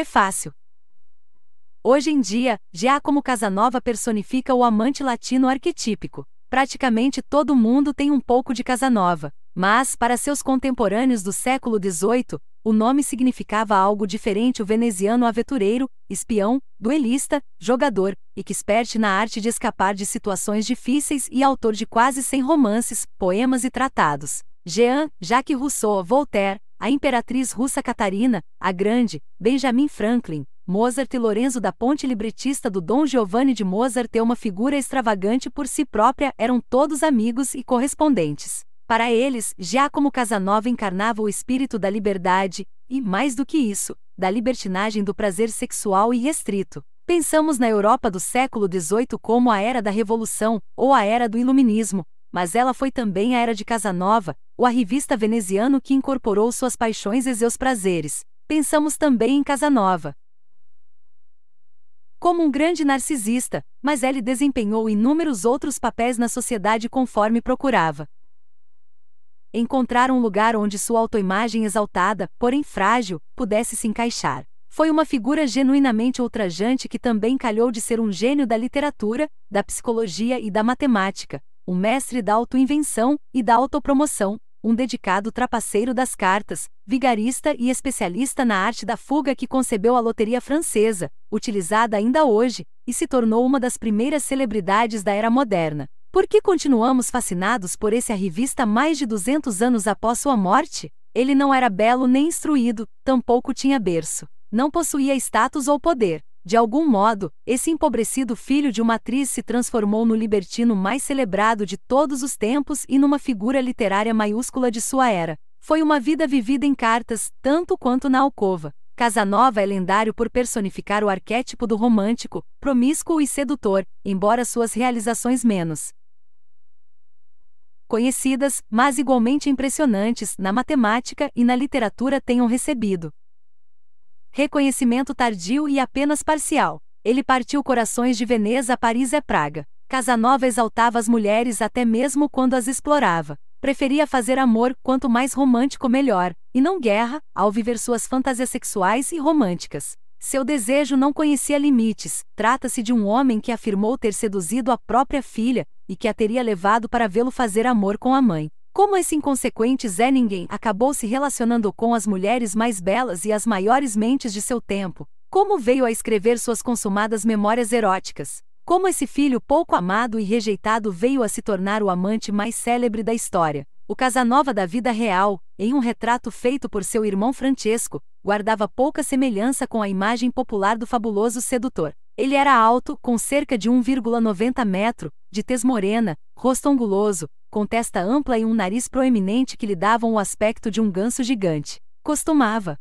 Prefácio. É Hoje em dia, Giacomo Casanova personifica o amante latino arquetípico. Praticamente todo mundo tem um pouco de Casanova, mas, para seus contemporâneos do século XVIII, o nome significava algo diferente. O veneziano aventureiro, espião, duelista, jogador, e que experte na arte de escapar de situações difíceis e autor de quase 100 romances, poemas e tratados. Jean, Jacques Rousseau, Voltaire, a imperatriz russa Catarina, a Grande, Benjamin Franklin, Mozart e Lorenzo da Ponte libretista do Dom Giovanni de Mozart é uma figura extravagante por si própria, eram todos amigos e correspondentes. Para eles, Giacomo Casanova encarnava o espírito da liberdade, e mais do que isso, da libertinagem do prazer sexual e restrito. Pensamos na Europa do século XVIII como a era da Revolução, ou a era do Iluminismo, mas ela foi também a era de Casanova, o arrivista veneziano que incorporou suas paixões e seus prazeres. Pensamos também em Casanova. Como um grande narcisista, mas ele desempenhou inúmeros outros papéis na sociedade conforme procurava. Encontrar um lugar onde sua autoimagem exaltada, porém frágil, pudesse se encaixar. Foi uma figura genuinamente ultrajante que também calhou de ser um gênio da literatura, da psicologia e da matemática, um mestre da autoinvenção e da autopromoção, um dedicado trapaceiro das cartas, vigarista e especialista na arte da fuga que concebeu a loteria francesa, utilizada ainda hoje, e se tornou uma das primeiras celebridades da era moderna. Por que continuamos fascinados por esse arrivista mais de 200 anos após sua morte? Ele não era belo nem instruído, tampouco tinha berço. Não possuía status ou poder. De algum modo, esse empobrecido filho de uma atriz se transformou no libertino mais celebrado de todos os tempos e numa figura literária maiúscula de sua era. Foi uma vida vivida em cartas, tanto quanto na alcova. Casanova é lendário por personificar o arquétipo do romântico, promíscuo e sedutor, embora suas realizações menos conhecidas, mas igualmente impressionantes, na matemática e na literatura tenham recebido Reconhecimento tardio e apenas parcial. Ele partiu corações de Veneza, Paris é Praga. Casanova exaltava as mulheres até mesmo quando as explorava. Preferia fazer amor, quanto mais romântico melhor, e não guerra, ao viver suas fantasias sexuais e românticas. Seu desejo não conhecia limites. Trata-se de um homem que afirmou ter seduzido a própria filha e que a teria levado para vê-lo fazer amor com a mãe. Como esse inconsequente Zé Ninguém acabou se relacionando com as mulheres mais belas e as maiores mentes de seu tempo, como veio a escrever suas consumadas memórias eróticas, como esse filho pouco amado e rejeitado veio a se tornar o amante mais célebre da história. O Casanova da vida real, em um retrato feito por seu irmão Francesco, guardava pouca semelhança com a imagem popular do fabuloso sedutor. Ele era alto, com cerca de 1,90 metro, de tez morena, rosto anguloso, com testa ampla e um nariz proeminente que lhe davam o aspecto de um ganso gigante. Costumava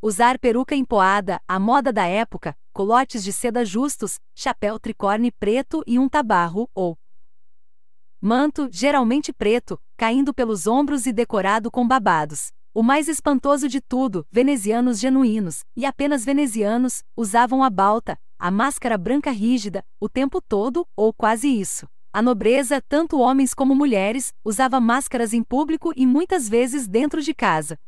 usar peruca empoada, a moda da época, colotes de seda justos, chapéu tricorne preto e um tabarro, ou manto, geralmente preto, caindo pelos ombros e decorado com babados. O mais espantoso de tudo, venezianos genuínos, e apenas venezianos, usavam a balta, a máscara branca rígida, o tempo todo, ou quase isso. A nobreza, tanto homens como mulheres, usava máscaras em público e muitas vezes dentro de casa.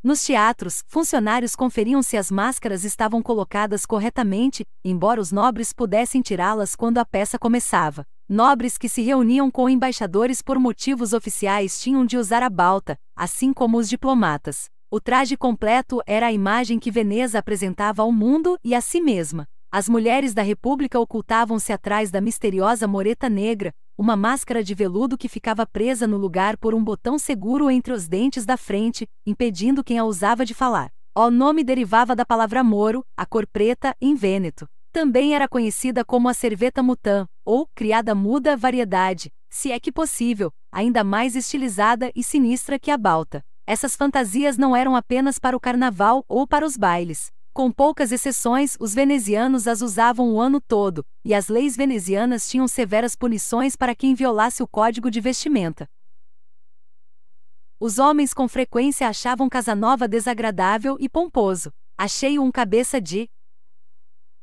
Nos teatros, funcionários conferiam se as máscaras estavam colocadas corretamente, embora os nobres pudessem tirá-las quando a peça começava. Nobres que se reuniam com embaixadores por motivos oficiais tinham de usar a balta, assim como os diplomatas. O traje completo era a imagem que Veneza apresentava ao mundo e a si mesma. As mulheres da República ocultavam-se atrás da misteriosa moreta negra, uma máscara de veludo que ficava presa no lugar por um botão seguro entre os dentes da frente, impedindo quem a usava de falar. O nome derivava da palavra moro, a cor preta, em vêneto. Também era conhecida como a serveta mutã ou criada muda variedade, se é que possível, ainda mais estilizada e sinistra que a balta. Essas fantasias não eram apenas para o carnaval ou para os bailes. Com poucas exceções, os venezianos as usavam o ano todo, e as leis venezianas tinham severas punições para quem violasse o código de vestimenta. Os homens com frequência achavam Casanova desagradável e pomposo. achei um cabeça de.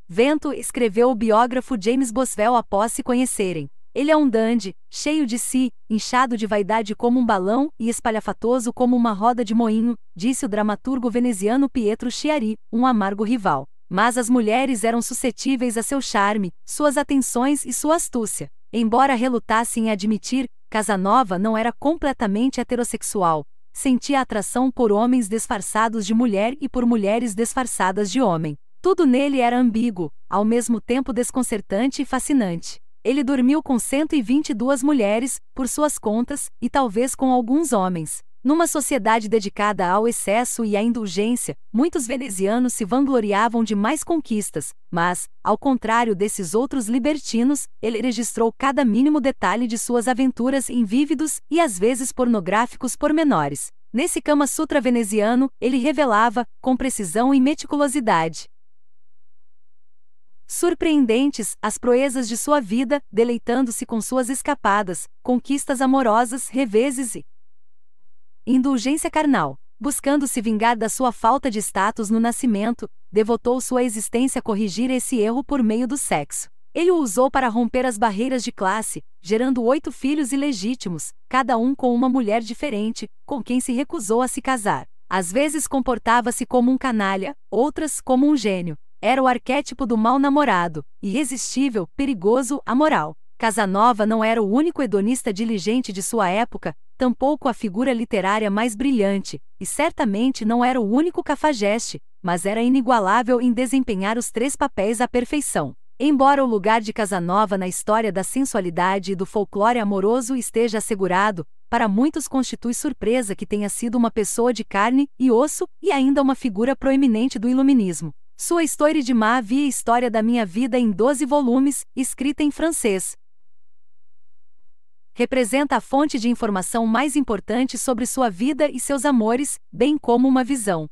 Vento, escreveu o biógrafo James Boswell após se conhecerem. Ele é um dandy, cheio de si, inchado de vaidade como um balão e espalhafatoso como uma roda de moinho, disse o dramaturgo veneziano Pietro Chiari, um amargo rival. Mas as mulheres eram suscetíveis a seu charme, suas atenções e sua astúcia. Embora relutasse em admitir, Casanova não era completamente heterossexual. Sentia atração por homens disfarçados de mulher e por mulheres disfarçadas de homem. Tudo nele era ambíguo, ao mesmo tempo desconcertante e fascinante. Ele dormiu com 122 mulheres, por suas contas, e talvez com alguns homens. Numa sociedade dedicada ao excesso e à indulgência, muitos venezianos se vangloriavam de mais conquistas, mas, ao contrário desses outros libertinos, ele registrou cada mínimo detalhe de suas aventuras em vívidos e às vezes pornográficos pormenores. Nesse Kama Sutra veneziano, ele revelava, com precisão e meticulosidade, surpreendentes, as proezas de sua vida, deleitando-se com suas escapadas, conquistas amorosas, reveses e indulgência carnal. Buscando se vingar da sua falta de status no nascimento, devotou sua existência a corrigir esse erro por meio do sexo. Ele o usou para romper as barreiras de classe, gerando oito filhos ilegítimos, cada um com uma mulher diferente, com quem se recusou a se casar. Às vezes comportava-se como um canalha, outras como um gênio, era o arquétipo do mal-namorado, irresistível, perigoso, amoral. Casanova não era o único hedonista diligente de sua época, tampouco a figura literária mais brilhante, e certamente não era o único cafajeste, mas era inigualável em desempenhar os três papéis à perfeição. Embora o lugar de Casanova na história da sensualidade e do folclore amoroso esteja assegurado, para muitos constitui surpresa que tenha sido uma pessoa de carne e osso e ainda uma figura proeminente do iluminismo. Sua história de má via história da minha vida em 12 volumes, escrita em francês. Representa a fonte de informação mais importante sobre sua vida e seus amores, bem como uma visão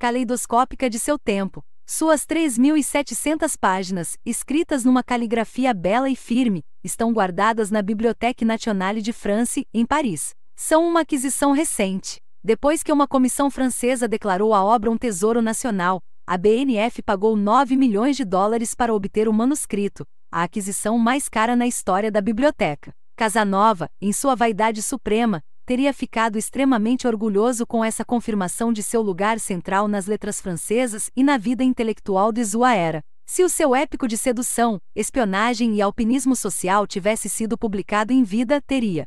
caleidoscópica de seu tempo. Suas 3.700 páginas, escritas numa caligrafia bela e firme, estão guardadas na Bibliothèque Nationale de France, em Paris. São uma aquisição recente. Depois que uma comissão francesa declarou a obra um tesouro nacional, a BNF pagou 9 milhões de dólares para obter o manuscrito, a aquisição mais cara na história da biblioteca. Casanova, em sua vaidade suprema, teria ficado extremamente orgulhoso com essa confirmação de seu lugar central nas letras francesas e na vida intelectual de sua era. Se o seu épico de sedução, espionagem e alpinismo social tivesse sido publicado em vida, teria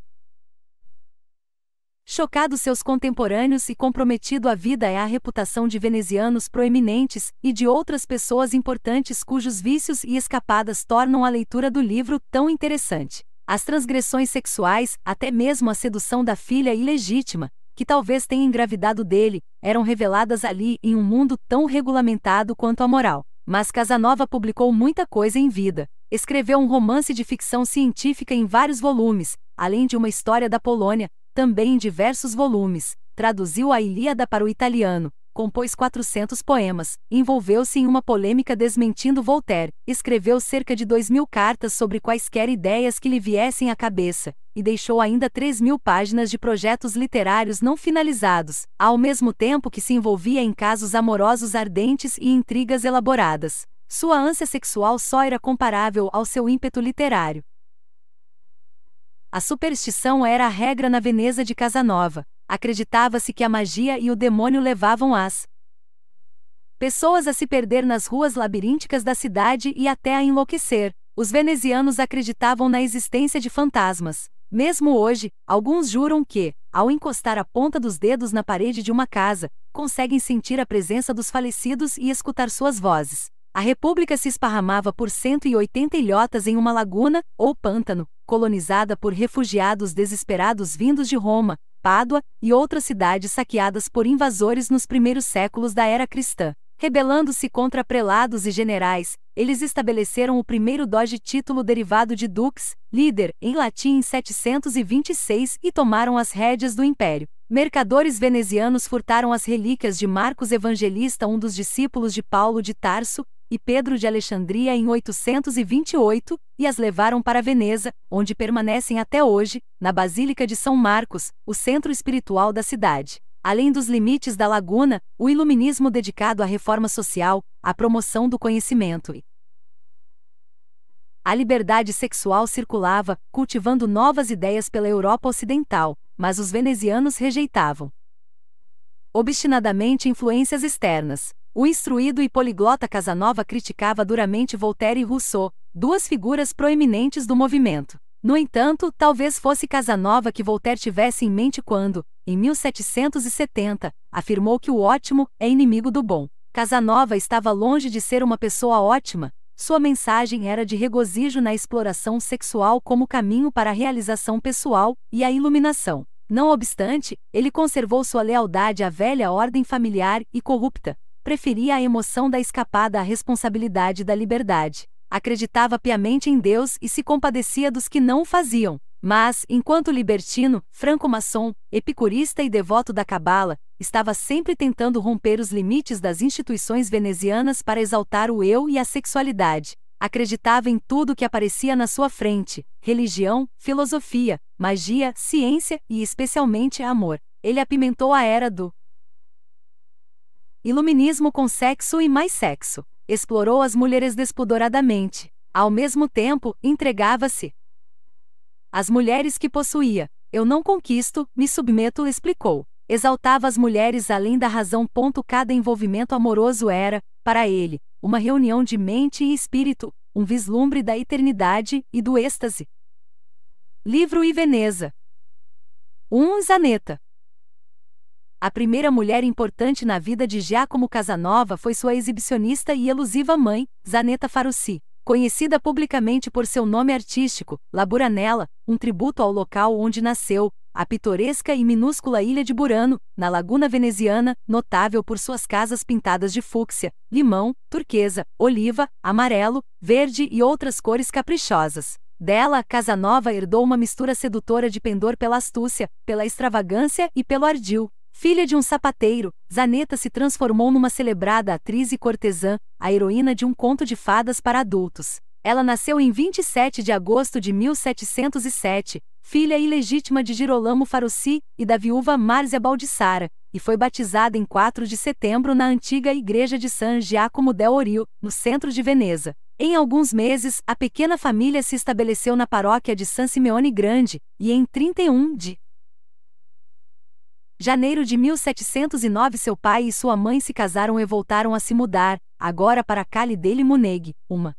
chocado seus contemporâneos e comprometido a vida e é a reputação de venezianos proeminentes e de outras pessoas importantes cujos vícios e escapadas tornam a leitura do livro tão interessante. As transgressões sexuais, até mesmo a sedução da filha ilegítima, que talvez tenha engravidado dele, eram reveladas ali em um mundo tão regulamentado quanto a moral. Mas Casanova publicou muita coisa em vida. Escreveu um romance de ficção científica em vários volumes, além de uma história da Polônia, também em diversos volumes, traduziu a Ilíada para o italiano, compôs 400 poemas, envolveu-se em uma polêmica desmentindo Voltaire, escreveu cerca de 2 mil cartas sobre quaisquer ideias que lhe viessem à cabeça, e deixou ainda 3 mil páginas de projetos literários não finalizados, ao mesmo tempo que se envolvia em casos amorosos ardentes e intrigas elaboradas. Sua ânsia sexual só era comparável ao seu ímpeto literário. A superstição era a regra na Veneza de Casanova. Acreditava-se que a magia e o demônio levavam as pessoas a se perder nas ruas labirínticas da cidade e até a enlouquecer. Os venezianos acreditavam na existência de fantasmas. Mesmo hoje, alguns juram que, ao encostar a ponta dos dedos na parede de uma casa, conseguem sentir a presença dos falecidos e escutar suas vozes a república se esparramava por 180 ilhotas em uma laguna, ou pântano, colonizada por refugiados desesperados vindos de Roma, Pádua e outras cidades saqueadas por invasores nos primeiros séculos da era cristã. Rebelando-se contra prelados e generais, eles estabeleceram o primeiro doge título derivado de dux, líder, em latim em 726 e tomaram as rédeas do império. Mercadores venezianos furtaram as relíquias de Marcos Evangelista, um dos discípulos de Paulo de Tarso, e Pedro de Alexandria em 828, e as levaram para Veneza, onde permanecem até hoje, na Basílica de São Marcos, o centro espiritual da cidade. Além dos limites da laguna, o iluminismo dedicado à reforma social, à promoção do conhecimento e a liberdade sexual circulava, cultivando novas ideias pela Europa Ocidental, mas os venezianos rejeitavam obstinadamente influências externas. O instruído e poliglota Casanova criticava duramente Voltaire e Rousseau, duas figuras proeminentes do movimento. No entanto, talvez fosse Casanova que Voltaire tivesse em mente quando, em 1770, afirmou que o ótimo é inimigo do bom. Casanova estava longe de ser uma pessoa ótima, sua mensagem era de regozijo na exploração sexual como caminho para a realização pessoal e a iluminação. Não obstante, ele conservou sua lealdade à velha ordem familiar e corrupta, Preferia a emoção da escapada à responsabilidade da liberdade. Acreditava piamente em Deus e se compadecia dos que não o faziam. Mas, enquanto libertino, franco-maçom, epicurista e devoto da Cabala, estava sempre tentando romper os limites das instituições venezianas para exaltar o eu e a sexualidade. Acreditava em tudo que aparecia na sua frente: religião, filosofia, magia, ciência e, especialmente, amor. Ele apimentou a era do Iluminismo com sexo e mais sexo. Explorou as mulheres despudoradamente. Ao mesmo tempo, entregava-se. As mulheres que possuía. Eu não conquisto, me submeto, explicou. Exaltava as mulheres além da razão. Cada envolvimento amoroso era, para ele, uma reunião de mente e espírito, um vislumbre da eternidade e do êxtase. Livro e Veneza. 1. Um, Zaneta. A primeira mulher importante na vida de Giacomo Casanova foi sua exibicionista e elusiva mãe, Zaneta Farussi, conhecida publicamente por seu nome artístico, Laburanella, um tributo ao local onde nasceu, a pitoresca e minúscula ilha de Burano, na Laguna Veneziana, notável por suas casas pintadas de fúcsia, limão, turquesa, oliva, amarelo, verde e outras cores caprichosas. Dela, Casanova herdou uma mistura sedutora de pendor pela astúcia, pela extravagância e pelo ardil, Filha de um sapateiro, Zaneta se transformou numa celebrada atriz e cortesã, a heroína de um conto de fadas para adultos. Ela nasceu em 27 de agosto de 1707, filha ilegítima de Girolamo Farossi e da viúva Marzia Baldissara, e foi batizada em 4 de setembro na antiga igreja de San Giacomo del Orio, no centro de Veneza. Em alguns meses, a pequena família se estabeleceu na paróquia de San Simeone Grande, e em 31 de Janeiro de 1709 seu pai e sua mãe se casaram e voltaram a se mudar, agora para Cali dele Muneg, uma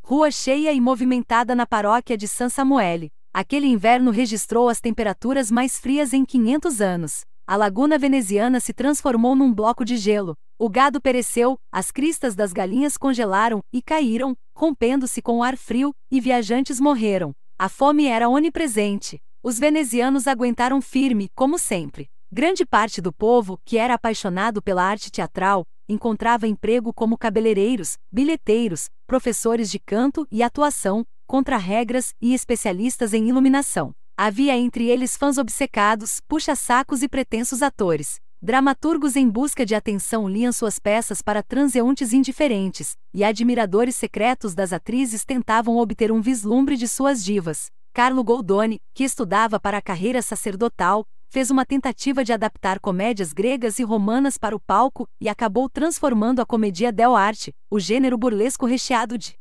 rua cheia e movimentada na paróquia de San Samuel. Aquele inverno registrou as temperaturas mais frias em 500 anos. A laguna veneziana se transformou num bloco de gelo. O gado pereceu, as cristas das galinhas congelaram e caíram, rompendo-se com o ar frio, e viajantes morreram. A fome era onipresente. Os venezianos aguentaram firme, como sempre. Grande parte do povo, que era apaixonado pela arte teatral, encontrava emprego como cabeleireiros, bilheteiros, professores de canto e atuação, contra-regras e especialistas em iluminação. Havia entre eles fãs obcecados, puxa-sacos e pretensos atores. Dramaturgos em busca de atenção liam suas peças para transeuntes indiferentes, e admiradores secretos das atrizes tentavam obter um vislumbre de suas divas. Carlo Goldoni, que estudava para a carreira sacerdotal, fez uma tentativa de adaptar comédias gregas e romanas para o palco e acabou transformando a comédia dell'arte, o gênero burlesco recheado de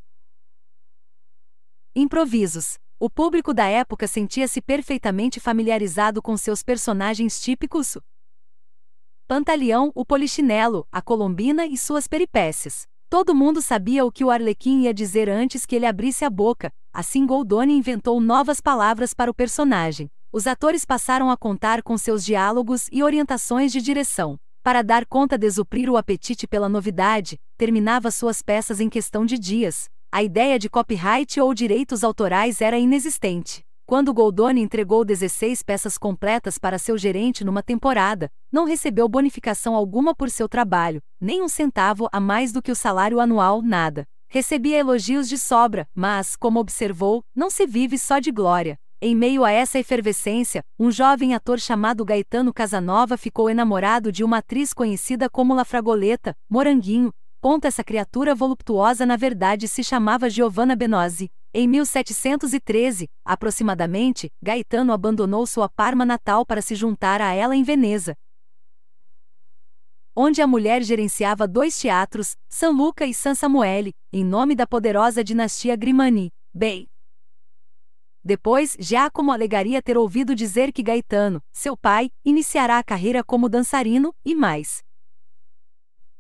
improvisos. O público da época sentia-se perfeitamente familiarizado com seus personagens típicos. Pantaleão, o polichinelo, a colombina e suas peripécias. Todo mundo sabia o que o Arlequim ia dizer antes que ele abrisse a boca, Assim Goldoni inventou novas palavras para o personagem. Os atores passaram a contar com seus diálogos e orientações de direção. Para dar conta de suprir o apetite pela novidade, terminava suas peças em questão de dias. A ideia de copyright ou direitos autorais era inexistente. Quando Goldoni entregou 16 peças completas para seu gerente numa temporada, não recebeu bonificação alguma por seu trabalho, nem um centavo a mais do que o salário anual, nada. Recebia elogios de sobra, mas, como observou, não se vive só de glória. Em meio a essa efervescência, um jovem ator chamado Gaetano Casanova ficou enamorado de uma atriz conhecida como La Fragoleta, Moranguinho. Conta essa criatura voluptuosa na verdade se chamava Giovanna Benozzi. Em 1713, aproximadamente, Gaetano abandonou sua Parma natal para se juntar a ela em Veneza onde a mulher gerenciava dois teatros, San Luca e San Samuele, em nome da poderosa dinastia Grimani, Bem, Depois, Giacomo alegaria ter ouvido dizer que Gaetano, seu pai, iniciará a carreira como dançarino, e mais.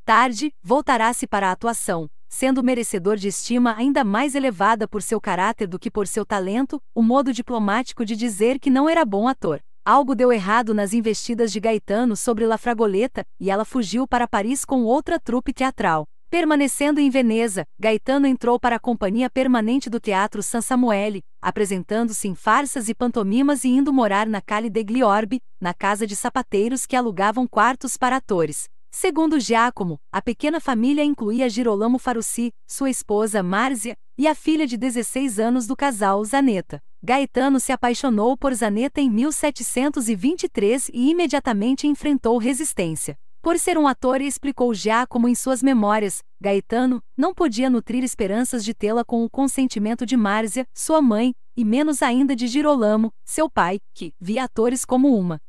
Tarde, voltará-se para a atuação, sendo merecedor de estima ainda mais elevada por seu caráter do que por seu talento, o modo diplomático de dizer que não era bom ator. Algo deu errado nas investidas de Gaetano sobre La Fragoleta, e ela fugiu para Paris com outra trupe teatral. Permanecendo em Veneza, Gaetano entrou para a companhia permanente do Teatro San Samuele, apresentando-se em farsas e pantomimas e indo morar na Calle de Orbi, na casa de sapateiros que alugavam quartos para atores. Segundo Giacomo, a pequena família incluía Girolamo Farussi, sua esposa Márzia e a filha de 16 anos do casal Zaneta. Gaetano se apaixonou por Zanetta em 1723 e imediatamente enfrentou resistência. Por ser um ator e explicou já como em suas memórias, Gaetano não podia nutrir esperanças de tê-la com o consentimento de Márzia, sua mãe, e menos ainda de Girolamo, seu pai, que via atores como uma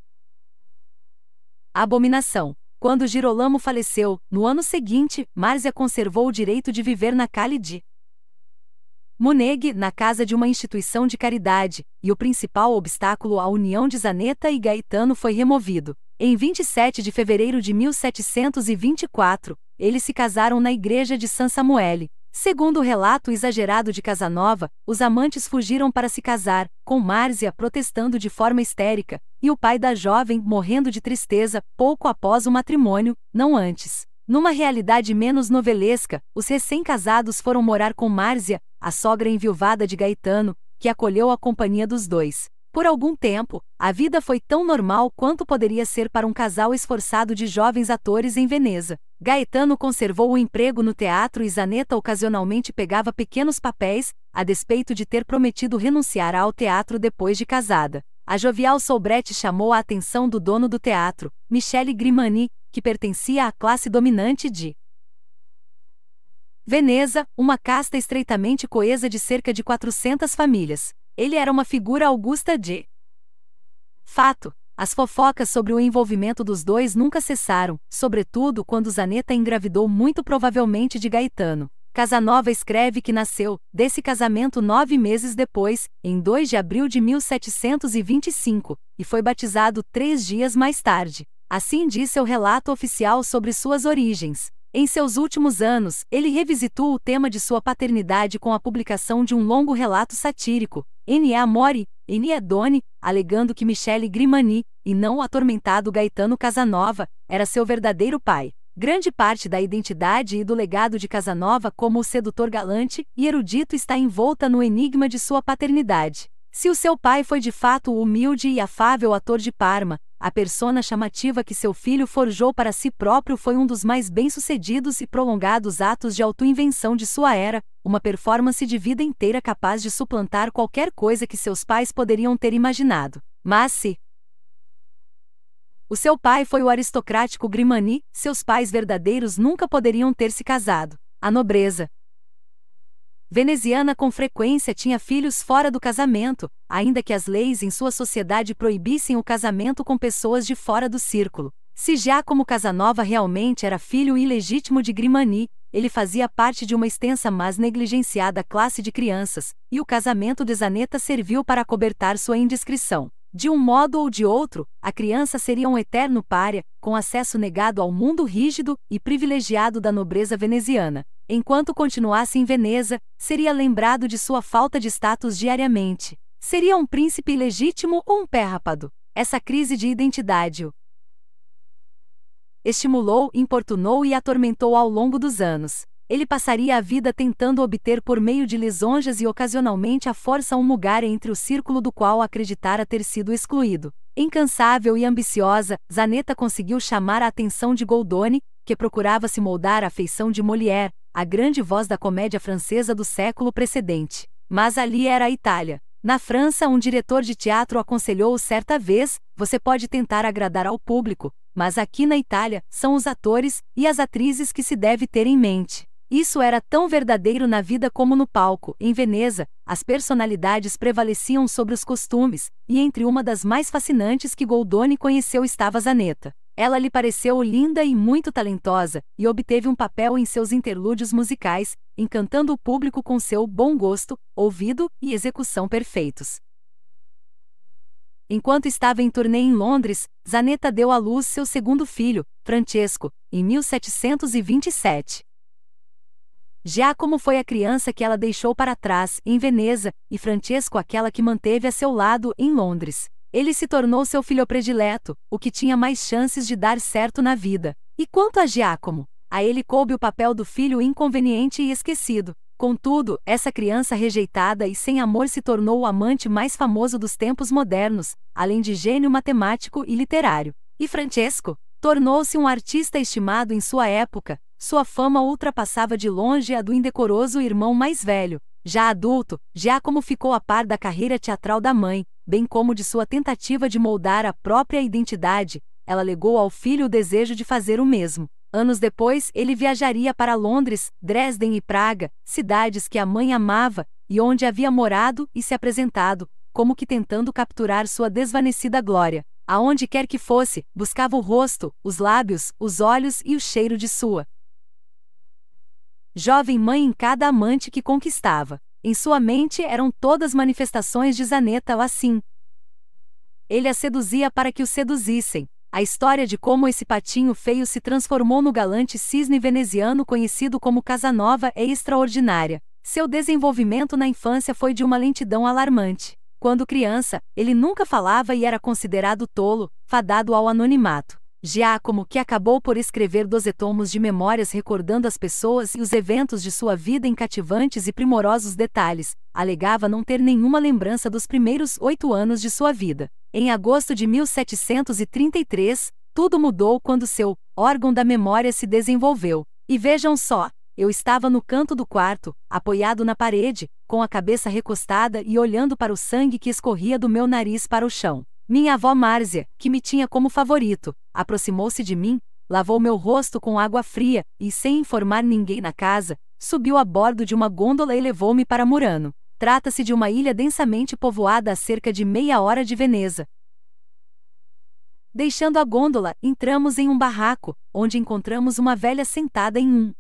abominação. Quando Girolamo faleceu, no ano seguinte, Márzia conservou o direito de viver na Cali de Moneg na casa de uma instituição de caridade, e o principal obstáculo à união de Zaneta e Gaetano foi removido. Em 27 de fevereiro de 1724, eles se casaram na igreja de San Samuele. Segundo o relato exagerado de Casanova, os amantes fugiram para se casar, com Márcia protestando de forma histérica, e o pai da jovem morrendo de tristeza pouco após o matrimônio, não antes. Numa realidade menos novelesca, os recém-casados foram morar com Márcia, a sogra enviuvada de Gaetano, que acolheu a companhia dos dois. Por algum tempo, a vida foi tão normal quanto poderia ser para um casal esforçado de jovens atores em Veneza. Gaetano conservou o emprego no teatro e Zanetta ocasionalmente pegava pequenos papéis, a despeito de ter prometido renunciar ao teatro depois de casada. A jovial Soubretti chamou a atenção do dono do teatro, Michele Grimani, que pertencia à classe dominante de Veneza, uma casta estreitamente coesa de cerca de 400 famílias. Ele era uma figura augusta de. Fato, as fofocas sobre o envolvimento dos dois nunca cessaram, sobretudo quando Zaneta engravidou muito provavelmente de Gaetano. Casanova escreve que nasceu, desse casamento nove meses depois, em 2 de abril de 1725, e foi batizado três dias mais tarde. Assim diz seu relato oficial sobre suas origens. Em seus últimos anos, ele revisitou o tema de sua paternidade com a publicação de um longo relato satírico, N.A. Mori, N.A. Doni, alegando que Michele Grimani, e não o atormentado Gaetano Casanova, era seu verdadeiro pai. Grande parte da identidade e do legado de Casanova como o sedutor galante e erudito está envolta no enigma de sua paternidade. Se o seu pai foi de fato o humilde e afável ator de Parma, a persona chamativa que seu filho forjou para si próprio foi um dos mais bem-sucedidos e prolongados atos de autoinvenção de sua era, uma performance de vida inteira capaz de suplantar qualquer coisa que seus pais poderiam ter imaginado. Mas se o seu pai foi o aristocrático Grimani, seus pais verdadeiros nunca poderiam ter se casado. A nobreza, veneziana com frequência tinha filhos fora do casamento, ainda que as leis em sua sociedade proibissem o casamento com pessoas de fora do círculo. Se Giacomo Casanova realmente era filho ilegítimo de Grimani, ele fazia parte de uma extensa mas negligenciada classe de crianças, e o casamento de Zaneta serviu para cobertar sua indiscrição. De um modo ou de outro, a criança seria um eterno pária, com acesso negado ao mundo rígido e privilegiado da nobreza veneziana. Enquanto continuasse em Veneza, seria lembrado de sua falta de status diariamente. Seria um príncipe legítimo ou um pérrapado? Essa crise de identidade o estimulou, importunou e atormentou ao longo dos anos ele passaria a vida tentando obter por meio de lisonjas e ocasionalmente a força um lugar entre o círculo do qual acreditara ter sido excluído. Incansável e ambiciosa, Zanetta conseguiu chamar a atenção de Goldoni, que procurava se moldar à feição de Molière, a grande voz da comédia francesa do século precedente. Mas ali era a Itália. Na França, um diretor de teatro aconselhou certa vez: você pode tentar agradar ao público, mas aqui na Itália, são os atores e as atrizes que se deve ter em mente. Isso era tão verdadeiro na vida como no palco. Em Veneza, as personalidades prevaleciam sobre os costumes, e entre uma das mais fascinantes que Goldoni conheceu estava Zanetta. Ela lhe pareceu linda e muito talentosa, e obteve um papel em seus interlúdios musicais, encantando o público com seu bom gosto, ouvido e execução perfeitos. Enquanto estava em turnê em Londres, Zanetta deu à luz seu segundo filho, Francesco, em 1727. Giacomo foi a criança que ela deixou para trás, em Veneza, e Francesco aquela que manteve a seu lado, em Londres. Ele se tornou seu filho predileto, o que tinha mais chances de dar certo na vida. E quanto a Giacomo? A ele coube o papel do filho inconveniente e esquecido. Contudo, essa criança rejeitada e sem amor se tornou o amante mais famoso dos tempos modernos, além de gênio matemático e literário. E Francesco tornou-se um artista estimado em sua época, sua fama ultrapassava de longe a do indecoroso irmão mais velho. Já adulto, Giacomo ficou a par da carreira teatral da mãe, bem como de sua tentativa de moldar a própria identidade, ela legou ao filho o desejo de fazer o mesmo. Anos depois, ele viajaria para Londres, Dresden e Praga, cidades que a mãe amava e onde havia morado e se apresentado, como que tentando capturar sua desvanecida glória. Aonde quer que fosse, buscava o rosto, os lábios, os olhos e o cheiro de sua Jovem mãe em cada amante que conquistava. Em sua mente eram todas manifestações de Zaneta assim. Ele a seduzia para que o seduzissem. A história de como esse patinho feio se transformou no galante cisne veneziano conhecido como Casanova é extraordinária. Seu desenvolvimento na infância foi de uma lentidão alarmante. Quando criança, ele nunca falava e era considerado tolo, fadado ao anonimato. Giacomo que acabou por escrever doze tomos de memórias recordando as pessoas e os eventos de sua vida em cativantes e primorosos detalhes, alegava não ter nenhuma lembrança dos primeiros oito anos de sua vida. Em agosto de 1733, tudo mudou quando seu órgão da memória se desenvolveu. E vejam só, eu estava no canto do quarto, apoiado na parede, com a cabeça recostada e olhando para o sangue que escorria do meu nariz para o chão. Minha avó Márzia, que me tinha como favorito, aproximou-se de mim, lavou meu rosto com água fria e, sem informar ninguém na casa, subiu a bordo de uma gôndola e levou-me para Murano. Trata-se de uma ilha densamente povoada a cerca de meia hora de Veneza. Deixando a gôndola, entramos em um barraco, onde encontramos uma velha sentada em um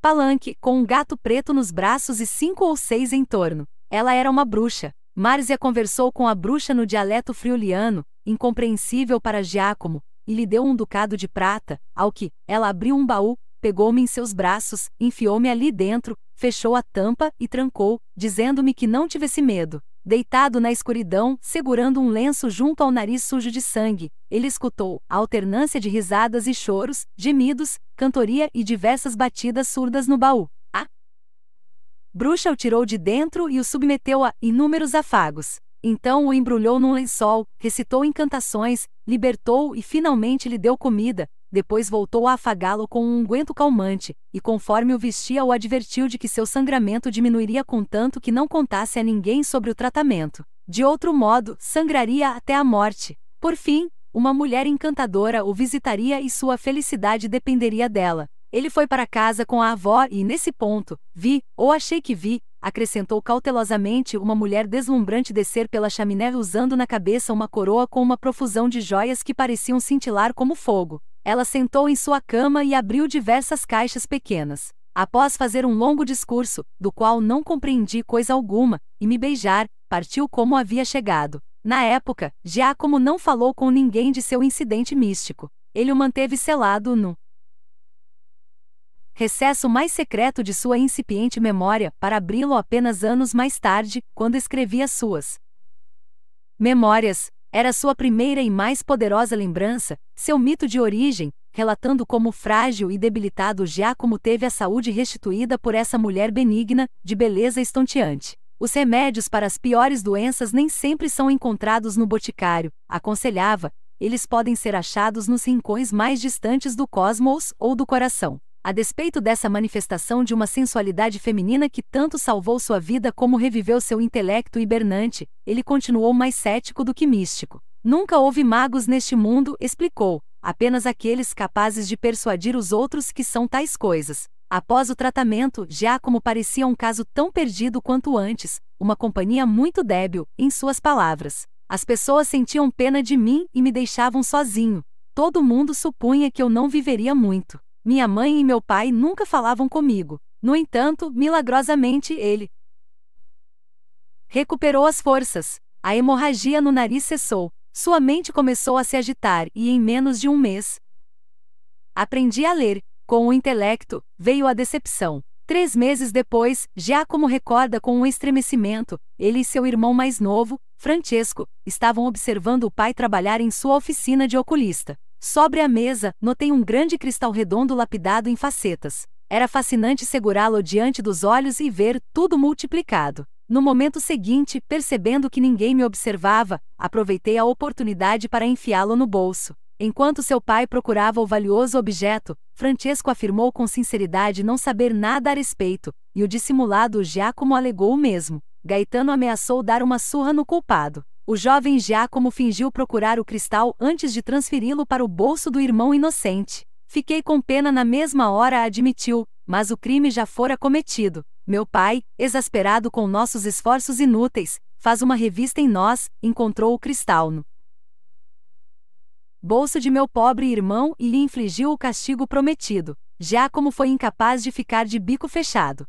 palanque, com um gato preto nos braços e cinco ou seis em torno. Ela era uma bruxa, Márzia conversou com a bruxa no dialeto friuliano, incompreensível para Giacomo, e lhe deu um ducado de prata, ao que ela abriu um baú, pegou-me em seus braços, enfiou-me ali dentro, fechou a tampa e trancou, dizendo-me que não tivesse medo. Deitado na escuridão, segurando um lenço junto ao nariz sujo de sangue, ele escutou a alternância de risadas e choros, gemidos, cantoria e diversas batidas surdas no baú. Bruxa o tirou de dentro e o submeteu a inúmeros afagos. Então o embrulhou num lençol, recitou encantações, libertou e finalmente lhe deu comida. Depois voltou a afagá-lo com um unguento calmante, e conforme o vestia, o advertiu de que seu sangramento diminuiria contanto que não contasse a ninguém sobre o tratamento. De outro modo, sangraria até a morte. Por fim, uma mulher encantadora o visitaria e sua felicidade dependeria dela. Ele foi para casa com a avó e, nesse ponto, vi, ou achei que vi, acrescentou cautelosamente uma mulher deslumbrante descer pela chaminé usando na cabeça uma coroa com uma profusão de joias que pareciam cintilar como fogo. Ela sentou em sua cama e abriu diversas caixas pequenas. Após fazer um longo discurso, do qual não compreendi coisa alguma, e me beijar, partiu como havia chegado. Na época, Giacomo não falou com ninguém de seu incidente místico. Ele o manteve selado no recesso mais secreto de sua incipiente memória, para abri-lo apenas anos mais tarde, quando escrevia suas Memórias. Era sua primeira e mais poderosa lembrança, seu mito de origem, relatando como frágil e debilitado Giacomo teve a saúde restituída por essa mulher benigna, de beleza estonteante. Os remédios para as piores doenças nem sempre são encontrados no boticário, aconselhava, eles podem ser achados nos rincões mais distantes do cosmos ou do coração a despeito dessa manifestação de uma sensualidade feminina que tanto salvou sua vida como reviveu seu intelecto hibernante, ele continuou mais cético do que místico. Nunca houve magos neste mundo, explicou, apenas aqueles capazes de persuadir os outros que são tais coisas. Após o tratamento, já como parecia um caso tão perdido quanto antes, uma companhia muito débil, em suas palavras. As pessoas sentiam pena de mim e me deixavam sozinho. Todo mundo supunha que eu não viveria muito. Minha mãe e meu pai nunca falavam comigo. No entanto, milagrosamente ele recuperou as forças. A hemorragia no nariz cessou. Sua mente começou a se agitar e em menos de um mês aprendi a ler. Com o intelecto, veio a decepção. Três meses depois, já como recorda com um estremecimento, ele e seu irmão mais novo, Francesco, estavam observando o pai trabalhar em sua oficina de oculista. Sobre a mesa, notei um grande cristal redondo lapidado em facetas. Era fascinante segurá-lo diante dos olhos e ver tudo multiplicado. No momento seguinte, percebendo que ninguém me observava, aproveitei a oportunidade para enfiá-lo no bolso. Enquanto seu pai procurava o valioso objeto, Francesco afirmou com sinceridade não saber nada a respeito, e o dissimulado Giacomo alegou o mesmo. Gaetano ameaçou dar uma surra no culpado o jovem Giacomo fingiu procurar o cristal antes de transferi-lo para o bolso do irmão inocente. Fiquei com pena na mesma hora, admitiu, mas o crime já fora cometido. Meu pai, exasperado com nossos esforços inúteis, faz uma revista em nós, encontrou o cristal no bolso de meu pobre irmão e lhe infligiu o castigo prometido. Giacomo foi incapaz de ficar de bico fechado.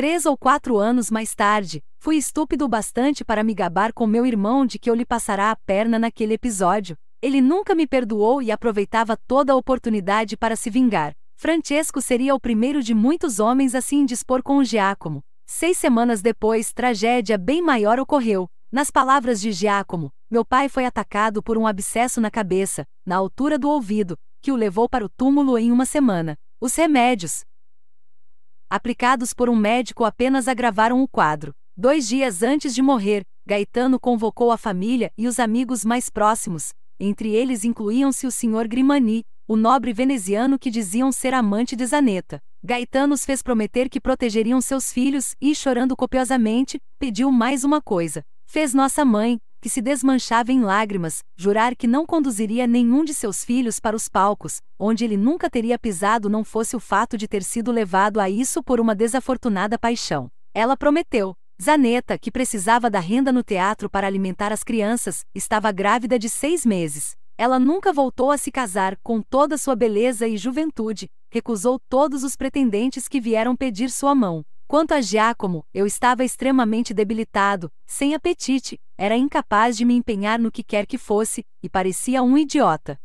Três ou quatro anos mais tarde, fui estúpido o bastante para me gabar com meu irmão de que eu lhe passará a perna naquele episódio. Ele nunca me perdoou e aproveitava toda a oportunidade para se vingar. Francesco seria o primeiro de muitos homens a se indispor com o Giacomo. Seis semanas depois, tragédia bem maior ocorreu. Nas palavras de Giacomo, meu pai foi atacado por um abscesso na cabeça, na altura do ouvido, que o levou para o túmulo em uma semana. Os remédios, aplicados por um médico apenas agravaram o quadro. Dois dias antes de morrer, Gaetano convocou a família e os amigos mais próximos, entre eles incluíam-se o Sr. Grimani, o nobre veneziano que diziam ser amante de Zaneta. Gaetano os fez prometer que protegeriam seus filhos e, chorando copiosamente, pediu mais uma coisa. Fez nossa mãe, que se desmanchava em lágrimas, jurar que não conduziria nenhum de seus filhos para os palcos, onde ele nunca teria pisado não fosse o fato de ter sido levado a isso por uma desafortunada paixão. Ela prometeu. Zaneta, que precisava da renda no teatro para alimentar as crianças, estava grávida de seis meses. Ela nunca voltou a se casar, com toda sua beleza e juventude, recusou todos os pretendentes que vieram pedir sua mão. Quanto a Giacomo, eu estava extremamente debilitado, sem apetite, era incapaz de me empenhar no que quer que fosse, e parecia um idiota.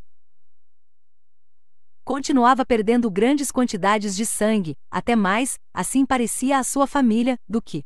Continuava perdendo grandes quantidades de sangue, até mais, assim parecia a sua família, do que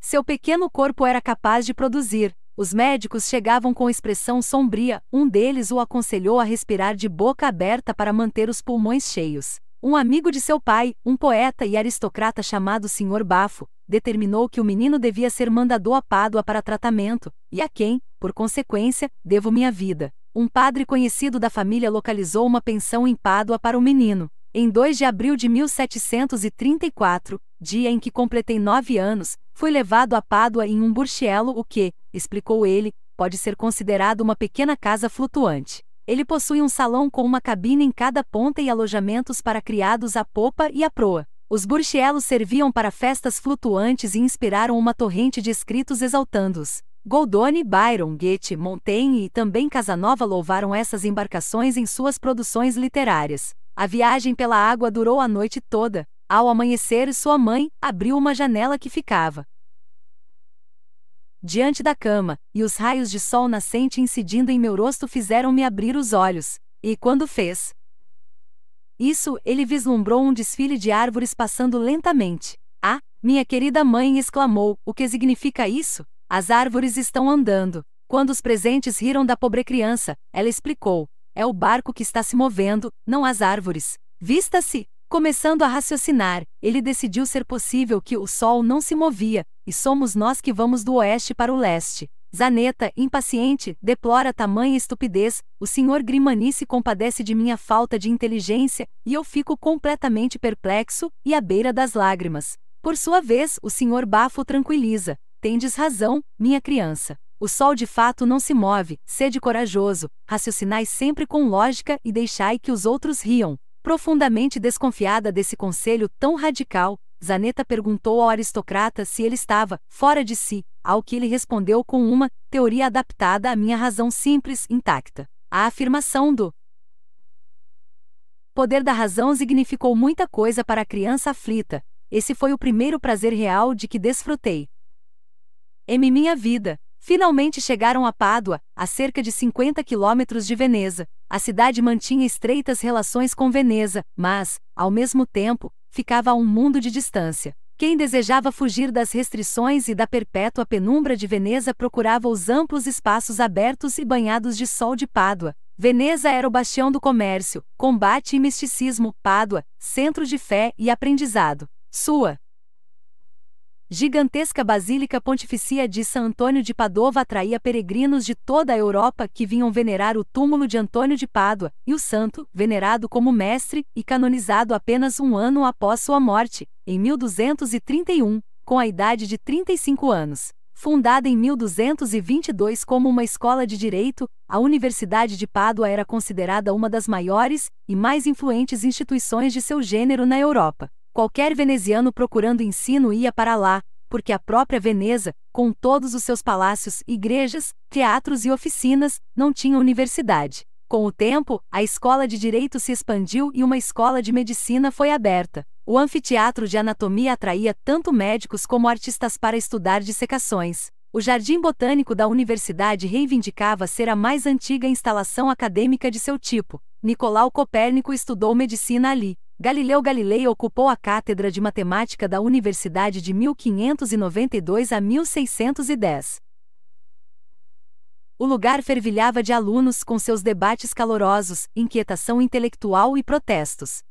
seu pequeno corpo era capaz de produzir. Os médicos chegavam com expressão sombria, um deles o aconselhou a respirar de boca aberta para manter os pulmões cheios. Um amigo de seu pai, um poeta e aristocrata chamado Sr. Bafo, determinou que o menino devia ser mandado a Pádua para tratamento, e a quem, por consequência, devo minha vida. Um padre conhecido da família localizou uma pensão em Pádua para o menino. Em 2 de abril de 1734, dia em que completei nove anos, fui levado a Pádua em um burchielo, o que, explicou ele, pode ser considerado uma pequena casa flutuante. Ele possui um salão com uma cabine em cada ponta e alojamentos para criados à popa e à proa. Os burchielos serviam para festas flutuantes e inspiraram uma torrente de escritos exaltando-os. Goldoni, Byron, Goethe, Montaigne e também Casanova louvaram essas embarcações em suas produções literárias. A viagem pela água durou a noite toda. Ao amanhecer, sua mãe abriu uma janela que ficava diante da cama, e os raios de sol nascente incidindo em meu rosto fizeram-me abrir os olhos. E quando fez isso, ele vislumbrou um desfile de árvores passando lentamente. Ah, minha querida mãe exclamou: O que significa isso? As árvores estão andando. Quando os presentes riram da pobre criança, ela explicou: É o barco que está se movendo, não as árvores. Vista-se! Começando a raciocinar, ele decidiu ser possível que o sol não se movia, e somos nós que vamos do oeste para o leste. Zaneta, impaciente, deplora tamanha estupidez, o senhor Grimani se compadece de minha falta de inteligência, e eu fico completamente perplexo e à beira das lágrimas. Por sua vez, o senhor Bafo tranquiliza. Tendes razão, minha criança. O sol de fato não se move, sede corajoso, raciocinai sempre com lógica e deixai que os outros riam. Profundamente desconfiada desse conselho tão radical, Zaneta perguntou ao aristocrata se ele estava fora de si, ao que ele respondeu com uma teoria adaptada à minha razão simples, intacta. A afirmação do poder da razão significou muita coisa para a criança aflita. Esse foi o primeiro prazer real de que desfrutei. Em minha vida, Finalmente chegaram a Pádua, a cerca de 50 quilômetros de Veneza. A cidade mantinha estreitas relações com Veneza, mas, ao mesmo tempo, ficava a um mundo de distância. Quem desejava fugir das restrições e da perpétua penumbra de Veneza procurava os amplos espaços abertos e banhados de sol de Pádua. Veneza era o bastião do comércio, combate e misticismo, Pádua, centro de fé e aprendizado. Sua Gigantesca Basílica Pontificia de São Antônio de Padova atraía peregrinos de toda a Europa que vinham venerar o túmulo de Antônio de Pádua, e o santo, venerado como mestre e canonizado apenas um ano após sua morte, em 1231, com a idade de 35 anos. Fundada em 1222 como uma escola de direito, a Universidade de Pádua era considerada uma das maiores e mais influentes instituições de seu gênero na Europa. Qualquer veneziano procurando ensino ia para lá, porque a própria Veneza, com todos os seus palácios, igrejas, teatros e oficinas, não tinha universidade. Com o tempo, a escola de direito se expandiu e uma escola de medicina foi aberta. O anfiteatro de anatomia atraía tanto médicos como artistas para estudar dissecações. O Jardim Botânico da Universidade reivindicava ser a mais antiga instalação acadêmica de seu tipo. Nicolau Copérnico estudou medicina ali. Galileu Galilei ocupou a cátedra de matemática da Universidade de 1592 a 1610. O lugar fervilhava de alunos com seus debates calorosos, inquietação intelectual e protestos.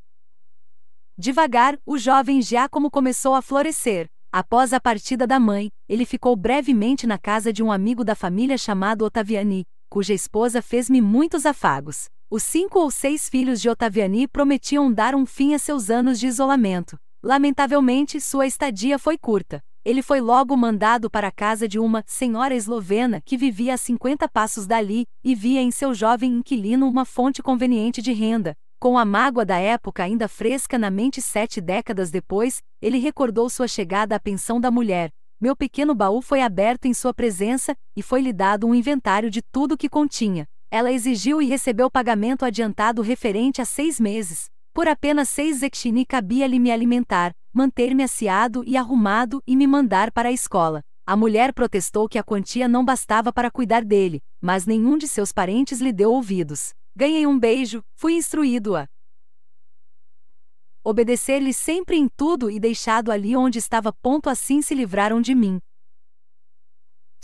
Devagar, o jovem Giacomo começou a florescer. Após a partida da mãe, ele ficou brevemente na casa de um amigo da família chamado Ottaviani, cuja esposa fez-me muitos afagos. Os cinco ou seis filhos de Otaviani prometiam dar um fim a seus anos de isolamento. Lamentavelmente, sua estadia foi curta. Ele foi logo mandado para a casa de uma senhora eslovena que vivia a 50 passos dali e via em seu jovem inquilino uma fonte conveniente de renda. Com a mágoa da época ainda fresca na mente sete décadas depois, ele recordou sua chegada à pensão da mulher. Meu pequeno baú foi aberto em sua presença e foi lhe dado um inventário de tudo que continha ela exigiu e recebeu pagamento adiantado referente a seis meses. Por apenas seis zecchini cabia-lhe me alimentar, manter-me asseado e arrumado e me mandar para a escola. A mulher protestou que a quantia não bastava para cuidar dele, mas nenhum de seus parentes lhe deu ouvidos. Ganhei um beijo, fui instruído a obedecer-lhe sempre em tudo e deixado ali onde estava ponto assim se livraram de mim.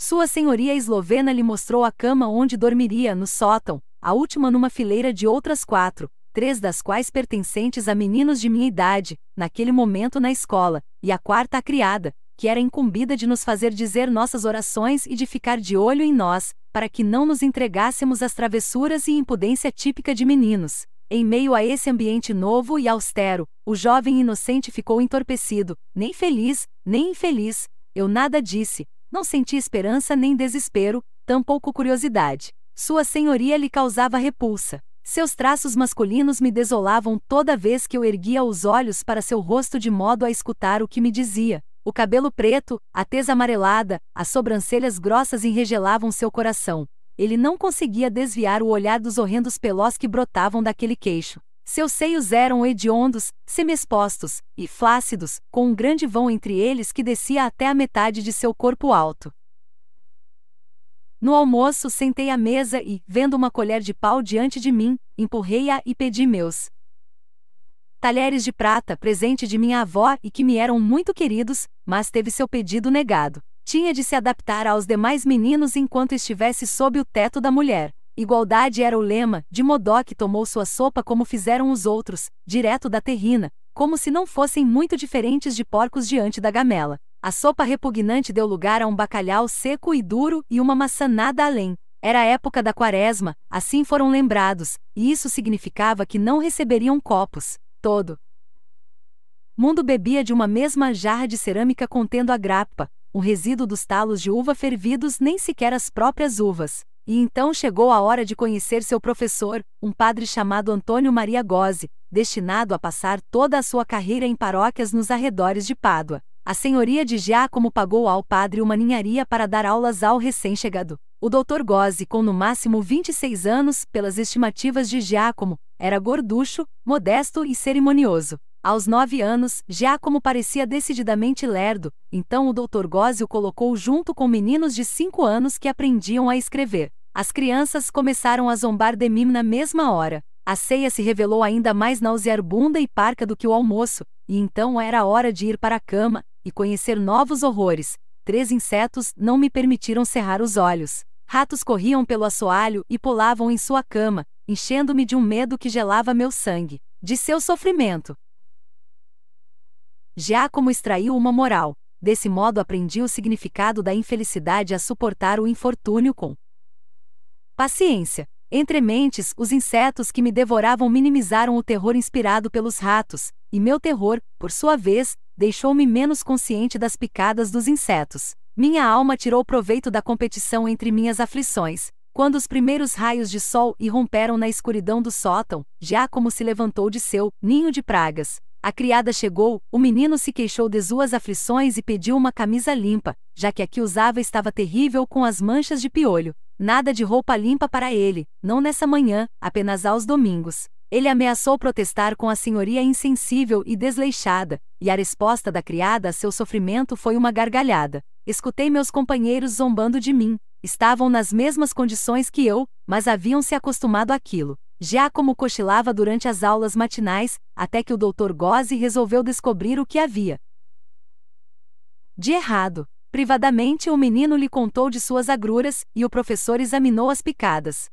Sua senhoria eslovena lhe mostrou a cama onde dormiria, no sótão, a última numa fileira de outras quatro, três das quais pertencentes a meninos de minha idade, naquele momento na escola, e a quarta a criada, que era incumbida de nos fazer dizer nossas orações e de ficar de olho em nós, para que não nos entregássemos às travessuras e impudência típica de meninos. Em meio a esse ambiente novo e austero, o jovem inocente ficou entorpecido, nem feliz, nem infeliz. Eu nada disse, não sentia esperança nem desespero, tampouco curiosidade. Sua senhoria lhe causava repulsa. Seus traços masculinos me desolavam toda vez que eu erguia os olhos para seu rosto de modo a escutar o que me dizia. O cabelo preto, a tez amarelada, as sobrancelhas grossas enregelavam seu coração. Ele não conseguia desviar o olhar dos horrendos pelós que brotavam daquele queixo. Seus seios eram hediondos, semiexpostos e flácidos, com um grande vão entre eles que descia até a metade de seu corpo alto. No almoço, sentei à mesa e, vendo uma colher de pau diante de mim, empurrei-a e pedi meus talheres de prata, presente de minha avó e que me eram muito queridos, mas teve seu pedido negado. Tinha de se adaptar aos demais meninos enquanto estivesse sob o teto da mulher. Igualdade era o lema, de modo que tomou sua sopa como fizeram os outros, direto da terrina, como se não fossem muito diferentes de porcos diante da gamela. A sopa repugnante deu lugar a um bacalhau seco e duro e uma maçã nada além. Era a época da quaresma, assim foram lembrados, e isso significava que não receberiam copos. Todo mundo bebia de uma mesma jarra de cerâmica contendo a grapa, um resíduo dos talos de uva fervidos nem sequer as próprias uvas. E então chegou a hora de conhecer seu professor, um padre chamado Antônio Maria Gozzi, destinado a passar toda a sua carreira em paróquias nos arredores de Pádua. A senhoria de Giacomo pagou ao padre uma ninharia para dar aulas ao recém-chegado. O doutor Gozzi, com no máximo 26 anos, pelas estimativas de Giacomo, era gorducho, modesto e cerimonioso. Aos nove anos, Giacomo parecia decididamente lerdo, então o Dr. Gozzi colocou junto com meninos de cinco anos que aprendiam a escrever. As crianças começaram a zombar de mim na mesma hora. A ceia se revelou ainda mais nauseabunda e parca do que o almoço, e então era hora de ir para a cama e conhecer novos horrores. Três insetos não me permitiram cerrar os olhos. Ratos corriam pelo assoalho e pulavam em sua cama, enchendo-me de um medo que gelava meu sangue. De seu sofrimento, Giacomo extraiu uma moral, desse modo aprendi o significado da infelicidade a suportar o infortúnio com paciência. Entre mentes, os insetos que me devoravam minimizaram o terror inspirado pelos ratos, e meu terror, por sua vez, deixou-me menos consciente das picadas dos insetos. Minha alma tirou proveito da competição entre minhas aflições. Quando os primeiros raios de sol irromperam na escuridão do sótão, já como se levantou de seu ninho de pragas, a criada chegou, o menino se queixou de suas aflições e pediu uma camisa limpa, já que a que usava estava terrível com as manchas de piolho. Nada de roupa limpa para ele, não nessa manhã, apenas aos domingos. Ele ameaçou protestar com a senhoria insensível e desleixada, e a resposta da criada a seu sofrimento foi uma gargalhada. Escutei meus companheiros zombando de mim. Estavam nas mesmas condições que eu, mas haviam se acostumado àquilo. Já como cochilava durante as aulas matinais, até que o Dr. Gozzi resolveu descobrir o que havia. De errado. Privadamente o menino lhe contou de suas agruras, e o professor examinou as picadas.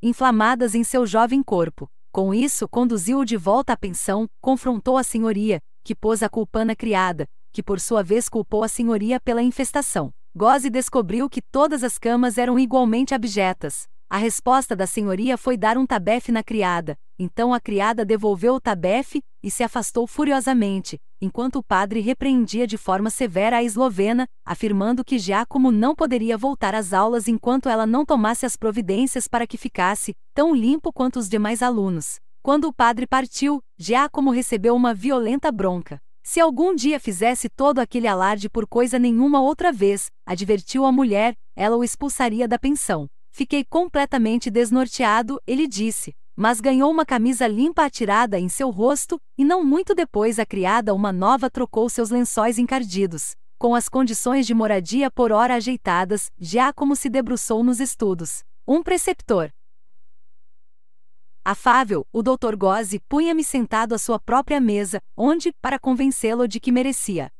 Inflamadas em seu jovem corpo. Com isso, conduziu-o de volta à pensão, confrontou a senhoria, que pôs a culpa na criada, que por sua vez culpou a senhoria pela infestação. Gozzi descobriu que todas as camas eram igualmente abjetas. A resposta da senhoria foi dar um tabefe na criada, então a criada devolveu o tabefe e se afastou furiosamente, enquanto o padre repreendia de forma severa a eslovena, afirmando que Giacomo não poderia voltar às aulas enquanto ela não tomasse as providências para que ficasse tão limpo quanto os demais alunos. Quando o padre partiu, Giacomo recebeu uma violenta bronca. Se algum dia fizesse todo aquele alarde por coisa nenhuma outra vez, advertiu a mulher, ela o expulsaria da pensão. Fiquei completamente desnorteado, ele disse, mas ganhou uma camisa limpa atirada em seu rosto, e não muito depois a criada uma nova trocou seus lençóis encardidos. Com as condições de moradia por hora ajeitadas, já como se debruçou nos estudos. Um preceptor. Afável, o Dr. Gozzi punha-me sentado à sua própria mesa, onde, para convencê-lo de que merecia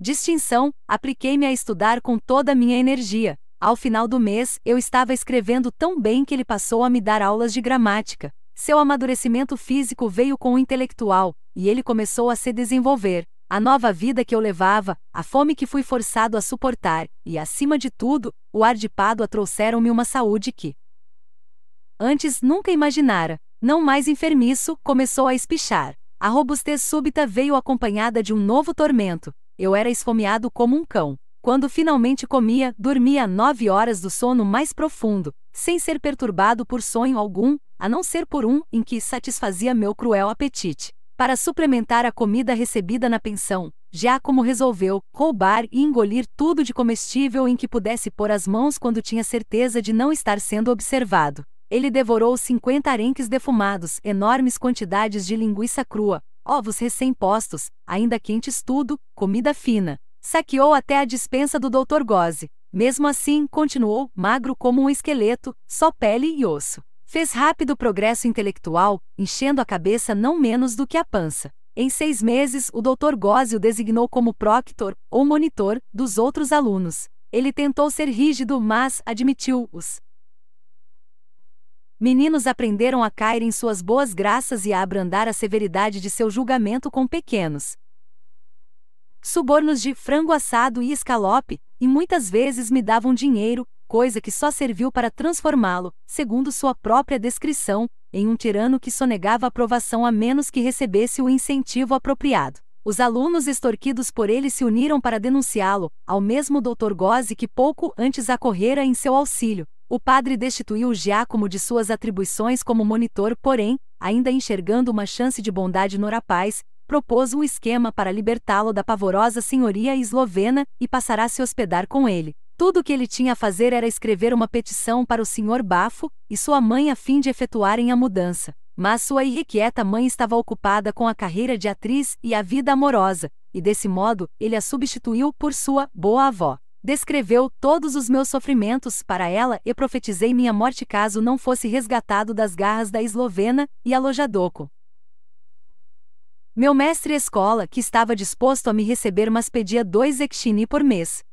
distinção, apliquei-me a estudar com toda a minha energia, ao final do mês, eu estava escrevendo tão bem que ele passou a me dar aulas de gramática. Seu amadurecimento físico veio com o intelectual, e ele começou a se desenvolver. A nova vida que eu levava, a fome que fui forçado a suportar, e acima de tudo, o ar de Pádua trouxeram-me uma saúde que antes nunca imaginara. Não mais enfermiço, começou a espichar. A robustez súbita veio acompanhada de um novo tormento. Eu era esfomeado como um cão. Quando finalmente comia, dormia nove horas do sono mais profundo, sem ser perturbado por sonho algum, a não ser por um em que satisfazia meu cruel apetite. Para suplementar a comida recebida na pensão, já como resolveu roubar e engolir tudo de comestível em que pudesse pôr as mãos quando tinha certeza de não estar sendo observado. Ele devorou 50 arenques defumados, enormes quantidades de linguiça crua, ovos recém-postos, ainda quentes tudo, comida fina, Saqueou até a dispensa do Dr. Gozzi. Mesmo assim, continuou, magro como um esqueleto, só pele e osso. Fez rápido progresso intelectual, enchendo a cabeça não menos do que a pança. Em seis meses, o Dr. Gozzi o designou como proctor, ou monitor, dos outros alunos. Ele tentou ser rígido, mas admitiu-os. Meninos aprenderam a cair em suas boas graças e a abrandar a severidade de seu julgamento com pequenos subornos de frango assado e escalope, e muitas vezes me davam dinheiro, coisa que só serviu para transformá-lo, segundo sua própria descrição, em um tirano que sonegava aprovação a menos que recebesse o incentivo apropriado. Os alunos extorquidos por ele se uniram para denunciá-lo, ao mesmo Dr. Gozzi que pouco antes acorrera em seu auxílio. O padre destituiu o Giacomo de suas atribuições como monitor, porém, ainda enxergando uma chance de bondade no rapaz, propôs um esquema para libertá-lo da pavorosa senhoria eslovena e passará a se hospedar com ele. Tudo o que ele tinha a fazer era escrever uma petição para o senhor Bafo e sua mãe a fim de efetuarem a mudança. Mas sua irrequieta mãe estava ocupada com a carreira de atriz e a vida amorosa, e desse modo ele a substituiu por sua boa avó. Descreveu todos os meus sofrimentos para ela e profetizei minha morte caso não fosse resgatado das garras da eslovena e alojadoco. Meu mestre escola, que estava disposto a me receber, mas pedia dois ektini por mês.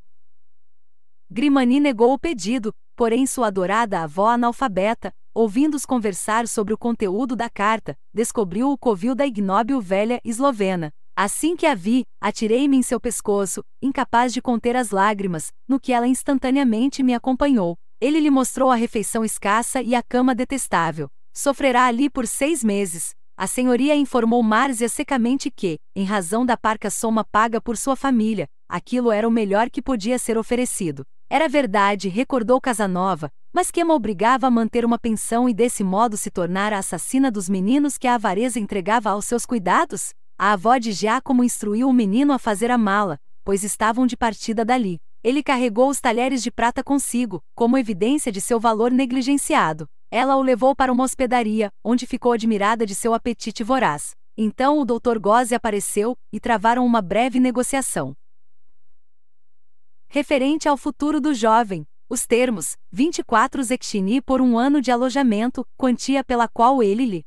Grimani negou o pedido, porém sua adorada avó analfabeta, ouvindo-os conversar sobre o conteúdo da carta, descobriu o covil da ignóbil velha eslovena. Assim que a vi, atirei-me em seu pescoço, incapaz de conter as lágrimas, no que ela instantaneamente me acompanhou. Ele lhe mostrou a refeição escassa e a cama detestável. Sofrerá ali por seis meses, a senhoria informou Márzia secamente que, em razão da parca soma paga por sua família, aquilo era o melhor que podia ser oferecido. Era verdade, recordou Casanova, mas que a obrigava a manter uma pensão e desse modo se tornar a assassina dos meninos que a avareza entregava aos seus cuidados? A avó de Giacomo instruiu o menino a fazer a mala, pois estavam de partida dali. Ele carregou os talheres de prata consigo, como evidência de seu valor negligenciado. Ela o levou para uma hospedaria, onde ficou admirada de seu apetite voraz. Então o Dr. Gozzi apareceu e travaram uma breve negociação. Referente ao futuro do jovem, os termos 24 zecchini por um ano de alojamento, quantia pela qual ele lhe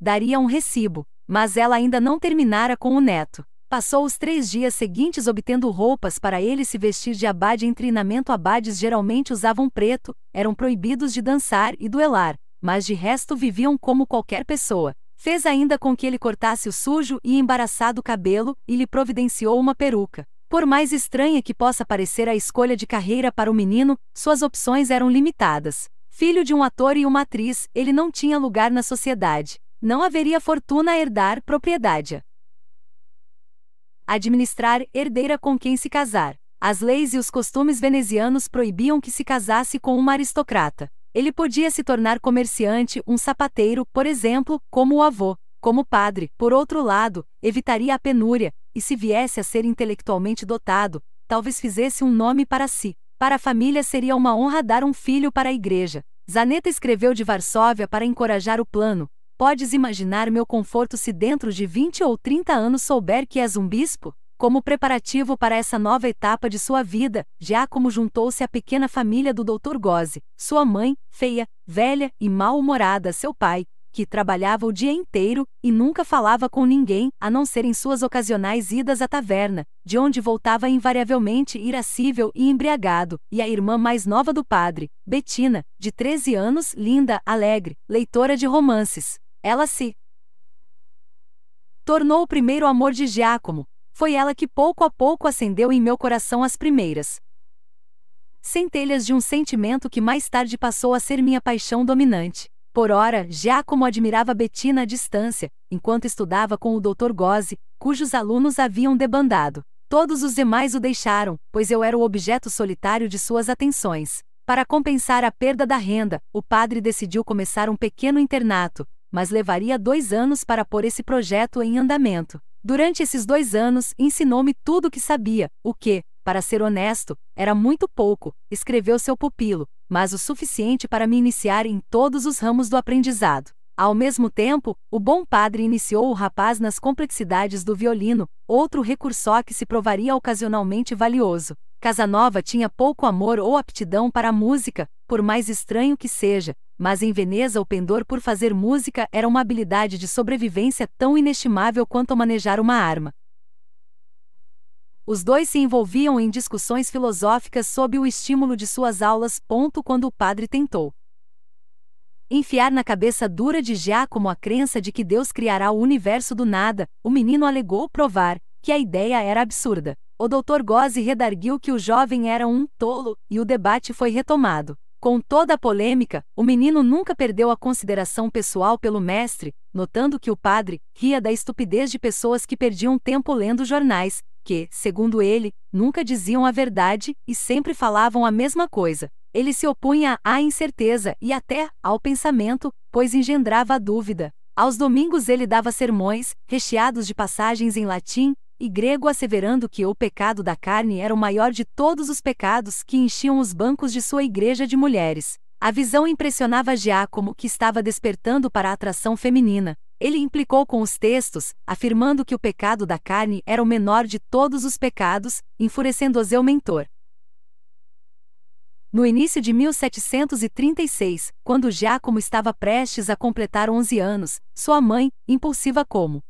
daria um recibo, mas ela ainda não terminara com o neto. Passou os três dias seguintes obtendo roupas para ele se vestir de abade em treinamento. Abades geralmente usavam preto, eram proibidos de dançar e duelar, mas de resto viviam como qualquer pessoa. Fez ainda com que ele cortasse o sujo e embaraçado cabelo e lhe providenciou uma peruca. Por mais estranha que possa parecer a escolha de carreira para o menino, suas opções eram limitadas. Filho de um ator e uma atriz, ele não tinha lugar na sociedade. Não haveria fortuna a herdar propriedade administrar, herdeira com quem se casar. As leis e os costumes venezianos proibiam que se casasse com uma aristocrata. Ele podia se tornar comerciante, um sapateiro, por exemplo, como o avô. Como padre, por outro lado, evitaria a penúria, e se viesse a ser intelectualmente dotado, talvez fizesse um nome para si. Para a família seria uma honra dar um filho para a igreja. Zaneta escreveu de Varsóvia para encorajar o plano, Podes imaginar meu conforto se dentro de 20 ou 30 anos souber que és um bispo? Como preparativo para essa nova etapa de sua vida, Giacomo juntou-se à pequena família do Dr. Gozzi, sua mãe, feia, velha e mal-humorada, seu pai, que trabalhava o dia inteiro e nunca falava com ninguém, a não ser em suas ocasionais idas à taverna, de onde voltava invariavelmente irascível e embriagado, e a irmã mais nova do padre, Bettina, de 13 anos, linda, alegre, leitora de romances. Ela se tornou o primeiro amor de Giacomo, foi ela que pouco a pouco acendeu em meu coração as primeiras centelhas de um sentimento que mais tarde passou a ser minha paixão dominante. Por ora, Giacomo admirava Bettina à distância, enquanto estudava com o Dr. Gozzi, cujos alunos haviam debandado. Todos os demais o deixaram, pois eu era o objeto solitário de suas atenções. Para compensar a perda da renda, o padre decidiu começar um pequeno internato, mas levaria dois anos para pôr esse projeto em andamento. Durante esses dois anos, ensinou-me tudo o que sabia, o que, para ser honesto, era muito pouco, escreveu seu pupilo, mas o suficiente para me iniciar em todos os ramos do aprendizado. Ao mesmo tempo, o bom padre iniciou o rapaz nas complexidades do violino, outro recurso que se provaria ocasionalmente valioso. Casanova tinha pouco amor ou aptidão para a música, por mais estranho que seja, mas em Veneza o pendor por fazer música era uma habilidade de sobrevivência tão inestimável quanto manejar uma arma. Os dois se envolviam em discussões filosóficas sob o estímulo de suas aulas. Ponto quando o padre tentou enfiar na cabeça dura de Giacomo a crença de que Deus criará o universo do nada, o menino alegou provar que a ideia era absurda. O doutor Gozzi redarguiu que o jovem era um tolo e o debate foi retomado. Com toda a polêmica, o menino nunca perdeu a consideração pessoal pelo mestre, notando que o padre ria da estupidez de pessoas que perdiam tempo lendo jornais, que, segundo ele, nunca diziam a verdade e sempre falavam a mesma coisa. Ele se opunha à incerteza e até ao pensamento, pois engendrava a dúvida. Aos domingos ele dava sermões, recheados de passagens em latim, e grego asseverando que o pecado da carne era o maior de todos os pecados que enchiam os bancos de sua igreja de mulheres. A visão impressionava Giacomo, que estava despertando para a atração feminina. Ele implicou com os textos, afirmando que o pecado da carne era o menor de todos os pecados, enfurecendo seu Mentor. No início de 1736, quando Giacomo estava prestes a completar 11 anos, sua mãe, impulsiva como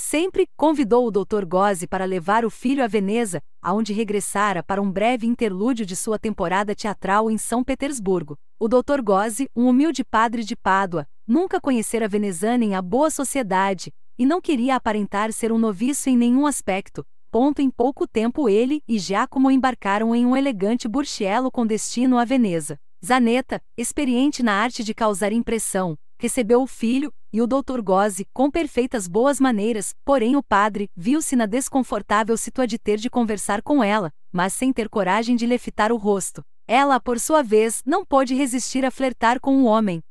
Sempre convidou o Dr. Gozzi para levar o filho a Veneza, aonde regressara para um breve interlúdio de sua temporada teatral em São Petersburgo. O Dr. Gozzi, um humilde padre de Pádua, nunca conhecera a Venezana a boa sociedade e não queria aparentar ser um noviço em nenhum aspecto. Ponto em pouco tempo ele e Giacomo embarcaram em um elegante burchielo com destino a Veneza. Zaneta, experiente na arte de causar impressão, recebeu o filho e o doutor Goze, com perfeitas boas maneiras, porém o padre, viu-se na desconfortável situação de ter de conversar com ela, mas sem ter coragem de lhe fitar o rosto. Ela, por sua vez, não pôde resistir a flertar com o um homem.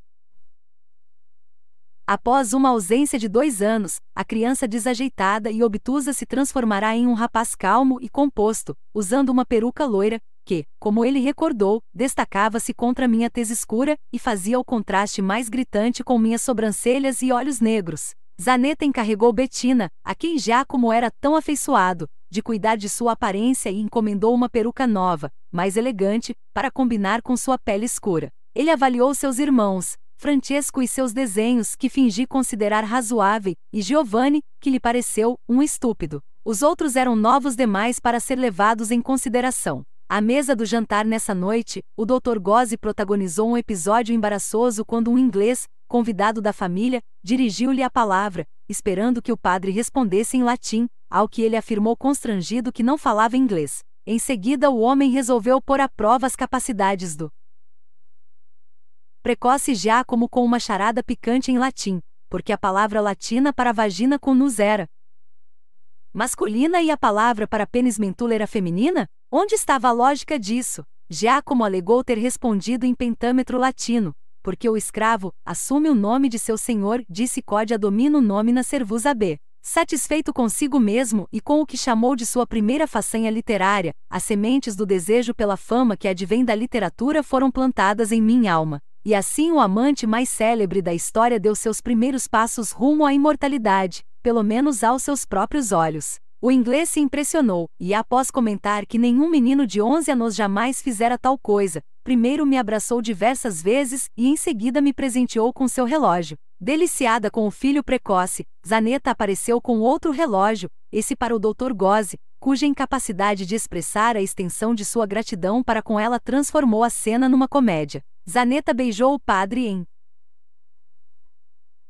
Após uma ausência de dois anos, a criança desajeitada e obtusa se transformará em um rapaz calmo e composto, usando uma peruca loira, que, como ele recordou, destacava-se contra minha tez escura e fazia o contraste mais gritante com minhas sobrancelhas e olhos negros. Zaneta encarregou Bettina, a quem Giacomo era tão afeiçoado, de cuidar de sua aparência e encomendou uma peruca nova, mais elegante, para combinar com sua pele escura. Ele avaliou seus irmãos, Francesco e seus desenhos, que fingi considerar razoável, e Giovanni, que lhe pareceu um estúpido. Os outros eram novos demais para ser levados em consideração. À mesa do jantar nessa noite, o Dr. Gozzi protagonizou um episódio embaraçoso quando um inglês, convidado da família, dirigiu-lhe a palavra, esperando que o padre respondesse em latim, ao que ele afirmou constrangido que não falava inglês. Em seguida, o homem resolveu pôr à prova as capacidades do precoce como com uma charada picante em latim, porque a palavra latina para vagina conus era masculina e a palavra para pênis mentula era feminina? Onde estava a lógica disso? Giacomo alegou ter respondido em pentâmetro latino, porque o escravo assume o nome de seu senhor, disse Códia domina o nome na servusa B. Satisfeito consigo mesmo e com o que chamou de sua primeira façanha literária, as sementes do desejo pela fama que advém da literatura foram plantadas em minha alma, e assim o amante mais célebre da história deu seus primeiros passos rumo à imortalidade pelo menos aos seus próprios olhos. O inglês se impressionou, e após comentar que nenhum menino de 11 anos jamais fizera tal coisa, primeiro me abraçou diversas vezes e em seguida me presenteou com seu relógio. Deliciada com o filho precoce, Zaneta apareceu com outro relógio, esse para o Dr. Gozzi, cuja incapacidade de expressar a extensão de sua gratidão para com ela transformou a cena numa comédia. Zaneta beijou o padre em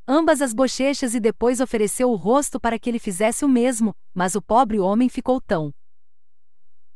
ambas as bochechas e depois ofereceu o rosto para que ele fizesse o mesmo, mas o pobre homem ficou tão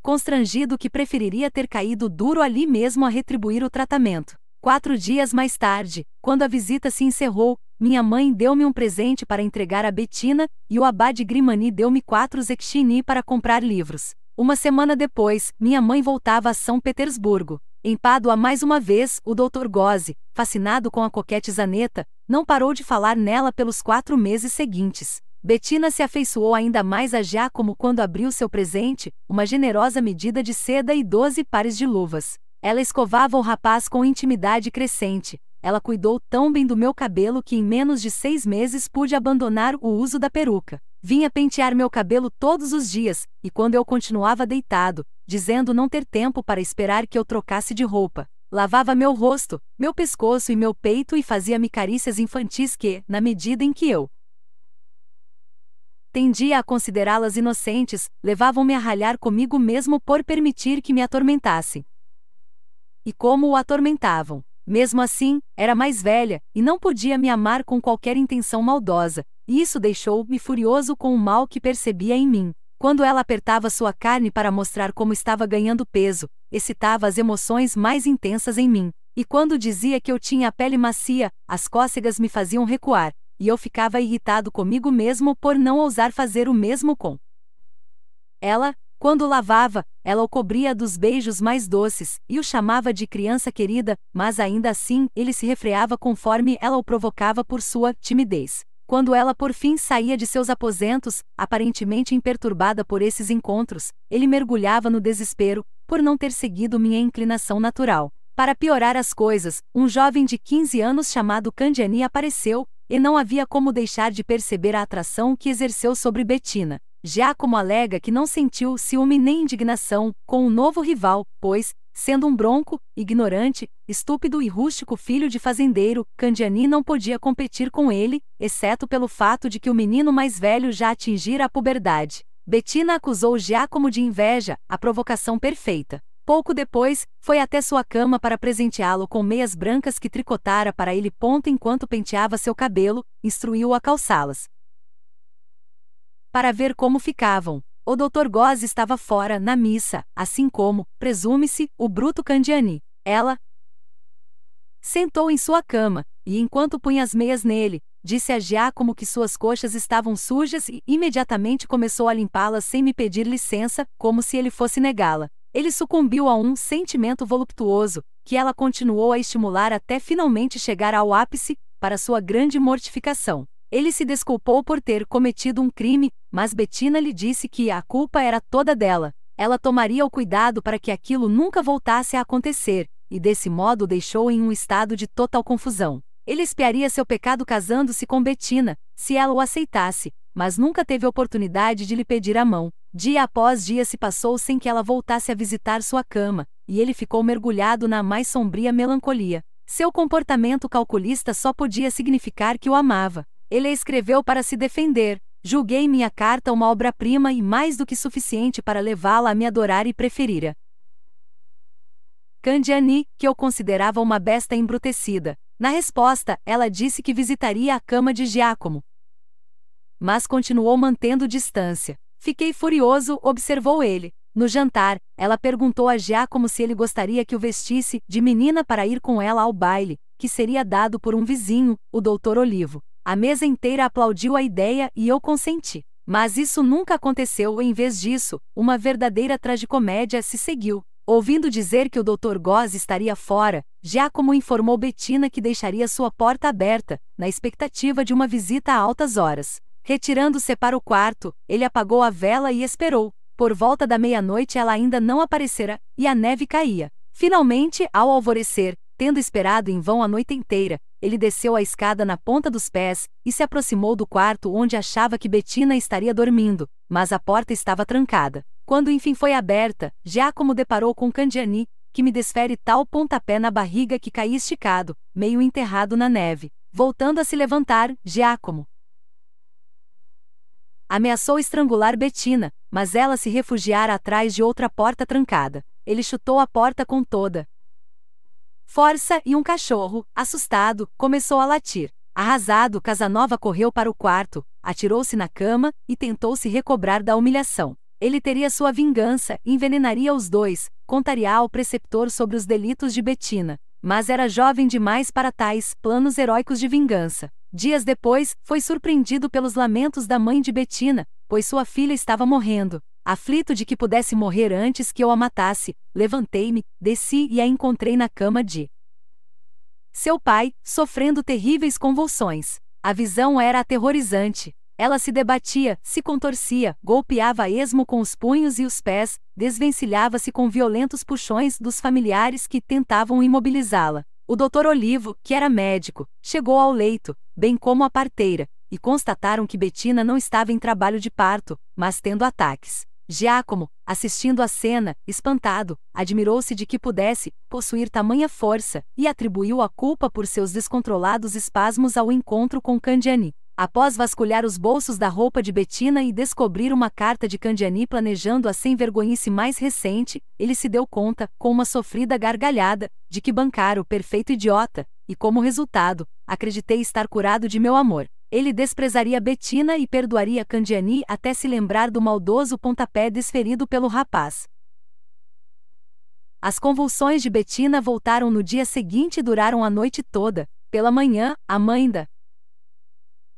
constrangido que preferiria ter caído duro ali mesmo a retribuir o tratamento. Quatro dias mais tarde, quando a visita se encerrou, minha mãe deu-me um presente para entregar a Betina, e o abade Grimani deu-me quatro zecchini para comprar livros. Uma semana depois, minha mãe voltava a São Petersburgo. Em Pádua mais uma vez, o Dr. Gozzi, fascinado com a coquete Zaneta, não parou de falar nela pelos quatro meses seguintes. Bettina se afeiçoou ainda mais a Giacomo quando abriu seu presente, uma generosa medida de seda e doze pares de luvas. Ela escovava o rapaz com intimidade crescente. Ela cuidou tão bem do meu cabelo que em menos de seis meses pude abandonar o uso da peruca. Vinha pentear meu cabelo todos os dias, e quando eu continuava deitado, dizendo não ter tempo para esperar que eu trocasse de roupa, lavava meu rosto, meu pescoço e meu peito e fazia-me carícias infantis que, na medida em que eu tendia a considerá-las inocentes, levavam-me a ralhar comigo mesmo por permitir que me atormentasse. E como o atormentavam. Mesmo assim, era mais velha, e não podia me amar com qualquer intenção maldosa, isso deixou-me furioso com o mal que percebia em mim. Quando ela apertava sua carne para mostrar como estava ganhando peso, excitava as emoções mais intensas em mim. E quando dizia que eu tinha a pele macia, as cócegas me faziam recuar, e eu ficava irritado comigo mesmo por não ousar fazer o mesmo com ela. Quando lavava, ela o cobria dos beijos mais doces e o chamava de criança querida, mas ainda assim ele se refreava conforme ela o provocava por sua timidez. Quando ela por fim saía de seus aposentos, aparentemente imperturbada por esses encontros, ele mergulhava no desespero, por não ter seguido minha inclinação natural. Para piorar as coisas, um jovem de 15 anos chamado Candiani apareceu, e não havia como deixar de perceber a atração que exerceu sobre Bettina. Giacomo alega que não sentiu ciúme nem indignação com o novo rival, pois, Sendo um bronco, ignorante, estúpido e rústico filho de fazendeiro, Candiani não podia competir com ele, exceto pelo fato de que o menino mais velho já atingira a puberdade. Bettina acusou Giacomo de inveja, a provocação perfeita. Pouco depois, foi até sua cama para presenteá-lo com meias brancas que tricotara para ele ponto enquanto penteava seu cabelo, instruiu-o a calçá-las. Para ver como ficavam. O Dr. Goz estava fora, na missa, assim como, presume-se, o bruto Candiani. Ela sentou em sua cama, e enquanto punha as meias nele, disse a Giacomo que suas coxas estavam sujas e imediatamente começou a limpá-las sem me pedir licença, como se ele fosse negá-la. Ele sucumbiu a um sentimento voluptuoso, que ela continuou a estimular até finalmente chegar ao ápice, para sua grande mortificação. Ele se desculpou por ter cometido um crime, mas Bettina lhe disse que a culpa era toda dela. Ela tomaria o cuidado para que aquilo nunca voltasse a acontecer, e desse modo o deixou em um estado de total confusão. Ele espiaria seu pecado casando-se com Bettina, se ela o aceitasse, mas nunca teve oportunidade de lhe pedir a mão. Dia após dia se passou sem que ela voltasse a visitar sua cama, e ele ficou mergulhado na mais sombria melancolia. Seu comportamento calculista só podia significar que o amava. Ele escreveu para se defender: Julguei minha carta uma obra-prima e mais do que suficiente para levá-la a me adorar e preferira. Candiani, que eu considerava uma besta embrutecida. Na resposta, ela disse que visitaria a cama de Giacomo. Mas continuou mantendo distância. Fiquei furioso, observou ele. No jantar, ela perguntou a Giacomo se ele gostaria que o vestisse de menina para ir com ela ao baile, que seria dado por um vizinho, o doutor Olivo. A mesa inteira aplaudiu a ideia e eu consenti. Mas isso nunca aconteceu, em vez disso, uma verdadeira tragicomédia se seguiu. Ouvindo dizer que o Dr. Goz estaria fora, Giacomo informou Bettina que deixaria sua porta aberta, na expectativa de uma visita a altas horas. Retirando-se para o quarto, ele apagou a vela e esperou. Por volta da meia-noite ela ainda não aparecera, e a neve caía. Finalmente, ao alvorecer, tendo esperado em vão a noite inteira, ele desceu a escada na ponta dos pés e se aproximou do quarto onde achava que Bettina estaria dormindo, mas a porta estava trancada. Quando enfim foi aberta, Giacomo deparou com Candiani, que me desfere tal pontapé na barriga que caí esticado, meio enterrado na neve. Voltando a se levantar, Giacomo ameaçou estrangular Bettina, mas ela se refugiara atrás de outra porta trancada. Ele chutou a porta com toda Força, e um cachorro, assustado, começou a latir. Arrasado, Casanova correu para o quarto, atirou-se na cama e tentou se recobrar da humilhação. Ele teria sua vingança, envenenaria os dois, contaria ao preceptor sobre os delitos de Betina. Mas era jovem demais para tais planos heróicos de vingança. Dias depois, foi surpreendido pelos lamentos da mãe de Betina, pois sua filha estava morrendo. Aflito de que pudesse morrer antes que eu a matasse, levantei-me, desci e a encontrei na cama de seu pai, sofrendo terríveis convulsões. A visão era aterrorizante. Ela se debatia, se contorcia, golpeava esmo com os punhos e os pés, desvencilhava-se com violentos puxões dos familiares que tentavam imobilizá-la. O doutor Olivo, que era médico, chegou ao leito, bem como a parteira, e constataram que Betina não estava em trabalho de parto, mas tendo ataques. Giacomo, assistindo à cena, espantado, admirou-se de que pudesse possuir tamanha força e atribuiu a culpa por seus descontrolados espasmos ao encontro com Candiani. Após vasculhar os bolsos da roupa de Bettina e descobrir uma carta de Candiani planejando a sem vergonhice mais recente, ele se deu conta, com uma sofrida gargalhada, de que bancara o perfeito idiota, e como resultado, acreditei estar curado de meu amor ele desprezaria Betina e perdoaria Candiani até se lembrar do maldoso pontapé desferido pelo rapaz. As convulsões de Betina voltaram no dia seguinte e duraram a noite toda. Pela manhã, a mãe da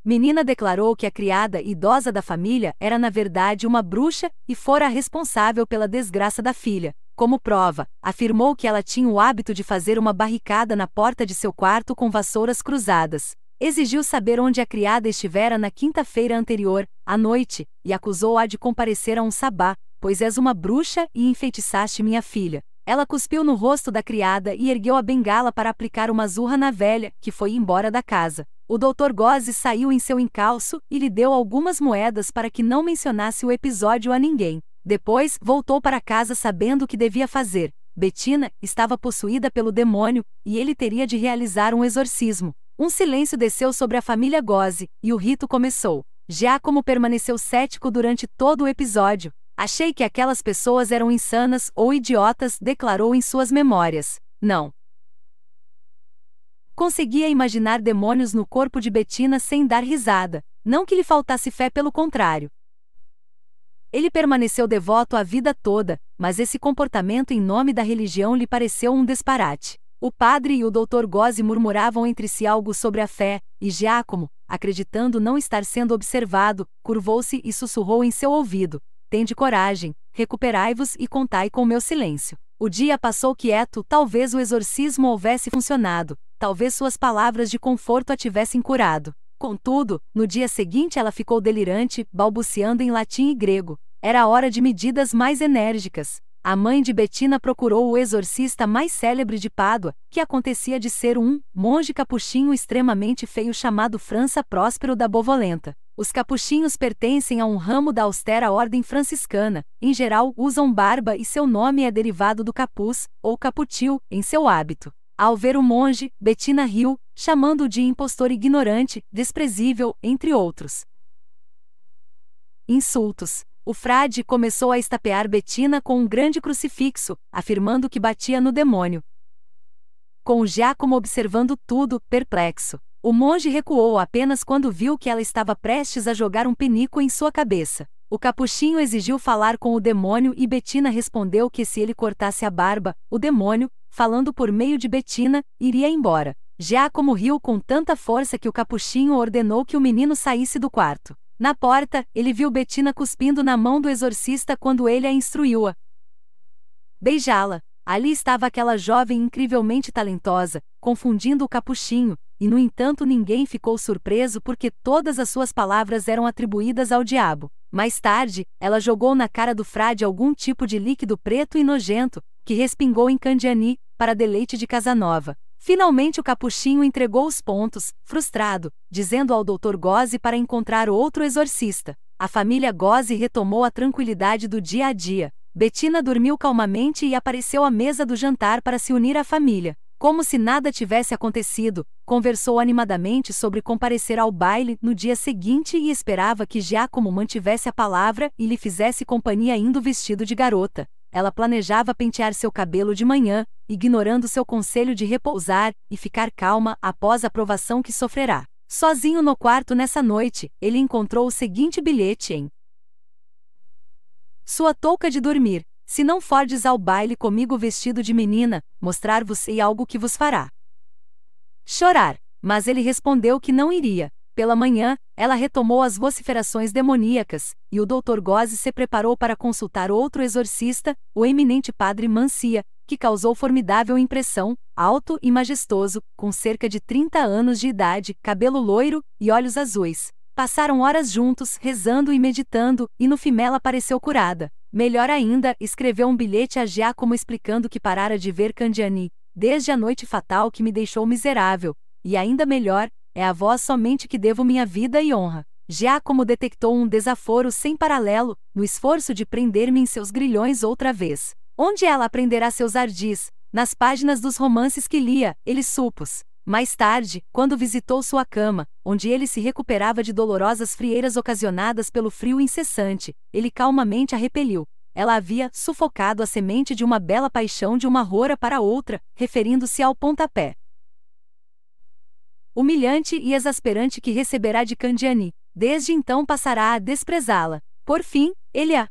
menina declarou que a criada idosa da família era na verdade uma bruxa e fora a responsável pela desgraça da filha. Como prova, afirmou que ela tinha o hábito de fazer uma barricada na porta de seu quarto com vassouras cruzadas exigiu saber onde a criada estivera na quinta-feira anterior, à noite, e acusou-a de comparecer a um sabá, pois és uma bruxa e enfeitiçaste minha filha. Ela cuspiu no rosto da criada e ergueu a bengala para aplicar uma zurra na velha, que foi embora da casa. O doutor Gozzi saiu em seu encalço e lhe deu algumas moedas para que não mencionasse o episódio a ninguém. Depois, voltou para casa sabendo o que devia fazer. Betina estava possuída pelo demônio e ele teria de realizar um exorcismo. Um silêncio desceu sobre a família Gozzi, e o rito começou. Giacomo permaneceu cético durante todo o episódio. Achei que aquelas pessoas eram insanas ou idiotas, declarou em suas memórias. Não. Conseguia imaginar demônios no corpo de Bettina sem dar risada, não que lhe faltasse fé, pelo contrário. Ele permaneceu devoto a vida toda, mas esse comportamento em nome da religião lhe pareceu um disparate. O padre e o doutor Gozzi murmuravam entre si algo sobre a fé, e Giacomo, acreditando não estar sendo observado, curvou-se e sussurrou em seu ouvido: Tende coragem, recuperai-vos e contai com meu silêncio. O dia passou quieto, talvez o exorcismo houvesse funcionado, talvez suas palavras de conforto a tivessem curado. Contudo, no dia seguinte ela ficou delirante, balbuciando em latim e grego. Era hora de medidas mais enérgicas a mãe de Bettina procurou o exorcista mais célebre de Pádua, que acontecia de ser um monge capuchinho extremamente feio chamado França Próspero da Bovolenta. Os capuchinhos pertencem a um ramo da austera ordem franciscana, em geral usam barba e seu nome é derivado do capuz, ou caputil, em seu hábito. Ao ver o monge, Bettina riu, chamando-o de impostor ignorante, desprezível, entre outros. Insultos o frade começou a estapear Betina com um grande crucifixo, afirmando que batia no demônio. Com Giacomo observando tudo, perplexo, o monge recuou apenas quando viu que ela estava prestes a jogar um penico em sua cabeça. O capuchinho exigiu falar com o demônio e Betina respondeu que se ele cortasse a barba, o demônio, falando por meio de Betina, iria embora. Giacomo riu com tanta força que o capuchinho ordenou que o menino saísse do quarto. Na porta, ele viu Betina cuspindo na mão do exorcista quando ele a instruiu-a. Beijá-la. Ali estava aquela jovem incrivelmente talentosa, confundindo o capuchinho, e no entanto ninguém ficou surpreso porque todas as suas palavras eram atribuídas ao diabo. Mais tarde, ela jogou na cara do frade algum tipo de líquido preto e nojento, que respingou em Candiani, para deleite de Casanova. Finalmente o capuchinho entregou os pontos, frustrado, dizendo ao Dr. Gozzi para encontrar outro exorcista. A família Gozzi retomou a tranquilidade do dia a dia. Betina dormiu calmamente e apareceu à mesa do jantar para se unir à família. Como se nada tivesse acontecido, conversou animadamente sobre comparecer ao baile no dia seguinte e esperava que Giacomo mantivesse a palavra e lhe fizesse companhia indo vestido de garota. Ela planejava pentear seu cabelo de manhã, ignorando seu conselho de repousar e ficar calma após a provação que sofrerá. Sozinho no quarto nessa noite, ele encontrou o seguinte bilhete em sua touca de dormir. Se não fordes ao baile comigo vestido de menina, mostrar-vos-ei algo que vos fará chorar. Mas ele respondeu que não iria, pela manhã, ela retomou as vociferações demoníacas, e o Dr. Gozzi se preparou para consultar outro exorcista, o eminente padre Mancia, que causou formidável impressão, alto e majestoso, com cerca de 30 anos de idade, cabelo loiro e olhos azuis. Passaram horas juntos, rezando e meditando, e no fim ela pareceu curada. Melhor ainda, escreveu um bilhete a Giacomo explicando que parara de ver Candiani, desde a noite fatal que me deixou miserável, e ainda melhor, é a vós somente que devo minha vida e honra. Já como detectou um desaforo sem paralelo, no esforço de prender-me em seus grilhões outra vez. Onde ela aprenderá seus ardis? Nas páginas dos romances que lia, ele supus. Mais tarde, quando visitou sua cama, onde ele se recuperava de dolorosas frieiras ocasionadas pelo frio incessante, ele calmamente a repeliu. Ela havia sufocado a semente de uma bela paixão de uma roura para outra, referindo-se ao pontapé humilhante e exasperante que receberá de Candiani, desde então passará a desprezá-la. Por fim, ele a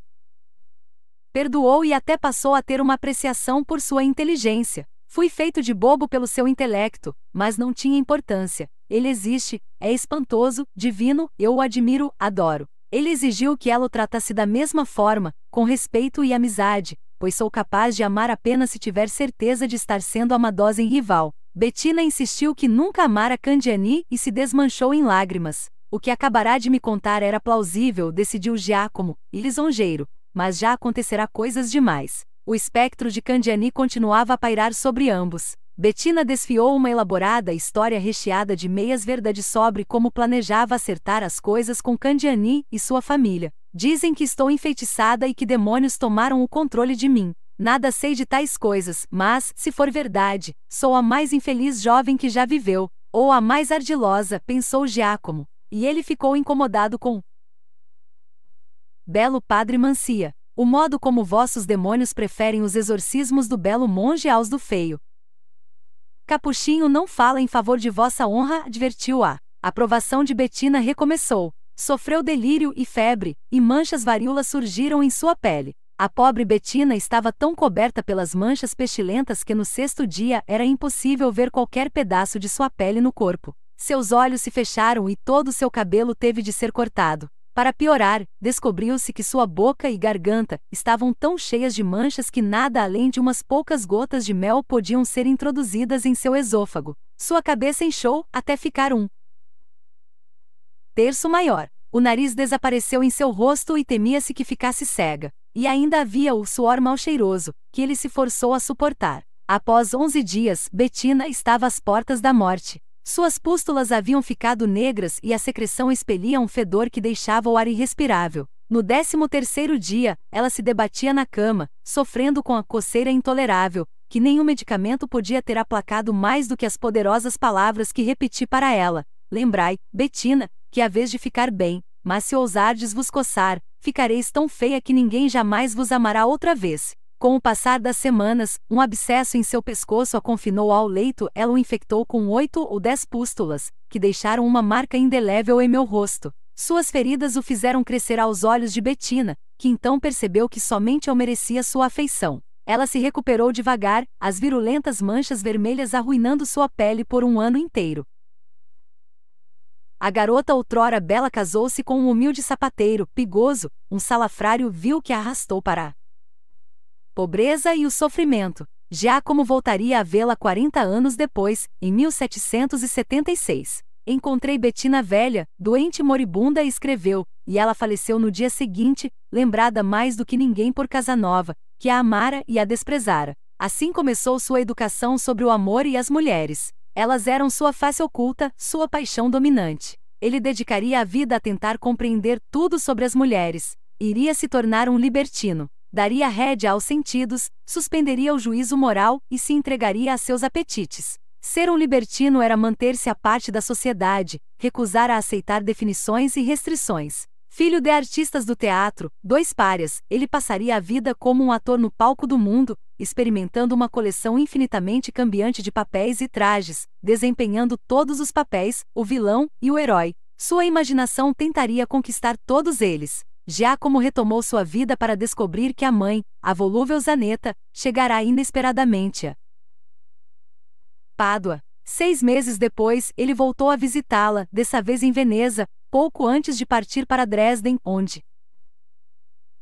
perdoou e até passou a ter uma apreciação por sua inteligência. Fui feito de bobo pelo seu intelecto, mas não tinha importância. Ele existe, é espantoso, divino, eu o admiro, adoro. Ele exigiu que ela o tratasse da mesma forma, com respeito e amizade, pois sou capaz de amar apenas se tiver certeza de estar sendo uma em rival. Bettina insistiu que nunca amara Candiani e se desmanchou em lágrimas. O que acabará de me contar era plausível, decidiu Giacomo, lisonjeiro, mas já acontecerá coisas demais. O espectro de Candiani continuava a pairar sobre ambos. Bettina desfiou uma elaborada história recheada de meias verdades sobre como planejava acertar as coisas com Candiani e sua família. Dizem que estou enfeitiçada e que demônios tomaram o controle de mim. Nada sei de tais coisas, mas, se for verdade, sou a mais infeliz jovem que já viveu, ou a mais ardilosa, pensou Giacomo, e ele ficou incomodado com. Belo Padre Mancia, o modo como vossos demônios preferem os exorcismos do belo monge aos do feio. Capuchinho não fala em favor de vossa honra, advertiu-a. A de Betina recomeçou. Sofreu delírio e febre, e manchas varíolas surgiram em sua pele. A pobre Betina estava tão coberta pelas manchas pestilentas que no sexto dia era impossível ver qualquer pedaço de sua pele no corpo. Seus olhos se fecharam e todo seu cabelo teve de ser cortado. Para piorar, descobriu-se que sua boca e garganta estavam tão cheias de manchas que nada além de umas poucas gotas de mel podiam ser introduzidas em seu esôfago. Sua cabeça inchou até ficar um terço maior. O nariz desapareceu em seu rosto e temia-se que ficasse cega. E ainda havia o suor mal cheiroso, que ele se forçou a suportar. Após onze dias, Betina estava às portas da morte. Suas pústulas haviam ficado negras e a secreção expelia um fedor que deixava o ar irrespirável. No décimo terceiro dia, ela se debatia na cama, sofrendo com a coceira intolerável, que nenhum medicamento podia ter aplacado mais do que as poderosas palavras que repeti para ela. Lembrai, Betina, que a vez de ficar bem, mas se ousardes vos coçar, ficareis tão feia que ninguém jamais vos amará outra vez. Com o passar das semanas, um abscesso em seu pescoço a confinou ao leito, ela o infectou com oito ou dez pústulas, que deixaram uma marca indelével em meu rosto. Suas feridas o fizeram crescer aos olhos de Betina, que então percebeu que somente eu merecia sua afeição. Ela se recuperou devagar, as virulentas manchas vermelhas arruinando sua pele por um ano inteiro. A garota outrora bela casou-se com um humilde sapateiro, pigoso, um salafrário vil que a arrastou para a pobreza e o sofrimento, já como voltaria a vê-la 40 anos depois, em 1776. Encontrei Bettina velha, doente moribunda e escreveu, e ela faleceu no dia seguinte, lembrada mais do que ninguém por Casanova, que a amara e a desprezara. Assim começou sua educação sobre o amor e as mulheres. Elas eram sua face oculta, sua paixão dominante. Ele dedicaria a vida a tentar compreender tudo sobre as mulheres. Iria se tornar um libertino. Daria rédea aos sentidos, suspenderia o juízo moral e se entregaria a seus apetites. Ser um libertino era manter-se à parte da sociedade, recusar a aceitar definições e restrições. Filho de artistas do teatro, dois párias, ele passaria a vida como um ator no palco do mundo, experimentando uma coleção infinitamente cambiante de papéis e trajes, desempenhando todos os papéis, o vilão e o herói. Sua imaginação tentaria conquistar todos eles. Giacomo retomou sua vida para descobrir que a mãe, a volúvel Zaneta, chegará inesperadamente a Pádua. Seis meses depois, ele voltou a visitá-la, dessa vez em Veneza, pouco antes de partir para Dresden, onde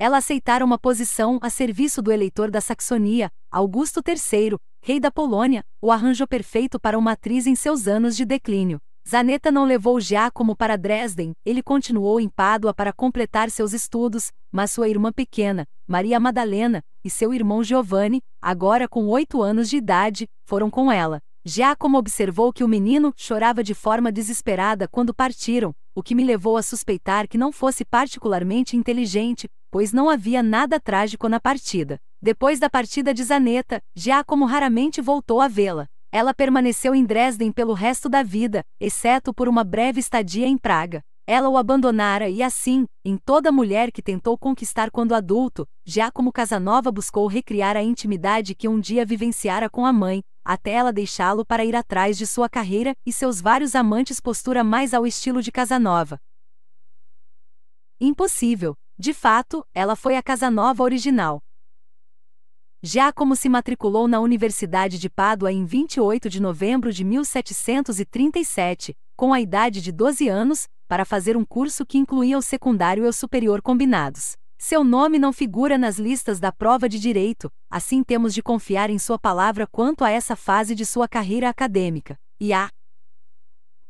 ela aceitara uma posição a serviço do eleitor da Saxonia, Augusto III, rei da Polônia, o arranjo perfeito para uma atriz em seus anos de declínio. Zaneta não levou Giacomo para Dresden, ele continuou em Pádua para completar seus estudos, mas sua irmã pequena, Maria Madalena, e seu irmão Giovanni, agora com oito anos de idade, foram com ela. Giacomo observou que o menino chorava de forma desesperada quando partiram, o que me levou a suspeitar que não fosse particularmente inteligente, pois não havia nada trágico na partida. Depois da partida de Zaneta, Giacomo raramente voltou a vê-la. Ela permaneceu em Dresden pelo resto da vida, exceto por uma breve estadia em Praga. Ela o abandonara e assim, em toda mulher que tentou conquistar quando adulto, Giacomo Casanova buscou recriar a intimidade que um dia vivenciara com a mãe, até ela deixá-lo para ir atrás de sua carreira e seus vários amantes postura mais ao estilo de Casanova. Impossível, de fato, ela foi a casa nova original. Giacomo se matriculou na Universidade de Pádua em 28 de novembro de 1737, com a idade de 12 anos, para fazer um curso que incluía o secundário e o superior combinados. Seu nome não figura nas listas da prova de direito, assim temos de confiar em sua palavra quanto a essa fase de sua carreira acadêmica, e há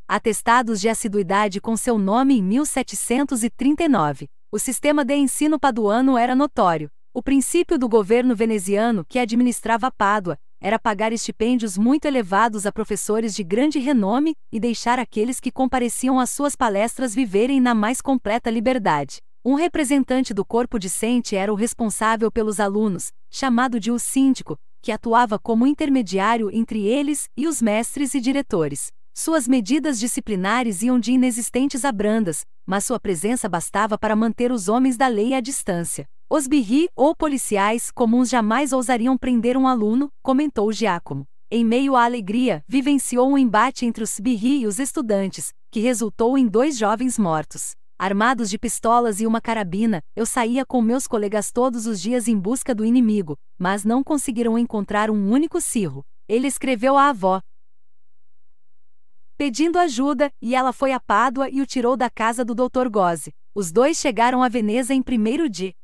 atestados de assiduidade com seu nome em 1739. O sistema de ensino paduano era notório. O princípio do governo veneziano que administrava Pádua era pagar estipêndios muito elevados a professores de grande renome e deixar aqueles que compareciam às suas palestras viverem na mais completa liberdade. Um representante do corpo discente era o responsável pelos alunos, chamado de o síndico, que atuava como intermediário entre eles e os mestres e diretores. Suas medidas disciplinares iam de inexistentes a brandas, mas sua presença bastava para manter os homens da lei à distância. Os birri, ou policiais, comuns jamais ousariam prender um aluno, comentou Giacomo. Em meio à alegria, vivenciou um embate entre os birri e os estudantes, que resultou em dois jovens mortos. Armados de pistolas e uma carabina, eu saía com meus colegas todos os dias em busca do inimigo, mas não conseguiram encontrar um único cirro. Ele escreveu à avó, pedindo ajuda, e ela foi a Pádua e o tirou da casa do Dr. Gozzi. Os dois chegaram a Veneza em 1 de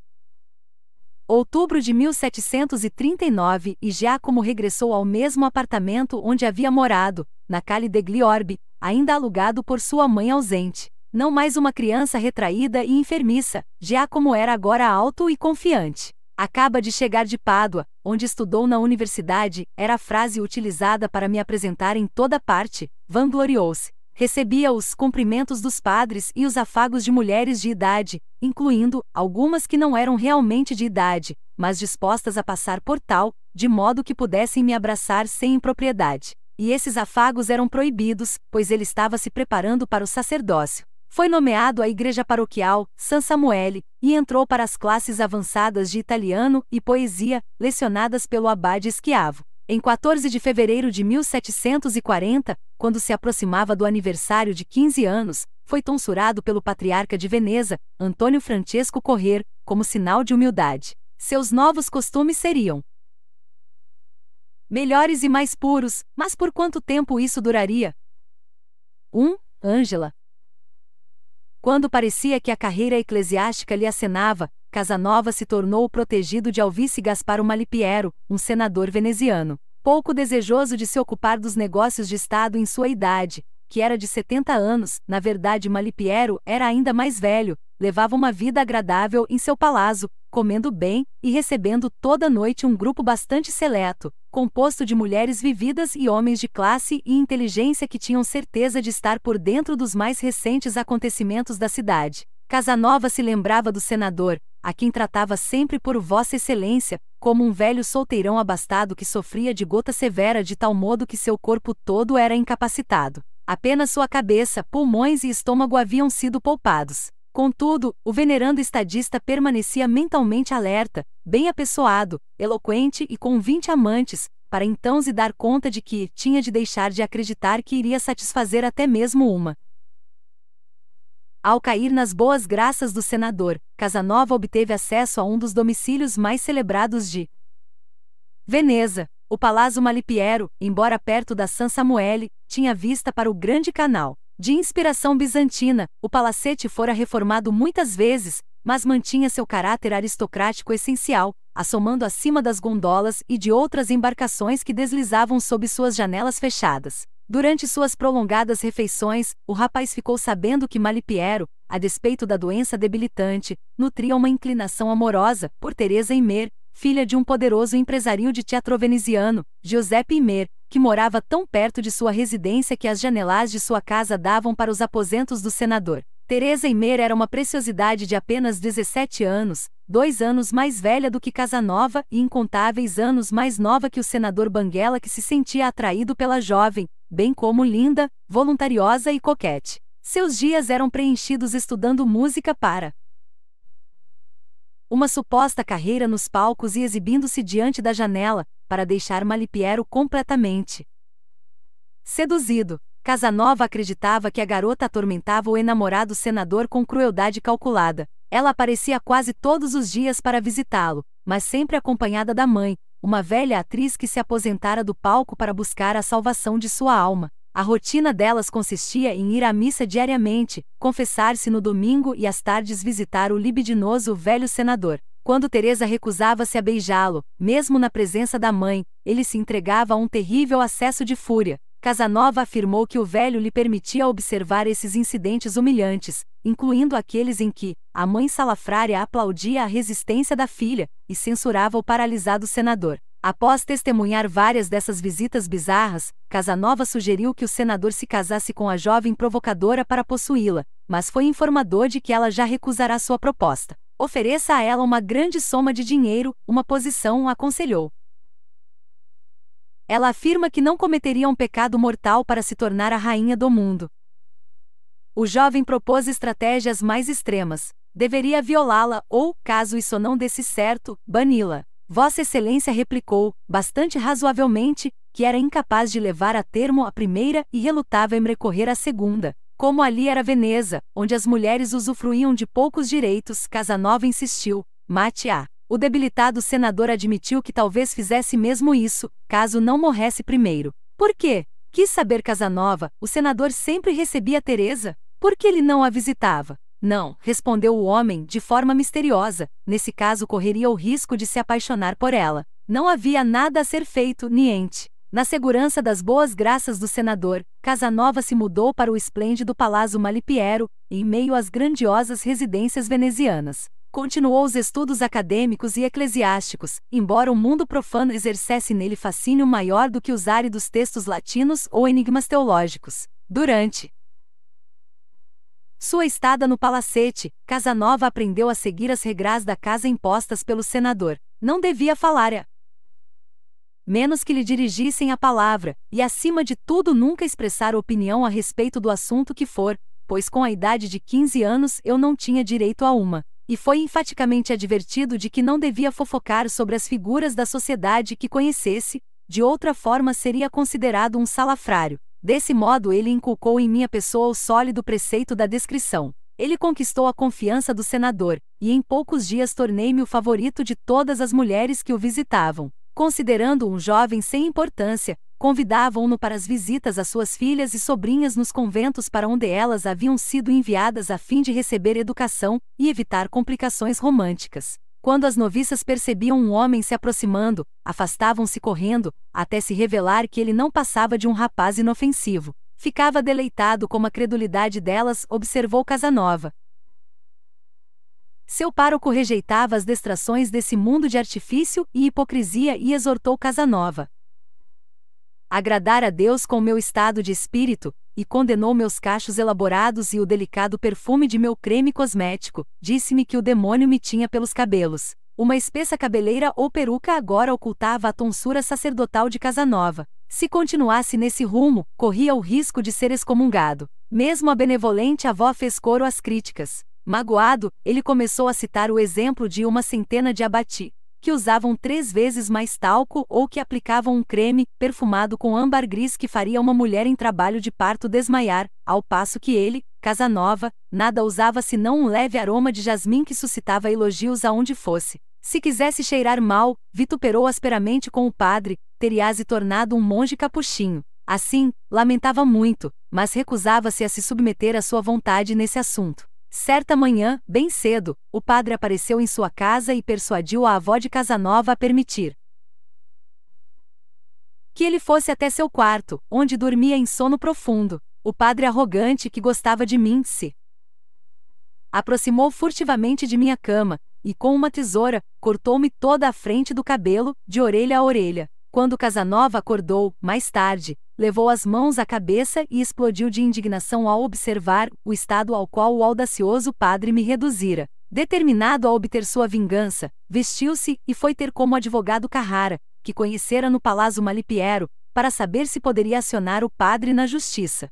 outubro de 1739 e Giacomo regressou ao mesmo apartamento onde havia morado, na Calle degli Orbi, ainda alugado por sua mãe ausente. Não mais uma criança retraída e enfermiça, Giacomo era agora alto e confiante. Acaba de chegar de Pádua, onde estudou na universidade, era a frase utilizada para me apresentar em toda parte, vangloriou-se. Recebia os cumprimentos dos padres e os afagos de mulheres de idade, incluindo algumas que não eram realmente de idade, mas dispostas a passar por tal, de modo que pudessem me abraçar sem impropriedade. E esses afagos eram proibidos, pois ele estava se preparando para o sacerdócio. Foi nomeado à Igreja Paroquial San Samuele e entrou para as classes avançadas de italiano e poesia, lecionadas pelo abade Schiavo. Em 14 de fevereiro de 1740, quando se aproximava do aniversário de 15 anos, foi tonsurado pelo patriarca de Veneza, Antônio Francesco Correr, como sinal de humildade. Seus novos costumes seriam melhores e mais puros, mas por quanto tempo isso duraria? 1. Um, Ângela, quando parecia que a carreira eclesiástica lhe acenava, Casanova se tornou o protegido de Alvice Gaspar Malipiero, um senador veneziano, pouco desejoso de se ocupar dos negócios de Estado em sua idade, que era de 70 anos, na verdade Malipiero era ainda mais velho, levava uma vida agradável em seu palácio, comendo bem e recebendo toda noite um grupo bastante seleto, composto de mulheres vividas e homens de classe e inteligência que tinham certeza de estar por dentro dos mais recentes acontecimentos da cidade. Casanova se lembrava do senador, a quem tratava sempre por Vossa Excelência, como um velho solteirão abastado que sofria de gota severa de tal modo que seu corpo todo era incapacitado. Apenas sua cabeça, pulmões e estômago haviam sido poupados. Contudo, o venerando estadista permanecia mentalmente alerta, bem apessoado, eloquente e com vinte amantes, para então se dar conta de que tinha de deixar de acreditar que iria satisfazer até mesmo uma. Ao cair nas boas graças do senador, Casanova obteve acesso a um dos domicílios mais celebrados de Veneza, o Palazzo Malipiero, embora perto da San Samuele, tinha vista para o Grande Canal. De inspiração bizantina, o palacete fora reformado muitas vezes, mas mantinha seu caráter aristocrático essencial, assomando acima das gondolas e de outras embarcações que deslizavam sob suas janelas fechadas. Durante suas prolongadas refeições, o rapaz ficou sabendo que Malipiero, a despeito da doença debilitante, nutria uma inclinação amorosa por Teresa Imer, filha de um poderoso empresário de teatro veneziano, Giuseppe Imer, que morava tão perto de sua residência que as janelas de sua casa davam para os aposentos do senador. Teresa Imer era uma preciosidade de apenas 17 anos, dois anos mais velha do que Casanova e incontáveis anos mais nova que o senador Banguela que se sentia atraído pela jovem, bem como linda, voluntariosa e coquete. Seus dias eram preenchidos estudando música para uma suposta carreira nos palcos e exibindo-se diante da janela, para deixar Malipiero completamente seduzido. Casanova acreditava que a garota atormentava o enamorado senador com crueldade calculada. Ela aparecia quase todos os dias para visitá-lo, mas sempre acompanhada da mãe, uma velha atriz que se aposentara do palco para buscar a salvação de sua alma. A rotina delas consistia em ir à missa diariamente, confessar-se no domingo e às tardes visitar o libidinoso velho senador. Quando Teresa recusava-se a beijá-lo, mesmo na presença da mãe, ele se entregava a um terrível acesso de fúria. Casanova afirmou que o velho lhe permitia observar esses incidentes humilhantes, incluindo aqueles em que a mãe salafrária aplaudia a resistência da filha e censurava o paralisado senador. Após testemunhar várias dessas visitas bizarras, Casanova sugeriu que o senador se casasse com a jovem provocadora para possuí-la, mas foi informador de que ela já recusará sua proposta. Ofereça a ela uma grande soma de dinheiro, uma posição, aconselhou. Ela afirma que não cometeria um pecado mortal para se tornar a rainha do mundo. O jovem propôs estratégias mais extremas. Deveria violá-la ou, caso isso não desse certo, bani-la. Vossa Excelência replicou, bastante razoavelmente, que era incapaz de levar a termo a primeira e relutava em recorrer à segunda. Como ali era Veneza, onde as mulheres usufruíam de poucos direitos, Casanova insistiu, mate a. O debilitado senador admitiu que talvez fizesse mesmo isso, caso não morresse primeiro. Por quê? Quis saber Casanova, o senador sempre recebia Teresa? Por que ele não a visitava? Não, respondeu o homem, de forma misteriosa. Nesse caso, correria o risco de se apaixonar por ela. Não havia nada a ser feito, niente. Na segurança das boas graças do senador, Casanova se mudou para o esplêndido Palazzo Malipiero, em meio às grandiosas residências venezianas. Continuou os estudos acadêmicos e eclesiásticos, embora o mundo profano exercesse nele fascínio maior do que os áridos textos latinos ou enigmas teológicos. Durante sua estada no palacete, Casanova aprendeu a seguir as regras da casa impostas pelo senador. Não devia falar a menos que lhe dirigissem a palavra, e acima de tudo nunca expressar opinião a respeito do assunto que for, pois com a idade de 15 anos eu não tinha direito a uma, e foi enfaticamente advertido de que não devia fofocar sobre as figuras da sociedade que conhecesse, de outra forma seria considerado um salafrário. Desse modo, ele inculcou em minha pessoa o sólido preceito da descrição. Ele conquistou a confiança do senador, e em poucos dias tornei-me o favorito de todas as mulheres que o visitavam. Considerando um jovem sem importância, convidavam-no para as visitas às suas filhas e sobrinhas nos conventos para onde elas haviam sido enviadas a fim de receber educação e evitar complicações românticas. Quando as noviças percebiam um homem se aproximando, afastavam-se correndo, até se revelar que ele não passava de um rapaz inofensivo. Ficava deleitado com a credulidade delas, observou Casanova. Seu pároco rejeitava as distrações desse mundo de artifício e hipocrisia e exortou Casanova. Agradar a Deus com meu estado de espírito, e condenou meus cachos elaborados e o delicado perfume de meu creme cosmético, disse-me que o demônio me tinha pelos cabelos. Uma espessa cabeleira ou peruca agora ocultava a tonsura sacerdotal de Casanova. Se continuasse nesse rumo, corria o risco de ser excomungado. Mesmo a benevolente avó fez coro às críticas. Magoado, ele começou a citar o exemplo de uma centena de abati que usavam três vezes mais talco ou que aplicavam um creme perfumado com âmbar gris que faria uma mulher em trabalho de parto desmaiar, ao passo que ele, Casanova, nada usava senão um leve aroma de jasmim que suscitava elogios aonde fosse. Se quisesse cheirar mal, vituperou asperamente com o padre, teria se tornado um monge capuchinho. Assim, lamentava muito, mas recusava-se a se submeter à sua vontade nesse assunto. Certa manhã, bem cedo, o padre apareceu em sua casa e persuadiu a avó de Casanova a permitir que ele fosse até seu quarto, onde dormia em sono profundo. O padre arrogante que gostava de mim se aproximou furtivamente de minha cama e, com uma tesoura, cortou-me toda a frente do cabelo, de orelha a orelha. Quando Casanova acordou, mais tarde, levou as mãos à cabeça e explodiu de indignação ao observar o estado ao qual o audacioso padre me reduzira. Determinado a obter sua vingança, vestiu-se e foi ter como advogado Carrara, que conhecera no Palazzo Malipiero, para saber se poderia acionar o padre na justiça.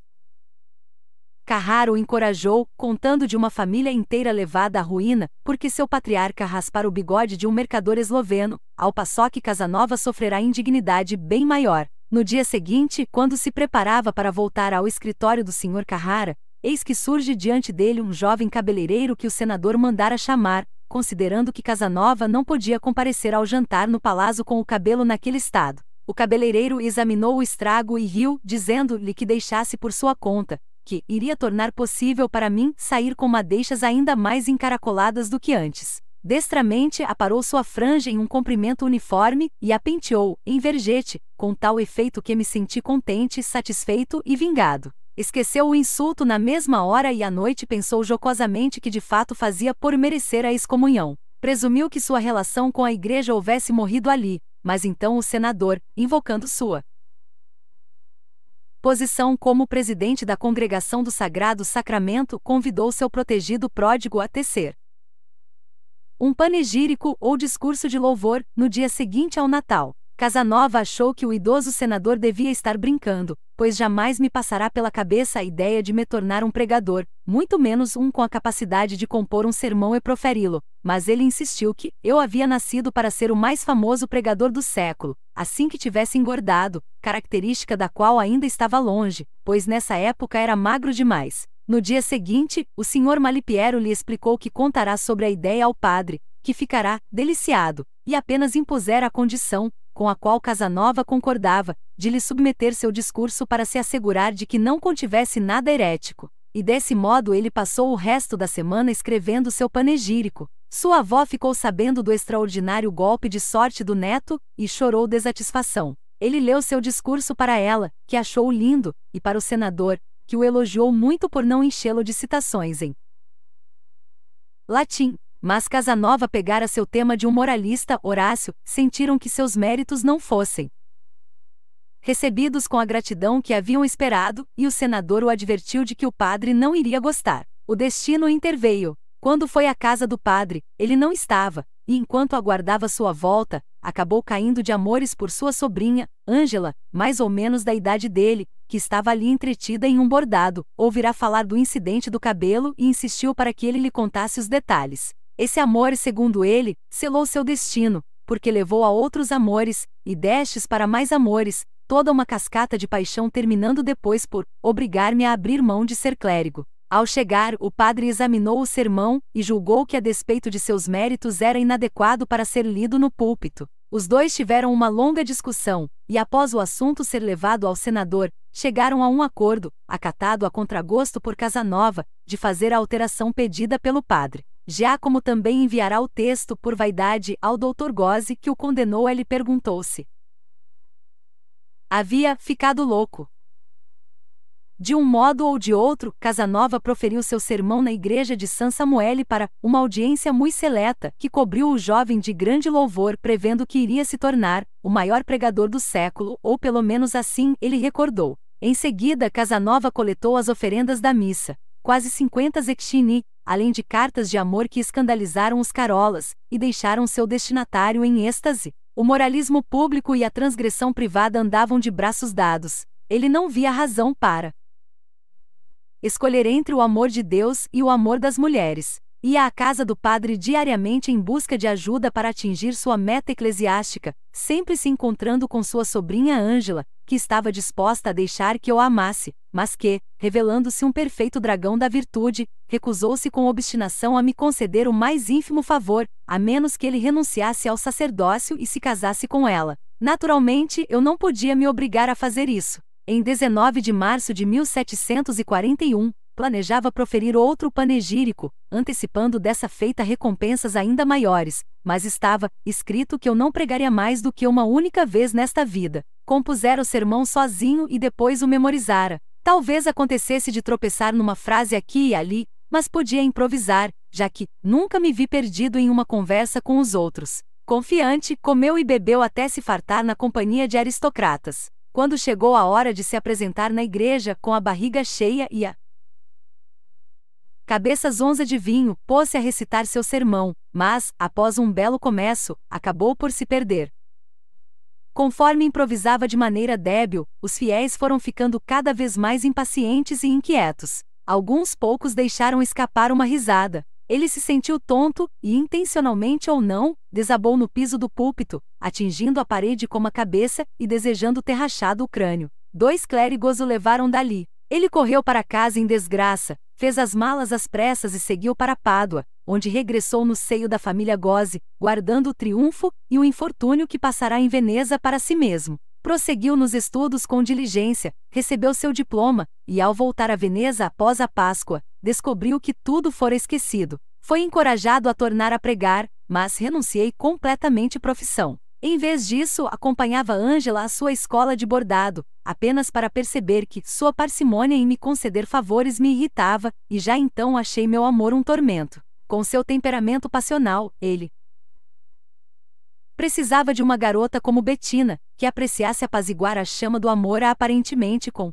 Carrara o encorajou, contando de uma família inteira levada à ruína, porque seu patriarca raspar o bigode de um mercador esloveno, ao passo que Casanova sofrerá indignidade bem maior. No dia seguinte, quando se preparava para voltar ao escritório do Sr. Carrara, eis que surge diante dele um jovem cabeleireiro que o senador mandara chamar, considerando que Casanova não podia comparecer ao jantar no palácio com o cabelo naquele estado. O cabeleireiro examinou o estrago e riu, dizendo-lhe que deixasse por sua conta, que iria tornar possível para mim sair com madeixas ainda mais encaracoladas do que antes. Destramente aparou sua franja em um comprimento uniforme e a penteou, em vergete, com tal efeito que me senti contente, satisfeito e vingado. Esqueceu o insulto na mesma hora e à noite pensou jocosamente que de fato fazia por merecer a excomunhão. Presumiu que sua relação com a igreja houvesse morrido ali, mas então o senador, invocando sua posição como presidente da Congregação do Sagrado Sacramento, convidou seu protegido pródigo a tecer um panegírico ou discurso de louvor, no dia seguinte ao Natal. Casanova achou que o idoso senador devia estar brincando, pois jamais me passará pela cabeça a ideia de me tornar um pregador, muito menos um com a capacidade de compor um sermão e proferi-lo, mas ele insistiu que eu havia nascido para ser o mais famoso pregador do século, assim que tivesse engordado, característica da qual ainda estava longe, pois nessa época era magro demais. No dia seguinte, o Sr. Malipiero lhe explicou que contará sobre a ideia ao padre, que ficará deliciado, e apenas impusera a condição, com a qual Casanova concordava, de lhe submeter seu discurso para se assegurar de que não contivesse nada herético. E desse modo ele passou o resto da semana escrevendo seu panegírico. Sua avó ficou sabendo do extraordinário golpe de sorte do neto e chorou de satisfação. Ele leu seu discurso para ela, que achou lindo, e para o senador, que o elogiou muito por não enchê-lo de citações em latim, mas Casanova pegara seu tema de um moralista, Horácio, sentiram que seus méritos não fossem recebidos com a gratidão que haviam esperado, e o senador o advertiu de que o padre não iria gostar. O destino interveio. Quando foi à casa do padre, ele não estava, e enquanto aguardava sua volta, acabou caindo de amores por sua sobrinha, Ângela, mais ou menos da idade dele, que estava ali entretida em um bordado, ouvirá falar do incidente do cabelo e insistiu para que ele lhe contasse os detalhes. Esse amor, segundo ele, selou seu destino, porque levou a outros amores, e destes para mais amores, toda uma cascata de paixão terminando depois por obrigar-me a abrir mão de ser clérigo. Ao chegar, o padre examinou o sermão e julgou que, a despeito de seus méritos, era inadequado para ser lido no púlpito. Os dois tiveram uma longa discussão, e após o assunto ser levado ao senador, chegaram a um acordo, acatado a contragosto por Casanova, de fazer a alteração pedida pelo padre. Giacomo também enviará o texto por vaidade ao doutor Gozzi que o condenou ele perguntou se havia ficado louco. De um modo ou de outro, Casanova proferiu seu sermão na igreja de San Samuele para uma audiência muito seleta, que cobriu o jovem de grande louvor, prevendo que iria se tornar o maior pregador do século, ou pelo menos assim ele recordou. Em seguida, Casanova coletou as oferendas da missa, quase 50 zecchini, além de cartas de amor que escandalizaram os carolas e deixaram seu destinatário em êxtase. O moralismo público e a transgressão privada andavam de braços dados. Ele não via razão para escolher entre o amor de Deus e o amor das mulheres. Ia à casa do padre diariamente em busca de ajuda para atingir sua meta eclesiástica, sempre se encontrando com sua sobrinha Ângela, que estava disposta a deixar que eu a amasse, mas que, revelando-se um perfeito dragão da virtude, recusou-se com obstinação a me conceder o mais ínfimo favor, a menos que ele renunciasse ao sacerdócio e se casasse com ela. Naturalmente, eu não podia me obrigar a fazer isso em 19 de março de 1741, planejava proferir outro panegírico, antecipando dessa feita recompensas ainda maiores, mas estava escrito que eu não pregaria mais do que uma única vez nesta vida. Compusera o sermão sozinho e depois o memorizara. Talvez acontecesse de tropeçar numa frase aqui e ali, mas podia improvisar, já que nunca me vi perdido em uma conversa com os outros. Confiante, comeu e bebeu até se fartar na companhia de aristocratas quando chegou a hora de se apresentar na igreja com a barriga cheia e a cabeça zonza de vinho, pôs-se a recitar seu sermão, mas, após um belo começo, acabou por se perder. Conforme improvisava de maneira débil, os fiéis foram ficando cada vez mais impacientes e inquietos. Alguns poucos deixaram escapar uma risada. Ele se sentiu tonto e, intencionalmente ou não, desabou no piso do púlpito, atingindo a parede com a cabeça e desejando ter rachado o crânio. Dois clérigos o levaram dali. Ele correu para casa em desgraça, fez as malas às pressas e seguiu para Pádua, onde regressou no seio da família Gozzi, guardando o triunfo e o infortúnio que passará em Veneza para si mesmo. Prosseguiu nos estudos com diligência, recebeu seu diploma, e ao voltar a Veneza após a Páscoa, descobriu que tudo fora esquecido. Foi encorajado a tornar a pregar, mas renunciei completamente profissão. Em vez disso, acompanhava Angela à sua escola de bordado, apenas para perceber que sua parcimônia em me conceder favores me irritava, e já então achei meu amor um tormento. Com seu temperamento passional, ele precisava de uma garota como Betina, que apreciasse apaziguar a chama do amor a aparentemente com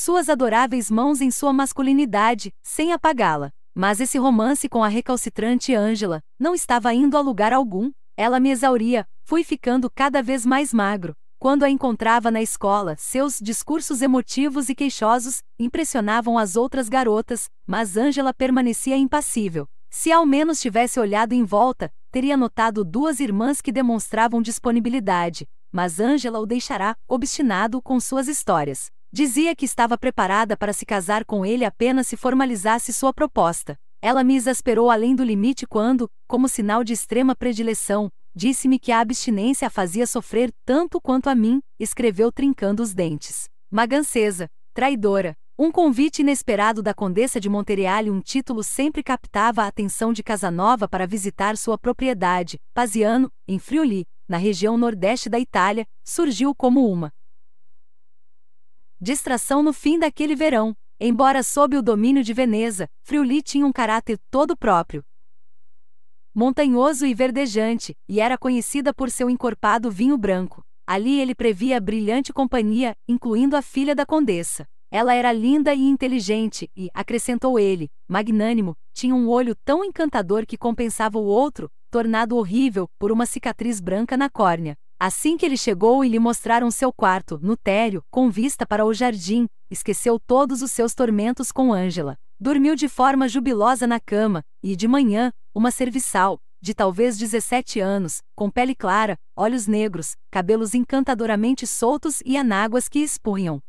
suas adoráveis mãos em sua masculinidade, sem apagá-la. Mas esse romance com a recalcitrante Ângela não estava indo a lugar algum, ela me exauria, fui ficando cada vez mais magro. Quando a encontrava na escola, seus discursos emotivos e queixosos impressionavam as outras garotas, mas Ângela permanecia impassível. Se ao menos tivesse olhado em volta, teria notado duas irmãs que demonstravam disponibilidade, mas Ângela o deixará obstinado com suas histórias. Dizia que estava preparada para se casar com ele apenas se formalizasse sua proposta. Ela me exasperou além do limite quando, como sinal de extrema predileção, disse-me que a abstinência a fazia sofrer tanto quanto a mim, escreveu trincando os dentes. Magancesa, traidora. Um convite inesperado da Condessa de Monterial e um título sempre captava a atenção de Casanova para visitar sua propriedade, Paziano, em Friuli, na região nordeste da Itália, surgiu como uma Distração no fim daquele verão, embora sob o domínio de Veneza, Friuli tinha um caráter todo próprio. Montanhoso e verdejante, e era conhecida por seu encorpado vinho branco. Ali ele previa a brilhante companhia, incluindo a filha da condessa. Ela era linda e inteligente, e, acrescentou ele, magnânimo, tinha um olho tão encantador que compensava o outro, tornado horrível por uma cicatriz branca na córnea. Assim que ele chegou e lhe mostraram seu quarto, no térreo, com vista para o jardim, esqueceu todos os seus tormentos com Ângela. Dormiu de forma jubilosa na cama, e de manhã, uma serviçal, de talvez 17 anos, com pele clara, olhos negros, cabelos encantadoramente soltos e anáguas que expunham.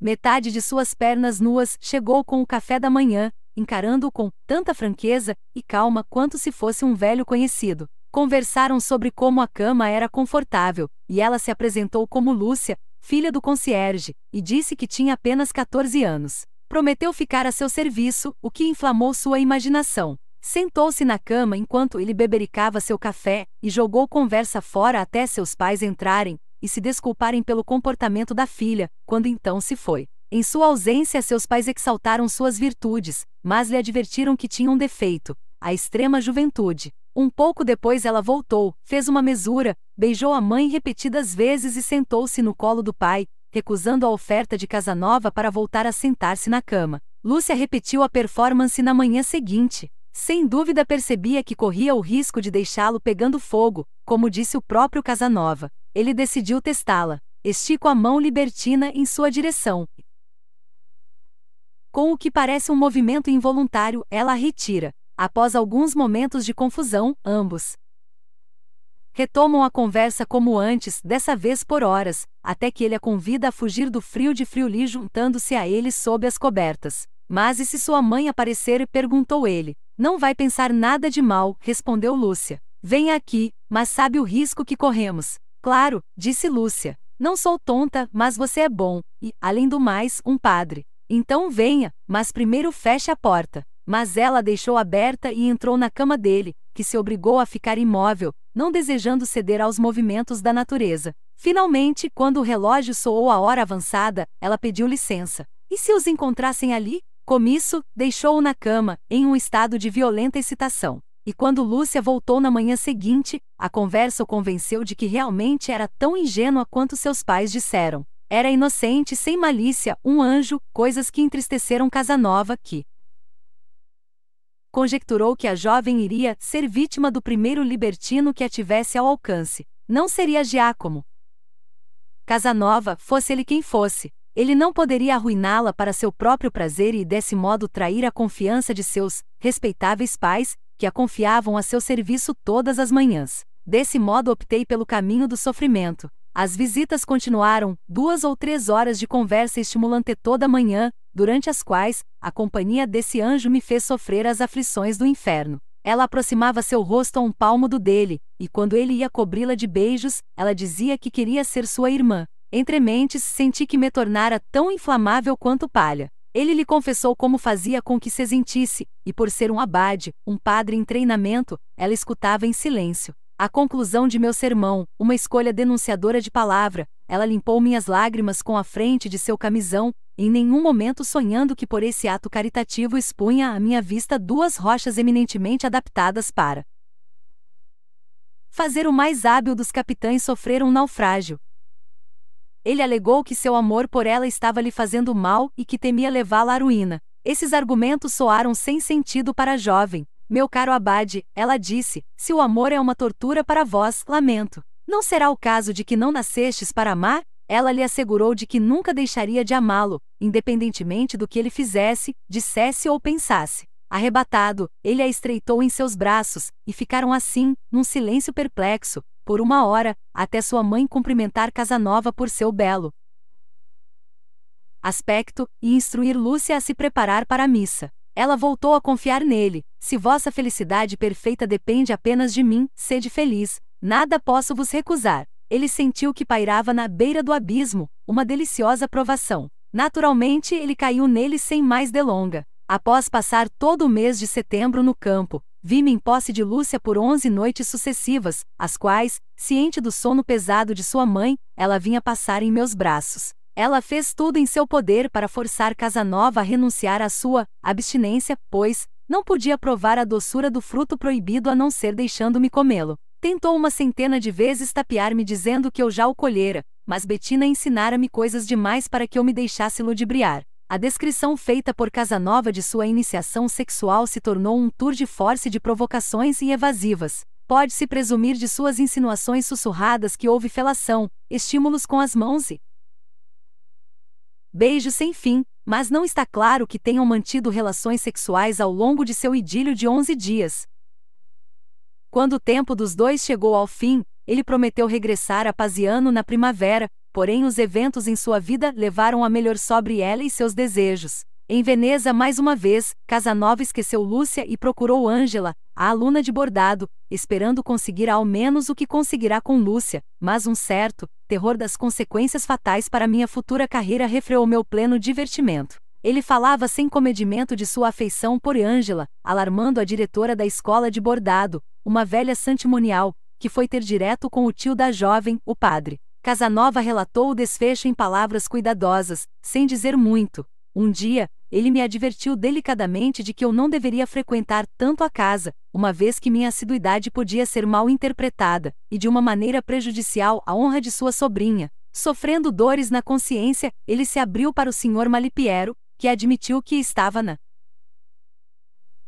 Metade de suas pernas nuas chegou com o café da manhã, encarando-o com tanta franqueza e calma quanto se fosse um velho conhecido. Conversaram sobre como a cama era confortável, e ela se apresentou como Lúcia, filha do concierge, e disse que tinha apenas 14 anos. Prometeu ficar a seu serviço, o que inflamou sua imaginação. Sentou-se na cama enquanto ele bebericava seu café e jogou conversa fora até seus pais entrarem e se desculparem pelo comportamento da filha, quando então se foi. Em sua ausência, seus pais exaltaram suas virtudes, mas lhe advertiram que tinha um defeito: a extrema juventude. Um pouco depois ela voltou, fez uma mesura, beijou a mãe repetidas vezes e sentou-se no colo do pai, recusando a oferta de Casanova para voltar a sentar-se na cama. Lúcia repetiu a performance na manhã seguinte. Sem dúvida percebia que corria o risco de deixá-lo pegando fogo, como disse o próprio Casanova. Ele decidiu testá-la. Estico a mão libertina em sua direção. Com o que parece um movimento involuntário, ela a retira. Após alguns momentos de confusão, ambos retomam a conversa como antes, dessa vez por horas, até que ele a convida a fugir do frio de Friuli juntando-se a ele sob as cobertas. Mas e se sua mãe aparecer? perguntou ele. Não vai pensar nada de mal, respondeu Lúcia. Venha aqui, mas sabe o risco que corremos. Claro, disse Lúcia. Não sou tonta, mas você é bom, e, além do mais, um padre. Então venha, mas primeiro feche a porta. Mas ela deixou aberta e entrou na cama dele, que se obrigou a ficar imóvel, não desejando ceder aos movimentos da natureza. Finalmente, quando o relógio soou a hora avançada, ela pediu licença. E se os encontrassem ali? Com isso, deixou-o na cama, em um estado de violenta excitação. E quando Lúcia voltou na manhã seguinte, a conversa o convenceu de que realmente era tão ingênua quanto seus pais disseram. Era inocente, sem malícia, um anjo, coisas que entristeceram Casanova, que, conjecturou que a jovem iria ser vítima do primeiro libertino que a tivesse ao alcance. Não seria Giacomo. Casanova, fosse ele quem fosse, ele não poderia arruiná-la para seu próprio prazer e desse modo trair a confiança de seus respeitáveis pais, que a confiavam a seu serviço todas as manhãs. Desse modo optei pelo caminho do sofrimento. As visitas continuaram, duas ou três horas de conversa estimulante toda manhã, durante as quais a companhia desse anjo me fez sofrer as aflições do inferno. Ela aproximava seu rosto a um palmo do dele, e quando ele ia cobri-la de beijos, ela dizia que queria ser sua irmã. Entre mentes, senti que me tornara tão inflamável quanto palha. Ele lhe confessou como fazia com que se sentisse, e por ser um abade, um padre em treinamento, ela escutava em silêncio. A conclusão de meu sermão, uma escolha denunciadora de palavra, ela limpou minhas lágrimas com a frente de seu camisão, em nenhum momento sonhando que por esse ato caritativo expunha à minha vista duas rochas eminentemente adaptadas para fazer o mais hábil dos capitães sofrer um naufrágio. Ele alegou que seu amor por ela estava lhe fazendo mal e que temia levá-la à ruína. Esses argumentos soaram sem sentido para a jovem. Meu caro abade, ela disse: se o amor é uma tortura para vós, lamento. Não será o caso de que não nascestes para amar? Ela lhe assegurou de que nunca deixaria de amá-lo, independentemente do que ele fizesse, dissesse ou pensasse. Arrebatado, ele a estreitou em seus braços, e ficaram assim, num silêncio perplexo, por uma hora, até sua mãe cumprimentar Casanova por seu belo aspecto e instruir Lúcia a se preparar para a missa. Ela voltou a confiar nele. Se vossa felicidade perfeita depende apenas de mim, sede feliz, nada posso vos recusar. Ele sentiu que pairava na beira do abismo, uma deliciosa provação. Naturalmente, ele caiu nele sem mais delonga. Após passar todo o mês de setembro no campo, vi-me em posse de Lúcia por onze noites sucessivas, as quais, ciente do sono pesado de sua mãe, ela vinha passar em meus braços. Ela fez tudo em seu poder para forçar Casanova a renunciar à sua abstinência, pois não podia provar a doçura do fruto proibido a não ser deixando-me comê-lo. Tentou uma centena de vezes tapear-me dizendo que eu já o colhera, mas Betina ensinara-me coisas demais para que eu me deixasse ludibriar. A descrição feita por Casanova de sua iniciação sexual se tornou um tour de force de provocações e evasivas. Pode-se presumir de suas insinuações sussurradas que houve felação, estímulos com as mãos e beijos sem fim, mas não está claro que tenham mantido relações sexuais ao longo de seu idílio de 11 dias. Quando o tempo dos dois chegou ao fim, ele prometeu regressar a Paziano na primavera, porém os eventos em sua vida levaram a melhor sobre ela e seus desejos. Em Veneza, mais uma vez, Casanova esqueceu Lúcia e procurou Ângela, a aluna de bordado, esperando conseguir ao menos o que conseguirá com Lúcia, mas um certo terror das consequências fatais para minha futura carreira refreou meu pleno divertimento. Ele falava sem comedimento de sua afeição por Ângela, alarmando a diretora da escola de bordado, uma velha santimonial, que foi ter direto com o tio da jovem, o padre. Casanova relatou o desfecho em palavras cuidadosas, sem dizer muito. Um dia, ele me advertiu delicadamente de que eu não deveria frequentar tanto a casa, uma vez que minha assiduidade podia ser mal interpretada, e de uma maneira prejudicial à honra de sua sobrinha. Sofrendo dores na consciência, ele se abriu para o senhor Malipiero, que admitiu que estava na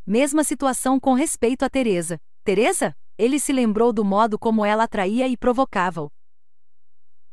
mesma situação com respeito a Teresa. Teresa? Ele se lembrou do modo como ela atraía e provocava-o.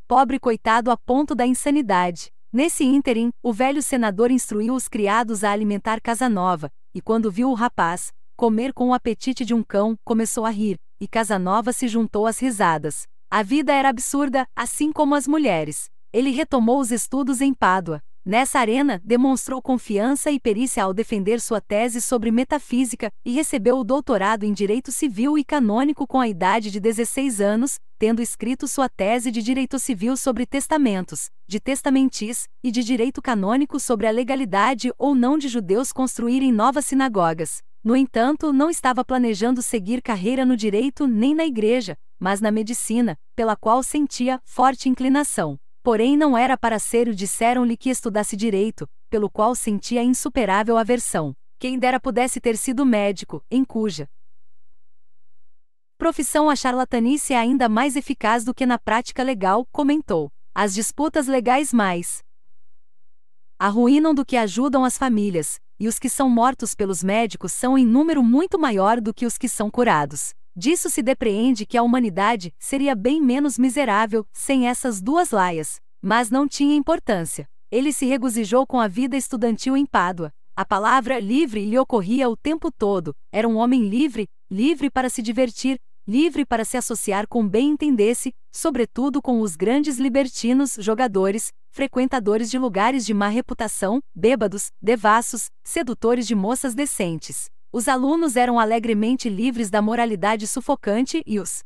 Pobre coitado a ponto da insanidade. Nesse ínterim, o velho senador instruiu os criados a alimentar Casanova, e quando viu o rapaz comer com o apetite de um cão, começou a rir, e Casanova se juntou às risadas. A vida era absurda, assim como as mulheres. Ele retomou os estudos em Pádua, Nessa arena, demonstrou confiança e perícia ao defender sua tese sobre metafísica e recebeu o doutorado em Direito Civil e Canônico com a idade de 16 anos, tendo escrito sua tese de Direito Civil sobre testamentos, de testamentis e de Direito Canônico sobre a legalidade ou não de judeus construírem novas sinagogas. No entanto, não estava planejando seguir carreira no direito nem na igreja, mas na medicina, pela qual sentia forte inclinação. Porém, não era para ser o disseram-lhe que estudasse direito, pelo qual sentia insuperável aversão. Quem dera pudesse ter sido médico, em cuja profissão a charlatanice é ainda mais eficaz do que na prática legal, comentou. As disputas legais mais arruinam do que ajudam as famílias, e os que são mortos pelos médicos são em número muito maior do que os que são curados. Disso se depreende que a humanidade seria bem menos miserável sem essas duas laias, mas não tinha importância. Ele se regozijou com a vida estudantil em Pádua. A palavra livre lhe ocorria o tempo todo. Era um homem livre, livre para se divertir, livre para se associar com bem entendesse, sobretudo com os grandes libertinos, jogadores, frequentadores de lugares de má reputação, bêbados, devassos, sedutores de moças decentes. Os alunos eram alegremente livres da moralidade sufocante e os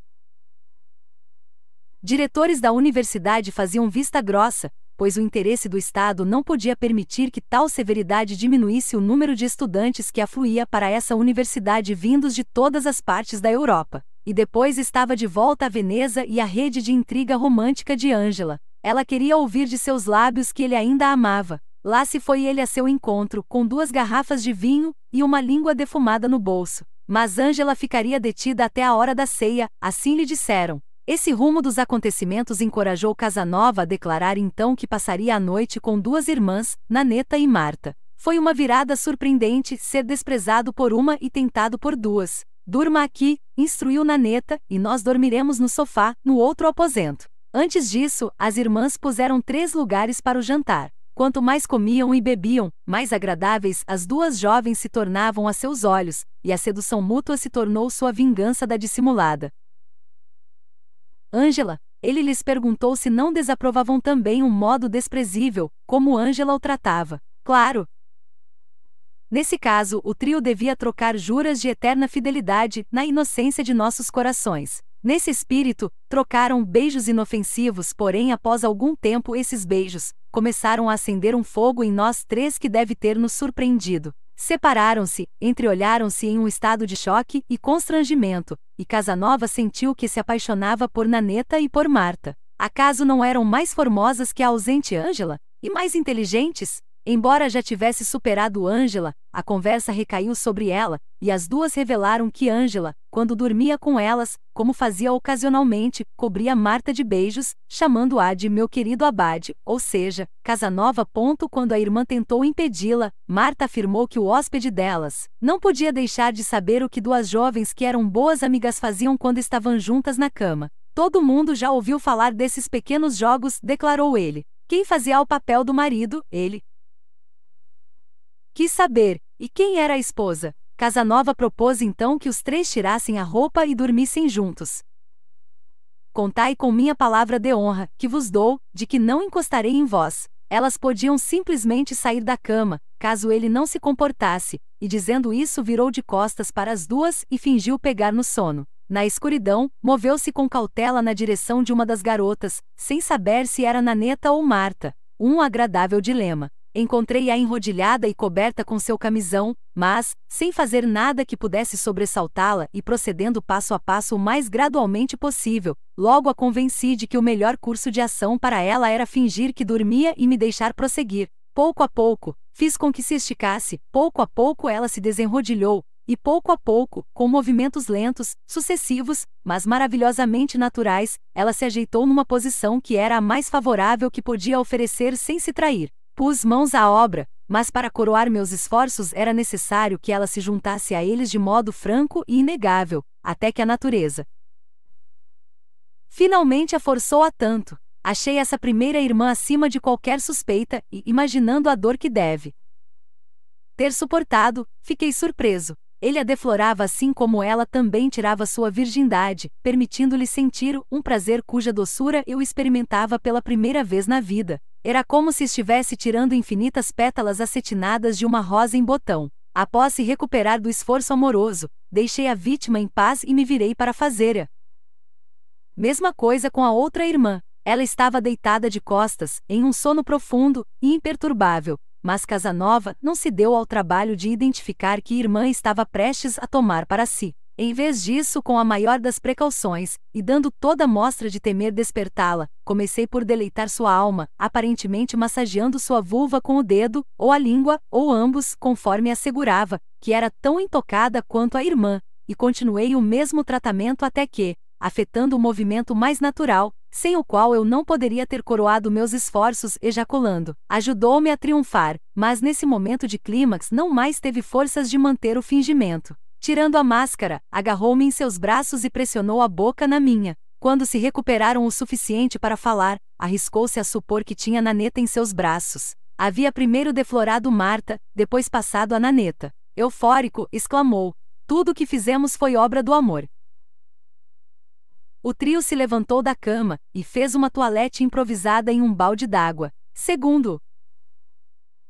diretores da universidade faziam vista grossa, pois o interesse do Estado não podia permitir que tal severidade diminuísse o número de estudantes que afluía para essa universidade vindos de todas as partes da Europa. E depois estava de volta a Veneza e a rede de intriga romântica de Ângela. Ela queria ouvir de seus lábios que ele ainda a amava, Lá se foi ele a seu encontro, com duas garrafas de vinho e uma língua defumada no bolso. Mas Ângela ficaria detida até a hora da ceia, assim lhe disseram. Esse rumo dos acontecimentos encorajou Casanova a declarar então que passaria a noite com duas irmãs, Naneta e Marta. Foi uma virada surpreendente ser desprezado por uma e tentado por duas. Durma aqui, instruiu Naneta, e nós dormiremos no sofá, no outro aposento. Antes disso, as irmãs puseram três lugares para o jantar. Quanto mais comiam e bebiam, mais agradáveis as duas jovens se tornavam a seus olhos, e a sedução mútua se tornou sua vingança da dissimulada. Ângela, ele lhes perguntou se não desaprovavam também um modo desprezível, como Ângela o tratava. Claro! Nesse caso, o trio devia trocar juras de eterna fidelidade na inocência de nossos corações. Nesse espírito, trocaram beijos inofensivos, porém, após algum tempo, esses beijos, começaram a acender um fogo em nós três que deve ter nos surpreendido. Separaram-se, entreolharam-se em um estado de choque e constrangimento, e Casanova sentiu que se apaixonava por Naneta e por Marta. Acaso não eram mais formosas que a ausente Ângela? E mais inteligentes? Embora já tivesse superado Ângela, a conversa recaiu sobre ela, e as duas revelaram que Ângela, quando dormia com elas, como fazia ocasionalmente, cobria Marta de beijos, chamando-a de meu querido Abade, ou seja, Casanova. Quando a irmã tentou impedi-la, Marta afirmou que o hóspede delas não podia deixar de saber o que duas jovens que eram boas amigas faziam quando estavam juntas na cama. Todo mundo já ouviu falar desses pequenos jogos, declarou ele. Quem fazia o papel do marido, ele, Quis saber, e quem era a esposa? Casanova propôs então que os três tirassem a roupa e dormissem juntos. Contai com minha palavra de honra, que vos dou, de que não encostarei em vós. Elas podiam simplesmente sair da cama, caso ele não se comportasse, e dizendo isso virou de costas para as duas e fingiu pegar no sono. Na escuridão, moveu-se com cautela na direção de uma das garotas, sem saber se era Naneta ou Marta. Um agradável dilema. Encontrei-a enrodilhada e coberta com seu camisão, mas, sem fazer nada que pudesse sobressaltá-la e procedendo passo a passo o mais gradualmente possível, logo a convenci de que o melhor curso de ação para ela era fingir que dormia e me deixar prosseguir. Pouco a pouco, fiz com que se esticasse, pouco a pouco ela se desenrodilhou, e pouco a pouco, com movimentos lentos, sucessivos, mas maravilhosamente naturais, ela se ajeitou numa posição que era a mais favorável que podia oferecer sem se trair. Pus mãos à obra, mas para coroar meus esforços era necessário que ela se juntasse a eles de modo franco e inegável, até que a natureza. Finalmente a forçou a tanto. Achei essa primeira irmã acima de qualquer suspeita e, imaginando a dor que deve ter suportado, fiquei surpreso. Ele a deflorava assim como ela também tirava sua virgindade, permitindo-lhe sentir um prazer cuja doçura eu experimentava pela primeira vez na vida. Era como se estivesse tirando infinitas pétalas acetinadas de uma rosa em botão. Após se recuperar do esforço amoroso, deixei a vítima em paz e me virei para fazer-a. Mesma coisa com a outra irmã. Ela estava deitada de costas, em um sono profundo e imperturbável, mas Casanova não se deu ao trabalho de identificar que irmã estava prestes a tomar para si. Em vez disso, com a maior das precauções, e dando toda mostra de temer despertá-la, comecei por deleitar sua alma, aparentemente massageando sua vulva com o dedo, ou a língua, ou ambos, conforme assegurava, que era tão intocada quanto a irmã, e continuei o mesmo tratamento até que, afetando o movimento mais natural, sem o qual eu não poderia ter coroado meus esforços, ejaculando. Ajudou-me a triunfar, mas nesse momento de clímax não mais teve forças de manter o fingimento. Tirando a máscara, agarrou-me em seus braços e pressionou a boca na minha. Quando se recuperaram o suficiente para falar, arriscou-se a supor que tinha Naneta em seus braços. Havia primeiro deflorado Marta, depois passado a Naneta. Eufórico, exclamou: Tudo o que fizemos foi obra do amor. O trio se levantou da cama e fez uma toalete improvisada em um balde d'água. Segundo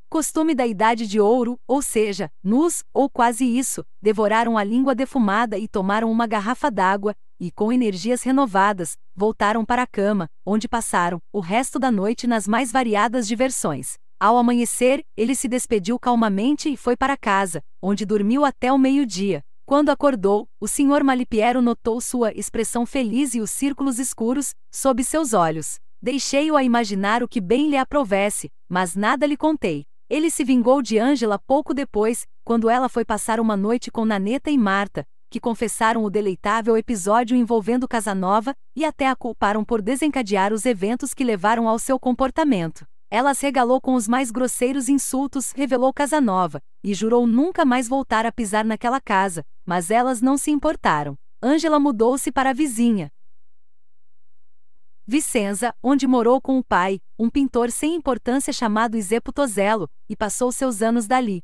costume da Idade de Ouro, ou seja, nus, ou quase isso, devoraram a língua defumada e tomaram uma garrafa d'água, e com energias renovadas, voltaram para a cama, onde passaram o resto da noite nas mais variadas diversões. Ao amanhecer, ele se despediu calmamente e foi para casa, onde dormiu até o meio-dia. Quando acordou, o Sr. Malipiero notou sua expressão feliz e os círculos escuros, sob seus olhos. Deixei-o a imaginar o que bem lhe aprovesse, mas nada lhe contei. Ele se vingou de Ângela pouco depois, quando ela foi passar uma noite com Naneta e Marta, que confessaram o deleitável episódio envolvendo Casanova, e até a culparam por desencadear os eventos que levaram ao seu comportamento. Ela regalou com os mais grosseiros insultos, revelou Casanova, e jurou nunca mais voltar a pisar naquela casa, mas elas não se importaram. Ângela mudou-se para a vizinha. Vicenza, onde morou com o pai, um pintor sem importância chamado Isepo Tozello, e passou seus anos dali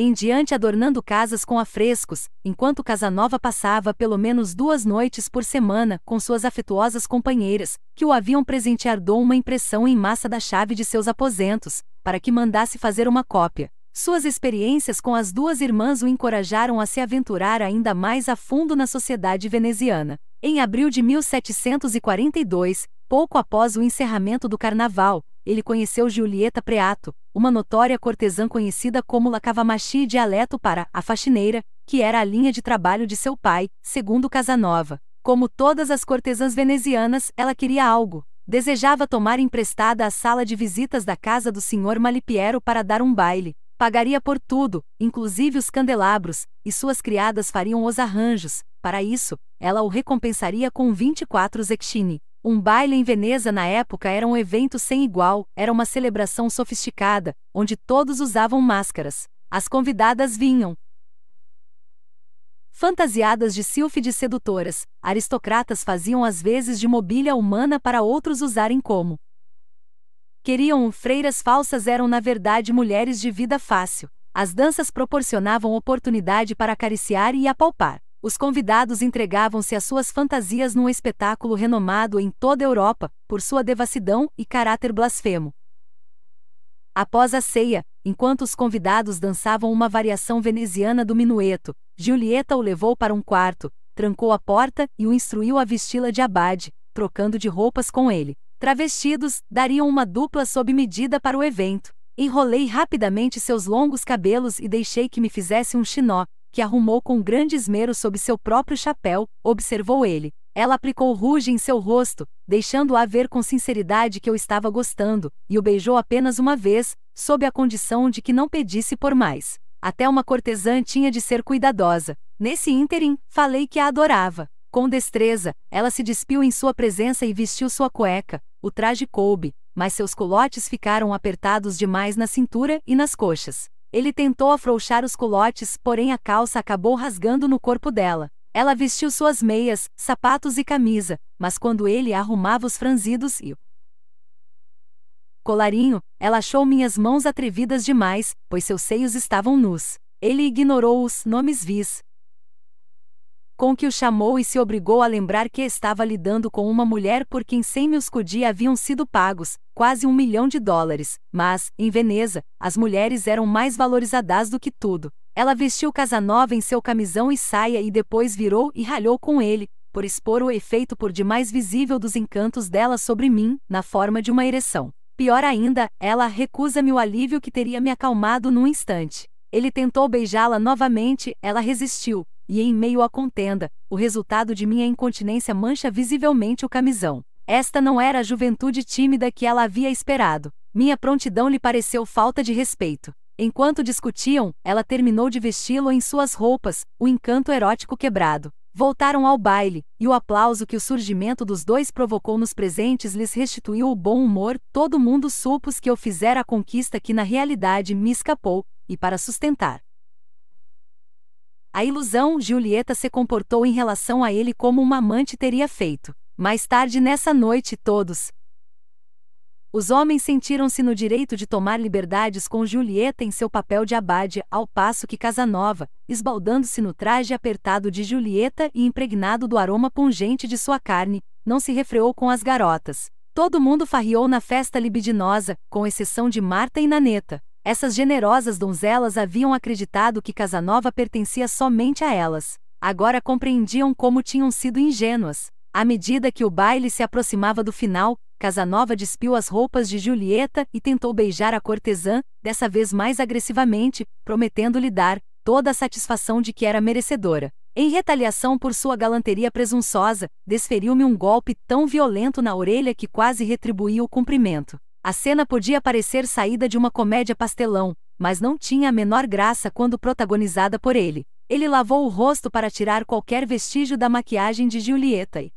em diante adornando casas com afrescos, enquanto Casanova passava pelo menos duas noites por semana com suas afetuosas companheiras, que o haviam presenteado uma impressão em massa da chave de seus aposentos, para que mandasse fazer uma cópia. Suas experiências com as duas irmãs o encorajaram a se aventurar ainda mais a fundo na sociedade veneziana. Em abril de 1742, Pouco após o encerramento do carnaval, ele conheceu Julieta Preato, uma notória cortesã conhecida como La Cavamachi dialeto para a faxineira, que era a linha de trabalho de seu pai, segundo Casanova. Como todas as cortesãs venezianas, ela queria algo. Desejava tomar emprestada a sala de visitas da casa do senhor Malipiero para dar um baile. Pagaria por tudo, inclusive os candelabros, e suas criadas fariam os arranjos. Para isso, ela o recompensaria com 24 zecchini. Um baile em Veneza na época era um evento sem igual, era uma celebração sofisticada, onde todos usavam máscaras. As convidadas vinham, fantasiadas de sílfides sedutoras, aristocratas faziam às vezes de mobília humana para outros usarem como. Queriam freiras falsas eram na verdade mulheres de vida fácil. As danças proporcionavam oportunidade para acariciar e apalpar os convidados entregavam-se às suas fantasias num espetáculo renomado em toda a Europa, por sua devassidão e caráter blasfemo. Após a ceia, enquanto os convidados dançavam uma variação veneziana do minueto, Julieta o levou para um quarto, trancou a porta e o instruiu a vesti-la de abade, trocando de roupas com ele. Travestidos, dariam uma dupla sob medida para o evento. Enrolei rapidamente seus longos cabelos e deixei que me fizesse um chinó, que arrumou com grande esmero sob seu próprio chapéu, observou ele. Ela aplicou ruge em seu rosto, deixando-a ver com sinceridade que eu estava gostando, e o beijou apenas uma vez, sob a condição de que não pedisse por mais. Até uma cortesã tinha de ser cuidadosa. Nesse ínterim, falei que a adorava. Com destreza, ela se despiu em sua presença e vestiu sua cueca. O traje coube, mas seus culotes ficaram apertados demais na cintura e nas coxas. Ele tentou afrouxar os culotes, porém a calça acabou rasgando no corpo dela. Ela vestiu suas meias, sapatos e camisa, mas quando ele arrumava os franzidos e o colarinho, ela achou minhas mãos atrevidas demais, pois seus seios estavam nus. Ele ignorou os nomes vis, com que o chamou e se obrigou a lembrar que estava lidando com uma mulher por quem 100 mil scudi haviam sido pagos, quase um milhão de dólares. Mas, em Veneza, as mulheres eram mais valorizadas do que tudo. Ela vestiu Casanova em seu camisão e saia e depois virou e ralhou com ele, por expor o efeito por demais visível dos encantos dela sobre mim, na forma de uma ereção. Pior ainda, ela recusa-me o alívio que teria me acalmado num instante. Ele tentou beijá-la novamente, ela resistiu, e em meio à contenda, o resultado de minha incontinência mancha visivelmente o camisão. Esta não era a juventude tímida que ela havia esperado. Minha prontidão lhe pareceu falta de respeito. Enquanto discutiam, ela terminou de vesti-lo em suas roupas, o encanto erótico quebrado. Voltaram ao baile, e o aplauso que o surgimento dos dois provocou nos presentes lhes restituiu o bom humor. Todo mundo supus que eu fizera a conquista que na realidade me escapou, e para sustentar a ilusão Julieta se comportou em relação a ele como uma amante teria feito. Mais tarde nessa noite, todos os homens sentiram-se no direito de tomar liberdades com Julieta em seu papel de abade, ao passo que Casanova, esbaldando-se no traje apertado de Julieta e impregnado do aroma pungente de sua carne, não se refreou com as garotas. Todo mundo farriou na festa libidinosa, com exceção de Marta e Naneta. Essas generosas donzelas haviam acreditado que Casanova pertencia somente a elas. Agora compreendiam como tinham sido ingênuas. À medida que o baile se aproximava do final, Casanova despiu as roupas de Julieta e tentou beijar a cortesã, dessa vez mais agressivamente, prometendo-lhe dar toda a satisfação de que era merecedora. Em retaliação por sua galanteria presunçosa, desferiu-me um golpe tão violento na orelha que quase retribuiu o cumprimento. A cena podia parecer saída de uma comédia pastelão, mas não tinha a menor graça quando protagonizada por ele. Ele lavou o rosto para tirar qualquer vestígio da maquiagem de Julieta e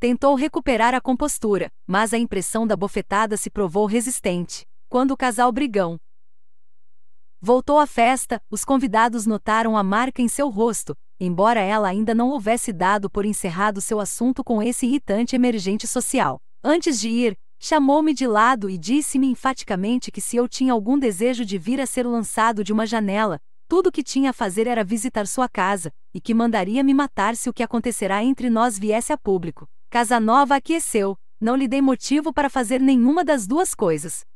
tentou recuperar a compostura, mas a impressão da bofetada se provou resistente. Quando o casal brigão voltou à festa, os convidados notaram a marca em seu rosto, embora ela ainda não houvesse dado por encerrado seu assunto com esse irritante emergente social. Antes de ir, chamou-me de lado e disse-me enfaticamente que se eu tinha algum desejo de vir a ser lançado de uma janela, tudo o que tinha a fazer era visitar sua casa, e que mandaria me matar se o que acontecerá entre nós viesse a público. Casanova aqueceu, não lhe dei motivo para fazer nenhuma das duas coisas.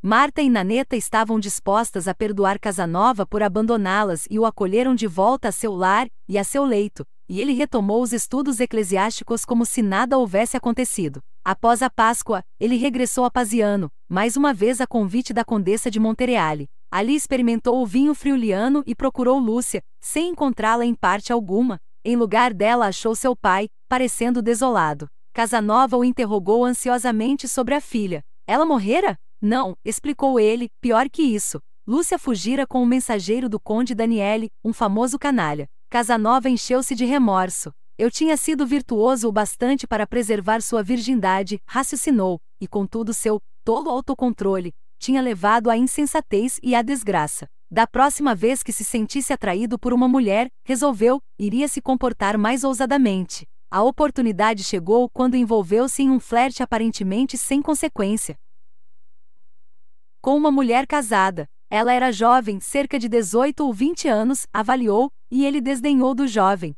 Marta e Naneta estavam dispostas a perdoar Casanova por abandoná-las e o acolheram de volta a seu lar e a seu leito, e ele retomou os estudos eclesiásticos como se nada houvesse acontecido. Após a Páscoa, ele regressou a Pasiano, mais uma vez a convite da Condessa de Montereale. Ali experimentou o vinho friuliano e procurou Lúcia, sem encontrá-la em parte alguma. Em lugar dela achou seu pai, parecendo desolado. Casanova o interrogou ansiosamente sobre a filha. Ela morrera? Não, explicou ele, pior que isso. Lúcia fugira com o mensageiro do conde Daniele, um famoso canalha. Casanova encheu-se de remorso. Eu tinha sido virtuoso o bastante para preservar sua virgindade, raciocinou, e contudo seu tolo autocontrole tinha levado à insensatez e à desgraça. Da próxima vez que se sentisse atraído por uma mulher, resolveu, iria se comportar mais ousadamente. A oportunidade chegou quando envolveu-se em um flerte aparentemente sem consequência. Com uma mulher casada, ela era jovem, cerca de 18 ou 20 anos, avaliou, e ele desdenhou do jovem.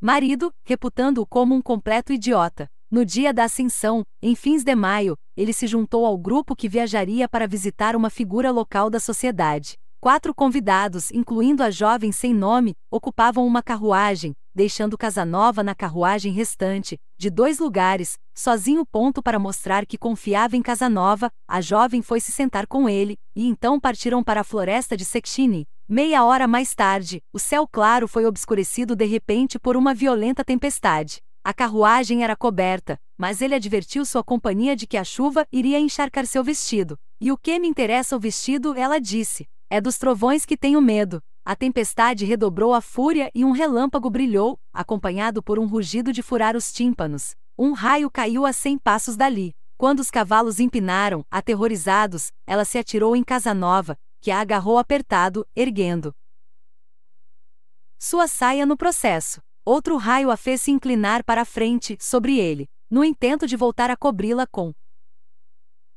Marido, reputando-o como um completo idiota. No dia da ascensão, em fins de maio, ele se juntou ao grupo que viajaria para visitar uma figura local da sociedade. Quatro convidados, incluindo a jovem sem nome, ocupavam uma carruagem, deixando Casanova na carruagem restante, de dois lugares, sozinho ponto para mostrar que confiava em Casanova, a jovem foi se sentar com ele, e então partiram para a floresta de Secchini. Meia hora mais tarde, o céu claro foi obscurecido de repente por uma violenta tempestade. A carruagem era coberta, mas ele advertiu sua companhia de que a chuva iria encharcar seu vestido. E o que me interessa o vestido, ela disse, é dos trovões que tenho medo. A tempestade redobrou a fúria e um relâmpago brilhou, acompanhado por um rugido de furar os tímpanos. Um raio caiu a cem passos dali. Quando os cavalos empinaram, aterrorizados, ela se atirou em Casanova, que a agarrou apertado, erguendo sua saia no processo. Outro raio a fez se inclinar para a frente, sobre ele, no intento de voltar a cobri-la com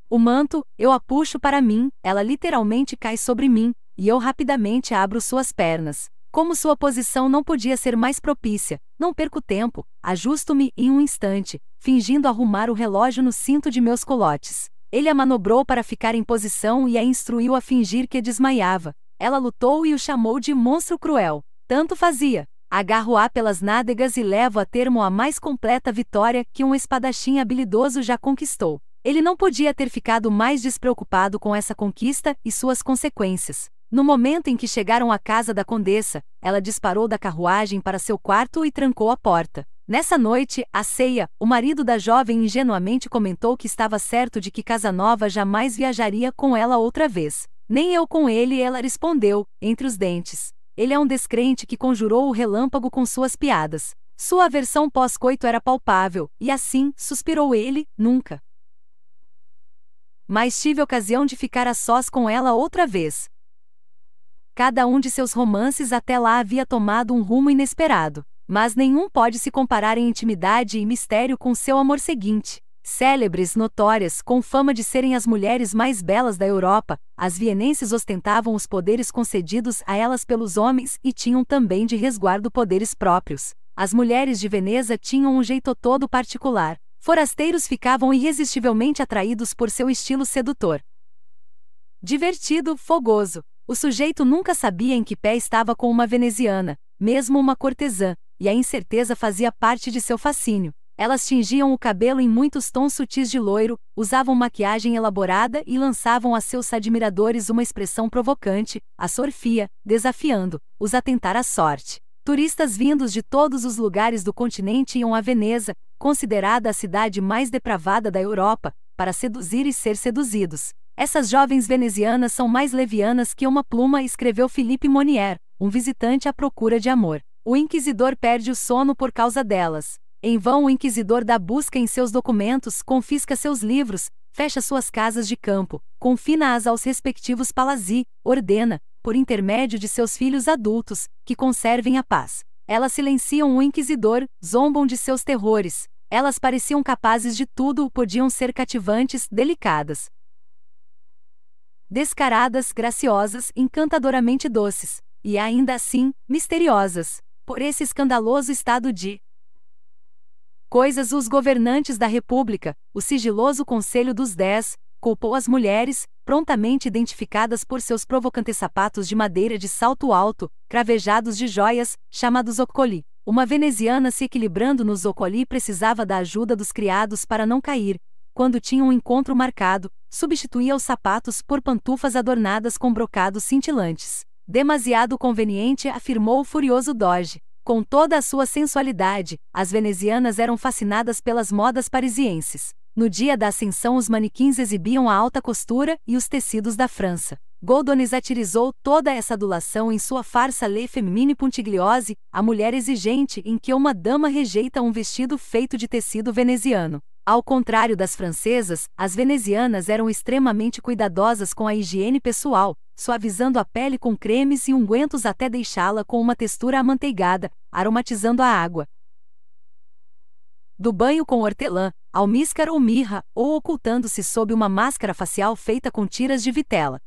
o manto, eu a puxo para mim, ela literalmente cai sobre mim, e eu rapidamente abro suas pernas. Como sua posição não podia ser mais propícia, não perco tempo, ajusto-me em um instante, fingindo arrumar o relógio no cinto de meus colotes. Ele a manobrou para ficar em posição e a instruiu a fingir que desmaiava. Ela lutou e o chamou de monstro cruel. Tanto fazia. Agarro-a pelas nádegas e levo a termo a mais completa vitória que um espadachim habilidoso já conquistou. Ele não podia ter ficado mais despreocupado com essa conquista e suas consequências. No momento em que chegaram à casa da condessa, ela disparou da carruagem para seu quarto e trancou a porta. Nessa noite, à ceia, o marido da jovem ingenuamente comentou que estava certo de que Casanova jamais viajaria com ela outra vez. Nem eu com ele, ela respondeu, entre os dentes. Ele é um descrente que conjurou o relâmpago com suas piadas. Sua aversão pós-coito era palpável, e assim, suspirou ele, nunca. Mas tive ocasião de ficar a sós com ela outra vez. Cada um de seus romances até lá havia tomado um rumo inesperado, mas nenhum pode se comparar em intimidade e mistério com seu amor seguinte. Célebres notórias, com fama de serem as mulheres mais belas da Europa, as vienenses ostentavam os poderes concedidos a elas pelos homens e tinham também de resguardo poderes próprios. As mulheres de Veneza tinham um jeito todo particular. Forasteiros ficavam irresistivelmente atraídos por seu estilo sedutor. Divertido, fogoso, o sujeito nunca sabia em que pé estava com uma veneziana, mesmo uma cortesã, e a incerteza fazia parte de seu fascínio. Elas tingiam o cabelo em muitos tons sutis de loiro, usavam maquiagem elaborada e lançavam a seus admiradores uma expressão provocante, a sorfia, desafiando os a tentar a sorte. Turistas vindos de todos os lugares do continente iam a Veneza, considerada a cidade mais depravada da Europa, para seduzir e ser seduzidos. Essas jovens venezianas são mais levianas que uma pluma, escreveu Felipe Monier, um visitante à procura de amor. O inquisidor perde o sono por causa delas. Em vão o inquisidor dá busca em seus documentos, confisca seus livros, fecha suas casas de campo, confina-as aos respectivos palazzi, ordena, por intermédio de seus filhos adultos, que conservem a paz. Elas silenciam o inquisidor, zombam de seus terrores. Elas pareciam capazes de tudo, podiam ser cativantes, delicadas, Descaradas, graciosas, encantadoramente doces, e ainda assim, misteriosas, por esse escandaloso estado de coisas os governantes da República, o sigiloso Conselho dos Dez, culpou as mulheres, prontamente identificadas por seus provocantes sapatos de madeira de salto alto, cravejados de joias, chamados ocoli. Uma veneziana se equilibrando nos ocoli precisava da ajuda dos criados para não cair, quando tinha um encontro marcado, substituía os sapatos por pantufas adornadas com brocados cintilantes. Demasiado conveniente, afirmou o furioso Doge. Com toda a sua sensualidade, as venezianas eram fascinadas pelas modas parisienses. No dia da ascensão, os manequins exibiam a alta costura e os tecidos da França. Goldones satirizou toda essa adulação em sua farsa Le Femminine Puntigliose, a mulher exigente em que uma dama rejeita um vestido feito de tecido veneziano. Ao contrário das francesas, as venezianas eram extremamente cuidadosas com a higiene pessoal, suavizando a pele com cremes e ungüentos até deixá-la com uma textura amanteigada, aromatizando a água. Do banho com hortelã, almíscar ou mirra, ou ocultando-se sob uma máscara facial feita com tiras de vitela.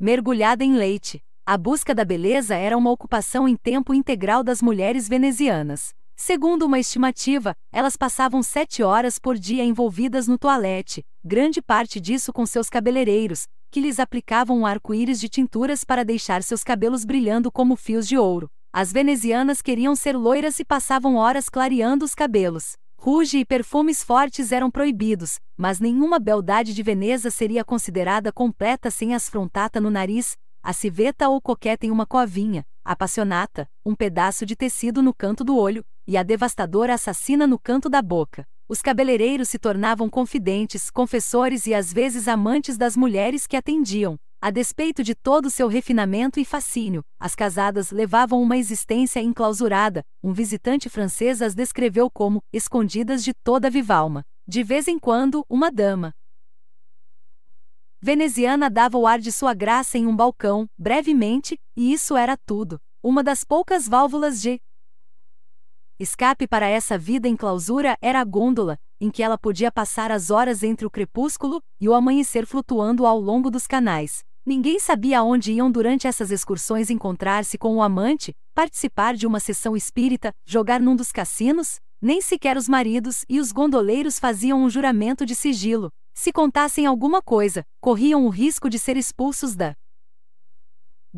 Mergulhada em leite, a busca da beleza era uma ocupação em tempo integral das mulheres venezianas. Segundo uma estimativa, elas passavam sete horas por dia envolvidas no toalete, grande parte disso com seus cabeleireiros, que lhes aplicavam um arco-íris de tinturas para deixar seus cabelos brilhando como fios de ouro. As venezianas queriam ser loiras e passavam horas clareando os cabelos. Ruge e perfumes fortes eram proibidos, mas nenhuma beldade de Veneza seria considerada completa sem as frontata no nariz, a civeta ou coqueta em uma covinha, a passionata, um pedaço de tecido no canto do olho, e a devastadora assassina no canto da boca. Os cabeleireiros se tornavam confidentes, confessores e às vezes amantes das mulheres que atendiam. A despeito de todo seu refinamento e fascínio, as casadas levavam uma existência enclausurada. Um visitante francês as descreveu como escondidas de toda vivalma. De vez em quando, uma dama, veneziana dava o ar de sua graça em um balcão, brevemente, e isso era tudo. Uma das poucas válvulas de Escape para essa vida em clausura era a gôndola, em que ela podia passar as horas entre o crepúsculo e o amanhecer flutuando ao longo dos canais. Ninguém sabia onde iam durante essas excursões encontrar-se com o amante, participar de uma sessão espírita, jogar num dos cassinos, nem sequer os maridos e os gondoleiros faziam um juramento de sigilo. Se contassem alguma coisa, corriam o risco de ser expulsos da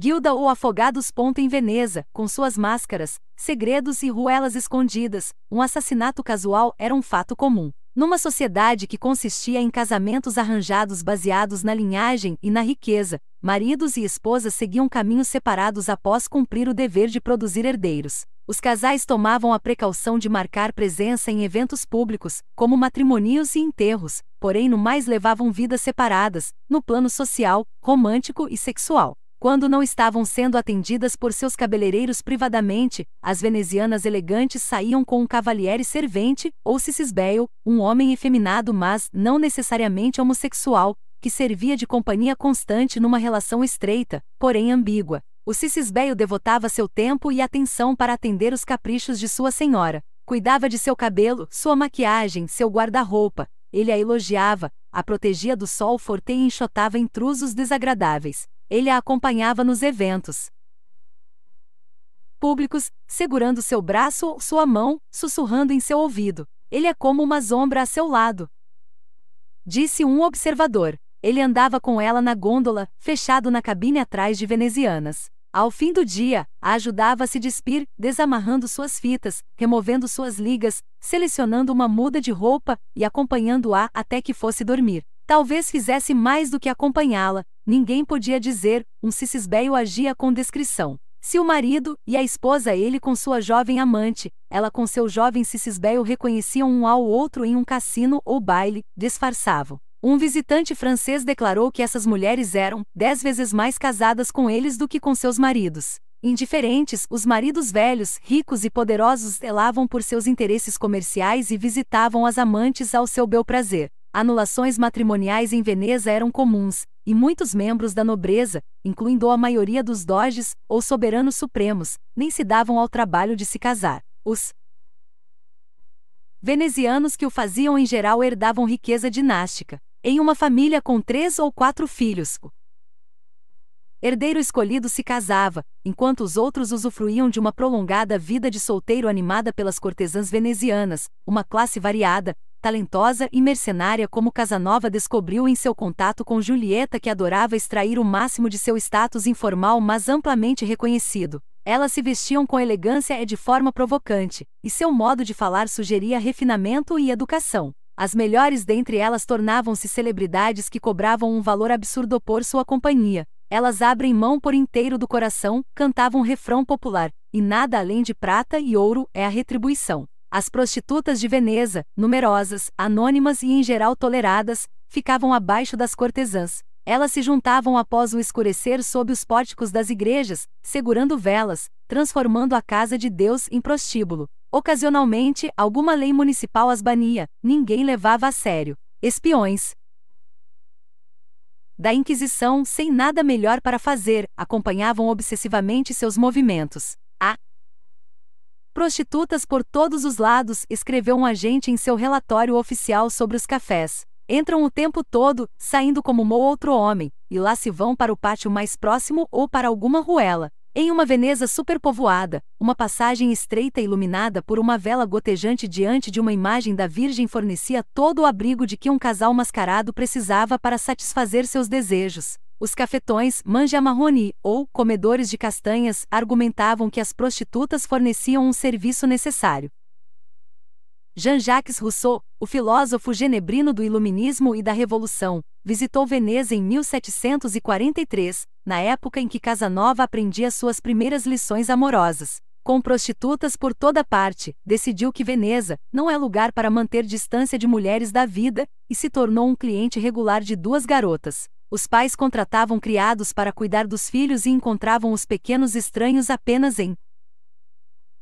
Guilda ou Afogados. Em Veneza, com suas máscaras, segredos e ruelas escondidas, um assassinato casual era um fato comum. Numa sociedade que consistia em casamentos arranjados baseados na linhagem e na riqueza, maridos e esposas seguiam caminhos separados após cumprir o dever de produzir herdeiros. Os casais tomavam a precaução de marcar presença em eventos públicos, como matrimônios e enterros, porém no mais levavam vidas separadas, no plano social, romântico e sexual. Quando não estavam sendo atendidas por seus cabeleireiros privadamente, as venezianas elegantes saíam com um cavaliere servente, ou cisisbel, um homem efeminado mas não necessariamente homossexual, que servia de companhia constante numa relação estreita, porém ambígua. O cisisbel devotava seu tempo e atenção para atender os caprichos de sua senhora. Cuidava de seu cabelo, sua maquiagem, seu guarda-roupa. Ele a elogiava, a protegia do sol forte e enxotava intrusos desagradáveis ele a acompanhava nos eventos públicos, segurando seu braço ou sua mão, sussurrando em seu ouvido. Ele é como uma sombra a seu lado. Disse um observador. Ele andava com ela na gôndola, fechado na cabine atrás de venezianas. Ao fim do dia, a ajudava a se despir, desamarrando suas fitas, removendo suas ligas, selecionando uma muda de roupa e acompanhando-a até que fosse dormir. Talvez fizesse mais do que acompanhá-la, ninguém podia dizer, um cicisbeio agia com descrição. Se o marido e a esposa ele com sua jovem amante, ela com seu jovem cicisbeio reconheciam um ao outro em um cassino ou baile, disfarçavam. Um visitante francês declarou que essas mulheres eram dez vezes mais casadas com eles do que com seus maridos. Indiferentes, os maridos velhos, ricos e poderosos zelavam por seus interesses comerciais e visitavam as amantes ao seu bel prazer. Anulações matrimoniais em Veneza eram comuns, e muitos membros da nobreza, incluindo a maioria dos doges ou soberanos supremos, nem se davam ao trabalho de se casar. Os venezianos que o faziam em geral herdavam riqueza dinástica, em uma família com três ou quatro filhos. O herdeiro escolhido se casava, enquanto os outros usufruíam de uma prolongada vida de solteiro animada pelas cortesãs venezianas, uma classe variada, talentosa e mercenária como Casanova descobriu em seu contato com Julieta que adorava extrair o máximo de seu status informal mas amplamente reconhecido. Elas se vestiam com elegância e de forma provocante, e seu modo de falar sugeria refinamento e educação. As melhores dentre elas tornavam-se celebridades que cobravam um valor absurdo por sua companhia. Elas abrem mão por inteiro do coração, cantavam um refrão popular, e nada além de prata e ouro é a retribuição. As prostitutas de Veneza, numerosas, anônimas e em geral toleradas, ficavam abaixo das cortesãs. Elas se juntavam após o escurecer sob os pórticos das igrejas, segurando velas, transformando a casa de Deus em prostíbulo. Ocasionalmente, alguma lei municipal as bania, ninguém levava a sério. Espiões da Inquisição, sem nada melhor para fazer, acompanhavam obsessivamente seus movimentos. Prostitutas por todos os lados, escreveu um agente em seu relatório oficial sobre os cafés. Entram o tempo todo, saindo como um outro homem, e lá se vão para o pátio mais próximo ou para alguma ruela. Em uma Veneza superpovoada, uma passagem estreita iluminada por uma vela gotejante diante de uma imagem da Virgem fornecia todo o abrigo de que um casal mascarado precisava para satisfazer seus desejos. Os cafetões, manja marroni, ou comedores de castanhas, argumentavam que as prostitutas forneciam um serviço necessário. Jean-Jacques Rousseau, o filósofo genebrino do Iluminismo e da Revolução, visitou Veneza em 1743, na época em que Casanova aprendia suas primeiras lições amorosas. Com prostitutas por toda parte, decidiu que Veneza não é lugar para manter distância de mulheres da vida e se tornou um cliente regular de duas garotas, os pais contratavam criados para cuidar dos filhos e encontravam os pequenos estranhos apenas em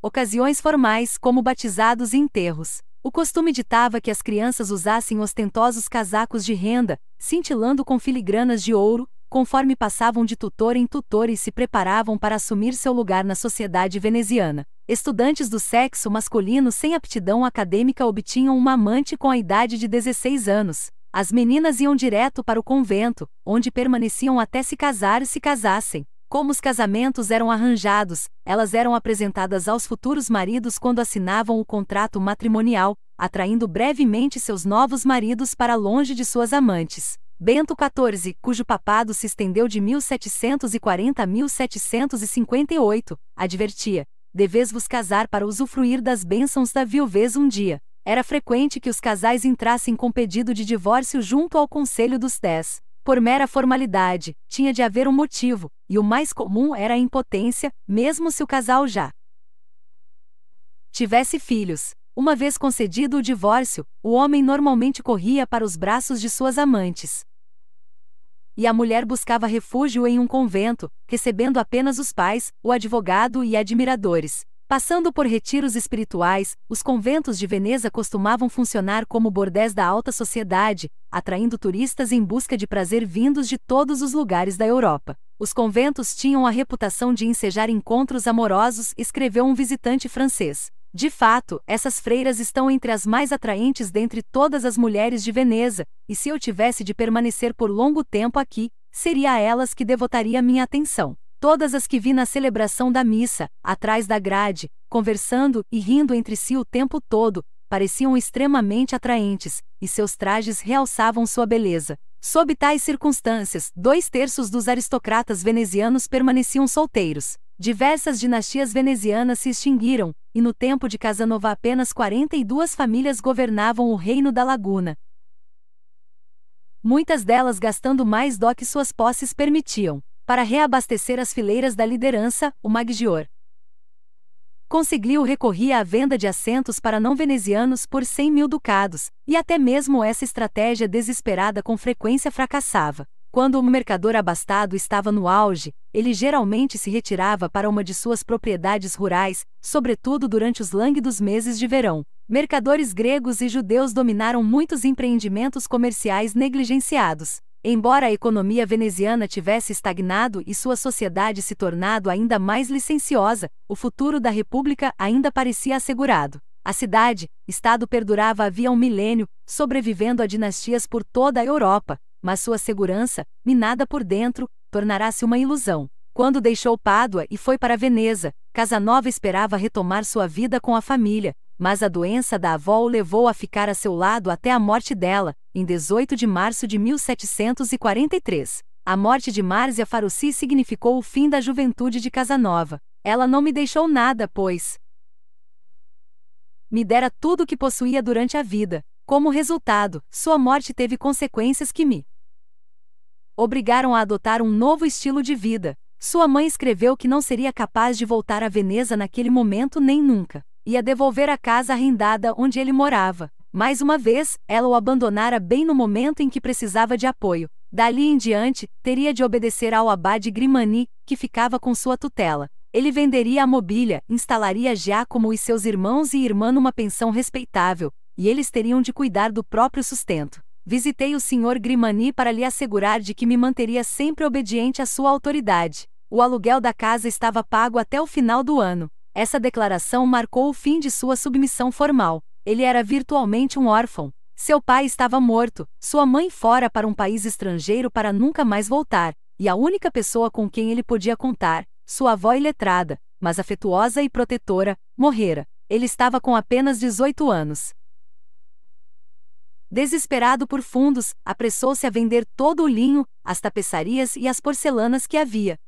ocasiões formais, como batizados e enterros. O costume ditava que as crianças usassem ostentosos casacos de renda, cintilando com filigranas de ouro, conforme passavam de tutor em tutor e se preparavam para assumir seu lugar na sociedade veneziana. Estudantes do sexo masculino sem aptidão acadêmica obtinham uma amante com a idade de 16 anos, as meninas iam direto para o convento, onde permaneciam até se casar e se casassem. Como os casamentos eram arranjados, elas eram apresentadas aos futuros maridos quando assinavam o contrato matrimonial, atraindo brevemente seus novos maridos para longe de suas amantes. Bento XIV, cujo papado se estendeu de 1740 a 1758, advertia: Deveis vos casar para usufruir das bênçãos da viuvez um dia. Era frequente que os casais entrassem com pedido de divórcio junto ao Conselho dos Dez. Por mera formalidade, tinha de haver um motivo, e o mais comum era a impotência, mesmo se o casal já tivesse filhos. Uma vez concedido o divórcio, o homem normalmente corria para os braços de suas amantes. E a mulher buscava refúgio em um convento, recebendo apenas os pais, o advogado e admiradores, Passando por retiros espirituais, os conventos de Veneza costumavam funcionar como bordéis da alta sociedade, atraindo turistas em busca de prazer vindos de todos os lugares da Europa. Os conventos tinham a reputação de ensejar encontros amorosos, escreveu um visitante francês. De fato, essas freiras estão entre as mais atraentes dentre todas as mulheres de Veneza, e se eu tivesse de permanecer por longo tempo aqui, seria a elas que devotaria minha atenção todas as que vi na celebração da missa, atrás da grade, conversando e rindo entre si o tempo todo, pareciam extremamente atraentes, e seus trajes realçavam sua beleza. Sob tais circunstâncias, dois terços dos aristocratas venezianos permaneciam solteiros. Diversas dinastias venezianas se extinguiram, e no tempo de Casanova apenas 42 famílias governavam o Reino da Laguna. Muitas delas gastando mais do que suas posses permitiam para reabastecer as fileiras da liderança, o Maggior. Conseguiu recorria à venda de assentos para não venezianos por 100 mil ducados, e até mesmo essa estratégia desesperada com frequência fracassava. Quando o mercador abastado estava no auge, ele geralmente se retirava para uma de suas propriedades rurais, sobretudo durante os lânguidos meses de verão. Mercadores gregos e judeus dominaram muitos empreendimentos comerciais negligenciados. Embora a economia veneziana tivesse estagnado e sua sociedade se tornado ainda mais licenciosa, o futuro da república ainda parecia assegurado. A cidade, estado perdurava havia um milênio, sobrevivendo a dinastias por toda a Europa, mas sua segurança, minada por dentro, tornará-se uma ilusão. Quando deixou Pádua e foi para Veneza, Casanova esperava retomar sua vida com a família, mas a doença da avó o levou a ficar a seu lado até a morte dela, em 18 de março de 1743. A morte de Marzia Faruci significou o fim da juventude de Casanova. Ela não me deixou nada, pois me dera tudo o que possuía durante a vida. Como resultado, sua morte teve consequências que me obrigaram a adotar um novo estilo de vida. Sua mãe escreveu que não seria capaz de voltar a Veneza naquele momento nem nunca ia devolver a casa arrendada onde ele morava. Mais uma vez, ela o abandonara bem no momento em que precisava de apoio. Dali em diante, teria de obedecer ao abade Grimani, que ficava com sua tutela. Ele venderia a mobília, instalaria Giacomo e seus irmãos e irmã numa pensão respeitável, e eles teriam de cuidar do próprio sustento. Visitei o senhor Grimani para lhe assegurar de que me manteria sempre obediente à sua autoridade. O aluguel da casa estava pago até o final do ano. Essa declaração marcou o fim de sua submissão formal. Ele era virtualmente um órfão. Seu pai estava morto, sua mãe fora para um país estrangeiro para nunca mais voltar, e a única pessoa com quem ele podia contar, sua avó iletrada, mas afetuosa e protetora, morrera. Ele estava com apenas 18 anos. Desesperado por fundos, apressou-se a vender todo o linho, as tapeçarias e as porcelanas que havia,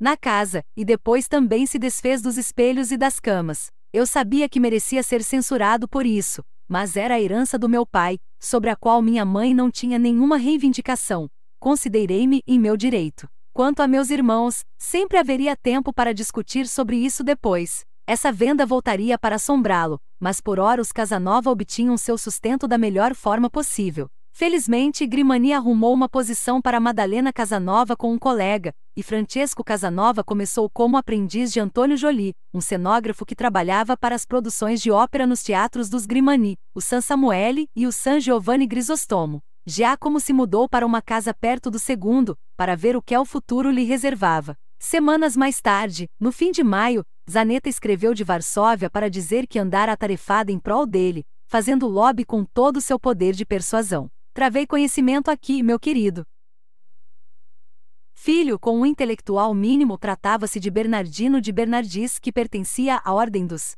na casa, e depois também se desfez dos espelhos e das camas. Eu sabia que merecia ser censurado por isso, mas era a herança do meu pai, sobre a qual minha mãe não tinha nenhuma reivindicação. Considerei-me em meu direito. Quanto a meus irmãos, sempre haveria tempo para discutir sobre isso depois. Essa venda voltaria para assombrá-lo, mas por ora os Casanova obtinham seu sustento da melhor forma possível. Felizmente, Grimani arrumou uma posição para Madalena Casanova com um colega, e Francesco Casanova começou como aprendiz de Antônio Jolie, um cenógrafo que trabalhava para as produções de ópera nos teatros dos Grimani, o San Samuele e o San Giovanni Grisostomo. Giacomo se mudou para uma casa perto do segundo, para ver o que o futuro lhe reservava. Semanas mais tarde, no fim de maio, Zaneta escreveu de Varsóvia para dizer que andara atarefada em prol dele, fazendo lobby com todo o seu poder de persuasão. Travei conhecimento aqui, meu querido. Filho com um intelectual mínimo tratava-se de Bernardino de Bernardis, que pertencia à ordem dos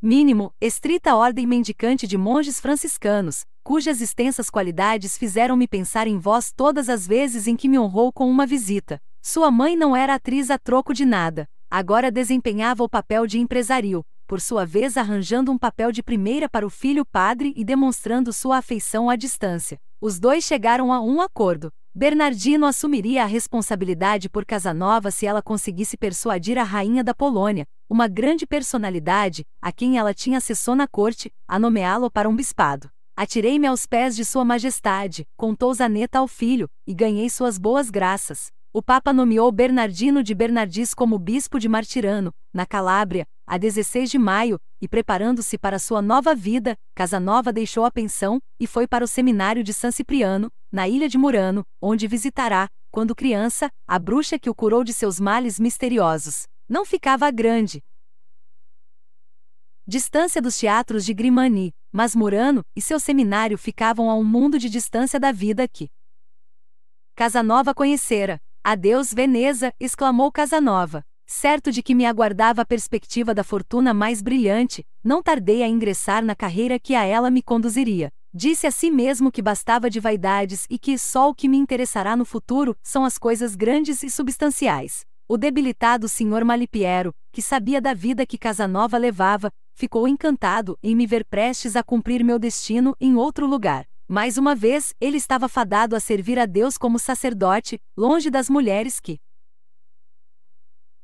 mínimo, estrita ordem mendicante de monges franciscanos, cujas extensas qualidades fizeram-me pensar em vós todas as vezes em que me honrou com uma visita. Sua mãe não era atriz a troco de nada, agora desempenhava o papel de empresário, por sua vez arranjando um papel de primeira para o filho padre e demonstrando sua afeição à distância. Os dois chegaram a um acordo. Bernardino assumiria a responsabilidade por Casanova se ela conseguisse persuadir a rainha da Polônia, uma grande personalidade, a quem ela tinha assessor na corte, a nomeá-lo para um bispado. Atirei-me aos pés de Sua Majestade, contou Zaneta ao filho, e ganhei suas boas graças. O Papa nomeou Bernardino de Bernardis como bispo de Martirano, na Calábria, a 16 de maio, e preparando-se para sua nova vida, Casanova deixou a pensão e foi para o seminário de San Cipriano, na ilha de Murano, onde visitará, quando criança, a bruxa que o curou de seus males misteriosos. Não ficava grande. Distância dos teatros de Grimani, mas Murano e seu seminário ficavam a um mundo de distância da vida que Casanova conhecera. Adeus, Veneza! exclamou Casanova. Certo de que me aguardava a perspectiva da fortuna mais brilhante, não tardei a ingressar na carreira que a ela me conduziria. Disse a si mesmo que bastava de vaidades e que só o que me interessará no futuro são as coisas grandes e substanciais. O debilitado senhor Malipiero, que sabia da vida que Casanova levava, ficou encantado em me ver prestes a cumprir meu destino em outro lugar. Mais uma vez, ele estava fadado a servir a Deus como sacerdote, longe das mulheres que,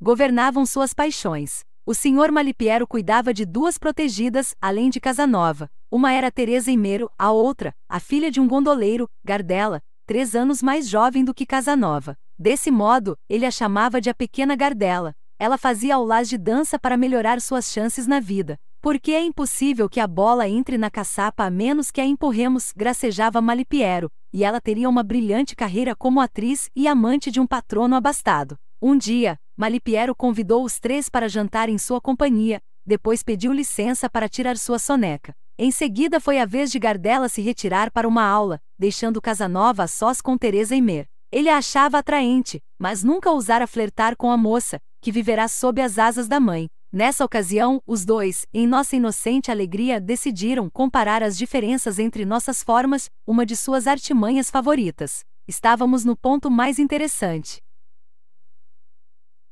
Governavam suas paixões. O senhor Malipiero cuidava de duas protegidas, além de Casanova. Uma era Teresa Imeiro, a outra, a filha de um gondoleiro, Gardela, três anos mais jovem do que Casanova. Desse modo, ele a chamava de a pequena Gardela. Ela fazia aulas de dança para melhorar suas chances na vida. Porque é impossível que a bola entre na caçapa a menos que a empurremos, gracejava Malipiero, e ela teria uma brilhante carreira como atriz e amante de um patrono abastado. Um dia, Malipiero convidou os três para jantar em sua companhia, depois pediu licença para tirar sua soneca. Em seguida foi a vez de Gardella se retirar para uma aula, deixando Casanova a sós com Teresa e Mer. Ele a achava atraente, mas nunca ousara flertar com a moça, que viverá sob as asas da mãe. Nessa ocasião, os dois, em nossa inocente alegria, decidiram comparar as diferenças entre nossas formas, uma de suas artimanhas favoritas. Estávamos no ponto mais interessante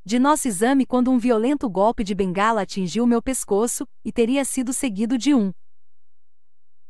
de nosso exame quando um violento golpe de bengala atingiu meu pescoço, e teria sido seguido de um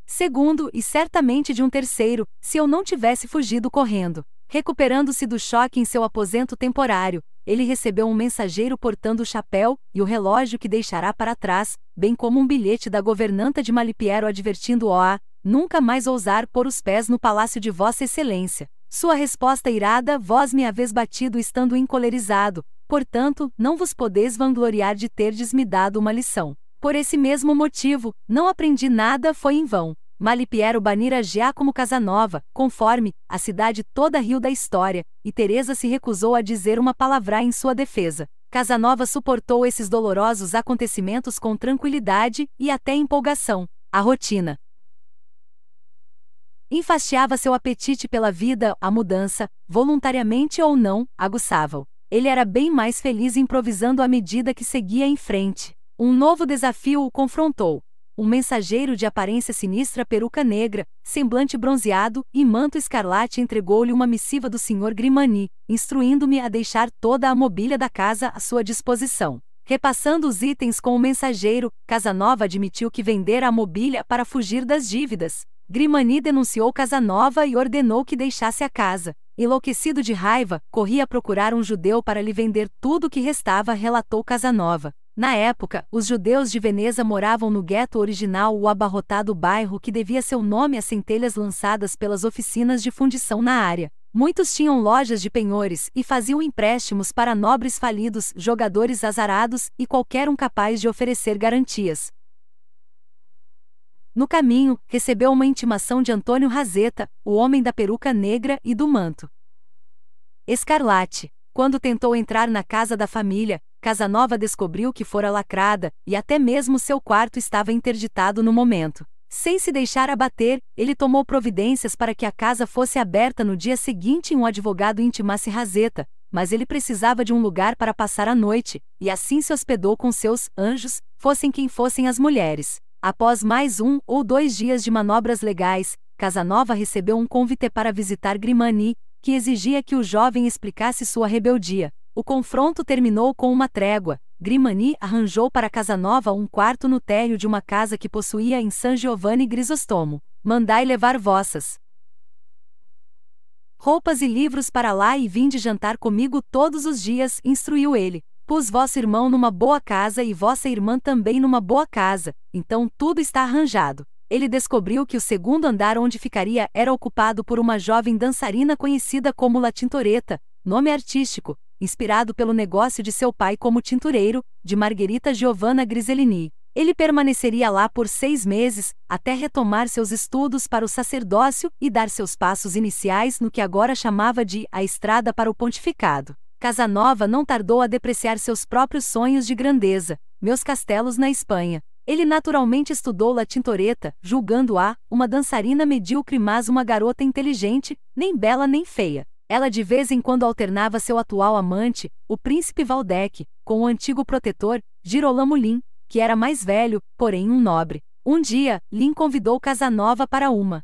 segundo e certamente de um terceiro, se eu não tivesse fugido correndo. Recuperando-se do choque em seu aposento temporário, ele recebeu um mensageiro portando o chapéu e o relógio que deixará para trás, bem como um bilhete da governanta de Malipiero advertindo-o a nunca mais ousar pôr os pés no palácio de Vossa Excelência. Sua resposta irada, vós me haves batido estando encolerizado, Portanto, não vos podeis vangloriar de terdes me dado uma lição. Por esse mesmo motivo, não aprendi nada foi em vão. Malipiero banira já como Casanova, conforme, a cidade toda riu da história, e Teresa se recusou a dizer uma palavra em sua defesa. Casanova suportou esses dolorosos acontecimentos com tranquilidade e até empolgação. A rotina enfastiava seu apetite pela vida, a mudança, voluntariamente ou não, aguçava-o ele era bem mais feliz improvisando à medida que seguia em frente. Um novo desafio o confrontou. Um mensageiro de aparência sinistra, peruca negra, semblante bronzeado e manto escarlate entregou-lhe uma missiva do Sr. Grimani, instruindo-me a deixar toda a mobília da casa à sua disposição. Repassando os itens com o mensageiro, Casanova admitiu que vendera a mobília para fugir das dívidas. Grimani denunciou Casanova e ordenou que deixasse a casa. Enlouquecido de raiva, corri a procurar um judeu para lhe vender tudo o que restava, relatou Casanova. Na época, os judeus de Veneza moravam no gueto original, o abarrotado bairro que devia seu nome às centelhas lançadas pelas oficinas de fundição na área. Muitos tinham lojas de penhores e faziam empréstimos para nobres falidos, jogadores azarados e qualquer um capaz de oferecer garantias. No caminho, recebeu uma intimação de Antônio Razeta, o homem da peruca negra e do manto. Escarlate, quando tentou entrar na casa da família, Casanova descobriu que fora lacrada, e até mesmo seu quarto estava interditado no momento. Sem se deixar abater, ele tomou providências para que a casa fosse aberta no dia seguinte e um advogado intimasse Razeta, mas ele precisava de um lugar para passar a noite, e assim se hospedou com seus anjos, fossem quem fossem as mulheres. Após mais um ou dois dias de manobras legais, Casanova recebeu um convite para visitar Grimani, que exigia que o jovem explicasse sua rebeldia. O confronto terminou com uma trégua. Grimani arranjou para Casanova um quarto no térreo de uma casa que possuía em San Giovanni Grisostomo. Mandai levar vossas roupas e livros para lá e vinde jantar comigo todos os dias, instruiu ele. Pus vosso irmão numa boa casa e vossa irmã também numa boa casa, então tudo está arranjado. Ele descobriu que o segundo andar onde ficaria era ocupado por uma jovem dançarina conhecida como La Tintoreta, nome artístico, inspirado pelo negócio de seu pai como tintureiro, de Margherita Giovanna Griselini. Ele permaneceria lá por seis meses, até retomar seus estudos para o sacerdócio e dar seus passos iniciais no que agora chamava de a estrada para o pontificado. Casanova não tardou a depreciar seus próprios sonhos de grandeza, meus castelos na Espanha. Ele naturalmente estudou La Tintoreta, julgando-a uma dançarina medíocre, mas uma garota inteligente, nem bela nem feia. Ela de vez em quando alternava seu atual amante, o príncipe Valdec, com o antigo protetor, Girolamo Lin, que era mais velho, porém um nobre. Um dia, Lin convidou Casanova para uma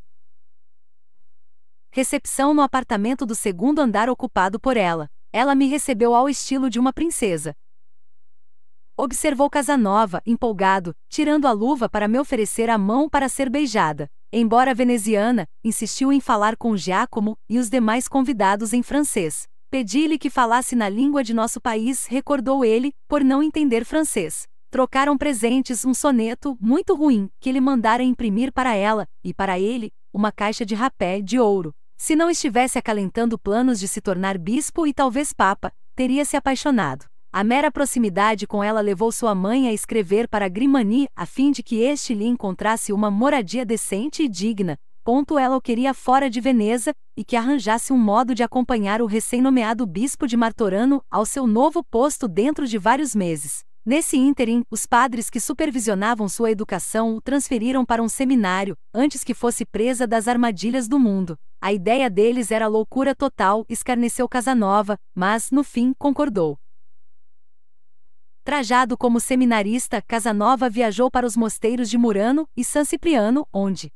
recepção no apartamento do segundo andar ocupado por ela. Ela me recebeu ao estilo de uma princesa. Observou Casanova, empolgado, tirando a luva para me oferecer a mão para ser beijada. Embora veneziana, insistiu em falar com Giacomo e os demais convidados em francês. Pedi-lhe que falasse na língua de nosso país, recordou ele, por não entender francês. Trocaram presentes um soneto, muito ruim, que ele mandara imprimir para ela, e para ele, uma caixa de rapé de ouro. Se não estivesse acalentando planos de se tornar bispo e talvez papa, teria se apaixonado. A mera proximidade com ela levou sua mãe a escrever para Grimani a fim de que este lhe encontrasse uma moradia decente e digna, ponto ela o queria fora de Veneza, e que arranjasse um modo de acompanhar o recém-nomeado bispo de Martorano ao seu novo posto dentro de vários meses. Nesse ínterim, os padres que supervisionavam sua educação o transferiram para um seminário, antes que fosse presa das armadilhas do mundo. A ideia deles era loucura total, escarneceu Casanova, mas, no fim, concordou. Trajado como seminarista, Casanova viajou para os mosteiros de Murano e San Cipriano, onde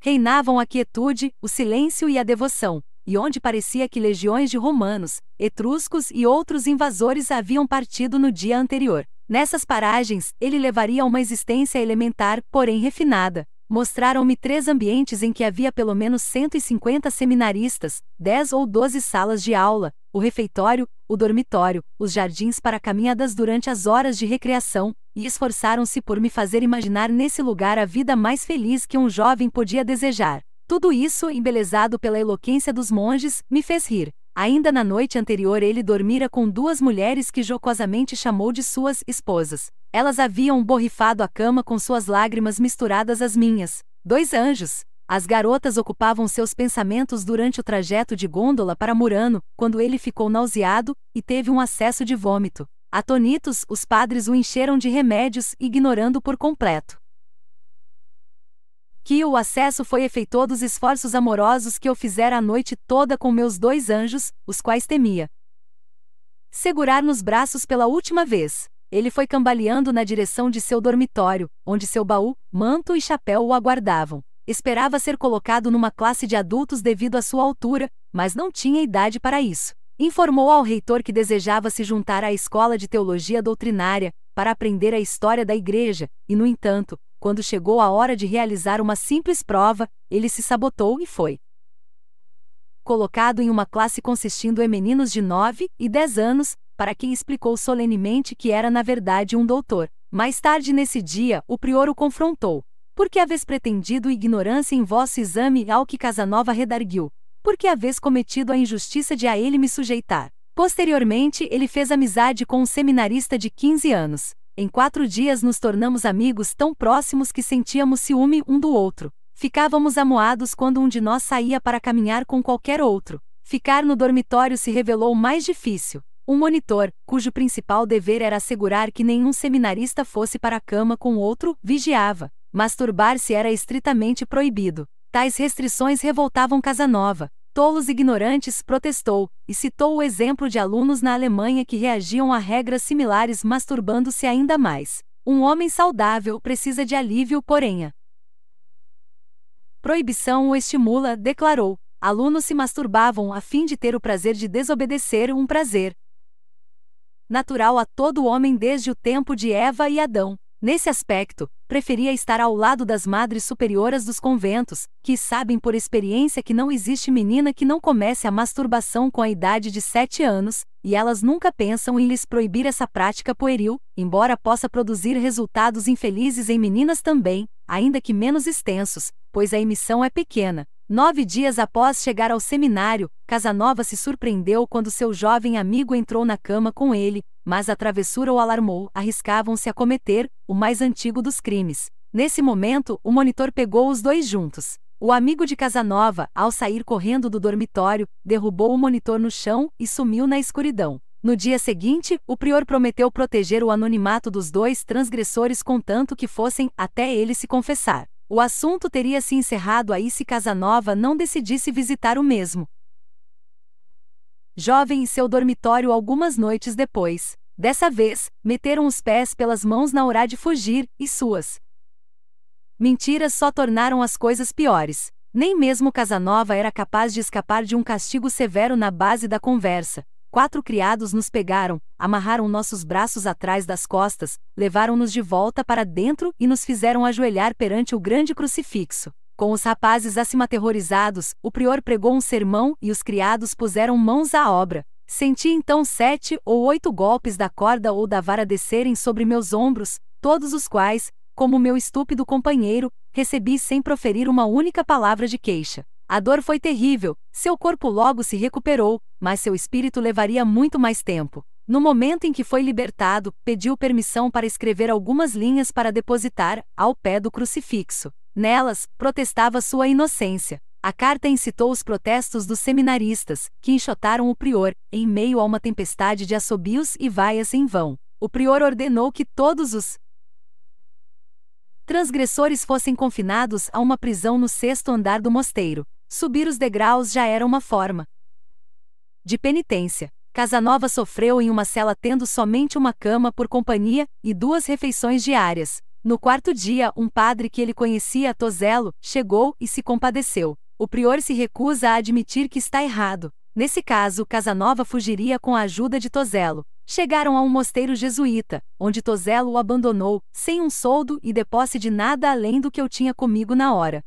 reinavam a quietude, o silêncio e a devoção, e onde parecia que legiões de romanos, etruscos e outros invasores haviam partido no dia anterior. Nessas paragens, ele levaria uma existência elementar, porém refinada, mostraram-me três ambientes em que havia pelo menos 150 seminaristas, 10 ou 12 salas de aula, o refeitório, o dormitório, os jardins para caminhadas durante as horas de recreação, e esforçaram-se por me fazer imaginar nesse lugar a vida mais feliz que um jovem podia desejar. Tudo isso, embelezado pela eloquência dos monges, me fez rir. Ainda na noite anterior ele dormira com duas mulheres que jocosamente chamou de suas esposas. Elas haviam borrifado a cama com suas lágrimas misturadas às minhas. Dois anjos. As garotas ocupavam seus pensamentos durante o trajeto de gôndola para Murano, quando ele ficou nauseado e teve um acesso de vômito. Atonitos, os padres o encheram de remédios, ignorando por completo que o acesso foi efeito dos esforços amorosos que eu fizera a noite toda com meus dois anjos, os quais temia. Segurar nos braços pela última vez, ele foi cambaleando na direção de seu dormitório, onde seu baú, manto e chapéu o aguardavam. Esperava ser colocado numa classe de adultos devido à sua altura, mas não tinha idade para isso. Informou ao reitor que desejava se juntar à escola de teologia doutrinária, para aprender a história da igreja, e, no entanto, quando chegou a hora de realizar uma simples prova, ele se sabotou e foi colocado em uma classe consistindo em meninos de 9 e 10 anos, para quem explicou solenemente que era na verdade um doutor. Mais tarde nesse dia, o prior o confrontou. Por que haves pretendido ignorância em vosso exame ao que Casanova redarguiu? que haves cometido a injustiça de a ele me sujeitar? Posteriormente, ele fez amizade com um seminarista de 15 anos. Em quatro dias nos tornamos amigos tão próximos que sentíamos ciúme um do outro. Ficávamos amoados quando um de nós saía para caminhar com qualquer outro. Ficar no dormitório se revelou mais difícil. Um monitor, cujo principal dever era assegurar que nenhum seminarista fosse para a cama com outro, vigiava. Masturbar-se era estritamente proibido. Tais restrições revoltavam Casanova, Tolos ignorantes protestou, e citou o exemplo de alunos na Alemanha que reagiam a regras similares masturbando-se ainda mais. Um homem saudável precisa de alívio, porém a proibição o estimula, declarou. Alunos se masturbavam a fim de ter o prazer de desobedecer um prazer natural a todo homem desde o tempo de Eva e Adão. Nesse aspecto, preferia estar ao lado das madres superioras dos conventos, que sabem por experiência que não existe menina que não comece a masturbação com a idade de sete anos, e elas nunca pensam em lhes proibir essa prática pueril, embora possa produzir resultados infelizes em meninas também, ainda que menos extensos, pois a emissão é pequena. Nove dias após chegar ao seminário, Casanova se surpreendeu quando seu jovem amigo entrou na cama com ele, mas a travessura o alarmou, arriscavam-se a cometer o mais antigo dos crimes. Nesse momento, o monitor pegou os dois juntos. O amigo de Casanova, ao sair correndo do dormitório, derrubou o monitor no chão e sumiu na escuridão. No dia seguinte, o prior prometeu proteger o anonimato dos dois transgressores contanto que fossem até ele se confessar. O assunto teria se encerrado aí se Casanova não decidisse visitar o mesmo jovem em seu dormitório algumas noites depois. Dessa vez, meteram os pés pelas mãos na hora de fugir, e suas mentiras só tornaram as coisas piores. Nem mesmo Casanova era capaz de escapar de um castigo severo na base da conversa. Quatro criados nos pegaram, amarraram nossos braços atrás das costas, levaram-nos de volta para dentro e nos fizeram ajoelhar perante o grande crucifixo. Com os rapazes acima aterrorizados, o prior pregou um sermão e os criados puseram mãos à obra. Senti então sete ou oito golpes da corda ou da vara descerem sobre meus ombros, todos os quais, como meu estúpido companheiro, recebi sem proferir uma única palavra de queixa. A dor foi terrível, seu corpo logo se recuperou, mas seu espírito levaria muito mais tempo. No momento em que foi libertado, pediu permissão para escrever algumas linhas para depositar, ao pé do crucifixo. Nelas, protestava sua inocência. A carta incitou os protestos dos seminaristas, que enxotaram o prior, em meio a uma tempestade de assobios e vaias em vão. O prior ordenou que todos os transgressores fossem confinados a uma prisão no sexto andar do mosteiro. Subir os degraus já era uma forma de penitência. Casanova sofreu em uma cela tendo somente uma cama por companhia e duas refeições diárias. No quarto dia, um padre que ele conhecia, Tozelo, chegou e se compadeceu. O prior se recusa a admitir que está errado. Nesse caso, Casanova fugiria com a ajuda de Tozelo. Chegaram a um mosteiro jesuíta, onde Tozelo o abandonou, sem um soldo e posse de nada além do que eu tinha comigo na hora.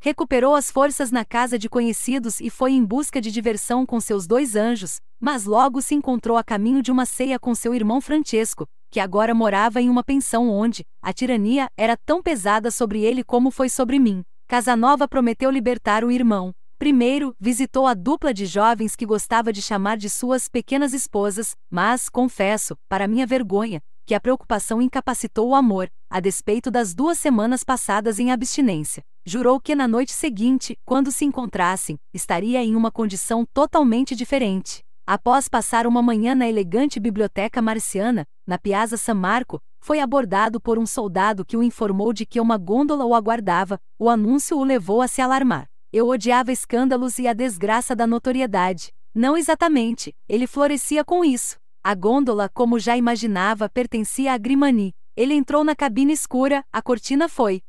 Recuperou as forças na casa de conhecidos e foi em busca de diversão com seus dois anjos, mas logo se encontrou a caminho de uma ceia com seu irmão Francesco, que agora morava em uma pensão onde a tirania era tão pesada sobre ele como foi sobre mim. Casanova prometeu libertar o irmão. Primeiro, visitou a dupla de jovens que gostava de chamar de suas pequenas esposas, mas, confesso, para minha vergonha, que a preocupação incapacitou o amor, a despeito das duas semanas passadas em abstinência. Jurou que na noite seguinte, quando se encontrassem, estaria em uma condição totalmente diferente após passar uma manhã na elegante biblioteca marciana, na Piazza San Marco, foi abordado por um soldado que o informou de que uma gôndola o aguardava, o anúncio o levou a se alarmar. Eu odiava escândalos e a desgraça da notoriedade. Não exatamente, ele florescia com isso. A gôndola, como já imaginava, pertencia a Grimani. Ele entrou na cabine escura, a cortina foi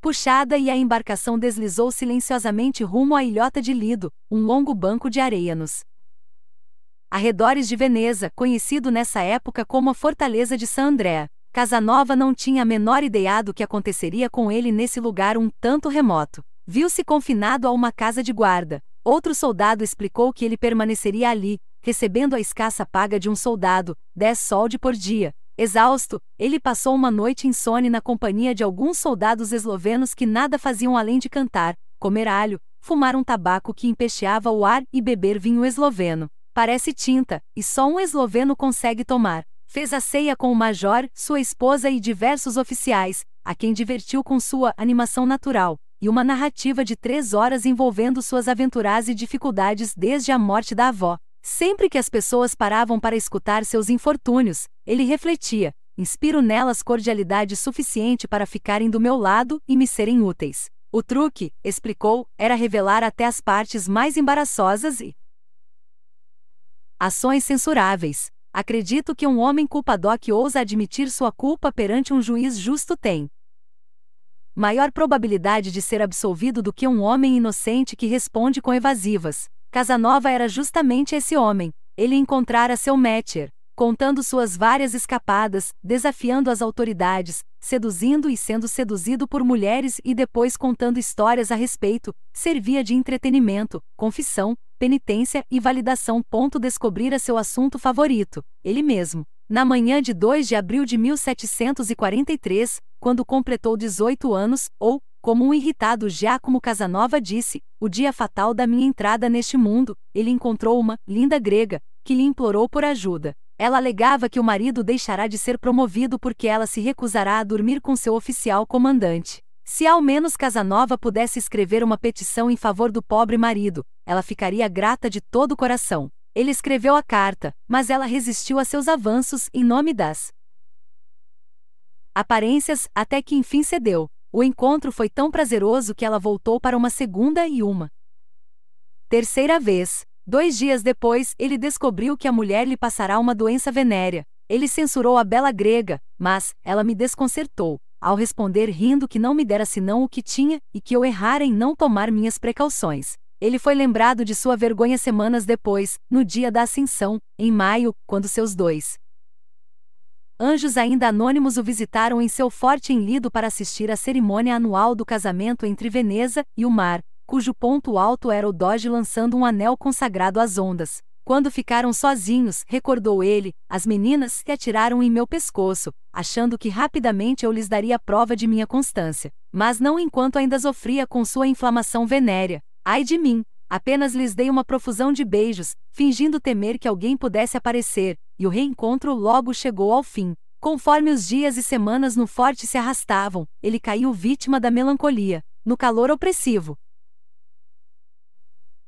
puxada e a embarcação deslizou silenciosamente rumo à ilhota de Lido, um longo banco de areia nos arredores de Veneza, conhecido nessa época como a Fortaleza de San André. Casanova não tinha a menor ideia do que aconteceria com ele nesse lugar um tanto remoto. Viu-se confinado a uma casa de guarda. Outro soldado explicou que ele permaneceria ali, recebendo a escassa paga de um soldado, 10 soldi por dia, Exausto, ele passou uma noite insone na companhia de alguns soldados eslovenos que nada faziam além de cantar, comer alho, fumar um tabaco que empecheava o ar e beber vinho esloveno. Parece tinta, e só um esloveno consegue tomar. Fez a ceia com o major, sua esposa e diversos oficiais, a quem divertiu com sua animação natural, e uma narrativa de três horas envolvendo suas aventuras e dificuldades desde a morte da avó. Sempre que as pessoas paravam para escutar seus infortúnios, ele refletia: inspiro nelas cordialidade suficiente para ficarem do meu lado e me serem úteis. O truque, explicou, era revelar até as partes mais embaraçosas e ações censuráveis. Acredito que um homem culpado que ousa admitir sua culpa perante um juiz justo tem maior probabilidade de ser absolvido do que um homem inocente que responde com evasivas. Casanova era justamente esse homem. Ele encontrara seu Metcher, contando suas várias escapadas, desafiando as autoridades, seduzindo e sendo seduzido por mulheres e depois contando histórias a respeito, servia de entretenimento, confissão, penitência e validação. Ponto descobrira seu assunto favorito, ele mesmo. Na manhã de 2 de abril de 1743, quando completou 18 anos, ou, como um irritado Giacomo Casanova disse, o dia fatal da minha entrada neste mundo, ele encontrou uma linda grega, que lhe implorou por ajuda. Ela alegava que o marido deixará de ser promovido porque ela se recusará a dormir com seu oficial comandante. Se ao menos Casanova pudesse escrever uma petição em favor do pobre marido, ela ficaria grata de todo o coração. Ele escreveu a carta, mas ela resistiu a seus avanços em nome das aparências até que enfim cedeu. O encontro foi tão prazeroso que ela voltou para uma segunda e uma. Terceira vez. Dois dias depois, ele descobriu que a mulher lhe passará uma doença venérea. Ele censurou a bela grega, mas ela me desconcertou, ao responder rindo que não me dera senão o que tinha e que eu errara em não tomar minhas precauções. Ele foi lembrado de sua vergonha semanas depois, no dia da ascensão, em maio, quando seus dois anjos ainda anônimos o visitaram em seu forte em Lido para assistir à cerimônia anual do casamento entre Veneza e o mar, cujo ponto alto era o Doge lançando um anel consagrado às ondas. Quando ficaram sozinhos, recordou ele, as meninas se atiraram em meu pescoço, achando que rapidamente eu lhes daria prova de minha constância, mas não enquanto ainda sofria com sua inflamação venérea. Ai de mim! Apenas lhes dei uma profusão de beijos, fingindo temer que alguém pudesse aparecer, e o reencontro logo chegou ao fim. Conforme os dias e semanas no forte se arrastavam, ele caiu vítima da melancolia, no calor opressivo.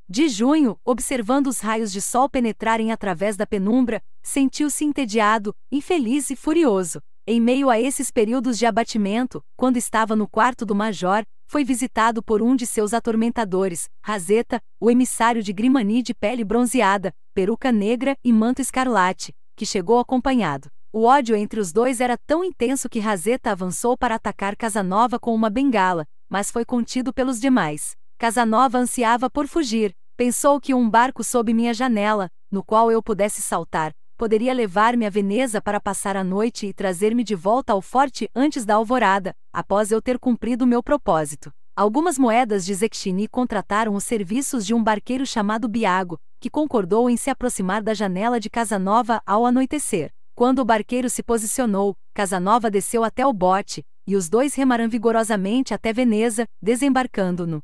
De junho, observando os raios de sol penetrarem através da penumbra, sentiu-se entediado, infeliz e furioso. Em meio a esses períodos de abatimento, quando estava no quarto do major, foi visitado por um de seus atormentadores, Razeta, o emissário de Grimani de pele bronzeada, peruca negra e manto escarlate, que chegou acompanhado. O ódio entre os dois era tão intenso que Razeta avançou para atacar Casanova com uma bengala, mas foi contido pelos demais. Casanova ansiava por fugir, pensou que um barco sob minha janela, no qual eu pudesse saltar, poderia levar-me a Veneza para passar a noite e trazer-me de volta ao forte antes da alvorada, após eu ter cumprido meu propósito. Algumas moedas de Zecchini contrataram os serviços de um barqueiro chamado Biago, que concordou em se aproximar da janela de Casanova ao anoitecer. Quando o barqueiro se posicionou, Casanova desceu até o bote, e os dois remaram vigorosamente até Veneza, desembarcando-no.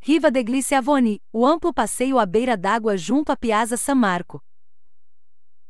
Riva degli Schiavoni, o amplo passeio à beira d'água junto à Piazza San Marco.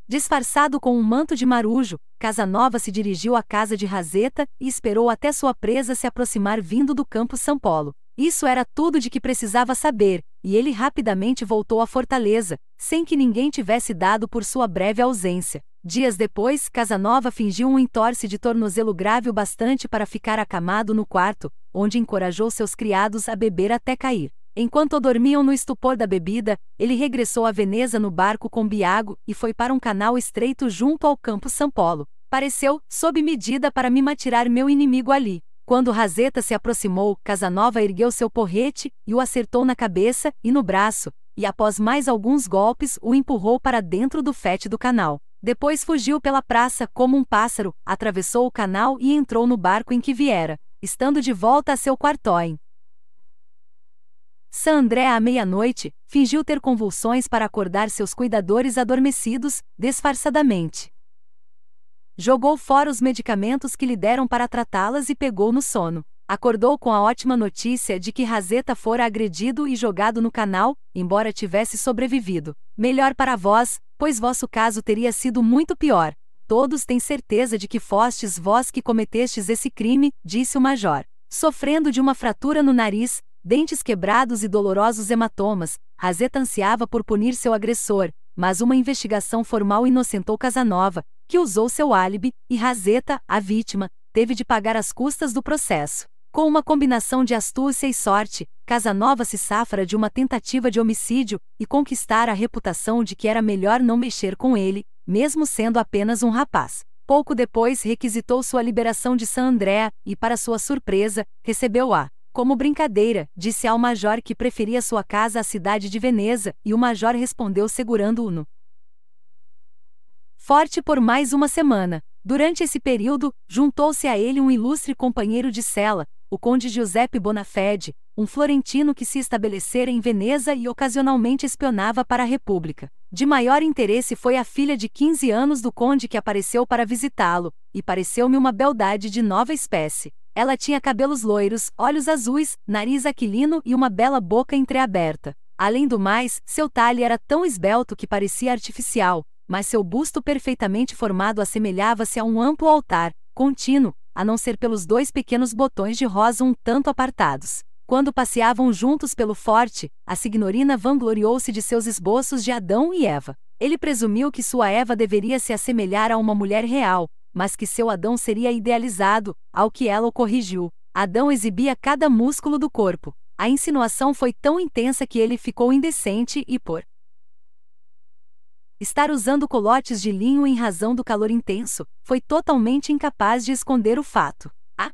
Disfarçado com um manto de marujo, Casanova se dirigiu à casa de Razeta e esperou até sua presa se aproximar vindo do campo São Paulo. Isso era tudo de que precisava saber, e ele rapidamente voltou à fortaleza, sem que ninguém tivesse dado por sua breve ausência. Dias depois, Casanova fingiu um entorse de tornozelo grave o bastante para ficar acamado no quarto, onde encorajou seus criados a beber até cair. Enquanto dormiam no estupor da bebida, ele regressou a Veneza no barco com Biago e foi para um canal estreito junto ao Campo São Paulo. Pareceu, sob medida para me matar meu inimigo ali. Quando Razeta se aproximou, Casanova ergueu seu porrete e o acertou na cabeça e no braço, e após mais alguns golpes o empurrou para dentro do fete do canal. Depois fugiu pela praça como um pássaro, atravessou o canal e entrou no barco em que viera, estando de volta a seu quartóim. San André, à meia-noite, fingiu ter convulsões para acordar seus cuidadores adormecidos, disfarçadamente. Jogou fora os medicamentos que lhe deram para tratá-las e pegou no sono. Acordou com a ótima notícia de que Razeta fora agredido e jogado no canal, embora tivesse sobrevivido. Melhor para vós, pois vosso caso teria sido muito pior. Todos têm certeza de que fostes vós que cometestes esse crime, disse o major. Sofrendo de uma fratura no nariz, dentes quebrados e dolorosos hematomas, Razeta ansiava por punir seu agressor, mas uma investigação formal inocentou Casanova, que usou seu álibi, e Razeta, a vítima, teve de pagar as custas do processo. Com uma combinação de astúcia e sorte, Casanova se safra de uma tentativa de homicídio e conquistar a reputação de que era melhor não mexer com ele, mesmo sendo apenas um rapaz. Pouco depois requisitou sua liberação de San André e, para sua surpresa, recebeu-a. Como brincadeira, disse ao major que preferia sua casa à cidade de Veneza, e o major respondeu segurando-o no forte por mais uma semana. Durante esse período, juntou-se a ele um ilustre companheiro de cela, o conde Giuseppe Bonafede, um florentino que se estabelecera em Veneza e ocasionalmente espionava para a República. De maior interesse foi a filha de 15 anos do conde que apareceu para visitá-lo, e pareceu-me uma beldade de nova espécie. Ela tinha cabelos loiros, olhos azuis, nariz aquilino e uma bela boca entreaberta. Além do mais, seu talhe era tão esbelto que parecia artificial, mas seu busto perfeitamente formado assemelhava-se a um amplo altar, contínuo, a não ser pelos dois pequenos botões de rosa um tanto apartados. Quando passeavam juntos pelo forte, a signorina vangloriou-se de seus esboços de Adão e Eva. Ele presumiu que sua Eva deveria se assemelhar a uma mulher real, mas que seu Adão seria idealizado, ao que ela o corrigiu. Adão exibia cada músculo do corpo. A insinuação foi tão intensa que ele ficou indecente e, por Estar usando colotes de linho em razão do calor intenso, foi totalmente incapaz de esconder o fato. A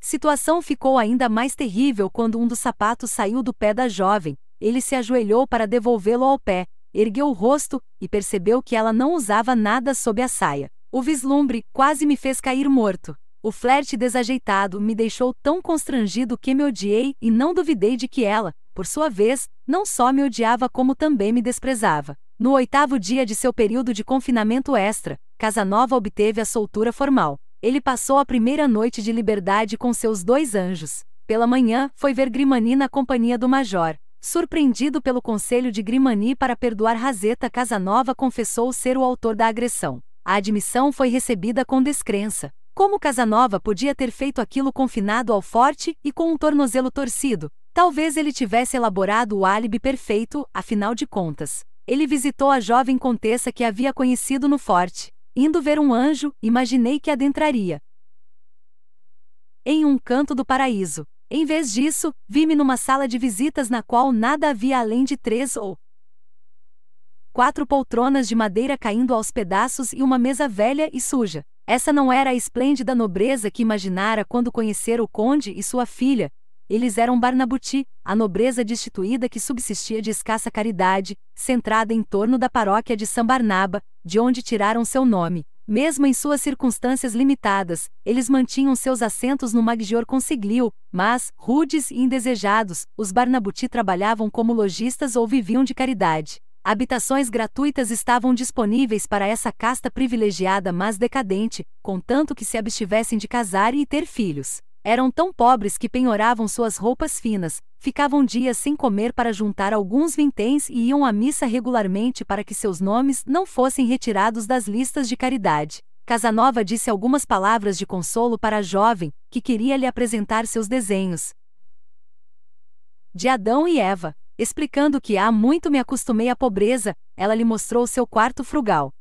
situação ficou ainda mais terrível quando um dos sapatos saiu do pé da jovem. Ele se ajoelhou para devolvê-lo ao pé, ergueu o rosto e percebeu que ela não usava nada sob a saia. O vislumbre quase me fez cair morto. O flerte desajeitado me deixou tão constrangido que me odiei e não duvidei de que ela, por sua vez, não só me odiava como também me desprezava. No oitavo dia de seu período de confinamento extra, Casanova obteve a soltura formal. Ele passou a primeira noite de liberdade com seus dois anjos. Pela manhã, foi ver Grimani na companhia do Major. Surpreendido pelo conselho de Grimani para perdoar Razeta, Casanova confessou ser o autor da agressão. A admissão foi recebida com descrença. Como Casanova podia ter feito aquilo confinado ao forte e com um tornozelo torcido? Talvez ele tivesse elaborado o álibi perfeito, afinal de contas. Ele visitou a jovem contessa que havia conhecido no forte. Indo ver um anjo, imaginei que adentraria. Em um canto do paraíso. Em vez disso, vi-me numa sala de visitas na qual nada havia além de três ou quatro poltronas de madeira caindo aos pedaços e uma mesa velha e suja. Essa não era a esplêndida nobreza que imaginara quando conhecer o conde e sua filha, eles eram Barnabuti, a nobreza destituída que subsistia de escassa caridade, centrada em torno da paróquia de São Barnaba, de onde tiraram seu nome. Mesmo em suas circunstâncias limitadas, eles mantinham seus assentos no Maggior Consiglio, mas, rudes e indesejados, os Barnabuti trabalhavam como lojistas ou viviam de caridade. Habitações gratuitas estavam disponíveis para essa casta privilegiada mas decadente, contanto que se abstivessem de casar e ter filhos. Eram tão pobres que penhoravam suas roupas finas, ficavam dias sem comer para juntar alguns vinténs e iam à missa regularmente para que seus nomes não fossem retirados das listas de caridade. Casanova disse algumas palavras de consolo para a jovem, que queria lhe apresentar seus desenhos. De Adão e Eva, explicando que há muito me acostumei à pobreza, ela lhe mostrou seu quarto frugal,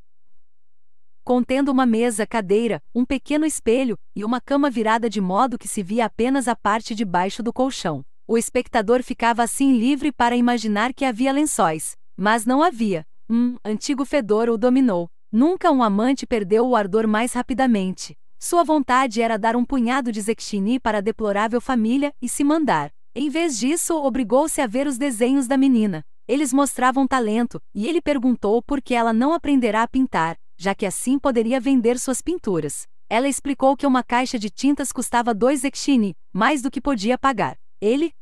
contendo uma mesa, cadeira, um pequeno espelho e uma cama virada de modo que se via apenas a parte de baixo do colchão. O espectador ficava assim livre para imaginar que havia lençóis, mas não havia. Um antigo fedor o dominou. Nunca um amante perdeu o ardor mais rapidamente. Sua vontade era dar um punhado de Zekchini para a deplorável família e se mandar. Em vez disso, obrigou-se a ver os desenhos da menina. Eles mostravam talento, e ele perguntou por que ela não aprenderá a pintar já que assim poderia vender suas pinturas. Ela explicou que uma caixa de tintas custava dois ekshine, mais do que podia pagar. Ele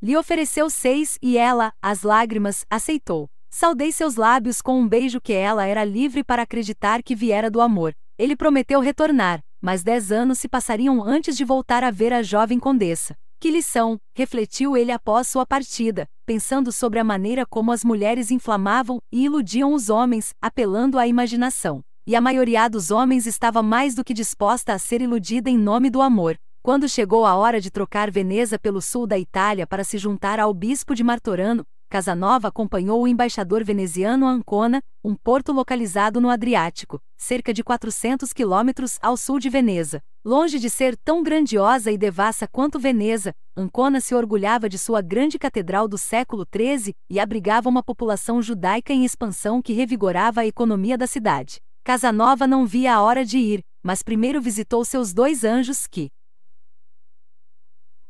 lhe ofereceu seis e ela, às lágrimas, aceitou. Saudei seus lábios com um beijo que ela era livre para acreditar que viera do amor. Ele prometeu retornar, mas dez anos se passariam antes de voltar a ver a jovem condessa. Que lição, refletiu ele após sua partida, pensando sobre a maneira como as mulheres inflamavam e iludiam os homens, apelando à imaginação. E a maioria dos homens estava mais do que disposta a ser iludida em nome do amor. Quando chegou a hora de trocar Veneza pelo sul da Itália para se juntar ao bispo de Martorano, Casanova acompanhou o embaixador veneziano a Ancona, um porto localizado no Adriático, cerca de 400 quilômetros ao sul de Veneza. Longe de ser tão grandiosa e devassa quanto Veneza, Ancona se orgulhava de sua grande catedral do século XIII e abrigava uma população judaica em expansão que revigorava a economia da cidade. Casanova não via a hora de ir, mas primeiro visitou seus dois anjos que,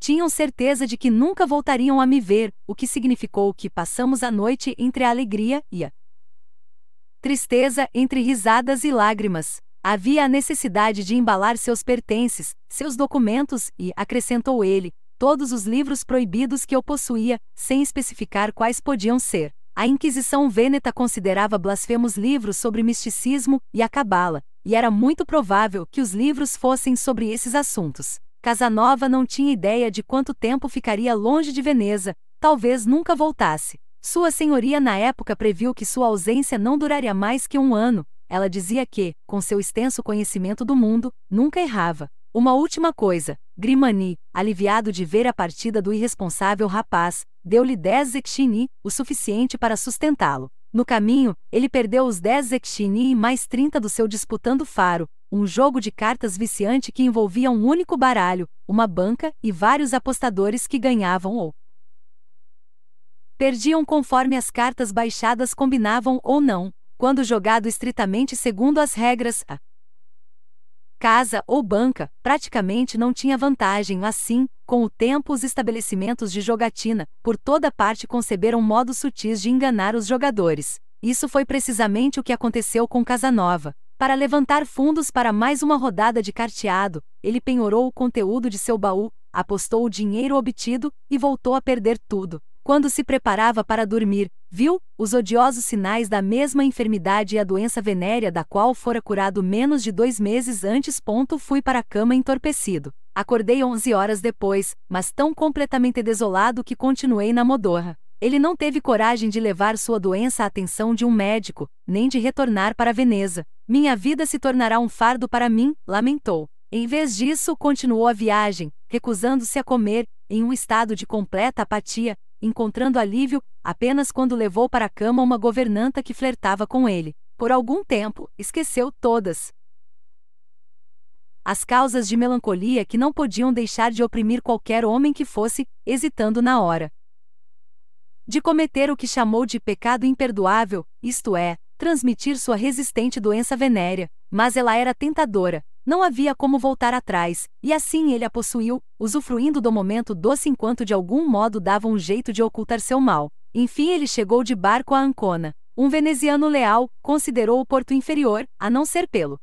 tinham certeza de que nunca voltariam a me ver, o que significou que passamos a noite entre a alegria e a tristeza, entre risadas e lágrimas. Havia a necessidade de embalar seus pertences, seus documentos e, acrescentou ele, todos os livros proibidos que eu possuía, sem especificar quais podiam ser. A Inquisição Vêneta considerava blasfemos livros sobre misticismo e a Cabala, e era muito provável que os livros fossem sobre esses assuntos. Casanova não tinha ideia de quanto tempo ficaria longe de Veneza, talvez nunca voltasse. Sua senhoria na época previu que sua ausência não duraria mais que um ano. Ela dizia que, com seu extenso conhecimento do mundo, nunca errava. Uma última coisa, Grimani, aliviado de ver a partida do irresponsável rapaz, deu-lhe 10 zecchini, o suficiente para sustentá-lo. No caminho, ele perdeu os 10 zecchini e mais 30 do seu disputando faro, um jogo de cartas viciante que envolvia um único baralho, uma banca e vários apostadores que ganhavam ou perdiam conforme as cartas baixadas combinavam ou não, quando jogado estritamente segundo as regras. A casa ou banca praticamente não tinha vantagem, assim, com o tempo os estabelecimentos de jogatina, por toda parte conceberam modos sutis de enganar os jogadores. Isso foi precisamente o que aconteceu com Casanova, para levantar fundos para mais uma rodada de carteado, ele penhorou o conteúdo de seu baú, apostou o dinheiro obtido e voltou a perder tudo. Quando se preparava para dormir, viu os odiosos sinais da mesma enfermidade e a doença venérea da qual fora curado menos de dois meses antes. Ponto, fui para a cama entorpecido. Acordei 11 horas depois, mas tão completamente desolado que continuei na modorra. Ele não teve coragem de levar sua doença à atenção de um médico, nem de retornar para Veneza. Minha vida se tornará um fardo para mim, lamentou. Em vez disso, continuou a viagem, recusando-se a comer, em um estado de completa apatia, encontrando alívio apenas quando levou para a cama uma governanta que flertava com ele. Por algum tempo, esqueceu todas as causas de melancolia que não podiam deixar de oprimir qualquer homem que fosse, hesitando na hora de cometer o que chamou de pecado imperdoável, isto é, transmitir sua resistente doença venérea, mas ela era tentadora, não havia como voltar atrás, e assim ele a possuiu, usufruindo do momento doce enquanto de algum modo dava um jeito de ocultar seu mal. Enfim ele chegou de barco a Ancona. Um veneziano leal considerou o porto inferior, a não ser pelo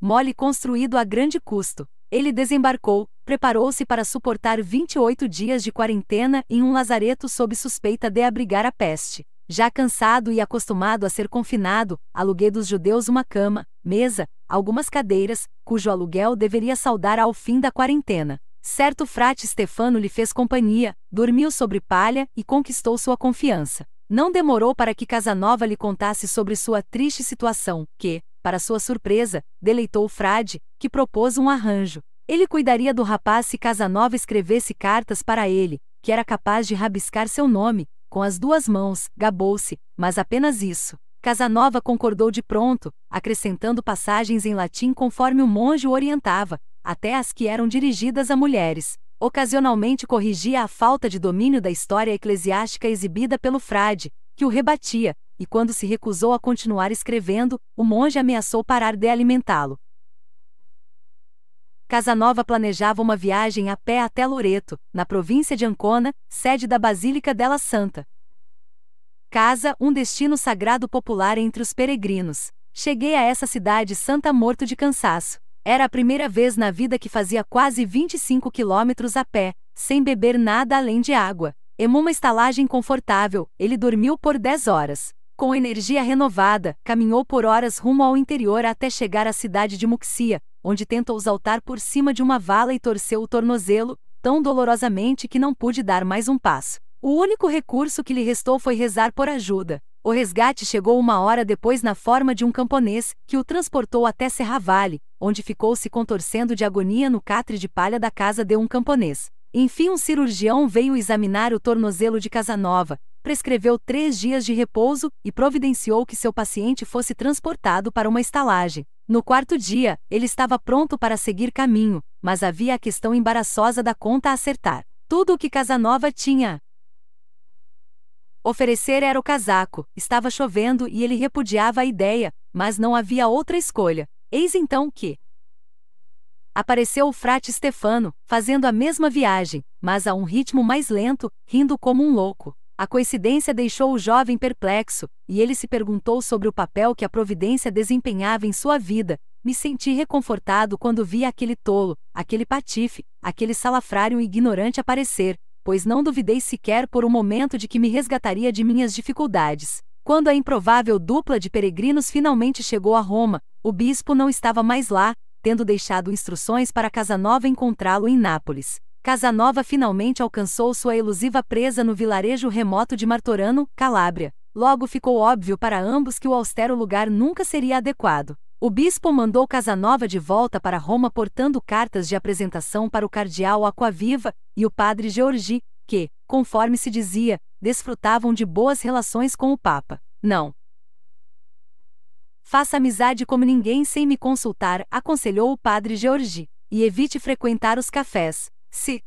mole construído a grande custo. Ele desembarcou, preparou-se para suportar 28 dias de quarentena em um lazareto sob suspeita de abrigar a peste. Já cansado e acostumado a ser confinado, aluguei dos judeus uma cama, mesa, algumas cadeiras, cujo aluguel deveria saldar ao fim da quarentena. Certo frate Stefano lhe fez companhia, dormiu sobre palha e conquistou sua confiança. Não demorou para que Casanova lhe contasse sobre sua triste situação, que, para sua surpresa, deleitou o frade, que propôs um arranjo. Ele cuidaria do rapaz se Casanova escrevesse cartas para ele, que era capaz de rabiscar seu nome, com as duas mãos, gabou-se, mas apenas isso. Casanova concordou de pronto, acrescentando passagens em latim conforme o monge o orientava, até as que eram dirigidas a mulheres. Ocasionalmente corrigia a falta de domínio da história eclesiástica exibida pelo frade, que o rebatia, e quando se recusou a continuar escrevendo, o monge ameaçou parar de alimentá-lo. Casanova planejava uma viagem a pé até Loreto, na província de Ancona, sede da Basílica della Santa. Casa, um destino sagrado popular entre os peregrinos. Cheguei a essa cidade santa morto de cansaço. Era a primeira vez na vida que fazia quase 25 quilômetros a pé, sem beber nada além de água. Em uma estalagem confortável, ele dormiu por 10 horas. Com energia renovada, caminhou por horas rumo ao interior até chegar à cidade de Muxia, onde tentou saltar por cima de uma vala e torceu o tornozelo, tão dolorosamente que não pude dar mais um passo. O único recurso que lhe restou foi rezar por ajuda. O resgate chegou uma hora depois na forma de um camponês, que o transportou até Serra Vale, onde ficou se contorcendo de agonia no catre de palha da casa de um camponês. Enfim, um cirurgião veio examinar o tornozelo de Casanova, prescreveu três dias de repouso e providenciou que seu paciente fosse transportado para uma estalagem. No quarto dia, ele estava pronto para seguir caminho, mas havia a questão embaraçosa da conta a acertar. Tudo o que Casanova tinha oferecer era o casaco, estava chovendo e ele repudiava a ideia, mas não havia outra escolha. Eis então que apareceu o frate Stefano, fazendo a mesma viagem, mas a um ritmo mais lento, rindo como um louco. A coincidência deixou o jovem perplexo, e ele se perguntou sobre o papel que a providência desempenhava em sua vida. Me senti reconfortado quando vi aquele tolo, aquele patife, aquele salafrário ignorante aparecer, pois não duvidei sequer por um momento de que me resgataria de minhas dificuldades. Quando a improvável dupla de peregrinos finalmente chegou a Roma, o bispo não estava mais lá, tendo deixado instruções para Casanova encontrá-lo em Nápoles. Casanova finalmente alcançou sua elusiva presa no vilarejo remoto de Martorano, Calábria. Logo ficou óbvio para ambos que o austero lugar nunca seria adequado. O bispo mandou Casanova de volta para Roma portando cartas de apresentação para o cardeal Aquaviva e o padre Georgi, que, conforme se dizia, desfrutavam de boas relações com o Papa. Não. Faça amizade como ninguém sem me consultar, aconselhou o padre Georgi, e evite frequentar os cafés, se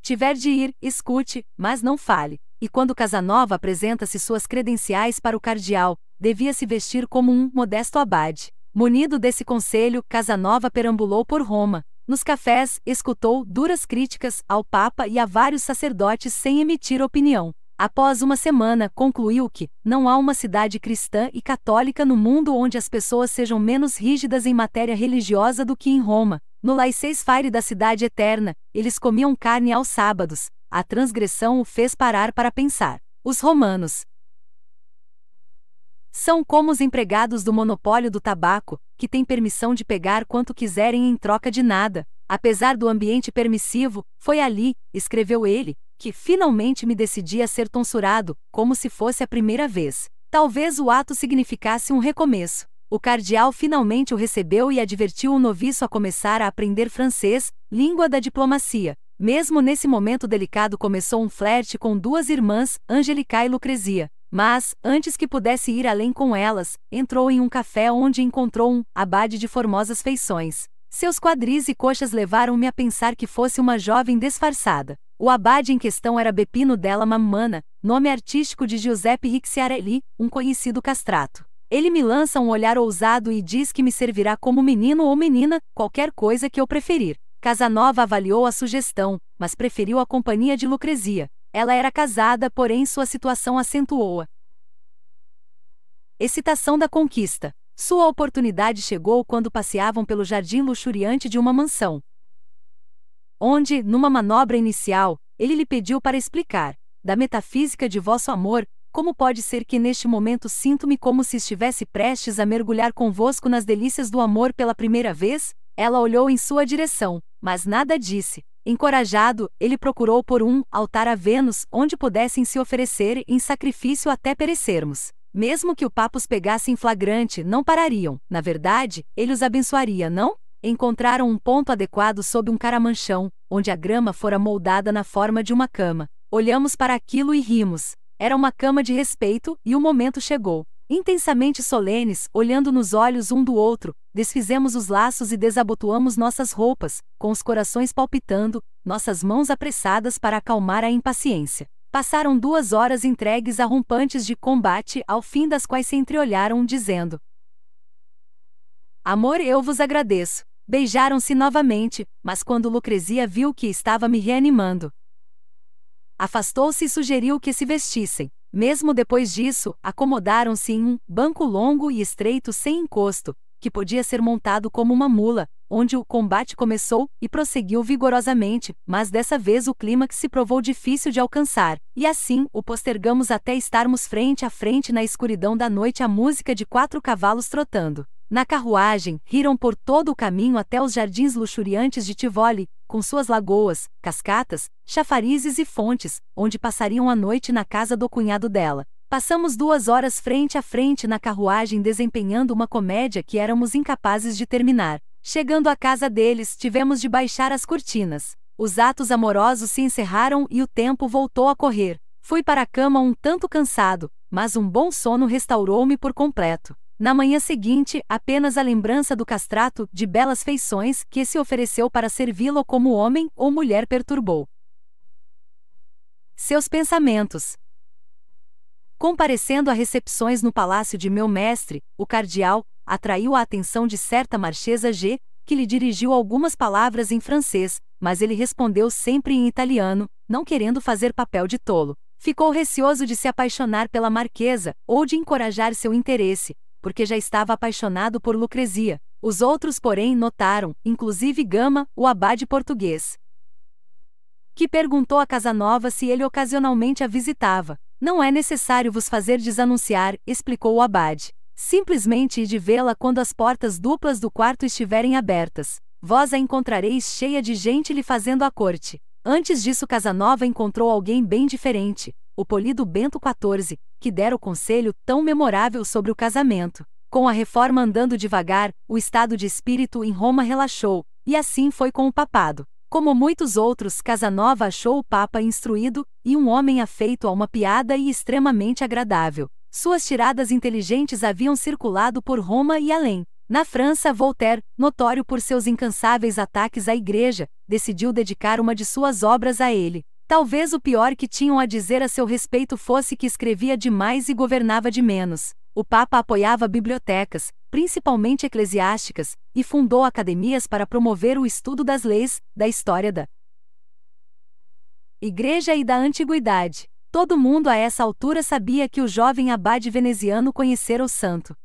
tiver de ir, escute, mas não fale. E quando Casanova apresenta-se suas credenciais para o cardeal, devia se vestir como um modesto abade. Munido desse conselho, Casanova perambulou por Roma. Nos cafés, escutou duras críticas ao Papa e a vários sacerdotes sem emitir opinião. Após uma semana, concluiu que não há uma cidade cristã e católica no mundo onde as pessoas sejam menos rígidas em matéria religiosa do que em Roma. No laissez Fire da cidade eterna, eles comiam carne aos sábados, a transgressão o fez parar para pensar. Os romanos são como os empregados do monopólio do tabaco, que têm permissão de pegar quanto quiserem em troca de nada. Apesar do ambiente permissivo, foi ali, escreveu ele, que finalmente me decidi a ser tonsurado, como se fosse a primeira vez. Talvez o ato significasse um recomeço. O cardeal finalmente o recebeu e advertiu o noviço a começar a aprender francês, língua da diplomacia. Mesmo nesse momento delicado começou um flerte com duas irmãs, Angelica e Lucrezia. Mas, antes que pudesse ir além com elas, entrou em um café onde encontrou um abade de formosas feições. Seus quadris e coxas levaram-me a pensar que fosse uma jovem disfarçada. O abade em questão era Bepino della Mammana, nome artístico de Giuseppe Rixiarelli, um conhecido castrato. Ele me lança um olhar ousado e diz que me servirá como menino ou menina, qualquer coisa que eu preferir. Casanova avaliou a sugestão, mas preferiu a companhia de Lucrezia. Ela era casada, porém sua situação acentuou-a. Excitação da conquista. Sua oportunidade chegou quando passeavam pelo jardim luxuriante de uma mansão. Onde, numa manobra inicial, ele lhe pediu para explicar, da metafísica de vosso amor, como pode ser que neste momento sinto-me como se estivesse prestes a mergulhar convosco nas delícias do amor pela primeira vez? Ela olhou em sua direção, mas nada disse. Encorajado, ele procurou por um altar a Vênus onde pudessem se oferecer em sacrifício até perecermos. Mesmo que o papo os pegasse em flagrante, não parariam. Na verdade, ele os abençoaria, não? Encontraram um ponto adequado sob um caramanchão, onde a grama fora moldada na forma de uma cama. Olhamos para aquilo e rimos era uma cama de respeito, e o momento chegou. Intensamente solenes, olhando nos olhos um do outro, desfizemos os laços e desabotoamos nossas roupas, com os corações palpitando, nossas mãos apressadas para acalmar a impaciência. Passaram duas horas entregues a rompantes de combate, ao fim das quais se entreolharam, dizendo: Amor, eu vos agradeço. Beijaram-se novamente, mas quando Lucrezia viu que estava me reanimando, Afastou-se e sugeriu que se vestissem. Mesmo depois disso, acomodaram-se em um banco longo e estreito sem encosto, que podia ser montado como uma mula, onde o combate começou e prosseguiu vigorosamente, mas dessa vez o clímax se provou difícil de alcançar, e assim o postergamos até estarmos frente a frente na escuridão da noite à música de quatro cavalos trotando. Na carruagem, riram por todo o caminho até os jardins luxuriantes de Tivoli, com suas lagoas, cascatas, chafarizes e fontes, onde passariam a noite na casa do cunhado dela. Passamos duas horas frente a frente na carruagem desempenhando uma comédia que éramos incapazes de terminar. Chegando à casa deles, tivemos de baixar as cortinas. Os atos amorosos se encerraram e o tempo voltou a correr. Fui para a cama um tanto cansado, mas um bom sono restaurou-me por completo. Na manhã seguinte, apenas a lembrança do castrato, de belas feições, que se ofereceu para servi-lo como homem ou mulher perturbou. Seus pensamentos. Comparecendo a recepções no palácio de meu mestre, o cardeal atraiu a atenção de certa marchesa G, que lhe dirigiu algumas palavras em francês, mas ele respondeu sempre em italiano, não querendo fazer papel de tolo. Ficou receoso de se apaixonar pela marquesa ou de encorajar seu interesse, porque já estava apaixonado por Lucrezia. Os outros, porém, notaram, inclusive Gama, o abade português, que perguntou a Casanova se ele ocasionalmente a visitava. Não é necessário vos fazer desanunciar, explicou o abade. Simplesmente ide vê-la quando as portas duplas do quarto estiverem abertas. Vós a encontrareis cheia de gente lhe fazendo a corte. Antes disso, Casanova encontrou alguém bem diferente, o polido Bento XIV, que dera o conselho tão memorável sobre o casamento. Com a reforma andando devagar, o estado de espírito em Roma relaxou, e assim foi com o papado. Como muitos outros, Casanova achou o papa instruído e um homem afeito a uma piada e extremamente agradável. Suas tiradas inteligentes haviam circulado por Roma e além. Na França, Voltaire, notório por seus incansáveis ataques à Igreja, decidiu dedicar uma de suas obras a ele. Talvez o pior que tinham a dizer a seu respeito fosse que escrevia demais e governava de menos. O Papa apoiava bibliotecas, principalmente eclesiásticas, e fundou academias para promover o estudo das leis, da história da Igreja e da Antiguidade. Todo mundo a essa altura sabia que o jovem abade veneziano conhecera o santo.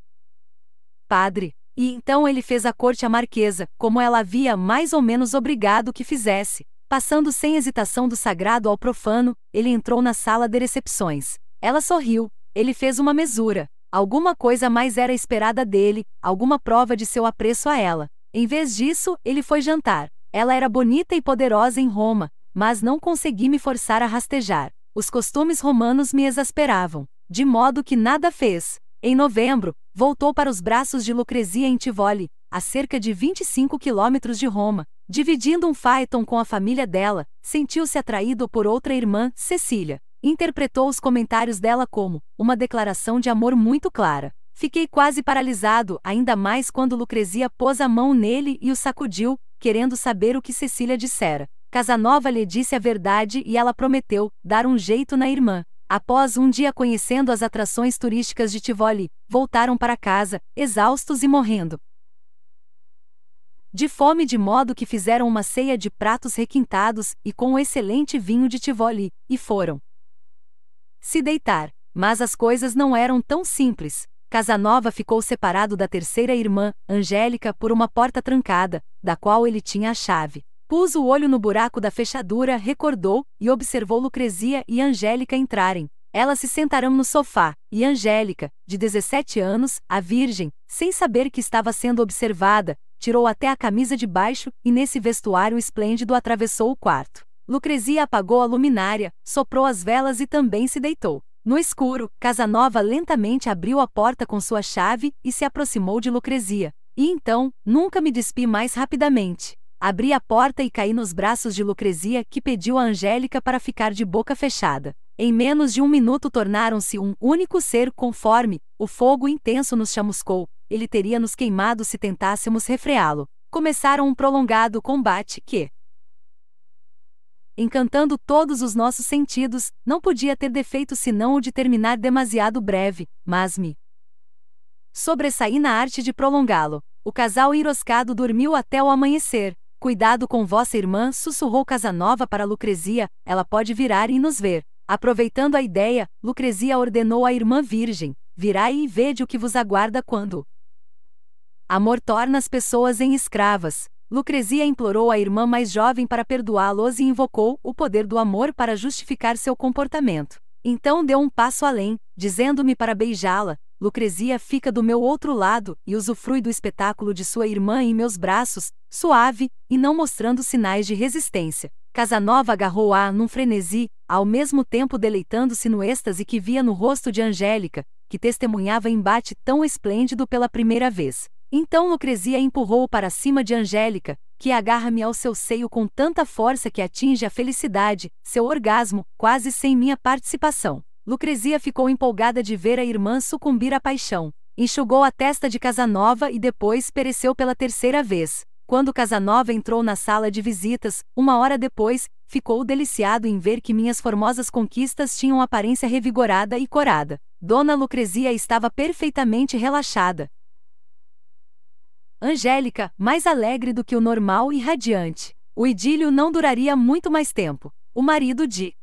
Padre. E então ele fez a corte à marquesa, como ela havia mais ou menos obrigado que fizesse. Passando sem hesitação do sagrado ao profano, ele entrou na sala de recepções. Ela sorriu, ele fez uma mesura. Alguma coisa mais era esperada dele, alguma prova de seu apreço a ela. Em vez disso, ele foi jantar. Ela era bonita e poderosa em Roma, mas não consegui me forçar a rastejar. Os costumes romanos me exasperavam, de modo que nada fez. Em novembro, voltou para os braços de Lucrezia em Tivoli, a cerca de 25 quilômetros de Roma, Dividindo um Phaeton com a família dela, sentiu-se atraído por outra irmã, Cecília. Interpretou os comentários dela como uma declaração de amor muito clara. Fiquei quase paralisado, ainda mais quando Lucrezia pôs a mão nele e o sacudiu, querendo saber o que Cecília dissera. Casanova lhe disse a verdade e ela prometeu dar um jeito na irmã. Após um dia conhecendo as atrações turísticas de Tivoli, voltaram para casa, exaustos e morrendo de fome de modo que fizeram uma ceia de pratos requintados e com um excelente vinho de Tivoli, e foram se deitar. Mas as coisas não eram tão simples. Casanova ficou separado da terceira irmã, Angélica, por uma porta trancada, da qual ele tinha a chave. Pus o olho no buraco da fechadura, recordou, e observou Lucrezia e Angélica entrarem. Elas se sentaram no sofá, e Angélica, de 17 anos, a virgem, sem saber que estava sendo observada, tirou até a camisa de baixo e nesse vestuário esplêndido atravessou o quarto. Lucrezia apagou a luminária, soprou as velas e também se deitou. No escuro, Casanova lentamente abriu a porta com sua chave e se aproximou de Lucrezia. E então, nunca me despi mais rapidamente. Abri a porta e caí nos braços de Lucrezia, que pediu a Angélica para ficar de boca fechada. Em menos de um minuto tornaram-se um único ser conforme o fogo intenso nos chamuscou, ele teria nos queimado se tentássemos refreá-lo. Começaram um prolongado combate que, encantando todos os nossos sentidos, não podia ter defeito senão o de terminar demasiado breve, mas me sobressaí na arte de prolongá-lo. O casal iroscado dormiu até o amanhecer. Cuidado com vossa irmã, sussurrou Casanova para Lucrezia, ela pode virar e nos ver. Aproveitando a ideia, Lucrezia ordenou à irmã virgem: Virai e vede o que vos aguarda quando Amor torna as pessoas em escravas. Lucrezia implorou à irmã mais jovem para perdoá-los e invocou o poder do amor para justificar seu comportamento. Então deu um passo além, dizendo-me para beijá-la. Lucrezia fica do meu outro lado e usufrui do espetáculo de sua irmã em meus braços, suave e não mostrando sinais de resistência. Casanova agarrou-a num frenesi, ao mesmo tempo deleitando-se no êxtase que via no rosto de Angélica, que testemunhava embate tão esplêndido pela primeira vez. Então Lucrezia empurrou para cima de Angélica, que agarra-me ao seu seio com tanta força que atinge a felicidade, seu orgasmo, quase sem minha participação. Lucrezia ficou empolgada de ver a irmã sucumbir à paixão. Enxugou a testa de Casanova e depois pereceu pela terceira vez. Quando Casanova entrou na sala de visitas, uma hora depois, ficou deliciado em ver que minhas formosas conquistas tinham aparência revigorada e corada. Dona Lucrezia estava perfeitamente relaxada, Angélica, mais alegre do que o normal e radiante. O idílio não duraria muito mais tempo. O marido de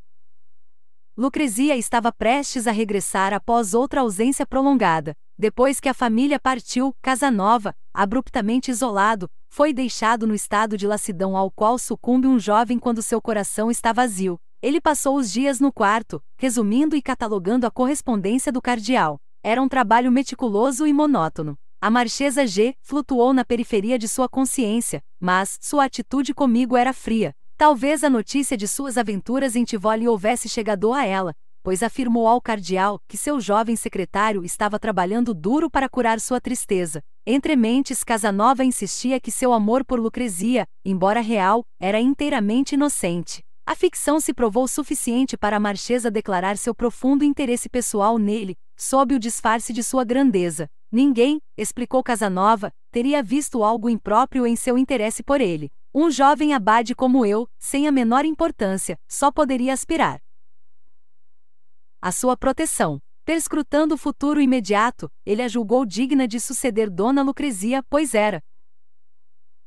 Lucrezia estava prestes a regressar após outra ausência prolongada. Depois que a família partiu, Casanova, abruptamente isolado, foi deixado no estado de lassidão ao qual sucumbe um jovem quando seu coração está vazio. Ele passou os dias no quarto, resumindo e catalogando a correspondência do cardeal. Era um trabalho meticuloso e monótono. A Marchesa G flutuou na periferia de sua consciência, mas sua atitude comigo era fria. Talvez a notícia de suas aventuras em Tivoli houvesse chegado a ela, pois afirmou ao cardeal que seu jovem secretário estava trabalhando duro para curar sua tristeza. Entre mentes, Casanova insistia que seu amor por Lucrezia, embora real, era inteiramente inocente. A ficção se provou suficiente para a Marchesa declarar seu profundo interesse pessoal nele, sob o disfarce de sua grandeza. Ninguém, explicou Casanova, teria visto algo impróprio em seu interesse por ele. Um jovem abade como eu, sem a menor importância, só poderia aspirar. A sua proteção. Perscrutando o futuro imediato, ele a julgou digna de suceder Dona Lucrezia, pois era.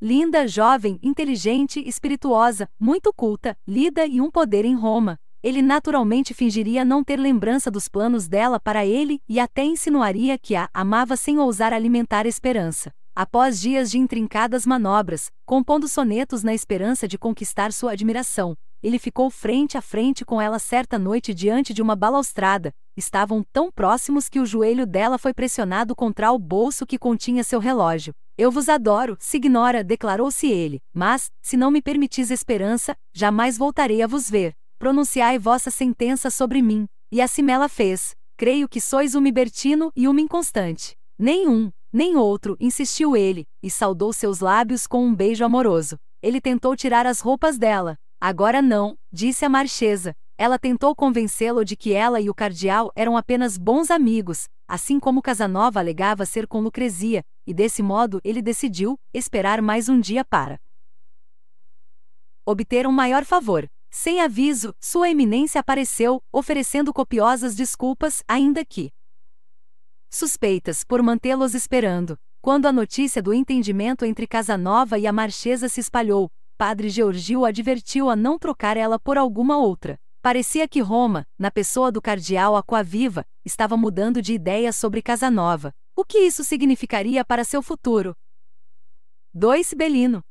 Linda, jovem, inteligente, espirituosa, muito culta, lida e um poder em Roma ele naturalmente fingiria não ter lembrança dos planos dela para ele e até insinuaria que a amava sem ousar alimentar esperança. Após dias de intrincadas manobras, compondo sonetos na esperança de conquistar sua admiração, ele ficou frente a frente com ela certa noite diante de uma balaustrada. Estavam tão próximos que o joelho dela foi pressionado contra o bolso que continha seu relógio. Eu vos adoro, Signora, declarou-se ele, mas, se não me permitis esperança, jamais voltarei a vos ver pronunciai vossa sentença sobre mim. E assim ela fez. Creio que sois um libertino e uma inconstante. Nenhum, nem outro, insistiu ele, e saudou seus lábios com um beijo amoroso. Ele tentou tirar as roupas dela. Agora não, disse a marchesa. Ela tentou convencê-lo de que ela e o cardeal eram apenas bons amigos, assim como Casanova alegava ser com Lucrezia, e desse modo ele decidiu esperar mais um dia para obter um maior favor. Sem aviso, Sua Eminência apareceu, oferecendo copiosas desculpas, ainda que suspeitas por mantê-los esperando. Quando a notícia do entendimento entre Casanova e a Marchesa se espalhou, Padre Georgio advertiu a não trocar ela por alguma outra. Parecia que Roma, na pessoa do cardeal Aquaviva, estava mudando de ideia sobre Casanova. O que isso significaria para seu futuro? 2. Belino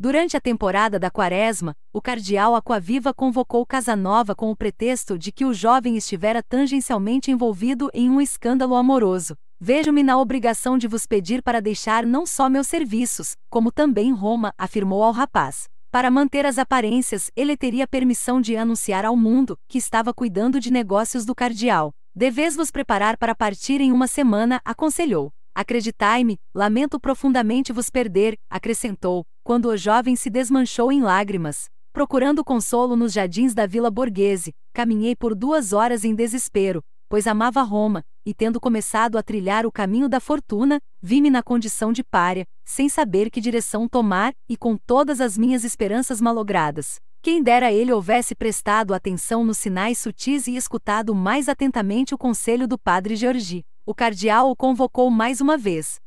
Durante a temporada da Quaresma, o cardeal Aquaviva convocou Casanova com o pretexto de que o jovem estivera tangencialmente envolvido em um escândalo amoroso. Vejo-me na obrigação de vos pedir para deixar não só meus serviços, como também Roma, afirmou ao rapaz. Para manter as aparências, ele teria permissão de anunciar ao mundo que estava cuidando de negócios do cardeal. Deveis vos preparar para partir em uma semana, aconselhou. Acreditai-me, lamento profundamente vos perder, acrescentou, quando o jovem se desmanchou em lágrimas, procurando consolo nos jardins da Vila Borghese, caminhei por duas horas em desespero, pois amava Roma, e tendo começado a trilhar o caminho da fortuna, vi-me na condição de pária, sem saber que direção tomar, e com todas as minhas esperanças malogradas. Quem dera ele houvesse prestado atenção nos sinais sutis e escutado mais atentamente o conselho do padre Georgi. O cardeal o convocou mais uma vez.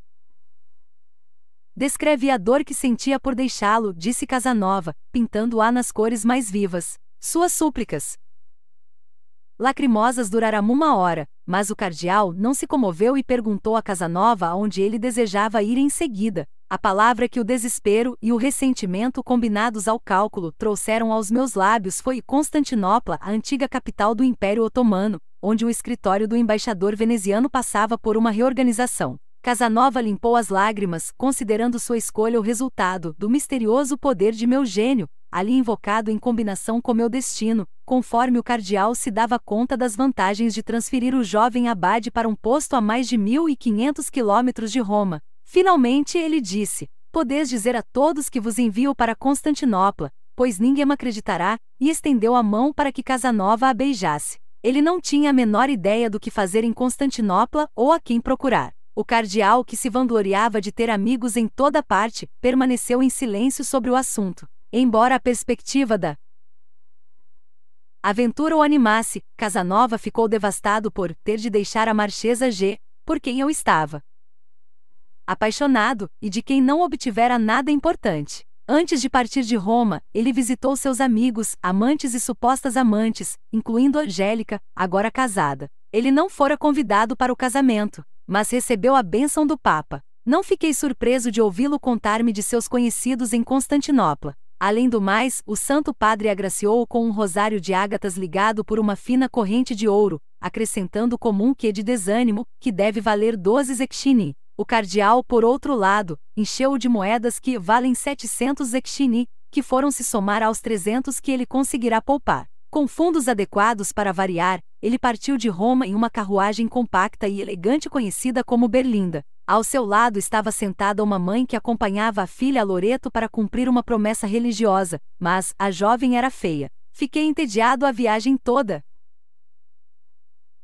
Descreve a dor que sentia por deixá-lo, disse Casanova, pintando-a nas cores mais vivas. Suas súplicas. Lacrimosas duraram uma hora, mas o cardeal não se comoveu e perguntou a Casanova aonde ele desejava ir em seguida. A palavra que o desespero e o ressentimento combinados ao cálculo trouxeram aos meus lábios foi Constantinopla, a antiga capital do Império Otomano, onde o escritório do embaixador veneziano passava por uma reorganização. Casanova limpou as lágrimas, considerando sua escolha o resultado do misterioso poder de meu gênio, ali invocado em combinação com meu destino, conforme o cardeal se dava conta das vantagens de transferir o jovem abade para um posto a mais de 1.500 quilômetros de Roma. Finalmente ele disse: Podeis dizer a todos que vos envio para Constantinopla, pois ninguém acreditará, e estendeu a mão para que Casanova a beijasse. Ele não tinha a menor ideia do que fazer em Constantinopla ou a quem procurar. O cardeal, que se vangloriava de ter amigos em toda parte, permaneceu em silêncio sobre o assunto, embora a perspectiva da aventura o animasse, Casanova ficou devastado por ter de deixar a Marchesa G, por quem eu estava apaixonado e de quem não obtivera nada importante. Antes de partir de Roma, ele visitou seus amigos, amantes e supostas amantes, incluindo Angélica, agora casada. Ele não fora convidado para o casamento, mas recebeu a bênção do Papa. Não fiquei surpreso de ouvi-lo contar-me de seus conhecidos em Constantinopla. Além do mais, o Santo Padre agraciou-o com um rosário de ágatas ligado por uma fina corrente de ouro, acrescentando comum que de desânimo, que deve valer 12 zecchini. O cardeal, por outro lado, encheu-o de moedas que valem 700 zecchini, que foram se somar aos 300 que ele conseguirá poupar. Com fundos adequados para variar, ele partiu de Roma em uma carruagem compacta e elegante conhecida como Berlinda. Ao seu lado estava sentada uma mãe que acompanhava a filha a Loreto para cumprir uma promessa religiosa, mas a jovem era feia. Fiquei entediado a viagem toda.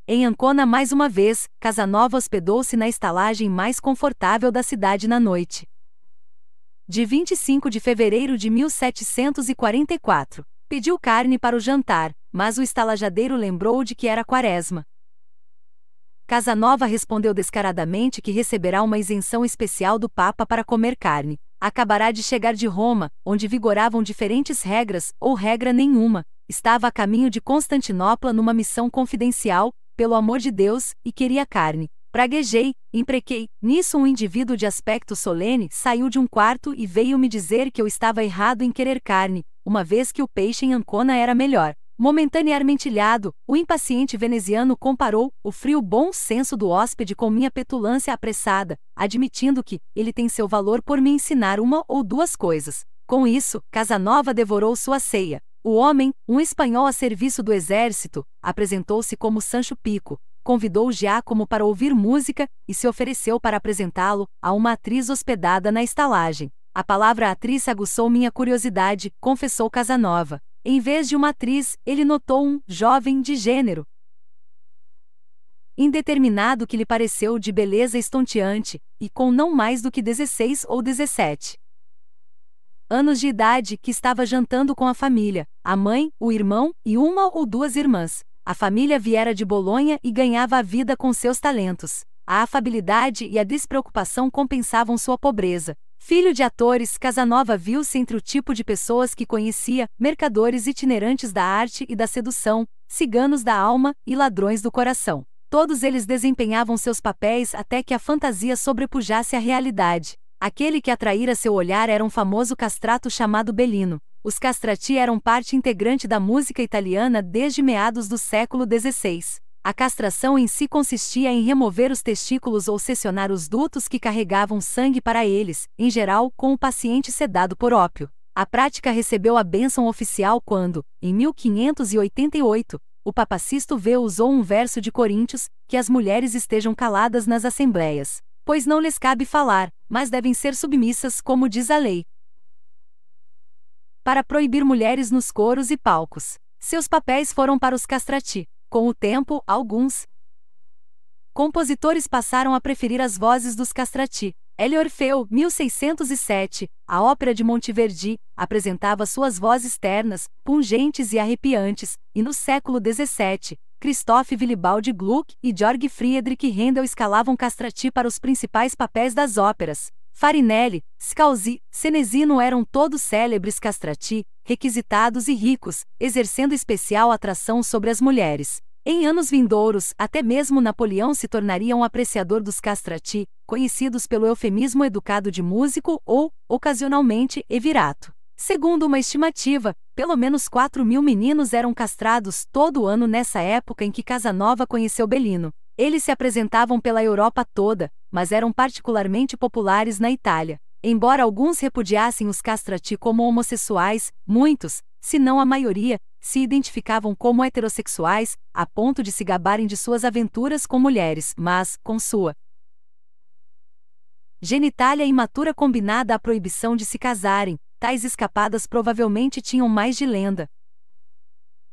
Em Ancona mais uma vez, Casanova hospedou-se na estalagem mais confortável da cidade na noite. De 25 de fevereiro de 1744. Pediu carne para o jantar, mas o estalajadeiro lembrou de que era quaresma. Casanova respondeu descaradamente que receberá uma isenção especial do Papa para comer carne. Acabará de chegar de Roma, onde vigoravam diferentes regras, ou regra nenhuma. Estava a caminho de Constantinopla numa missão confidencial, pelo amor de Deus, e queria carne. Praguejei, imprequei. Nisso, um indivíduo de aspecto solene saiu de um quarto e veio me dizer que eu estava errado em querer carne, uma vez que o peixe em Ancona era melhor. Momentaneamente ilhado, o impaciente veneziano comparou o frio bom senso do hóspede com minha petulância apressada, admitindo que ele tem seu valor por me ensinar uma ou duas coisas. Com isso, Casanova devorou sua ceia. O homem, um espanhol a serviço do exército, apresentou-se como Sancho Pico, convidou Giacomo para ouvir música e se ofereceu para apresentá-lo a uma atriz hospedada na estalagem. A palavra atriz aguçou minha curiosidade, confessou Casanova. Em vez de uma atriz, ele notou um jovem de gênero. Indeterminado que lhe pareceu de beleza estonteante, e com não mais do que 16 ou 17 anos de idade, que estava jantando com a família, a mãe, o irmão e uma ou duas irmãs. A família viera de Bolonha e ganhava a vida com seus talentos. A afabilidade e a despreocupação compensavam sua pobreza, Filho de atores, Casanova viu-se entre o tipo de pessoas que conhecia, mercadores itinerantes da arte e da sedução, ciganos da alma e ladrões do coração. Todos eles desempenhavam seus papéis até que a fantasia sobrepujasse a realidade. Aquele que atraíra seu olhar era um famoso castrato chamado Bellino. Os castrati eram parte integrante da música italiana desde meados do século XVI. A castração em si consistia em remover os testículos ou seccionar os dutos que carregavam sangue para eles, em geral, com o paciente sedado por ópio. A prática recebeu a bênção oficial quando, em 1588, o papacisto V usou um verso de Coríntios, que as mulheres estejam caladas nas assembleias, pois não lhes cabe falar, mas devem ser submissas como diz a lei. Para proibir mulheres nos coros e palcos. Seus papéis foram para os castrati. Com o tempo, alguns compositores passaram a preferir as vozes dos castrati. El Orfeu, 1607, a ópera de Monteverdi, apresentava suas vozes ternas, pungentes e arrepiantes, e no século XVII, Christoph Willibald Gluck e Georg Friedrich Händel escalavam castrati para os principais papéis das óperas. Farinelli, Scalzi, Senesino eram todos célebres castrati, requisitados e ricos, exercendo especial atração sobre as mulheres. Em anos vindouros, até mesmo Napoleão se tornaria um apreciador dos castrati, conhecidos pelo eufemismo educado de músico ou, ocasionalmente, evirato. Segundo uma estimativa, pelo menos 4 mil meninos eram castrados todo ano nessa época em que Casanova conheceu Belino. Eles se apresentavam pela Europa toda, mas eram particularmente populares na Itália. Embora alguns repudiassem os castrati como homossexuais, muitos, se não a maioria, se identificavam como heterossexuais, a ponto de se gabarem de suas aventuras com mulheres, mas, com sua genitália imatura combinada à proibição de se casarem, tais escapadas provavelmente tinham mais de lenda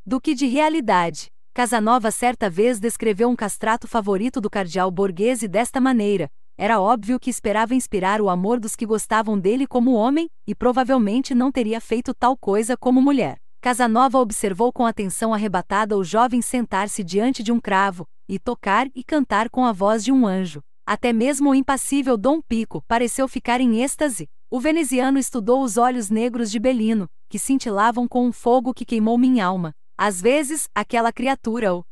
do que de realidade. Casanova certa vez descreveu um castrato favorito do cardeal Borghese desta maneira: era óbvio que esperava inspirar o amor dos que gostavam dele como homem, e provavelmente não teria feito tal coisa como mulher. Casanova observou com atenção arrebatada o jovem sentar-se diante de um cravo, e tocar e cantar com a voz de um anjo. Até mesmo o impassível Dom Pico pareceu ficar em êxtase. O veneziano estudou os olhos negros de Belino, que cintilavam com um fogo que queimou minha alma. Às vezes, aquela criatura, o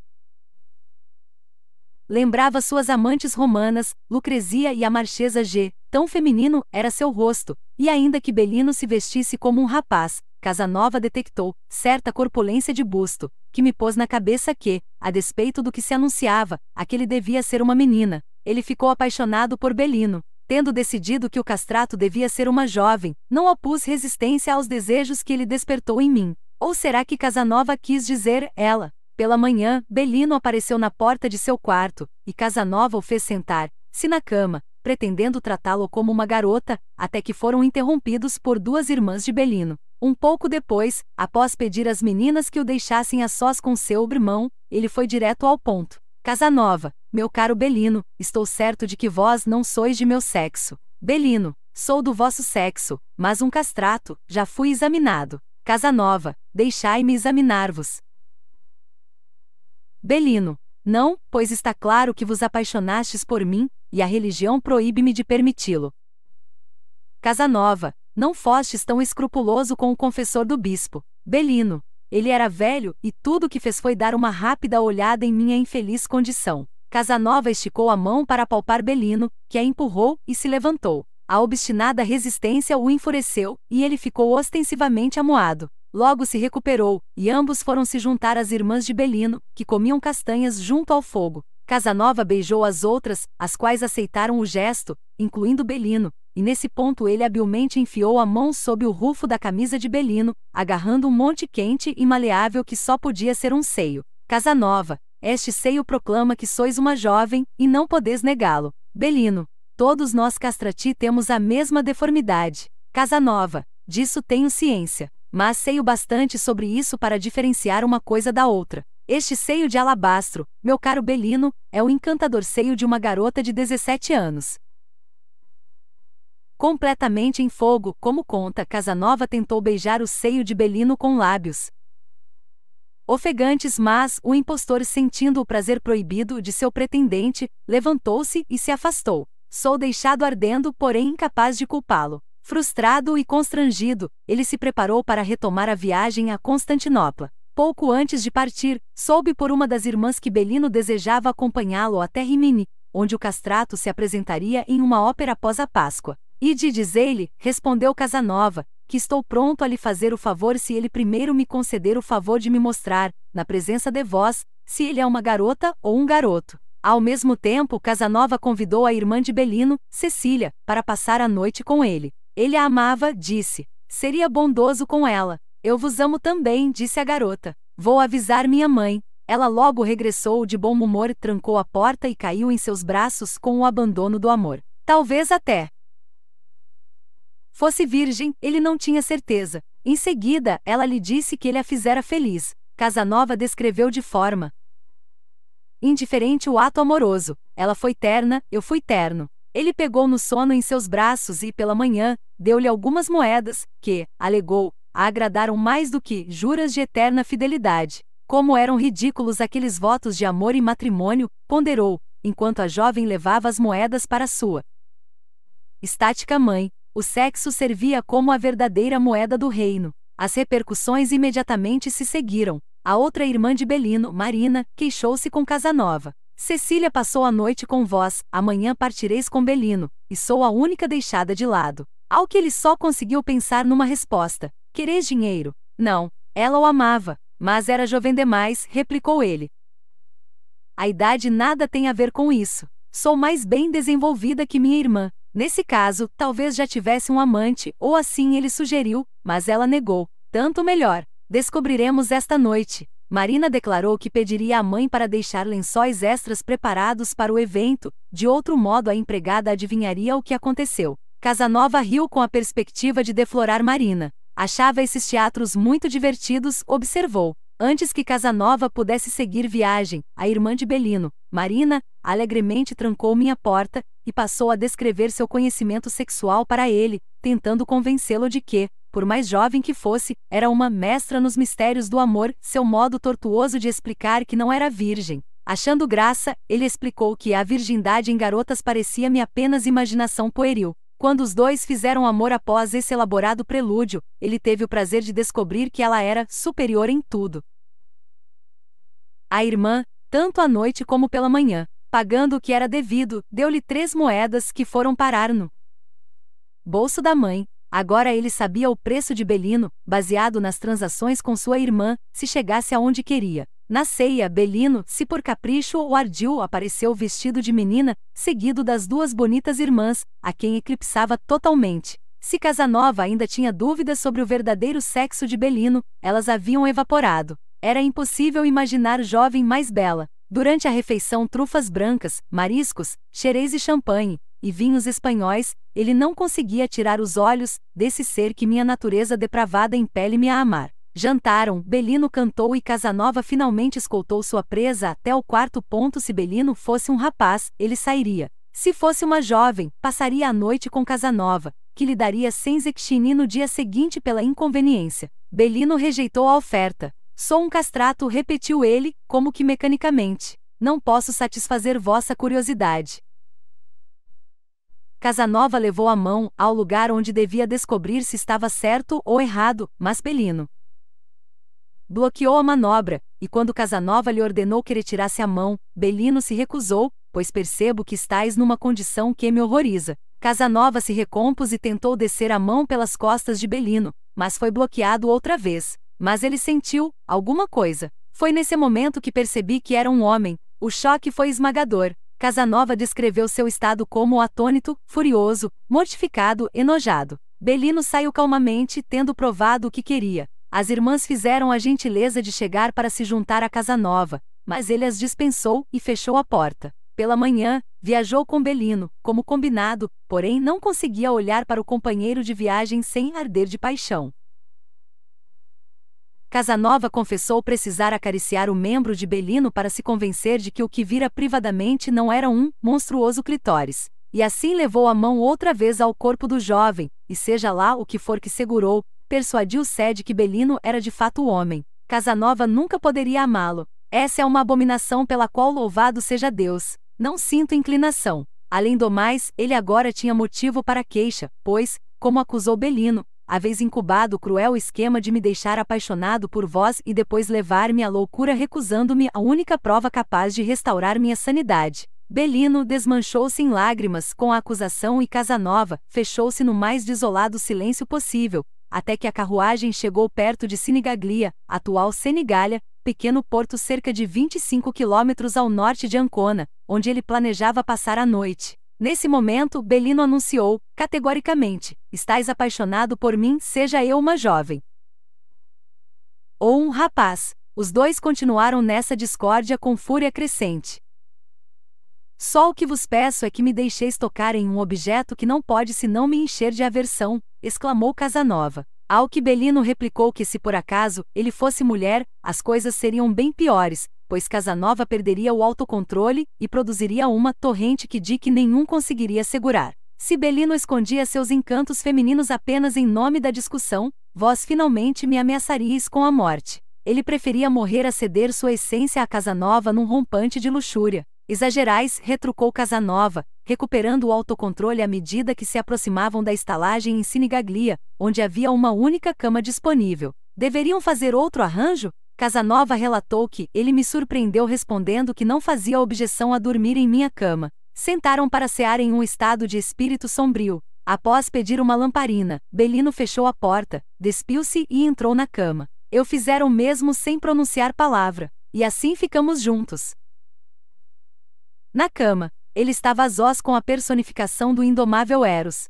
Lembrava suas amantes romanas, Lucrezia e a Marchesa G. Tão feminino era seu rosto, e ainda que Belino se vestisse como um rapaz, Casanova detectou certa corpulência de busto, que me pôs na cabeça que, a despeito do que se anunciava, aquele devia ser uma menina. Ele ficou apaixonado por Belino. Tendo decidido que o castrato devia ser uma jovem, não opus resistência aos desejos que ele despertou em mim. Ou será que Casanova quis dizer ela? Pela manhã, Belino apareceu na porta de seu quarto, e Casanova o fez sentar, se na cama, pretendendo tratá-lo como uma garota, até que foram interrompidos por duas irmãs de Belino. Um pouco depois, após pedir às meninas que o deixassem a sós com seu irmão, ele foi direto ao ponto. Casanova, meu caro Belino, estou certo de que vós não sois de meu sexo. Belino, sou do vosso sexo, mas um castrato, já fui examinado. Casanova, deixai-me examinar-vos. Belino, não, pois está claro que vos apaixonastes por mim, e a religião proíbe-me de permiti-lo. Casanova, não fostes tão escrupuloso com o confessor do bispo. Belino, ele era velho, e tudo o que fez foi dar uma rápida olhada em minha infeliz condição. Casanova esticou a mão para palpar Belino, que a empurrou e se levantou. A obstinada resistência o enfureceu, e ele ficou ostensivamente amuado. Logo se recuperou, e ambos foram se juntar às irmãs de Belino, que comiam castanhas junto ao fogo. Casanova beijou as outras, as quais aceitaram o gesto, incluindo Belino, e nesse ponto ele habilmente enfiou a mão sob o rufo da camisa de Belino, agarrando um monte quente e maleável que só podia ser um seio. Casanova, este seio proclama que sois uma jovem, e não podes negá-lo. Belino, todos nós castrati temos a mesma deformidade. Casanova, disso tenho ciência mas sei o bastante sobre isso para diferenciar uma coisa da outra. Este seio de alabastro, meu caro Belino, é o encantador seio de uma garota de 17 anos. Completamente em fogo, como conta, Casanova tentou beijar o seio de Belino com lábios. Ofegantes, mas o impostor, sentindo o prazer proibido de seu pretendente, levantou-se e se afastou. Sou deixado ardendo, porém incapaz de culpá-lo. Frustrado e constrangido, ele se preparou para retomar a viagem a Constantinopla. Pouco antes de partir, soube por uma das irmãs que Belino desejava acompanhá-lo até Rimini, onde o castrato se apresentaria em uma ópera após a Páscoa. E de dizer lhe respondeu Casanova, que estou pronto a lhe fazer o favor se ele primeiro me conceder o favor de me mostrar, na presença de vós, se ele é uma garota ou um garoto. Ao mesmo tempo, Casanova convidou a irmã de Belino, Cecília, para passar a noite com ele. Ele a amava, disse. Seria bondoso com ela. Eu vos amo também, disse a garota. Vou avisar minha mãe. Ela logo regressou de bom humor, trancou a porta e caiu em seus braços com o abandono do amor. Talvez até fosse virgem, ele não tinha certeza. Em seguida, ela lhe disse que ele a fizera feliz. Casanova descreveu de forma indiferente o ato amoroso. Ela foi terna, eu fui terno. Ele pegou no sono em seus braços e, pela manhã, deu-lhe algumas moedas, que, alegou, a agradaram mais do que juras de eterna fidelidade. Como eram ridículos aqueles votos de amor e matrimônio, ponderou, enquanto a jovem levava as moedas para sua estática mãe, o sexo servia como a verdadeira moeda do reino. As repercussões imediatamente se seguiram. A outra irmã de Belino, Marina, queixou-se com Casanova. Cecília passou a noite com vós, amanhã partireis com Belino, e sou a única deixada de lado. Ao que ele só conseguiu pensar numa resposta: Quereis dinheiro? Não, ela o amava, mas era jovem demais, replicou ele. A idade nada tem a ver com isso. Sou mais bem desenvolvida que minha irmã. Nesse caso, talvez já tivesse um amante, ou assim ele sugeriu, mas ela negou. Tanto melhor. Descobriremos esta noite. Marina declarou que pediria à mãe para deixar lençóis extras preparados para o evento, de outro modo a empregada adivinharia o que aconteceu. Casanova riu com a perspectiva de deflorar Marina. Achava esses teatros muito divertidos, observou. Antes que Casanova pudesse seguir viagem, a irmã de Belino, Marina, alegremente trancou minha porta e passou a descrever seu conhecimento sexual para ele, tentando convencê-lo de que, por mais jovem que fosse, era uma mestra nos mistérios do amor, seu modo tortuoso de explicar que não era virgem. Achando graça, ele explicou que a virgindade em garotas parecia-me apenas imaginação pueril. Quando os dois fizeram amor após esse elaborado prelúdio, ele teve o prazer de descobrir que ela era superior em tudo. A irmã, tanto à noite como pela manhã, pagando o que era devido, deu-lhe três moedas que foram parar no bolso da mãe, Agora ele sabia o preço de Belino, baseado nas transações com sua irmã, se chegasse aonde queria. Na ceia, Belino, se por capricho ou ardil, apareceu vestido de menina, seguido das duas bonitas irmãs, a quem eclipsava totalmente. Se Casanova ainda tinha dúvidas sobre o verdadeiro sexo de Belino, elas haviam evaporado. Era impossível imaginar jovem mais bela. Durante a refeição, trufas brancas, mariscos, xerez e champanhe, e vinhos espanhóis, ele não conseguia tirar os olhos desse ser que minha natureza depravada impele-me a amar. Jantaram, Belino cantou e Casanova finalmente escoltou sua presa até o quarto ponto. Se Belino fosse um rapaz, ele sairia. Se fosse uma jovem, passaria a noite com Casanova, que lhe daria Senzexchini no dia seguinte pela inconveniência. Belino rejeitou a oferta. Sou um castrato, repetiu ele, como que mecanicamente. Não posso satisfazer vossa curiosidade. Casanova levou a mão ao lugar onde devia descobrir se estava certo ou errado, mas Pelino bloqueou a manobra, e quando Casanova lhe ordenou que retirasse a mão, Belino se recusou, pois percebo que estais numa condição que me horroriza. Casanova se recompôs e tentou descer a mão pelas costas de Belino, mas foi bloqueado outra vez. Mas ele sentiu alguma coisa. Foi nesse momento que percebi que era um homem. O choque foi esmagador. Casanova descreveu seu estado como atônito, furioso, mortificado, enojado. Belino saiu calmamente, tendo provado o que queria. As irmãs fizeram a gentileza de chegar para se juntar a Casanova, mas ele as dispensou e fechou a porta. Pela manhã, viajou com Belino, como combinado, porém não conseguia olhar para o companheiro de viagem sem arder de paixão. Casanova confessou precisar acariciar o membro de Belino para se convencer de que o que vira privadamente não era um monstruoso clitóris, e assim levou a mão outra vez ao corpo do jovem, e seja lá o que for que segurou, persuadiu Sede que Belino era de fato homem. Casanova nunca poderia amá-lo. Essa é uma abominação pela qual louvado seja Deus. Não sinto inclinação. Além do mais, ele agora tinha motivo para queixa, pois, como acusou Belino, haveis incubado o cruel esquema de me deixar apaixonado por vós e depois levar-me à loucura recusando-me a única prova capaz de restaurar minha sanidade. Belino desmanchou-se em lágrimas com a acusação e Casanova fechou-se no mais desolado silêncio possível, até que a carruagem chegou perto de Sinigaglia, atual Senigalha, pequeno porto cerca de 25 quilômetros ao norte de Ancona, onde ele planejava passar a noite. Nesse momento, Belino anunciou, categoricamente: Estás apaixonado por mim, seja eu uma jovem. Ou um rapaz. Os dois continuaram nessa discórdia com fúria crescente. Só o que vos peço é que me deixeis tocar em um objeto que não pode senão me encher de aversão, exclamou Casanova. Ao que Belino replicou que se por acaso ele fosse mulher, as coisas seriam bem piores, pois Casanova perderia o autocontrole e produziria uma torrente que Dick nenhum conseguiria segurar. Sibelino escondia seus encantos femininos apenas em nome da discussão, vós finalmente me ameaçarias com a morte. Ele preferia morrer a ceder sua essência a Casanova num rompante de luxúria. Exagerais, retrucou Casanova, recuperando o autocontrole à medida que se aproximavam da estalagem em Sinigaglia, onde havia uma única cama disponível. Deveriam fazer outro arranjo? Casanova relatou que ele me surpreendeu respondendo que não fazia objeção a dormir em minha cama. Sentaram para cear em um estado de espírito sombrio. Após pedir uma lamparina, Belino fechou a porta, despiu-se e entrou na cama. Eu fizeram o mesmo sem pronunciar palavra, e assim ficamos juntos. Na cama, ele estava àsós com a personificação do indomável Eros.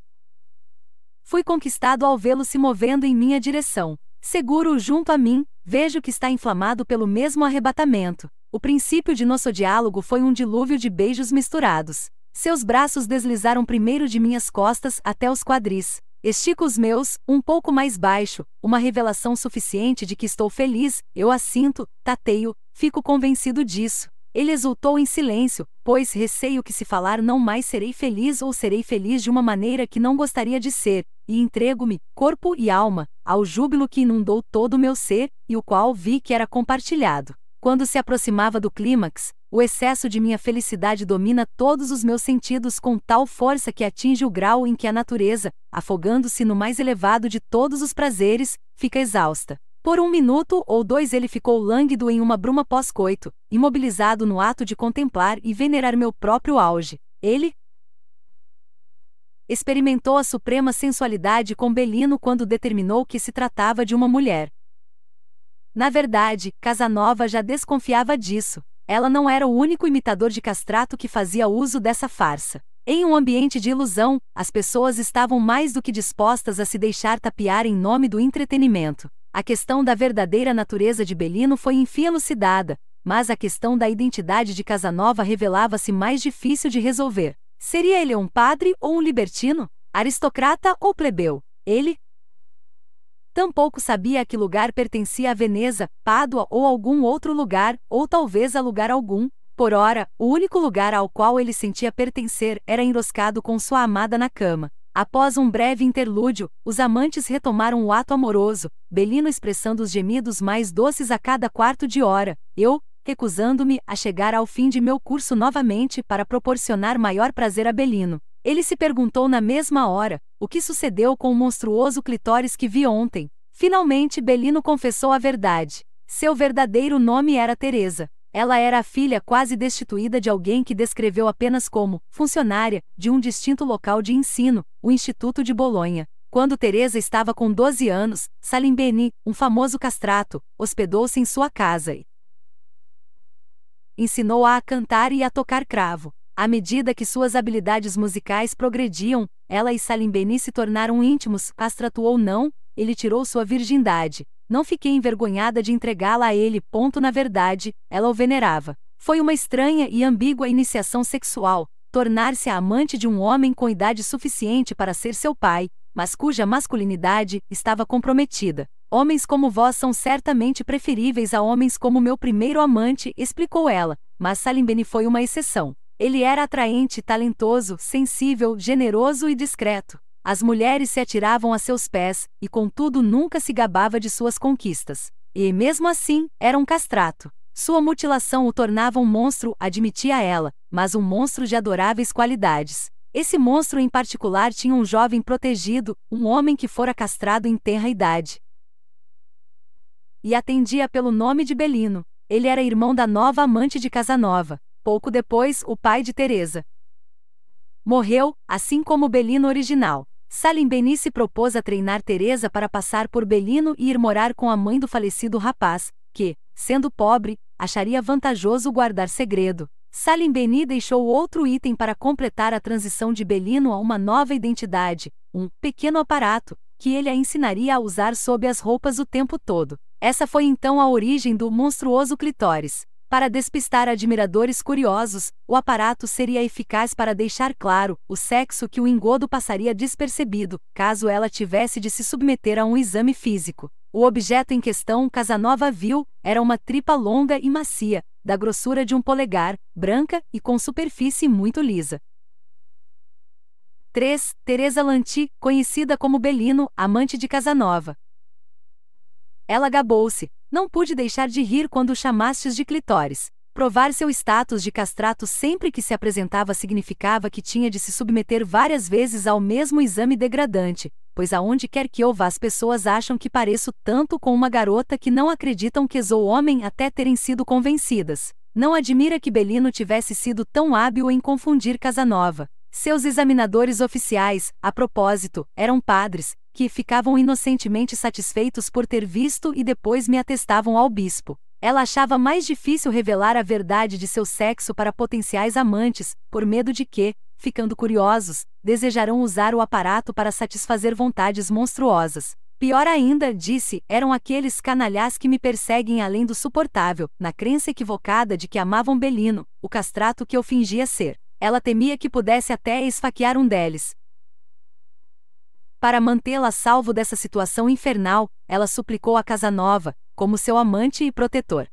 Fui conquistado ao vê-lo se movendo em minha direção. Seguro-o junto a mim, vejo que está inflamado pelo mesmo arrebatamento. O princípio de nosso diálogo foi um dilúvio de beijos misturados. Seus braços deslizaram primeiro de minhas costas até os quadris. Estico os meus, um pouco mais baixo, uma revelação suficiente de que estou feliz, eu assinto, tateio, fico convencido disso. Ele exultou em silêncio, pois receio que se falar não mais serei feliz ou serei feliz de uma maneira que não gostaria de ser, e entrego-me, corpo e alma, ao júbilo que inundou todo o meu ser, e o qual vi que era compartilhado. Quando se aproximava do clímax, o excesso de minha felicidade domina todos os meus sentidos com tal força que atinge o grau em que a natureza, afogando-se no mais elevado de todos os prazeres, fica exausta. Por um minuto ou dois ele ficou lânguido em uma bruma pós-coito, imobilizado no ato de contemplar e venerar meu próprio auge. Ele experimentou a suprema sensualidade com Belino quando determinou que se tratava de uma mulher. Na verdade, Casanova já desconfiava disso. Ela não era o único imitador de castrato que fazia uso dessa farsa. Em um ambiente de ilusão, as pessoas estavam mais do que dispostas a se deixar tapear em nome do entretenimento. A questão da verdadeira natureza de Belino foi enfim elucidada, mas a questão da identidade de Casanova revelava-se mais difícil de resolver. Seria ele um padre ou um libertino? Aristocrata ou plebeu? Ele tampouco sabia a que lugar pertencia a Veneza, Pádua ou algum outro lugar, ou talvez a lugar algum. Por ora, o único lugar ao qual ele sentia pertencer era enroscado com sua amada na cama. Após um breve interlúdio, os amantes retomaram o ato amoroso, Belino expressando os gemidos mais doces a cada quarto de hora, eu, recusando-me a chegar ao fim de meu curso novamente para proporcionar maior prazer a Belino. Ele se perguntou na mesma hora o que sucedeu com o monstruoso clitóris que vi ontem. Finalmente Belino confessou a verdade. Seu verdadeiro nome era Teresa. Ela era a filha quase destituída de alguém que descreveu apenas como funcionária de um distinto local de ensino, o Instituto de Bolonha. Quando Teresa estava com 12 anos, Salim Beni, um famoso castrato, hospedou-se em sua casa e ensinou-a a cantar e a tocar cravo. À medida que suas habilidades musicais progrediam, ela e Salim Beni se tornaram íntimos, castrato ou não, ele tirou sua virgindade, não fiquei envergonhada de entregá-la a ele. Ponto na verdade, ela o venerava. Foi uma estranha e ambígua iniciação sexual, tornar-se a amante de um homem com idade suficiente para ser seu pai, mas cuja masculinidade estava comprometida. Homens como vós são certamente preferíveis a homens como meu primeiro amante, explicou ela, mas Salimbeni foi uma exceção. Ele era atraente, talentoso, sensível, generoso e discreto. As mulheres se atiravam a seus pés, e contudo nunca se gabava de suas conquistas. E mesmo assim, era um castrato. Sua mutilação o tornava um monstro, admitia ela, mas um monstro de adoráveis qualidades. Esse monstro em particular tinha um jovem protegido, um homem que fora castrado em tenra idade. E atendia pelo nome de Belino. Ele era irmão da nova amante de Casanova, pouco depois, o pai de Teresa. Morreu, assim como Belino original. Salim Benice propôs a treinar Teresa para passar por Belino e ir morar com a mãe do falecido rapaz, que, sendo pobre, acharia vantajoso guardar segredo. Salim Beni deixou outro item para completar a transição de Belino a uma nova identidade, um pequeno aparato, que ele a ensinaria a usar sob as roupas o tempo todo. Essa foi então a origem do monstruoso clitóris. Para despistar admiradores curiosos, o aparato seria eficaz para deixar claro o sexo que o engodo passaria despercebido, caso ela tivesse de se submeter a um exame físico. O objeto em questão Casanova viu era uma tripa longa e macia, da grossura de um polegar, branca e com superfície muito lisa. 3. Teresa Lanti, conhecida como Belino, amante de Casanova. Ela gabou-se, não pude deixar de rir quando o chamastes de clitóris. Provar seu status de castrato sempre que se apresentava significava que tinha de se submeter várias vezes ao mesmo exame degradante, pois aonde quer que eu vá as pessoas acham que pareço tanto com uma garota que não acreditam que sou homem até terem sido convencidas. Não admira que Belino tivesse sido tão hábil em confundir Casanova. Seus examinadores oficiais, a propósito, eram padres, que ficavam inocentemente satisfeitos por ter visto e depois me atestavam ao bispo. Ela achava mais difícil revelar a verdade de seu sexo para potenciais amantes, por medo de que, ficando curiosos, desejarão usar o aparato para satisfazer vontades monstruosas. Pior ainda, disse, eram aqueles canalhas que me perseguem além do suportável, na crença equivocada de que amavam Belino, o castrato que eu fingia ser. Ela temia que pudesse até esfaquear um deles, para mantê-la salvo dessa situação infernal, ela suplicou a Casanova, como seu amante e protetor.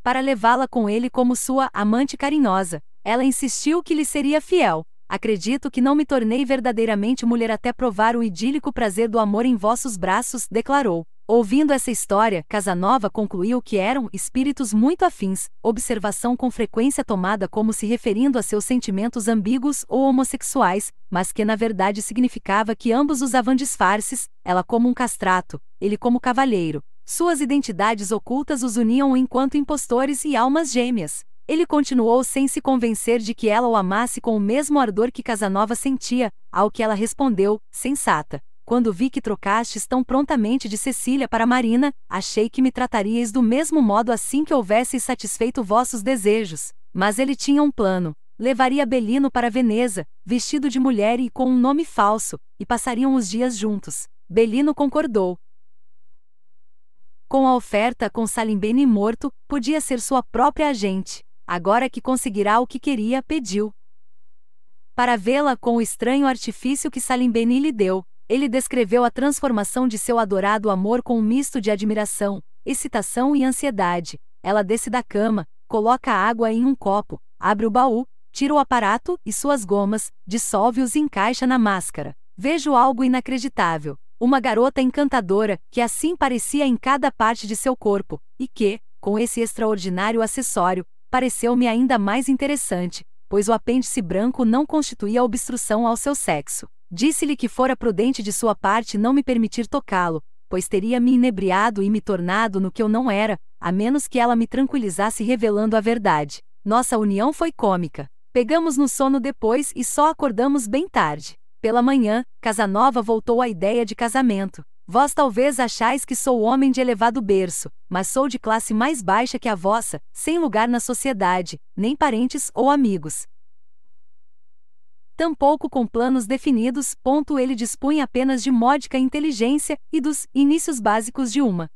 Para levá-la com ele como sua amante carinhosa, ela insistiu que lhe seria fiel. Acredito que não me tornei verdadeiramente mulher até provar o idílico prazer do amor em vossos braços, declarou. Ouvindo essa história, Casanova concluiu que eram espíritos muito afins, observação com frequência tomada como se referindo a seus sentimentos ambíguos ou homossexuais, mas que na verdade significava que ambos usavam disfarces, ela como um castrato, ele como cavalheiro. Suas identidades ocultas os uniam enquanto impostores e almas gêmeas. Ele continuou sem se convencer de que ela o amasse com o mesmo ardor que Casanova sentia, ao que ela respondeu, sensata. Quando vi que trocastes tão prontamente de Cecília para Marina, achei que me trataríeis do mesmo modo assim que houvesseis satisfeito vossos desejos. Mas ele tinha um plano. Levaria Belino para Veneza, vestido de mulher e com um nome falso, e passariam os dias juntos. Belino concordou. Com a oferta com Salimbeni morto, podia ser sua própria agente. Agora que conseguirá o que queria, pediu. Para vê-la com o estranho artifício que Salimbeni lhe deu, ele descreveu a transformação de seu adorado amor com um misto de admiração, excitação e ansiedade. Ela desce da cama, coloca a água em um copo, abre o baú, tira o aparato e suas gomas, dissolve-os e encaixa na máscara. Vejo algo inacreditável. Uma garota encantadora, que assim parecia em cada parte de seu corpo, e que, com esse extraordinário acessório, pareceu-me ainda mais interessante, pois o apêndice branco não constituía obstrução ao seu sexo. Disse-lhe que fora prudente de sua parte não me permitir tocá-lo, pois teria me inebriado e me tornado no que eu não era, a menos que ela me tranquilizasse revelando a verdade. Nossa união foi cômica. Pegamos no sono depois e só acordamos bem tarde. Pela manhã, Casanova voltou à ideia de casamento. Vós talvez achais que sou homem de elevado berço, mas sou de classe mais baixa que a vossa, sem lugar na sociedade, nem parentes ou amigos tampouco com planos definidos. Ponto, ele dispunha apenas de módica inteligência e dos inícios básicos de uma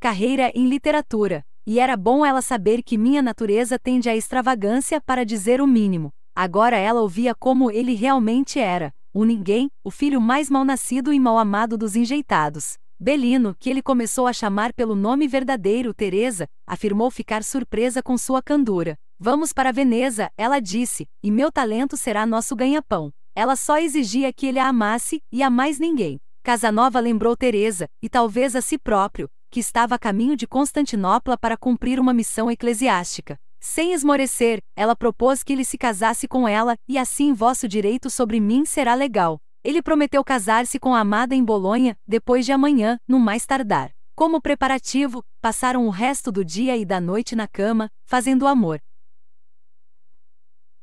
carreira em literatura, e era bom ela saber que minha natureza tende à extravagância para dizer o mínimo. Agora ela ouvia como ele realmente era, o ninguém, o filho mais mal-nascido e mal-amado dos enjeitados. Belino, que ele começou a chamar pelo nome verdadeiro Teresa, afirmou ficar surpresa com sua candura. Vamos para Veneza, ela disse, e meu talento será nosso ganha-pão. Ela só exigia que ele a amasse, e a mais ninguém. Casanova lembrou Teresa, e talvez a si próprio, que estava a caminho de Constantinopla para cumprir uma missão eclesiástica. Sem esmorecer, ela propôs que ele se casasse com ela, e assim vosso direito sobre mim será legal. Ele prometeu casar-se com a amada em Bolonha, depois de amanhã, no mais tardar. Como preparativo, passaram o resto do dia e da noite na cama, fazendo amor.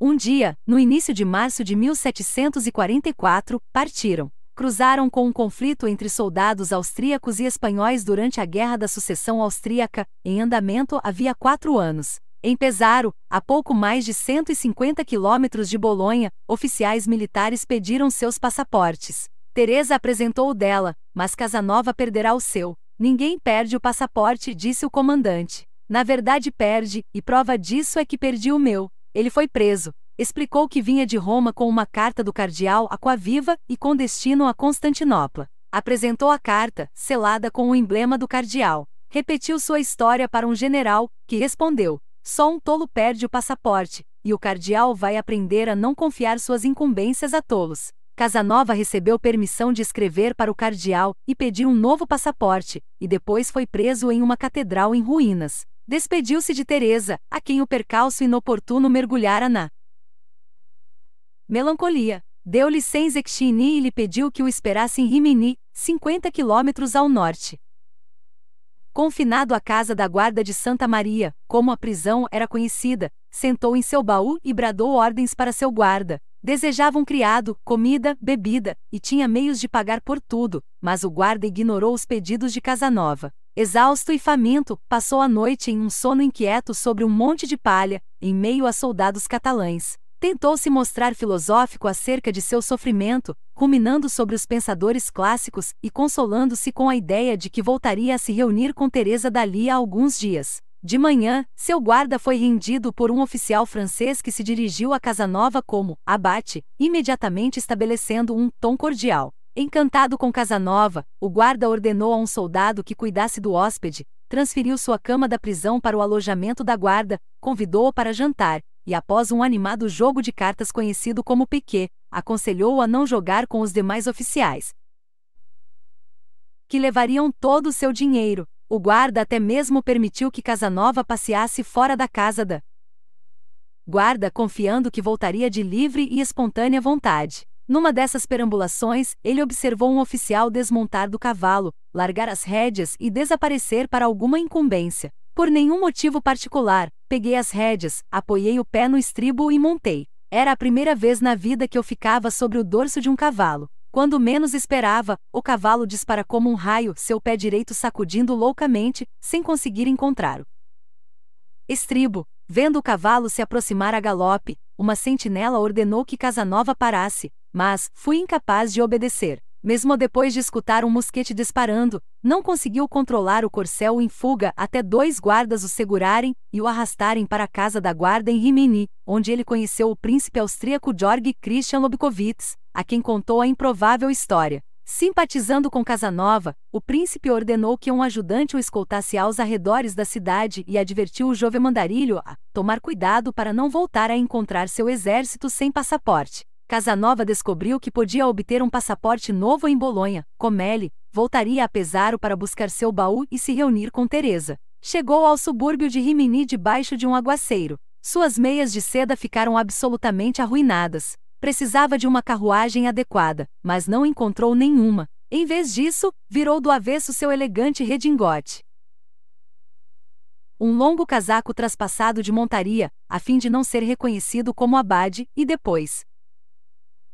Um dia, no início de março de 1744, partiram. Cruzaram com um conflito entre soldados austríacos e espanhóis durante a Guerra da Sucessão Austríaca, em andamento havia quatro anos. Em Pesaro, a pouco mais de 150 quilômetros de Bolonha, oficiais militares pediram seus passaportes. Teresa apresentou o dela, mas Casanova perderá o seu. Ninguém perde o passaporte, disse o comandante. Na verdade, perde, e prova disso é que perdi o meu. Ele foi preso, explicou que vinha de Roma com uma carta do cardeal Aquaviva e com destino a Constantinopla. Apresentou a carta, selada com o emblema do cardeal. Repetiu sua história para um general, que respondeu: Só um tolo perde o passaporte, e o cardeal vai aprender a não confiar suas incumbências a tolos. Casanova recebeu permissão de escrever para o cardeal e pedir um novo passaporte, e depois foi preso em uma catedral em ruínas. Despediu-se de Teresa, a quem o percalço inoportuno mergulhara na melancolia. Deu-lhe sem Zexchini e lhe pediu que o esperasse em Rimini, 50 quilômetros ao norte. Confinado à casa da guarda de Santa Maria, como a prisão era conhecida, sentou em seu baú e bradou ordens para seu guarda, Desejava um criado, comida, bebida, e tinha meios de pagar por tudo, mas o guarda ignorou os pedidos de Casanova. Exausto e faminto, passou a noite em um sono inquieto sobre um monte de palha, em meio a soldados catalães. Tentou se mostrar filosófico acerca de seu sofrimento, ruminando sobre os pensadores clássicos e consolando-se com a ideia de que voltaria a se reunir com Teresa dali a alguns dias. De manhã, seu guarda foi rendido por um oficial francês que se dirigiu a Casanova como abate, imediatamente estabelecendo um tom cordial. Encantado com Casanova, o guarda ordenou a um soldado que cuidasse do hóspede, transferiu sua cama da prisão para o alojamento da guarda, convidou-o para jantar, e após um animado jogo de cartas conhecido como piquet, aconselhou-o a não jogar com os demais oficiais, que levariam todo o seu dinheiro. O guarda até mesmo permitiu que Casanova passeasse fora da casa da guarda, confiando que voltaria de livre e espontânea vontade. Numa dessas perambulações, ele observou um oficial desmontar do cavalo, largar as rédeas e desaparecer para alguma incumbência. Por nenhum motivo particular, peguei as rédeas, apoiei o pé no estribo e montei. Era a primeira vez na vida que eu ficava sobre o dorso de um cavalo. Quando menos esperava, o cavalo dispara como um raio, seu pé direito sacudindo loucamente, sem conseguir encontrar o estribo. Vendo o cavalo se aproximar a galope, uma sentinela ordenou que Casanova parasse, mas fui incapaz de obedecer. Mesmo depois de escutar um mosquete disparando, não conseguiu controlar o corcel em fuga até dois guardas o segurarem e o arrastarem para a casa da guarda em Rimini, onde ele conheceu o príncipe austríaco Georg Christian Lobkowitz, a quem contou a improvável história. Simpatizando com Casanova, o príncipe ordenou que um ajudante o escoltasse aos arredores da cidade e advertiu o jovem mandarilho a tomar cuidado para não voltar a encontrar seu exército sem passaporte. Casanova descobriu que podia obter um passaporte novo em Bolonha. Comelli voltaria a Pesaro para buscar seu baú e se reunir com Teresa. Chegou ao subúrbio de Rimini debaixo de um aguaceiro. Suas meias de seda ficaram absolutamente arruinadas. Precisava de uma carruagem adequada, mas não encontrou nenhuma. Em vez disso, virou do avesso seu elegante redingote. Um longo casaco traspassado de montaria, a fim de não ser reconhecido como abade, e depois,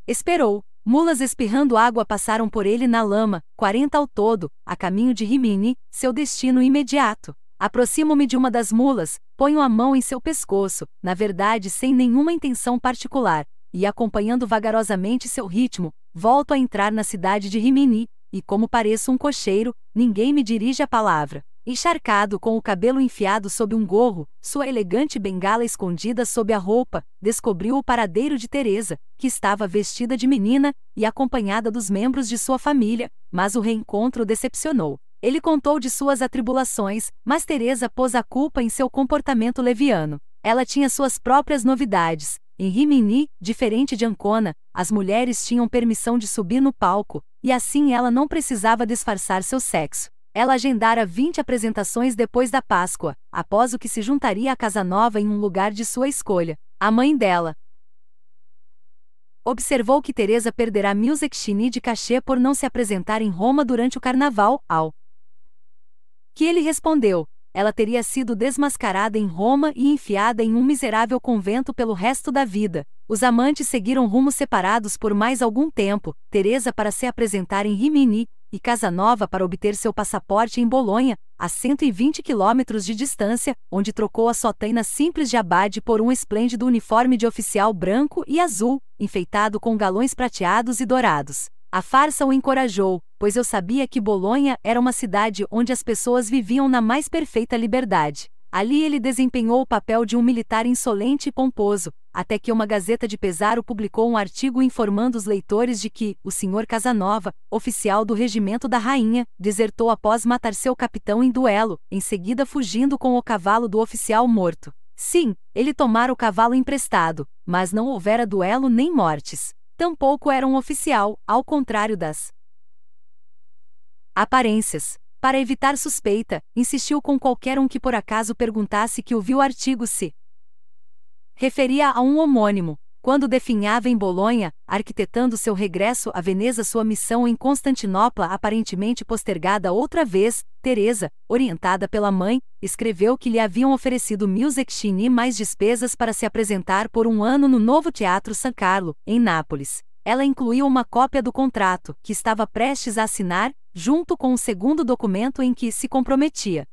Esperou. Mulas espirrando água passaram por ele na lama, quarenta ao todo, a caminho de Rimini, seu destino imediato. Aproximo-me de uma das mulas, ponho a mão em seu pescoço, na verdade sem nenhuma intenção particular, e acompanhando vagarosamente seu ritmo, volto a entrar na cidade de Rimini, e como pareço um cocheiro, ninguém me dirige a palavra. Encharcado com o cabelo enfiado sob um gorro, sua elegante bengala escondida sob a roupa, descobriu o paradeiro de Teresa, que estava vestida de menina e acompanhada dos membros de sua família, mas o reencontro decepcionou. Ele contou de suas atribulações, mas Teresa pôs a culpa em seu comportamento leviano. Ela tinha suas próprias novidades. Em Rimini, diferente de Ancona, as mulheres tinham permissão de subir no palco, e assim ela não precisava disfarçar seu sexo. Ela agendara 20 apresentações depois da Páscoa, após o que se juntaria à casa nova em um lugar de sua escolha, a mãe dela. Observou que Teresa perderá mil zecchini de cachê por não se apresentar em Roma durante o carnaval, ao que ele respondeu, ela teria sido desmascarada em Roma e enfiada em um miserável convento pelo resto da vida. Os amantes seguiram rumos separados por mais algum tempo, Teresa para se apresentar em Rimini, e Casanova para obter seu passaporte em Bolonha, a 120 quilômetros de distância, onde trocou a sotaina simples de abade por um esplêndido uniforme de oficial branco e azul, enfeitado com galões prateados e dourados. A farsa o encorajou, pois eu sabia que Bolonha era uma cidade onde as pessoas viviam na mais perfeita liberdade. Ali ele desempenhou o papel de um militar insolente e pomposo, até que uma Gazeta de Pesaro publicou um artigo informando os leitores de que o senhor Casanova, oficial do regimento da rainha, desertou após matar seu capitão em duelo, em seguida fugindo com o cavalo do oficial morto. Sim, ele tomara o cavalo emprestado, mas não houvera duelo nem mortes. Tampouco era um oficial, ao contrário das aparências. Para evitar suspeita, insistiu com qualquer um que por acaso perguntasse que ouviu o artigo se referia a um homônimo, quando definhava em Bolonha, arquitetando seu regresso à Veneza sua missão em Constantinopla aparentemente postergada outra vez, Teresa, orientada pela mãe, escreveu que lhe haviam oferecido mil zecchini mais despesas para se apresentar por um ano no novo Teatro San Carlo, em Nápoles. Ela incluiu uma cópia do contrato, que estava prestes a assinar, junto com o segundo documento em que se comprometia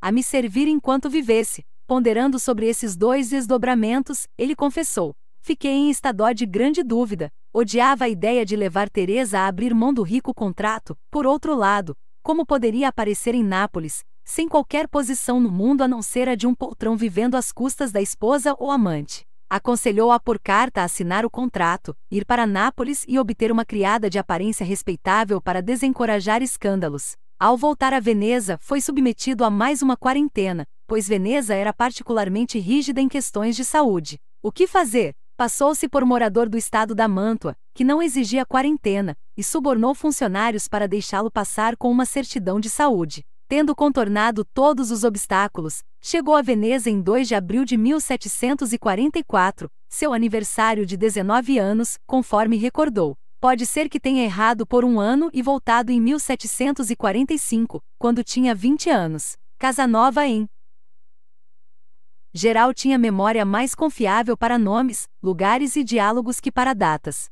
a me servir enquanto vivesse. Ponderando sobre esses dois desdobramentos, ele confessou: Fiquei em estado de grande dúvida. Odiava a ideia de levar Teresa a abrir mão do rico contrato. Por outro lado, como poderia aparecer em Nápoles, sem qualquer posição no mundo a não ser a de um poltrão vivendo às custas da esposa ou amante? aconselhou-a por carta a assinar o contrato, ir para Nápoles e obter uma criada de aparência respeitável para desencorajar escândalos. Ao voltar a Veneza, foi submetido a mais uma quarentena, pois Veneza era particularmente rígida em questões de saúde. O que fazer? Passou-se por morador do estado da Mantua, que não exigia quarentena, e subornou funcionários para deixá-lo passar com uma certidão de saúde tendo contornado todos os obstáculos, chegou a Veneza em 2 de abril de 1744, seu aniversário de 19 anos, conforme recordou. Pode ser que tenha errado por um ano e voltado em 1745, quando tinha 20 anos. Casanova em geral tinha memória mais confiável para nomes, lugares e diálogos que para datas.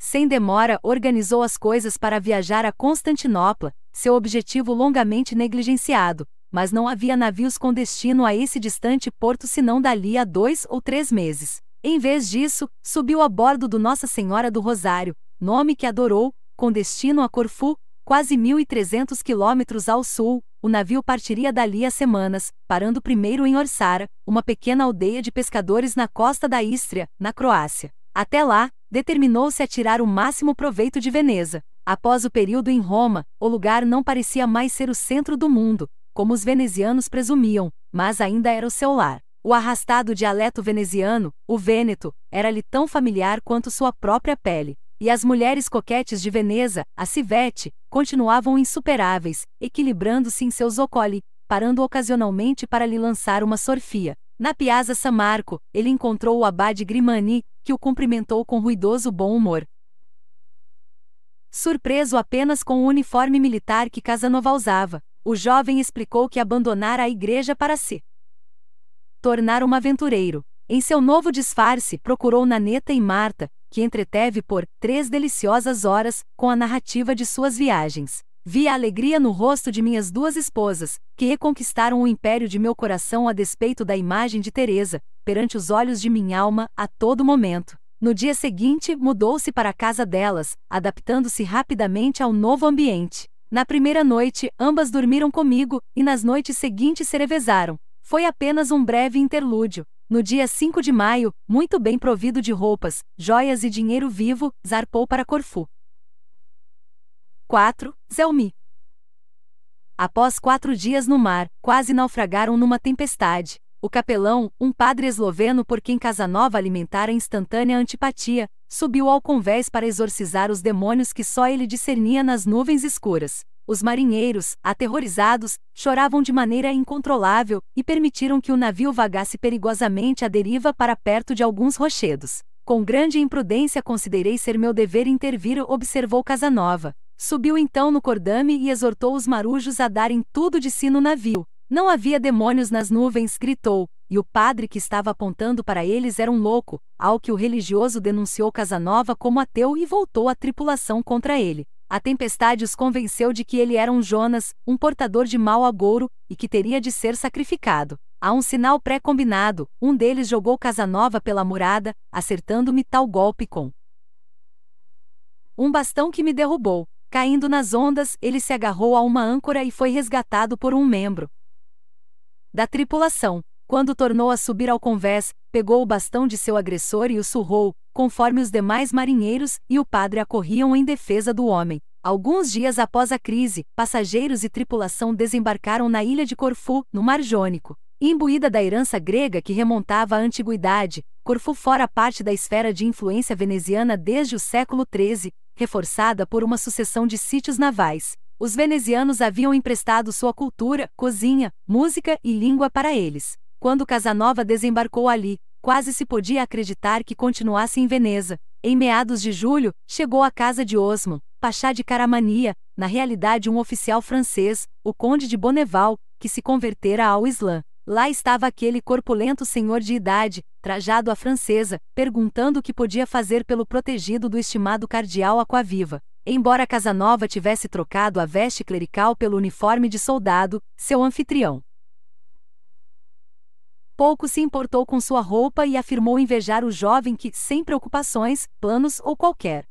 Sem demora, organizou as coisas para viajar a Constantinopla, seu objetivo longamente negligenciado, mas não havia navios com destino a esse distante porto senão dali a dois ou três meses. Em vez disso, subiu a bordo do Nossa Senhora do Rosário, nome que adorou, com destino a Corfu, quase 1.300 quilômetros ao sul, o navio partiria dali a semanas, parando primeiro em Orsara, uma pequena aldeia de pescadores na costa da Istria, na Croácia. Até lá, determinou-se a tirar o máximo proveito de Veneza. Após o período em Roma, o lugar não parecia mais ser o centro do mundo, como os venezianos presumiam, mas ainda era o seu lar. O arrastado dialeto veneziano, o vêneto, era-lhe tão familiar quanto sua própria pele. E as mulheres coquetes de Veneza, a Civete, continuavam insuperáveis, equilibrando-se em seus ocoli, parando ocasionalmente para lhe lançar uma sorfia. Na Piazza San Marco, ele encontrou o abade Grimani, que o cumprimentou com ruidoso bom humor. Surpreso apenas com o uniforme militar que Casanova usava, o jovem explicou que abandonara a igreja para se tornar um aventureiro. Em seu novo disfarce, procurou Naneta e Marta, que entreteve por três deliciosas horas com a narrativa de suas viagens. Vi a alegria no rosto de minhas duas esposas, que reconquistaram o império de meu coração a despeito da imagem de Teresa, perante os olhos de minha alma a todo momento. No dia seguinte, mudou-se para a casa delas, adaptando-se rapidamente ao novo ambiente. Na primeira noite, ambas dormiram comigo, e nas noites seguintes revezaram. Foi apenas um breve interlúdio. No dia 5 de maio, muito bem provido de roupas, joias e dinheiro vivo, zarpou para Corfu. 4. Zelmi Após quatro dias no mar, quase naufragaram numa tempestade. O capelão, um padre esloveno por quem Casanova alimentara instantânea antipatia, subiu ao convés para exorcizar os demônios que só ele discernia nas nuvens escuras. Os marinheiros, aterrorizados, choravam de maneira incontrolável e permitiram que o navio vagasse perigosamente à deriva para perto de alguns rochedos. Com grande imprudência considerei ser meu dever intervir, observou Casanova. Subiu então no cordame e exortou os marujos a darem tudo de si no navio, não havia demônios nas nuvens, gritou, e o padre que estava apontando para eles era um louco, ao que o religioso denunciou Casanova como ateu e voltou a tripulação contra ele. A tempestade os convenceu de que ele era um Jonas, um portador de mau agouro, e que teria de ser sacrificado. A um sinal pré-combinado, um deles jogou Casanova pela murada, acertando-me tal golpe com um bastão que me derrubou. Caindo nas ondas, ele se agarrou a uma âncora e foi resgatado por um membro da tripulação, quando tornou a subir ao convés, pegou o bastão de seu agressor e o surrou, conforme os demais marinheiros e o padre acorriam em defesa do homem. Alguns dias após a crise, passageiros e tripulação desembarcaram na ilha de Corfu, no Mar Jônico. Imbuída da herança grega que remontava à antiguidade, Corfu fora parte da esfera de influência veneziana desde o século XIII, reforçada por uma sucessão de sítios navais. Os venezianos haviam emprestado sua cultura, cozinha, música e língua para eles. Quando Casanova desembarcou ali, quase se podia acreditar que continuasse em Veneza. Em meados de julho, chegou à casa de Osman, pachá de Caramania, na realidade um oficial francês, o conde de Bonneval, que se convertera ao Islã. Lá estava aquele corpulento senhor de idade, trajado à francesa, perguntando o que podia fazer pelo protegido do estimado cardeal Aquaviva. Embora Casanova tivesse trocado a veste clerical pelo uniforme de soldado, seu anfitrião pouco se importou com sua roupa e afirmou invejar o jovem que, sem preocupações, planos ou qualquer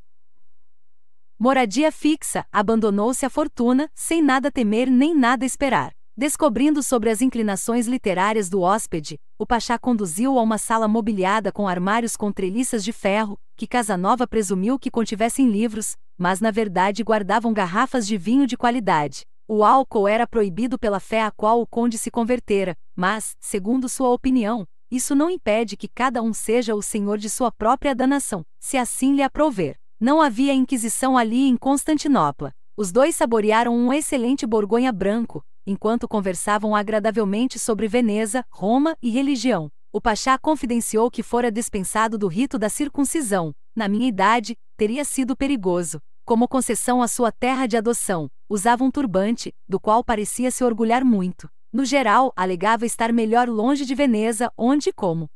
moradia fixa, abandonou-se à fortuna, sem nada temer nem nada esperar. Descobrindo sobre as inclinações literárias do hóspede, o Pachá conduziu o a uma sala mobiliada com armários com treliças de ferro, que Casanova presumiu que contivessem livros, mas na verdade guardavam garrafas de vinho de qualidade. O álcool era proibido pela fé a qual o conde se convertera, mas, segundo sua opinião, isso não impede que cada um seja o senhor de sua própria danação, se assim lhe aprover. Não havia Inquisição ali em Constantinopla. Os dois saborearam um excelente Borgonha branco, Enquanto conversavam agradavelmente sobre Veneza, Roma e religião, o Pachá confidenciou que fora dispensado do rito da circuncisão. Na minha idade, teria sido perigoso. Como concessão à sua terra de adoção, usava um turbante, do qual parecia se orgulhar muito. No geral, alegava estar melhor longe de Veneza, onde e como.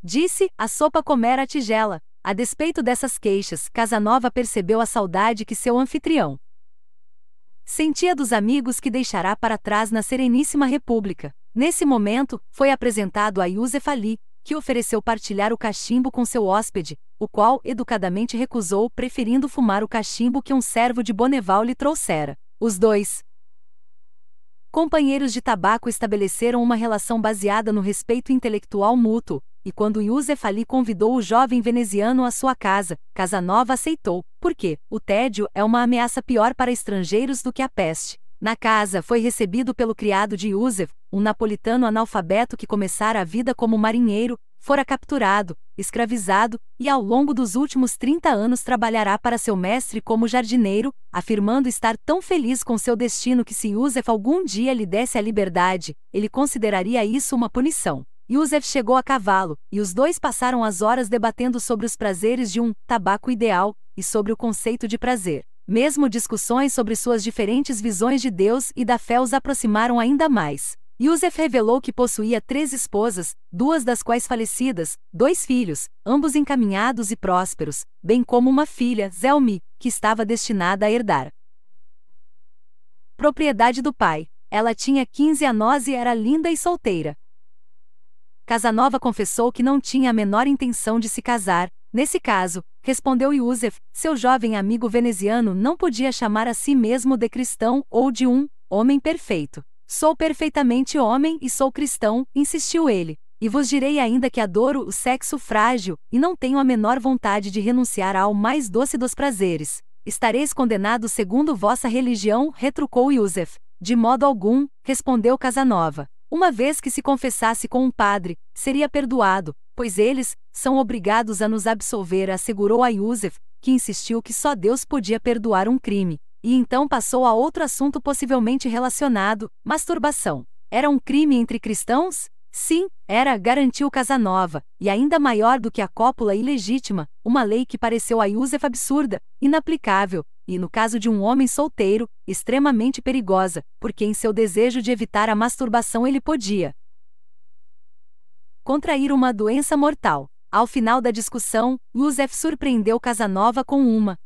Disse, a sopa comera a tigela. A despeito dessas queixas, Casanova percebeu a saudade que seu anfitrião, Sentia dos amigos que deixará para trás na Sereníssima República. Nesse momento, foi apresentado a Yusef Ali, que ofereceu partilhar o cachimbo com seu hóspede, o qual educadamente recusou, preferindo fumar o cachimbo que um servo de Boneval lhe trouxera. Os dois, Companheiros de tabaco estabeleceram uma relação baseada no respeito intelectual mútuo, e quando Yusef Ali convidou o jovem veneziano à sua casa, Casanova aceitou, porque o tédio é uma ameaça pior para estrangeiros do que a peste. Na casa foi recebido pelo criado de Yusef, um napolitano analfabeto que começara a vida como marinheiro, fora capturado, escravizado, e ao longo dos últimos 30 anos trabalhará para seu mestre como jardineiro, afirmando estar tão feliz com seu destino que se Yusef algum dia lhe desse a liberdade, ele consideraria isso uma punição. Yusef chegou a cavalo, e os dois passaram as horas debatendo sobre os prazeres de um tabaco ideal e sobre o conceito de prazer. Mesmo discussões sobre suas diferentes visões de Deus e da fé os aproximaram ainda mais. Yusef revelou que possuía três esposas, duas das quais falecidas, dois filhos, ambos encaminhados e prósperos, bem como uma filha, Zelmi, que estava destinada a herdar. Propriedade do pai. Ela tinha 15 anos e era linda e solteira. Casanova confessou que não tinha a menor intenção de se casar, nesse caso, respondeu Yusef, seu jovem amigo veneziano não podia chamar a si mesmo de cristão ou de um homem perfeito. Sou perfeitamente homem e sou cristão, insistiu ele, e vos direi ainda que adoro o sexo frágil, e não tenho a menor vontade de renunciar ao mais doce dos prazeres. Estareis condenado segundo vossa religião, retrucou Yusef. De modo algum, respondeu Casanova. Uma vez que se confessasse com um padre, seria perdoado, pois eles são obrigados a nos absolver, assegurou a Yusef, que insistiu que só Deus podia perdoar um crime e então passou a outro assunto possivelmente relacionado: masturbação. Era um crime entre cristãos? Sim, era, garantiu Casanova, e ainda maior do que a cópula ilegítima, uma lei que pareceu a Yusef absurda, inaplicável, e no caso de um homem solteiro, extremamente perigosa, porque em seu desejo de evitar a masturbação ele podia contrair uma doença mortal. Ao final da discussão, Yusef surpreendeu Casanova com uma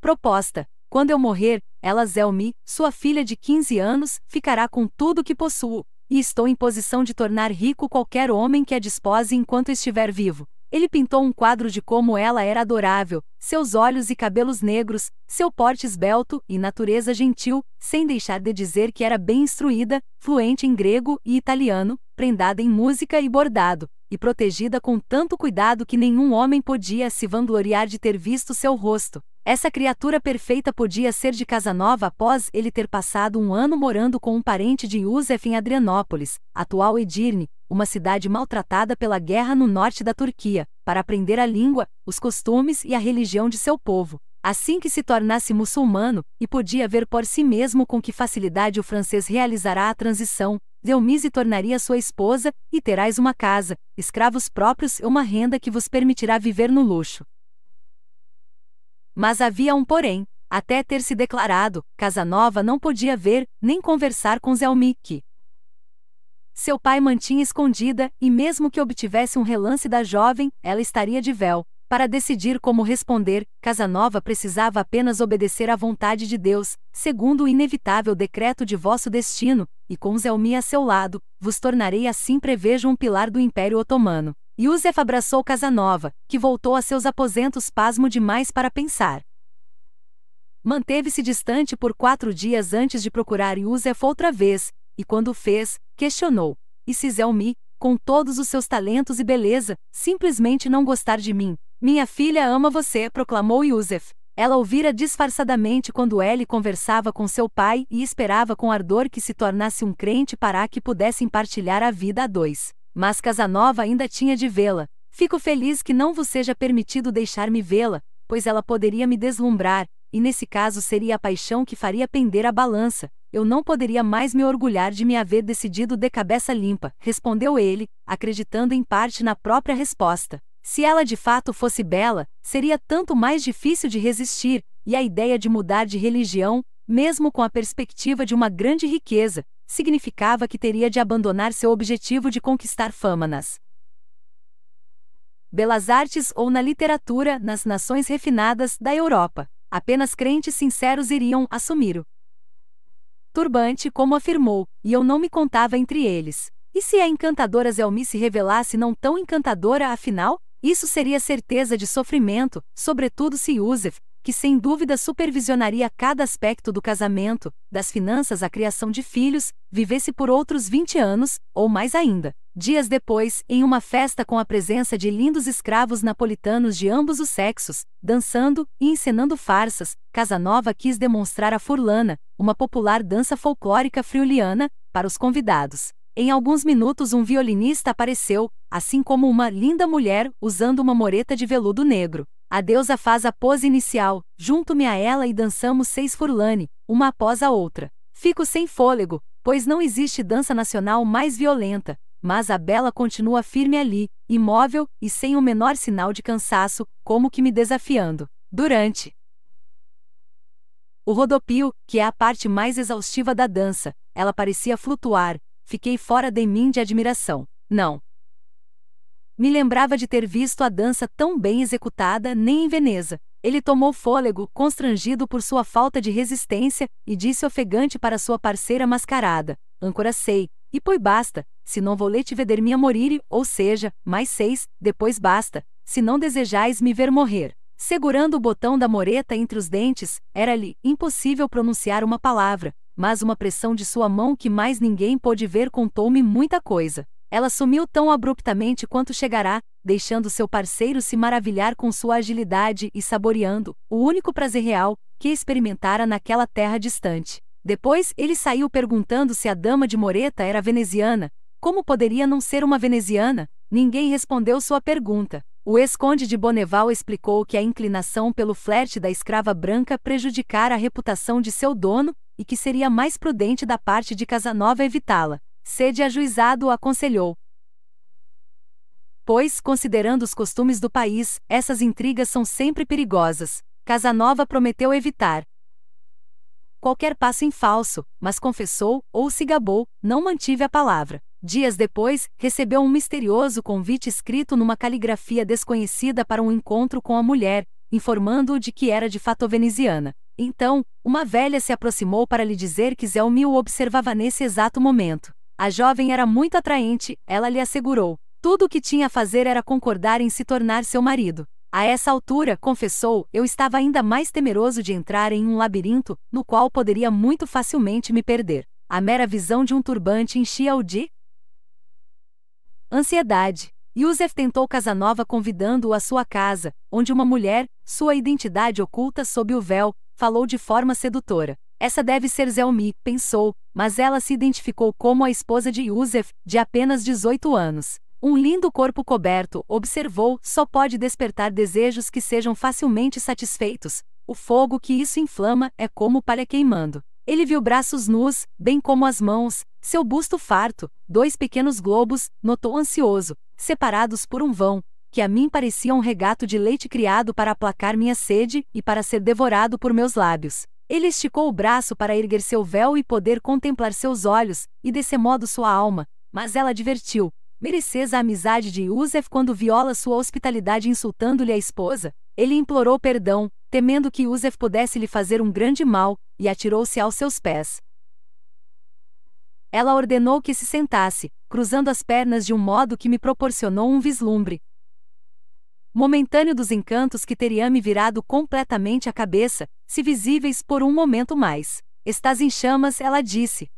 proposta, quando eu morrer, ela Zelmi, sua filha de 15 anos, ficará com tudo o que possuo, e estou em posição de tornar rico qualquer homem que a dispose enquanto estiver vivo. Ele pintou um quadro de como ela era adorável, seus olhos e cabelos negros, seu porte esbelto e natureza gentil, sem deixar de dizer que era bem instruída, fluente em grego e italiano, prendada em música e bordado, e protegida com tanto cuidado que nenhum homem podia se vangloriar de ter visto seu rosto. Essa criatura perfeita podia ser de Casanova após ele ter passado um ano morando com um parente de Yusef em Adrianópolis, atual Edirne, uma cidade maltratada pela guerra no norte da Turquia, para aprender a língua, os costumes e a religião de seu povo. Assim que se tornasse muçulmano, e podia ver por si mesmo com que facilidade o francês realizará a transição, Delmi se tornaria sua esposa, e terás uma casa, escravos próprios e uma renda que vos permitirá viver no luxo. Mas havia um porém, até ter se declarado, Casanova não podia ver, nem conversar com Zelmi, que seu pai mantinha escondida, e mesmo que obtivesse um relance da jovem, ela estaria de véu, para decidir como responder, Casanova precisava apenas obedecer à vontade de Deus, segundo o inevitável decreto de vosso destino, e com Zelmi a seu lado, vos tornarei assim prevejo um pilar do Império Otomano. Yusef abraçou Casanova, que voltou a seus aposentos pasmo demais para pensar. Manteve-se distante por quatro dias antes de procurar Yusef outra vez, e quando o fez, questionou: E se Zelmi, com todos os seus talentos e beleza, simplesmente não gostar de mim, minha filha ama você, proclamou Yusef. Ela ouvira disfarçadamente quando ele conversava com seu pai e esperava com ardor que se tornasse um crente para que pudessem partilhar a vida a dois. Mas Casanova ainda tinha de vê-la. Fico feliz que não vos seja permitido deixar-me vê-la, pois ela poderia me deslumbrar, e nesse caso seria a paixão que faria pender a balança. Eu não poderia mais me orgulhar de me haver decidido de cabeça limpa, respondeu ele, acreditando em parte na própria resposta. Se ela de fato fosse bela, seria tanto mais difícil de resistir, e a ideia de mudar de religião, mesmo com a perspectiva de uma grande riqueza, significava que teria de abandonar seu objetivo de conquistar fama nas belas artes ou na literatura nas nações refinadas da Europa. Apenas crentes sinceros iriam assumir o turbante, como afirmou, e eu não me contava entre eles. E se a encantadora Zelmi se revelasse não tão encantadora afinal? Isso seria certeza de sofrimento, sobretudo se Yusef, que sem dúvida supervisionaria cada aspecto do casamento, das finanças à criação de filhos, vivesse por outros 20 anos, ou mais ainda. Dias depois, em uma festa com a presença de lindos escravos napolitanos de ambos os sexos, dançando e encenando farsas, Casanova quis demonstrar a furlana, uma popular dança folclórica friuliana, para os convidados. Em alguns minutos, um violinista apareceu, assim como uma linda mulher usando uma moreta de veludo negro. A deusa faz a pose inicial, junto-me a ela e dançamos seis furlane, uma após a outra. Fico sem fôlego, pois não existe dança nacional mais violenta, mas a bela continua firme ali, imóvel e sem o menor sinal de cansaço, como que me desafiando. Durante o rodopio, que é a parte mais exaustiva da dança, ela parecia flutuar, Fiquei fora de mim de admiração. Não. Me lembrava de ter visto a dança tão bem executada nem em Veneza. Ele tomou fôlego, constrangido por sua falta de resistência, e disse ofegante para sua parceira mascarada: Âncora sei, e pois basta, se não te veder-me a morire, ou seja, mais seis, depois basta, se não desejais me ver morrer. Segurando o botão da moreta entre os dentes, era-lhe impossível pronunciar uma palavra, mas uma pressão de sua mão que mais ninguém pôde ver contou-me muita coisa. Ela sumiu tão abruptamente quanto chegará, deixando seu parceiro se maravilhar com sua agilidade e saboreando o único prazer real que experimentara naquela terra distante. Depois ele saiu perguntando se a dama de Moreta era veneziana. Como poderia não ser uma veneziana? Ninguém respondeu sua pergunta. O esconde de Boneval explicou que a inclinação pelo flerte da escrava branca prejudicara a reputação de seu dono e que seria mais prudente da parte de Casanova evitá-la. Sede ajuizado o aconselhou. Pois, considerando os costumes do país, essas intrigas são sempre perigosas. Casanova prometeu evitar qualquer passo em falso, mas confessou, ou se gabou, não mantive a palavra. Dias depois, recebeu um misterioso convite escrito numa caligrafia desconhecida para um encontro com a mulher, informando-o de que era de fato veneziana. Então, uma velha se aproximou para lhe dizer que Zelmi o observava nesse exato momento. A jovem era muito atraente, ela lhe assegurou. Tudo o que tinha a fazer era concordar em se tornar seu marido. A essa altura, confessou, eu estava ainda mais temeroso de entrar em um labirinto, no qual poderia muito facilmente me perder. A mera visão de um turbante enchia-o de ansiedade. Yusef tentou Casanova convidando-o à sua casa, onde uma mulher, sua identidade oculta sob o véu, falou de forma sedutora. Essa deve ser Zelmi, pensou, mas ela se identificou como a esposa de Yusef, de apenas 18 anos. Um lindo corpo coberto, observou, só pode despertar desejos que sejam facilmente satisfeitos. O fogo que isso inflama é como palha queimando. Ele viu braços nus, bem como as mãos, seu busto farto, dois pequenos globos, notou ansioso, separados por um vão, que a mim parecia um regato de leite criado para aplacar minha sede e para ser devorado por meus lábios. Ele esticou o braço para erguer seu véu e poder contemplar seus olhos, e desse modo sua alma, mas ela advertiu: Mereces a amizade de Yusef quando viola sua hospitalidade insultando-lhe a esposa. Ele implorou perdão, temendo que Yusef pudesse lhe fazer um grande mal, e atirou-se aos seus pés. Ela ordenou que se sentasse, cruzando as pernas de um modo que me proporcionou um vislumbre, momentâneo dos encantos que teria me virado completamente a cabeça, se visíveis por um momento mais. Estás em chamas, ela disse.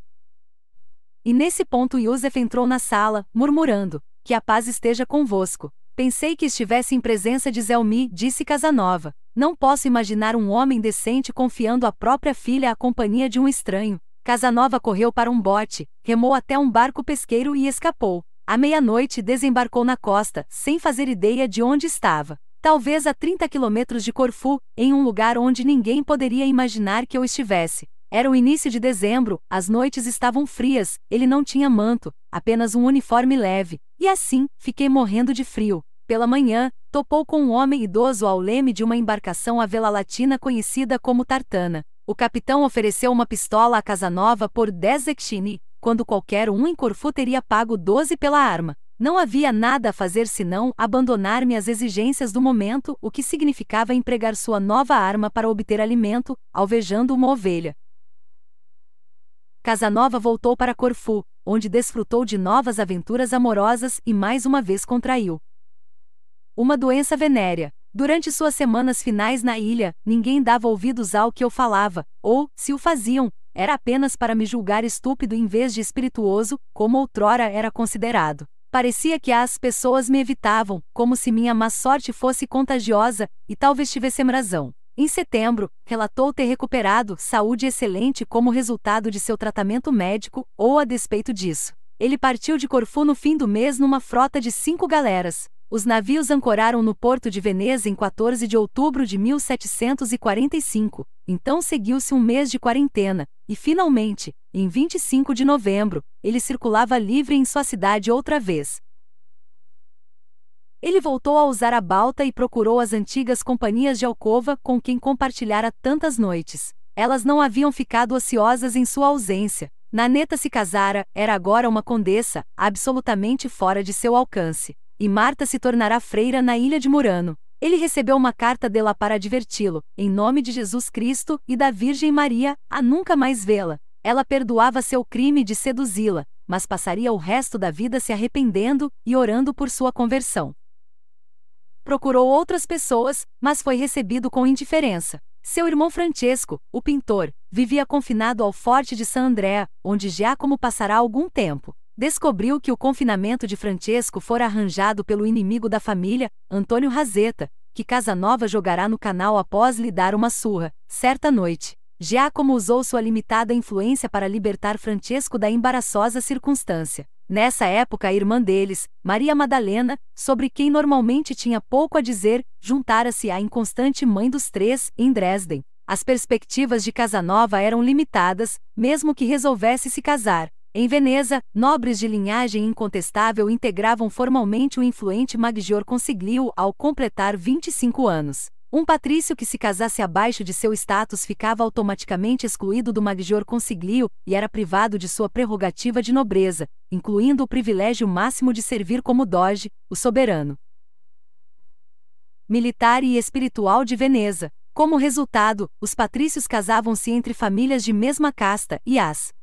E nesse ponto Yusef entrou na sala, murmurando: Que a paz esteja convosco. Pensei que estivesse em presença de Zelmi, disse Casanova. Não posso imaginar um homem decente confiando a própria filha à companhia de um estranho. Casanova correu para um bote, remou até um barco pesqueiro e escapou. À meia-noite desembarcou na costa, sem fazer ideia de onde estava. Talvez a 30 quilômetros de Corfu, em um lugar onde ninguém poderia imaginar que eu estivesse. Era o início de dezembro, as noites estavam frias, ele não tinha manto, apenas um uniforme leve, e assim, fiquei morrendo de frio. Pela manhã, topou com um homem idoso ao leme de uma embarcação à vela latina conhecida como Tartana. O capitão ofereceu uma pistola a Casanova por 10 zecchini, quando qualquer um em Corfu teria pago 12 pela arma. Não havia nada a fazer senão abandonar-me às exigências do momento, o que significava empregar sua nova arma para obter alimento, alvejando uma ovelha. Casanova voltou para Corfu, onde desfrutou de novas aventuras amorosas e mais uma vez contraiu uma doença venérea. Durante suas semanas finais na ilha, ninguém dava ouvidos ao que eu falava, ou, se o faziam, era apenas para me julgar estúpido em vez de espirituoso, como outrora era considerado. Parecia que as pessoas me evitavam, como se minha má sorte fosse contagiosa, e talvez tivesse razão. Em setembro, relatou ter recuperado saúde excelente como resultado de seu tratamento médico, ou a despeito disso. Ele partiu de Corfu no fim do mês numa frota de cinco galeras, os navios ancoraram no porto de Veneza em 14 de outubro de 1745, então seguiu-se um mês de quarentena, e finalmente, em 25 de novembro, ele circulava livre em sua cidade outra vez. Ele voltou a usar a balta e procurou as antigas companhias de alcova com quem compartilhara tantas noites. Elas não haviam ficado ociosas em sua ausência. Naneta se casara, era agora uma condessa, absolutamente fora de seu alcance e Marta se tornará freira na ilha de Murano. Ele recebeu uma carta dela para adverti-lo, em nome de Jesus Cristo e da Virgem Maria, a nunca mais vê-la. Ela perdoava seu crime de seduzi-la, mas passaria o resto da vida se arrependendo e orando por sua conversão. Procurou outras pessoas, mas foi recebido com indiferença. Seu irmão Francesco, o pintor, vivia confinado ao forte de San André, onde Giacomo passará algum tempo descobriu que o confinamento de Francesco fora arranjado pelo inimigo da família, Antônio Razeta, que Casanova jogará no canal após lhe dar uma surra, certa noite. Giacomo usou sua limitada influência para libertar Francesco da embaraçosa circunstância. Nessa época, a irmã deles, Maria Madalena, sobre quem normalmente tinha pouco a dizer, juntara-se à inconstante mãe dos três, em Dresden. As perspectivas de Casanova eram limitadas, mesmo que resolvesse se casar. Em Veneza, nobres de linhagem incontestável integravam formalmente o influente Maggior Consiglio ao completar 25 anos. Um patrício que se casasse abaixo de seu status ficava automaticamente excluído do Maggior Consiglio e era privado de sua prerrogativa de nobreza, incluindo o privilégio máximo de servir como doge, o soberano militar e espiritual de Veneza. Como resultado, os patrícios casavam-se entre famílias de mesma casta e as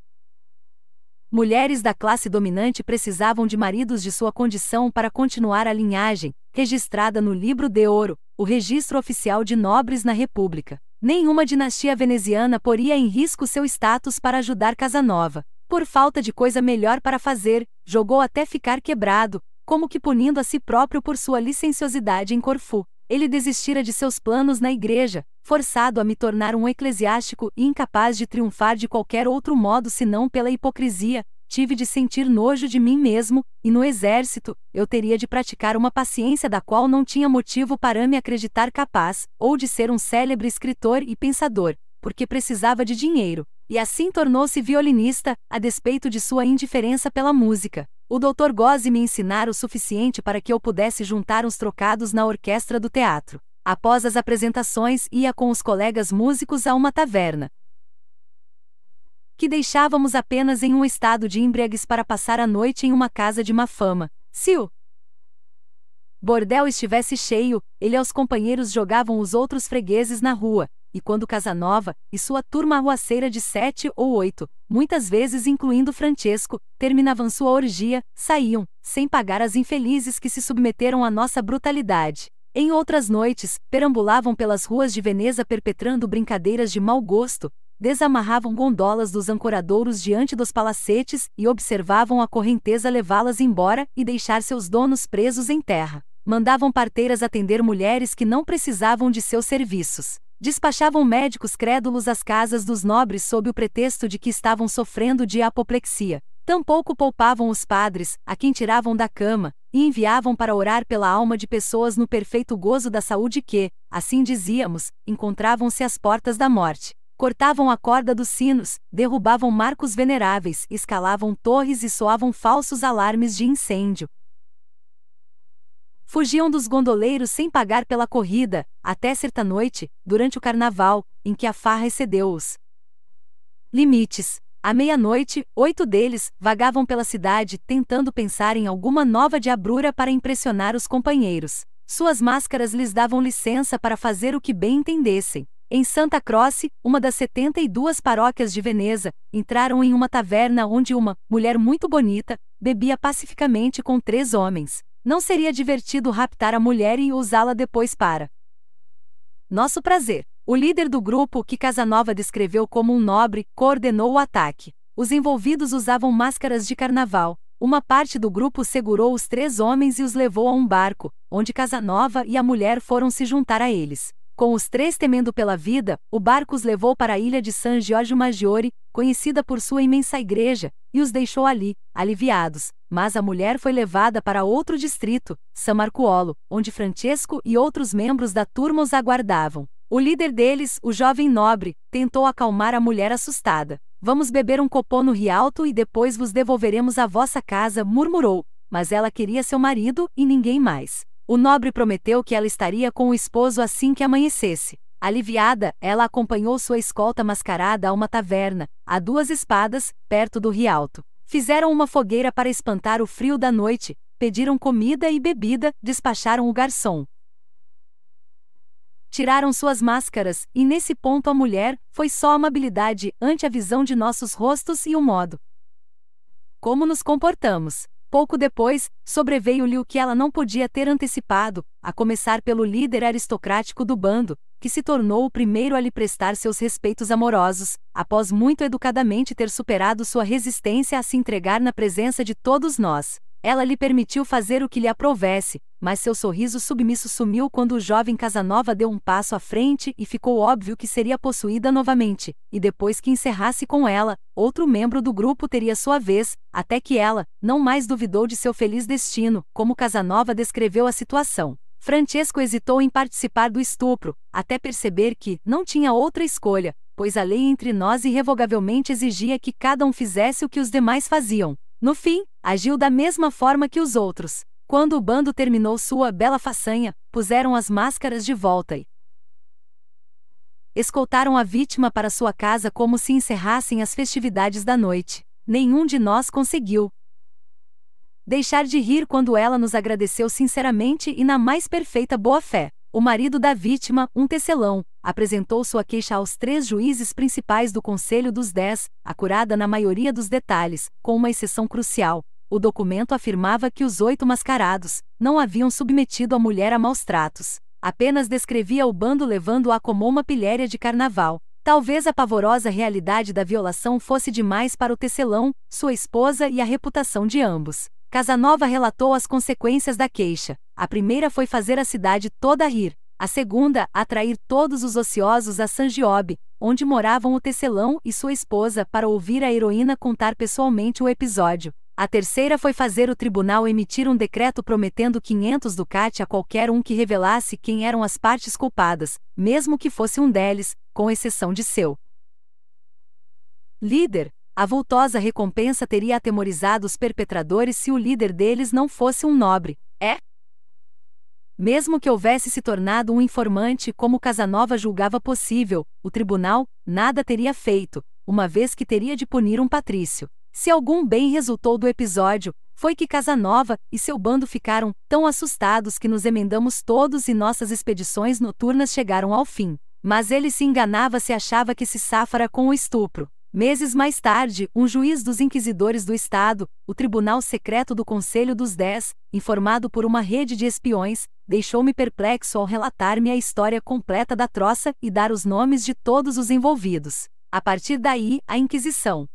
Mulheres da classe dominante precisavam de maridos de sua condição para continuar a linhagem, registrada no Livro de Ouro, o registro oficial de nobres na República. Nenhuma dinastia veneziana poria em risco seu status para ajudar Casanova. Por falta de coisa melhor para fazer, jogou até ficar quebrado, como que punindo a si próprio por sua licenciosidade em Corfu. Ele desistira de seus planos na igreja, forçado a me tornar um eclesiástico e incapaz de triunfar de qualquer outro modo senão pela hipocrisia, tive de sentir nojo de mim mesmo, e no exército, eu teria de praticar uma paciência da qual não tinha motivo para me acreditar capaz, ou de ser um célebre escritor e pensador, porque precisava de dinheiro, e assim tornou-se violinista, a despeito de sua indiferença pela música. O doutor Gozzi me ensinara o suficiente para que eu pudesse juntar uns trocados na orquestra do teatro. Após as apresentações, ia com os colegas músicos a uma taverna. Que deixávamos apenas em um estado de embriaguez para passar a noite em uma casa de má fama. Se o bordel estivesse cheio, ele e os companheiros jogavam os outros fregueses na rua, e quando Casanova e sua turma arruaceira de sete ou oito, muitas vezes incluindo Francesco, terminavam sua orgia, saíam, sem pagar as infelizes que se submeteram à nossa brutalidade. Em outras noites, perambulavam pelas ruas de Veneza perpetrando brincadeiras de mau gosto, desamarravam gondolas dos ancoradouros diante dos palacetes e observavam a correnteza levá-las embora e deixar seus donos presos em terra. Mandavam parteiras atender mulheres que não precisavam de seus serviços. Despachavam médicos crédulos às casas dos nobres sob o pretexto de que estavam sofrendo de apoplexia. Tampouco poupavam os padres, a quem tiravam da cama, e enviavam para orar pela alma de pessoas no perfeito gozo da saúde que, assim dizíamos, encontravam-se às portas da morte. Cortavam a corda dos sinos, derrubavam marcos veneráveis, escalavam torres e soavam falsos alarmes de incêndio. Fugiam dos gondoleiros sem pagar pela corrida, até certa noite, durante o carnaval, em que a farra excedeu os limites. À meia-noite, oito deles vagavam pela cidade tentando pensar em alguma nova diabrura para impressionar os companheiros. Suas máscaras lhes davam licença para fazer o que bem entendessem. Em Santa Croce, uma das 72 paróquias de Veneza, entraram em uma taverna onde uma mulher muito bonita bebia pacificamente com três homens. Não seria divertido raptar a mulher e usá-la depois para nosso prazer. O líder do grupo, que Casanova descreveu como um nobre, coordenou o ataque. Os envolvidos usavam máscaras de carnaval. Uma parte do grupo segurou os três homens e os levou a um barco, onde Casanova e a mulher foram se juntar a eles. Com os três temendo pela vida, o barco os levou para a ilha de San Giorgio Maggiore, conhecida por sua imensa igreja, e os deixou ali, aliviados, mas a mulher foi levada para outro distrito, San Marcuolo, onde Francesco e outros membros da turma os aguardavam. O líder deles, o jovem nobre, tentou acalmar a mulher assustada. Vamos beber um copô no rialto e depois vos devolveremos à vossa casa, murmurou. Mas ela queria seu marido e ninguém mais. O nobre prometeu que ela estaria com o esposo assim que amanhecesse. Aliviada, ela acompanhou sua escolta mascarada a uma taverna, a duas espadas, perto do rialto. Fizeram uma fogueira para espantar o frio da noite, pediram comida e bebida, despacharam o garçom tiraram suas máscaras, e nesse ponto a mulher foi só amabilidade ante a visão de nossos rostos e o modo como nos comportamos. Pouco depois, sobreveio-lhe o que ela não podia ter antecipado, a começar pelo líder aristocrático do bando, que se tornou o primeiro a lhe prestar seus respeitos amorosos, após muito educadamente ter superado sua resistência a se entregar na presença de todos nós. Ela lhe permitiu fazer o que lhe aprovesse, mas seu sorriso submisso sumiu quando o jovem Casanova deu um passo à frente e ficou óbvio que seria possuída novamente, e depois que encerrasse com ela, outro membro do grupo teria sua vez, até que ela, não mais duvidou de seu feliz destino, como Casanova descreveu a situação. Francesco hesitou em participar do estupro, até perceber que não tinha outra escolha, pois a lei entre nós irrevogavelmente exigia que cada um fizesse o que os demais faziam. No fim, agiu da mesma forma que os outros. Quando o bando terminou sua bela façanha, puseram as máscaras de volta e escoltaram a vítima para sua casa como se encerrassem as festividades da noite. Nenhum de nós conseguiu deixar de rir quando ela nos agradeceu sinceramente e na mais perfeita boa-fé. O marido da vítima, um tecelão, apresentou sua queixa aos três juízes principais do Conselho dos Dez, acurada na maioria dos detalhes, com uma exceção crucial, o documento afirmava que os oito mascarados não haviam submetido a mulher a maus tratos, apenas descrevia o bando levando-a como uma pilhéria de carnaval. Talvez a pavorosa realidade da violação fosse demais para o tecelão, sua esposa e a reputação de ambos. Casanova relatou as consequências da queixa. A primeira foi fazer a cidade toda rir. A segunda, atrair todos os ociosos a San Giobbe, onde moravam o tecelão e sua esposa para ouvir a heroína contar pessoalmente o episódio. A terceira foi fazer o tribunal emitir um decreto prometendo 500 ducati a qualquer um que revelasse quem eram as partes culpadas, mesmo que fosse um deles, com exceção de seu líder. A vultosa recompensa teria atemorizado os perpetradores se o líder deles não fosse um nobre, é? Mesmo que houvesse se tornado um informante como Casanova julgava possível, o tribunal nada teria feito, uma vez que teria de punir um patrício. Se algum bem resultou do episódio, foi que Casanova e seu bando ficaram tão assustados que nos emendamos todos e nossas expedições noturnas chegaram ao fim. Mas ele se enganava se achava que se safara com o estupro. Meses mais tarde, um juiz dos inquisidores do Estado, o Tribunal Secreto do Conselho dos Dez, informado por uma rede de espiões, deixou-me perplexo ao relatar-me a história completa da troça e dar os nomes de todos os envolvidos. A partir daí, a Inquisição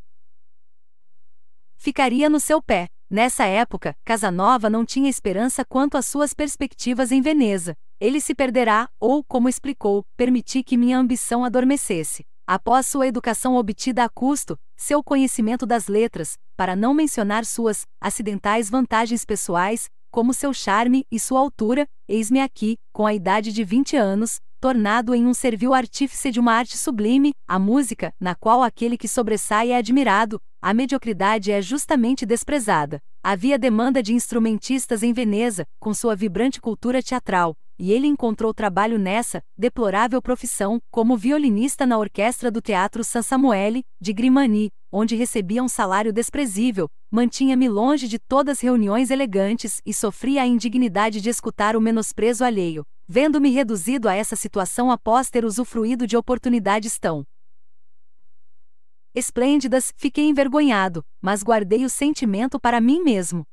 ficaria no seu pé. Nessa época, Casanova não tinha esperança quanto às suas perspectivas em Veneza. Ele se perderá, ou, como explicou, permiti que minha ambição adormecesse. Após sua educação obtida a custo, seu conhecimento das letras, para não mencionar suas acidentais vantagens pessoais, como seu charme e sua altura, eis-me aqui, com a idade de 20 anos, tornado em um servil artífice de uma arte sublime, a música, na qual aquele que sobressai é admirado, a mediocridade é justamente desprezada. Havia demanda de instrumentistas em Veneza, com sua vibrante cultura teatral, e ele encontrou trabalho nessa deplorável profissão, como violinista na orquestra do Teatro San Samuele, de Grimani, onde recebia um salário desprezível, mantinha-me longe de todas reuniões elegantes e sofria a indignidade de escutar o menosprezo alheio, vendo-me reduzido a essa situação após ter usufruído de oportunidades tão esplêndidas, fiquei envergonhado, mas guardei o sentimento para mim mesmo.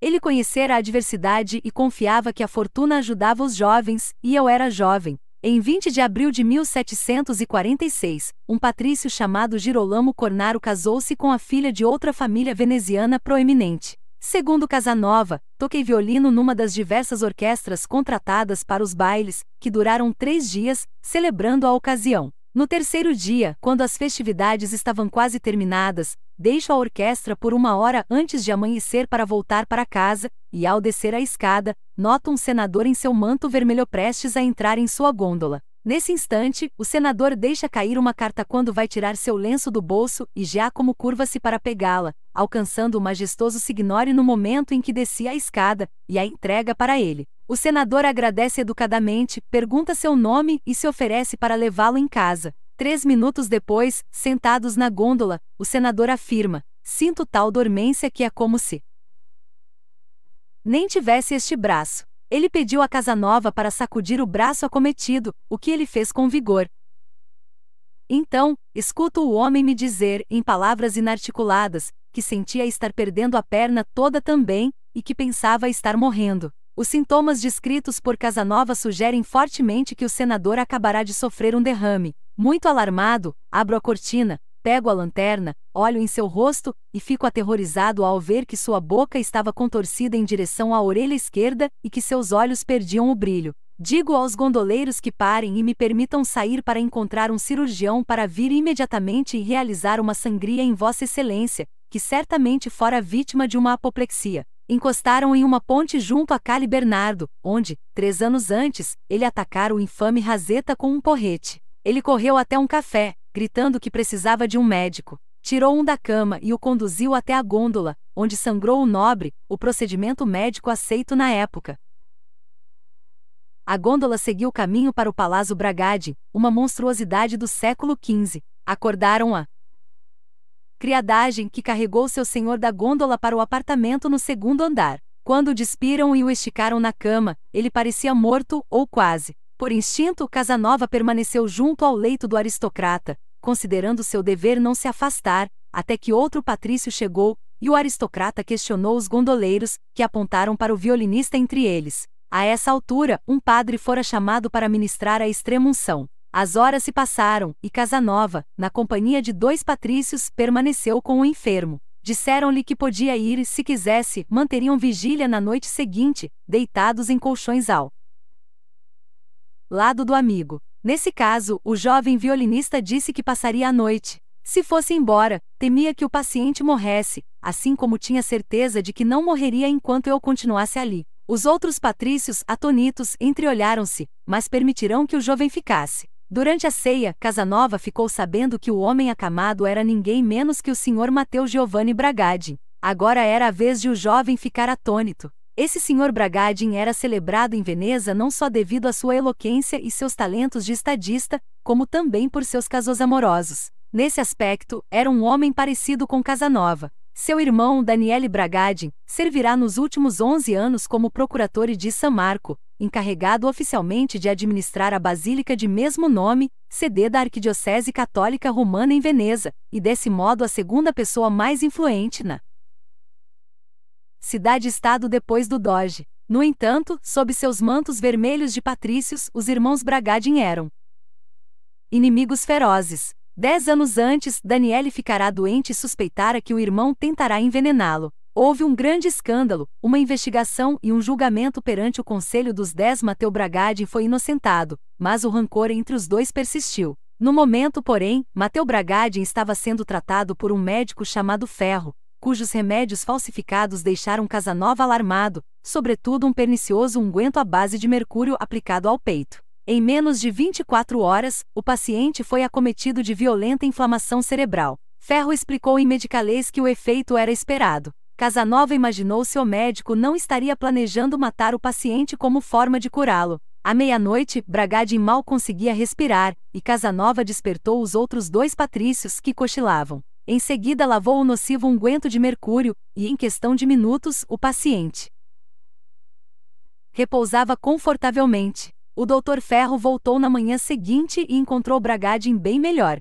Ele conhecera a adversidade e confiava que a fortuna ajudava os jovens, e eu era jovem. Em 20 de abril de 1746, um patrício chamado Girolamo Cornaro casou-se com a filha de outra família veneziana proeminente. Segundo Casanova, toquei violino numa das diversas orquestras contratadas para os bailes, que duraram três dias, celebrando a ocasião. No terceiro dia, quando as festividades estavam quase terminadas, deixo a orquestra por uma hora antes de amanhecer para voltar para casa, e ao descer a escada, noto um senador em seu manto vermelho prestes a entrar em sua gôndola. Nesse instante, o senador deixa cair uma carta quando vai tirar seu lenço do bolso e Giacomo curva-se para pegá-la, alcançando o majestoso Signore no momento em que descia a escada, e a entrega para ele. O senador agradece educadamente, pergunta seu nome e se oferece para levá-lo em casa. Três minutos depois, sentados na gôndola, o senador afirma: Sinto tal dormência que é como se nem tivesse este braço. Ele pediu a Casanova para sacudir o braço acometido, o que ele fez com vigor. Então, escuto o homem me dizer, em palavras inarticuladas, que sentia estar perdendo a perna toda também, e que pensava estar morrendo. Os sintomas descritos por Casanova sugerem fortemente que o senador acabará de sofrer um derrame. Muito alarmado, abro a cortina, pego a lanterna, olho em seu rosto e fico aterrorizado ao ver que sua boca estava contorcida em direção à orelha esquerda e que seus olhos perdiam o brilho. Digo aos gondoleiros que parem e me permitam sair para encontrar um cirurgião para vir imediatamente e realizar uma sangria em Vossa Excelência, que certamente fora vítima de uma apoplexia encostaram em uma ponte junto a Cali Bernardo, onde, três anos antes, ele atacara o infame Razeta com um porrete. Ele correu até um café, gritando que precisava de um médico. Tirou um da cama e o conduziu até a gôndola, onde sangrou o nobre, o procedimento médico aceito na época. A gôndola seguiu o caminho para o Palazzo Bragadi, uma monstruosidade do século XV. Acordaram-a, criadagem que carregou seu senhor da gôndola para o apartamento no segundo andar. Quando o despiram e o esticaram na cama, ele parecia morto, ou quase. Por instinto, Casanova permaneceu junto ao leito do aristocrata, considerando seu dever não se afastar, até que outro patrício chegou, e o aristocrata questionou os gondoleiros, que apontaram para o violinista entre eles. A essa altura, um padre fora chamado para ministrar a extrema unção. As horas se passaram, e Casanova, na companhia de dois patrícios, permaneceu com o enfermo. Disseram-lhe que podia ir e, se quisesse, manteriam vigília na noite seguinte, deitados em colchões ao lado do amigo. Nesse caso, o jovem violinista disse que passaria a noite. Se fosse embora, temia que o paciente morresse, assim como tinha certeza de que não morreria enquanto eu continuasse ali. Os outros patrícios, atonitos, entreolharam-se, mas permitirão que o jovem ficasse. Durante a ceia, Casanova ficou sabendo que o homem acamado era ninguém menos que o senhor Mateus Giovanni Bragadin. Agora era a vez de o jovem ficar atônito. Esse senhor Bragadin era celebrado em Veneza não só devido à sua eloquência e seus talentos de estadista, como também por seus casos amorosos. Nesse aspecto, era um homem parecido com Casanova. Seu irmão, Daniele Bragadin, servirá nos últimos 11 anos como procurador de San Marco, encarregado oficialmente de administrar a Basílica de mesmo nome, CD da Arquidiocese Católica Romana em Veneza, e desse modo a segunda pessoa mais influente na cidade-estado depois do Doge. No entanto, sob seus mantos vermelhos de patrícios, os irmãos Bragadin eram inimigos ferozes. Dez anos antes, Daniele ficará doente e suspeitará que o irmão tentará envenená-lo. Houve um grande escândalo, uma investigação e um julgamento perante o Conselho dos Dez. Mateu Bragade foi inocentado, mas o rancor entre os dois persistiu. No momento, porém, Mateu Bragade estava sendo tratado por um médico chamado Ferro, cujos remédios falsificados deixaram Casanova alarmado, sobretudo um pernicioso unguento à base de mercúrio aplicado ao peito. Em menos de 24 horas, o paciente foi acometido de violenta inflamação cerebral. Ferro explicou em Medicalês que o efeito era esperado. Casanova imaginou seu médico não estaria planejando matar o paciente como forma de curá-lo. À meia-noite, Bragadin mal conseguia respirar, e Casanova despertou os outros dois patrícios que cochilavam. Em seguida, lavou o nocivo unguento de mercúrio, e em questão de minutos, o paciente repousava confortavelmente. O doutor Ferro voltou na manhã seguinte e encontrou Bragadin bem melhor,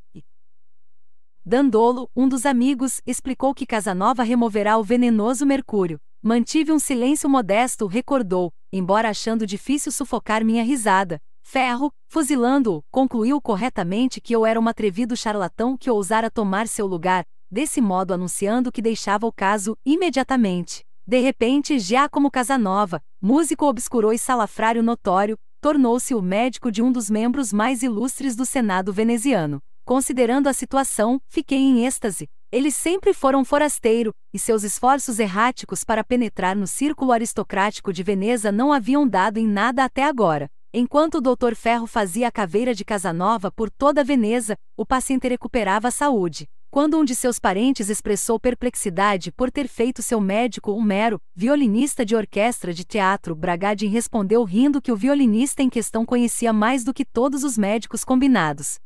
Dandolo, um dos amigos, explicou que Casanova removerá o venenoso mercúrio. Mantive um silêncio modesto, recordou, embora achando difícil sufocar minha risada. Ferro, fuzilando-o, concluiu corretamente que eu era um atrevido charlatão que ousara tomar seu lugar, desse modo anunciando que deixava o caso imediatamente. De repente, Giacomo Casanova, músico obscuro e salafrário notório, tornou-se o médico de um dos membros mais ilustres do Senado veneziano. Considerando a situação, fiquei em êxtase. Eles sempre foram forasteiro, e seus esforços erráticos para penetrar no círculo aristocrático de Veneza não haviam dado em nada até agora. Enquanto o Dr. Ferro fazia a caveira de Casanova por toda Veneza, o paciente recuperava a saúde. Quando um de seus parentes expressou perplexidade por ter feito seu médico um mero violinista de orquestra de teatro, Bragadin respondeu rindo que o violinista em questão conhecia mais do que todos os médicos combinados.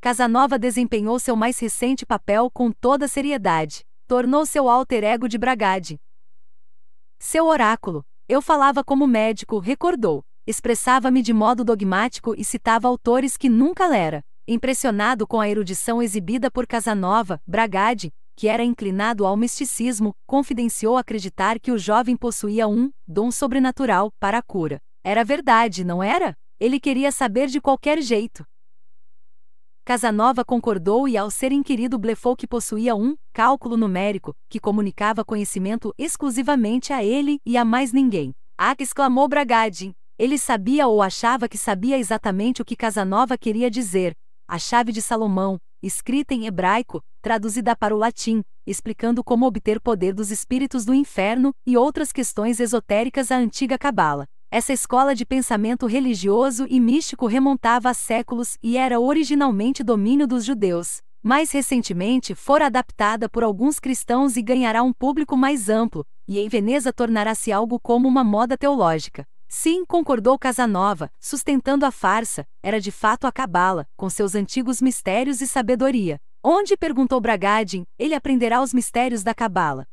Casanova desempenhou seu mais recente papel com toda seriedade, tornou seu alter ego de Bragade. Seu oráculo, eu falava como médico, recordou, expressava-me de modo dogmático e citava autores que nunca lera. Impressionado com a erudição exibida por Casanova, Bragade, que era inclinado ao misticismo, confidenciou acreditar que o jovem possuía um dom sobrenatural para a cura. Era verdade, não era? Ele queria saber de qualquer jeito. Casanova concordou e, ao ser inquirido, blefou que possuía um cálculo numérico que comunicava conhecimento exclusivamente a ele e a mais ninguém. Ah! exclamou Bragadin. Ele sabia ou achava que sabia exatamente o que Casanova queria dizer. A chave de Salomão, escrita em hebraico, traduzida para o latim, explicando como obter poder dos espíritos do inferno e outras questões esotéricas à antiga cabala. Essa escola de pensamento religioso e místico remontava a séculos e era originalmente domínio dos judeus. Mais recentemente, fora adaptada por alguns cristãos e ganhará um público mais amplo, e em Veneza tornará-se algo como uma moda teológica. Sim, concordou Casanova, sustentando a farsa, era de fato a cabala, com seus antigos mistérios e sabedoria. Onde, perguntou Bragadin, ele aprenderá os mistérios da cabala.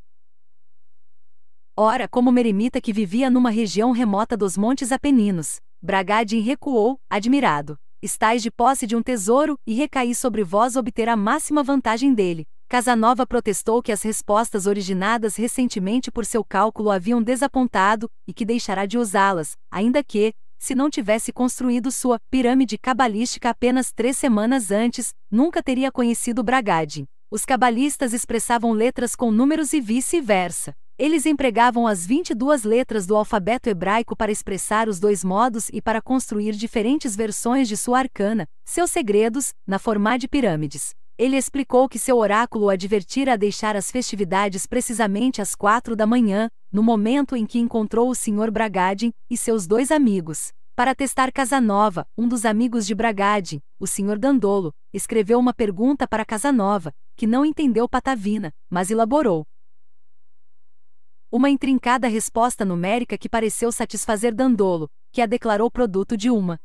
Ora, como meremita que vivia numa região remota dos Montes Apeninos, Bragadin recuou, admirado. Estais de posse de um tesouro, e recaí sobre vós obter a máxima vantagem dele. Casanova protestou que as respostas originadas recentemente por seu cálculo haviam desapontado, e que deixará de usá-las, ainda que, se não tivesse construído sua pirâmide cabalística apenas três semanas antes, nunca teria conhecido Bragadin. Os cabalistas expressavam letras com números e vice-versa. Eles empregavam as 22 letras do alfabeto hebraico para expressar os dois modos e para construir diferentes versões de sua arcana, seus segredos, na forma de pirâmides. Ele explicou que seu oráculo o advertira a deixar as festividades precisamente às quatro da manhã, no momento em que encontrou o Sr. Bragadin e seus dois amigos. Para testar Casanova, um dos amigos de Bragadin, o Sr. Dandolo, escreveu uma pergunta para Casanova, que não entendeu Patavina, mas elaborou. Uma intrincada resposta numérica que pareceu satisfazer Dandolo, que a declarou produto de uma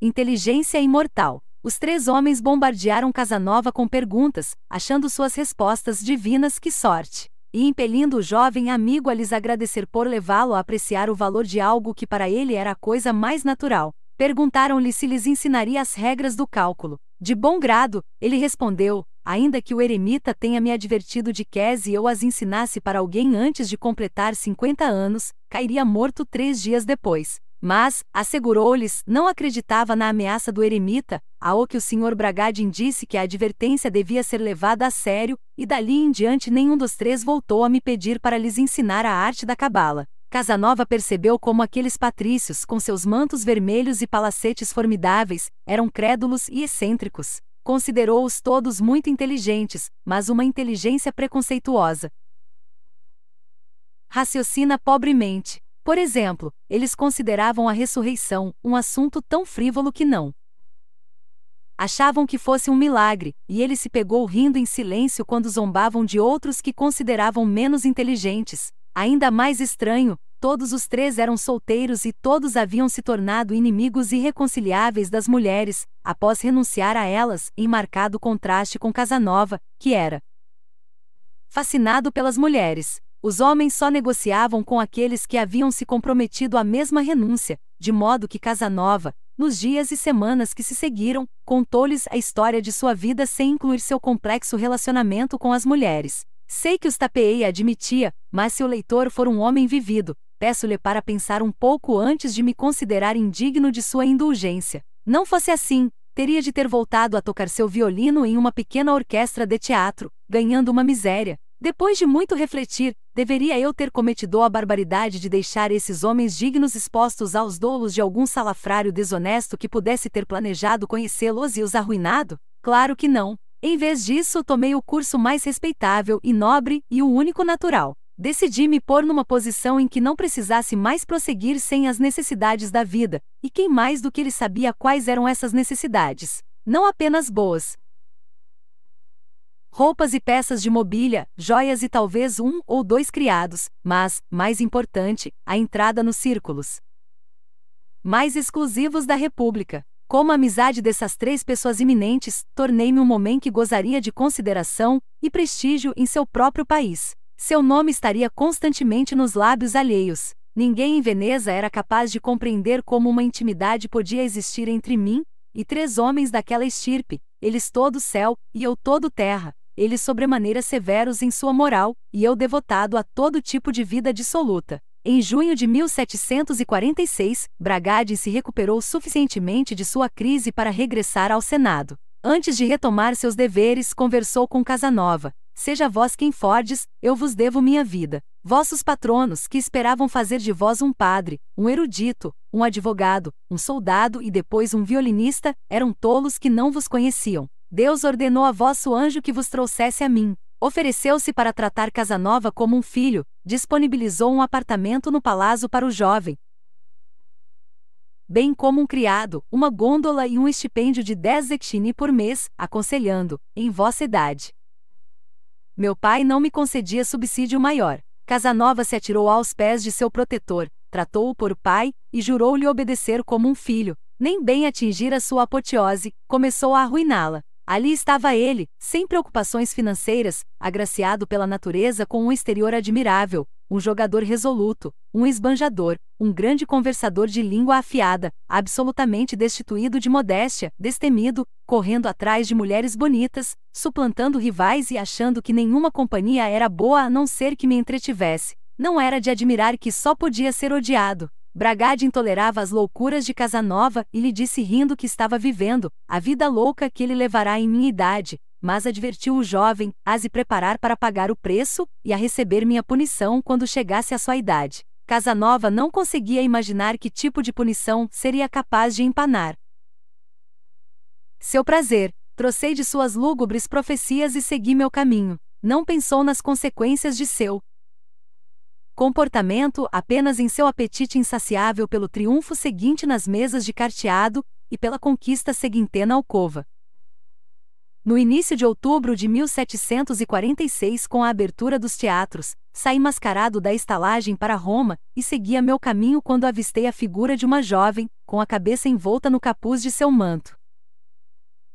inteligência imortal. Os três homens bombardearam Casanova com perguntas, achando suas respostas divinas que sorte, e impelindo o jovem amigo a lhes agradecer por levá-lo a apreciar o valor de algo que para ele era a coisa mais natural. Perguntaram-lhe se lhes ensinaria as regras do cálculo. De bom grado, ele respondeu: ainda que o eremita tenha me advertido de que se eu as ensinasse para alguém antes de completar 50 anos, cairia morto três dias depois. Mas, assegurou-lhes, não acreditava na ameaça do eremita, ao que o Sr. Bragadin disse que a advertência devia ser levada a sério, e dali em diante nenhum dos três voltou a me pedir para lhes ensinar a arte da cabala. Casanova percebeu como aqueles patrícios, com seus mantos vermelhos e palacetes formidáveis, eram crédulos e excêntricos. Considerou-os todos muito inteligentes, mas uma inteligência preconceituosa. Raciocina pobremente. Por exemplo, eles consideravam a ressurreição um assunto tão frívolo que não. Achavam que fosse um milagre, e ele se pegou rindo em silêncio quando zombavam de outros que consideravam menos inteligentes. Ainda mais estranho, todos os três eram solteiros e todos haviam se tornado inimigos irreconciliáveis das mulheres, após renunciar a elas, em marcado contraste com Casanova, que era fascinado pelas mulheres. Os homens só negociavam com aqueles que haviam se comprometido à mesma renúncia, de modo que Casanova, nos dias e semanas que se seguiram, contou-lhes a história de sua vida sem incluir seu complexo relacionamento com as mulheres. Sei que os tapeei admitia, mas se o leitor for um homem vivido, peço-lhe para pensar um pouco antes de me considerar indigno de sua indulgência. Não fosse assim, teria de ter voltado a tocar seu violino em uma pequena orquestra de teatro, ganhando uma miséria. Depois de muito refletir, deveria eu ter cometido a barbaridade de deixar esses homens dignos expostos aos dolos de algum salafrário desonesto que pudesse ter planejado conhecê-los e os arruinado? Claro que não. Em vez disso, tomei o curso mais respeitável e nobre e o único natural. Decidi me pôr numa posição em que não precisasse mais prosseguir sem as necessidades da vida, e quem mais do que ele sabia quais eram essas necessidades, não apenas boas. Roupas e peças de mobília, joias e talvez um ou dois criados, mas, mais importante, a entrada nos círculos mais exclusivos da República. Como a amizade dessas três pessoas iminentes, tornei-me um homem que gozaria de consideração e prestígio em seu próprio país. Seu nome estaria constantemente nos lábios alheios. Ninguém em Veneza era capaz de compreender como uma intimidade podia existir entre mim e três homens daquela estirpe, eles todo céu e eu todo terra, eles sobremaneira severos em sua moral e eu devotado a todo tipo de vida dissoluta. Em junho de 1746, Bragadi se recuperou suficientemente de sua crise para regressar ao Senado. Antes de retomar seus deveres, conversou com Casanova, Seja vós quem fordes, eu vos devo minha vida. Vossos patronos, que esperavam fazer de vós um padre, um erudito, um advogado, um soldado e depois um violinista, eram tolos que não vos conheciam. Deus ordenou a vosso anjo que vos trouxesse a mim. Ofereceu-se para tratar Casanova como um filho, disponibilizou um apartamento no palácio para o jovem, bem como um criado, uma gôndola e um estipêndio de 10 zecchini por mês, aconselhando, em vossa idade, meu pai não me concedia subsídio maior. Casanova se atirou aos pés de seu protetor, tratou-o por pai e jurou-lhe obedecer como um filho. Nem bem atingir a sua apoteose, começou a arruiná-la. Ali estava ele, sem preocupações financeiras, agraciado pela natureza com um exterior admirável, um jogador resoluto, um esbanjador, um grande conversador de língua afiada, absolutamente destituído de modéstia, destemido, correndo atrás de mulheres bonitas, suplantando rivais e achando que nenhuma companhia era boa a não ser que me entretivesse. Não era de admirar que só podia ser odiado. Bragade intolerava as loucuras de Casanova e lhe disse rindo que estava vivendo a vida louca que ele levará em minha idade, mas advertiu o jovem a se preparar para pagar o preço e a receber minha punição quando chegasse à sua idade. Casanova não conseguia imaginar que tipo de punição seria capaz de empanar. Seu prazer, trocei de suas lúgubres profecias e segui meu caminho. Não pensou nas consequências de seu comportamento apenas em seu apetite insaciável pelo triunfo seguinte nas mesas de carteado e pela conquista seguintena alcova. No início de outubro de 1746, com a abertura dos teatros, saí mascarado da estalagem para Roma e seguia meu caminho quando avistei a figura de uma jovem, com a cabeça envolta no capuz de seu manto.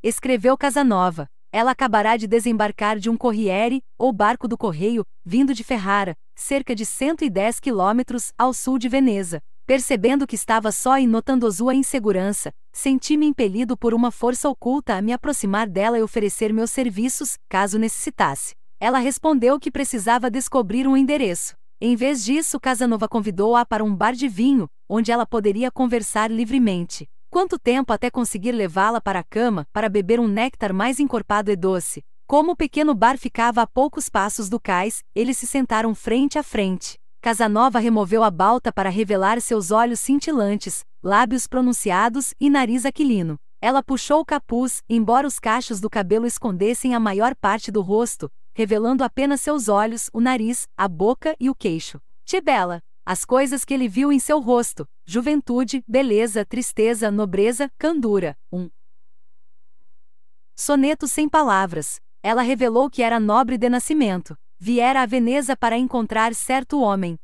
Escreveu Casanova. Ela acabará de desembarcar de um corriere, ou barco do correio, vindo de Ferrara, cerca de 110 quilômetros ao sul de Veneza. Percebendo que estava só e notando sua insegurança, senti-me impelido por uma força oculta a me aproximar dela e oferecer meus serviços, caso necessitasse. Ela respondeu que precisava descobrir um endereço. Em vez disso, Casanova convidou-a para um bar de vinho, onde ela poderia conversar livremente. Quanto tempo até conseguir levá-la para a cama para beber um néctar mais encorpado e doce? Como o pequeno bar ficava a poucos passos do cais, eles se sentaram frente a frente. Casanova removeu a balta para revelar seus olhos cintilantes, lábios pronunciados e nariz aquilino. Ela puxou o capuz, embora os cachos do cabelo escondessem a maior parte do rosto, revelando apenas seus olhos, o nariz, a boca e o queixo. Tibela, as coisas que ele viu em seu rosto: juventude, beleza, tristeza, nobreza, candura. Um. Soneto sem palavras. Ela revelou que era nobre de nascimento viera a Veneza para encontrar certo homem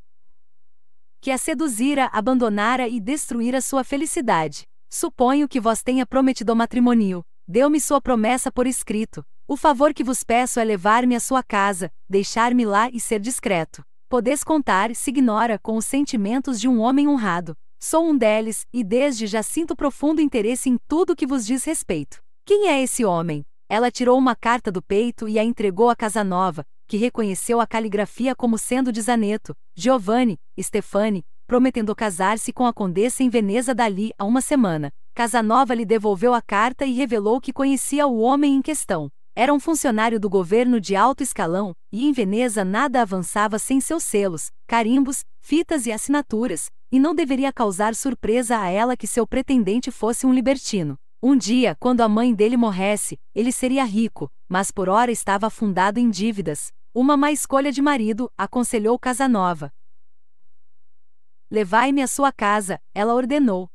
que a seduzira, abandonara e destruíra sua felicidade. Suponho que vós tenha prometido matrimônio. Deu-me sua promessa por escrito. O favor que vos peço é levar-me à sua casa, deixar-me lá e ser discreto. Podes contar, se ignora, com os sentimentos de um homem honrado. Sou um deles, e desde já sinto profundo interesse em tudo que vos diz respeito. Quem é esse homem? Ela tirou uma carta do peito e a entregou a Casanova, que reconheceu a caligrafia como sendo de Zaneto, Giovanni, Stefani, prometendo casar-se com a condessa em Veneza dali a uma semana. Casanova lhe devolveu a carta e revelou que conhecia o homem em questão. Era um funcionário do governo de alto escalão, e em Veneza nada avançava sem seus selos, carimbos, fitas e assinaturas, e não deveria causar surpresa a ela que seu pretendente fosse um libertino. Um dia, quando a mãe dele morresse, ele seria rico, mas por ora estava afundado em dívidas, uma má escolha de marido, aconselhou Casanova. Levai-me à sua casa, ela ordenou.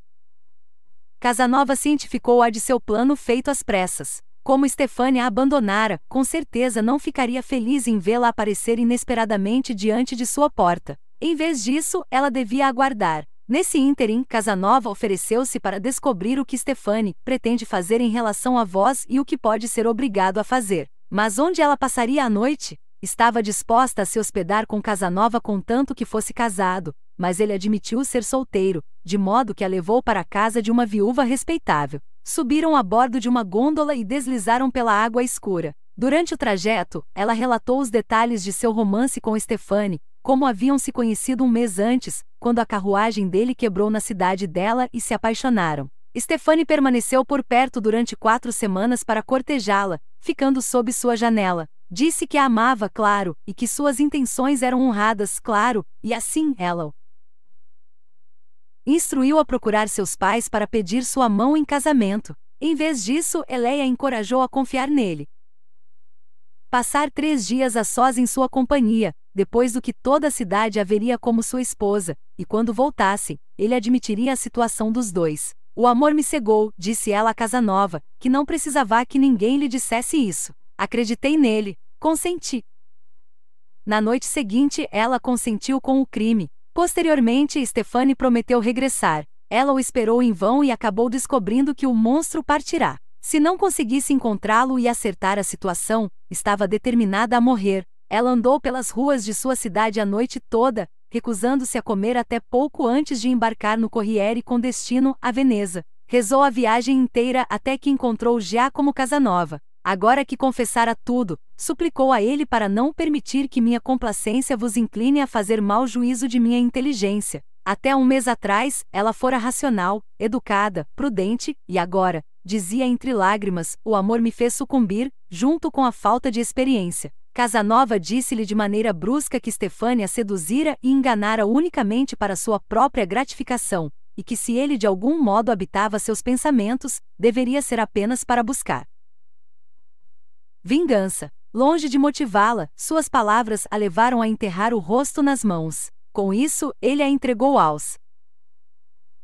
Casanova cientificou-a de seu plano feito às pressas. Como Stefania a abandonara, com certeza não ficaria feliz em vê-la aparecer inesperadamente diante de sua porta. Em vez disso, ela devia aguardar. Nesse ínterim, Casanova ofereceu-se para descobrir o que Stefani pretende fazer em relação à voz e o que pode ser obrigado a fazer. Mas onde ela passaria a noite? Estava disposta a se hospedar com Casanova contanto que fosse casado, mas ele admitiu ser solteiro, de modo que a levou para a casa de uma viúva respeitável. Subiram a bordo de uma gôndola e deslizaram pela água escura. Durante o trajeto, ela relatou os detalhes de seu romance com Stefani, como haviam se conhecido um mês antes, quando a carruagem dele quebrou na cidade dela e se apaixonaram. Stefani permaneceu por perto durante quatro semanas para cortejá-la, ficando sob sua janela. Disse que a amava, claro, e que suas intenções eram honradas, claro, e assim ela o instruiu a procurar seus pais para pedir sua mão em casamento. Em vez disso, Eleia encorajou a confiar nele. Passar três dias a sós em sua companhia, depois do que toda a cidade haveria como sua esposa, e quando voltasse, ele admitiria a situação dos dois. O amor me cegou, disse ela a Casanova, que não precisava que ninguém lhe dissesse isso. Acreditei nele, consenti. Na noite seguinte, ela consentiu com o crime. Posteriormente, Stefani prometeu regressar. Ela o esperou em vão e acabou descobrindo que o monstro partirá. Se não conseguisse encontrá-lo e acertar a situação, estava determinada a morrer. Ela andou pelas ruas de sua cidade a noite toda, recusando-se a comer até pouco antes de embarcar no Corriere com destino a Veneza. Rezou a viagem inteira até que encontrou Giacomo Casanova, agora que confessara tudo, suplicou a ele para não permitir que minha complacência vos incline a fazer mau juízo de minha inteligência. Até um mês atrás, ela fora racional, educada, prudente, e agora, dizia entre lágrimas, o amor me fez sucumbir, junto com a falta de experiência. Casanova disse-lhe de maneira brusca que Stefânia seduzira e enganara unicamente para sua própria gratificação, e que se ele de algum modo habitava seus pensamentos, deveria ser apenas para buscar Vingança. Longe de motivá-la, suas palavras a levaram a enterrar o rosto nas mãos. Com isso, ele a entregou aos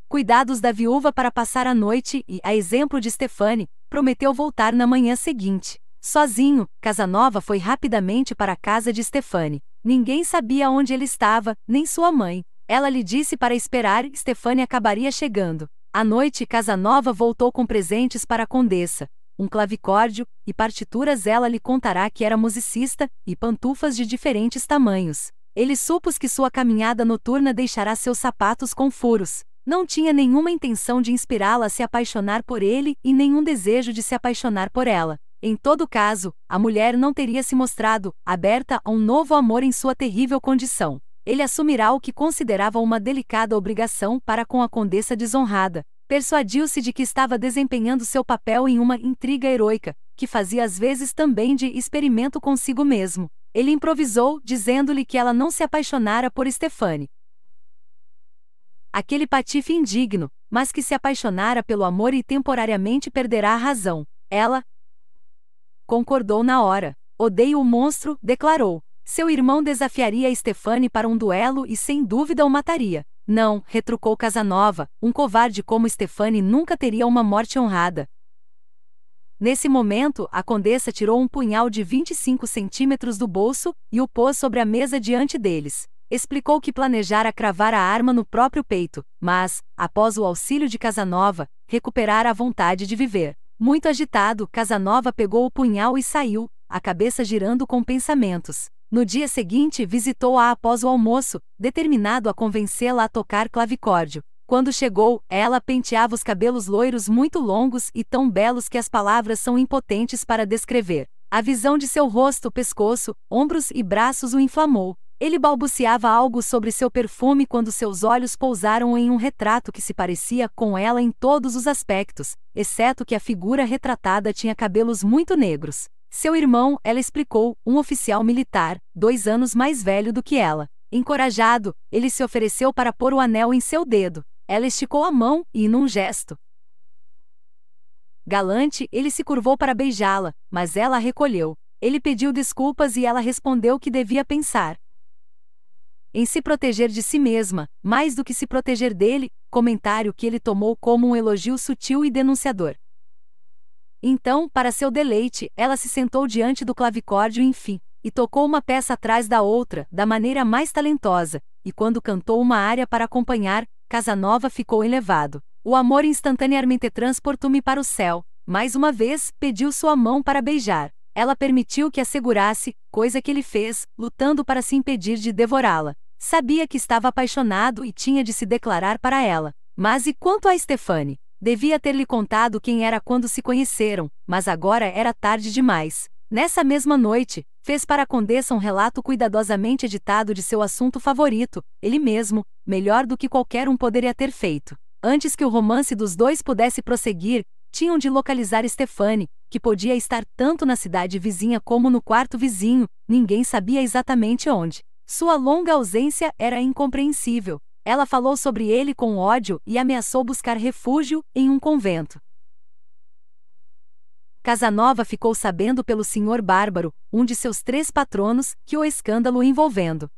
cuidados da viúva para passar a noite e, a exemplo de Stefani, prometeu voltar na manhã seguinte. Sozinho, Casanova foi rapidamente para a casa de Stefani. Ninguém sabia onde ele estava, nem sua mãe. Ela lhe disse para esperar e Stefani acabaria chegando. À noite, Casanova voltou com presentes para a condessa um clavicórdio, e partituras ela lhe contará que era musicista, e pantufas de diferentes tamanhos. Ele supôs que sua caminhada noturna deixará seus sapatos com furos. Não tinha nenhuma intenção de inspirá-la a se apaixonar por ele e nenhum desejo de se apaixonar por ela. Em todo caso, a mulher não teria se mostrado aberta a um novo amor em sua terrível condição. Ele assumirá o que considerava uma delicada obrigação para com a condessa desonrada, Persuadiu-se de que estava desempenhando seu papel em uma intriga heroica, que fazia às vezes também de experimento consigo mesmo. Ele improvisou, dizendo-lhe que ela não se apaixonara por Stefani. Aquele patife indigno, mas que se apaixonara pelo amor e temporariamente perderá a razão. Ela concordou na hora. Odeio o monstro, declarou. Seu irmão desafiaria Stefani para um duelo e sem dúvida o mataria. Não, retrucou Casanova, um covarde como Stefani nunca teria uma morte honrada. Nesse momento, a condessa tirou um punhal de 25 centímetros do bolso e o pôs sobre a mesa diante deles. Explicou que planejara cravar a arma no próprio peito, mas, após o auxílio de Casanova, recuperara a vontade de viver. Muito agitado, Casanova pegou o punhal e saiu, a cabeça girando com pensamentos. No dia seguinte, visitou-a após o almoço, determinado a convencê-la a tocar clavicórdio. Quando chegou, ela penteava os cabelos loiros muito longos e tão belos que as palavras são impotentes para descrever. A visão de seu rosto, pescoço, ombros e braços o inflamou. Ele balbuciava algo sobre seu perfume quando seus olhos pousaram em um retrato que se parecia com ela em todos os aspectos, exceto que a figura retratada tinha cabelos muito negros. Seu irmão, ela explicou, um oficial militar, dois anos mais velho do que ela. Encorajado, ele se ofereceu para pôr o anel em seu dedo. Ela esticou a mão e, num gesto galante, ele se curvou para beijá-la, mas ela a recolheu. Ele pediu desculpas e ela respondeu que devia pensar em se proteger de si mesma, mais do que se proteger dele, comentário que ele tomou como um elogio sutil e denunciador. Então, para seu deleite, ela se sentou diante do clavicórdio enfim, e tocou uma peça atrás da outra, da maneira mais talentosa, e quando cantou uma área para acompanhar, Casanova ficou elevado. O amor instantaneamente transportou-me para o céu. Mais uma vez, pediu sua mão para beijar. Ela permitiu que a segurasse, coisa que ele fez, lutando para se impedir de devorá-la. Sabia que estava apaixonado e tinha de se declarar para ela. Mas e quanto a Stefani? Devia ter lhe contado quem era quando se conheceram, mas agora era tarde demais. Nessa mesma noite, fez para a condessa um relato cuidadosamente editado de seu assunto favorito, ele mesmo, melhor do que qualquer um poderia ter feito. Antes que o romance dos dois pudesse prosseguir, tinham de localizar Stefani, que podia estar tanto na cidade vizinha como no quarto vizinho, ninguém sabia exatamente onde. Sua longa ausência era incompreensível, ela falou sobre ele com ódio e ameaçou buscar refúgio em um convento. Casanova ficou sabendo pelo senhor Bárbaro, um de seus três patronos, que o escândalo envolvendo.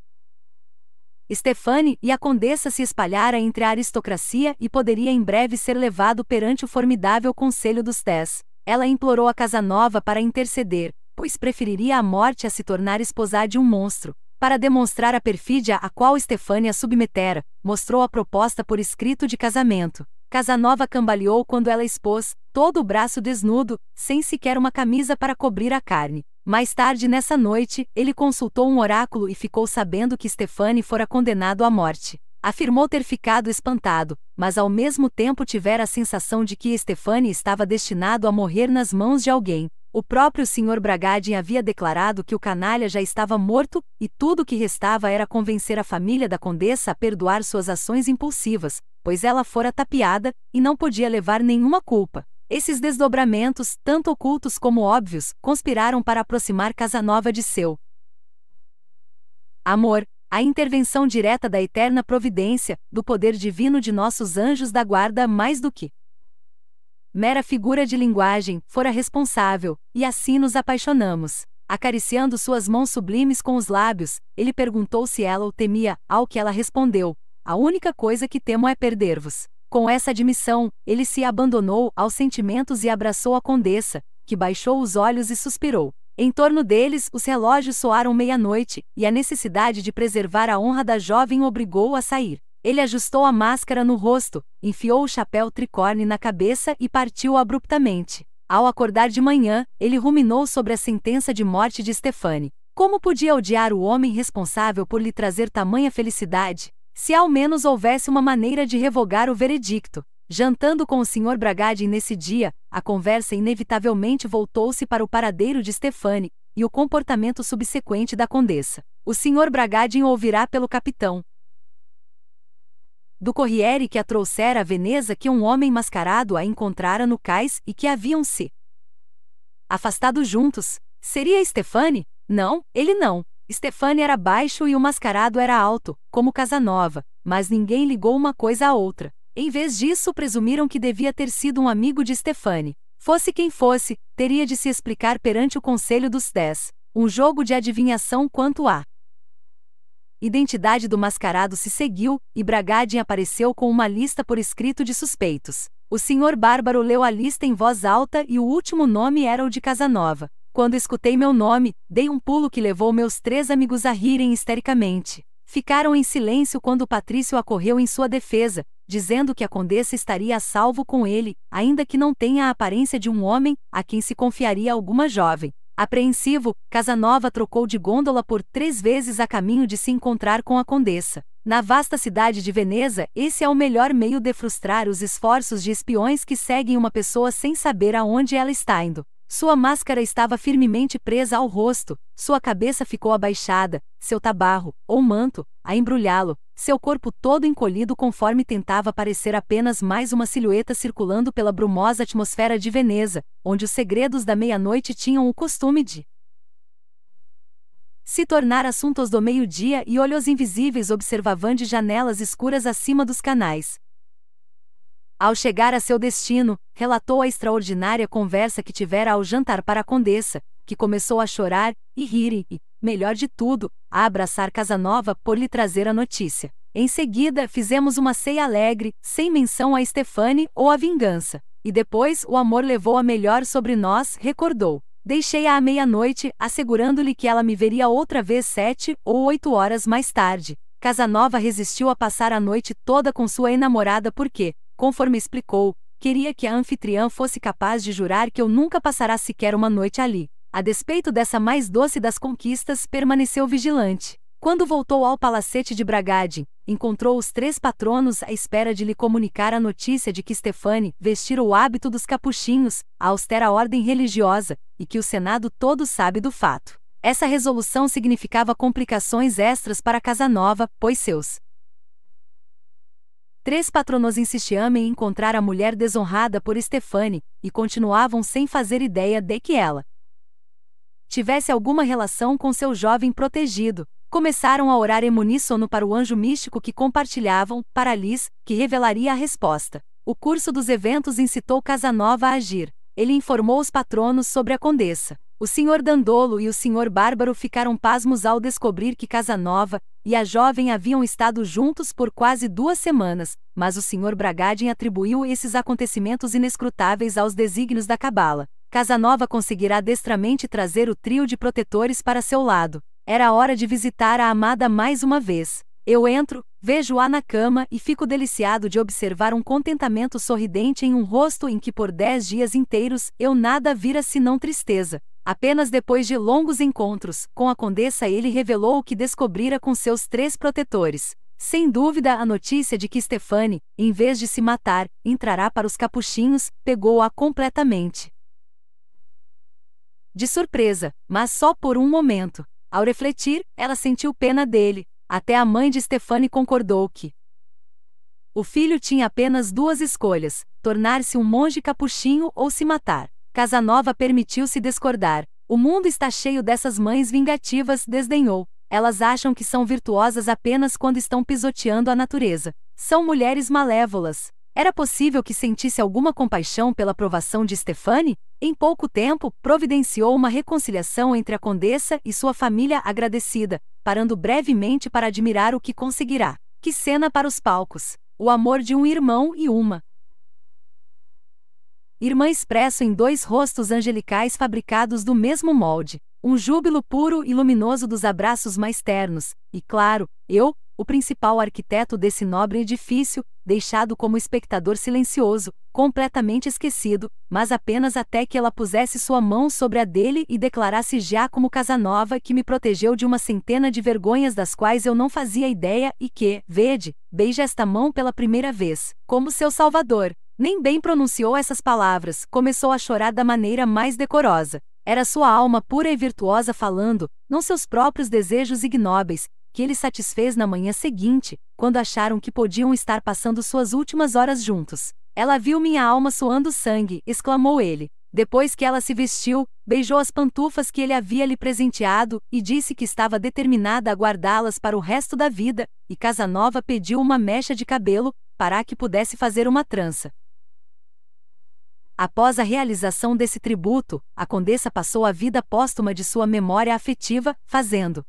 Stefani e a condessa se espalhara entre a aristocracia e poderia em breve ser levado perante o formidável Conselho dos Tés. Ela implorou a Casanova para interceder, pois preferiria a morte a se tornar esposa de um monstro, para demonstrar a perfídia a qual Stefania submetera, mostrou a proposta por escrito de casamento. Casanova cambaleou quando ela expôs, todo o braço desnudo, sem sequer uma camisa para cobrir a carne. Mais tarde nessa noite, ele consultou um oráculo e ficou sabendo que Stefani fora condenado à morte. Afirmou ter ficado espantado, mas ao mesmo tempo tivera a sensação de que Stefani estava destinado a morrer nas mãos de alguém. O próprio Sr. Bragadin havia declarado que o canalha já estava morto, e tudo o que restava era convencer a família da condessa a perdoar suas ações impulsivas, pois ela fora tapeada, e não podia levar nenhuma culpa. Esses desdobramentos, tanto ocultos como óbvios, conspiraram para aproximar Casanova de seu amor, a intervenção direta da eterna providência, do poder divino de nossos anjos da guarda mais do que mera figura de linguagem, fora responsável, e assim nos apaixonamos. Acariciando suas mãos sublimes com os lábios, ele perguntou se ela o temia, ao que ela respondeu: A única coisa que temo é perder-vos. Com essa admissão, ele se abandonou aos sentimentos e abraçou a condessa, que baixou os olhos e suspirou. Em torno deles, os relógios soaram meia-noite, e a necessidade de preservar a honra da jovem obrigou-o a sair. Ele ajustou a máscara no rosto, enfiou o chapéu tricorne na cabeça e partiu abruptamente. Ao acordar de manhã, ele ruminou sobre a sentença de morte de Stefani. Como podia odiar o homem responsável por lhe trazer tamanha felicidade? Se ao menos houvesse uma maneira de revogar o veredicto. Jantando com o Sr. Bragadin nesse dia, a conversa inevitavelmente voltou-se para o paradeiro de Stefani e o comportamento subsequente da condessa. O Sr. Bragadin ouvirá pelo capitão, do Corriere que a trouxera a Veneza que um homem mascarado a encontrara no cais e que haviam-se afastado juntos. Seria Stefani? Não, ele não. Stefani era baixo e o mascarado era alto, como Casanova, mas ninguém ligou uma coisa à outra. Em vez disso, presumiram que devia ter sido um amigo de Stefani. Fosse quem fosse, teria de se explicar perante o Conselho dos Dez. Um jogo de adivinhação quanto a Identidade do mascarado se seguiu, e Bragadin apareceu com uma lista por escrito de suspeitos. O senhor Bárbaro leu a lista em voz alta e o último nome era o de Casanova. Quando escutei meu nome, dei um pulo que levou meus três amigos a rirem histericamente. Ficaram em silêncio quando Patrício acorreu em sua defesa, dizendo que a condessa estaria a salvo com ele, ainda que não tenha a aparência de um homem a quem se confiaria alguma jovem. Apreensivo, Casanova trocou de gôndola por três vezes a caminho de se encontrar com a condessa. Na vasta cidade de Veneza, esse é o melhor meio de frustrar os esforços de espiões que seguem uma pessoa sem saber aonde ela está indo. Sua máscara estava firmemente presa ao rosto, sua cabeça ficou abaixada, seu tabarro, ou manto, a embrulhá-lo, seu corpo todo encolhido conforme tentava parecer apenas mais uma silhueta circulando pela brumosa atmosfera de Veneza, onde os segredos da meia-noite tinham o costume de se tornar assuntos do meio-dia e olhos invisíveis observavam de janelas escuras acima dos canais, ao chegar a seu destino, relatou a extraordinária conversa que tivera ao jantar para a condessa, que começou a chorar e rir e, melhor de tudo, a abraçar Casanova por lhe trazer a notícia. Em seguida, fizemos uma ceia alegre, sem menção a Stefani ou a vingança. E depois o amor levou a melhor sobre nós, recordou. Deixei-a à meia-noite, assegurando-lhe que ela me veria outra vez sete ou oito horas mais tarde. Casanova resistiu a passar a noite toda com sua enamorada porque, conforme explicou, queria que a anfitriã fosse capaz de jurar que eu nunca passará sequer uma noite ali. A despeito dessa mais doce das conquistas, permaneceu vigilante. Quando voltou ao palacete de Bragade, encontrou os três patronos à espera de lhe comunicar a notícia de que Stefani vestira o hábito dos capuchinhos, a austera ordem religiosa, e que o Senado todo sabe do fato. Essa resolução significava complicações extras para Casanova, pois seus Três patronos insistiam em encontrar a mulher desonrada por Stefani, e continuavam sem fazer ideia de que ela tivesse alguma relação com seu jovem protegido. Começaram a orar em uníssono para o anjo místico que compartilhavam, para Liz, que revelaria a resposta. O curso dos eventos incitou Casanova a agir. Ele informou os patronos sobre a condessa. O senhor Dandolo e o senhor Bárbaro ficaram pasmos ao descobrir que Casanova, e a jovem haviam estado juntos por quase duas semanas, mas o Sr. Bragadin atribuiu esses acontecimentos inescrutáveis aos desígnios da Cabala. Casanova conseguirá destramente trazer o trio de protetores para seu lado. Era hora de visitar a amada mais uma vez. Eu entro, Vejo-a na cama e fico deliciado de observar um contentamento sorridente em um rosto em que por dez dias inteiros eu nada vira senão tristeza. Apenas depois de longos encontros com a condessa ele revelou o que descobrira com seus três protetores. Sem dúvida, a notícia de que Stefani, em vez de se matar, entrará para os capuchinhos, pegou-a completamente. De surpresa, mas só por um momento. Ao refletir, ela sentiu pena dele, até a mãe de Stefani concordou que o filho tinha apenas duas escolhas: tornar-se um monge capuchinho ou se matar. Casanova permitiu-se discordar. O mundo está cheio dessas mães vingativas, desdenhou. Elas acham que são virtuosas apenas quando estão pisoteando a natureza. São mulheres malévolas. Era possível que sentisse alguma compaixão pela provação de Stefani? Em pouco tempo, providenciou uma reconciliação entre a condessa e sua família agradecida, parando brevemente para admirar o que conseguirá. Que cena para os palcos! O amor de um irmão e uma. Irmã expresso em dois rostos angelicais fabricados do mesmo molde. Um júbilo puro e luminoso dos abraços mais ternos, e claro, eu, o principal arquiteto desse nobre edifício, deixado como espectador silencioso, completamente esquecido, mas apenas até que ela pusesse sua mão sobre a dele e declarasse já como Casanova que me protegeu de uma centena de vergonhas das quais eu não fazia ideia e que, vede, beija esta mão pela primeira vez, como seu salvador. Nem bem pronunciou essas palavras, começou a chorar da maneira mais decorosa. Era sua alma pura e virtuosa falando, não seus próprios desejos ignóbeis, que ele satisfez na manhã seguinte, quando acharam que podiam estar passando suas últimas horas juntos. Ela viu minha alma suando sangue, exclamou ele. Depois que ela se vestiu, beijou as pantufas que ele havia lhe presenteado e disse que estava determinada a guardá-las para o resto da vida, e Casanova pediu uma mecha de cabelo, para que pudesse fazer uma trança. Após a realização desse tributo, a condessa passou a vida póstuma de sua memória afetiva, fazendo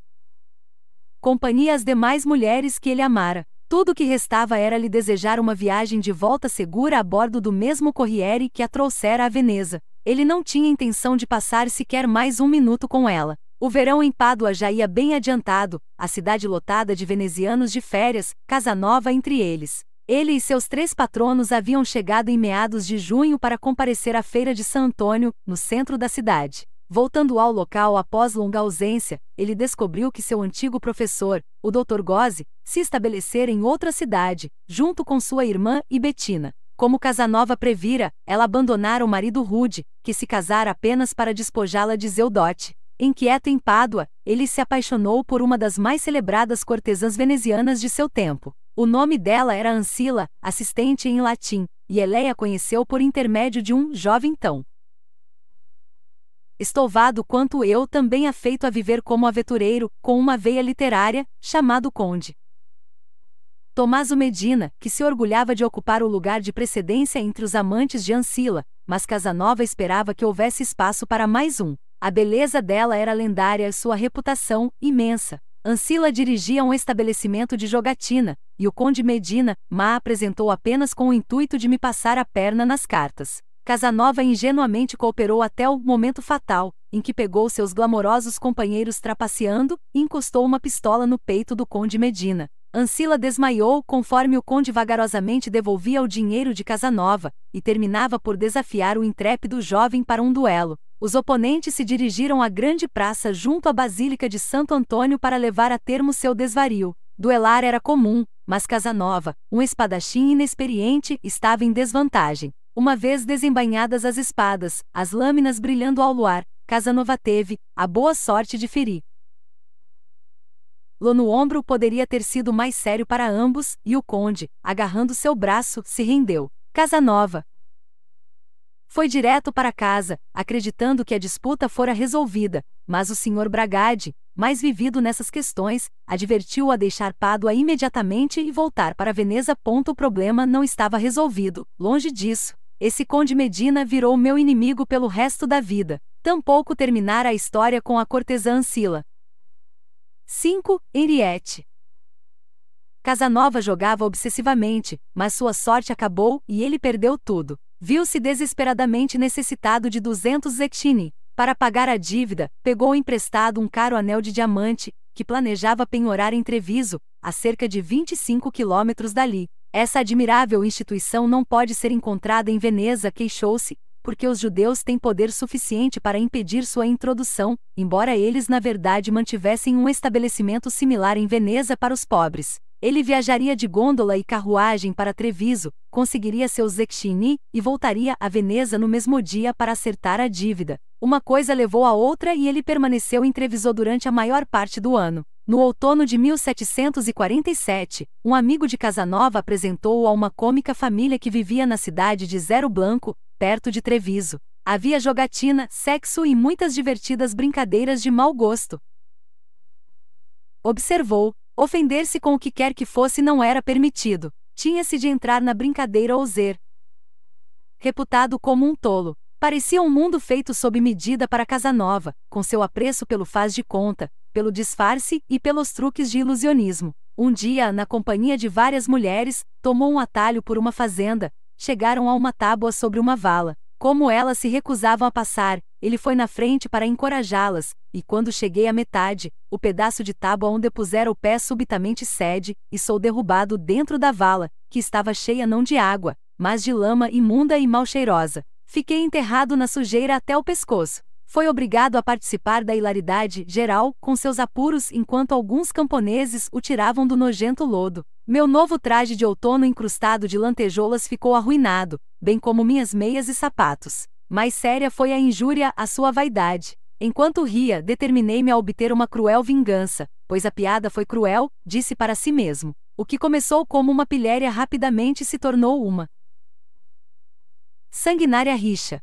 companhia às demais mulheres que ele amara. Tudo o que restava era lhe desejar uma viagem de volta segura a bordo do mesmo Corriere que a trouxera a Veneza. Ele não tinha intenção de passar sequer mais um minuto com ela. O verão em Pádua já ia bem adiantado, a cidade lotada de venezianos de férias, Casanova entre eles. Ele e seus três patronos haviam chegado em meados de junho para comparecer à Feira de San Antônio, no centro da cidade. Voltando ao local após longa ausência, ele descobriu que seu antigo professor, o Dr. Gozzi, se estabelecera em outra cidade, junto com sua irmã e Bettina. Como Casanova previra, ela abandonara o marido Rude, que se casara apenas para despojá-la de Zeudote. Inquieto em Pádua, ele se apaixonou por uma das mais celebradas cortesãs venezianas de seu tempo. O nome dela era Ancila, assistente em latim, e Eleia conheceu por intermédio de um jovem então estovado quanto eu também afeito a viver como aventureiro, com uma veia literária, chamado Conde. Tomaso Medina, que se orgulhava de ocupar o lugar de precedência entre os amantes de Ancila, mas Casanova esperava que houvesse espaço para mais um. A beleza dela era lendária e sua reputação, imensa. Ancila dirigia um estabelecimento de jogatina, e o Conde Medina, má apresentou apenas com o intuito de me passar a perna nas cartas. Casanova ingenuamente cooperou até o momento fatal, em que pegou seus glamorosos companheiros trapaceando e encostou uma pistola no peito do conde Medina. Ancila desmaiou conforme o conde vagarosamente devolvia o dinheiro de Casanova, e terminava por desafiar o intrépido jovem para um duelo. Os oponentes se dirigiram à grande praça junto à Basílica de Santo Antônio para levar a termo seu desvario. Duelar era comum, mas Casanova, um espadachim inexperiente, estava em desvantagem. Uma vez desembainhadas as espadas, as lâminas brilhando ao luar, Casanova teve a boa sorte de ferir. Lo no ombro poderia ter sido mais sério para ambos, e o conde, agarrando seu braço, se rendeu. Casanova foi direto para casa, acreditando que a disputa fora resolvida, mas o senhor Bragade, mais vivido nessas questões, advertiu a deixar Pádua imediatamente e voltar para Veneza. O problema não estava resolvido, longe disso. Esse Conde Medina virou meu inimigo pelo resto da vida. Tampouco terminar a história com a cortesã Ancila. 5. Henriette Casanova jogava obsessivamente, mas sua sorte acabou e ele perdeu tudo. Viu-se desesperadamente necessitado de 200 zecchini. Para pagar a dívida, pegou emprestado um caro anel de diamante, que planejava penhorar em Treviso, a cerca de 25 quilômetros dali. Essa admirável instituição não pode ser encontrada em Veneza, queixou-se, porque os judeus têm poder suficiente para impedir sua introdução, embora eles na verdade mantivessem um estabelecimento similar em Veneza para os pobres. Ele viajaria de gôndola e carruagem para Treviso, conseguiria seu zecchini e voltaria a Veneza no mesmo dia para acertar a dívida. Uma coisa levou a outra e ele permaneceu em Treviso durante a maior parte do ano. No outono de 1747, um amigo de Casanova apresentou-o a uma cômica família que vivia na cidade de Zero Blanco, perto de Treviso. Havia jogatina, sexo e muitas divertidas brincadeiras de mau gosto. Observou, ofender-se com o que quer que fosse não era permitido, tinha-se de entrar na brincadeira ou zer. reputado como um tolo. Parecia um mundo feito sob medida para Casanova, com seu apreço pelo faz de conta, pelo disfarce e pelos truques de ilusionismo. Um dia, na companhia de várias mulheres, tomou um atalho por uma fazenda, chegaram a uma tábua sobre uma vala. Como elas se recusavam a passar, ele foi na frente para encorajá-las, e quando cheguei à metade, o pedaço de tábua onde pusera o pé subitamente cede, e sou derrubado dentro da vala, que estava cheia não de água, mas de lama imunda e mal cheirosa. Fiquei enterrado na sujeira até o pescoço foi obrigado a participar da hilaridade geral com seus apuros enquanto alguns camponeses o tiravam do nojento lodo. Meu novo traje de outono incrustado de lantejoulas ficou arruinado, bem como minhas meias e sapatos. Mais séria foi a injúria à sua vaidade. Enquanto ria, determinei-me a obter uma cruel vingança, pois a piada foi cruel, disse para si mesmo. O que começou como uma pilhéria rapidamente se tornou uma sanguinária rixa.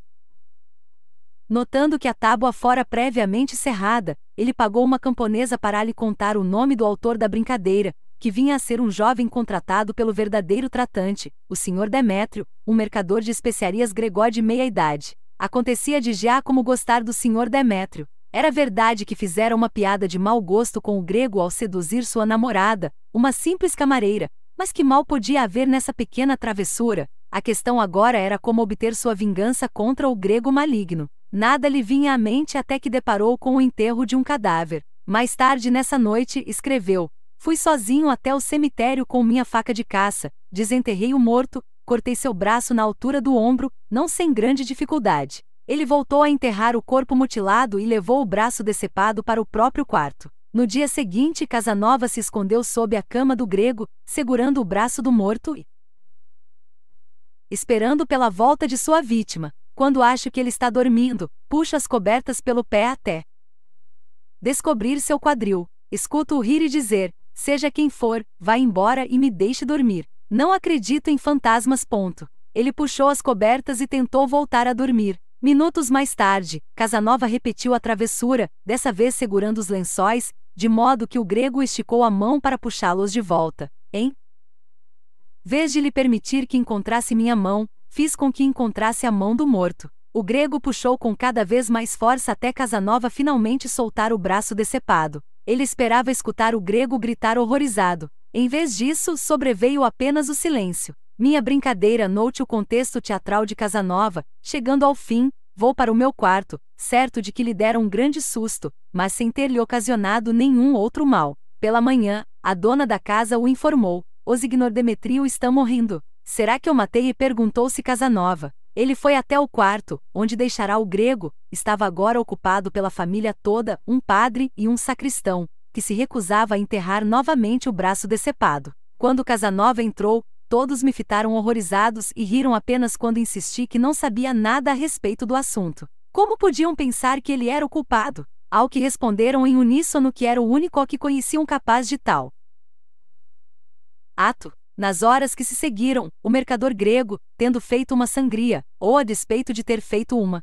Notando que a tábua fora previamente cerrada, ele pagou uma camponesa para lhe contar o nome do autor da brincadeira, que vinha a ser um jovem contratado pelo verdadeiro tratante, o senhor Demétrio, um mercador de especiarias gregó de meia idade. Acontecia de já como gostar do senhor Demétrio. Era verdade que fizera uma piada de mau gosto com o grego ao seduzir sua namorada, uma simples camareira, mas que mal podia haver nessa pequena travessura. A questão agora era como obter sua vingança contra o grego maligno. Nada lhe vinha à mente até que deparou com o enterro de um cadáver. Mais tarde nessa noite, escreveu: Fui sozinho até o cemitério com minha faca de caça, desenterrei o morto, cortei seu braço na altura do ombro, não sem grande dificuldade. Ele voltou a enterrar o corpo mutilado e levou o braço decepado para o próprio quarto. No dia seguinte, Casanova se escondeu sob a cama do grego, segurando o braço do morto e esperando pela volta de sua vítima quando acho que ele está dormindo, puxo as cobertas pelo pé até descobrir seu quadril, escuto-o rir e dizer: Seja quem for, vá embora e me deixe dormir. Não acredito em fantasmas. Ponto. Ele puxou as cobertas e tentou voltar a dormir. Minutos mais tarde, Casanova repetiu a travessura, dessa vez segurando os lençóis, de modo que o grego esticou a mão para puxá-los de volta. Em vez de lhe permitir que encontrasse minha mão, Fiz com que encontrasse a mão do morto. O grego puxou com cada vez mais força até Casanova finalmente soltar o braço decepado. Ele esperava escutar o grego gritar horrorizado. Em vez disso, sobreveio apenas o silêncio. Minha brincadeira note o contexto teatral de Casanova, chegando ao fim, vou para o meu quarto, certo de que lhe deram um grande susto, mas sem ter-lhe ocasionado nenhum outro mal. Pela manhã, a dona da casa o informou: Osignor Demetrio está morrendo. Será que eu matei? perguntou-se Casanova. Ele foi até o quarto, onde deixará o grego, estava agora ocupado pela família toda, um padre e um sacristão, que se recusava a enterrar novamente o braço decepado. Quando Casanova entrou, todos me fitaram horrorizados e riram apenas quando insisti que não sabia nada a respeito do assunto. Como podiam pensar que ele era o culpado? Ao que responderam em uníssono que era o único a que conheciam capaz de tal ato. Nas horas que se seguiram, o mercador grego, tendo feito uma sangria, ou a despeito de ter feito uma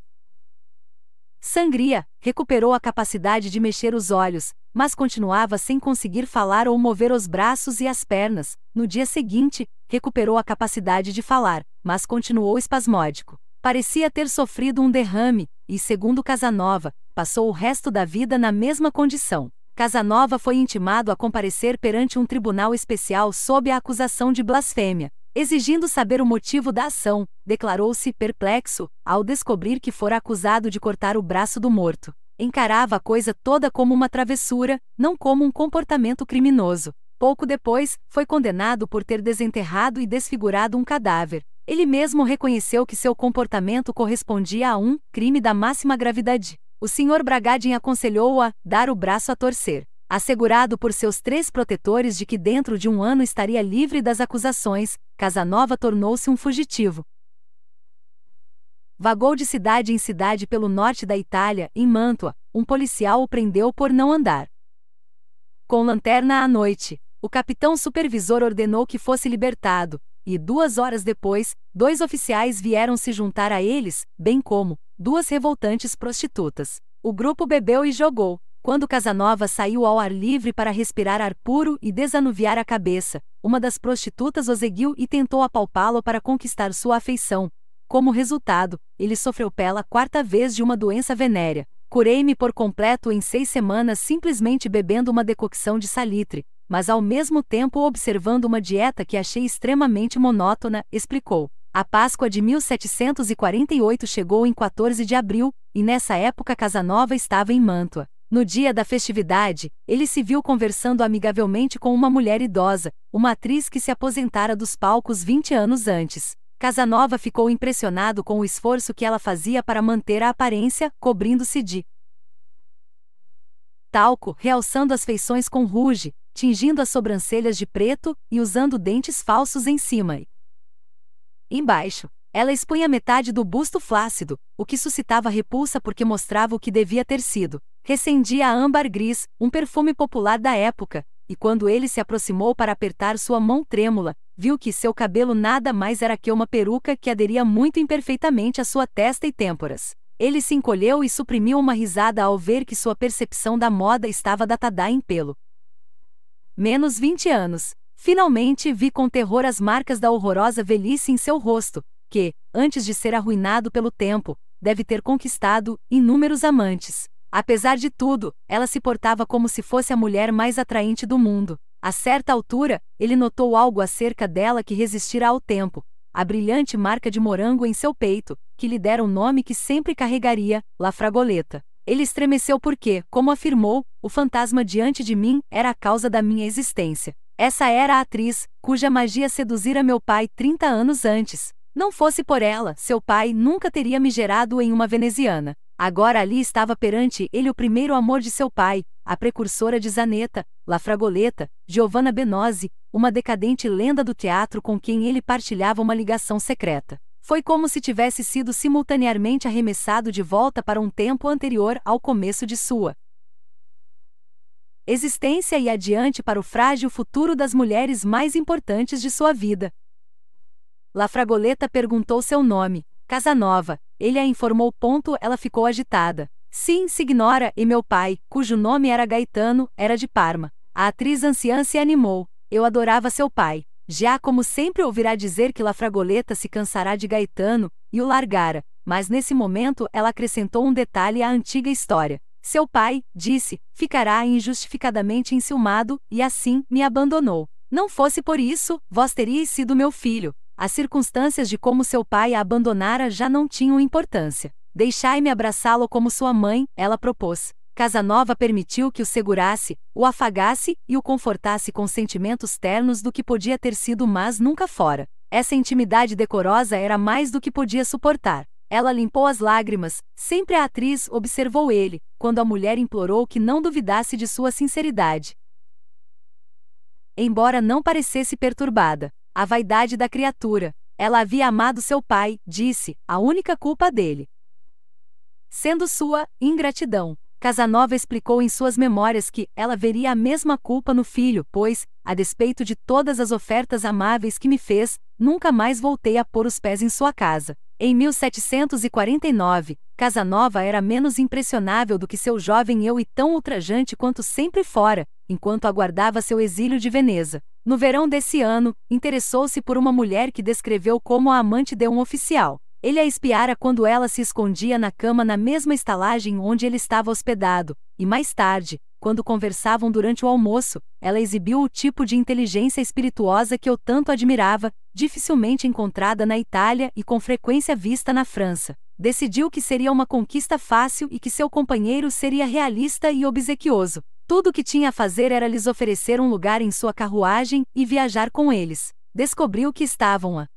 sangria, recuperou a capacidade de mexer os olhos, mas continuava sem conseguir falar ou mover os braços e as pernas. No dia seguinte, recuperou a capacidade de falar, mas continuou espasmódico. Parecia ter sofrido um derrame, e, segundo Casanova, passou o resto da vida na mesma condição. Casanova foi intimado a comparecer perante um tribunal especial sob a acusação de blasfêmia. Exigindo saber o motivo da ação, declarou-se perplexo ao descobrir que fora acusado de cortar o braço do morto. Encarava a coisa toda como uma travessura, não como um comportamento criminoso. Pouco depois, foi condenado por ter desenterrado e desfigurado um cadáver. Ele mesmo reconheceu que seu comportamento correspondia a um crime da máxima gravidade. O Sr. Bragadin aconselhou a dar o braço a torcer, assegurado por seus três protetores de que dentro de um ano estaria livre das acusações, Casanova tornou-se um fugitivo. Vagou de cidade em cidade pelo norte da Itália, em Mantua, um policial o prendeu por não andar. Com lanterna à noite, o capitão supervisor ordenou que fosse libertado, e duas horas depois, dois oficiais vieram se juntar a eles, bem como, duas revoltantes prostitutas. O grupo bebeu e jogou. Quando Casanova saiu ao ar livre para respirar ar puro e desanuviar a cabeça, uma das prostitutas o seguiu e tentou apalpá-lo para conquistar sua afeição. Como resultado, ele sofreu pela quarta vez de uma doença venérea. Curei-me por completo em seis semanas simplesmente bebendo uma decocção de salitre, mas ao mesmo tempo observando uma dieta que achei extremamente monótona, explicou. A Páscoa de 1748 chegou em 14 de abril, e nessa época Casanova estava em Mantua. No dia da festividade, ele se viu conversando amigavelmente com uma mulher idosa, uma atriz que se aposentara dos palcos 20 anos antes. Casanova ficou impressionado com o esforço que ela fazia para manter a aparência, cobrindo-se de talco, realçando as feições com ruge, tingindo as sobrancelhas de preto e usando dentes falsos em cima. Embaixo, ela expunha metade do busto flácido, o que suscitava repulsa porque mostrava o que devia ter sido. Recendia a âmbar gris, um perfume popular da época, e quando ele se aproximou para apertar sua mão trêmula, viu que seu cabelo nada mais era que uma peruca que aderia muito imperfeitamente à sua testa e têmporas. Ele se encolheu e suprimiu uma risada ao ver que sua percepção da moda estava datada em pelo. Menos 20 anos, Finalmente vi com terror as marcas da horrorosa velhice em seu rosto, que, antes de ser arruinado pelo tempo, deve ter conquistado inúmeros amantes. Apesar de tudo, ela se portava como se fosse a mulher mais atraente do mundo. A certa altura, ele notou algo acerca dela que resistira ao tempo, a brilhante marca de morango em seu peito, que lhe dera o um nome que sempre carregaria, La Fragoleta. Ele estremeceu porque, como afirmou, o fantasma diante de mim era a causa da minha existência. Essa era a atriz, cuja magia seduzira meu pai 30 anos antes. Não fosse por ela, seu pai nunca teria me gerado em uma veneziana. Agora ali estava perante ele o primeiro amor de seu pai, a precursora de Zaneta, La Fragoleta, Giovanna Benozzi, uma decadente lenda do teatro com quem ele partilhava uma ligação secreta. Foi como se tivesse sido simultaneamente arremessado de volta para um tempo anterior ao começo de sua existência e adiante para o frágil futuro das mulheres mais importantes de sua vida. La Fragoleta perguntou seu nome. Casanova. Ele a informou. Ponto, ela ficou agitada. Sim, Signora, e meu pai, cujo nome era Gaetano, era de Parma. A atriz anciã se animou. Eu adorava seu pai. Já como sempre ouvirá dizer que La Fragoleta se cansará de Gaetano, e o largara, mas nesse momento ela acrescentou um detalhe à antiga história. Seu pai, disse, ficará injustificadamente enciumado, e assim me abandonou. Não fosse por isso, vós teríeis sido meu filho. As circunstâncias de como seu pai a abandonara já não tinham importância. Deixai-me abraçá-lo como sua mãe, ela propôs. Casanova permitiu que o segurasse, o afagasse e o confortasse com sentimentos ternos do que podia ter sido, mas nunca fora. Essa intimidade decorosa era mais do que podia suportar. Ela limpou as lágrimas, sempre a atriz observou ele, quando a mulher implorou que não duvidasse de sua sinceridade. Embora não parecesse perturbada, a vaidade da criatura, ela havia amado seu pai, disse, a única culpa dele. Sendo sua ingratidão, Casanova explicou em suas memórias que ela veria a mesma culpa no filho, pois, a despeito de todas as ofertas amáveis que me fez, nunca mais voltei a pôr os pés em sua casa. Em 1749, Casanova era menos impressionável do que seu jovem eu e tão ultrajante quanto sempre fora, enquanto aguardava seu exílio de Veneza. No verão desse ano, interessou-se por uma mulher que descreveu como a amante de um oficial. Ele a espiara quando ela se escondia na cama na mesma estalagem onde ele estava hospedado, e mais tarde, quando conversavam durante o almoço, ela exibiu o tipo de inteligência espirituosa que eu tanto admirava, dificilmente encontrada na Itália e com frequência vista na França. Decidiu que seria uma conquista fácil e que seu companheiro seria realista e obsequioso. Tudo o que tinha a fazer era lhes oferecer um lugar em sua carruagem e viajar com eles. Descobriu que estavam a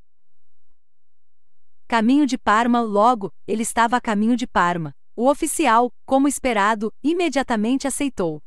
caminho de Parma, logo, ele estava a caminho de Parma. O oficial, como esperado, imediatamente aceitou.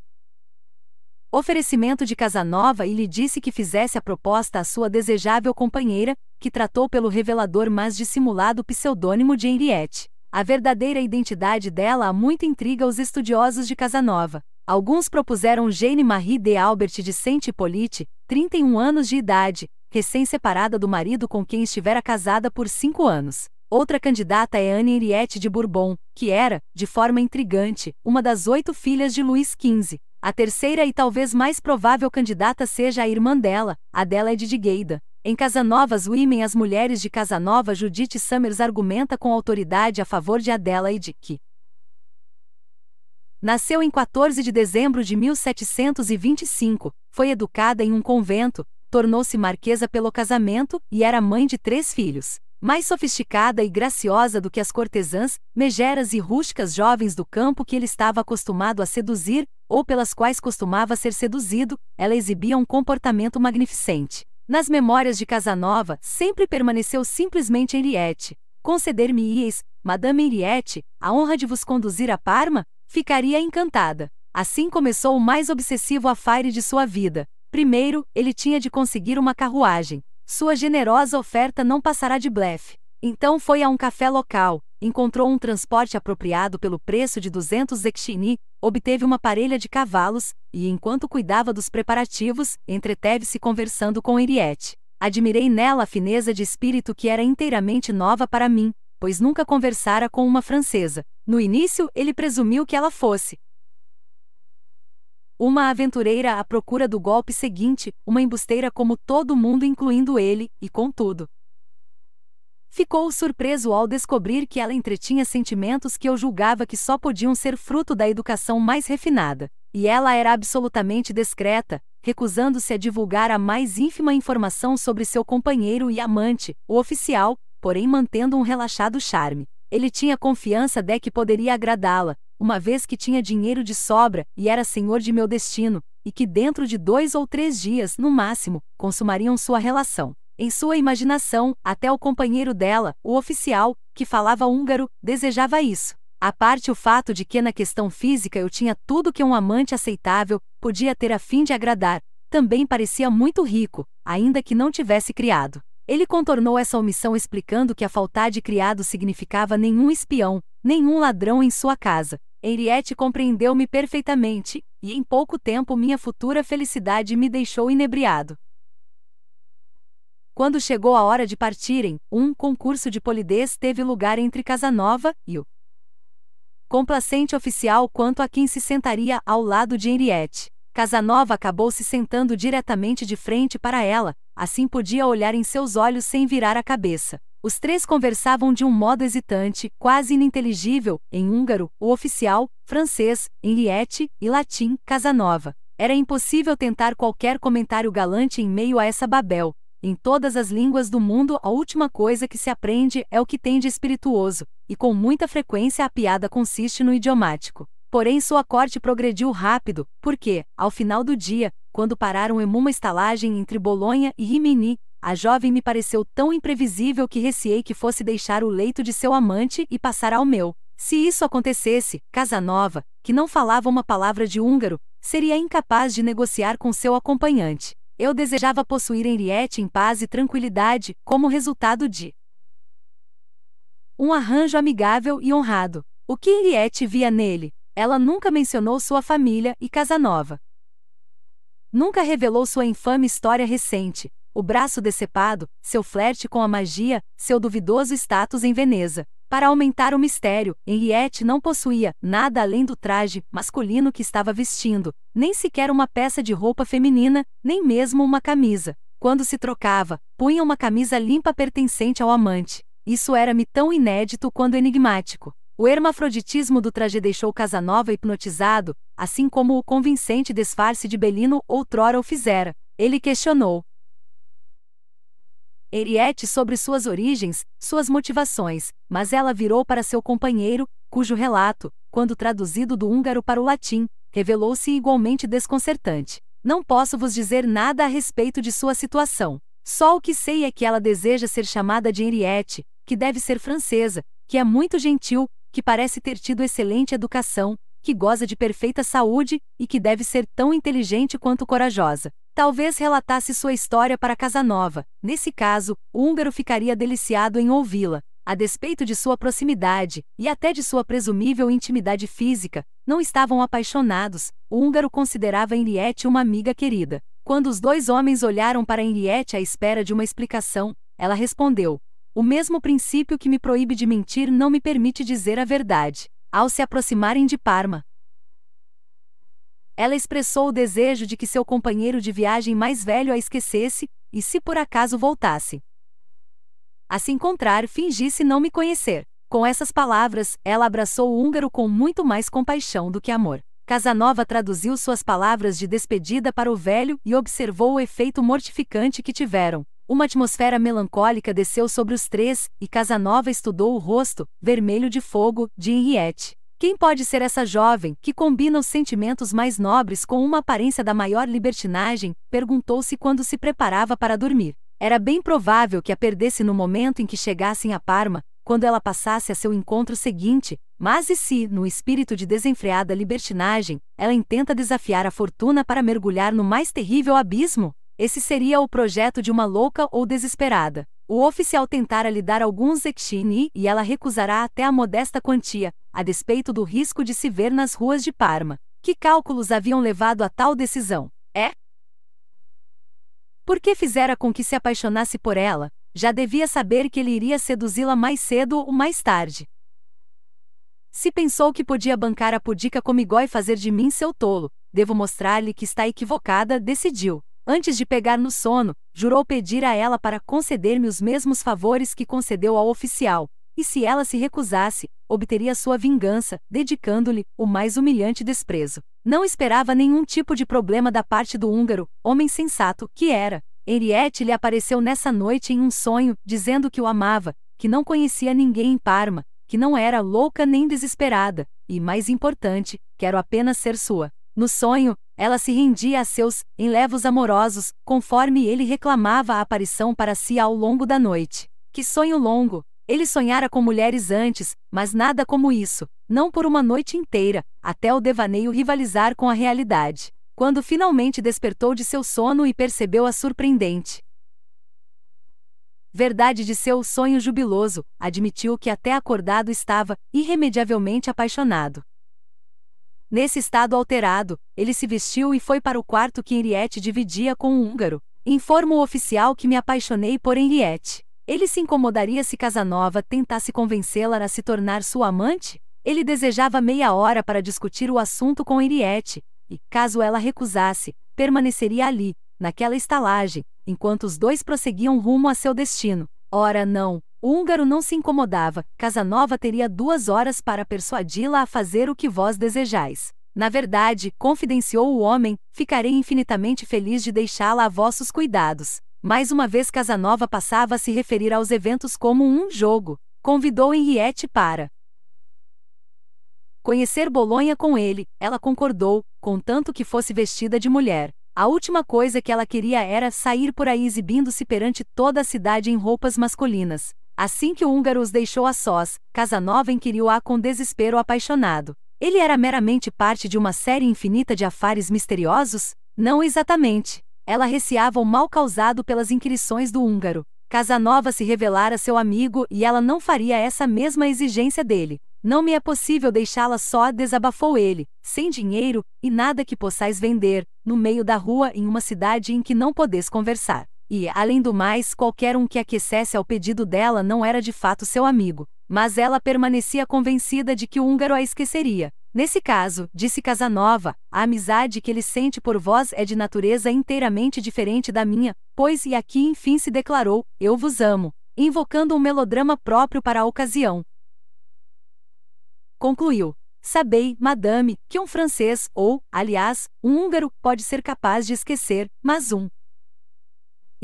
Oferecimento de Casanova e lhe disse que fizesse a proposta à sua desejável companheira, que tratou pelo revelador mas dissimulado pseudônimo de Henriette. A verdadeira identidade dela há muito intriga os estudiosos de Casanova. Alguns propuseram Jane Marie de Albert de Saint-Hippolyte, 31 anos de idade, recém-separada do marido com quem estivera casada por cinco anos. Outra candidata é Anne Henriette de Bourbon, que era, de forma intrigante, uma das oito filhas de Luís XV. A terceira e talvez mais provável candidata seja a irmã dela, Adela é de Gueida. Em Casanovas Women as mulheres de Casanova Judith Summers argumenta com autoridade a favor de de que nasceu em 14 de dezembro de 1725, foi educada em um convento, tornou-se marquesa pelo casamento e era mãe de três filhos mais sofisticada e graciosa do que as cortesãs, megeras e rústicas jovens do campo que ele estava acostumado a seduzir, ou pelas quais costumava ser seduzido, ela exibia um comportamento magnificente. Nas memórias de Casanova, sempre permaneceu simplesmente Henriette. conceder me Ies, Madame Henriette, a honra de vos conduzir a Parma? Ficaria encantada. Assim começou o mais obsessivo afaire de sua vida. Primeiro, ele tinha de conseguir uma carruagem. Sua generosa oferta não passará de blefe. Então foi a um café local, encontrou um transporte apropriado pelo preço de 200 zecchini, obteve uma parelha de cavalos, e enquanto cuidava dos preparativos, entreteve-se conversando com Henriette. Admirei nela a fineza de espírito que era inteiramente nova para mim, pois nunca conversara com uma francesa. No início, ele presumiu que ela fosse, uma aventureira à procura do golpe seguinte, uma embusteira como todo mundo, incluindo ele, e contudo. Ficou surpreso ao descobrir que ela entretinha sentimentos que eu julgava que só podiam ser fruto da educação mais refinada, e ela era absolutamente discreta, recusando-se a divulgar a mais ínfima informação sobre seu companheiro e amante, o oficial, porém mantendo um relaxado charme. Ele tinha confiança de que poderia agradá-la, uma vez que tinha dinheiro de sobra e era senhor de meu destino, e que dentro de dois ou três dias, no máximo, consumariam sua relação. Em sua imaginação, até o companheiro dela, o oficial, que falava húngaro, desejava isso. A parte o fato de que na questão física eu tinha tudo que um amante aceitável podia ter a fim de agradar, também parecia muito rico, ainda que não tivesse criado. Ele contornou essa omissão explicando que a faltade criado significava nenhum espião, nenhum ladrão em sua casa. Henriette compreendeu-me perfeitamente, e em pouco tempo minha futura felicidade me deixou inebriado. Quando chegou a hora de partirem, um concurso de polidez teve lugar entre Casanova e o complacente oficial quanto a quem se sentaria ao lado de Henriette. Casanova acabou se sentando diretamente de frente para ela, Assim podia olhar em seus olhos sem virar a cabeça. Os três conversavam de um modo hesitante, quase ininteligível, em húngaro, o oficial, francês, em liete e latim, Casanova. Era impossível tentar qualquer comentário galante em meio a essa Babel. Em todas as línguas do mundo, a última coisa que se aprende é o que tem de espirituoso, e com muita frequência a piada consiste no idiomático. Porém sua corte progrediu rápido, porque, ao final do dia, quando pararam em uma estalagem entre Bolonha e Rimini, a jovem me pareceu tão imprevisível que receei que fosse deixar o leito de seu amante e passar ao meu. Se isso acontecesse, Casanova, que não falava uma palavra de húngaro, seria incapaz de negociar com seu acompanhante. Eu desejava possuir Henriette em paz e tranquilidade, como resultado de um arranjo amigável e honrado. O que Henriette via nele, ela nunca mencionou sua família e Casanova. Nunca revelou sua infame história recente, o braço decepado, seu flerte com a magia, seu duvidoso status em Veneza. Para aumentar o mistério, Henriette não possuía nada além do traje masculino que estava vestindo, nem sequer uma peça de roupa feminina, nem mesmo uma camisa. Quando se trocava, punha uma camisa limpa pertencente ao amante. Isso era-me tão inédito quanto enigmático. O hermafroditismo do traje deixou Casanova hipnotizado, assim como o convincente disfarce de Belino outrora o fizera. Ele questionou Eriette sobre suas origens, suas motivações, mas ela virou para seu companheiro, cujo relato, quando traduzido do húngaro para o latim, revelou-se igualmente desconcertante. Não posso vos dizer nada a respeito de sua situação. Só o que sei é que ela deseja ser chamada de Henriette, que deve ser francesa, que é muito gentil, que parece ter tido excelente educação, que goza de perfeita saúde e que deve ser tão inteligente quanto corajosa. Talvez relatasse sua história para Casanova. Nesse caso, o húngaro ficaria deliciado em ouvi-la. A despeito de sua proximidade e até de sua presumível intimidade física, não estavam apaixonados. O húngaro considerava Henriette uma amiga querida. Quando os dois homens olharam para Henriette à espera de uma explicação, ela respondeu: o mesmo princípio que me proíbe de mentir não me permite dizer a verdade, ao se aproximarem de Parma. Ela expressou o desejo de que seu companheiro de viagem mais velho a esquecesse, e se por acaso voltasse. A assim se encontrar, fingisse não me conhecer. Com essas palavras, ela abraçou o húngaro com muito mais compaixão do que amor. Casanova traduziu suas palavras de despedida para o velho e observou o efeito mortificante que tiveram. Uma atmosfera melancólica desceu sobre os três, e Casanova estudou o rosto, vermelho de fogo, de Henriette. Quem pode ser essa jovem, que combina os sentimentos mais nobres com uma aparência da maior libertinagem? perguntou-se quando se preparava para dormir. Era bem provável que a perdesse no momento em que chegassem a Parma, quando ela passasse a seu encontro seguinte, mas e se, no espírito de desenfreada libertinagem, ela intenta desafiar a fortuna para mergulhar no mais terrível abismo? Esse seria o projeto de uma louca ou desesperada. O oficial tentara lhe dar alguns zecchini e ela recusará até a modesta quantia, a despeito do risco de se ver nas ruas de Parma. Que cálculos haviam levado a tal decisão? É? Por que fizera com que se apaixonasse por ela? Já devia saber que ele iria seduzi-la mais cedo ou mais tarde. Se pensou que podia bancar a pudica comigo e fazer de mim seu tolo, devo mostrar-lhe que está equivocada, decidiu antes de pegar no sono, jurou pedir a ela para conceder-me os mesmos favores que concedeu ao oficial, e se ela se recusasse, obteria sua vingança, dedicando-lhe o mais humilhante desprezo. Não esperava nenhum tipo de problema da parte do húngaro, homem sensato que era. Henriette lhe apareceu nessa noite em um sonho, dizendo que o amava, que não conhecia ninguém em Parma, que não era louca nem desesperada, e, mais importante, quero apenas ser sua. No sonho, ela se rendia a seus enlevos amorosos, conforme ele reclamava a aparição para si ao longo da noite. Que sonho longo! Ele sonhara com mulheres antes, mas nada como isso, não por uma noite inteira, até o devaneio rivalizar com a realidade. Quando finalmente despertou de seu sono e percebeu a surpreendente verdade de seu sonho jubiloso, admitiu que até acordado estava irremediavelmente apaixonado. Nesse estado alterado, ele se vestiu e foi para o quarto que Henriette dividia com o húngaro. Informo o oficial que me apaixonei por Henriette. Ele se incomodaria se Casanova tentasse convencê-la a se tornar sua amante? Ele desejava meia hora para discutir o assunto com Henriette, e, caso ela recusasse, permaneceria ali, naquela estalagem, enquanto os dois prosseguiam rumo a seu destino. Ora, não! O húngaro não se incomodava, Casanova teria duas horas para persuadi-la a fazer o que vós desejais. Na verdade, confidenciou o homem, ficarei infinitamente feliz de deixá-la a vossos cuidados. Mais uma vez Casanova passava a se referir aos eventos como um jogo. Convidou Henriette para conhecer Bolonha com ele, ela concordou, contanto que fosse vestida de mulher. A última coisa que ela queria era sair por aí exibindo-se perante toda a cidade em roupas masculinas. Assim que o húngaro os deixou a sós, Casanova inquiriu-a com desespero apaixonado. Ele era meramente parte de uma série infinita de afares misteriosos? Não exatamente. Ela receava o mal causado pelas inquirições do húngaro. Casanova se revelara seu amigo e ela não faria essa mesma exigência dele. Não me é possível deixá-la só, desabafou ele, sem dinheiro e nada que possais vender, no meio da rua em uma cidade em que não podes conversar. E, além do mais, qualquer um que aquecesse ao pedido dela não era de fato seu amigo, mas ela permanecia convencida de que o húngaro a esqueceria. Nesse caso, disse Casanova, a amizade que ele sente por vós é de natureza inteiramente diferente da minha, pois e aqui enfim se declarou: eu vos amo, invocando um melodrama próprio para a ocasião. Concluiu. Sabei, madame, que um francês, ou, aliás, um húngaro, pode ser capaz de esquecer, mas um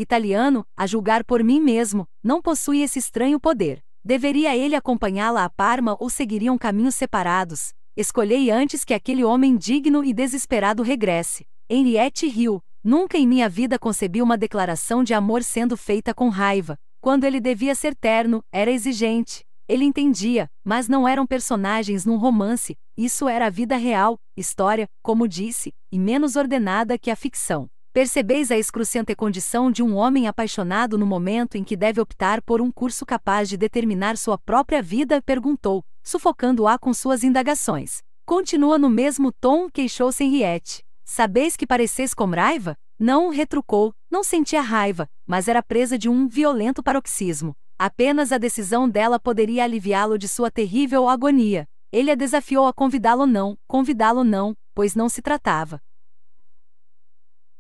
italiano, a julgar por mim mesmo, não possui esse estranho poder. Deveria ele acompanhá-la a Parma ou seguiriam caminhos separados? Escolhei antes que aquele homem digno e desesperado regresse. Henriette riu. Nunca em minha vida concebi uma declaração de amor sendo feita com raiva. Quando ele devia ser terno, era exigente. Ele entendia, mas não eram personagens num romance, isso era a vida real, história, como disse, e menos ordenada que a ficção. Percebeis a excruciante condição de um homem apaixonado no momento em que deve optar por um curso capaz de determinar sua própria vida? perguntou, sufocando-a com suas indagações. Continua no mesmo tom, queixou-se Henriette. Sabeis que pareces com raiva? Não retrucou, não sentia raiva, mas era presa de um violento paroxismo. Apenas a decisão dela poderia aliviá-lo de sua terrível agonia. Ele a desafiou a convidá-lo não, convidá-lo não, pois não se tratava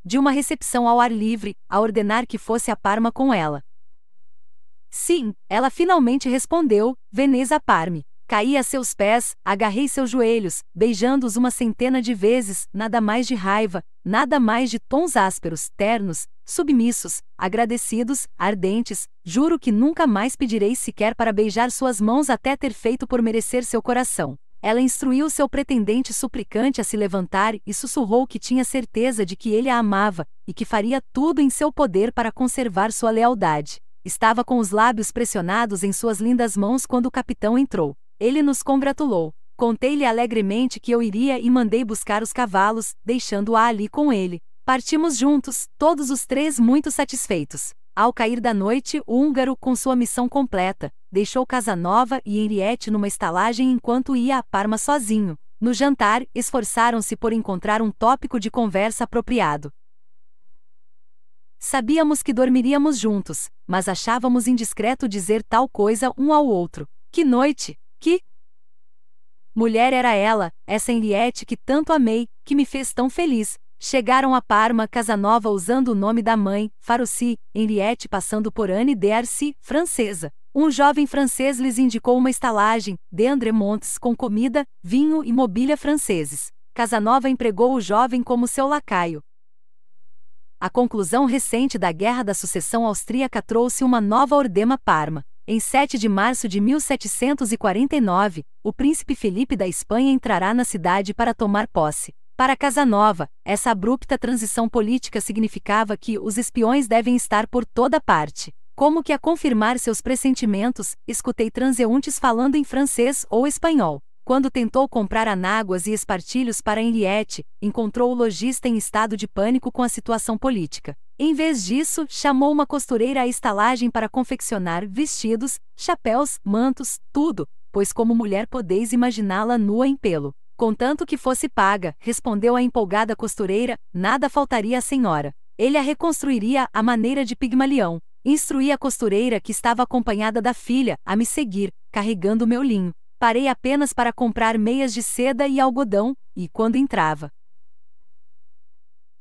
de uma recepção ao ar livre, a ordenar que fosse a Parma com ela. Sim, ela finalmente respondeu, Veneza Parme. Caí a seus pés, agarrei seus joelhos, beijando-os uma centena de vezes, nada mais de raiva, nada mais de tons ásperos, ternos, submissos, agradecidos, ardentes, juro que nunca mais pedirei sequer para beijar suas mãos até ter feito por merecer seu coração. Ela instruiu seu pretendente suplicante a se levantar e sussurrou que tinha certeza de que ele a amava, e que faria tudo em seu poder para conservar sua lealdade. Estava com os lábios pressionados em suas lindas mãos quando o capitão entrou. Ele nos congratulou. Contei-lhe alegremente que eu iria e mandei buscar os cavalos, deixando-a ali com ele. Partimos juntos, todos os três muito satisfeitos. Ao cair da noite, o húngaro, com sua missão completa, deixou Casanova e Henriette numa estalagem enquanto ia a Parma sozinho. No jantar, esforçaram-se por encontrar um tópico de conversa apropriado. Sabíamos que dormiríamos juntos, mas achávamos indiscreto dizer tal coisa um ao outro. Que noite! Que mulher era ela, essa Henriette que tanto amei, que me fez tão feliz, chegaram a Parma Casanova usando o nome da mãe, Farouci, Henriette passando por Anne d'Arcy, francesa. Um jovem francês lhes indicou uma estalagem, de Montes, com comida, vinho e mobília franceses. Casanova empregou o jovem como seu lacaio. A conclusão recente da Guerra da Sucessão Austríaca trouxe uma nova ordema Parma. Em 7 de março de 1749, o príncipe Felipe da Espanha entrará na cidade para tomar posse. Para Casanova, essa abrupta transição política significava que os espiões devem estar por toda parte. Como que a confirmar seus pressentimentos, escutei transeuntes falando em francês ou espanhol. Quando tentou comprar anáguas e espartilhos para Henriette, encontrou o lojista em estado de pânico com a situação política. Em vez disso, chamou uma costureira à estalagem para confeccionar vestidos, chapéus, mantos, tudo, pois como mulher podeis imaginá-la nua em pelo. Contanto que fosse paga, respondeu a empolgada costureira, nada faltaria à senhora. Ele a reconstruiria à maneira de Pigmalião. Instruí a costureira que estava acompanhada da filha a me seguir, carregando meu linho. Parei apenas para comprar meias de seda e algodão, e quando entrava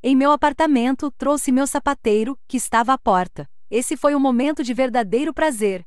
em meu apartamento, trouxe meu sapateiro, que estava à porta. Esse foi um momento de verdadeiro prazer.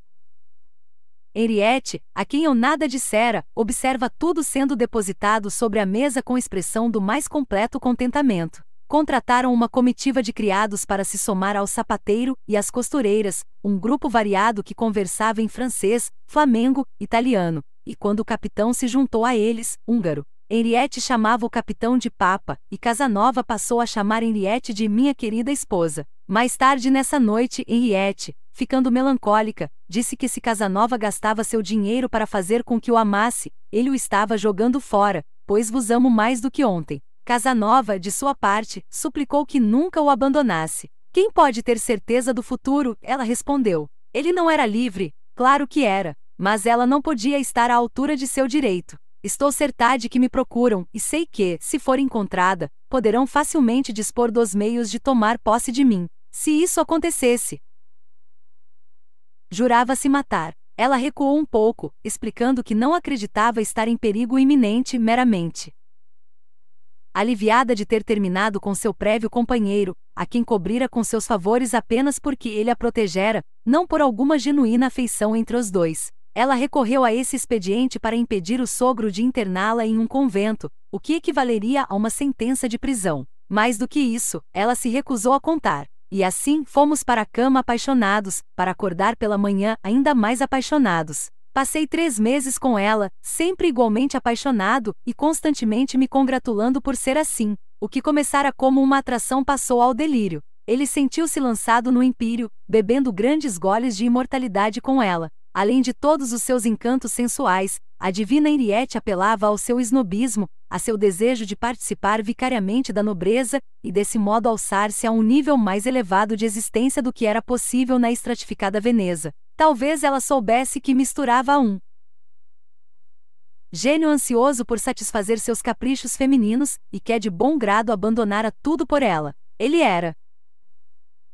Henriette, a quem eu nada dissera, observa tudo sendo depositado sobre a mesa com expressão do mais completo contentamento. Contrataram uma comitiva de criados para se somar ao sapateiro e às costureiras, um grupo variado que conversava em francês, flamengo, italiano, e quando o capitão se juntou a eles, húngaro. Henriette chamava o capitão de Papa, e Casanova passou a chamar Henriette de minha querida esposa. Mais tarde nessa noite, Henriette, ficando melancólica, disse que se Casanova gastava seu dinheiro para fazer com que o amasse, ele o estava jogando fora, pois vos amo mais do que ontem. Casanova, de sua parte, suplicou que nunca o abandonasse. Quem pode ter certeza do futuro? Ela respondeu. Ele não era livre, claro que era, mas ela não podia estar à altura de seu direito. Estou certa de que me procuram, e sei que, se for encontrada, poderão facilmente dispor dos meios de tomar posse de mim. Se isso acontecesse, Jurava se matar. Ela recuou um pouco, explicando que não acreditava estar em perigo iminente meramente. Aliviada de ter terminado com seu prévio companheiro, a quem cobrira com seus favores apenas porque ele a protegera, não por alguma genuína afeição entre os dois, ela recorreu a esse expediente para impedir o sogro de interná-la em um convento, o que equivaleria a uma sentença de prisão. Mais do que isso, ela se recusou a contar. E assim fomos para a cama apaixonados, para acordar pela manhã ainda mais apaixonados. Passei três meses com ela, sempre igualmente apaixonado e constantemente me congratulando por ser assim. O que começara como uma atração passou ao delírio. Ele sentiu-se lançado no império, bebendo grandes goles de imortalidade com ela. Além de todos os seus encantos sensuais, a divina Henriette apelava ao seu esnobismo, a seu desejo de participar vicariamente da nobreza, e desse modo alçar-se a um nível mais elevado de existência do que era possível na estratificada Veneza. Talvez ela soubesse que misturava um gênio ansioso por satisfazer seus caprichos femininos e que é de bom grado abandonara tudo por ela. Ele era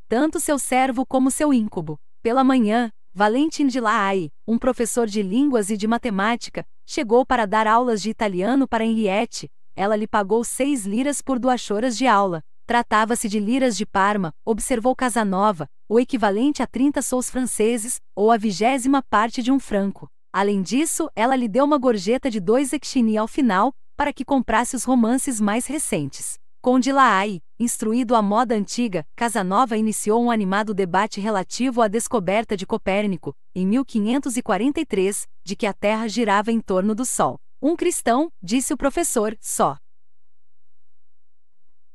tanto seu servo como seu íncubo. Pela manhã, Valentin de Laai, um professor de línguas e de matemática, chegou para dar aulas de italiano para Henriette. Ela lhe pagou seis liras por duas horas de aula. Tratava-se de liras de Parma, observou Casanova, o equivalente a 30 sous franceses, ou a vigésima parte de um franco. Além disso, ela lhe deu uma gorjeta de dois exchini ao final, para que comprasse os romances mais recentes. Conde Laai, instruído à moda antiga, Casanova iniciou um animado debate relativo à descoberta de Copérnico, em 1543, de que a Terra girava em torno do Sol. Um cristão, disse o professor, só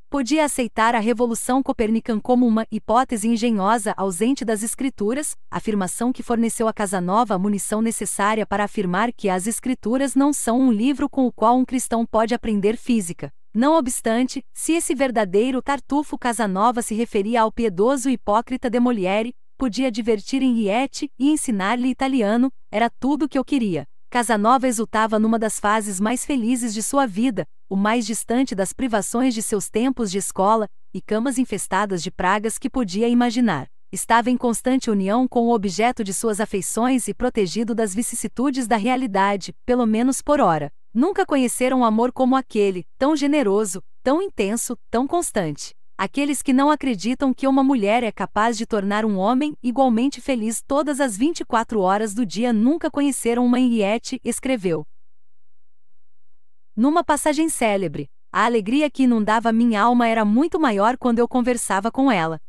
podia aceitar a Revolução Copernicana como uma hipótese engenhosa ausente das Escrituras, afirmação que forneceu a Casanova a munição necessária para afirmar que as Escrituras não são um livro com o qual um cristão pode aprender física, não obstante, se esse verdadeiro Tartufo Casanova se referia ao piedoso e hipócrita de Molière, podia divertir Henriette e ensinar-lhe italiano, era tudo o que eu queria. Casanova exultava numa das fases mais felizes de sua vida, o mais distante das privações de seus tempos de escola e camas infestadas de pragas que podia imaginar. Estava em constante união com o objeto de suas afeições e protegido das vicissitudes da realidade, pelo menos por hora. Nunca conheceram um amor como aquele, tão generoso, tão intenso, tão constante. Aqueles que não acreditam que uma mulher é capaz de tornar um homem igualmente feliz todas as 24 horas do dia nunca conheceram uma Henriette, escreveu. Numa passagem célebre, a alegria que inundava minha alma era muito maior quando eu conversava com ela.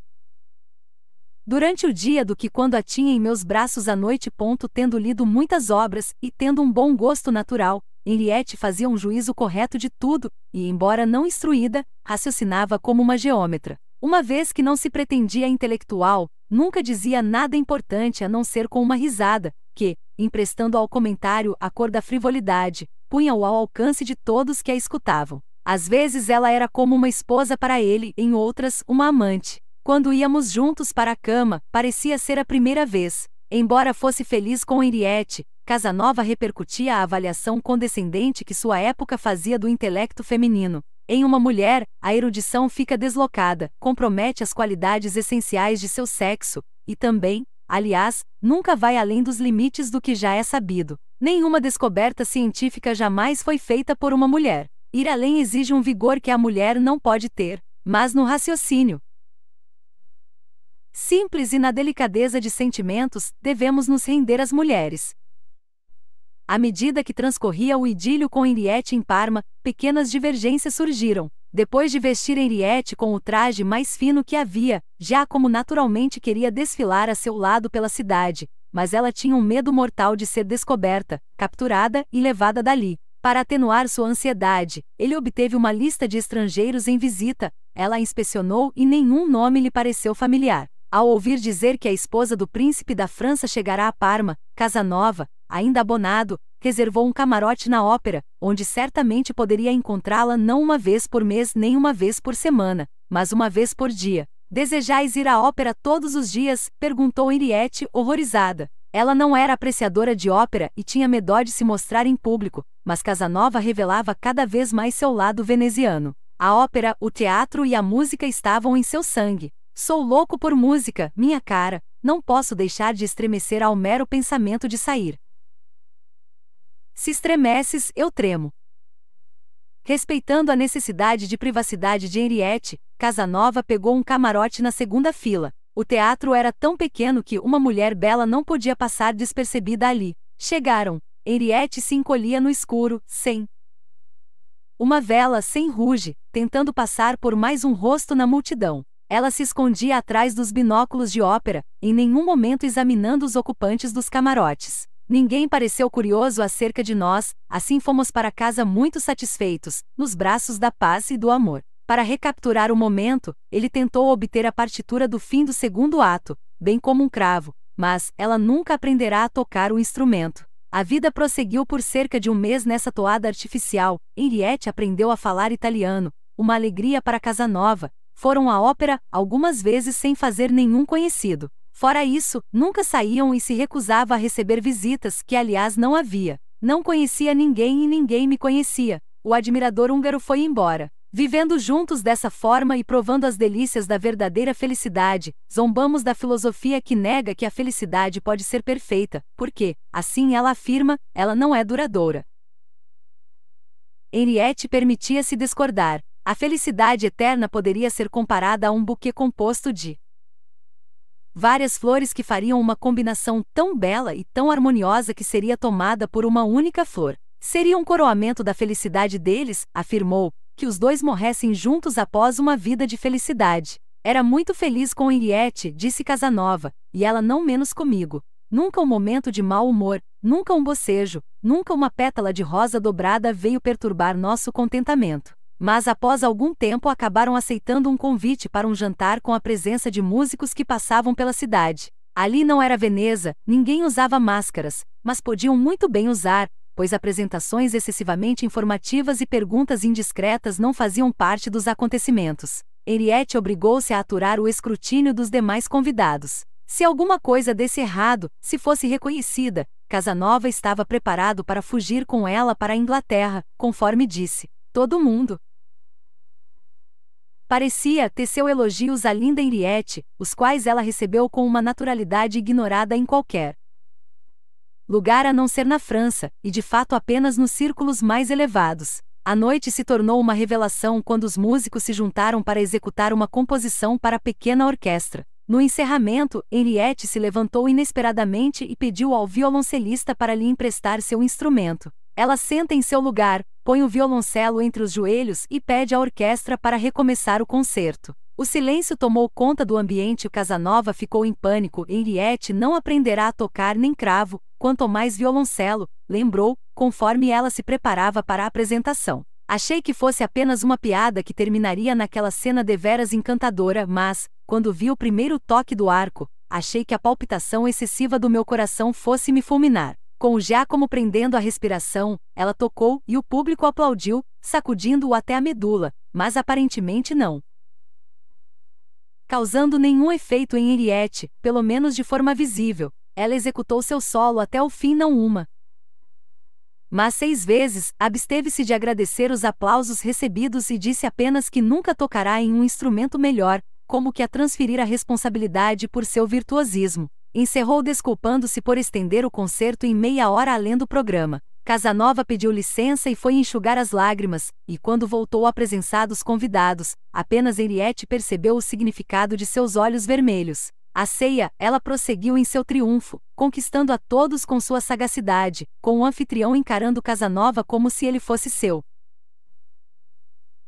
Durante o dia do que quando a tinha em meus braços à noite. Ponto, tendo lido muitas obras e tendo um bom gosto natural, Henriette fazia um juízo correto de tudo, e, embora não instruída, raciocinava como uma geômetra. Uma vez que não se pretendia intelectual, nunca dizia nada importante a não ser com uma risada, que, emprestando ao comentário a cor da frivolidade, punha-o ao alcance de todos que a escutavam. Às vezes ela era como uma esposa para ele, em outras, uma amante. Quando íamos juntos para a cama, parecia ser a primeira vez. Embora fosse feliz com Henriette, Casanova repercutia a avaliação condescendente que sua época fazia do intelecto feminino. Em uma mulher, a erudição fica deslocada, compromete as qualidades essenciais de seu sexo, e também, aliás, nunca vai além dos limites do que já é sabido. Nenhuma descoberta científica jamais foi feita por uma mulher. Ir além exige um vigor que a mulher não pode ter, mas no raciocínio. Simples e na delicadeza de sentimentos, devemos nos render às mulheres. À medida que transcorria o idílio com Henriette em Parma, pequenas divergências surgiram. Depois de vestir Henriette com o traje mais fino que havia, como naturalmente queria desfilar a seu lado pela cidade, mas ela tinha um medo mortal de ser descoberta, capturada e levada dali. Para atenuar sua ansiedade, ele obteve uma lista de estrangeiros em visita, ela a inspecionou e nenhum nome lhe pareceu familiar. Ao ouvir dizer que a esposa do príncipe da França chegará a Parma, Casanova, ainda abonado, reservou um camarote na ópera, onde certamente poderia encontrá-la não uma vez por mês nem uma vez por semana, mas uma vez por dia. Desejais ir à ópera todos os dias? perguntou Henriette, horrorizada. Ela não era apreciadora de ópera e tinha medo de se mostrar em público, mas Casanova revelava cada vez mais seu lado veneziano. A ópera, o teatro e a música estavam em seu sangue. Sou louco por música, minha cara, não posso deixar de estremecer ao mero pensamento de sair. Se estremeces, eu tremo. Respeitando a necessidade de privacidade de Henriette, Casanova pegou um camarote na segunda fila. O teatro era tão pequeno que uma mulher bela não podia passar despercebida ali. Chegaram. Henriette se encolhia no escuro, sem uma vela sem ruge, tentando passar por mais um rosto na multidão. Ela se escondia atrás dos binóculos de ópera, em nenhum momento examinando os ocupantes dos camarotes. Ninguém pareceu curioso acerca de nós, assim fomos para casa muito satisfeitos, nos braços da paz e do amor. Para recapturar o momento, ele tentou obter a partitura do fim do segundo ato, bem como um cravo, mas ela nunca aprenderá a tocar o instrumento. A vida prosseguiu por cerca de um mês nessa toada artificial. Henriette aprendeu a falar italiano, uma alegria para casa nova. Foram à ópera algumas vezes sem fazer nenhum conhecido. Fora isso, nunca saíam e se recusava a receber visitas, que aliás não havia. Não conhecia ninguém e ninguém me conhecia. O admirador húngaro foi embora. Vivendo juntos dessa forma e provando as delícias da verdadeira felicidade, zombamos da filosofia que nega que a felicidade pode ser perfeita, porque, assim ela afirma, ela não é duradoura. Henriette permitia-se discordar. A felicidade eterna poderia ser comparada a um buquê composto de várias flores que fariam uma combinação tão bela e tão harmoniosa que seria tomada por uma única flor. Seria um coroamento da felicidade deles, afirmou, que os dois morressem juntos após uma vida de felicidade. Era muito feliz com Henriette, disse Casanova, e ela não menos comigo. Nunca um momento de mau humor, nunca um bocejo, nunca uma pétala de rosa dobrada veio perturbar nosso contentamento. Mas após algum tempo acabaram aceitando um convite para um jantar com a presença de músicos que passavam pela cidade. Ali não era Veneza, ninguém usava máscaras, mas podiam muito bem usar, pois apresentações excessivamente informativas e perguntas indiscretas não faziam parte dos acontecimentos. Henriette obrigou-se a aturar o escrutínio dos demais convidados. Se alguma coisa desse errado, se fosse reconhecida, Casanova estava preparado para fugir com ela para a Inglaterra, conforme disse. Todo mundo, Parecia teceu elogios a linda Henriette, os quais ela recebeu com uma naturalidade ignorada em qualquer lugar a não ser na França, e de fato apenas nos círculos mais elevados. A noite se tornou uma revelação quando os músicos se juntaram para executar uma composição para a pequena orquestra. No encerramento, Henriette se levantou inesperadamente e pediu ao violoncelista para lhe emprestar seu instrumento. Ela senta em seu lugar, põe o violoncelo entre os joelhos e pede à orquestra para recomeçar o concerto. O silêncio tomou conta do ambiente e Casanova ficou em pânico. Henriette não aprenderá a tocar nem cravo, quanto mais violoncelo, lembrou, conforme ela se preparava para a apresentação. Achei que fosse apenas uma piada que terminaria naquela cena deveras encantadora, mas, quando vi o primeiro toque do arco, achei que a palpitação excessiva do meu coração fosse me fulminar. Com o Giacomo prendendo a respiração, ela tocou e o público aplaudiu, sacudindo-o até a medula, mas aparentemente não. Causando nenhum efeito em Henriette, pelo menos de forma visível, ela executou seu solo até o fim não uma. Mas seis vezes, absteve-se de agradecer os aplausos recebidos e disse apenas que nunca tocará em um instrumento melhor, como que a transferir a responsabilidade por seu virtuosismo encerrou desculpando-se por estender o concerto em meia hora além do programa. Casanova pediu licença e foi enxugar as lágrimas, e quando voltou a presençar dos convidados, apenas Henriette percebeu o significado de seus olhos vermelhos. A ceia, ela prosseguiu em seu triunfo, conquistando a todos com sua sagacidade, com o anfitrião encarando Casanova como se ele fosse seu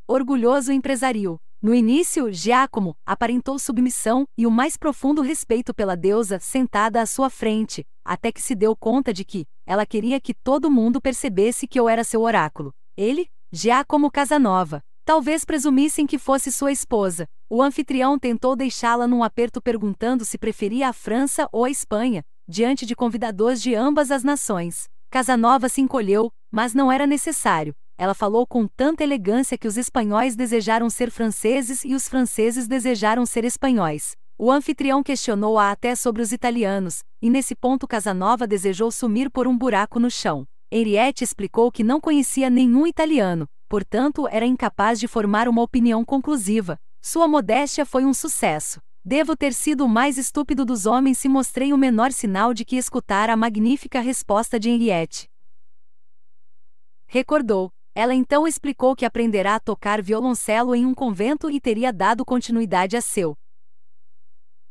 orgulhoso empresário. No início, Giacomo aparentou submissão e o mais profundo respeito pela deusa sentada à sua frente, até que se deu conta de que ela queria que todo mundo percebesse que eu era seu oráculo. Ele, Giacomo Casanova, talvez presumissem que fosse sua esposa. O anfitrião tentou deixá-la num aperto perguntando se preferia a França ou a Espanha, diante de convidados de ambas as nações. Casanova se encolheu, mas não era necessário ela falou com tanta elegância que os espanhóis desejaram ser franceses e os franceses desejaram ser espanhóis. O anfitrião questionou-a até sobre os italianos, e nesse ponto Casanova desejou sumir por um buraco no chão. Henriette explicou que não conhecia nenhum italiano, portanto era incapaz de formar uma opinião conclusiva. Sua modéstia foi um sucesso. Devo ter sido o mais estúpido dos homens se mostrei o menor sinal de que escutara a magnífica resposta de Henriette. Recordou, ela então explicou que aprenderá a tocar violoncelo em um convento e teria dado continuidade a seu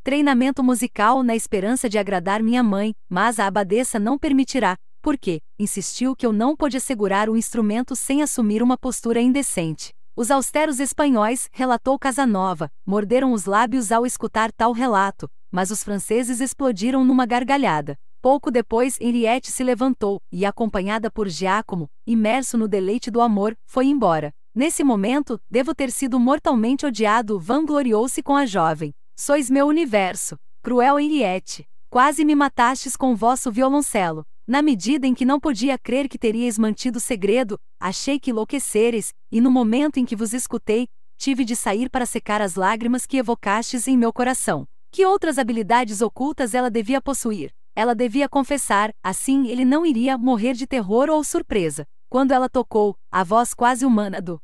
treinamento musical na esperança de agradar minha mãe, mas a abadesa não permitirá, porque insistiu que eu não pude segurar o instrumento sem assumir uma postura indecente. Os austeros espanhóis, relatou Casanova, morderam os lábios ao escutar tal relato, mas os franceses explodiram numa gargalhada. Pouco depois Henriette se levantou, e acompanhada por Giacomo, imerso no deleite do amor, foi embora. Nesse momento, devo ter sido mortalmente odiado, vangloriou-se com a jovem. Sois meu universo. Cruel Henriette. Quase me matastes com vosso violoncelo. Na medida em que não podia crer que teríeis mantido segredo, achei que enlouqueceres, e no momento em que vos escutei, tive de sair para secar as lágrimas que evocastes em meu coração. Que outras habilidades ocultas ela devia possuir? Ela devia confessar, assim ele não iria morrer de terror ou surpresa. Quando ela tocou, a voz quase humana do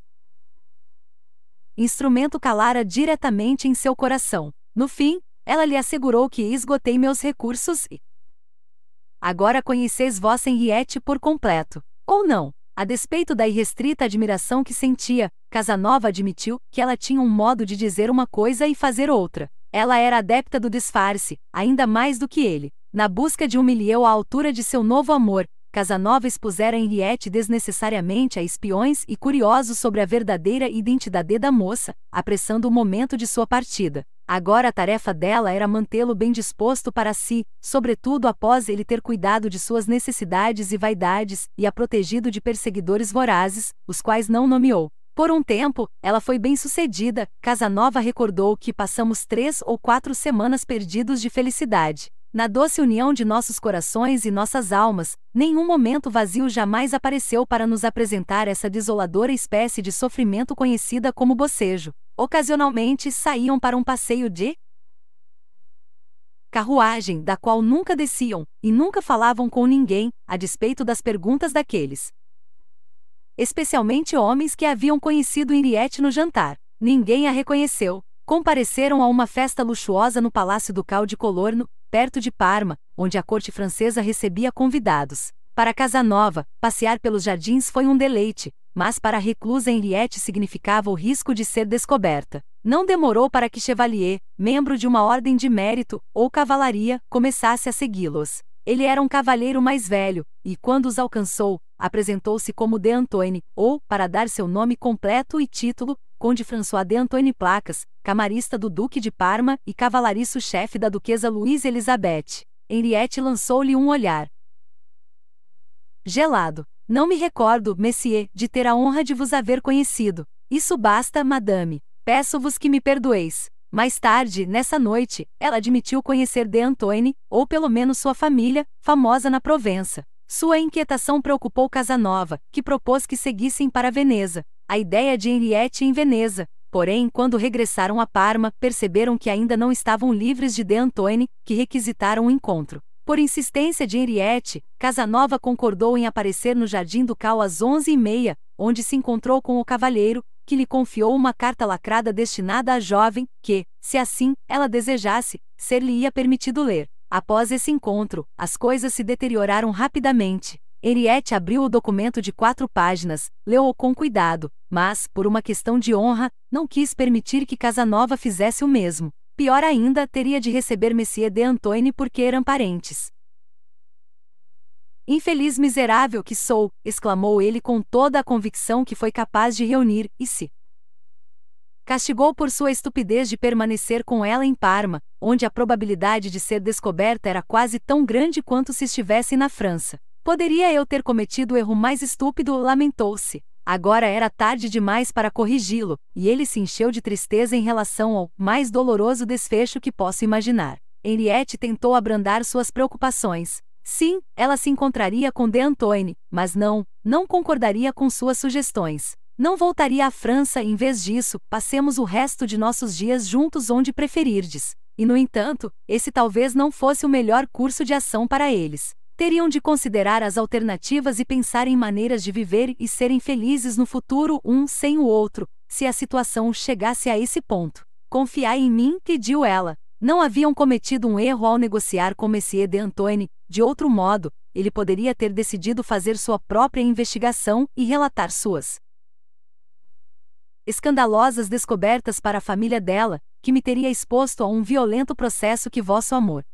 instrumento calara diretamente em seu coração. No fim, ela lhe assegurou que esgotei meus recursos e. Agora conheceis vossa Henriette por completo. Ou não? A despeito da irrestrita admiração que sentia, Casanova admitiu que ela tinha um modo de dizer uma coisa e fazer outra. Ela era adepta do disfarce, ainda mais do que ele. Na busca de um milieu à altura de seu novo amor, Casanova expusera Henriette desnecessariamente a espiões e curiosos sobre a verdadeira identidade da moça, apressando o momento de sua partida. Agora a tarefa dela era mantê-lo bem disposto para si, sobretudo após ele ter cuidado de suas necessidades e vaidades e a protegido de perseguidores vorazes, os quais não nomeou. Por um tempo, ela foi bem sucedida, Casanova recordou que passamos três ou quatro semanas perdidos de felicidade na doce união de nossos corações e nossas almas, nenhum momento vazio jamais apareceu para nos apresentar essa desoladora espécie de sofrimento conhecida como bocejo. Ocasionalmente saíam para um passeio de carruagem, da qual nunca desciam e nunca falavam com ninguém, a despeito das perguntas daqueles. Especialmente homens que haviam conhecido Henriette no jantar. Ninguém a reconheceu. Compareceram a uma festa luxuosa no Palácio do Cal de Colorno, perto de Parma, onde a corte francesa recebia convidados. Para Casanova, passear pelos jardins foi um deleite, mas para a reclusa Henriette significava o risco de ser descoberta. Não demorou para que Chevalier, membro de uma ordem de mérito, ou cavalaria, começasse a segui-los. Ele era um cavalheiro mais velho, e quando os alcançou, apresentou-se como de Antoine, ou, para dar seu nome completo e título, Conde François de Antoine Placas, camarista do Duque de Parma e cavalariço-chefe da Duquesa Luísa Elizabeth. Henriette lançou-lhe um olhar. Gelado. Não me recordo, Messier, de ter a honra de vos haver conhecido. Isso basta, madame. Peço-vos que me perdoeis. Mais tarde, nessa noite, ela admitiu conhecer de Antoine, ou pelo menos sua família, famosa na Provença. Sua inquietação preocupou Casanova, que propôs que seguissem para Veneza a ideia de Henriette em Veneza, porém, quando regressaram a Parma, perceberam que ainda não estavam livres de De Antoni, que requisitaram o um encontro. Por insistência de Henriette, Casanova concordou em aparecer no Jardim do Cal às onze e meia, onde se encontrou com o cavalheiro, que lhe confiou uma carta lacrada destinada à jovem, que, se assim ela desejasse, ser-lhe-ia permitido ler. Após esse encontro, as coisas se deterioraram rapidamente. Henriette abriu o documento de quatro páginas, leu-o com cuidado, mas, por uma questão de honra, não quis permitir que Casanova fizesse o mesmo. Pior ainda, teria de receber Messier de Antoine porque eram parentes. Infeliz miserável que sou, exclamou ele com toda a convicção que foi capaz de reunir, e se castigou por sua estupidez de permanecer com ela em Parma, onde a probabilidade de ser descoberta era quase tão grande quanto se estivesse na França. Poderia eu ter cometido o erro mais estúpido, lamentou-se. Agora era tarde demais para corrigi-lo, e ele se encheu de tristeza em relação ao mais doloroso desfecho que posso imaginar. Henriette tentou abrandar suas preocupações. Sim, ela se encontraria com De Antoine, mas não, não concordaria com suas sugestões. Não voltaria à França, em vez disso, passemos o resto de nossos dias juntos onde preferirdes. E no entanto, esse talvez não fosse o melhor curso de ação para eles teriam de considerar as alternativas e pensar em maneiras de viver e serem felizes no futuro um sem o outro, se a situação chegasse a esse ponto. Confiai em mim, pediu ela. Não haviam cometido um erro ao negociar com Messier de Antoine, de outro modo, ele poderia ter decidido fazer sua própria investigação e relatar suas escandalosas descobertas para a família dela, que me teria exposto a um violento processo que vosso amor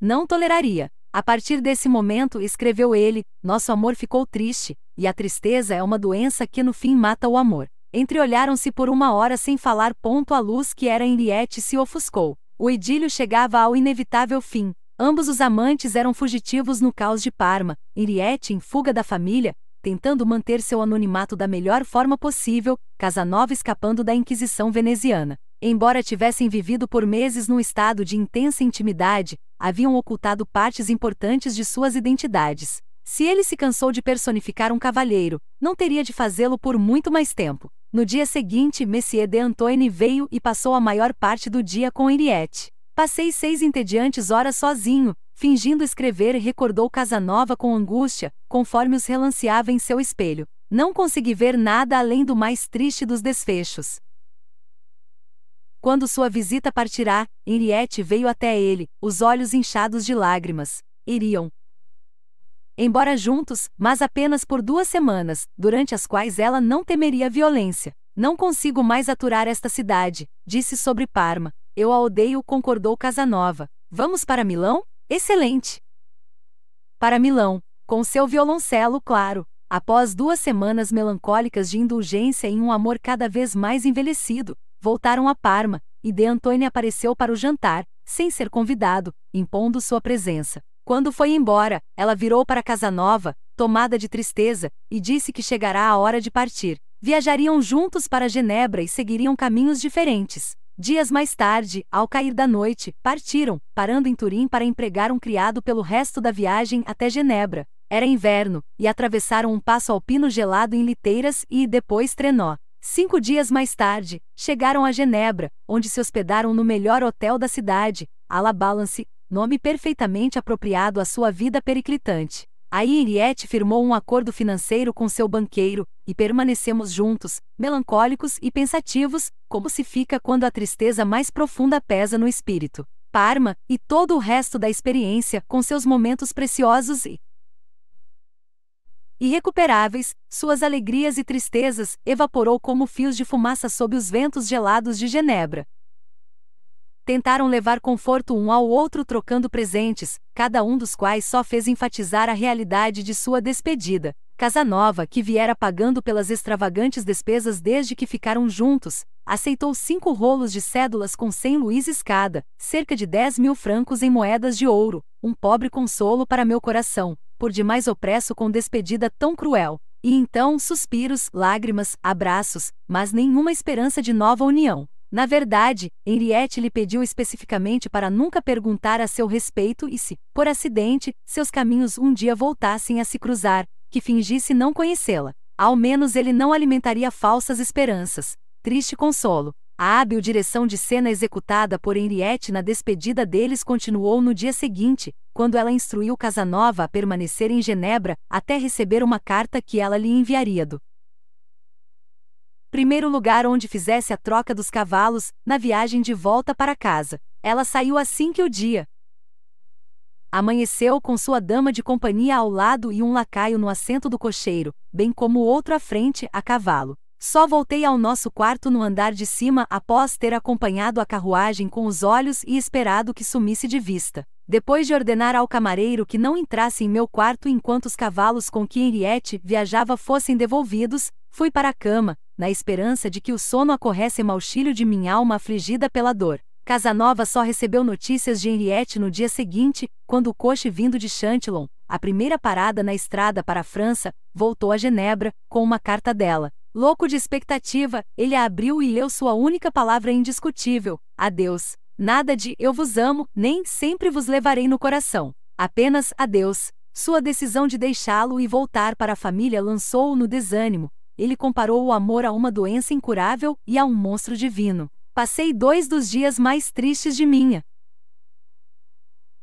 não toleraria. A partir desse momento, escreveu ele, nosso amor ficou triste, e a tristeza é uma doença que no fim mata o amor. Entreolharam-se por uma hora sem falar. Ponto a luz que era em Liette se ofuscou. O idílio chegava ao inevitável fim. Ambos os amantes eram fugitivos no caos de Parma, Henriette em fuga da família, tentando manter seu anonimato da melhor forma possível, Casanova escapando da Inquisição veneziana. Embora tivessem vivido por meses num estado de intensa intimidade, haviam ocultado partes importantes de suas identidades. Se ele se cansou de personificar um cavalheiro, não teria de fazê-lo por muito mais tempo. No dia seguinte, Messier de Antoine veio e passou a maior parte do dia com Henriette. Passei seis entediantes horas sozinho, fingindo escrever e recordou Casanova com angústia, conforme os relanceava em seu espelho. Não consegui ver nada além do mais triste dos desfechos. Quando sua visita partirá, Henriette veio até ele, os olhos inchados de lágrimas. Iriam. Embora juntos, mas apenas por duas semanas, durante as quais ela não temeria violência. Não consigo mais aturar esta cidade, disse sobre Parma. Eu a odeio, concordou Casanova. Vamos para Milão? Excelente! Para Milão, com seu violoncelo, claro. Após duas semanas melancólicas de indulgência em um amor cada vez mais envelhecido, voltaram a Parma, e De Antônia apareceu para o jantar, sem ser convidado, impondo sua presença. Quando foi embora, ela virou para Casanova, tomada de tristeza, e disse que chegará a hora de partir. Viajariam juntos para Genebra e seguiriam caminhos diferentes. Dias mais tarde, ao cair da noite, partiram, parando em Turim para empregar um criado pelo resto da viagem até Genebra. Era inverno, e atravessaram um passo alpino gelado em liteiras e depois trenó. Cinco dias mais tarde, chegaram a Genebra, onde se hospedaram no melhor hotel da cidade, Alabalance, nome perfeitamente apropriado à sua vida periclitante. Aí Henriette firmou um acordo financeiro com seu banqueiro, e permanecemos juntos, melancólicos e pensativos, como se fica quando a tristeza mais profunda pesa no espírito. Parma, e todo o resto da experiência, com seus momentos preciosos e, irrecuperáveis, suas alegrias e tristezas, evaporou como fios de fumaça sob os ventos gelados de Genebra. Tentaram levar conforto um ao outro trocando presentes, cada um dos quais só fez enfatizar a realidade de sua despedida. Casanova, que viera pagando pelas extravagantes despesas desde que ficaram juntos, aceitou cinco rolos de cédulas com cem luíses cada, cerca de dez mil francos em moedas de ouro, um pobre consolo para meu coração, por demais opresso com despedida tão cruel, e então suspiros, lágrimas, abraços, mas nenhuma esperança de nova união. Na verdade, Henriette lhe pediu especificamente para nunca perguntar a seu respeito e se, por acidente, seus caminhos um dia voltassem a se cruzar, que fingisse não conhecê-la. Ao menos ele não alimentaria falsas esperanças. Triste consolo. A hábil direção de cena executada por Henriette na despedida deles continuou no dia seguinte, quando ela instruiu Casanova a permanecer em Genebra até receber uma carta que ela lhe enviaria do primeiro lugar onde fizesse a troca dos cavalos, na viagem de volta para casa. Ela saiu assim que o dia amanheceu com sua dama de companhia ao lado e um lacaio no assento do cocheiro, bem como outro à frente, a cavalo. Só voltei ao nosso quarto no andar de cima após ter acompanhado a carruagem com os olhos e esperado que sumisse de vista. Depois de ordenar ao camareiro que não entrasse em meu quarto enquanto os cavalos com que Henriette viajava fossem devolvidos, fui para a cama, na esperança de que o sono acorresse malchilho de minha alma afligida pela dor. Casanova só recebeu notícias de Henriette no dia seguinte, quando o coche vindo de Chantillon, a primeira parada na estrada para a França, voltou a Genebra, com uma carta dela. Louco de expectativa, ele abriu e leu sua única palavra indiscutível: Adeus. Nada de eu vos amo, nem sempre vos levarei no coração. Apenas adeus. Sua decisão de deixá-lo e voltar para a família lançou-o no desânimo. Ele comparou o amor a uma doença incurável e a um monstro divino. Passei dois dos dias mais tristes de minha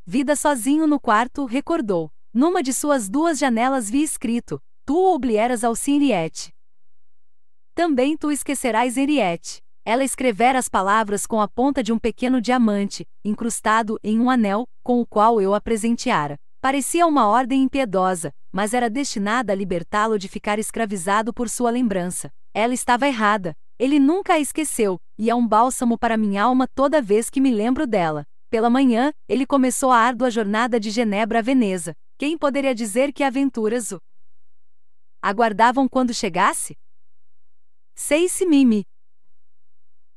vida sozinho no quarto, recordou. Numa de suas duas janelas vi escrito: Tu oublieras ao Siriete. Também tu esquecerás Henriette. Ela escrevera as palavras com a ponta de um pequeno diamante, incrustado em um anel, com o qual eu a presenteara. Parecia uma ordem impiedosa, mas era destinada a libertá-lo de ficar escravizado por sua lembrança. Ela estava errada. Ele nunca a esqueceu, e é um bálsamo para minha alma toda vez que me lembro dela. Pela manhã, ele começou a árdua jornada de Genebra a Veneza. Quem poderia dizer que aventuras o aguardavam quando chegasse? Seis Mimi.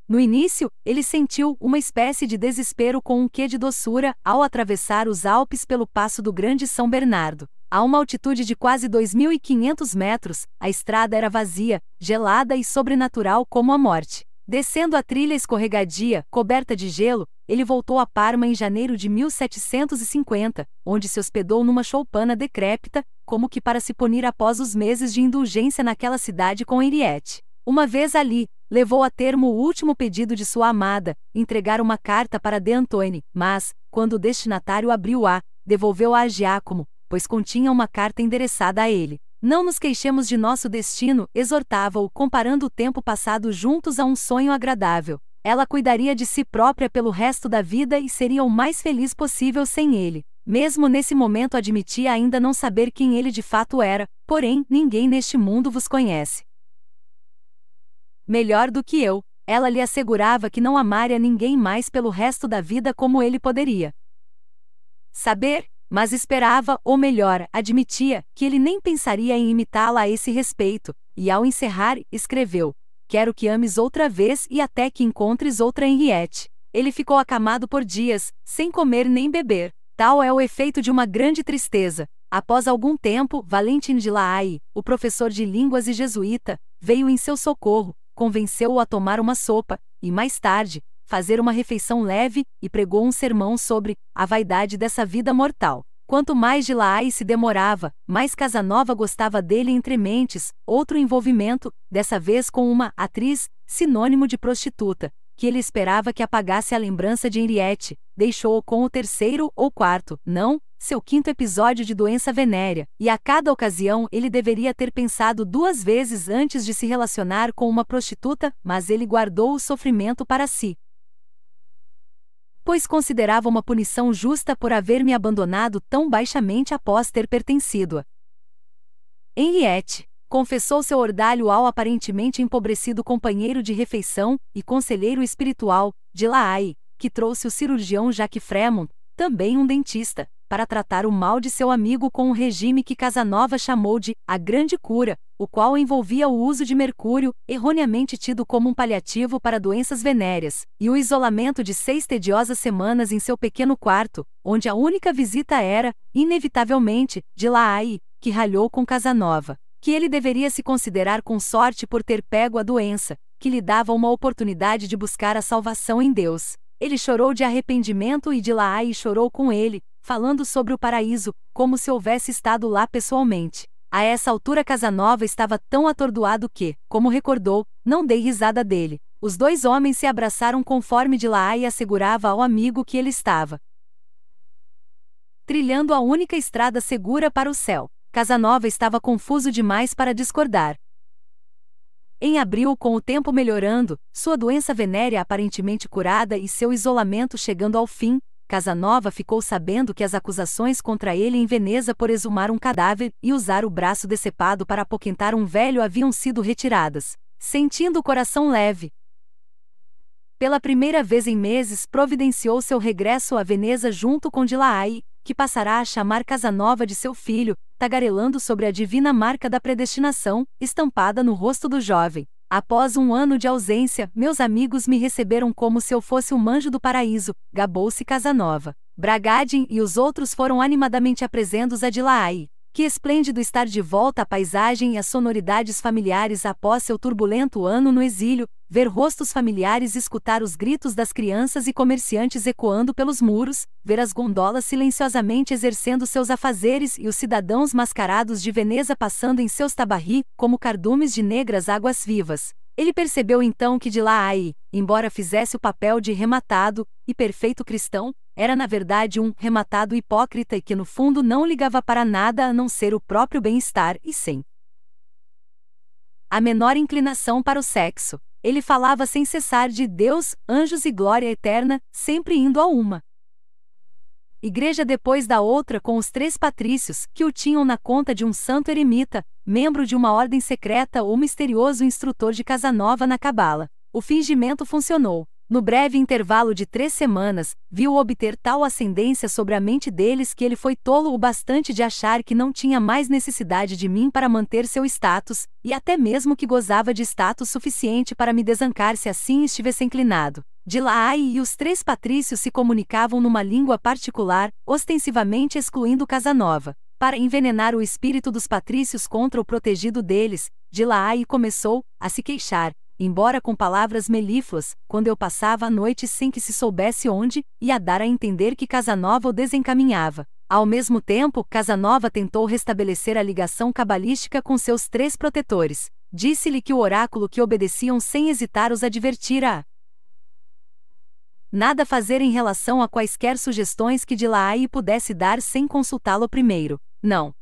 No início, ele sentiu uma espécie de desespero com um quê de doçura ao atravessar os Alpes pelo passo do Grande São Bernardo. A uma altitude de quase 2.500 metros, a estrada era vazia, gelada e sobrenatural como a morte. Descendo a trilha escorregadia, coberta de gelo, ele voltou a Parma em janeiro de 1750, onde se hospedou numa choupana decrépita, como que para se punir após os meses de indulgência naquela cidade com Henriette. Uma vez ali, levou a termo o último pedido de sua amada, entregar uma carta para De Antoni, mas, quando o destinatário abriu-a, devolveu-a a Giacomo, pois continha uma carta endereçada a ele. Não nos queixemos de nosso destino, exortava-o, comparando o tempo passado juntos a um sonho agradável. Ela cuidaria de si própria pelo resto da vida e seria o mais feliz possível sem ele. Mesmo nesse momento admitia ainda não saber quem ele de fato era, porém, ninguém neste mundo vos conhece. Melhor do que eu, ela lhe assegurava que não amaria ninguém mais pelo resto da vida como ele poderia. Saber, mas esperava, ou melhor, admitia, que ele nem pensaria em imitá-la a esse respeito, e ao encerrar, escreveu: Quero que ames outra vez e até que encontres outra Henriette. Ele ficou acamado por dias, sem comer nem beber. Tal é o efeito de uma grande tristeza. Após algum tempo, Valentin de Haye, o professor de línguas e jesuíta, veio em seu socorro, convenceu-o a tomar uma sopa, e mais tarde, fazer uma refeição leve, e pregou um sermão sobre a vaidade dessa vida mortal. Quanto mais de Laai se demorava, mais Casanova gostava dele entre mentes, outro envolvimento, dessa vez com uma atriz, sinônimo de prostituta, que ele esperava que apagasse a lembrança de Henriette, deixou-o com o terceiro ou quarto, não, seu quinto episódio de doença venérea, e a cada ocasião ele deveria ter pensado duas vezes antes de se relacionar com uma prostituta, mas ele guardou o sofrimento para si. Pois considerava uma punição justa por haver me abandonado tão baixamente após ter pertencido a Henriette. Confessou seu ordalho ao aparentemente empobrecido companheiro de refeição e conselheiro espiritual, de Laai, que trouxe o cirurgião Jacques Fremont, também um dentista, para tratar o mal de seu amigo com um regime que Casanova chamou de a Grande Cura, o qual envolvia o uso de mercúrio, erroneamente tido como um paliativo para doenças venéreas, e o isolamento de seis tediosas semanas em seu pequeno quarto, onde a única visita era, inevitavelmente, de Laai, que ralhou com Casanova. Que ele deveria se considerar com sorte por ter pego a doença, que lhe dava uma oportunidade de buscar a salvação em Deus. Ele chorou de arrependimento e de Laai chorou com ele, falando sobre o paraíso, como se houvesse estado lá pessoalmente. A essa altura Casanova estava tão atordoado que, como recordou, não dei risada dele. Os dois homens se abraçaram conforme de lá e assegurava ao amigo que ele estava trilhando a única estrada segura para o céu. Casanova estava confuso demais para discordar. Em abril, com o tempo melhorando, sua doença venérea aparentemente curada e seu isolamento chegando ao fim, Casanova ficou sabendo que as acusações contra ele em Veneza por exumar um cadáver e usar o braço decepado para apoquentar um velho haviam sido retiradas, sentindo o coração leve. Pela primeira vez em meses, providenciou seu regresso a Veneza junto com Dilaai, que passará a chamar Casanova de seu filho, tagarelando sobre a divina marca da predestinação, estampada no rosto do jovem. Após um ano de ausência, meus amigos me receberam como se eu fosse o manjo do paraíso, gabou-se Casanova. Bragadin e os outros foram animadamente apresentos a Dilaai. Que esplêndido estar de volta à paisagem e às sonoridades familiares após seu turbulento ano no exílio, ver rostos familiares, escutar os gritos das crianças e comerciantes ecoando pelos muros, ver as gondolas silenciosamente exercendo seus afazeres e os cidadãos mascarados de Veneza passando em seus tabarri, como cardumes de negras águas vivas. Ele percebeu então que de lá aí, embora fizesse o papel de rematado e perfeito cristão, era na verdade um rematado hipócrita e que no fundo não ligava para nada a não ser o próprio bem-estar e sem a menor inclinação para o sexo. Ele falava sem cessar de Deus, anjos e glória eterna, sempre indo a uma igreja depois da outra com os três patrícios, que o tinham na conta de um santo eremita, membro de uma ordem secreta ou misterioso instrutor de Casanova na Cabala. O fingimento funcionou no breve intervalo de três semanas, viu obter tal ascendência sobre a mente deles que ele foi tolo o bastante de achar que não tinha mais necessidade de mim para manter seu status, e até mesmo que gozava de status suficiente para me desancar se assim estivesse inclinado. De ai, e os três patrícios se comunicavam numa língua particular, ostensivamente excluindo Casanova. Para envenenar o espírito dos patrícios contra o protegido deles, de ai começou a se queixar, embora com palavras melífluas, quando eu passava a noite sem que se soubesse onde, e a dar a entender que Casanova o desencaminhava. Ao mesmo tempo, Casanova tentou restabelecer a ligação cabalística com seus três protetores. Disse-lhe que o oráculo que obedeciam sem hesitar os advertira a nada fazer em relação a quaisquer sugestões que de lá aí pudesse dar sem consultá-lo primeiro. Não.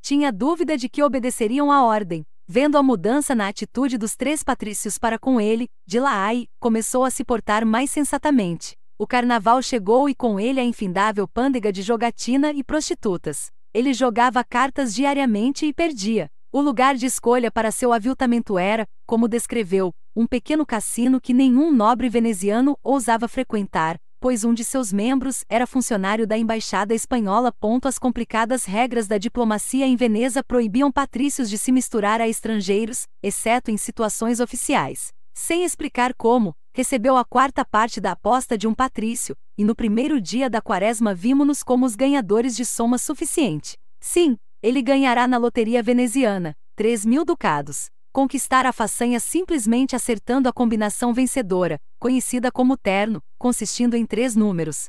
Tinha dúvida de que obedeceriam à ordem, Vendo a mudança na atitude dos três patrícios para com ele, Dilaai começou a se portar mais sensatamente. O carnaval chegou e com ele a infindável pândega de jogatina e prostitutas. Ele jogava cartas diariamente e perdia. O lugar de escolha para seu aviltamento era, como descreveu, um pequeno cassino que nenhum nobre veneziano ousava frequentar, pois um de seus membros era funcionário da embaixada espanhola. As complicadas regras da diplomacia em Veneza proibiam patrícios de se misturar a estrangeiros, exceto em situações oficiais. Sem explicar como, recebeu a quarta parte da aposta de um patrício, e no primeiro dia da quaresma vimos-nos como os ganhadores de soma suficiente. Sim, ele ganhará na loteria veneziana, 3 mil ducados conquistar a façanha simplesmente acertando a combinação vencedora, conhecida como terno, consistindo em três números.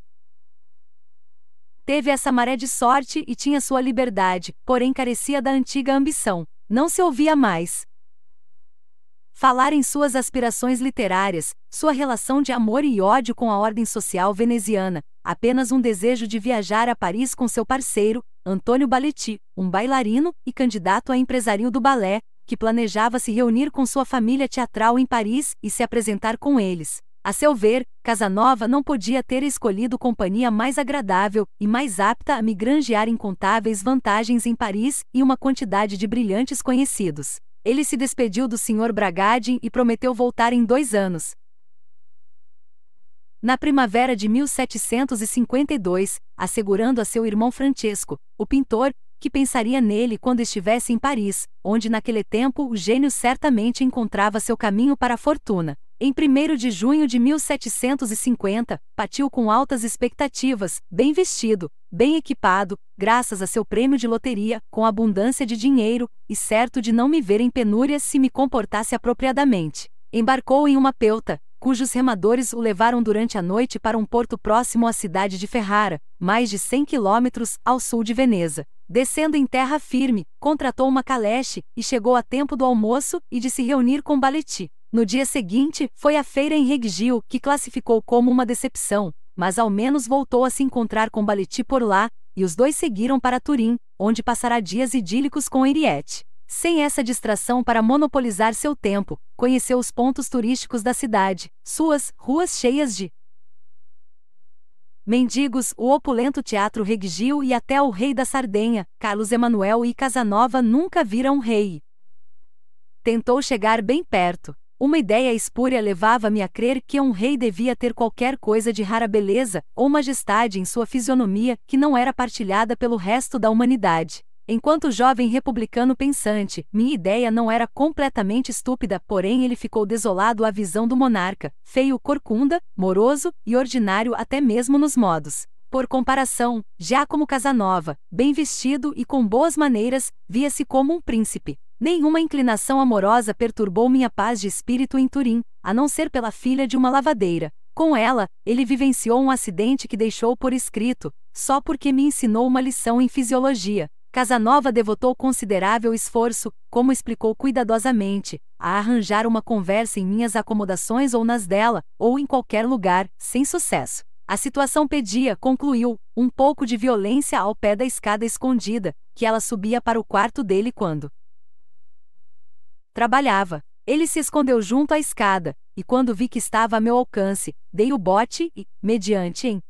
Teve essa maré de sorte e tinha sua liberdade, porém carecia da antiga ambição, não se ouvia mais. Falar em suas aspirações literárias, sua relação de amor e ódio com a ordem social veneziana, apenas um desejo de viajar a Paris com seu parceiro, Antônio Baletti, um bailarino e candidato a empresário do balé, que planejava se reunir com sua família teatral em Paris e se apresentar com eles. A seu ver, Casanova não podia ter escolhido companhia mais agradável e mais apta a me incontáveis vantagens em Paris e uma quantidade de brilhantes conhecidos. Ele se despediu do Sr. Bragadin e prometeu voltar em dois anos. Na primavera de 1752, assegurando a seu irmão Francesco, o pintor, que pensaria nele quando estivesse em Paris, onde naquele tempo o gênio certamente encontrava seu caminho para a fortuna. Em 1 de junho de 1750, partiu com altas expectativas, bem vestido, bem equipado, graças a seu prêmio de loteria, com abundância de dinheiro, e certo de não me ver em penúria se me comportasse apropriadamente. Embarcou em uma peuta, cujos remadores o levaram durante a noite para um porto próximo à cidade de Ferrara, mais de 100 quilômetros ao sul de Veneza. Descendo em terra firme, contratou uma caleche e chegou a tempo do almoço e de se reunir com Baleti. No dia seguinte, foi à feira em Reggio, que classificou como uma decepção, mas ao menos voltou a se encontrar com Baleti por lá, e os dois seguiram para Turim, onde passará dias idílicos com Henriette. Sem essa distração para monopolizar seu tempo, conheceu os pontos turísticos da cidade, suas ruas cheias de Mendigos, o opulento Teatro Reggio e até o rei da Sardenha, Carlos Emanuel e Casanova nunca viram rei. Tentou chegar bem perto. Uma ideia espúria levava-me a crer que um rei devia ter qualquer coisa de rara beleza ou majestade em sua fisionomia que não era partilhada pelo resto da humanidade. Enquanto jovem republicano pensante, minha ideia não era completamente estúpida, porém ele ficou desolado à visão do monarca, feio corcunda, moroso e ordinário até mesmo nos modos. Por comparação, Giacomo Casanova, bem vestido e com boas maneiras, via-se como um príncipe. Nenhuma inclinação amorosa perturbou minha paz de espírito em Turim, a não ser pela filha de uma lavadeira. Com ela, ele vivenciou um acidente que deixou por escrito, só porque me ensinou uma lição em fisiologia Casanova devotou considerável esforço, como explicou cuidadosamente, a arranjar uma conversa em minhas acomodações ou nas dela, ou em qualquer lugar, sem sucesso. A situação pedia, concluiu, um pouco de violência ao pé da escada escondida, que ela subia para o quarto dele quando trabalhava. Ele se escondeu junto à escada, e quando vi que estava a meu alcance, dei o bote e, mediante em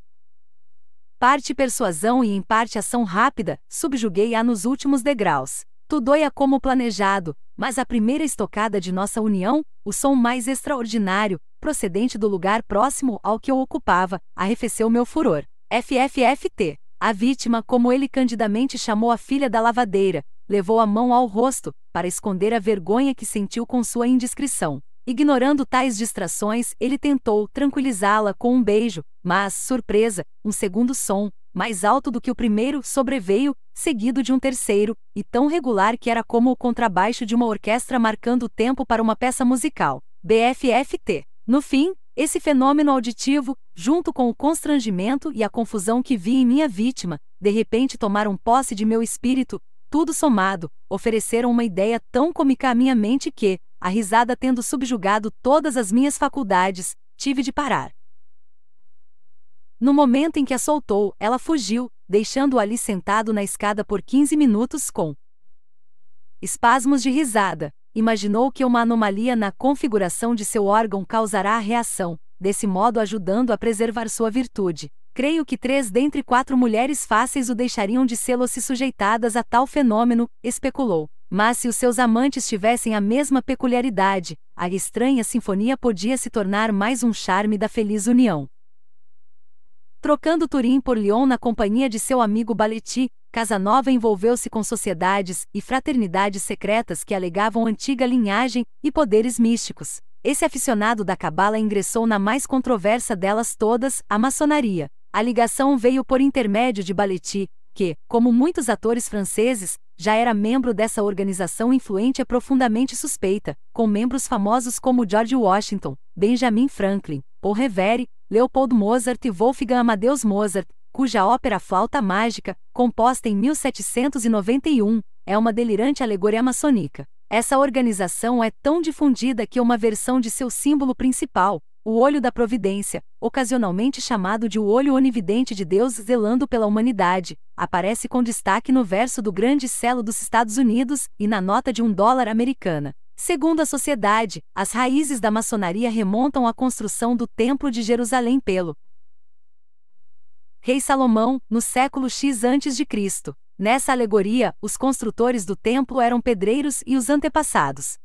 parte persuasão e em parte ação rápida, subjuguei-a nos últimos degraus. Tudoia como planejado, mas a primeira estocada de nossa união, o som mais extraordinário, procedente do lugar próximo ao que eu ocupava, arrefeceu meu furor. FFFT. A vítima, como ele candidamente chamou a filha da lavadeira, levou a mão ao rosto, para esconder a vergonha que sentiu com sua indiscrição. Ignorando tais distrações, ele tentou tranquilizá-la com um beijo, mas, surpresa, um segundo som, mais alto do que o primeiro, sobreveio, seguido de um terceiro, e tão regular que era como o contrabaixo de uma orquestra marcando o tempo para uma peça musical. BFFT. No fim, esse fenômeno auditivo, junto com o constrangimento e a confusão que vi em minha vítima, de repente tomaram posse de meu espírito, tudo somado, ofereceram uma ideia tão cômica à minha mente que, a risada tendo subjugado todas as minhas faculdades, tive de parar. No momento em que a soltou, ela fugiu, deixando-o ali sentado na escada por 15 minutos com espasmos de risada. Imaginou que uma anomalia na configuração de seu órgão causará a reação, desse modo ajudando a preservar sua virtude. Creio que três dentre quatro mulheres fáceis o deixariam de sê-lo se sujeitadas a tal fenômeno, especulou. Mas se os seus amantes tivessem a mesma peculiaridade, a estranha sinfonia podia se tornar mais um charme da feliz união. Trocando Turim por Lyon na companhia de seu amigo Baletti, Casanova envolveu-se com sociedades e fraternidades secretas que alegavam antiga linhagem e poderes místicos. Esse aficionado da cabala ingressou na mais controversa delas todas, a maçonaria. A ligação veio por intermédio de Baletti, que, como muitos atores franceses, já era membro dessa organização influente e profundamente suspeita, com membros famosos como George Washington, Benjamin Franklin, Paul Revere, Leopold Mozart e Wolfgang Amadeus Mozart, cuja ópera Flauta Mágica, composta em 1791, é uma delirante alegoria maçônica. Essa organização é tão difundida que uma versão de seu símbolo principal, o olho da providência, ocasionalmente chamado de o olho onividente de Deus zelando pela humanidade, aparece com destaque no verso do grande selo dos Estados Unidos e na nota de um dólar americana. Segundo a sociedade, as raízes da maçonaria remontam à construção do Templo de Jerusalém pelo Rei Salomão, no século X antes de Cristo. Nessa alegoria, os construtores do templo eram pedreiros e os antepassados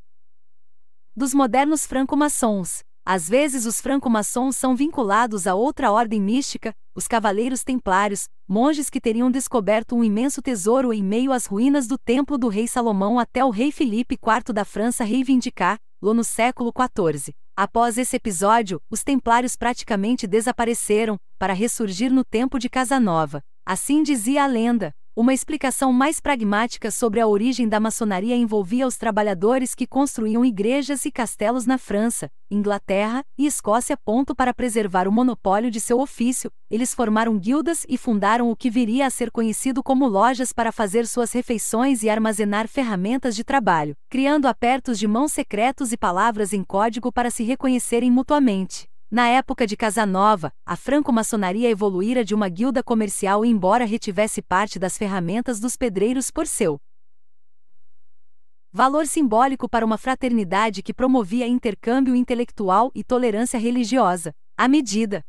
dos modernos franco-maçons, às vezes os franco-maçons são vinculados a outra ordem mística, os cavaleiros templários, monges que teriam descoberto um imenso tesouro em meio às ruínas do templo do rei Salomão até o rei Filipe IV da França reivindicar, lo no século XIV. Após esse episódio, os templários praticamente desapareceram, para ressurgir no tempo de Casanova. Assim dizia a lenda. Uma explicação mais pragmática sobre a origem da maçonaria envolvia os trabalhadores que construíam igrejas e castelos na França, Inglaterra e Escócia. Ponto para preservar o monopólio de seu ofício, eles formaram guildas e fundaram o que viria a ser conhecido como lojas para fazer suas refeições e armazenar ferramentas de trabalho, criando apertos de mão secretos e palavras em código para se reconhecerem mutuamente. Na época de Casanova, a franco-maçonaria evoluíra de uma guilda comercial embora retivesse parte das ferramentas dos pedreiros por seu valor simbólico para uma fraternidade que promovia intercâmbio intelectual e tolerância religiosa. À medida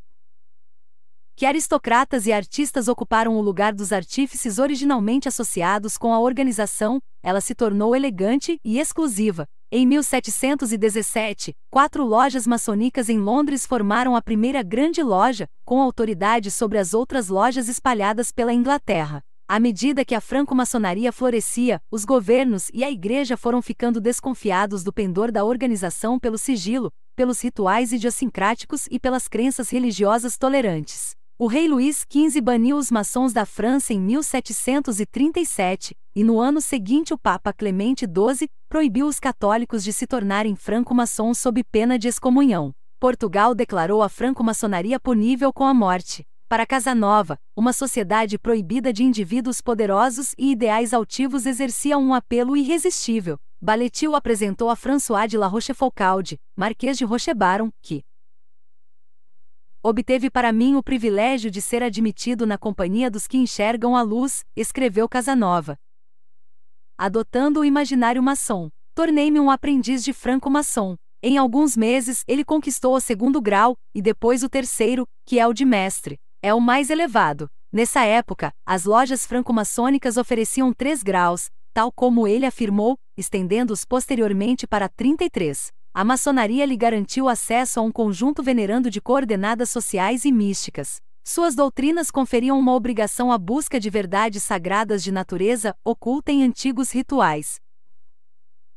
que aristocratas e artistas ocuparam o lugar dos artífices originalmente associados com a organização, ela se tornou elegante e exclusiva, em 1717, quatro lojas maçônicas em Londres formaram a primeira grande loja, com autoridade sobre as outras lojas espalhadas pela Inglaterra. À medida que a franco-maçonaria florescia, os governos e a igreja foram ficando desconfiados do pendor da organização pelo sigilo, pelos rituais idiosincráticos e pelas crenças religiosas tolerantes. O rei Luís XV baniu os maçons da França em 1737, e no ano seguinte o Papa Clemente XII proibiu os católicos de se tornarem franco-maçons sob pena de excomunhão. Portugal declarou a franco-maçonaria punível com a morte. Para Casanova, uma sociedade proibida de indivíduos poderosos e ideais altivos exercia um apelo irresistível. Baletil apresentou a François de La Rochefoucauld, Marquês de Rochebaron, que obteve para mim o privilégio de ser admitido na companhia dos que enxergam a luz, escreveu Casanova. Adotando o imaginário maçom, tornei-me um aprendiz de Franco Maçom. Em alguns meses ele conquistou o segundo grau, e depois o terceiro, que é o de mestre. É o mais elevado. Nessa época, as lojas franco-maçônicas ofereciam três graus, tal como ele afirmou, estendendo-os posteriormente para 33 a maçonaria lhe garantiu acesso a um conjunto venerando de coordenadas sociais e místicas. Suas doutrinas conferiam uma obrigação à busca de verdades sagradas de natureza oculta em antigos rituais.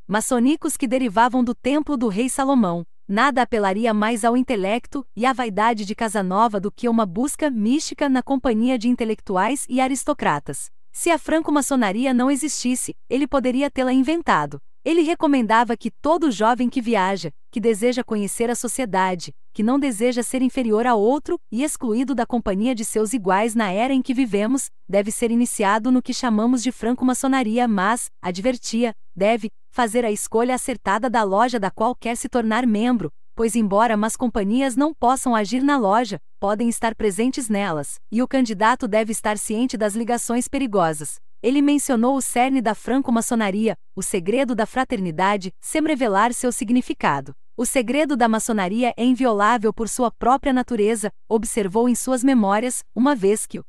Maçônicos que derivavam do templo do rei Salomão, nada apelaria mais ao intelecto e à vaidade de Casanova do que uma busca mística na companhia de intelectuais e aristocratas. Se a franco-maçonaria não existisse, ele poderia tê-la inventado. Ele recomendava que todo jovem que viaja, que deseja conhecer a sociedade, que não deseja ser inferior a outro e excluído da companhia de seus iguais na era em que vivemos, deve ser iniciado no que chamamos de franco-maçonaria, mas, advertia, deve fazer a escolha acertada da loja da qual quer se tornar membro, pois embora mas companhias não possam agir na loja, podem estar presentes nelas, e o candidato deve estar ciente das ligações perigosas, ele mencionou o cerne da franco-maçonaria, o segredo da fraternidade, sem revelar seu significado. O segredo da maçonaria é inviolável por sua própria natureza, observou em suas memórias, uma vez que o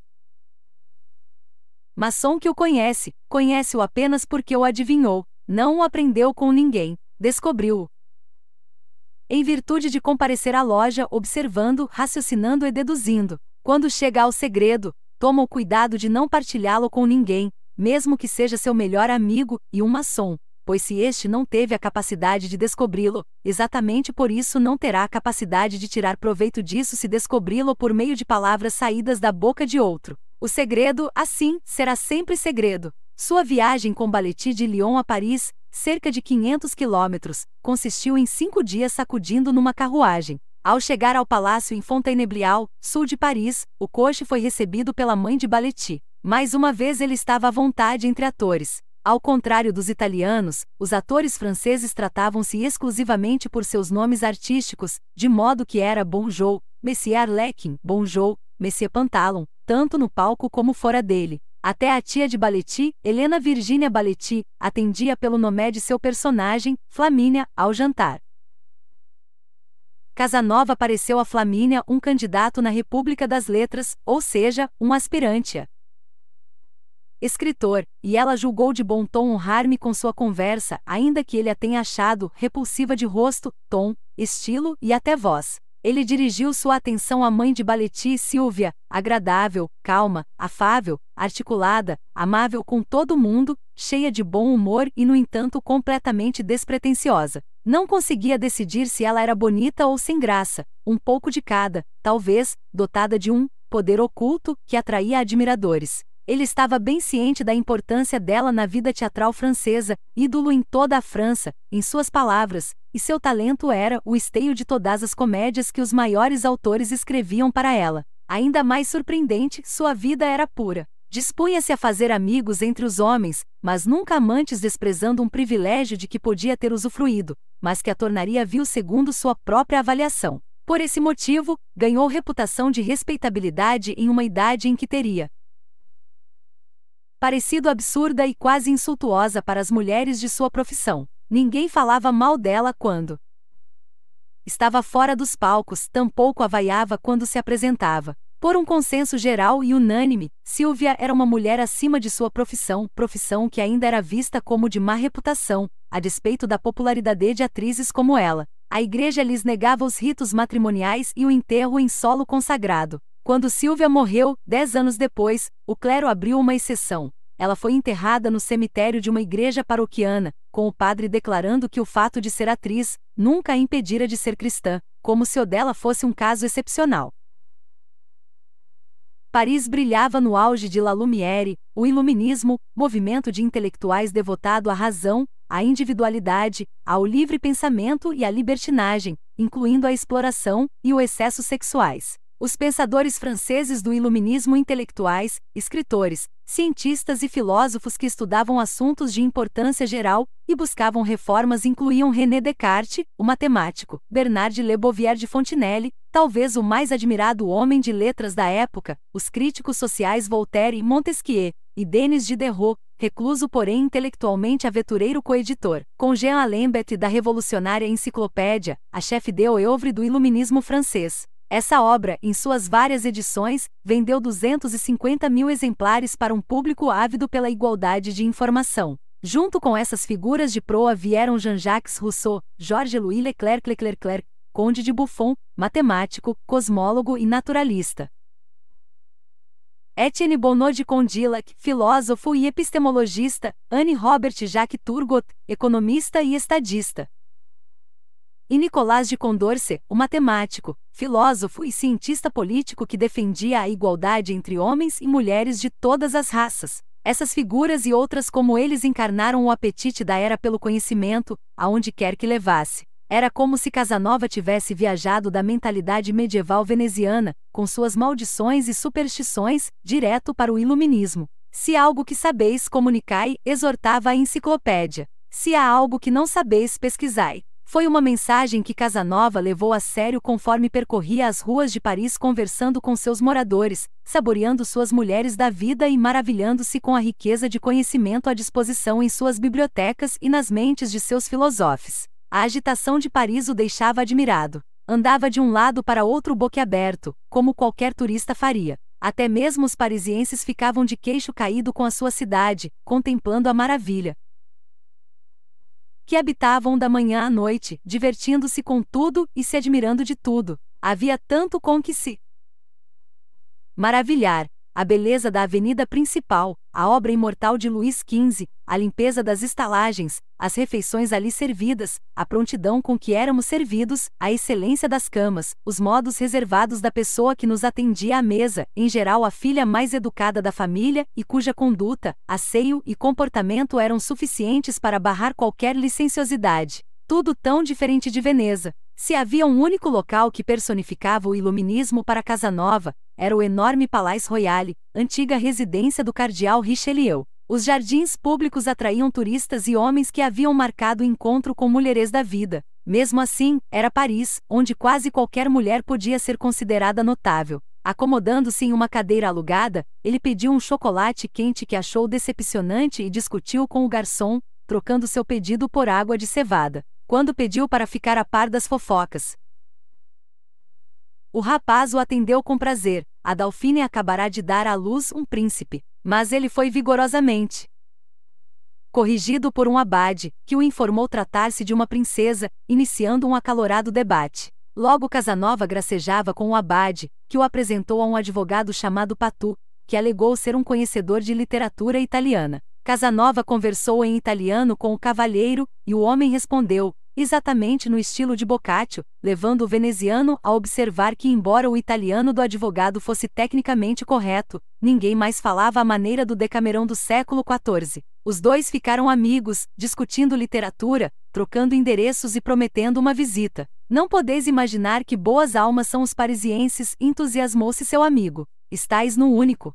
maçom que o conhece, conhece-o apenas porque o adivinhou, não o aprendeu com ninguém, descobriu-o. Em virtude de comparecer à loja, observando, raciocinando e deduzindo, quando chega ao segredo, toma o cuidado de não partilhá-lo com ninguém, mesmo que seja seu melhor amigo e um maçom, pois se este não teve a capacidade de descobri-lo, exatamente por isso não terá a capacidade de tirar proveito disso se descobri-lo por meio de palavras saídas da boca de outro. O segredo, assim, será sempre segredo. Sua viagem com Baleti de Lyon a Paris, cerca de 500 quilômetros, consistiu em cinco dias sacudindo numa carruagem. Ao chegar ao palácio em Fontainebleau, sul de Paris, o coche foi recebido pela mãe de Baleti. Mais uma vez ele estava à vontade entre atores. Ao contrário dos italianos, os atores franceses tratavam-se exclusivamente por seus nomes artísticos, de modo que era Bonjou, Messier Arlequin, Bonjou, Messier Pantalon, tanto no palco como fora dele. Até a tia de Baletti, Helena Virginia Baletti, atendia pelo nome de seu personagem, Flamínia, ao jantar. Casanova pareceu a Flamínia um candidato na República das Letras, ou seja, um aspirante. -a escritor, e ela julgou de bom tom honrar-me com sua conversa, ainda que ele a tenha achado repulsiva de rosto, tom, estilo e até voz. Ele dirigiu sua atenção à mãe de Baleti Silvia, agradável, calma, afável, articulada, amável com todo mundo, cheia de bom humor e, no entanto, completamente despretensiosa. Não conseguia decidir se ela era bonita ou sem graça, um pouco de cada, talvez, dotada de um poder oculto que atraía admiradores. Ele estava bem ciente da importância dela na vida teatral francesa, ídolo em toda a França, em suas palavras, e seu talento era o esteio de todas as comédias que os maiores autores escreviam para ela. Ainda mais surpreendente, sua vida era pura. Dispunha-se a fazer amigos entre os homens, mas nunca amantes desprezando um privilégio de que podia ter usufruído, mas que a tornaria vil segundo sua própria avaliação. Por esse motivo, ganhou reputação de respeitabilidade em uma idade em que teria, parecido absurda e quase insultuosa para as mulheres de sua profissão. Ninguém falava mal dela quando estava fora dos palcos, tampouco a vaiava quando se apresentava. Por um consenso geral e unânime, Silvia era uma mulher acima de sua profissão, profissão que ainda era vista como de má reputação, a despeito da popularidade de atrizes como ela. A igreja lhes negava os ritos matrimoniais e o enterro em solo consagrado. Quando Silvia morreu, dez anos depois, o clero abriu uma exceção. Ela foi enterrada no cemitério de uma igreja paroquiana, com o padre declarando que o fato de ser atriz nunca a impedira de ser cristã, como se o dela fosse um caso excepcional. Paris brilhava no auge de La Lumière, o iluminismo, movimento de intelectuais devotado à razão, à individualidade, ao livre pensamento e à libertinagem, incluindo a exploração e o excesso sexuais. Os pensadores franceses do iluminismo intelectuais, escritores, cientistas e filósofos que estudavam assuntos de importância geral e buscavam reformas incluíam René Descartes, o matemático, Bernard Lebovier de Fontenelle, talvez o mais admirado homem de letras da época, os críticos sociais Voltaire e Montesquieu, e Denis Diderot, recluso porém intelectualmente aventureiro coeditor, com Jean Alembert da revolucionária Enciclopédia, a chefe de oeuvre do iluminismo francês. Essa obra, em suas várias edições, vendeu 250 mil exemplares para um público ávido pela igualdade de informação. Junto com essas figuras de proa vieram Jean-Jacques Rousseau, Georges-Louis Leclerc Leclerc, Conde de Buffon, matemático, cosmólogo e naturalista. Etienne Bonneau de Condillac, filósofo e epistemologista, Anne Robert Jacques Turgot, economista e estadista e Nicolás de Condorcet, o matemático, filósofo e cientista político que defendia a igualdade entre homens e mulheres de todas as raças. Essas figuras e outras como eles encarnaram o apetite da era pelo conhecimento, aonde quer que levasse. Era como se Casanova tivesse viajado da mentalidade medieval veneziana, com suas maldições e superstições, direto para o iluminismo. Se algo que sabeis comunicai, exortava a enciclopédia. Se há algo que não sabeis pesquisai. Foi uma mensagem que Casanova levou a sério conforme percorria as ruas de Paris conversando com seus moradores, saboreando suas mulheres da vida e maravilhando-se com a riqueza de conhecimento à disposição em suas bibliotecas e nas mentes de seus filósofos. A agitação de Paris o deixava admirado. Andava de um lado para outro boquiaberto, como qualquer turista faria. Até mesmo os parisienses ficavam de queixo caído com a sua cidade, contemplando a maravilha, que habitavam da manhã à noite, divertindo-se com tudo e se admirando de tudo. Havia tanto com que se maravilhar. A beleza da avenida principal, a obra imortal de Luís XV, a limpeza das estalagens, as refeições ali servidas, a prontidão com que éramos servidos, a excelência das camas, os modos reservados da pessoa que nos atendia à mesa, em geral a filha mais educada da família e cuja conduta, asseio e comportamento eram suficientes para barrar qualquer licenciosidade. Tudo tão diferente de Veneza. Se havia um único local que personificava o iluminismo para Casanova, era o enorme Palais Royale, antiga residência do cardeal Richelieu. Os jardins públicos atraíam turistas e homens que haviam marcado encontro com mulheres da vida. Mesmo assim, era Paris, onde quase qualquer mulher podia ser considerada notável. Acomodando-se em uma cadeira alugada, ele pediu um chocolate quente que achou decepcionante e discutiu com o garçom, trocando seu pedido por água de cevada, quando pediu para ficar a par das fofocas. O rapaz o atendeu com prazer, a Dalfine acabará de dar à luz um príncipe, mas ele foi vigorosamente corrigido por um abade, que o informou tratar-se de uma princesa, iniciando um acalorado debate. Logo Casanova gracejava com o abade, que o apresentou a um advogado chamado Patu, que alegou ser um conhecedor de literatura italiana. Casanova conversou em italiano com o cavalheiro, e o homem respondeu: exatamente no estilo de Boccaccio, levando o veneziano a observar que, embora o italiano do advogado fosse tecnicamente correto, ninguém mais falava a maneira do Decamerão do século XIV. Os dois ficaram amigos, discutindo literatura, trocando endereços e prometendo uma visita. Não podeis imaginar que boas almas são os parisienses, entusiasmou-se seu amigo. Estais no único,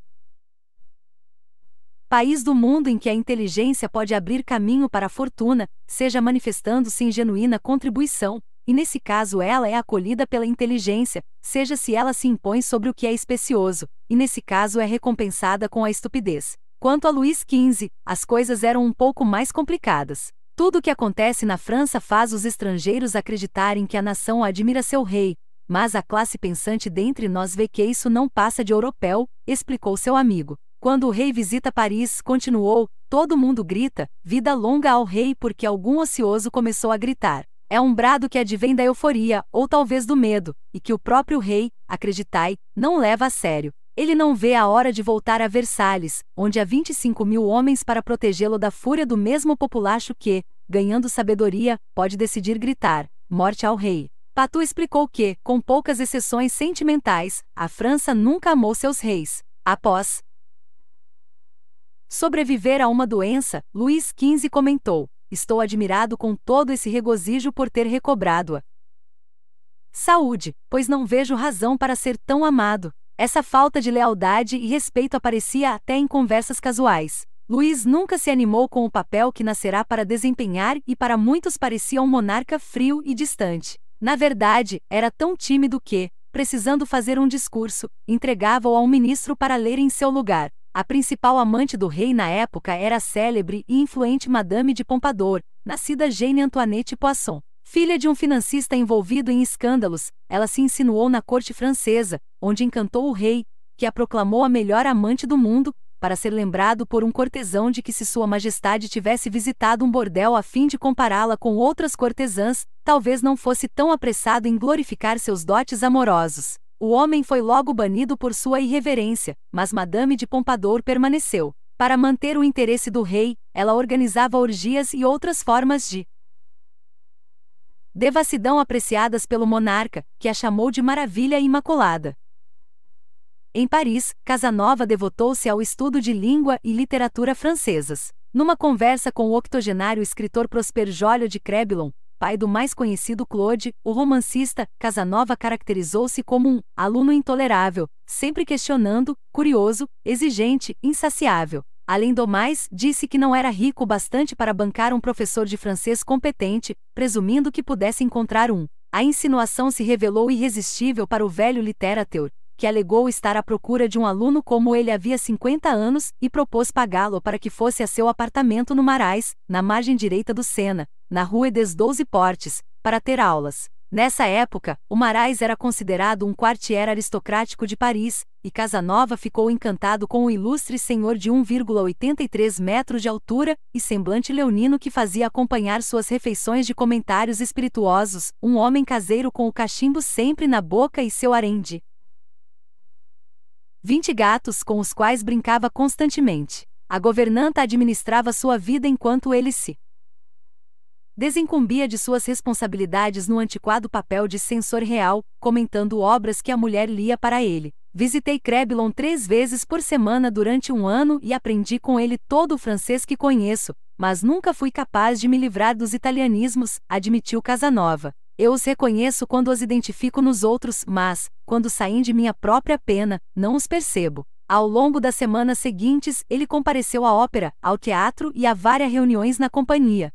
país do mundo em que a inteligência pode abrir caminho para a fortuna, seja manifestando-se em genuína contribuição, e nesse caso ela é acolhida pela inteligência, seja se ela se impõe sobre o que é especioso, e nesse caso é recompensada com a estupidez. Quanto a Luís XV, as coisas eram um pouco mais complicadas. Tudo o que acontece na França faz os estrangeiros acreditarem que a nação admira seu rei, mas a classe pensante dentre nós vê que isso não passa de europeu, explicou seu amigo. Quando o rei visita Paris, continuou, todo mundo grita, vida longa ao rei porque algum ocioso começou a gritar. É um brado que advém da euforia, ou talvez do medo, e que o próprio rei, acreditai, não leva a sério. Ele não vê a hora de voltar a Versalhes, onde há 25 mil homens para protegê-lo da fúria do mesmo populacho que, ganhando sabedoria, pode decidir gritar: morte ao rei. Patu explicou que, com poucas exceções sentimentais, a França nunca amou seus reis. Após Sobreviver a uma doença, Luiz XV comentou. Estou admirado com todo esse regozijo por ter recobrado-a. Saúde, pois não vejo razão para ser tão amado. Essa falta de lealdade e respeito aparecia até em conversas casuais. Luiz nunca se animou com o papel que nascerá para desempenhar e para muitos parecia um monarca frio e distante. Na verdade, era tão tímido que, precisando fazer um discurso, entregava-o a um ministro para ler em seu lugar. A principal amante do rei na época era a célebre e influente Madame de Pompadour, nascida Jane Antoinette Poisson. Filha de um financista envolvido em escândalos, ela se insinuou na corte francesa, onde encantou o rei, que a proclamou a melhor amante do mundo, para ser lembrado por um cortesão de que se Sua Majestade tivesse visitado um bordel a fim de compará-la com outras cortesãs, talvez não fosse tão apressado em glorificar seus dotes amorosos. O homem foi logo banido por sua irreverência, mas Madame de Pompadour permaneceu. Para manter o interesse do rei, ela organizava orgias e outras formas de devassidão apreciadas pelo monarca, que a chamou de maravilha imaculada. Em Paris, Casanova devotou-se ao estudo de língua e literatura francesas. Numa conversa com o octogenário escritor Prosper Joly de Crébilon, pai do mais conhecido Claude, o romancista, Casanova caracterizou-se como um aluno intolerável, sempre questionando, curioso, exigente, insaciável. Além do mais, disse que não era rico o bastante para bancar um professor de francês competente, presumindo que pudesse encontrar um. A insinuação se revelou irresistível para o velho literateur, que alegou estar à procura de um aluno como ele havia 50 anos e propôs pagá-lo para que fosse a seu apartamento no Marais, na margem direita do Sena, na Rua des 12 Portes, para ter aulas. Nessa época, o Marais era considerado um quartier aristocrático de Paris, e Casanova ficou encantado com o ilustre senhor de 1,83 metros de altura e semblante leonino que fazia acompanhar suas refeições de comentários espirituosos, um homem caseiro com o cachimbo sempre na boca e seu arende, vinte gatos com os quais brincava constantemente. A governanta administrava sua vida enquanto ele se desencumbia de suas responsabilidades no antiquado papel de censor real, comentando obras que a mulher lia para ele. Visitei Creblon três vezes por semana durante um ano e aprendi com ele todo o francês que conheço, mas nunca fui capaz de me livrar dos italianismos, admitiu Casanova. Eu os reconheço quando os identifico nos outros, mas, quando saem de minha própria pena, não os percebo. Ao longo das semanas seguintes, ele compareceu à ópera, ao teatro e a várias reuniões na companhia.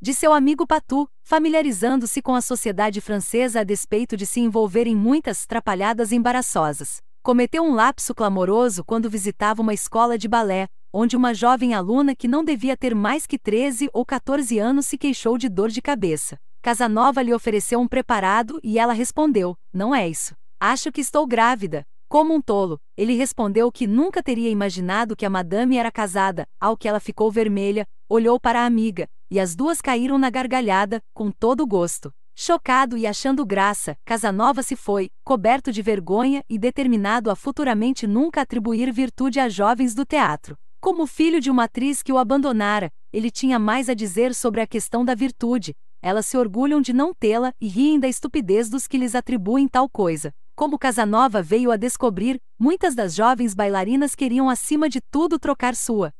De seu amigo Patu, familiarizando-se com a sociedade francesa a despeito de se envolver em muitas trapalhadas embaraçosas. Cometeu um lapso clamoroso quando visitava uma escola de balé, onde uma jovem aluna que não devia ter mais que 13 ou 14 anos se queixou de dor de cabeça. Casanova lhe ofereceu um preparado e ela respondeu: Não é isso. Acho que estou grávida. Como um tolo, ele respondeu que nunca teria imaginado que a madame era casada, ao que ela ficou vermelha, olhou para a amiga, e as duas caíram na gargalhada, com todo o gosto. Chocado e achando graça, Casanova se foi, coberto de vergonha e determinado a futuramente nunca atribuir virtude a jovens do teatro. Como filho de uma atriz que o abandonara, ele tinha mais a dizer sobre a questão da virtude, elas se orgulham de não tê-la e riem da estupidez dos que lhes atribuem tal coisa. Como Casanova veio a descobrir, muitas das jovens bailarinas queriam acima de tudo trocar sua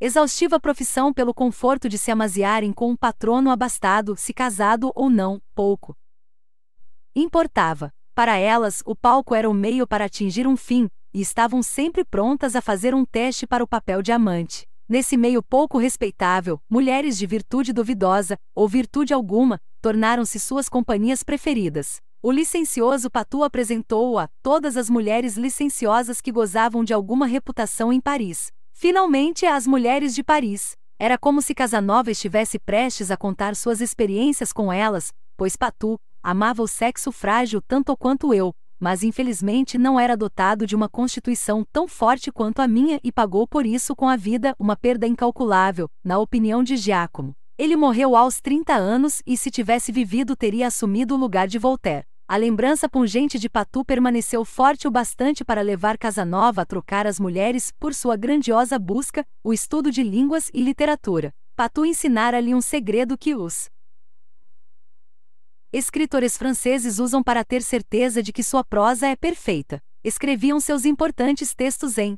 exaustiva profissão pelo conforto de se amaziarem com um patrono abastado, se casado ou não, pouco importava. Para elas, o palco era o meio para atingir um fim, e estavam sempre prontas a fazer um teste para o papel de amante. Nesse meio pouco respeitável, mulheres de virtude duvidosa, ou virtude alguma, tornaram-se suas companhias preferidas. O licencioso Patu apresentou-o a todas as mulheres licenciosas que gozavam de alguma reputação em Paris. Finalmente, às mulheres de Paris. Era como se Casanova estivesse prestes a contar suas experiências com elas, pois Patu amava o sexo frágil tanto quanto eu, mas infelizmente não era dotado de uma constituição tão forte quanto a minha e pagou por isso com a vida uma perda incalculável, na opinião de Giacomo. Ele morreu aos 30 anos e, se tivesse vivido, teria assumido o lugar de Voltaire. A lembrança pungente de Patu permaneceu forte o bastante para levar Casanova a trocar as mulheres por sua grandiosa busca, o estudo de línguas e literatura. Patu ensinara-lhe um segredo que os Escritores franceses usam para ter certeza de que sua prosa é perfeita. Escreviam seus importantes textos em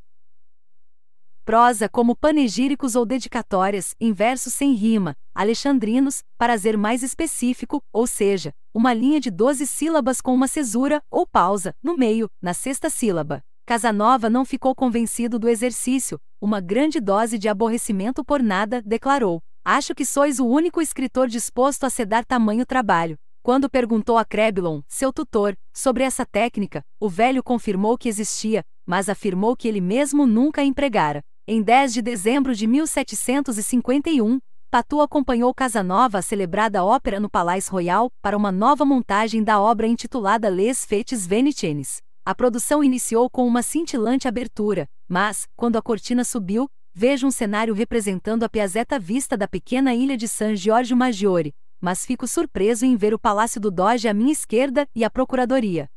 prosa como panegíricos ou dedicatórias, em versos sem rima, alexandrinos, para ser mais específico, ou seja, uma linha de 12 sílabas com uma cesura, ou pausa, no meio, na sexta sílaba. Casanova não ficou convencido do exercício, uma grande dose de aborrecimento por nada, declarou. Acho que sois o único escritor disposto a sedar tamanho trabalho. Quando perguntou a Kreblon, seu tutor, sobre essa técnica, o velho confirmou que existia, mas afirmou que ele mesmo nunca a empregara. Em 10 de dezembro de 1751, Patu acompanhou Casanova à celebrada ópera no Palais Royal para uma nova montagem da obra intitulada Les Fêtes Venitiennes. A produção iniciou com uma cintilante abertura, mas, quando a cortina subiu, vejo um cenário representando a piazeta vista da pequena ilha de San Giorgio Maggiore, mas fico surpreso em ver o Palácio do Doge à minha esquerda e a Procuradoria.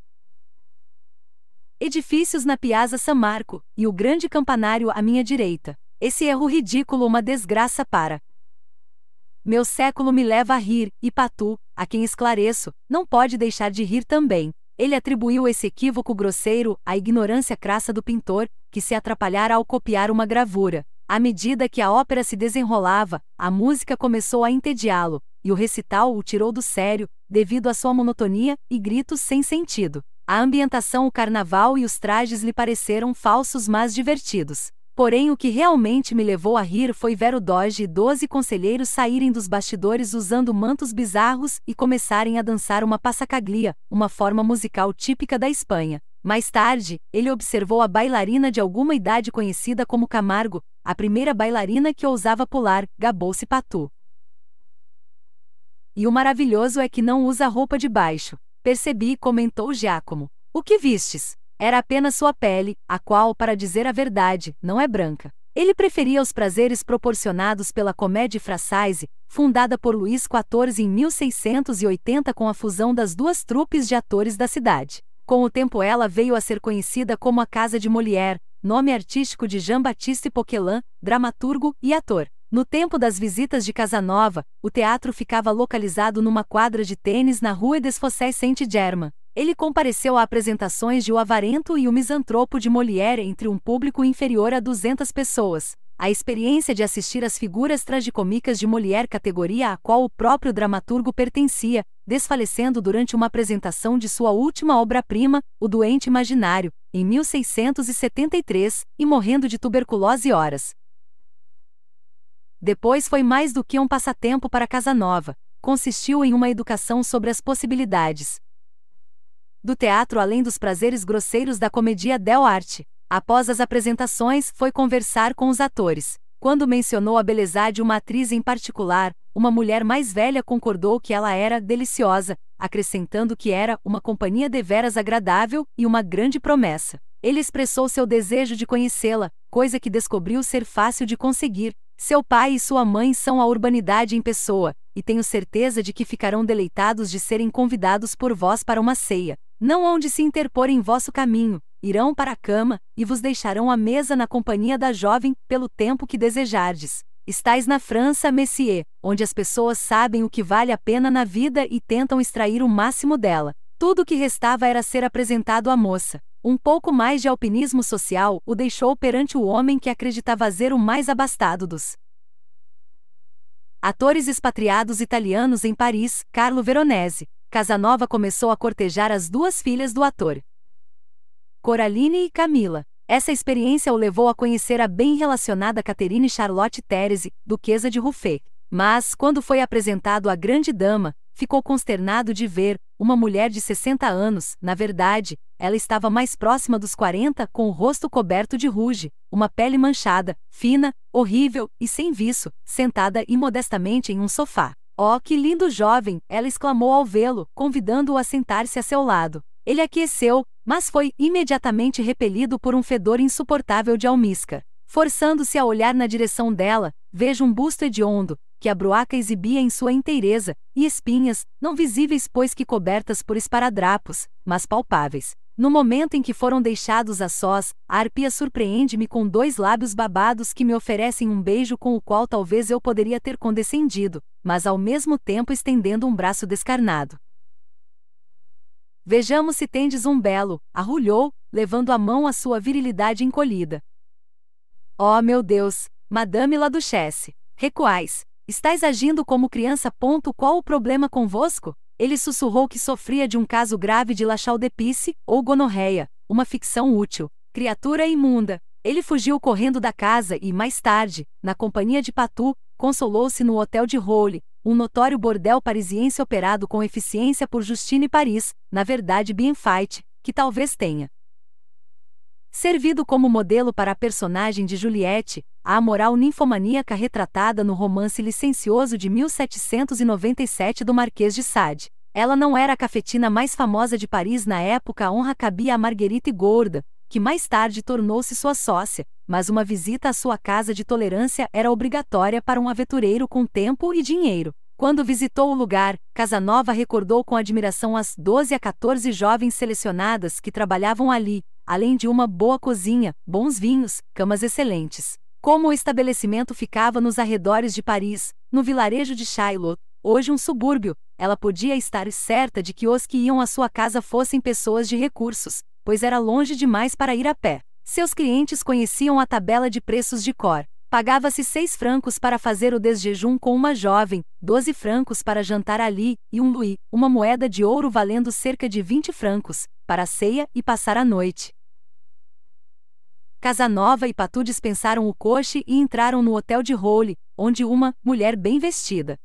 Edifícios na Piazza San Marco e o grande campanário à minha direita. Esse erro ridículo uma desgraça para. Meu século me leva a rir, e Patu, a quem esclareço, não pode deixar de rir também. Ele atribuiu esse equívoco grosseiro à ignorância crassa do pintor, que se atrapalhara ao copiar uma gravura. À medida que a ópera se desenrolava, a música começou a entediá-lo, e o recital o tirou do sério, devido à sua monotonia e gritos sem sentido. A ambientação, o carnaval e os trajes lhe pareceram falsos, mas divertidos. Porém, o que realmente me levou a rir foi ver o Doge e doze conselheiros saírem dos bastidores usando mantos bizarros e começarem a dançar uma passacaglia, uma forma musical típica da Espanha. Mais tarde, ele observou a bailarina de alguma idade conhecida como Camargo, a primeira bailarina que ousava pular, gabou-se Patu. E o maravilhoso é que não usa roupa de baixo. Percebi, comentou Giacomo. O que vistes? Era apenas sua pele, a qual, para dizer a verdade, não é branca. Ele preferia os prazeres proporcionados pela comédia Frassize, fundada por Luís XIV em 1680 com a fusão das duas trupes de atores da cidade. Com o tempo ela veio a ser conhecida como a Casa de Molière, nome artístico de Jean-Baptiste Poquelin, dramaturgo e ator. No tempo das visitas de Casanova, o teatro ficava localizado numa quadra de tênis na Rua Desfossés Saint-Germain. Ele compareceu a apresentações de O Avarento e O Misantropo de Molière entre um público inferior a 200 pessoas. A experiência de assistir às figuras tragicômicas de Molière, categoria à qual o próprio dramaturgo pertencia, desfalecendo durante uma apresentação de sua última obra-prima, O Doente Imaginário, em 1673, e morrendo de tuberculose horas depois foi mais do que um passatempo para casa nova. consistiu em uma educação sobre as possibilidades. Do teatro além dos prazeres grosseiros da comédia del arte, após as apresentações foi conversar com os atores. Quando mencionou a beleza de uma atriz em particular, uma mulher mais velha concordou que ela era deliciosa, acrescentando que era uma companhia deveras agradável e uma grande promessa. Ele expressou seu desejo de conhecê-la, coisa que descobriu ser fácil de conseguir, seu pai e sua mãe são a urbanidade em pessoa, e tenho certeza de que ficarão deleitados de serem convidados por vós para uma ceia. Não onde se interpor em vosso caminho, irão para a cama, e vos deixarão à mesa na companhia da jovem, pelo tempo que desejardes. Estais na França, Messier, onde as pessoas sabem o que vale a pena na vida e tentam extrair o máximo dela. Tudo o que restava era ser apresentado à moça. Um pouco mais de alpinismo social o deixou perante o homem que acreditava ser o mais abastado dos atores expatriados italianos em Paris, Carlo Veronese. Casanova começou a cortejar as duas filhas do ator, Coraline e Camila. Essa experiência o levou a conhecer a bem relacionada Catherine Charlotte Térese, duquesa de Ruffet. Mas, quando foi apresentado à grande dama, ficou consternado de ver uma mulher de 60 anos, na verdade, ela estava mais próxima dos 40, com o rosto coberto de ruge, uma pele manchada, fina, horrível e sem viço, sentada imodestamente em um sofá. Oh, que lindo jovem! ela exclamou ao vê-lo, convidando-o a sentar-se a seu lado. Ele aqueceu, mas foi imediatamente repelido por um fedor insuportável de almíscar. Forçando-se a olhar na direção dela, vejo um busto hediondo, que a broaca exibia em sua inteireza, e espinhas, não visíveis pois que cobertas por esparadrapos, mas palpáveis. No momento em que foram deixados a sós, a arpia surpreende-me com dois lábios babados que me oferecem um beijo com o qual talvez eu poderia ter condescendido, mas ao mesmo tempo estendendo um braço descarnado. Vejamos se tendes um belo, arrulhou, levando a mão à sua virilidade encolhida. Oh meu Deus, Madame la Duchesse, recuais, Estás agindo como criança. Ponto. Qual o problema convosco? Ele sussurrou que sofria de um caso grave de lachaldepice, ou gonorreia, uma ficção útil. Criatura imunda. Ele fugiu correndo da casa e, mais tarde, na companhia de Patu, consolou-se no hotel de Role, um notório bordel parisiense operado com eficiência por Justine Paris, na verdade Bienfait, que talvez tenha Servido como modelo para a personagem de Juliette, a moral ninfomaníaca retratada no romance licencioso de 1797 do Marquês de Sade. Ela não era a cafetina mais famosa de Paris na época, a honra cabia a Marguerite Gorda, que mais tarde tornou-se sua sócia, mas uma visita à sua casa de tolerância era obrigatória para um aventureiro com tempo e dinheiro. Quando visitou o lugar, Casanova recordou com admiração as 12 a 14 jovens selecionadas que trabalhavam ali, além de uma boa cozinha, bons vinhos, camas excelentes. Como o estabelecimento ficava nos arredores de Paris, no vilarejo de Shiloh, hoje um subúrbio, ela podia estar certa de que os que iam à sua casa fossem pessoas de recursos, pois era longe demais para ir a pé. Seus clientes conheciam a tabela de preços de cor. Pagava-se seis francos para fazer o desjejum com uma jovem, doze francos para jantar ali, e um louis, uma moeda de ouro valendo cerca de vinte francos, para a ceia e passar a noite. Casanova e Patu dispensaram o coche e entraram no hotel de Role, onde uma mulher bem vestida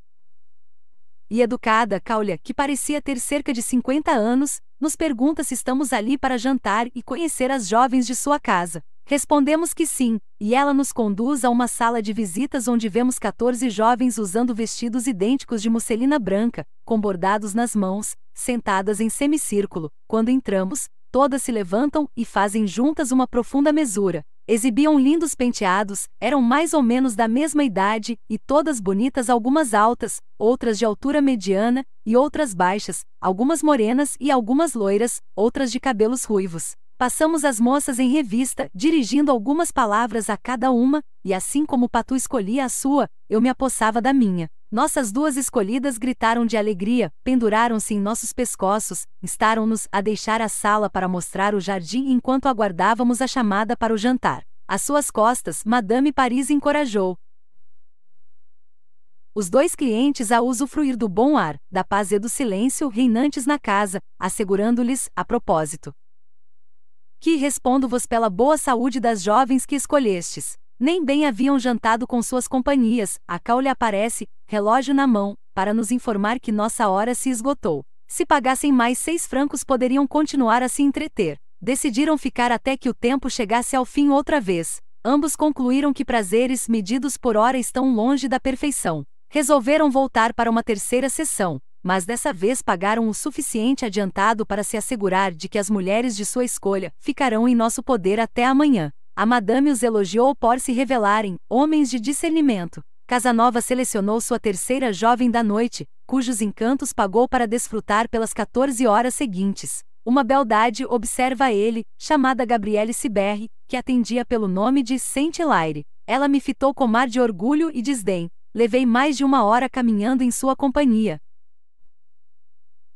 e educada Caulia, que parecia ter cerca de 50 anos, nos pergunta se estamos ali para jantar e conhecer as jovens de sua casa. Respondemos que sim, e ela nos conduz a uma sala de visitas onde vemos 14 jovens usando vestidos idênticos de musselina branca, com bordados nas mãos, sentadas em semicírculo. Quando entramos, todas se levantam e fazem juntas uma profunda mesura. Exibiam lindos penteados, eram mais ou menos da mesma idade, e todas bonitas, algumas altas, outras de altura mediana, e outras baixas, algumas morenas e algumas loiras, outras de cabelos ruivos. Passamos as moças em revista, dirigindo algumas palavras a cada uma, e assim como Patu escolhia a sua, eu me apossava da minha. Nossas duas escolhidas gritaram de alegria, penduraram-se em nossos pescoços, instaram-nos a deixar a sala para mostrar o jardim enquanto aguardávamos a chamada para o jantar. Às suas costas, Madame Paris encorajou. Os dois clientes a usufruir do bom ar, da paz e do silêncio reinantes na casa, assegurando-lhes, a propósito. Que respondo-vos pela boa saúde das jovens que escolhestes. Nem bem haviam jantado com suas companhias, a Cal lhe aparece, relógio na mão, para nos informar que nossa hora se esgotou. Se pagassem mais seis francos poderiam continuar a se entreter. Decidiram ficar até que o tempo chegasse ao fim outra vez. Ambos concluíram que prazeres medidos por hora estão longe da perfeição. Resolveram voltar para uma terceira sessão, mas dessa vez pagaram o suficiente adiantado para se assegurar de que as mulheres de sua escolha ficarão em nosso poder até amanhã. A madame os elogiou por se revelarem homens de discernimento. Casanova selecionou sua terceira jovem da noite, cujos encantos pagou para desfrutar pelas 14 horas seguintes. Uma beldade observa ele, chamada Gabriele Siberri, que atendia pelo nome de Saint Hilaire. Ela me fitou com mar de orgulho e desdém. Levei mais de uma hora caminhando em sua companhia.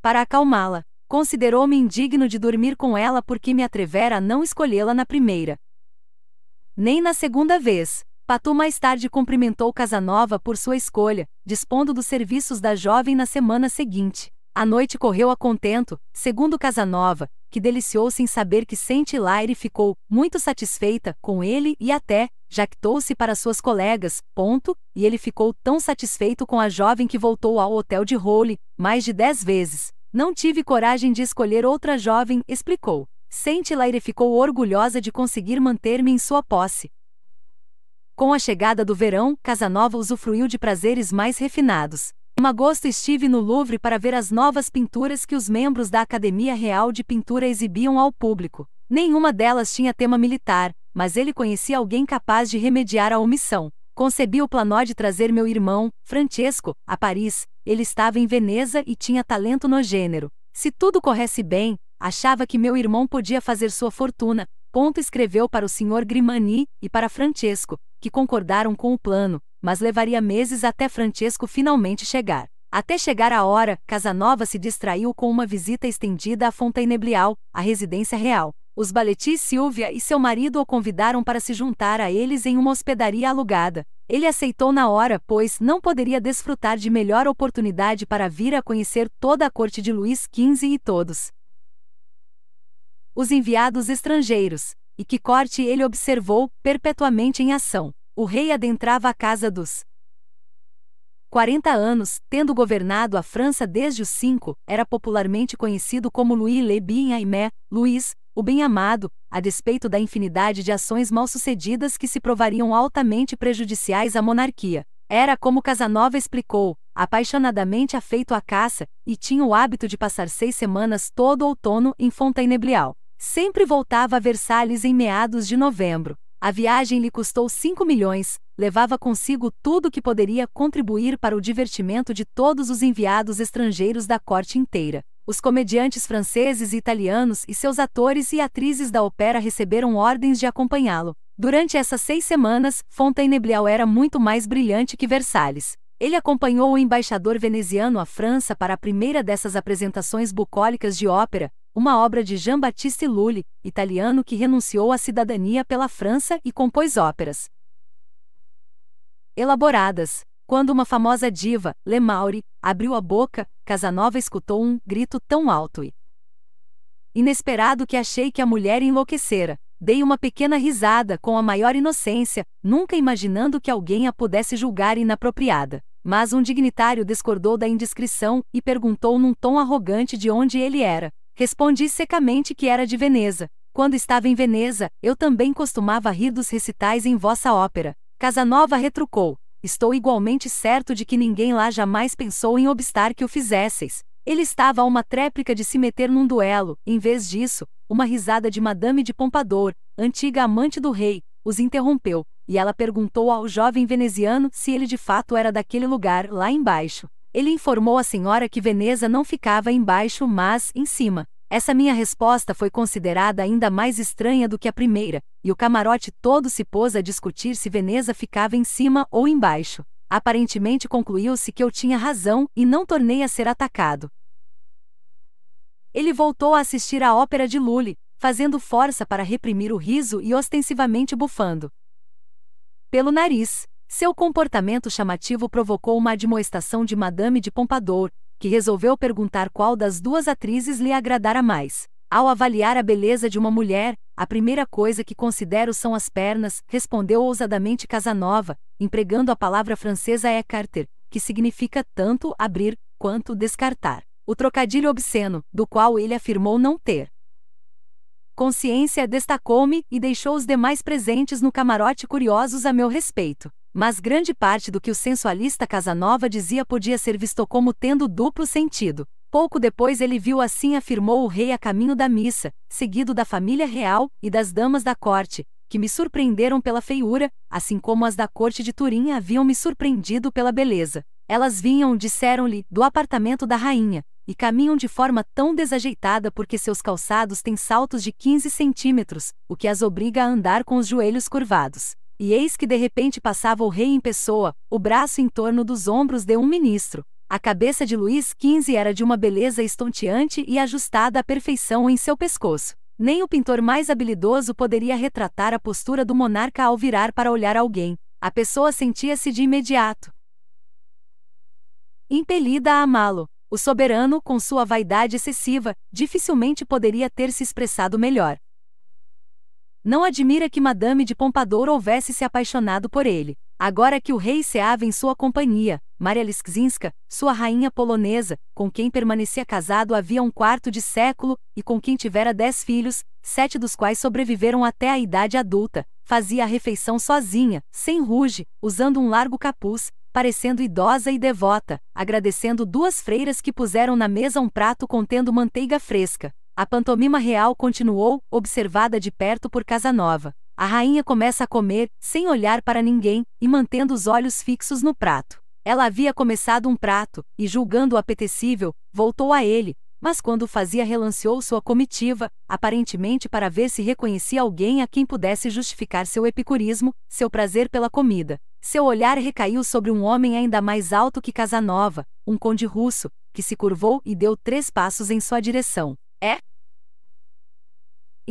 Para acalmá-la, considerou-me indigno de dormir com ela porque me atrevera a não escolhê-la na primeira. Nem na segunda vez, Patu mais tarde cumprimentou Casanova por sua escolha, dispondo dos serviços da jovem na semana seguinte. A noite correu a contento, segundo Casanova, que deliciou-se em saber que Saint Hilaire ficou muito satisfeita com ele e até jactou-se para suas colegas, ponto, e ele ficou tão satisfeito com a jovem que voltou ao hotel de Role mais de dez vezes. Não tive coragem de escolher outra jovem, explicou. Saint-Lair ficou orgulhosa de conseguir manter-me em sua posse. Com a chegada do verão, Casanova usufruiu de prazeres mais refinados. Em agosto estive no Louvre para ver as novas pinturas que os membros da Academia Real de Pintura exibiam ao público. Nenhuma delas tinha tema militar, mas ele conhecia alguém capaz de remediar a omissão. Concebi o plano de trazer meu irmão, Francesco, a Paris. Ele estava em Veneza e tinha talento no gênero. Se tudo corresse bem, Achava que meu irmão podia fazer sua fortuna, ponto escreveu para o Sr. Grimani e para Francesco, que concordaram com o plano, mas levaria meses até Francesco finalmente chegar. Até chegar a hora, Casanova se distraiu com uma visita estendida a Fontainebleau, a residência real. Os baletis Silvia e seu marido o convidaram para se juntar a eles em uma hospedaria alugada. Ele aceitou na hora, pois não poderia desfrutar de melhor oportunidade para vir a conhecer toda a corte de Luís XV e todos os enviados estrangeiros, e que corte ele observou, perpetuamente em ação. O rei adentrava a casa dos 40 anos, tendo governado a França desde os 5, era popularmente conhecido como Louis Le Bien Aimé, Luís, o Bem-Amado, a despeito da infinidade de ações mal-sucedidas que se provariam altamente prejudiciais à monarquia. Era como Casanova explicou, apaixonadamente afeito à caça, e tinha o hábito de passar seis semanas todo outono em Fontainebleau. Sempre voltava a Versalhes em meados de novembro. A viagem lhe custou 5 milhões, levava consigo tudo que poderia contribuir para o divertimento de todos os enviados estrangeiros da corte inteira. Os comediantes franceses e italianos e seus atores e atrizes da ópera receberam ordens de acompanhá-lo. Durante essas seis semanas, Fontainebleau era muito mais brilhante que Versalhes. Ele acompanhou o embaixador veneziano à França para a primeira dessas apresentações bucólicas de ópera, uma obra de Jean-Baptiste Lully, italiano que renunciou à cidadania pela França e compôs óperas. Elaboradas. Quando uma famosa diva, Maury, abriu a boca, Casanova escutou um grito tão alto e inesperado que achei que a mulher enlouquecera. Dei uma pequena risada com a maior inocência, nunca imaginando que alguém a pudesse julgar inapropriada. Mas um dignitário discordou da indiscrição e perguntou num tom arrogante de onde ele era. Respondi secamente que era de Veneza. Quando estava em Veneza, eu também costumava rir dos recitais em vossa ópera. Casanova retrucou. Estou igualmente certo de que ninguém lá jamais pensou em obstar que o fizesseis. Ele estava a uma tréplica de se meter num duelo, em vez disso, uma risada de Madame de Pompadour, antiga amante do rei, os interrompeu, e ela perguntou ao jovem veneziano se ele de fato era daquele lugar lá embaixo. Ele informou a senhora que Veneza não ficava embaixo, mas em cima. Essa minha resposta foi considerada ainda mais estranha do que a primeira, e o camarote todo se pôs a discutir se Veneza ficava em cima ou embaixo. Aparentemente concluiu-se que eu tinha razão e não tornei a ser atacado. Ele voltou a assistir à ópera de Lully, fazendo força para reprimir o riso e ostensivamente bufando. Pelo nariz. Seu comportamento chamativo provocou uma admoestação de Madame de Pompadour, que resolveu perguntar qual das duas atrizes lhe agradara mais. Ao avaliar a beleza de uma mulher, a primeira coisa que considero são as pernas, respondeu ousadamente Casanova, empregando a palavra francesa écarter, que significa tanto abrir quanto descartar. O trocadilho obsceno, do qual ele afirmou não ter. Consciência destacou-me e deixou os demais presentes no camarote curiosos a meu respeito mas grande parte do que o sensualista Casanova dizia podia ser visto como tendo duplo sentido. Pouco depois ele viu assim afirmou o rei a caminho da missa, seguido da família real e das damas da corte, que me surpreenderam pela feiura, assim como as da corte de Turim haviam me surpreendido pela beleza. Elas vinham, disseram-lhe, do apartamento da rainha, e caminham de forma tão desajeitada porque seus calçados têm saltos de 15 centímetros, o que as obriga a andar com os joelhos curvados. E eis que de repente passava o rei em pessoa, o braço em torno dos ombros de um ministro. A cabeça de Luís XV era de uma beleza estonteante e ajustada à perfeição em seu pescoço. Nem o pintor mais habilidoso poderia retratar a postura do monarca ao virar para olhar alguém. A pessoa sentia-se de imediato impelida a amá-lo. O soberano, com sua vaidade excessiva, dificilmente poderia ter se expressado melhor. Não admira que Madame de Pompadour houvesse se apaixonado por ele. Agora que o rei ceava em sua companhia, Maria Liskzinska, sua rainha polonesa, com quem permanecia casado havia um quarto de século, e com quem tivera dez filhos, sete dos quais sobreviveram até a idade adulta, fazia a refeição sozinha, sem ruge, usando um largo capuz, parecendo idosa e devota, agradecendo duas freiras que puseram na mesa um prato contendo manteiga fresca. A pantomima real continuou, observada de perto por Casanova. A rainha começa a comer, sem olhar para ninguém, e mantendo os olhos fixos no prato. Ela havia começado um prato, e julgando-o apetecível, voltou a ele, mas quando o fazia relanceou sua comitiva, aparentemente para ver se reconhecia alguém a quem pudesse justificar seu epicurismo, seu prazer pela comida. Seu olhar recaiu sobre um homem ainda mais alto que Casanova, um conde russo, que se curvou e deu três passos em sua direção. É,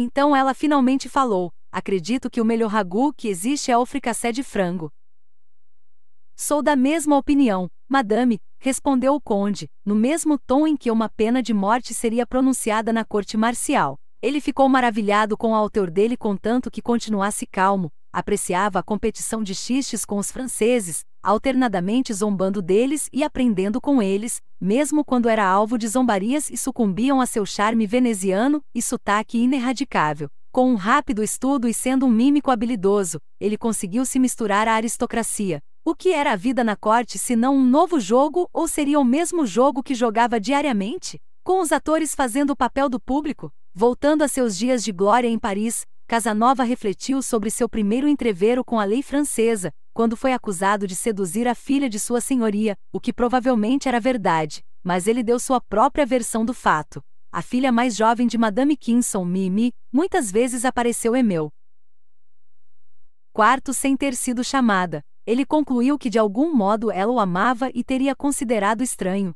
então ela finalmente falou: Acredito que o melhor ragu que existe é o fricassé de frango. Sou da mesma opinião, madame, respondeu o conde, no mesmo tom em que uma pena de morte seria pronunciada na corte marcial. Ele ficou maravilhado com o autor dele contanto que continuasse calmo, apreciava a competição de xistes com os franceses, alternadamente zombando deles e aprendendo com eles, mesmo quando era alvo de zombarias e sucumbiam a seu charme veneziano e sotaque ineradicável. Com um rápido estudo e sendo um mímico habilidoso, ele conseguiu se misturar à aristocracia. O que era a vida na corte se não um novo jogo ou seria o mesmo jogo que jogava diariamente? Com os atores fazendo o papel do público, voltando a seus dias de glória em Paris, Casanova refletiu sobre seu primeiro entrevero com a lei francesa, quando foi acusado de seduzir a filha de sua senhoria, o que provavelmente era verdade, mas ele deu sua própria versão do fato. A filha mais jovem de Madame Kinson, Mimi, muitas vezes apareceu em meu quarto sem ter sido chamada. Ele concluiu que de algum modo ela o amava e teria considerado estranho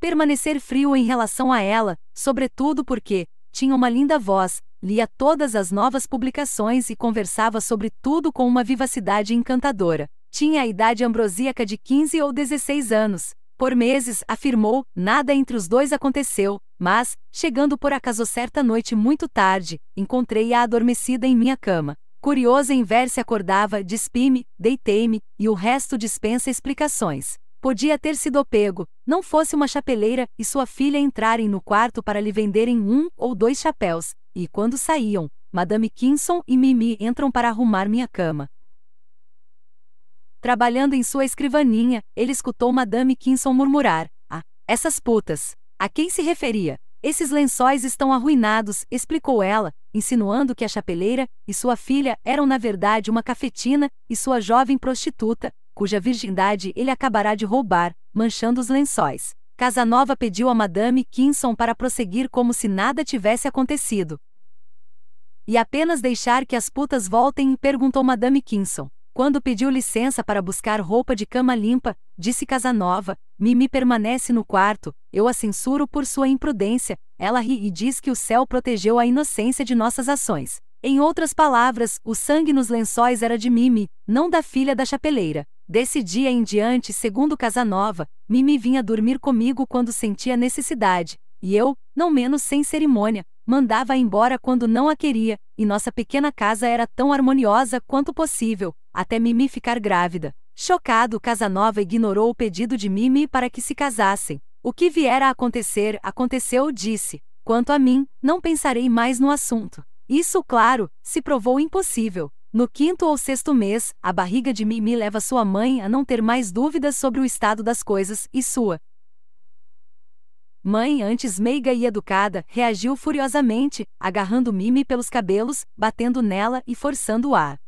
permanecer frio em relação a ela, sobretudo porque tinha uma linda voz, lia todas as novas publicações e conversava sobre tudo com uma vivacidade encantadora. Tinha a idade ambrosíaca de 15 ou 16 anos. Por meses, afirmou, nada entre os dois aconteceu, mas, chegando por acaso certa noite muito tarde, encontrei-a adormecida em minha cama. Curiosa em ver se acordava, despi-me, deitei-me, e o resto dispensa explicações. Podia ter sido pego, não fosse uma chapeleira e sua filha entrarem no quarto para lhe venderem um ou dois chapéus, e quando saíam, Madame Kinson e Mimi entram para arrumar minha cama. Trabalhando em sua escrivaninha, ele escutou Madame Kinson murmurar: Ah, essas putas! A quem se referia? Esses lençóis estão arruinados, explicou ela, insinuando que a chapeleira e sua filha eram na verdade uma cafetina e sua jovem prostituta, cuja virgindade ele acabará de roubar, manchando os lençóis. Casanova pediu a Madame Kinson para prosseguir como se nada tivesse acontecido. E apenas deixar que as putas voltem, perguntou Madame Kinson. Quando pediu licença para buscar roupa de cama limpa, disse Casanova, Mimi permanece no quarto, eu a censuro por sua imprudência, ela ri e diz que o céu protegeu a inocência de nossas ações. Em outras palavras, o sangue nos lençóis era de Mimi, não da filha da chapeleira. Desse dia em diante, segundo Casanova, Mimi vinha dormir comigo quando sentia necessidade, e eu, não menos sem cerimônia, mandava embora quando não a queria, e nossa pequena casa era tão harmoniosa quanto possível, até Mimi ficar grávida. Chocado, Casanova ignorou o pedido de Mimi para que se casassem. O que vier a acontecer, aconteceu, disse. Quanto a mim, não pensarei mais no assunto. Isso, claro, se provou impossível. No quinto ou sexto mês, a barriga de Mimi leva sua mãe a não ter mais dúvidas sobre o estado das coisas e sua mãe, antes meiga e educada, reagiu furiosamente, agarrando Mimi pelos cabelos, batendo nela e forçando-a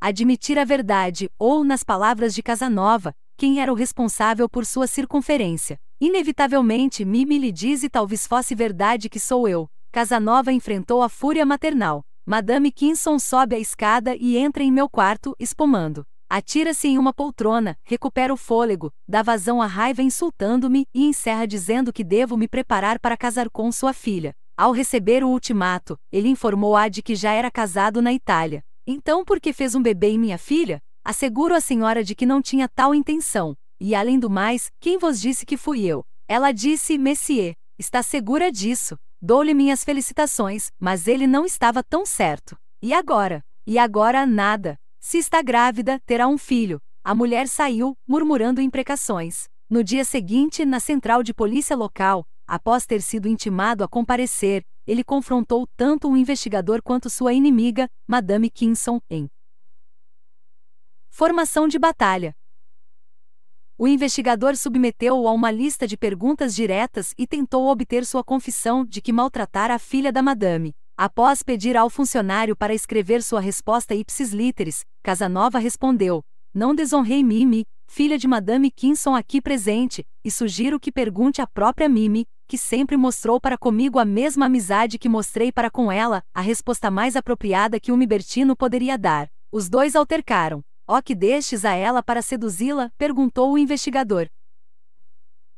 admitir a verdade, ou, nas palavras de Casanova, quem era o responsável por sua circunferência. Inevitavelmente, Mimi lhe diz e talvez fosse verdade que sou eu. Casanova enfrentou a fúria maternal. Madame Kinson sobe a escada e entra em meu quarto, espumando. Atira-se em uma poltrona, recupera o fôlego, dá vazão à raiva insultando-me e encerra dizendo que devo me preparar para casar com sua filha. Ao receber o ultimato, ele informou-a de que já era casado na Itália. Então, por que fez um bebê em minha filha? Asseguro a senhora de que não tinha tal intenção. E além do mais, quem vos disse que fui eu? Ela disse, Messier. Está segura disso? Dou-lhe minhas felicitações, mas ele não estava tão certo. E agora? E agora nada. Se está grávida, terá um filho. A mulher saiu, murmurando imprecações. No dia seguinte, na central de polícia local, após ter sido intimado a comparecer, ele confrontou tanto o investigador quanto sua inimiga, Madame Kinson, em formação de batalha. O investigador submeteu-o a uma lista de perguntas diretas e tentou obter sua confissão de que maltratara a filha da madame. Após pedir ao funcionário para escrever sua resposta ipsis literis, Casanova respondeu: Não desonrei Mimi, filha de Madame Kinson aqui presente, e sugiro que pergunte à própria Mimi, que sempre mostrou para comigo a mesma amizade que mostrei para com ela, a resposta mais apropriada que um libertino poderia dar. Os dois altercaram. O que destes a ela para seduzi-la? perguntou o investigador.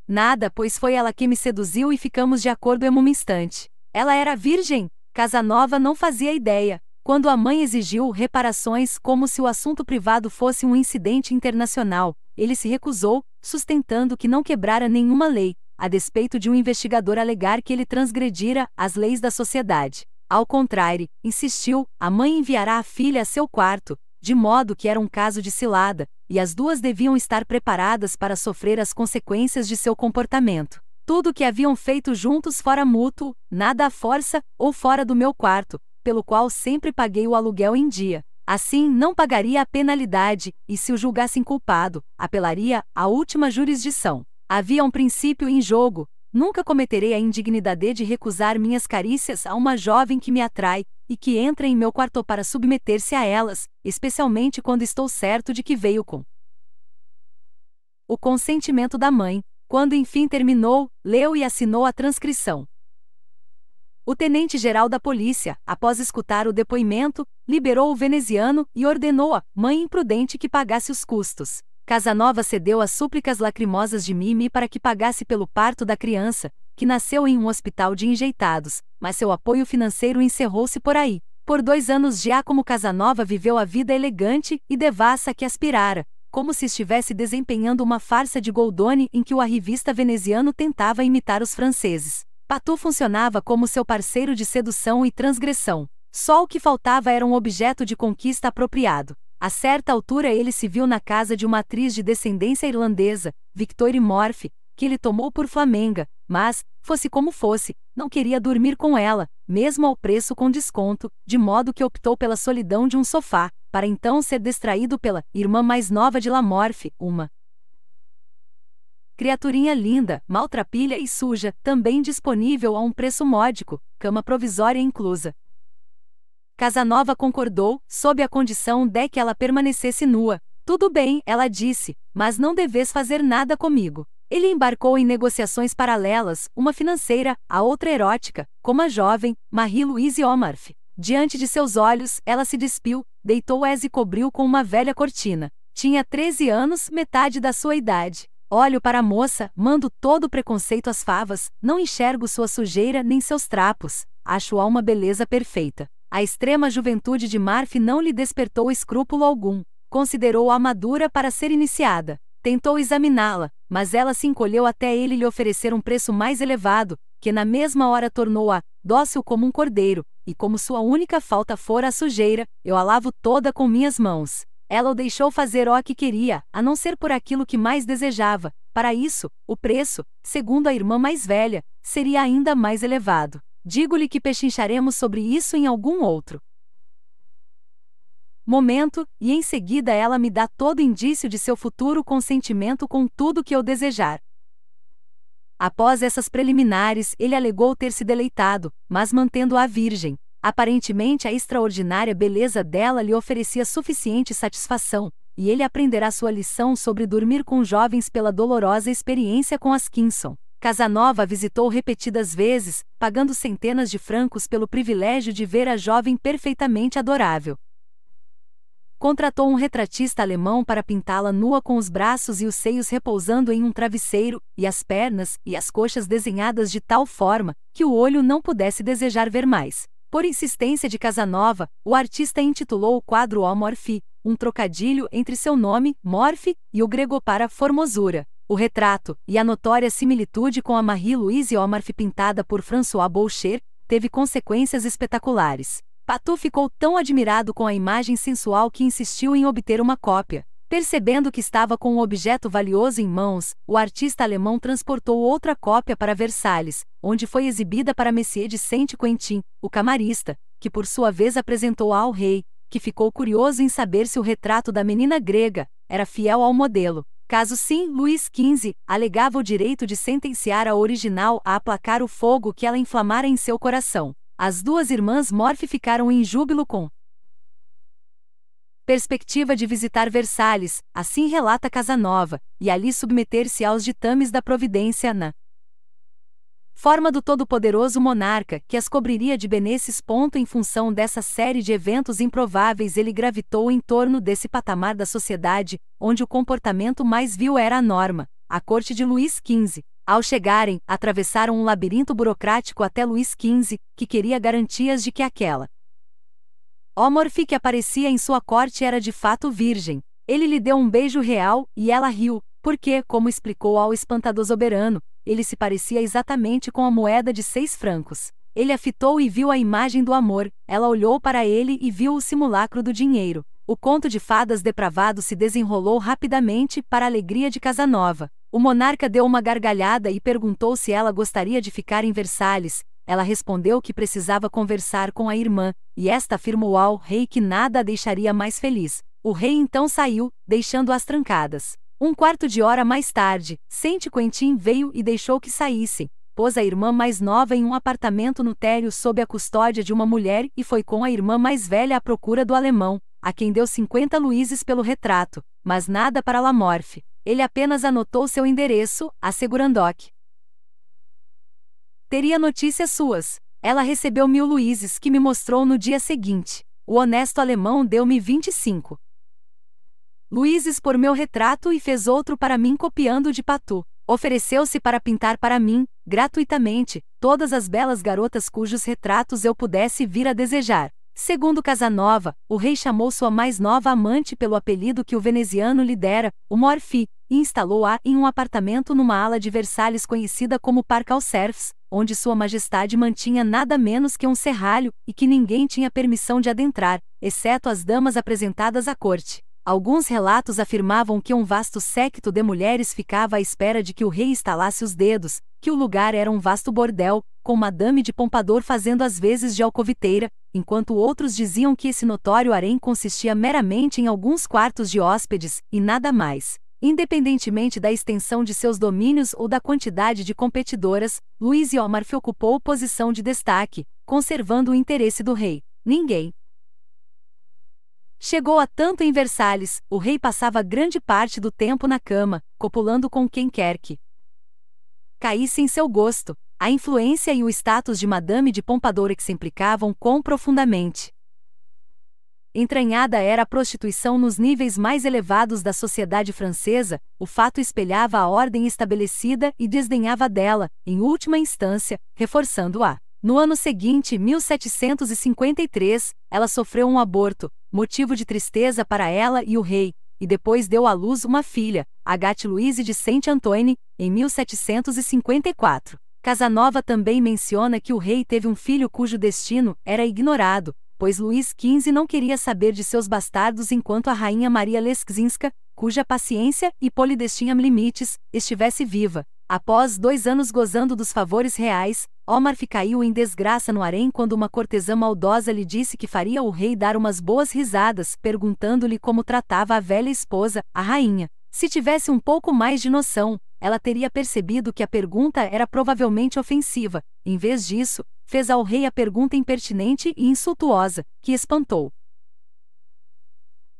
Nada, pois foi ela que me seduziu e ficamos de acordo em um instante. Ela era virgem? Casanova não fazia ideia. Quando a mãe exigiu reparações como se o assunto privado fosse um incidente internacional, ele se recusou, sustentando que não quebrara nenhuma lei, a despeito de um investigador alegar que ele transgredira as leis da sociedade. Ao contrário, insistiu, a mãe enviará a filha a seu quarto, de modo que era um caso de cilada, e as duas deviam estar preparadas para sofrer as consequências de seu comportamento. Tudo o que haviam feito juntos fora mútuo, nada à força, ou fora do meu quarto, pelo qual sempre paguei o aluguel em dia. Assim, não pagaria a penalidade, e se o julgassem culpado, apelaria à última jurisdição. Havia um princípio em jogo. Nunca cometerei a indignidade de recusar minhas carícias a uma jovem que me atrai, e que entra em meu quarto para submeter-se a elas, especialmente quando estou certo de que veio com o consentimento da mãe. Quando enfim terminou, leu e assinou a transcrição. O tenente-geral da polícia, após escutar o depoimento, liberou o veneziano e ordenou a mãe imprudente que pagasse os custos. Casanova cedeu às súplicas lacrimosas de Mimi para que pagasse pelo parto da criança, que nasceu em um hospital de enjeitados, mas seu apoio financeiro encerrou-se por aí. Por dois anos Giacomo Casanova viveu a vida elegante e devassa que aspirara, como se estivesse desempenhando uma farsa de Goldoni em que o arrivista veneziano tentava imitar os franceses. Patu funcionava como seu parceiro de sedução e transgressão. Só o que faltava era um objeto de conquista apropriado. A certa altura ele se viu na casa de uma atriz de descendência irlandesa, Victoria Morphy, que ele tomou por Flamenga, mas, fosse como fosse, não queria dormir com ela, mesmo ao preço com desconto, de modo que optou pela solidão de um sofá, para então ser distraído pela irmã mais nova de Lamorfe, uma criaturinha linda, maltrapilha e suja, também disponível a um preço módico, cama provisória inclusa. Casanova concordou, sob a condição de que ela permanecesse nua. Tudo bem, ela disse, mas não deves fazer nada comigo. Ele embarcou em negociações paralelas, uma financeira, a outra erótica, como a jovem Marie-Louise Omarf. Diante de seus olhos, ela se despiu, deitou-as e cobriu com uma velha cortina. Tinha 13 anos, metade da sua idade. Olho para a moça, mando todo o preconceito às favas, não enxergo sua sujeira nem seus trapos. Acho-a uma beleza perfeita. A extrema juventude de Marf não lhe despertou escrúpulo algum. Considerou-a madura para ser iniciada. Tentou examiná-la, mas ela se encolheu até ele lhe oferecer um preço mais elevado, que na mesma hora tornou-a dócil como um cordeiro, e como sua única falta fora a sujeira, eu a lavo toda com minhas mãos. Ela o deixou fazer o que queria, a não ser por aquilo que mais desejava. Para isso, o preço, segundo a irmã mais velha, seria ainda mais elevado. Digo-lhe que pechincharemos sobre isso em algum outro momento, e em seguida ela me dá todo indício de seu futuro consentimento com tudo que eu desejar. Após essas preliminares, ele alegou ter se deleitado, mas mantendo-a virgem. Aparentemente, a extraordinária beleza dela lhe oferecia suficiente satisfação, e ele aprenderá sua lição sobre dormir com jovens pela dolorosa experiência com as Kinson. Casanova visitou repetidas vezes, pagando centenas de francos pelo privilégio de ver a jovem perfeitamente adorável contratou um retratista alemão para pintá-la nua com os braços e os seios repousando em um travesseiro, e as pernas e as coxas desenhadas de tal forma que o olho não pudesse desejar ver mais. Por insistência de Casanova, o artista intitulou o quadro O Morphy, um trocadilho entre seu nome, Morphy, e o grego para formosura. O retrato, e a notória similitude com a Marie-Louise Omarf pintada por François Boucher, teve consequências espetaculares. Patu ficou tão admirado com a imagem sensual que insistiu em obter uma cópia. Percebendo que estava com um objeto valioso em mãos, o artista alemão transportou outra cópia para Versalhes, onde foi exibida para Messier de Saint-Quentin, o camarista, que por sua vez apresentou ao rei, que ficou curioso em saber se o retrato da menina grega era fiel ao modelo. Caso sim, Luís XV alegava o direito de sentenciar a original a aplacar o fogo que ela inflamara em seu coração as duas irmãs Morph ficaram em júbilo com perspectiva de visitar Versalhes, assim relata Casanova, e ali submeter-se aos ditames da providência na forma do todo-poderoso monarca, que as cobriria de benesses. Ponto em função dessa série de eventos improváveis, ele gravitou em torno desse patamar da sociedade, onde o comportamento mais vil era a norma, a corte de Luís XV, ao chegarem, atravessaram um labirinto burocrático até Luís XV, que queria garantias de que aquela Omorphe que aparecia em sua corte era de fato virgem. Ele lhe deu um beijo real, e ela riu, porque, como explicou ao espantado soberano, ele se parecia exatamente com a moeda de seis francos. Ele a fitou e viu a imagem do amor, ela olhou para ele e viu o simulacro do dinheiro. O conto de fadas depravado se desenrolou rapidamente para a alegria de Casanova. O monarca deu uma gargalhada e perguntou se ela gostaria de ficar em Versalhes. Ela respondeu que precisava conversar com a irmã, e esta afirmou ao rei que nada a deixaria mais feliz. O rei então saiu, deixando-as trancadas. Um quarto de hora mais tarde, Sente Quentin veio e deixou que saísse. Pôs a irmã mais nova em um apartamento no térreo sob a custódia de uma mulher e foi com a irmã mais velha à procura do alemão, a quem deu 50 luíses pelo retrato, mas nada para Lamorfe. Ele apenas anotou seu endereço, assegurando-que teria notícias suas. Ela recebeu mil luíses que me mostrou no dia seguinte. O honesto alemão deu-me 25 luíses por meu retrato e fez outro para mim copiando de Patu. Ofereceu-se para pintar para mim, gratuitamente, todas as belas garotas cujos retratos eu pudesse vir a desejar. Segundo Casanova, o rei chamou sua mais nova amante pelo apelido que o veneziano lhe dera, o Morfi, e instalou-a em um apartamento numa ala de Versalhes conhecida como Parque aos Serfs, onde Sua Majestade mantinha nada menos que um serralho e que ninguém tinha permissão de adentrar, exceto as damas apresentadas à corte. Alguns relatos afirmavam que um vasto séquito de mulheres ficava à espera de que o rei instalasse os dedos, que o lugar era um vasto bordel, com Madame de pompadour fazendo as vezes de alcoviteira, enquanto outros diziam que esse notório harém consistia meramente em alguns quartos de hóspedes e nada mais. Independentemente da extensão de seus domínios ou da quantidade de competidoras, Luiz e Omarf ocupou posição de destaque, conservando o interesse do rei. Ninguém chegou a tanto em Versalhes, o rei passava grande parte do tempo na cama, copulando com quem quer que caísse em seu gosto. A influência e o status de Madame de Pompadour exemplificavam quão profundamente Entranhada era a prostituição nos níveis mais elevados da sociedade francesa, o fato espelhava a ordem estabelecida e desdenhava dela, em última instância, reforçando-a. No ano seguinte, 1753, ela sofreu um aborto, motivo de tristeza para ela e o rei, e depois deu à luz uma filha, Agathe Louise de Saint-Antoine, em 1754. Casanova também menciona que o rei teve um filho cujo destino era ignorado, pois Luís XV não queria saber de seus bastardos enquanto a rainha Maria Leszczynska, cuja paciência e polidez tinham limites, estivesse viva. Após dois anos gozando dos favores reais, Omar caiu em desgraça no harém quando uma cortesã maldosa lhe disse que faria o rei dar umas boas risadas, perguntando-lhe como tratava a velha esposa, a rainha. Se tivesse um pouco mais de noção, ela teria percebido que a pergunta era provavelmente ofensiva. Em vez disso, fez ao rei a pergunta impertinente e insultuosa, que espantou.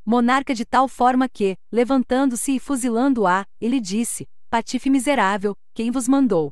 Monarca de tal forma que, levantando-se e fuzilando-a, ele disse: Patife miserável, quem vos mandou?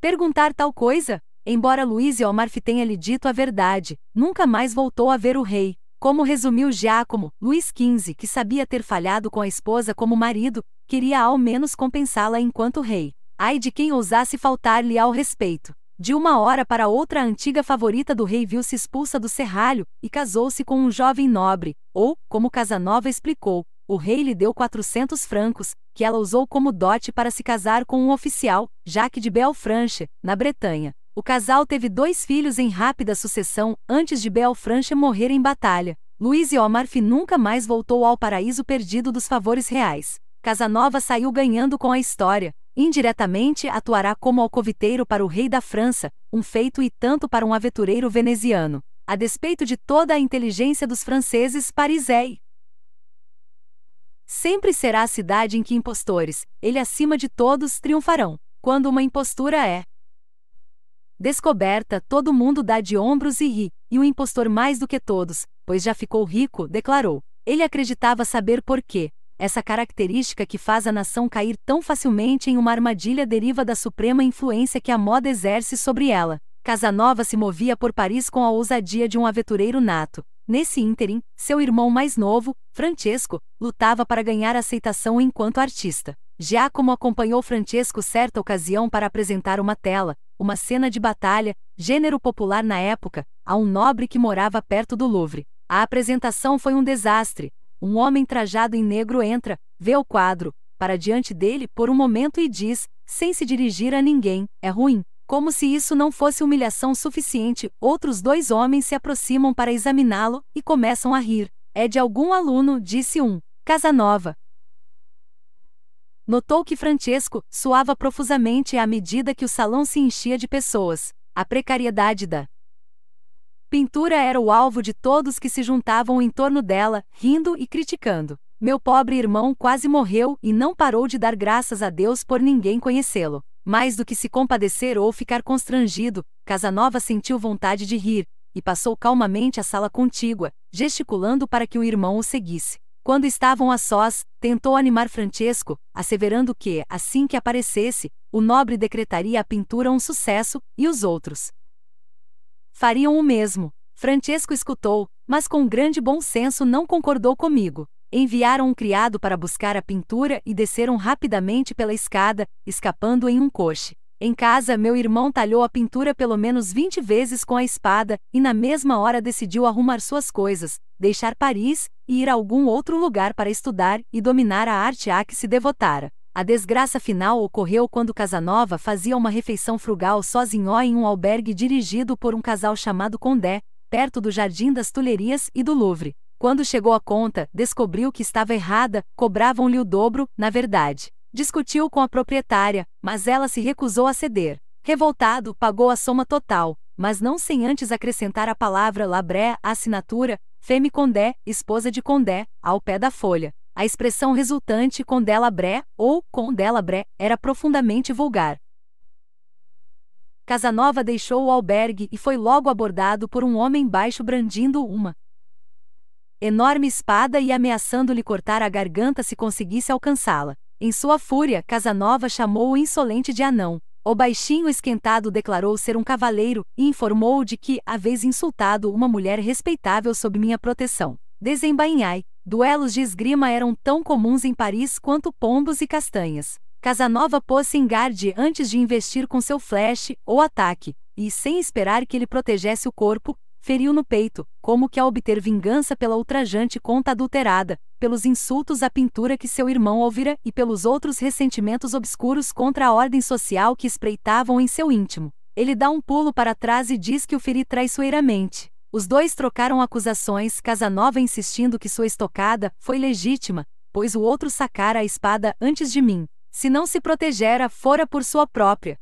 Perguntar tal coisa? Embora Luiz e Omarf tenha lhe dito a verdade, nunca mais voltou a ver o rei. Como resumiu Giacomo, Luiz XV, que sabia ter falhado com a esposa como marido, queria ao menos compensá-la enquanto rei. Ai de quem ousasse faltar-lhe ao respeito. De uma hora para outra, a antiga favorita do rei viu-se expulsa do serralho e casou-se com um jovem nobre, ou, como Casanova explicou, o rei lhe deu 400 francos, que ela usou como dote para se casar com um oficial, Jacques de Belfranche, na Bretanha. O casal teve dois filhos em rápida sucessão antes de Belfranche morrer em batalha. Luiz e Omarfi nunca mais voltou ao paraíso perdido dos favores reais. Casanova saiu ganhando com a história, indiretamente atuará como alcoviteiro para o rei da França, um feito e tanto para um aventureiro veneziano, a despeito de toda a inteligência dos franceses é Sempre será a cidade em que impostores, ele acima de todos, triunfarão, quando uma impostura é descoberta, todo mundo dá de ombros e ri, e o impostor mais do que todos, pois já ficou rico, declarou. Ele acreditava saber por quê, essa característica que faz a nação cair tão facilmente em uma armadilha deriva da suprema influência que a moda exerce sobre ela. Casanova se movia por Paris com a ousadia de um aventureiro nato. Nesse ínterim, seu irmão mais novo, Francesco, lutava para ganhar aceitação enquanto artista. Giacomo acompanhou Francesco certa ocasião para apresentar uma tela, uma cena de batalha, gênero popular na época, a um nobre que morava perto do Louvre. A apresentação foi um desastre, um homem trajado em negro entra, vê o quadro, para diante dele por um momento e diz, sem se dirigir a ninguém: É ruim. Como se isso não fosse humilhação suficiente, outros dois homens se aproximam para examiná-lo e começam a rir. É de algum aluno, disse um. Casanova. Notou que Francesco suava profusamente à medida que o salão se enchia de pessoas. A precariedade da Pintura era o alvo de todos que se juntavam em torno dela, rindo e criticando. Meu pobre irmão quase morreu e não parou de dar graças a Deus por ninguém conhecê-lo. Mais do que se compadecer ou ficar constrangido, Casanova sentiu vontade de rir, e passou calmamente a sala contígua, gesticulando para que o irmão o seguisse. Quando estavam a sós, tentou animar Francesco, asseverando que, assim que aparecesse, o nobre decretaria a pintura um sucesso, e os outros, fariam o mesmo. Francesco escutou, mas com grande bom senso não concordou comigo. Enviaram um criado para buscar a pintura e desceram rapidamente pela escada, escapando em um coche. Em casa, meu irmão talhou a pintura pelo menos 20 vezes com a espada e na mesma hora decidiu arrumar suas coisas, deixar Paris e ir a algum outro lugar para estudar e dominar a arte a que se devotara. A desgraça final ocorreu quando Casanova fazia uma refeição frugal sozinho em um albergue dirigido por um casal chamado Condé, perto do Jardim das Tulherias e do Louvre. Quando chegou à conta, descobriu que estava errada, cobravam-lhe o dobro, na verdade. Discutiu com a proprietária, mas ela se recusou a ceder. Revoltado, pagou a soma total, mas não sem antes acrescentar a palavra labré à assinatura, Femi Condé, esposa de Condé, ao pé da folha a expressão resultante com bré ou com bré era profundamente vulgar. Casanova deixou o albergue e foi logo abordado por um homem baixo brandindo uma enorme espada e ameaçando-lhe cortar a garganta se conseguisse alcançá-la. Em sua fúria, Casanova chamou o insolente de anão. O baixinho esquentado declarou ser um cavaleiro e informou-o de que, a vez insultado uma mulher respeitável sob minha proteção Desembainhai, duelos de esgrima eram tão comuns em Paris quanto pombos e castanhas. Casanova pôs-se em garde antes de investir com seu flash ou ataque, e, sem esperar que ele protegesse o corpo, feriu no peito, como que a obter vingança pela ultrajante conta adulterada, pelos insultos à pintura que seu irmão ouvira e pelos outros ressentimentos obscuros contra a ordem social que espreitavam em seu íntimo. Ele dá um pulo para trás e diz que o feri traiçoeiramente. Os dois trocaram acusações, Casanova insistindo que sua estocada foi legítima, pois o outro sacara a espada antes de mim. Se não se protegera, fora por sua própria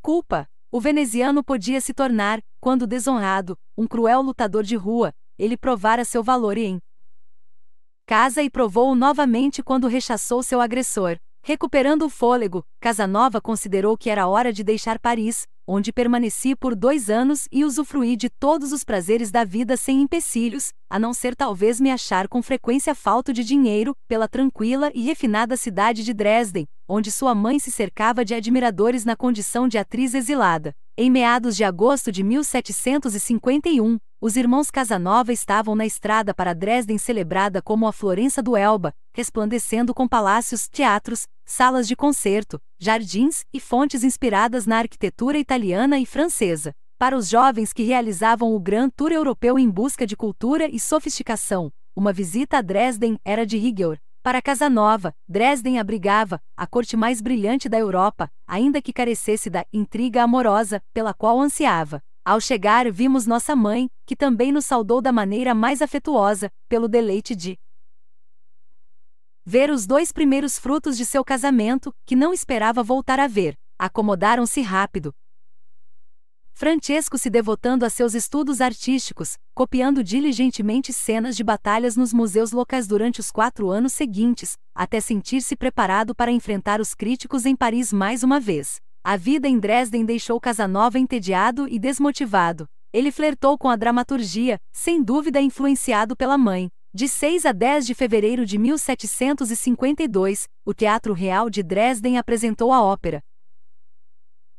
culpa. O veneziano podia se tornar, quando desonrado, um cruel lutador de rua, ele provara seu valor e em casa e provou-o novamente quando rechaçou seu agressor. Recuperando o fôlego, Casanova considerou que era hora de deixar Paris, onde permaneci por dois anos e usufruí de todos os prazeres da vida sem empecilhos, a não ser talvez me achar com frequência falto de dinheiro, pela tranquila e refinada cidade de Dresden, onde sua mãe se cercava de admiradores na condição de atriz exilada. Em meados de agosto de 1751, os irmãos Casanova estavam na estrada para Dresden celebrada como a Florença do Elba, resplandecendo com palácios, teatros, salas de concerto, jardins e fontes inspiradas na arquitetura italiana e francesa, para os jovens que realizavam o Grand Tour europeu em busca de cultura e sofisticação. Uma visita a Dresden era de rigor. Para Casanova, Dresden abrigava a corte mais brilhante da Europa, ainda que carecesse da intriga amorosa pela qual ansiava. Ao chegar, vimos nossa mãe, que também nos saudou da maneira mais afetuosa, pelo deleite de Ver os dois primeiros frutos de seu casamento, que não esperava voltar a ver, acomodaram-se rápido. Francesco se devotando a seus estudos artísticos, copiando diligentemente cenas de batalhas nos museus locais durante os quatro anos seguintes, até sentir-se preparado para enfrentar os críticos em Paris mais uma vez. A vida em Dresden deixou Casanova entediado e desmotivado. Ele flertou com a dramaturgia, sem dúvida influenciado pela mãe, de 6 a 10 de fevereiro de 1752, o Teatro Real de Dresden apresentou a ópera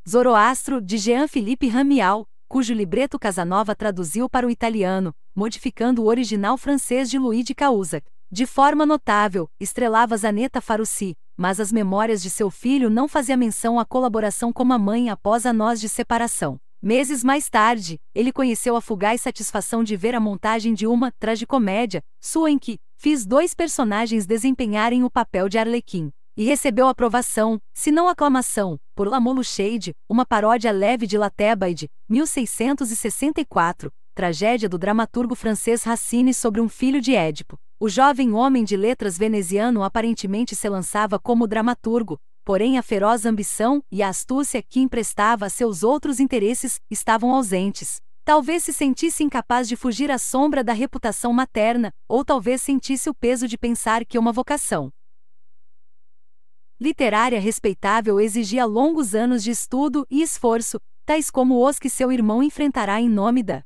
Zoroastro, de Jean-Philippe Ramial, cujo libreto Casanova traduziu para o italiano, modificando o original francês de Louis de Cahuzac. De forma notável, estrelava Zaneta Farussi, mas as memórias de seu filho não faziam menção à colaboração com a mãe após a nós de separação. Meses mais tarde, ele conheceu a fugaz satisfação de ver a montagem de uma tragicomédia, sua em que fiz dois personagens desempenharem o papel de Arlequim, e recebeu aprovação, se não aclamação, por La Shade, uma paródia leve de La Thébaide, 1664, tragédia do dramaturgo francês Racine sobre um filho de Édipo. O jovem homem de letras veneziano aparentemente se lançava como dramaturgo, porém a feroz ambição e a astúcia que emprestava a seus outros interesses estavam ausentes. Talvez se sentisse incapaz de fugir à sombra da reputação materna, ou talvez sentisse o peso de pensar que uma vocação literária respeitável exigia longos anos de estudo e esforço, tais como os que seu irmão enfrentará em nome da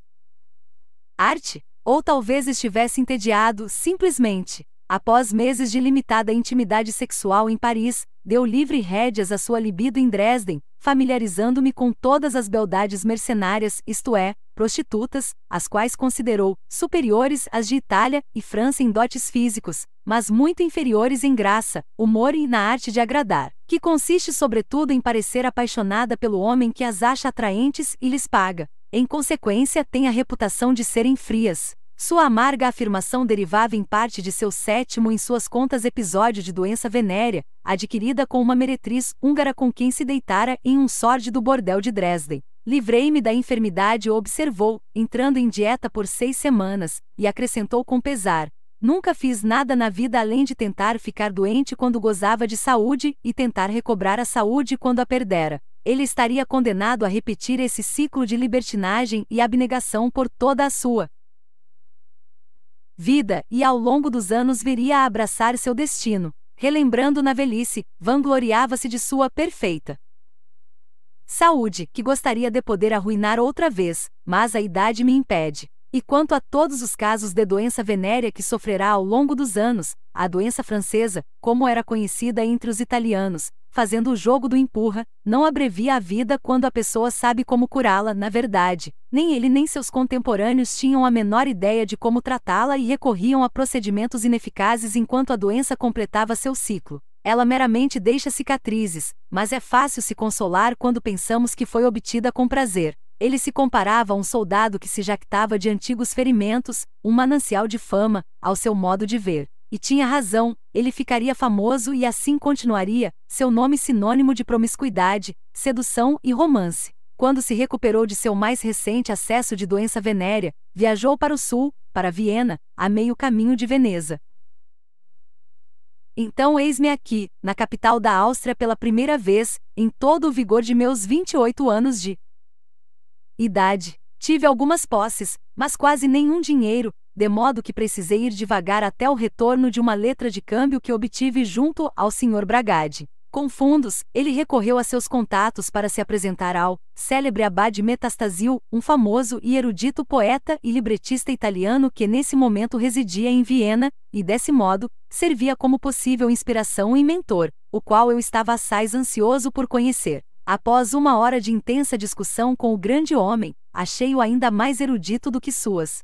arte, ou talvez estivesse entediado, simplesmente, após meses de limitada intimidade sexual em Paris, deu livre rédeas à sua libido em Dresden, familiarizando-me com todas as beldades mercenárias, isto é, prostitutas, as quais considerou superiores às de Itália e França em dotes físicos, mas muito inferiores em graça, humor e na arte de agradar, que consiste sobretudo em parecer apaixonada pelo homem que as acha atraentes e lhes paga. Em consequência, tem a reputação de serem frias, sua amarga afirmação derivava em parte de seu sétimo em suas contas episódio de doença venérea, adquirida com uma meretriz húngara com quem se deitara em um sórdido bordel de Dresden. Livrei-me da enfermidade, observou, entrando em dieta por seis semanas, e acrescentou com pesar. Nunca fiz nada na vida além de tentar ficar doente quando gozava de saúde e tentar recobrar a saúde quando a perdera. Ele estaria condenado a repetir esse ciclo de libertinagem e abnegação por toda a sua vida e ao longo dos anos viria a abraçar seu destino, relembrando na velhice, vangloriava-se de sua perfeita saúde, que gostaria de poder arruinar outra vez, mas a idade me impede. E quanto a todos os casos de doença venérea que sofrerá ao longo dos anos, a doença francesa, como era conhecida entre os italianos, fazendo o jogo do empurra, não abrevia a vida quando a pessoa sabe como curá-la, na verdade, nem ele nem seus contemporâneos tinham a menor ideia de como tratá-la e recorriam a procedimentos ineficazes enquanto a doença completava seu ciclo. Ela meramente deixa cicatrizes, mas é fácil se consolar quando pensamos que foi obtida com prazer. Ele se comparava a um soldado que se jactava de antigos ferimentos, um manancial de fama, ao seu modo de ver. E tinha razão, ele ficaria famoso e assim continuaria, seu nome sinônimo de promiscuidade, sedução e romance. Quando se recuperou de seu mais recente acesso de doença venérea, viajou para o sul, para Viena, a meio caminho de Veneza. Então eis-me aqui, na capital da Áustria pela primeira vez, em todo o vigor de meus 28 anos de idade. Tive algumas posses, mas quase nenhum dinheiro, de modo que precisei ir devagar até o retorno de uma letra de câmbio que obtive junto ao Sr. Bragade. Com fundos, ele recorreu a seus contatos para se apresentar ao célebre abade Metastasio, um famoso e erudito poeta e libretista italiano que nesse momento residia em Viena, e desse modo, servia como possível inspiração e mentor, o qual eu estava assaz ansioso por conhecer. Após uma hora de intensa discussão com o grande homem, achei-o ainda mais erudito do que suas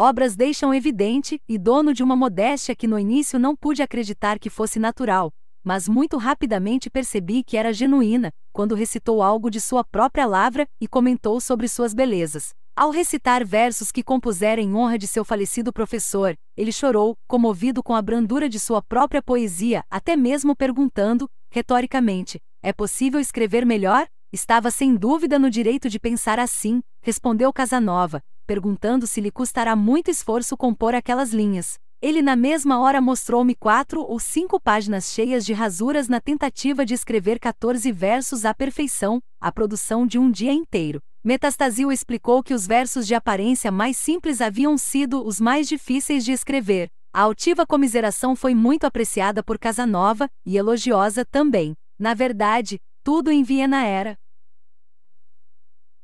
obras deixam evidente, e dono de uma modéstia que no início não pude acreditar que fosse natural, mas muito rapidamente percebi que era genuína, quando recitou algo de sua própria lavra e comentou sobre suas belezas. Ao recitar versos que compusera em honra de seu falecido professor, ele chorou, comovido com a brandura de sua própria poesia, até mesmo perguntando, retoricamente: É possível escrever melhor? Estava sem dúvida no direito de pensar assim, respondeu Casanova, perguntando se lhe custará muito esforço compor aquelas linhas. Ele na mesma hora mostrou-me quatro ou cinco páginas cheias de rasuras na tentativa de escrever 14 versos à perfeição, a produção de um dia inteiro. Metastasio explicou que os versos de aparência mais simples haviam sido os mais difíceis de escrever. A altiva comiseração foi muito apreciada por Casanova, e elogiosa também. Na verdade, tudo em Viena era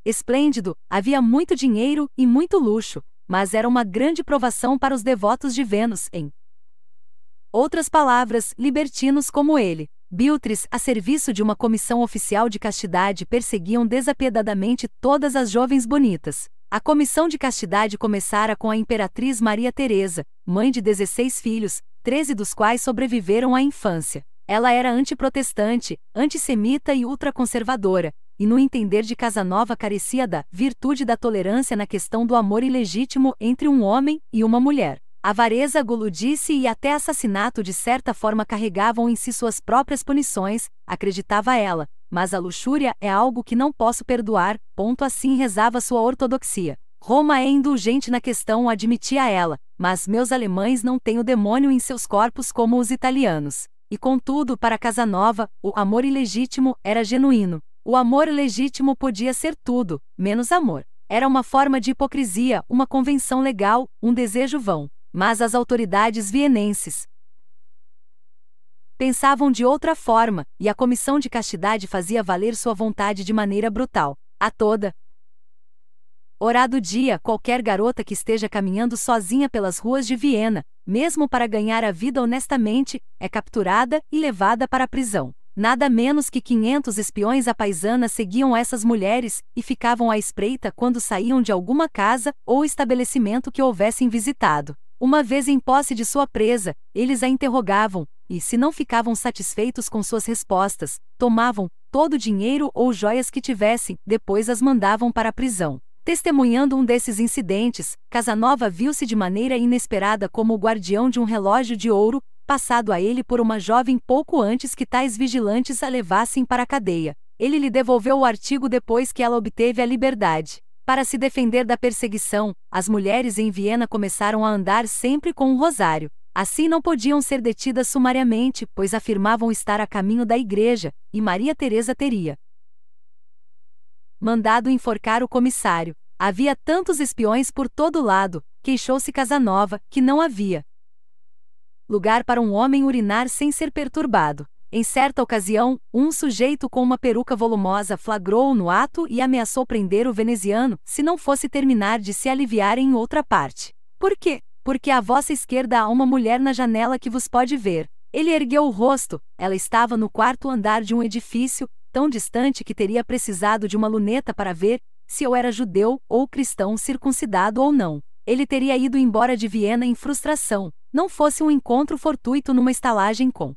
Esplêndido, havia muito dinheiro e muito luxo, mas era uma grande provação para os devotos de Vênus em outras palavras, libertinos como ele. Biltres, a serviço de uma comissão oficial de castidade, perseguiam desapiedadamente todas as jovens bonitas. A comissão de castidade começara com a imperatriz Maria Teresa, mãe de 16 filhos, 13 dos quais sobreviveram à infância. Ela era antiprotestante, antissemita e ultraconservadora, e no entender de Casanova carecia da virtude da tolerância na questão do amor ilegítimo entre um homem e uma mulher. Avareza, guludice e até assassinato de certa forma carregavam em si suas próprias punições, acreditava ela, mas a luxúria é algo que não posso perdoar, ponto assim rezava sua ortodoxia. Roma é indulgente na questão, admitia ela, mas meus alemães não têm o demônio em seus corpos como os italianos. E contudo, para Casanova, o amor ilegítimo era genuíno, o amor legítimo podia ser tudo, menos amor. Era uma forma de hipocrisia, uma convenção legal, um desejo vão. Mas as autoridades vienenses pensavam de outra forma, e a comissão de castidade fazia valer sua vontade de maneira brutal. A toda, Hora dia, qualquer garota que esteja caminhando sozinha pelas ruas de Viena, mesmo para ganhar a vida honestamente, é capturada e levada para a prisão. Nada menos que 500 espiões à paisana seguiam essas mulheres e ficavam à espreita quando saíam de alguma casa ou estabelecimento que houvessem visitado. Uma vez em posse de sua presa, eles a interrogavam, e se não ficavam satisfeitos com suas respostas, tomavam todo o dinheiro ou joias que tivessem, depois as mandavam para a prisão. Testemunhando um desses incidentes, Casanova viu-se de maneira inesperada como o guardião de um relógio de ouro passado a ele por uma jovem pouco antes que tais vigilantes a levassem para a cadeia. Ele lhe devolveu o artigo depois que ela obteve a liberdade. Para se defender da perseguição, as mulheres em Viena começaram a andar sempre com um rosário. Assim não podiam ser detidas sumariamente, pois afirmavam estar a caminho da igreja, e Maria Teresa teria mandado enforcar o comissário. Havia tantos espiões por todo lado, queixou-se Casanova, que não havia lugar para um homem urinar sem ser perturbado. Em certa ocasião, um sujeito com uma peruca volumosa flagrou-o no ato e ameaçou prender o veneziano se não fosse terminar de se aliviar em outra parte. Por quê? Porque à vossa esquerda há uma mulher na janela que vos pode ver. Ele ergueu o rosto, ela estava no quarto andar de um edifício, tão distante que teria precisado de uma luneta para ver se eu era judeu ou cristão circuncidado ou não. Ele teria ido embora de Viena em frustração, não fosse um encontro fortuito numa estalagem com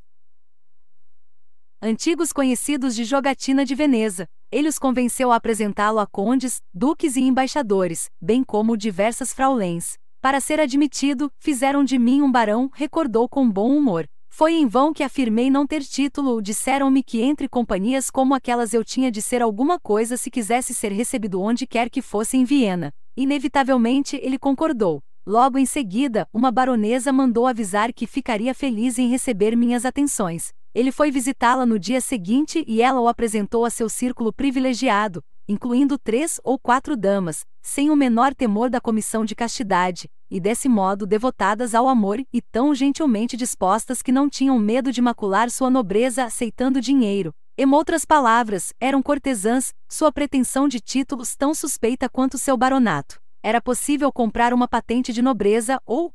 antigos conhecidos de Jogatina de Veneza. Ele os convenceu a apresentá-lo a condes, duques e embaixadores, bem como diversas fraulens. Para ser admitido, fizeram de mim um barão, recordou com bom humor. Foi em vão que afirmei não ter título, disseram-me que entre companhias como aquelas eu tinha de ser alguma coisa se quisesse ser recebido onde quer que fosse em Viena. Inevitavelmente ele concordou. Logo em seguida, uma baronesa mandou avisar que ficaria feliz em receber minhas atenções. Ele foi visitá-la no dia seguinte e ela o apresentou a seu círculo privilegiado, incluindo três ou quatro damas, sem o menor temor da comissão de castidade, e desse modo devotadas ao amor e tão gentilmente dispostas que não tinham medo de macular sua nobreza aceitando dinheiro. Em outras palavras, eram cortesãs, sua pretensão de títulos tão suspeita quanto seu baronato era possível comprar uma patente de nobreza ou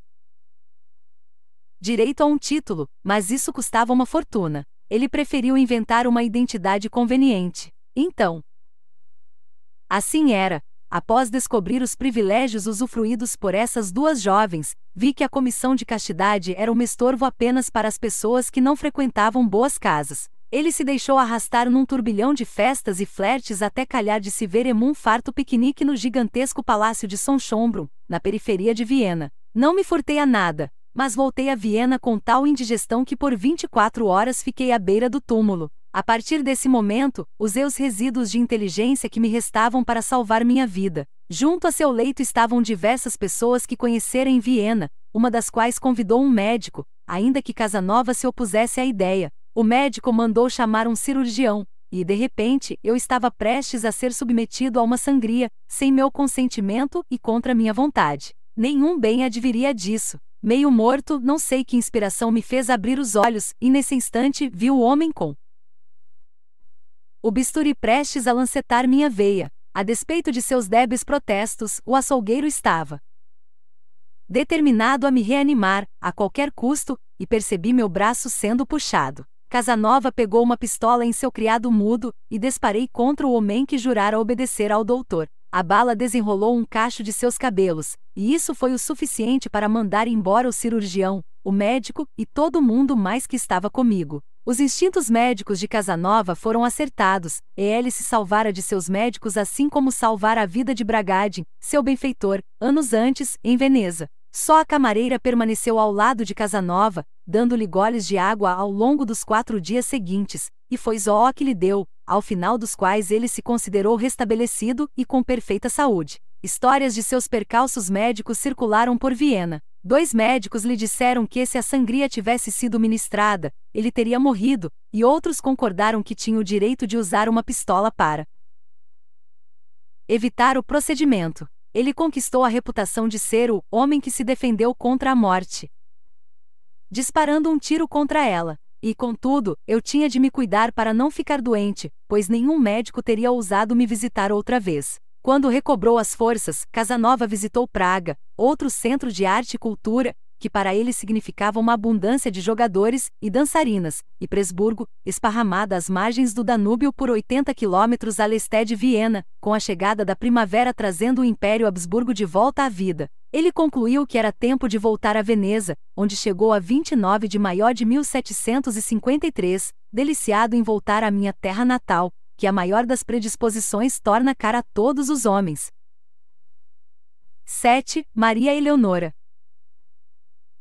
direito a um título, mas isso custava uma fortuna. Ele preferiu inventar uma identidade conveniente. Então, assim era. Após descobrir os privilégios usufruídos por essas duas jovens, vi que a comissão de castidade era um estorvo apenas para as pessoas que não frequentavam boas casas. Ele se deixou arrastar num turbilhão de festas e flertes até calhar de se ver em um farto piquenique no gigantesco palácio de Sonchombro, na periferia de Viena. Não me furtei a nada, mas voltei a Viena com tal indigestão que por 24 horas fiquei à beira do túmulo. A partir desse momento, usei os resíduos de inteligência que me restavam para salvar minha vida. Junto a seu leito estavam diversas pessoas que conhecera em Viena, uma das quais convidou um médico, ainda que Casanova se opusesse à ideia o médico mandou chamar um cirurgião, e de repente eu estava prestes a ser submetido a uma sangria, sem meu consentimento e contra minha vontade. Nenhum bem adviria disso. Meio morto, não sei que inspiração me fez abrir os olhos, e nesse instante vi o homem com o bisturi prestes a lancetar minha veia. A despeito de seus débeis protestos, o açougueiro estava determinado a me reanimar, a qualquer custo, e percebi meu braço sendo puxado. Casanova pegou uma pistola em seu criado mudo, e disparei contra o homem que jurara obedecer ao doutor. A bala desenrolou um cacho de seus cabelos, e isso foi o suficiente para mandar embora o cirurgião, o médico e todo mundo mais que estava comigo. Os instintos médicos de Casanova foram acertados, e ele se salvara de seus médicos assim como salvara a vida de Bragadin, seu benfeitor, anos antes, em Veneza. Só a camareira permaneceu ao lado de Casanova, dando-lhe goles de água ao longo dos quatro dias seguintes, e foi Zó que lhe deu, ao final dos quais ele se considerou restabelecido e com perfeita saúde. Histórias de seus percalços médicos circularam por Viena. Dois médicos lhe disseram que se a sangria tivesse sido ministrada, ele teria morrido, e outros concordaram que tinha o direito de usar uma pistola para evitar o procedimento ele conquistou a reputação de ser o homem que se defendeu contra a morte. Disparando um tiro contra ela. E contudo, eu tinha de me cuidar para não ficar doente, pois nenhum médico teria ousado me visitar outra vez. Quando recobrou as forças, Casanova visitou Praga, outro centro de arte e cultura, que para ele significava uma abundância de jogadores e dançarinas, e Presburgo, esparramada às margens do Danúbio por 80 quilômetros a leste de Viena, com a chegada da primavera trazendo o Império Habsburgo de volta à vida. Ele concluiu que era tempo de voltar a Veneza, onde chegou a 29 de maio de 1753, deliciado em voltar à minha terra natal, que a maior das predisposições torna cara a todos os homens. 7. Maria Eleonora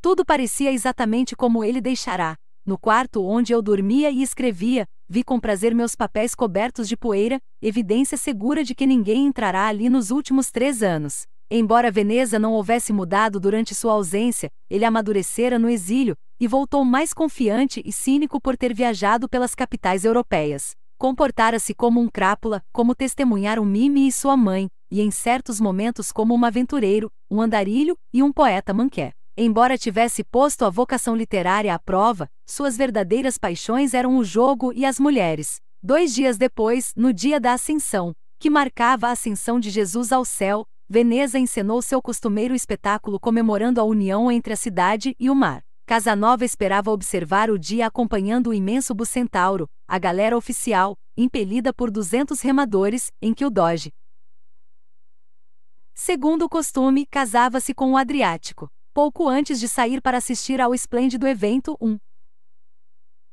tudo parecia exatamente como ele deixará. No quarto onde eu dormia e escrevia, vi com prazer meus papéis cobertos de poeira, evidência segura de que ninguém entrará ali nos últimos três anos. Embora Veneza não houvesse mudado durante sua ausência, ele amadurecera no exílio, e voltou mais confiante e cínico por ter viajado pelas capitais europeias. Comportara-se como um crápula, como testemunharam Mimi e sua mãe, e em certos momentos como um aventureiro, um andarilho e um poeta manqué. Embora tivesse posto a vocação literária à prova, suas verdadeiras paixões eram o jogo e as mulheres. Dois dias depois, no dia da Ascensão, que marcava a ascensão de Jesus ao céu, Veneza encenou seu costumeiro espetáculo comemorando a união entre a cidade e o mar. Casanova esperava observar o dia acompanhando o imenso bucentauro, a galera oficial, impelida por 200 remadores, em que o doge, segundo o costume, casava-se com o Adriático pouco antes de sair para assistir ao esplêndido evento, um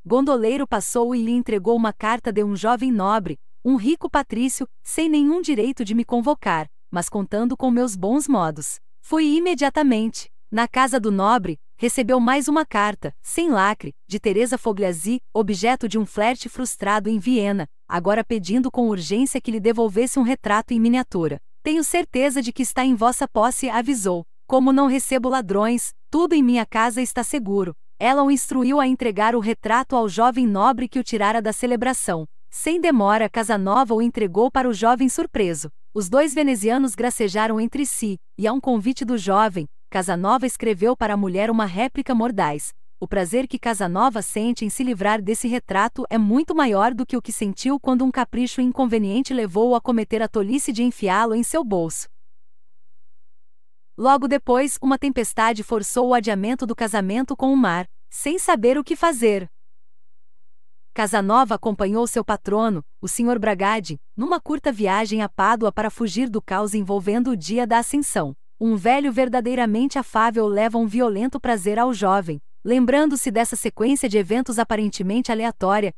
gondoleiro passou e lhe entregou uma carta de um jovem nobre, um rico patrício, sem nenhum direito de me convocar, mas contando com meus bons modos. Fui imediatamente, na casa do nobre, recebeu mais uma carta, sem lacre, de Teresa Fogliazzi, objeto de um flerte frustrado em Viena, agora pedindo com urgência que lhe devolvesse um retrato em miniatura. Tenho certeza de que está em vossa posse, avisou. Como não recebo ladrões, tudo em minha casa está seguro. Ela o instruiu a entregar o retrato ao jovem nobre que o tirara da celebração. Sem demora, Casanova o entregou para o jovem surpreso. Os dois venezianos gracejaram entre si, e a um convite do jovem, Casanova escreveu para a mulher uma réplica mordaz. O prazer que Casanova sente em se livrar desse retrato é muito maior do que o que sentiu quando um capricho inconveniente levou-o a cometer a tolice de enfiá-lo em seu bolso. Logo depois, uma tempestade forçou o adiamento do casamento com o mar, sem saber o que fazer. Casanova acompanhou seu patrono, o Sr. Bragade, numa curta viagem a Pádua para fugir do caos envolvendo o dia da ascensão. Um velho verdadeiramente afável leva um violento prazer ao jovem. Lembrando-se dessa sequência de eventos aparentemente aleatória,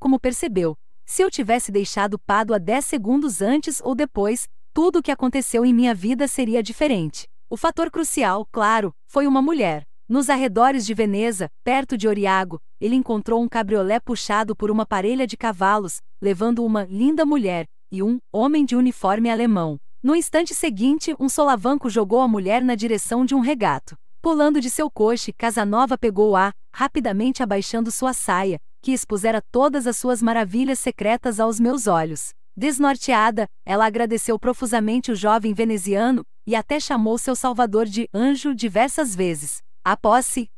como percebeu. Se eu tivesse deixado Pádua dez segundos antes ou depois, tudo o que aconteceu em minha vida seria diferente. O fator crucial, claro, foi uma mulher. Nos arredores de Veneza, perto de Oriago, ele encontrou um cabriolé puxado por uma parelha de cavalos, levando uma linda mulher e um homem de uniforme alemão. No instante seguinte, um solavanco jogou a mulher na direção de um regato. Pulando de seu coche, Casanova pegou-a, rapidamente abaixando sua saia, que expusera todas as suas maravilhas secretas aos meus olhos. Desnorteada, ela agradeceu profusamente o jovem veneziano e até chamou seu Salvador de anjo diversas vezes, após se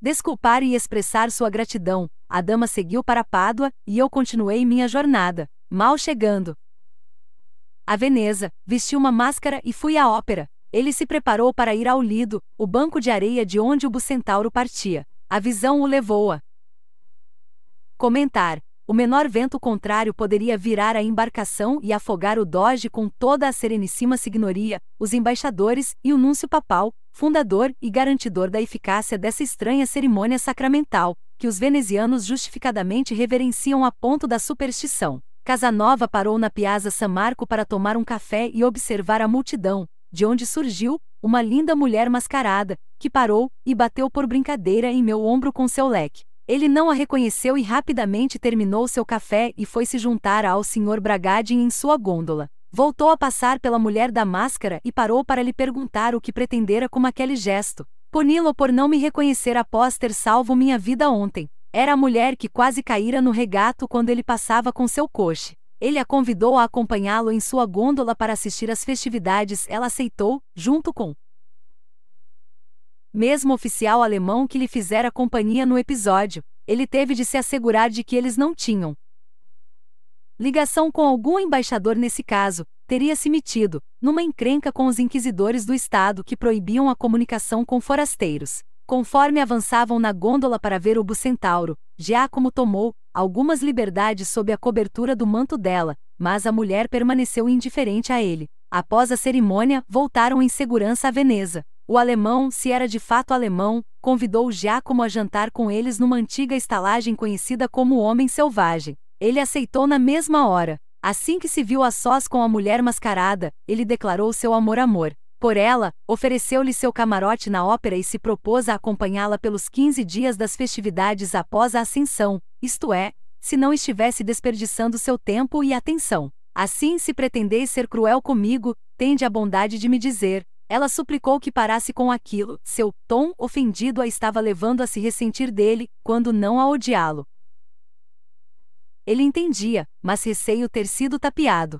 desculpar e expressar sua gratidão. A dama seguiu para Pádua e eu continuei minha jornada, mal chegando. A Veneza, vesti uma máscara e fui à ópera. Ele se preparou para ir ao Lido, o banco de areia de onde o bucentauro partia. A visão o levou a comentar: o menor vento contrário poderia virar a embarcação e afogar o doge com toda a sereníssima signoria, os embaixadores e o núncio papal, fundador e garantidor da eficácia dessa estranha cerimônia sacramental, que os venezianos justificadamente reverenciam a ponto da superstição. Casanova parou na Piazza San Marco para tomar um café e observar a multidão, de onde surgiu uma linda mulher mascarada, que parou e bateu por brincadeira em meu ombro com seu leque. Ele não a reconheceu e rapidamente terminou seu café e foi se juntar ao Sr. Bragadin em sua gôndola. Voltou a passar pela mulher da máscara e parou para lhe perguntar o que pretendera com aquele gesto. Puni-lo por não me reconhecer após ter salvo minha vida ontem. Era a mulher que quase caíra no regato quando ele passava com seu coche. Ele a convidou a acompanhá-lo em sua gôndola para assistir às festividades. Ela aceitou, junto com mesmo oficial alemão que lhe fizera companhia no episódio, ele teve de se assegurar de que eles não tinham ligação com algum embaixador nesse caso, teria se metido numa encrenca com os inquisidores do Estado que proibiam a comunicação com forasteiros. Conforme avançavam na gôndola para ver o bucentauro, Giacomo tomou algumas liberdades sob a cobertura do manto dela, mas a mulher permaneceu indiferente a ele. Após a cerimônia, voltaram em segurança a Veneza. O alemão, se era de fato alemão, convidou Giacomo a jantar com eles numa antiga estalagem conhecida como Homem Selvagem. Ele aceitou na mesma hora. Assim que se viu a sós com a mulher mascarada, ele declarou seu amor-amor. Por ela, ofereceu-lhe seu camarote na ópera e se propôs a acompanhá-la pelos 15 dias das festividades após a ascensão, isto é, se não estivesse desperdiçando seu tempo e atenção. Assim, se pretendeis ser cruel comigo, tende a bondade de me dizer, ela suplicou que parasse com aquilo, seu tom ofendido a estava levando a se ressentir dele, quando não a odiá-lo. Ele entendia, mas receio ter sido tapeado.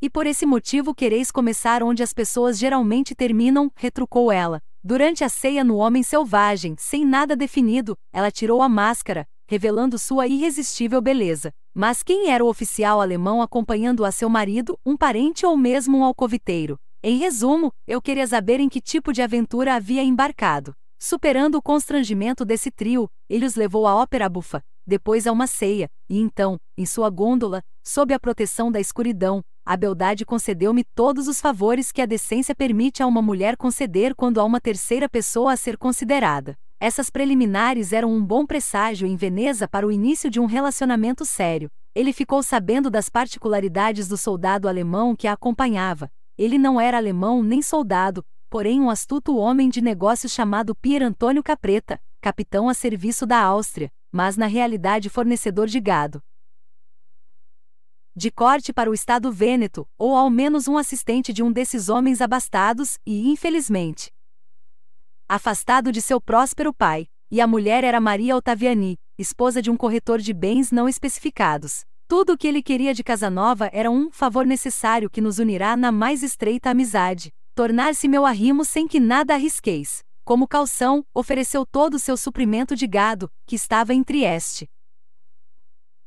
E por esse motivo quereis começar onde as pessoas geralmente terminam, retrucou ela. Durante a ceia no Homem Selvagem, sem nada definido, ela tirou a máscara, revelando sua irresistível beleza. Mas quem era o oficial alemão acompanhando a seu marido, um parente ou mesmo um alcoviteiro? Em resumo, eu queria saber em que tipo de aventura havia embarcado. Superando o constrangimento desse trio, ele os levou à ópera bufa, depois a uma ceia, e então, em sua gôndola, sob a proteção da escuridão, a beldade concedeu-me todos os favores que a decência permite a uma mulher conceder quando há uma terceira pessoa a ser considerada. Essas preliminares eram um bom presságio em Veneza para o início de um relacionamento sério. Ele ficou sabendo das particularidades do soldado alemão que a acompanhava, ele não era alemão nem soldado, porém um astuto homem de negócios chamado Pier Antônio Capreta, capitão a serviço da Áustria, mas na realidade fornecedor de gado. De corte para o estado vêneto, ou ao menos um assistente de um desses homens abastados e, infelizmente, afastado de seu próspero pai, e a mulher era Maria Ottaviani, esposa de um corretor de bens não especificados. Tudo o que ele queria de Casanova era um favor necessário que nos unirá na mais estreita amizade, tornar-se meu arrimo sem que nada arrisqueis. Como calção, ofereceu todo o seu suprimento de gado, que estava em Trieste.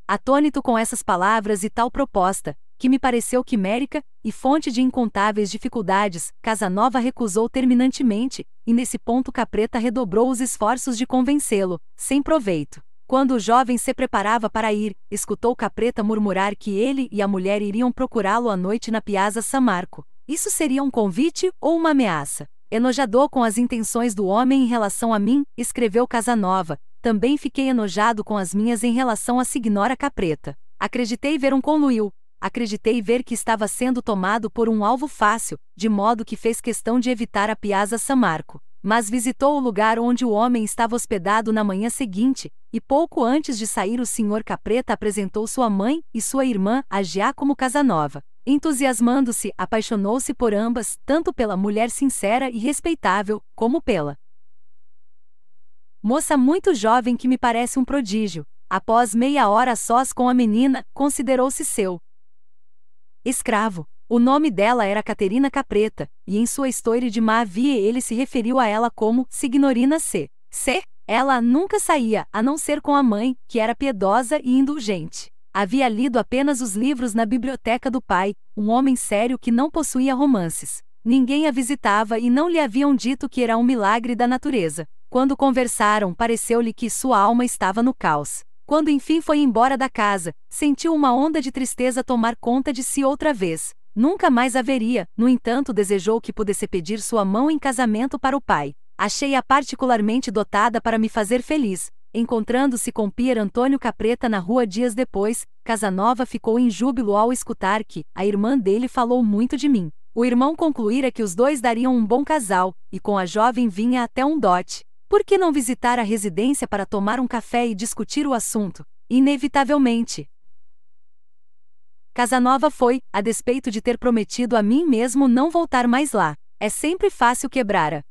Atônito com essas palavras e tal proposta, que me pareceu quimérica e fonte de incontáveis dificuldades, Casanova recusou terminantemente, e nesse ponto Capreta redobrou os esforços de convencê-lo, sem proveito. Quando o jovem se preparava para ir, escutou Capreta murmurar que ele e a mulher iriam procurá-lo à noite na Piazza San Marco. Isso seria um convite ou uma ameaça? Enojado com as intenções do homem em relação a mim, escreveu Casanova, também fiquei enojado com as minhas em relação a Signora Capreta. Acreditei ver um conluio, acreditei ver que estava sendo tomado por um alvo fácil, de modo que fez questão de evitar a Piazza San Marco. Mas visitou o lugar onde o homem estava hospedado na manhã seguinte, e pouco antes de sair o Sr. Capreta apresentou sua mãe e sua irmã a Giacomo Casanova. Entusiasmando-se, apaixonou-se por ambas, tanto pela mulher sincera e respeitável, como pela moça muito jovem que me parece um prodígio. Após meia hora sós com a menina, considerou-se seu escravo. O nome dela era Caterina Capreta, e em sua história de má via ele se referiu a ela como Signorina C. C. Ela nunca saía, a não ser com a mãe, que era piedosa e indulgente. Havia lido apenas os livros na biblioteca do pai, um homem sério que não possuía romances. Ninguém a visitava e não lhe haviam dito que era um milagre da natureza. Quando conversaram, pareceu-lhe que sua alma estava no caos. Quando enfim foi embora da casa, sentiu uma onda de tristeza tomar conta de si outra vez. Nunca mais haveria, no entanto, desejou que pudesse pedir sua mão em casamento para o pai achei-a particularmente dotada para me fazer feliz. Encontrando-se com Pier Antônio Capreta na rua dias depois, Casanova ficou em júbilo ao escutar que a irmã dele falou muito de mim. O irmão concluíra que os dois dariam um bom casal, e com a jovem vinha até um dote. Por que não visitar a residência para tomar um café e discutir o assunto? Inevitavelmente. Casanova foi, a despeito de ter prometido a mim mesmo não voltar mais lá. É sempre fácil quebrar a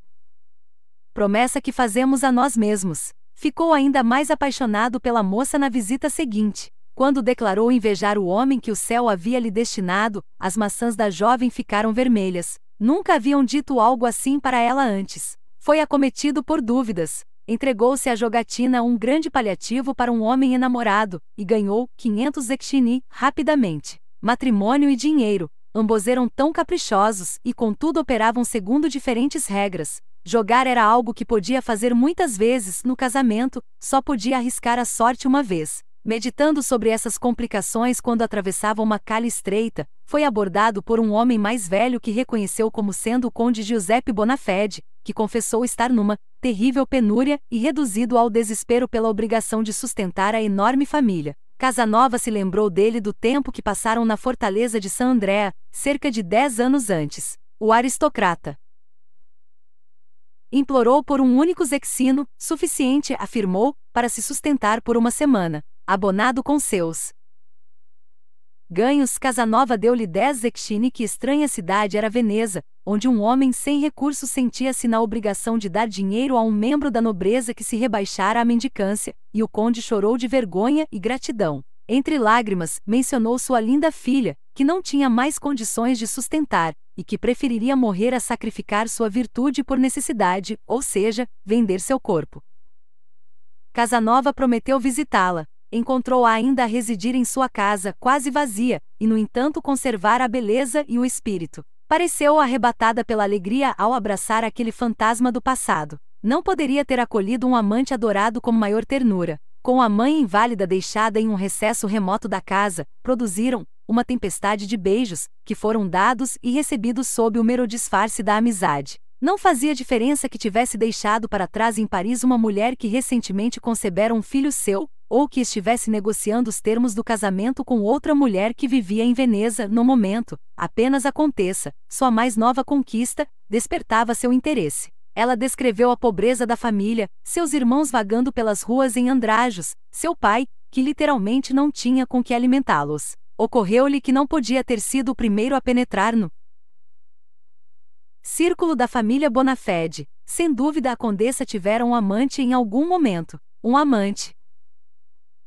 promessa que fazemos a nós mesmos. Ficou ainda mais apaixonado pela moça na visita seguinte. Quando declarou invejar o homem que o céu havia lhe destinado, as maçãs da jovem ficaram vermelhas. Nunca haviam dito algo assim para ela antes. Foi acometido por dúvidas. Entregou-se à jogatina um grande paliativo para um homem enamorado, e ganhou 500 zecchini, rapidamente. Matrimônio e dinheiro, ambos eram tão caprichosos e contudo operavam segundo diferentes regras. Jogar era algo que podia fazer muitas vezes, no casamento, só podia arriscar a sorte uma vez. Meditando sobre essas complicações quando atravessava uma calha estreita, foi abordado por um homem mais velho que reconheceu como sendo o conde Giuseppe Bonafede, que confessou estar numa terrível penúria e reduzido ao desespero pela obrigação de sustentar a enorme família. Casanova se lembrou dele do tempo que passaram na fortaleza de San André, cerca de dez anos antes. O aristocrata Implorou por um único zexino, suficiente, afirmou, para se sustentar por uma semana, abonado com seus ganhos. Casanova deu-lhe dez zexini que estranha cidade era Veneza, onde um homem sem recursos sentia-se na obrigação de dar dinheiro a um membro da nobreza que se rebaixara à mendicância, e o conde chorou de vergonha e gratidão. Entre lágrimas, mencionou sua linda filha, que não tinha mais condições de sustentar, e que preferiria morrer a sacrificar sua virtude por necessidade, ou seja, vender seu corpo. Casanova prometeu visitá-la, encontrou-a ainda a residir em sua casa, quase vazia, e no entanto conservar a beleza e o espírito. Pareceu arrebatada pela alegria ao abraçar aquele fantasma do passado. Não poderia ter acolhido um amante adorado com maior ternura. Com a mãe inválida deixada em um recesso remoto da casa, produziram, uma tempestade de beijos, que foram dados e recebidos sob o mero disfarce da amizade. Não fazia diferença que tivesse deixado para trás em Paris uma mulher que recentemente concebera um filho seu, ou que estivesse negociando os termos do casamento com outra mulher que vivia em Veneza no momento, apenas aconteça, sua mais nova conquista, despertava seu interesse. Ela descreveu a pobreza da família, seus irmãos vagando pelas ruas em andrajos, seu pai, que literalmente não tinha com que alimentá-los ocorreu-lhe que não podia ter sido o primeiro a penetrar no círculo da família Bonafede. Sem dúvida a condessa tivera um amante em algum momento. Um amante!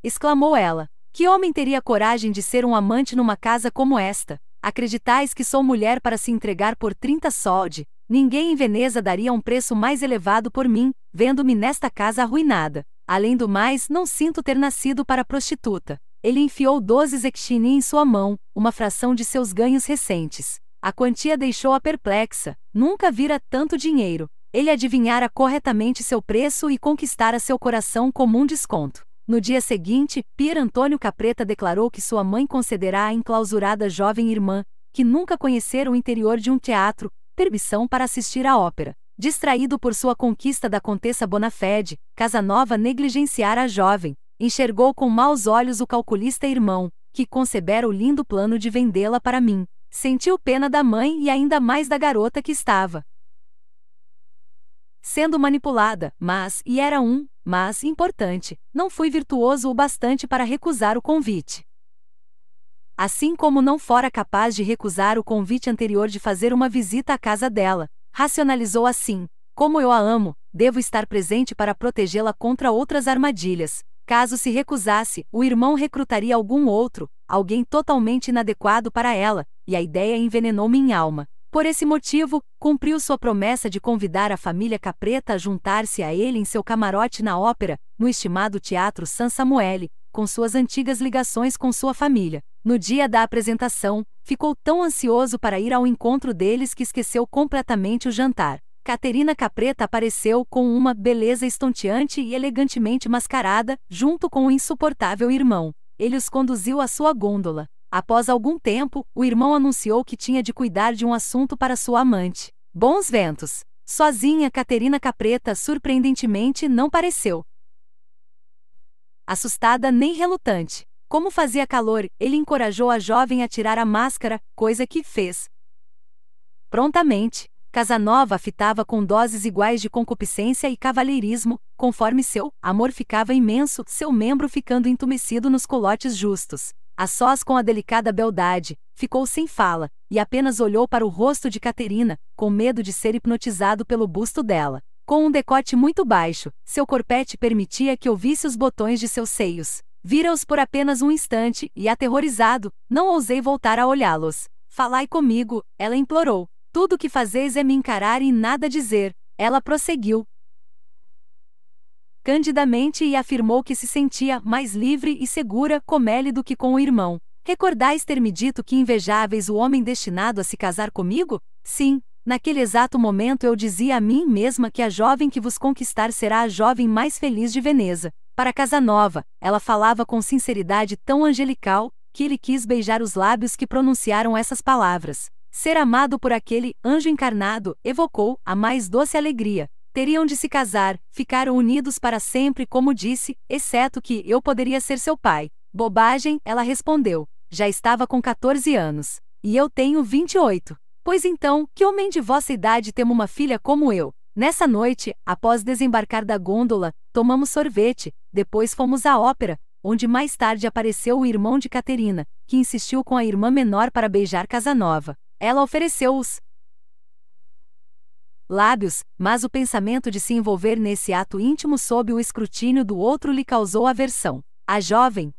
exclamou ela. Que homem teria coragem de ser um amante numa casa como esta? Acreditais que sou mulher para se entregar por 30 solde? Ninguém em Veneza daria um preço mais elevado por mim, vendo-me nesta casa arruinada. Além do mais, não sinto ter nascido para prostituta. Ele enfiou 12 zecchini em sua mão, uma fração de seus ganhos recentes. A quantia deixou-a perplexa, nunca vira tanto dinheiro. Ele adivinhara corretamente seu preço e conquistara seu coração como um desconto. No dia seguinte, Pier Antônio Capreta declarou que sua mãe concederá à enclausurada jovem irmã, que nunca conhecera o interior de um teatro, permissão para assistir à ópera. Distraído por sua conquista da Contessa Bonafede, Casanova negligenciara a jovem, enxergou com maus olhos o calculista irmão, que concebera o lindo plano de vendê-la para mim. Sentiu pena da mãe e ainda mais da garota que estava sendo manipulada, mas, e era um, mas, importante, não fui virtuoso o bastante para recusar o convite. Assim como não fora capaz de recusar o convite anterior de fazer uma visita à casa dela, racionalizou assim: como eu a amo, devo estar presente para protegê-la contra outras armadilhas, Caso se recusasse, o irmão recrutaria algum outro, alguém totalmente inadequado para ela, e a ideia envenenou minha alma. Por esse motivo, cumpriu sua promessa de convidar a família Capreta a juntar-se a ele em seu camarote na ópera, no estimado Teatro San Samuele, com suas antigas ligações com sua família. No dia da apresentação, ficou tão ansioso para ir ao encontro deles que esqueceu completamente o jantar. Caterina Capreta apareceu com uma beleza estonteante e elegantemente mascarada, junto com o insuportável irmão. Ele os conduziu à sua gôndola. Após algum tempo, o irmão anunciou que tinha de cuidar de um assunto para sua amante. Bons ventos! Sozinha, Caterina Capreta surpreendentemente não pareceu. Assustada nem relutante. Como fazia calor, ele encorajou a jovem a tirar a máscara, coisa que fez. Prontamente, Casanova fitava com doses iguais de concupiscência e cavalheirismo, conforme seu amor ficava imenso, seu membro ficando entumecido nos colotes justos. A sós com a delicada beldade, ficou sem fala, e apenas olhou para o rosto de Caterina, com medo de ser hipnotizado pelo busto dela. Com um decote muito baixo, seu corpete permitia que ouvisse os botões de seus seios. Vira-os por apenas um instante, e aterrorizado, não ousei voltar a olhá-los. Falai comigo, ela implorou. Tudo o que fazeis é me encarar e nada dizer, ela prosseguiu. Candidamente e afirmou que se sentia mais livre e segura com ele do que com o irmão. Recordais ter-me dito que invejáveis o homem destinado a se casar comigo? Sim, naquele exato momento eu dizia a mim mesma que a jovem que vos conquistar será a jovem mais feliz de Veneza. Para Casanova, ela falava com sinceridade tão angelical que ele quis beijar os lábios que pronunciaram essas palavras. Ser amado por aquele anjo encarnado evocou a mais doce alegria. Teriam de se casar, ficaram unidos para sempre, como disse, exceto que eu poderia ser seu pai. Bobagem, ela respondeu. Já estava com 14 anos. E eu tenho 28. Pois então, que homem de vossa idade tem uma filha como eu? Nessa noite, após desembarcar da gôndola, tomamos sorvete, depois fomos à ópera, onde mais tarde apareceu o irmão de Caterina, que insistiu com a irmã menor para beijar Casanova. Ela ofereceu-os lábios, mas o pensamento de se envolver nesse ato íntimo sob o escrutínio do outro lhe causou aversão. A jovem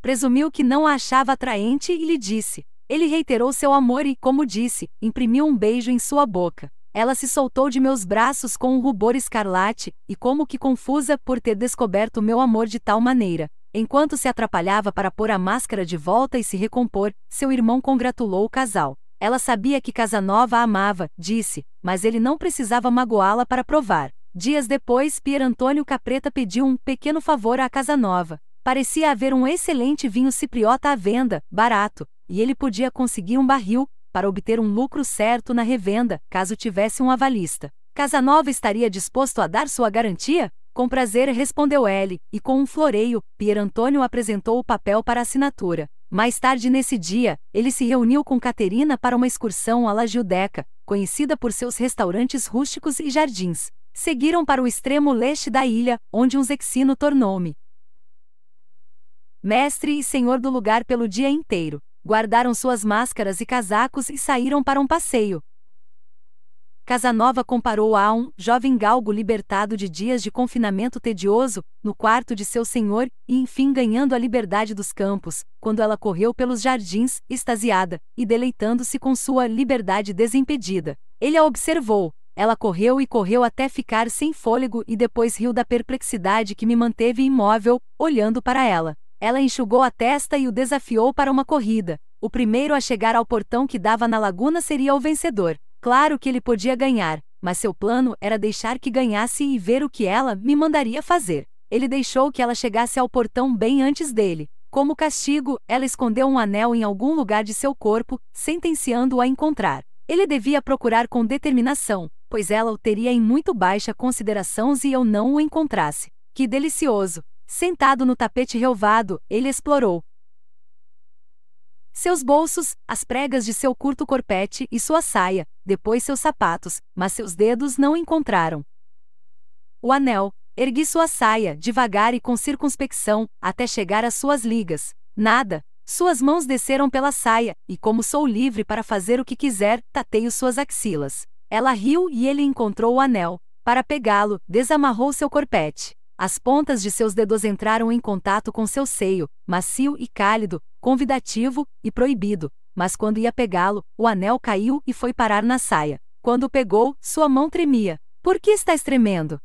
presumiu que não a achava atraente e lhe disse. Ele reiterou seu amor e, como disse, imprimiu um beijo em sua boca. Ela se soltou de meus braços com um rubor escarlate, e como que confusa por ter descoberto meu amor de tal maneira. Enquanto se atrapalhava para pôr a máscara de volta e se recompor, seu irmão congratulou o casal. Ela sabia que Casanova a amava, disse, mas ele não precisava magoá-la para provar. Dias depois, Pier Antônio Capreta pediu um pequeno favor a Casanova. Parecia haver um excelente vinho cipriota à venda, barato, e ele podia conseguir um barril, para obter um lucro certo na revenda, caso tivesse um avalista. Casanova estaria disposto a dar sua garantia? Com prazer respondeu ele, e com um floreio, Pier Antônio apresentou o papel para assinatura. Mais tarde nesse dia, ele se reuniu com Caterina para uma excursão à La Giudeca, conhecida por seus restaurantes rústicos e jardins. Seguiram para o extremo leste da ilha, onde um zexino tornou-me mestre e senhor do lugar pelo dia inteiro. Guardaram suas máscaras e casacos e saíram para um passeio. Casanova comparou a um jovem galgo libertado de dias de confinamento tedioso, no quarto de seu senhor, e enfim ganhando a liberdade dos campos, quando ela correu pelos jardins, extasiada, e deleitando-se com sua liberdade desimpedida. Ele a observou. Ela correu e correu até ficar sem fôlego e depois riu da perplexidade que me manteve imóvel, olhando para ela. Ela enxugou a testa e o desafiou para uma corrida. O primeiro a chegar ao portão que dava na laguna seria o vencedor. Claro que ele podia ganhar, mas seu plano era deixar que ganhasse e ver o que ela me mandaria fazer. Ele deixou que ela chegasse ao portão bem antes dele. Como castigo, ela escondeu um anel em algum lugar de seu corpo, sentenciando-o a encontrar. Ele devia procurar com determinação, pois ela o teria em muito baixa consideração se eu não o encontrasse. Que delicioso! Sentado no tapete relvado, ele explorou, seus bolsos, as pregas de seu curto corpete e sua saia, depois seus sapatos, mas seus dedos não encontraram. O anel, ergui sua saia, devagar e com circunspecção, até chegar às suas ligas. Nada. Suas mãos desceram pela saia, e como sou livre para fazer o que quiser, tateio suas axilas. Ela riu e ele encontrou o anel. Para pegá-lo, desamarrou seu corpete. As pontas de seus dedos entraram em contato com seu seio, macio e cálido, convidativo e proibido, mas quando ia pegá-lo, o anel caiu e foi parar na saia. Quando pegou, sua mão tremia. Por que estás tremendo?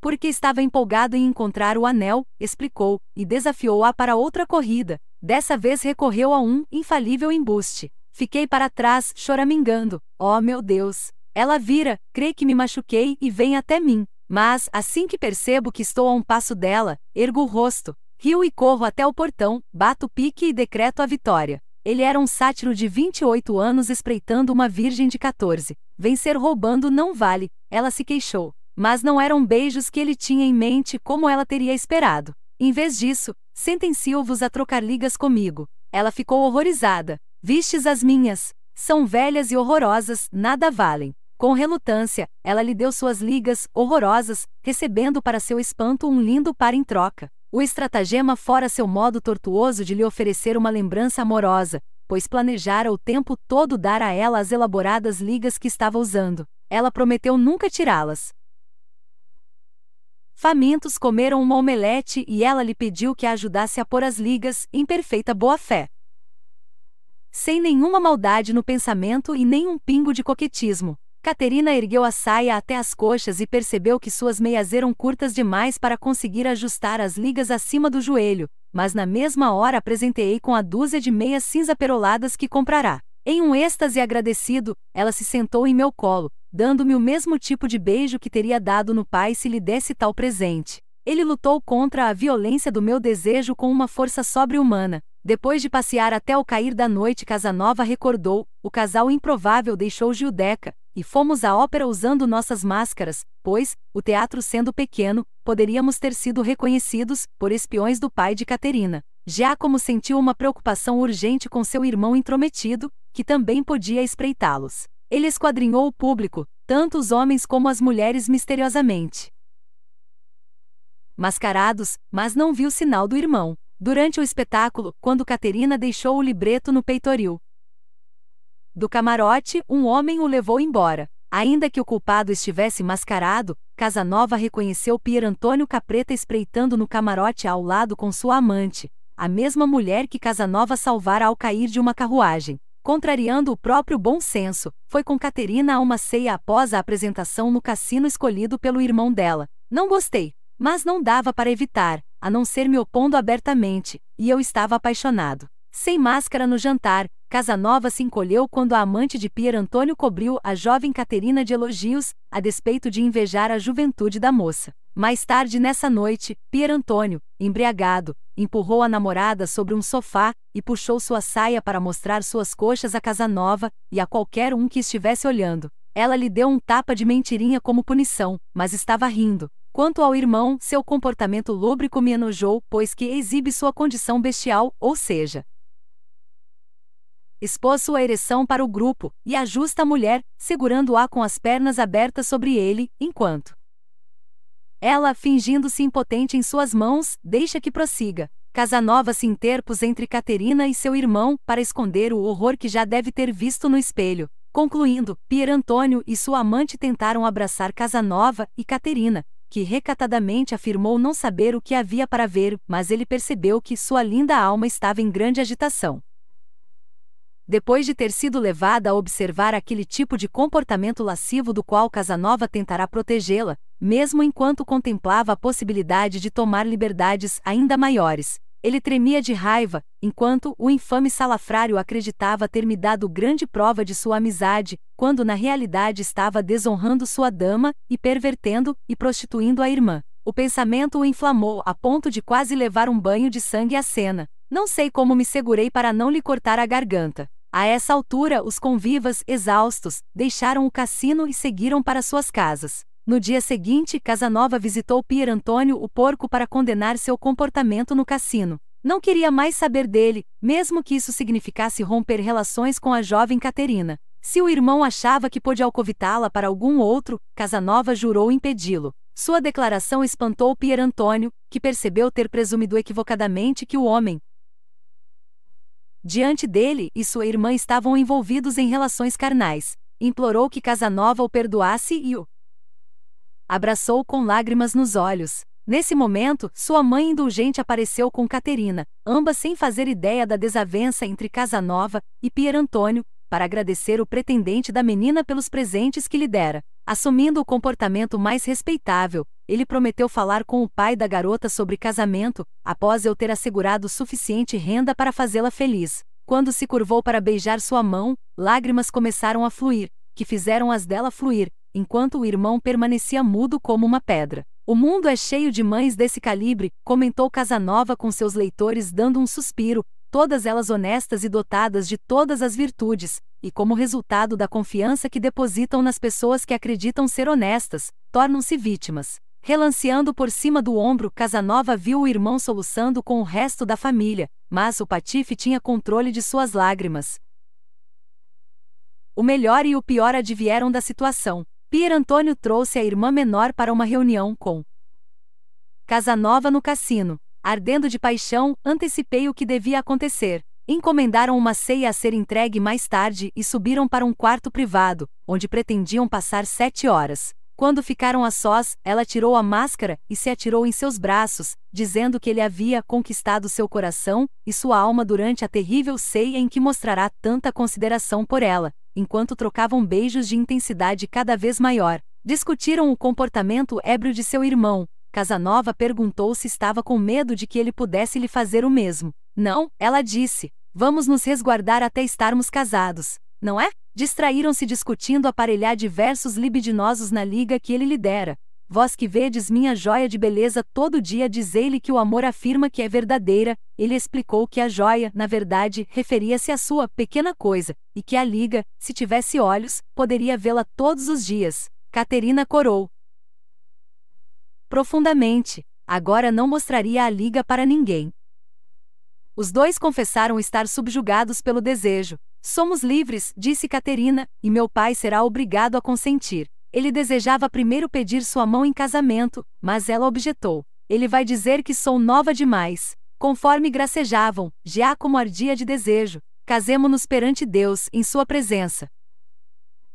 Porque estava empolgado em encontrar o anel, explicou, e desafiou-a para outra corrida. Dessa vez recorreu a um infalível embuste. Fiquei para trás, choramingando. Oh meu Deus! Ela vira, crê que me machuquei e vem até mim. Mas, assim que percebo que estou a um passo dela, ergo o rosto, Rio e corro até o portão, bato pique e decreto a vitória. Ele era um sátiro de 28 anos espreitando uma virgem de 14. Vencer roubando não vale, ela se queixou. Mas não eram beijos que ele tinha em mente como ela teria esperado. Em vez disso, sentenciou-vos a trocar ligas comigo. Ela ficou horrorizada. Vistes as minhas? São velhas e horrorosas, nada valem. Com relutância, ela lhe deu suas ligas, horrorosas, recebendo para seu espanto um lindo par em troca. O estratagema fora seu modo tortuoso de lhe oferecer uma lembrança amorosa, pois planejara o tempo todo dar a ela as elaboradas ligas que estava usando. Ela prometeu nunca tirá-las. Famintos comeram uma omelete e ela lhe pediu que a ajudasse a pôr as ligas, em perfeita boa-fé. Sem nenhuma maldade no pensamento e nem um pingo de coquetismo, Caterina ergueu a saia até as coxas e percebeu que suas meias eram curtas demais para conseguir ajustar as ligas acima do joelho, mas na mesma hora apresentei com a dúzia de meias cinza peroladas que comprará. Em um êxtase agradecido, ela se sentou em meu colo, dando-me o mesmo tipo de beijo que teria dado no pai se lhe desse tal presente. Ele lutou contra a violência do meu desejo com uma força sobre-humana. Depois de passear até o cair da noite, Casanova recordou: o casal improvável deixou Gildeca, e fomos à ópera usando nossas máscaras, pois, o teatro sendo pequeno, poderíamos ter sido reconhecidos por espiões do pai de Caterina. Giacomo sentiu uma preocupação urgente com seu irmão intrometido, que também podia espreitá-los. Ele esquadrinhou o público, tanto os homens como as mulheres misteriosamente. Mascarados, mas não viu sinal do irmão. Durante o espetáculo, quando Caterina deixou o libreto no peitoril, do camarote, um homem o levou embora. Ainda que o culpado estivesse mascarado, Casanova reconheceu Pier Antônio Capreta espreitando no camarote ao lado com sua amante, a mesma mulher que Casanova salvara ao cair de uma carruagem. Contrariando o próprio bom senso, foi com Caterina a uma ceia após a apresentação no cassino escolhido pelo irmão dela. Não gostei, mas não dava para evitar, a não ser me opondo abertamente, e eu estava apaixonado. Sem máscara no jantar, Casanova se encolheu quando a amante de Pier Antônio cobriu a jovem Caterina de elogios, a despeito de invejar a juventude da moça. Mais tarde nessa noite, Pier Antônio, embriagado, empurrou a namorada sobre um sofá e puxou sua saia para mostrar suas coxas a Casanova e a qualquer um que estivesse olhando. Ela lhe deu um tapa de mentirinha como punição, mas estava rindo. Quanto ao irmão, seu comportamento lúbrico me enojou, pois que exibe sua condição bestial, ou seja, expôs sua ereção para o grupo, e ajusta a mulher, segurando-a com as pernas abertas sobre ele, enquanto ela, fingindo-se impotente em suas mãos, deixa que prossiga. Casanova se interpôs entre Caterina e seu irmão, para esconder o horror que já deve ter visto no espelho. Concluindo, Pier Antônio e sua amante tentaram abraçar Casanova e Caterina, que recatadamente afirmou não saber o que havia para ver, mas ele percebeu que sua linda alma estava em grande agitação depois de ter sido levada a observar aquele tipo de comportamento lascivo do qual Casanova tentará protegê-la, mesmo enquanto contemplava a possibilidade de tomar liberdades ainda maiores. Ele tremia de raiva, enquanto o infame salafrário acreditava ter me dado grande prova de sua amizade, quando na realidade estava desonrando sua dama e pervertendo e prostituindo a irmã. O pensamento o inflamou a ponto de quase levar um banho de sangue à cena. Não sei como me segurei para não lhe cortar a garganta. A essa altura, os convivas, exaustos, deixaram o cassino e seguiram para suas casas. No dia seguinte, Casanova visitou Pier Antônio o porco para condenar seu comportamento no cassino. Não queria mais saber dele, mesmo que isso significasse romper relações com a jovem Caterina. Se o irmão achava que pôde alcovitá-la para algum outro, Casanova jurou impedi-lo. Sua declaração espantou Pier Antônio, que percebeu ter presumido equivocadamente que o homem, Diante dele e sua irmã estavam envolvidos em relações carnais. Implorou que Casanova o perdoasse e o abraçou com lágrimas nos olhos. Nesse momento, sua mãe indulgente apareceu com Caterina, ambas sem fazer ideia da desavença entre Casanova e Pier Antônio, para agradecer o pretendente da menina pelos presentes que lhe dera. Assumindo o comportamento mais respeitável, ele prometeu falar com o pai da garota sobre casamento, após eu ter assegurado suficiente renda para fazê-la feliz. Quando se curvou para beijar sua mão, lágrimas começaram a fluir, que fizeram as dela fluir, enquanto o irmão permanecia mudo como uma pedra. O mundo é cheio de mães desse calibre, comentou Casanova com seus leitores dando um suspiro, todas elas honestas e dotadas de todas as virtudes, e como resultado da confiança que depositam nas pessoas que acreditam ser honestas, tornam-se vítimas. Relanceando por cima do ombro, Casanova viu o irmão soluçando com o resto da família, mas o Patife tinha controle de suas lágrimas. O melhor e o pior advieram da situação. Pier Antônio trouxe a irmã menor para uma reunião com Casanova no cassino. Ardendo de paixão, antecipei o que devia acontecer. Encomendaram uma ceia a ser entregue mais tarde e subiram para um quarto privado, onde pretendiam passar sete horas. Quando ficaram a sós, ela tirou a máscara e se atirou em seus braços, dizendo que ele havia conquistado seu coração e sua alma durante a terrível ceia em que mostrará tanta consideração por ela, enquanto trocavam beijos de intensidade cada vez maior. Discutiram o comportamento ébrio de seu irmão, Casanova perguntou se estava com medo de que ele pudesse lhe fazer o mesmo. Não, ela disse. Vamos nos resguardar até estarmos casados, não é? Distraíram-se discutindo aparelhar diversos libidinosos na liga que ele lidera. Vós que vedes minha joia de beleza todo dia, dizei-lhe que o amor afirma que é verdadeira. Ele explicou que a joia, na verdade, referia-se à sua pequena coisa, e que a liga, se tivesse olhos, poderia vê-la todos os dias. Caterina corou profundamente, agora não mostraria a liga para ninguém. Os dois confessaram estar subjugados pelo desejo. Somos livres, disse Caterina, e meu pai será obrigado a consentir. Ele desejava primeiro pedir sua mão em casamento, mas ela objetou. Ele vai dizer que sou nova demais. Conforme gracejavam, Giacomo ardia de desejo. Casemo-nos perante Deus, em sua presença.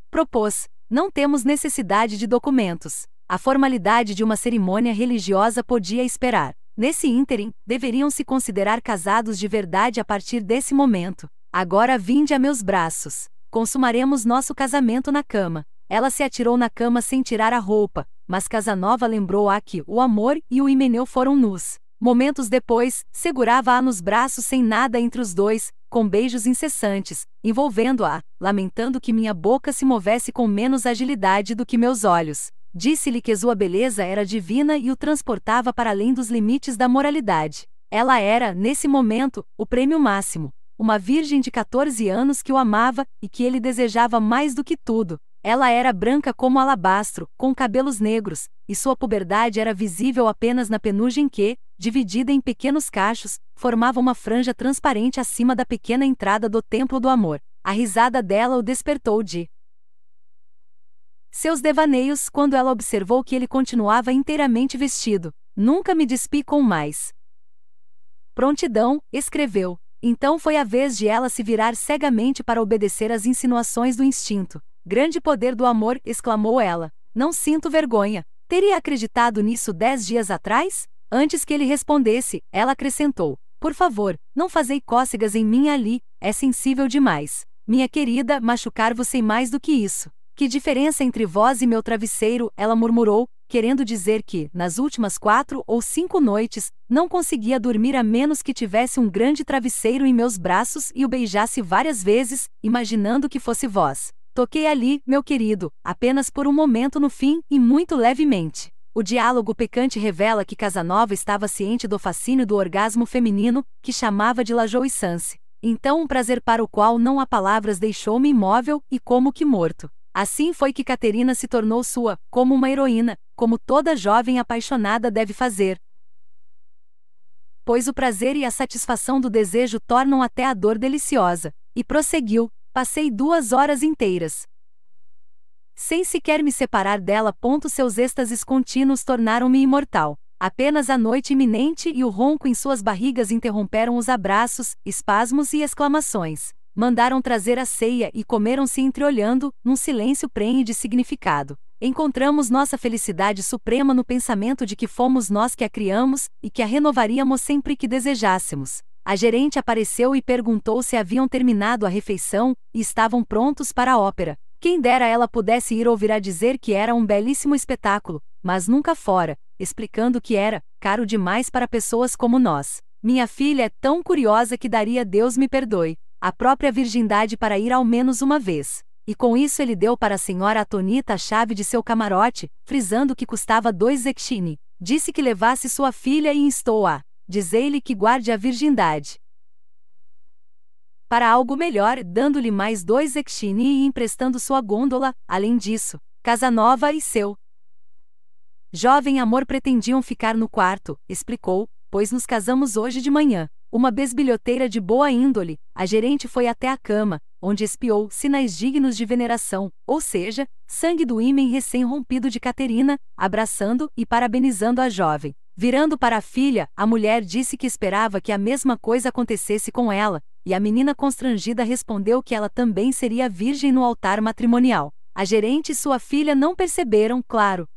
Propôs: Não temos necessidade de documentos. A formalidade de uma cerimônia religiosa podia esperar. Nesse ínterim, deveriam se considerar casados de verdade a partir desse momento. Agora vinde a meus braços. Consumaremos nosso casamento na cama. Ela se atirou na cama sem tirar a roupa, mas Casanova lembrou-a que o amor e o Himeneu foram nus. Momentos depois, segurava-a nos braços sem nada entre os dois, com beijos incessantes, envolvendo-a, lamentando que minha boca se movesse com menos agilidade do que meus olhos. Disse-lhe que sua beleza era divina e o transportava para além dos limites da moralidade. Ela era, nesse momento, o prêmio máximo, uma virgem de 14 anos que o amava e que ele desejava mais do que tudo. Ela era branca como alabastro, com cabelos negros, e sua puberdade era visível apenas na penugem que, dividida em pequenos cachos, formava uma franja transparente acima da pequena entrada do templo do amor. A risada dela o despertou de seus devaneios quando ela observou que ele continuava inteiramente vestido. Nunca me despi com mais. Prontidão, escreveu. Então foi a vez de ela se virar cegamente para obedecer às insinuações do instinto. Grande poder do amor, exclamou ela. Não sinto vergonha. Teria acreditado nisso dez dias atrás? Antes que ele respondesse, ela acrescentou: Por favor, não fazei cócegas em mim ali, é sensível demais. Minha querida, machucar-vos sem mais do que isso. Que diferença entre vós e meu travesseiro? Ela murmurou, querendo dizer que, nas últimas quatro ou cinco noites, não conseguia dormir a menos que tivesse um grande travesseiro em meus braços e o beijasse várias vezes, imaginando que fosse vós. Toquei ali, meu querido, apenas por um momento no fim e muito levemente. O diálogo pecante revela que Casanova estava ciente do fascínio do orgasmo feminino, que chamava de lajoissance. Então um prazer para o qual não há palavras deixou-me imóvel e como que morto. Assim foi que Caterina se tornou sua, como uma heroína, como toda jovem apaixonada deve fazer. Pois o prazer e a satisfação do desejo tornam até a dor deliciosa. E prosseguiu: Passei duas horas inteiras. Sem sequer me separar dela. Ponto seus êxtases contínuos tornaram-me imortal. Apenas a noite iminente e o ronco em suas barrigas interromperam os abraços, espasmos e exclamações. Mandaram trazer a ceia e comeram-se entreolhando, num silêncio prenhe de significado. Encontramos nossa felicidade suprema no pensamento de que fomos nós que a criamos e que a renovaríamos sempre que desejássemos. A gerente apareceu e perguntou se haviam terminado a refeição e estavam prontos para a ópera. Quem dera ela pudesse ir ouvir a dizer que era um belíssimo espetáculo, mas nunca fora, explicando que era caro demais para pessoas como nós. Minha filha é tão curiosa que daria Deus me perdoe a própria virgindade para ir ao menos uma vez. E com isso ele deu para a senhora Atonita a chave de seu camarote, frisando que custava dois zecchini. Disse que levasse sua filha e instou-a. Dizei-lhe que guarde a virgindade. Para algo melhor, dando-lhe mais dois zecchini e emprestando sua gôndola, além disso, Casanova e seu jovem amor pretendiam ficar no quarto, explicou, pois nos casamos hoje de manhã. Uma besbilhoteira de boa índole, a gerente foi até a cama, onde espiou sinais dignos de veneração, ou seja, sangue do ímen recém-rompido de Caterina, abraçando e parabenizando a jovem. Virando para a filha, a mulher disse que esperava que a mesma coisa acontecesse com ela, e a menina constrangida respondeu que ela também seria virgem no altar matrimonial. A gerente e sua filha não perceberam, claro,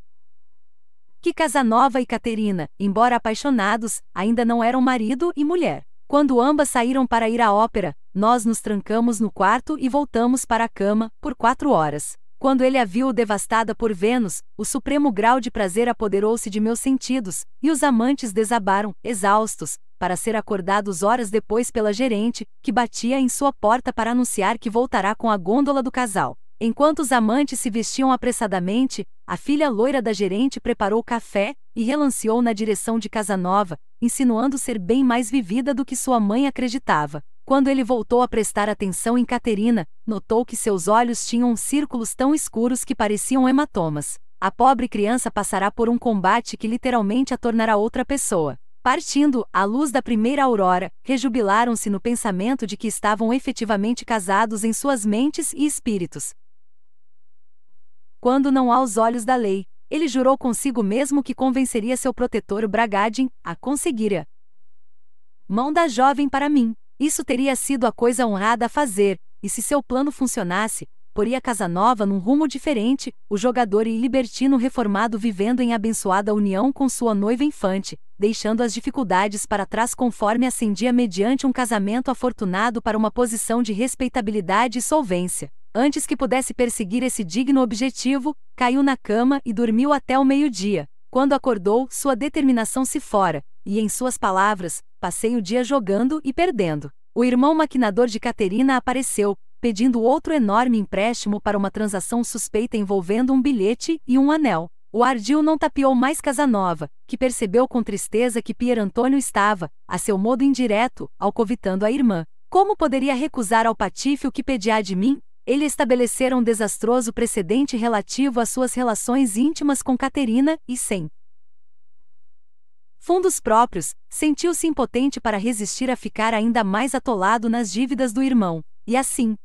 que Casanova e Caterina, embora apaixonados, ainda não eram marido e mulher. Quando ambas saíram para ir à ópera, nós nos trancamos no quarto e voltamos para a cama, por quatro horas. Quando ele a viu devastada por Vênus, o supremo grau de prazer apoderou-se de meus sentidos, e os amantes desabaram, exaustos, para ser acordados horas depois pela gerente, que batia em sua porta para anunciar que voltará com a gôndola do casal. Enquanto os amantes se vestiam apressadamente, a filha loira da gerente preparou café e relanceou na direção de Casanova, insinuando ser bem mais vivida do que sua mãe acreditava. Quando ele voltou a prestar atenção em Caterina, notou que seus olhos tinham círculos tão escuros que pareciam hematomas. A pobre criança passará por um combate que literalmente a tornará outra pessoa. Partindo, à luz da primeira aurora, rejubilaram-se no pensamento de que estavam efetivamente casados em suas mentes e espíritos quando não aos olhos da lei, ele jurou consigo mesmo que convenceria seu protetor Bragadin a conseguira. Mão da jovem para mim, isso teria sido a coisa honrada a fazer, e se seu plano funcionasse, poria Casanova num rumo diferente, o jogador e libertino reformado vivendo em abençoada união com sua noiva infante, deixando as dificuldades para trás conforme ascendia mediante um casamento afortunado para uma posição de respeitabilidade e solvência antes que pudesse perseguir esse digno objetivo, caiu na cama e dormiu até o meio-dia. Quando acordou, sua determinação se fora, e em suas palavras, passei o dia jogando e perdendo. O irmão maquinador de Caterina apareceu, pedindo outro enorme empréstimo para uma transação suspeita envolvendo um bilhete e um anel. O ardil não tapeou mais Casanova, que percebeu com tristeza que Pier Antônio estava, a seu modo indireto, alcovitando a irmã. Como poderia recusar ao patife o que pedia de mim? ele estabelecera um desastroso precedente relativo às suas relações íntimas com Caterina, e sem fundos próprios, sentiu-se impotente para resistir a ficar ainda mais atolado nas dívidas do irmão, e assim.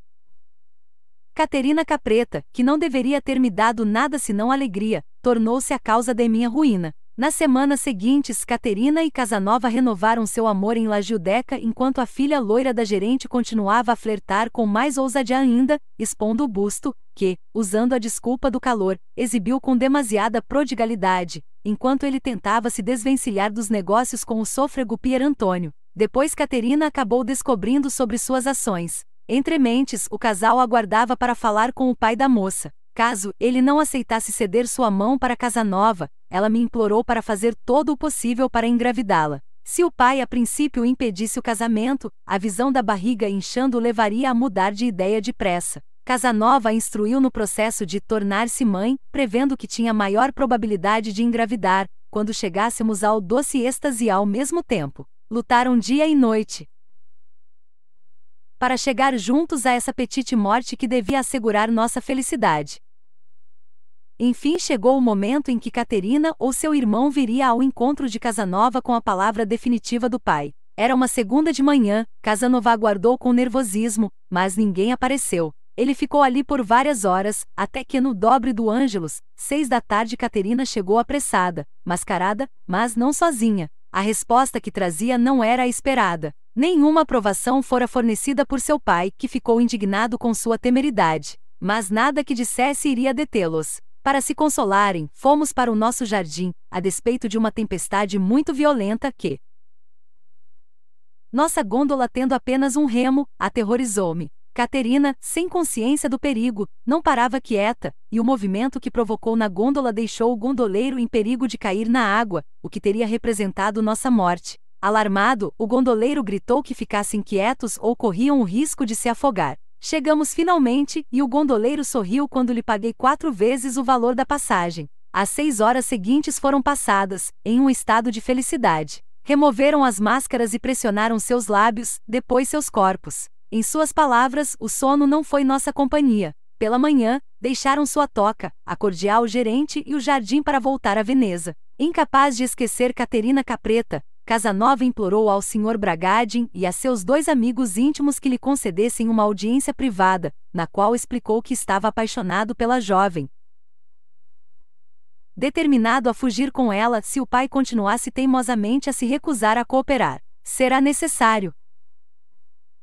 Caterina Capreta, que não deveria ter me dado nada senão alegria, tornou-se a causa de minha ruína. Nas semanas seguintes, Caterina e Casanova renovaram seu amor em La Giudeca enquanto a filha loira da gerente continuava a flertar com mais ousadia ainda, expondo o busto, que, usando a desculpa do calor, exibiu com demasiada prodigalidade, enquanto ele tentava se desvencilhar dos negócios com o sôfrego Pier Antônio. Depois Caterina acabou descobrindo sobre suas ações. Entre mentes, o casal aguardava para falar com o pai da moça. Caso ele não aceitasse ceder sua mão para Casanova, ela me implorou para fazer todo o possível para engravidá-la. Se o pai a princípio impedisse o casamento, a visão da barriga inchando levaria a mudar de ideia depressa. Casanova a instruiu no processo de tornar-se mãe, prevendo que tinha maior probabilidade de engravidar, quando chegássemos ao doce êxtase ao mesmo tempo. Lutaram dia e noite. Para chegar juntos a essa petite morte que devia assegurar nossa felicidade. Enfim chegou o momento em que Caterina ou seu irmão viria ao encontro de Casanova com a palavra definitiva do pai. Era uma segunda de manhã, Casanova aguardou com nervosismo, mas ninguém apareceu. Ele ficou ali por várias horas, até que no dobre do Ângelos, seis da tarde Caterina chegou apressada, mascarada, mas não sozinha. A resposta que trazia não era a esperada. Nenhuma aprovação fora fornecida por seu pai, que ficou indignado com sua temeridade. Mas nada que dissesse iria detê-los. Para se consolarem, fomos para o nosso jardim, a despeito de uma tempestade muito violenta que. Nossa gôndola tendo apenas um remo, aterrorizou-me. Caterina, sem consciência do perigo, não parava quieta, e o movimento que provocou na gôndola deixou o gondoleiro em perigo de cair na água, o que teria representado nossa morte. Alarmado, o gondoleiro gritou que ficassem quietos ou corriam o risco de se afogar. Chegamos finalmente, e o gondoleiro sorriu quando lhe paguei quatro vezes o valor da passagem. As seis horas seguintes foram passadas, em um estado de felicidade. Removeram as máscaras e pressionaram seus lábios, depois seus corpos. Em suas palavras, o sono não foi nossa companhia. Pela manhã, deixaram sua toca, a cordial gerente e o jardim para voltar a Veneza. Incapaz de esquecer Caterina Capreta, Casanova implorou ao Sr. Bragadin e a seus dois amigos íntimos que lhe concedessem uma audiência privada, na qual explicou que estava apaixonado pela jovem. Determinado a fugir com ela se o pai continuasse teimosamente a se recusar a cooperar, será necessário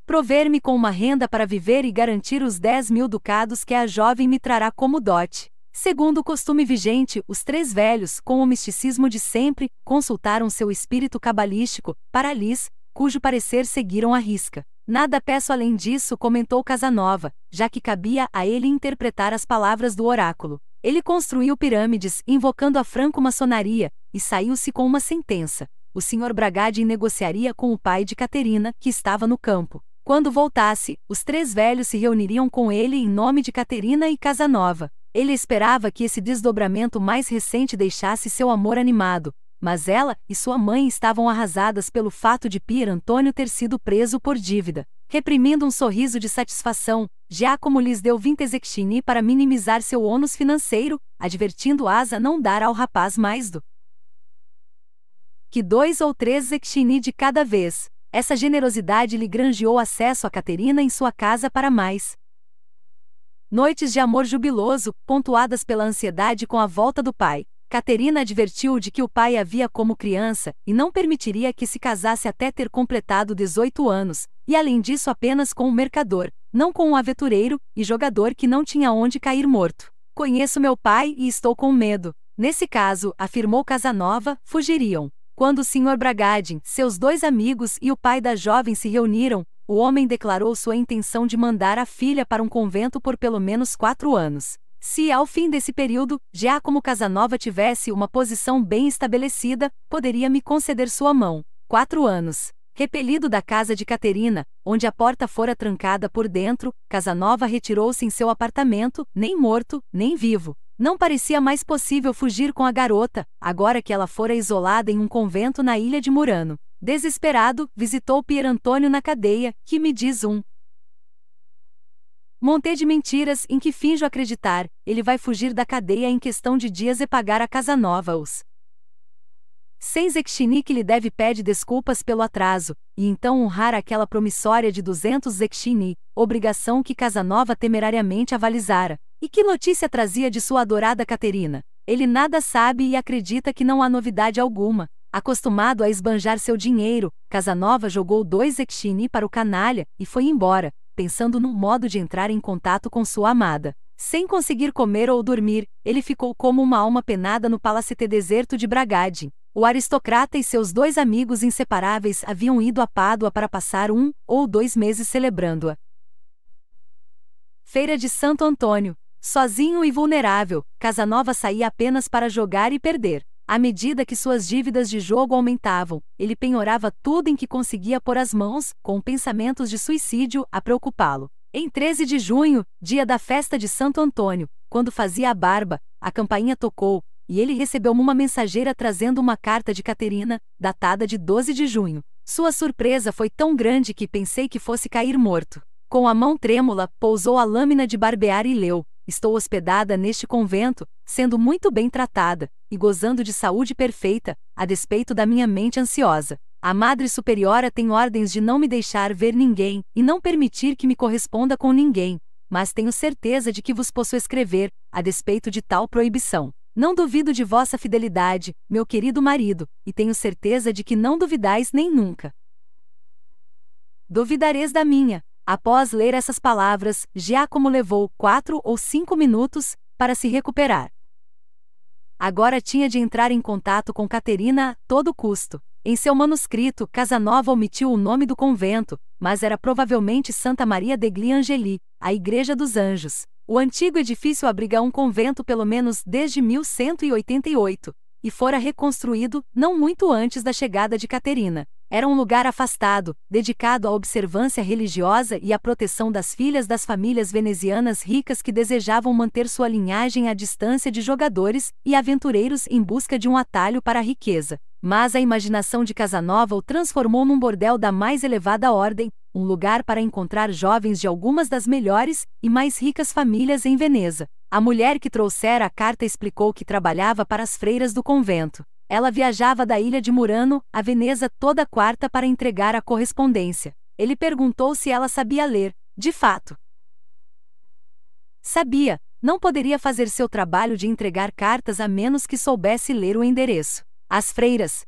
prover-me com uma renda para viver e garantir os 10 mil ducados que a jovem me trará como dote. Segundo o costume vigente, os três velhos, com o misticismo de sempre, consultaram seu espírito cabalístico, Paralis, cujo parecer seguiram à risca. Nada peço além disso, comentou Casanova, já que cabia a ele interpretar as palavras do oráculo. Ele construiu pirâmides, invocando a franco-maçonaria, e saiu-se com uma sentença. O senhor Bragadin negociaria com o pai de Caterina, que estava no campo. Quando voltasse, os três velhos se reuniriam com ele em nome de Caterina e Casanova. Ele esperava que esse desdobramento mais recente deixasse seu amor animado, mas ela e sua mãe estavam arrasadas pelo fato de Pier Antônio ter sido preso por dívida. Reprimindo um sorriso de satisfação, Giacomo lhes deu 20 execchini para minimizar seu ônus financeiro, advertindo Asa não dar ao rapaz mais do que dois ou três execchini de cada vez. Essa generosidade lhe granjeou acesso a Caterina em sua casa para mais Noites de amor jubiloso, pontuadas pela ansiedade com a volta do pai. Caterina advertiu de que o pai havia como criança e não permitiria que se casasse até ter completado 18 anos, e além disso apenas com um mercador, não com um aventureiro e jogador que não tinha onde cair morto. Conheço meu pai e estou com medo. Nesse caso, afirmou Casanova, fugiriam. Quando o Sr. Bragadin, seus dois amigos e o pai da jovem se reuniram, o homem declarou sua intenção de mandar a filha para um convento por pelo menos quatro anos. Se ao fim desse período, já como Casanova tivesse uma posição bem estabelecida, poderia me conceder sua mão. Quatro anos. Repelido da casa de Caterina, onde a porta fora trancada por dentro, Casanova retirou-se em seu apartamento, nem morto, nem vivo. Não parecia mais possível fugir com a garota, agora que ela fora isolada em um convento na ilha de Murano. Desesperado, visitou Pier Antônio na cadeia, que me diz um. Montei de mentiras em que finjo acreditar, ele vai fugir da cadeia em questão de dias e pagar a casa nova os. Seis que lhe deve pede desculpas pelo atraso, e então honrar aquela promissória de 200 Zekchini, obrigação que Casanova temerariamente avalizara, e que notícia trazia de sua adorada Caterina? Ele nada sabe e acredita que não há novidade alguma. Acostumado a esbanjar seu dinheiro, Casanova jogou dois Extini para o canalha e foi embora, pensando num modo de entrar em contato com sua amada. Sem conseguir comer ou dormir, ele ficou como uma alma penada no palacete deserto de Bragade. O aristocrata e seus dois amigos inseparáveis haviam ido a Pádua para passar um ou dois meses celebrando-a. Feira de Santo Antônio, Sozinho e vulnerável, Casanova saía apenas para jogar e perder. À medida que suas dívidas de jogo aumentavam, ele penhorava tudo em que conseguia pôr as mãos, com pensamentos de suicídio a preocupá-lo. Em 13 de junho, dia da festa de Santo Antônio, quando fazia a barba, a campainha tocou, e ele recebeu uma mensageira trazendo uma carta de Caterina, datada de 12 de junho. Sua surpresa foi tão grande que pensei que fosse cair morto. Com a mão trêmula, pousou a lâmina de barbear e leu: Estou hospedada neste convento, sendo muito bem tratada e gozando de saúde perfeita, a despeito da minha mente ansiosa. A Madre Superiora tem ordens de não me deixar ver ninguém e não permitir que me corresponda com ninguém, mas tenho certeza de que vos posso escrever, a despeito de tal proibição. Não duvido de vossa fidelidade, meu querido marido, e tenho certeza de que não duvidais nem nunca. Duvidareis da minha, Após ler essas palavras, Giacomo levou quatro ou cinco minutos para se recuperar. Agora tinha de entrar em contato com Caterina a todo custo. Em seu manuscrito, Casanova omitiu o nome do convento, mas era provavelmente Santa Maria degli Angeli, a Igreja dos Anjos. O antigo edifício abriga um convento pelo menos desde 1188, e fora reconstruído não muito antes da chegada de Caterina. Era um lugar afastado, dedicado à observância religiosa e à proteção das filhas das famílias venezianas ricas que desejavam manter sua linhagem à distância de jogadores e aventureiros em busca de um atalho para a riqueza. Mas a imaginação de Casanova o transformou num bordel da mais elevada ordem, um lugar para encontrar jovens de algumas das melhores e mais ricas famílias em Veneza. A mulher que trouxera a carta explicou que trabalhava para as freiras do convento. Ela viajava da ilha de Murano a Veneza toda quarta para entregar a correspondência. Ele perguntou se ela sabia ler, de fato. Sabia, não poderia fazer seu trabalho de entregar cartas a menos que soubesse ler o endereço. As freiras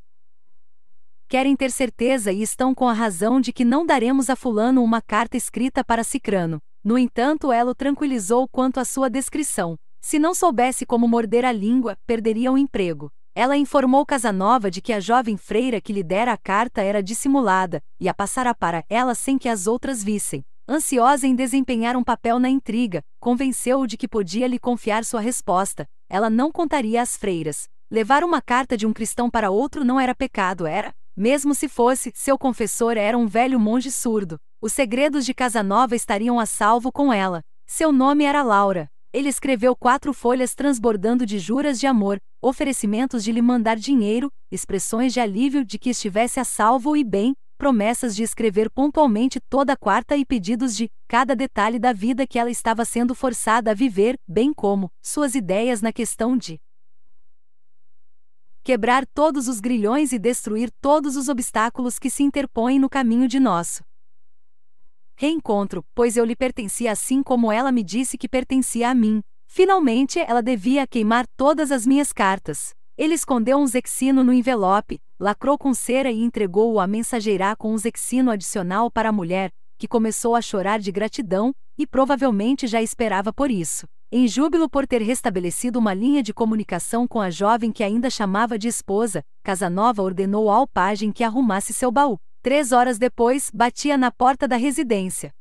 querem ter certeza e estão com a razão de que não daremos a Fulano uma carta escrita para Cicrano. No entanto, ela o tranquilizou quanto à sua descrição. Se não soubesse como morder a língua, perderia o emprego. Ela informou Casanova de que a jovem freira que lhe dera a carta era dissimulada, e a passara para ela sem que as outras vissem. Ansiosa em desempenhar um papel na intriga, convenceu-o de que podia lhe confiar sua resposta. Ela não contaria às freiras. Levar uma carta de um cristão para outro não era pecado, era? Mesmo se fosse, seu confessor era um velho monge surdo. Os segredos de Casanova estariam a salvo com ela. Seu nome era Laura. Ele escreveu quatro folhas transbordando de juras de amor, oferecimentos de lhe mandar dinheiro, expressões de alívio de que estivesse a salvo e bem, promessas de escrever pontualmente toda quarta e pedidos de cada detalhe da vida que ela estava sendo forçada a viver, bem como suas ideias na questão de quebrar todos os grilhões e destruir todos os obstáculos que se interpõem no caminho de nosso reencontro, pois eu lhe pertencia assim como ela me disse que pertencia a mim, Finalmente ela devia queimar todas as minhas cartas. Ele escondeu um zexino no envelope, lacrou com cera e entregou-o à mensageira com um zexino adicional para a mulher, que começou a chorar de gratidão, e provavelmente já esperava por isso. Em júbilo por ter restabelecido uma linha de comunicação com a jovem que ainda chamava de esposa, Casanova ordenou ao pajem que arrumasse seu baú. Três horas depois, batia na porta da residência.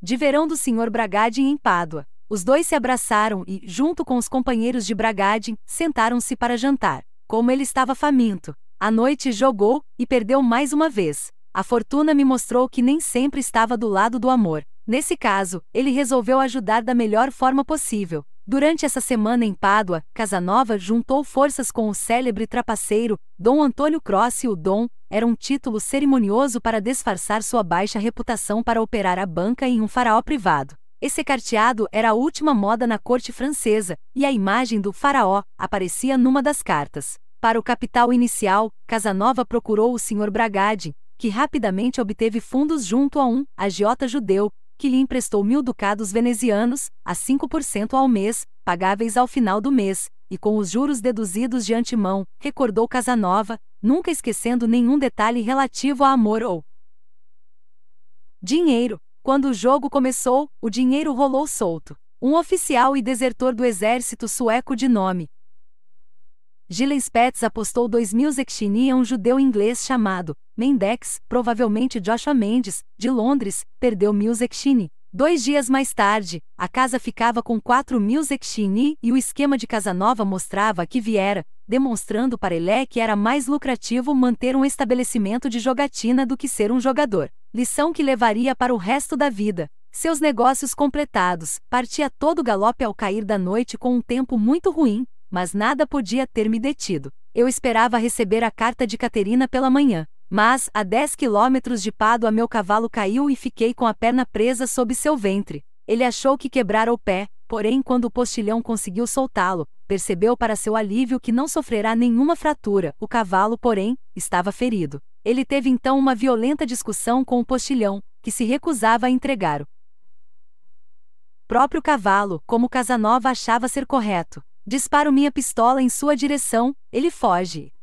De verão do Sr. Bragade em Pádua. Os dois se abraçaram e, junto com os companheiros de Bragadin, sentaram-se para jantar. Como ele estava faminto, à noite jogou e perdeu mais uma vez. A fortuna me mostrou que nem sempre estava do lado do amor. Nesse caso, ele resolveu ajudar da melhor forma possível. Durante essa semana em Pádua, Casanova juntou forças com o célebre trapaceiro, Dom Antônio Croce o Dom, era um título cerimonioso para disfarçar sua baixa reputação para operar a banca em um faraó privado. Esse carteado era a última moda na corte francesa, e a imagem do faraó aparecia numa das cartas. Para o capital inicial, Casanova procurou o Sr. Bragade, que rapidamente obteve fundos junto a um agiota judeu, que lhe emprestou mil ducados venezianos, a 5% ao mês, pagáveis ao final do mês, e com os juros deduzidos de antemão, recordou Casanova, nunca esquecendo nenhum detalhe relativo a amor ou dinheiro. Quando o jogo começou, o dinheiro rolou solto. Um oficial e desertor do exército sueco de nome Gillespets apostou 2 mil zecchini a um judeu inglês chamado Mendex, provavelmente Joshua Mendes, de Londres, perdeu mil zecchini. Dois dias mais tarde, a casa ficava com 4 mil zecchini e o esquema de Casanova mostrava que viera, demonstrando para Elé que era mais lucrativo manter um estabelecimento de jogatina do que ser um jogador. Lição que levaria para o resto da vida. Seus negócios completados, partia todo galope ao cair da noite com um tempo muito ruim, mas nada podia ter me detido. Eu esperava receber a carta de Caterina pela manhã. Mas, a dez quilômetros de Pádua meu cavalo caiu e fiquei com a perna presa sob seu ventre. Ele achou que quebrara o pé, porém quando o postilhão conseguiu soltá-lo, percebeu para seu alívio que não sofrerá nenhuma fratura. O cavalo, porém, estava ferido. Ele teve então uma violenta discussão com o postilhão, que se recusava a entregar o próprio cavalo, como Casanova achava ser correto. Disparo minha pistola em sua direção, ele foge.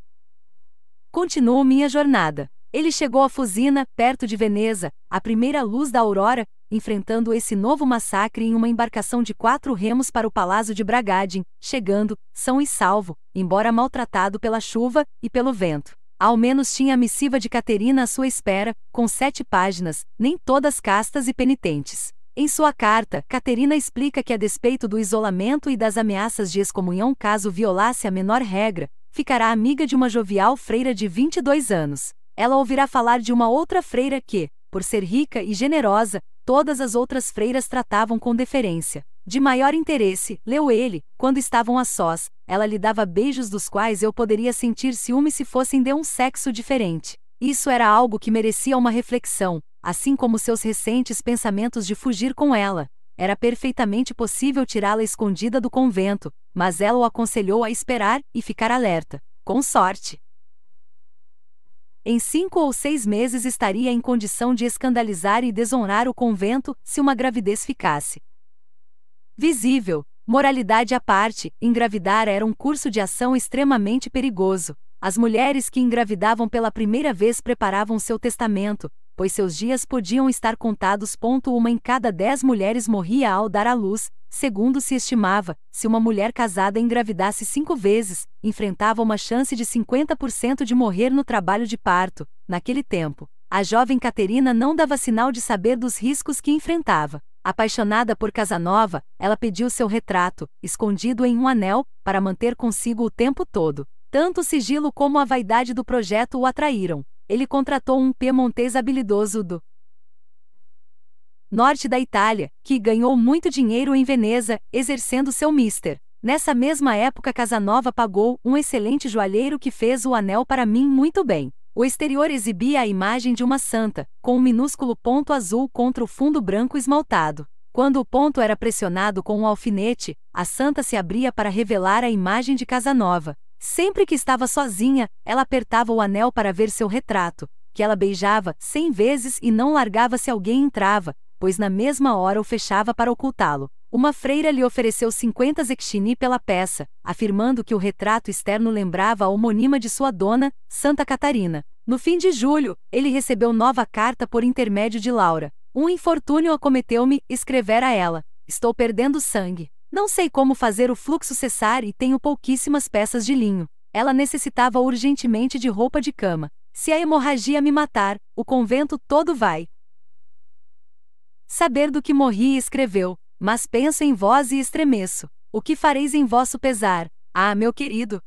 Continuo minha jornada. Ele chegou a Fusina, perto de Veneza, à primeira luz da aurora, enfrentando esse novo massacre em uma embarcação de quatro remos para o Palácio de Bragadin, chegando, são e salvo, embora maltratado pela chuva e pelo vento. Ao menos tinha a missiva de Caterina à sua espera, com sete páginas, nem todas castas e penitentes. Em sua carta, Caterina explica que, a despeito do isolamento e das ameaças de excomunhão caso violasse a menor regra, ficará amiga de uma jovial freira de 22 anos. Ela ouvirá falar de uma outra freira que, por ser rica e generosa, todas as outras freiras tratavam com deferência. De maior interesse, leu ele, quando estavam a sós, ela lhe dava beijos dos quais eu poderia sentir ciúme se fossem de um sexo diferente. Isso era algo que merecia uma reflexão, assim como seus recentes pensamentos de fugir com ela. Era perfeitamente possível tirá-la escondida do convento, mas ela o aconselhou a esperar e ficar alerta. Com sorte! Em cinco ou seis meses estaria em condição de escandalizar e desonrar o convento se uma gravidez ficasse. Visível, moralidade à parte, engravidar era um curso de ação extremamente perigoso. As mulheres que engravidavam pela primeira vez preparavam seu testamento, pois seus dias podiam estar contados. Uma em cada dez mulheres morria ao dar à luz, segundo se estimava. Se uma mulher casada engravidasse cinco vezes, enfrentava uma chance de 50% de morrer no trabalho de parto. Naquele tempo, a jovem Caterina não dava sinal de saber dos riscos que enfrentava. Apaixonada por Casanova, ela pediu seu retrato, escondido em um anel, para manter consigo o tempo todo. Tanto o sigilo como a vaidade do projeto o atraíram ele contratou um piemontês habilidoso do norte da Itália, que ganhou muito dinheiro em Veneza, exercendo seu mister. Nessa mesma época, Casanova pagou um excelente joalheiro que fez o anel para mim muito bem. O exterior exibia a imagem de uma santa, com um minúsculo ponto azul contra o fundo branco esmaltado. Quando o ponto era pressionado com um alfinete, a santa se abria para revelar a imagem de Casanova. Sempre que estava sozinha, ela apertava o anel para ver seu retrato, que ela beijava cem vezes e não largava se alguém entrava, pois na mesma hora o fechava para ocultá-lo. Uma freira lhe ofereceu 50 zecchini pela peça, afirmando que o retrato externo lembrava a homônima de sua dona, Santa Catarina. No fim de julho, ele recebeu nova carta por intermédio de Laura. Um infortúnio acometeu-me, escrevera ela. Estou perdendo sangue. Não sei como fazer o fluxo cessar e tenho pouquíssimas peças de linho. Ela necessitava urgentemente de roupa de cama. Se a hemorragia me matar, o convento todo vai. Saber do que morri escreveu, mas penso em vós e estremeço. O que fareis em vosso pesar? Ah, meu querido!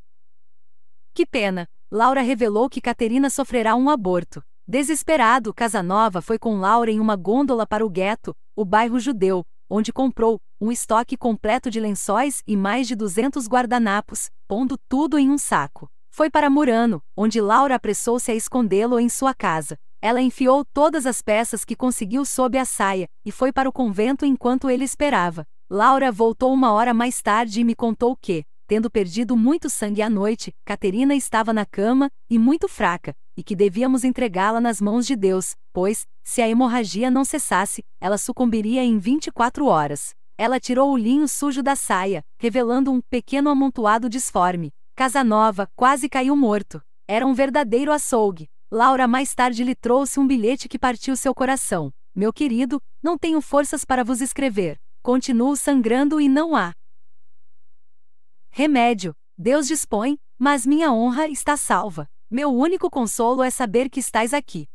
Que pena! Laura revelou que Caterina sofrerá um aborto. Desesperado, Casanova foi com Laura em uma gôndola para o gueto, o bairro judeu, onde comprou um estoque completo de lençóis e mais de 200 guardanapos, pondo tudo em um saco. Foi para Murano, onde Laura apressou-se a escondê-lo em sua casa. Ela enfiou todas as peças que conseguiu sob a saia e foi para o convento enquanto ele esperava. Laura voltou uma hora mais tarde e me contou que, tendo perdido muito sangue à noite, Caterina estava na cama e muito fraca, e que devíamos entregá-la nas mãos de Deus, pois, se a hemorragia não cessasse, ela sucumbiria em 24 horas. Ela tirou o linho sujo da saia, revelando um pequeno amontoado disforme. Casanova quase caiu morto. Era um verdadeiro açougue. Laura mais tarde lhe trouxe um bilhete que partiu seu coração. Meu querido, não tenho forças para vos escrever. Continuo sangrando e não há remédio. Deus dispõe, mas minha honra está salva. Meu único consolo é saber que estás aqui.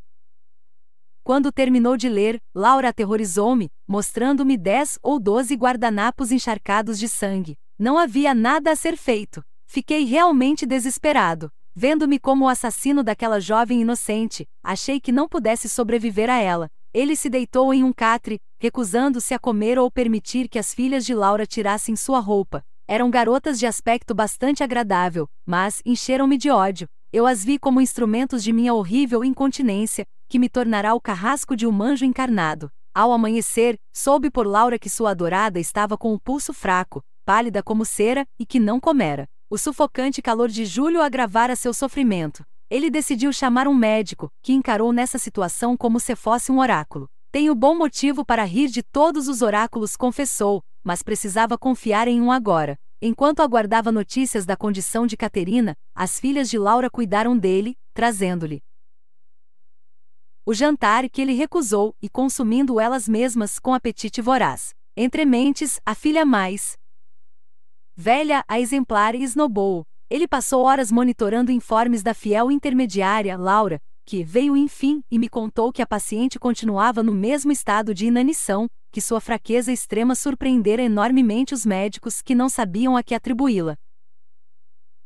Quando terminou de ler, Laura aterrorizou-me, mostrando-me dez ou doze guardanapos encharcados de sangue. Não havia nada a ser feito. Fiquei realmente desesperado. Vendo-me como o assassino daquela jovem inocente, achei que não pudesse sobreviver a ela. Ele se deitou em um catre, recusando-se a comer ou permitir que as filhas de Laura tirassem sua roupa. Eram garotas de aspecto bastante agradável, mas encheram-me de ódio eu as vi como instrumentos de minha horrível incontinência, que me tornará o carrasco de um manjo encarnado. Ao amanhecer, soube por Laura que sua adorada estava com o pulso fraco, pálida como cera, e que não comera. O sufocante calor de julho agravara seu sofrimento. Ele decidiu chamar um médico, que encarou nessa situação como se fosse um oráculo. Tenho bom motivo para rir de todos os oráculos, confessou, mas precisava confiar em um agora. Enquanto aguardava notícias da condição de Caterina, as filhas de Laura cuidaram dele, trazendo-lhe o jantar que ele recusou e consumindo elas mesmas com apetite voraz. Entre mentes, a filha mais velha, a exemplar, e esnobou. Ele passou horas monitorando informes da fiel intermediária, Laura, que veio enfim e me contou que a paciente continuava no mesmo estado de inanição, que sua fraqueza extrema surpreendera enormemente os médicos que não sabiam a que atribuí-la.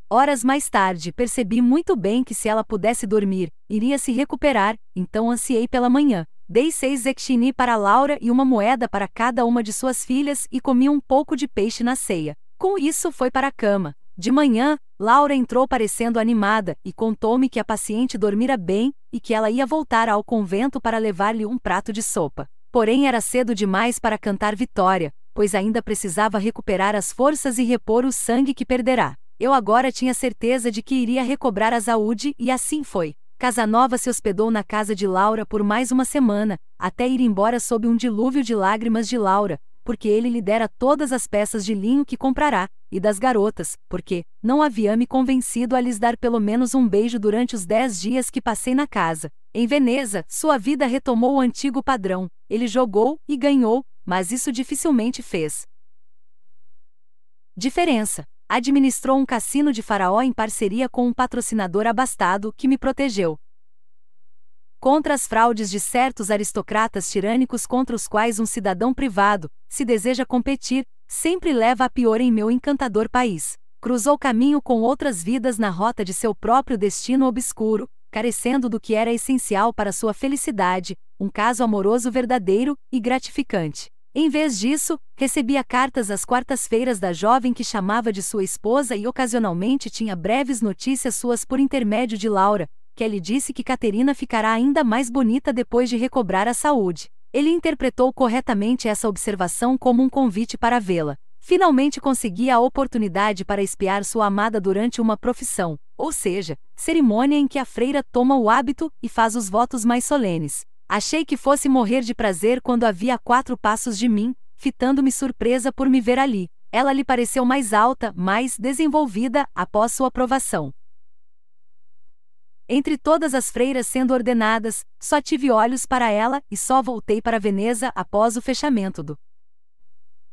Horas mais tarde, percebi muito bem que se ela pudesse dormir, iria se recuperar, então ansiei pela manhã. Dei seis zecchini para Laura e uma moeda para cada uma de suas filhas e comi um pouco de peixe na ceia. Com isso, foi para a cama. De manhã, Laura entrou parecendo animada e contou-me que a paciente dormira bem e que ela ia voltar ao convento para levar-lhe um prato de sopa. Porém, era cedo demais para cantar vitória, pois ainda precisava recuperar as forças e repor o sangue que perderá. Eu agora tinha certeza de que iria recobrar a saúde, e assim foi. Casanova se hospedou na casa de Laura por mais uma semana, até ir embora sob um dilúvio de lágrimas de Laura, porque ele lhe dera todas as peças de linho que comprará, e das garotas, porque não havia me convencido a lhes dar pelo menos um beijo durante os dez dias que passei na casa. Em Veneza, sua vida retomou o antigo padrão. Ele jogou e ganhou, mas isso dificilmente fez diferença. Administrou um cassino de Faraó em parceria com um patrocinador abastado que me protegeu contra as fraudes de certos aristocratas tirânicos contra os quais um cidadão privado, se deseja competir, sempre leva a pior em meu encantador país. Cruzou caminho com outras vidas na rota de seu próprio destino obscuro, carecendo do que era essencial para sua felicidade, um caso amoroso verdadeiro e gratificante. Em vez disso, recebia cartas às quartas-feiras da jovem que chamava de sua esposa e ocasionalmente tinha breves notícias suas por intermédio de Laura, Kelly disse que Caterina ficará ainda mais bonita depois de recobrar a saúde. Ele interpretou corretamente essa observação como um convite para vê-la. Finalmente consegui a oportunidade para espiar sua amada durante uma profissão, ou seja, cerimônia em que a freira toma o hábito e faz os votos mais solenes. Achei que fosse morrer de prazer quando a vi a quatro passos de mim, fitando-me surpresa por me ver ali. Ela lhe pareceu mais alta, mais desenvolvida após sua aprovação. Entre todas as freiras sendo ordenadas, só tive olhos para ela e só voltei para Veneza após o fechamento do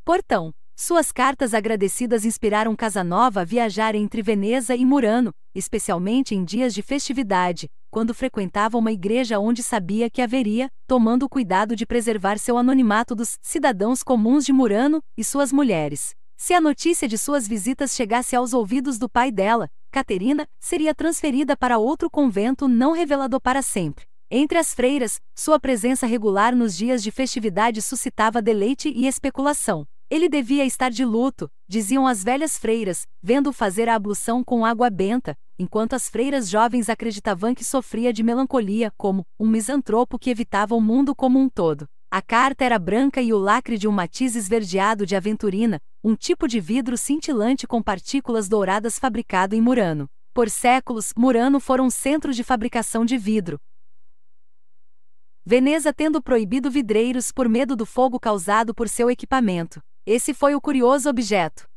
portão. Suas cartas agradecidas inspiraram Casanova a viajar entre Veneza e Murano, especialmente em dias de festividade, quando frequentava uma igreja onde sabia que haveria, tomando o cuidado de preservar seu anonimato dos cidadãos comuns de Murano e suas mulheres. Se a notícia de suas visitas chegasse aos ouvidos do pai dela, Caterina seria transferida para outro convento não revelado para sempre. Entre as freiras, sua presença regular nos dias de festividade suscitava deleite e especulação. Ele devia estar de luto, diziam as velhas freiras, vendo-o fazer a ablução com água benta, enquanto as freiras jovens acreditavam que sofria de melancolia, como um misantropo que evitava o mundo como um todo. A carta era branca e o lacre de um matiz esverdeado de aventurina, um tipo de vidro cintilante com partículas douradas fabricado em Murano. Por séculos, Murano foi um centro de fabricação de vidro. Veneza tendo proibido vidreiros por medo do fogo causado por seu equipamento. Esse foi o curioso objeto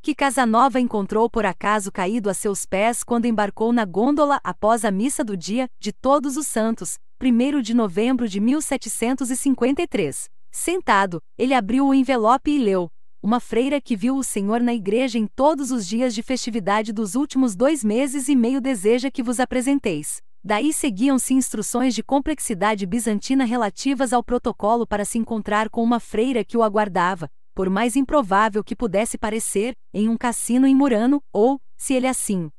que Casanova encontrou por acaso caído a seus pés quando embarcou na gôndola após a missa do dia de Todos os Santos, 1 de novembro de 1753. Sentado, ele abriu o envelope e leu. Uma freira que viu o Senhor na igreja em todos os dias de festividade dos últimos dois meses e meio deseja que vos apresenteis. Daí seguiam-se instruções de complexidade bizantina relativas ao protocolo para se encontrar com uma freira que o aguardava, por mais improvável que pudesse parecer, em um cassino em Murano, ou, se ele assim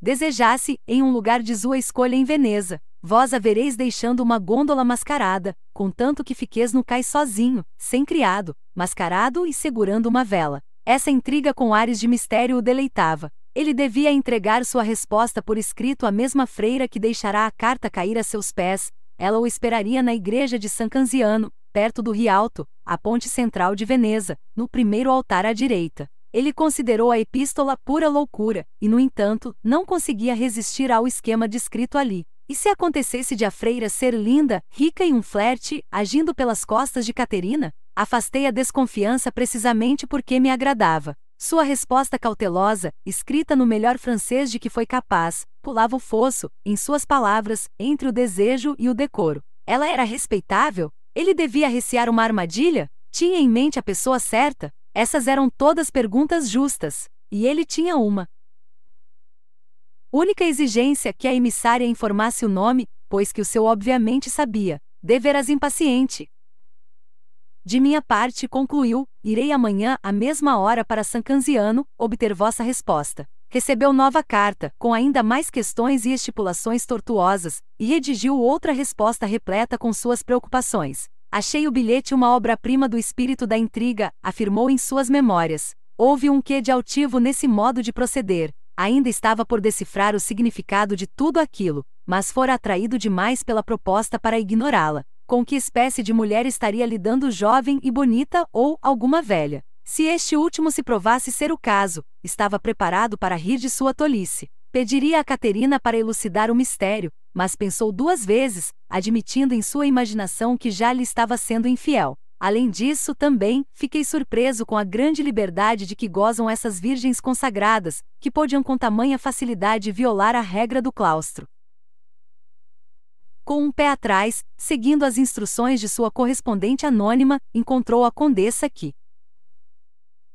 desejasse, em um lugar de sua escolha em Veneza vós havereis deixando uma gôndola mascarada, contanto que fiqueis no cais sozinho, sem criado, mascarado e segurando uma vela. Essa intriga com ares de mistério o deleitava. Ele devia entregar sua resposta por escrito à mesma freira que deixará a carta cair a seus pés. Ela o esperaria na igreja de San Canziano, perto do Rialto, a ponte central de Veneza, no primeiro altar à direita. Ele considerou a epístola pura loucura, e, no entanto, não conseguia resistir ao esquema descrito ali. E se acontecesse de a freira ser linda, rica e um flerte, agindo pelas costas de Caterina? Afastei a desconfiança precisamente porque me agradava. Sua resposta cautelosa, escrita no melhor francês de que foi capaz, pulava o fosso, em suas palavras, entre o desejo e o decoro. Ela era respeitável? Ele devia recear uma armadilha? Tinha em mente a pessoa certa? Essas eram todas perguntas justas. E ele tinha uma. Única exigência que a emissária informasse o nome, pois que o seu obviamente sabia, deveras impaciente. De minha parte, concluiu, irei amanhã à mesma hora para Sancanziano, obter vossa resposta. Recebeu nova carta, com ainda mais questões e estipulações tortuosas, e redigiu outra resposta repleta com suas preocupações. Achei o bilhete uma obra-prima do espírito da intriga, afirmou em suas memórias. Houve um quê de altivo nesse modo de proceder, Ainda estava por decifrar o significado de tudo aquilo, mas fora atraído demais pela proposta para ignorá-la. Com que espécie de mulher estaria lidando jovem e bonita ou alguma velha? Se este último se provasse ser o caso, estava preparado para rir de sua tolice. Pediria a Caterina para elucidar o mistério, mas pensou duas vezes, admitindo em sua imaginação que já lhe estava sendo infiel. Além disso, também, fiquei surpreso com a grande liberdade de que gozam essas virgens consagradas, que podiam com tamanha facilidade violar a regra do claustro. Com um pé atrás, seguindo as instruções de sua correspondente anônima, encontrou a condessa que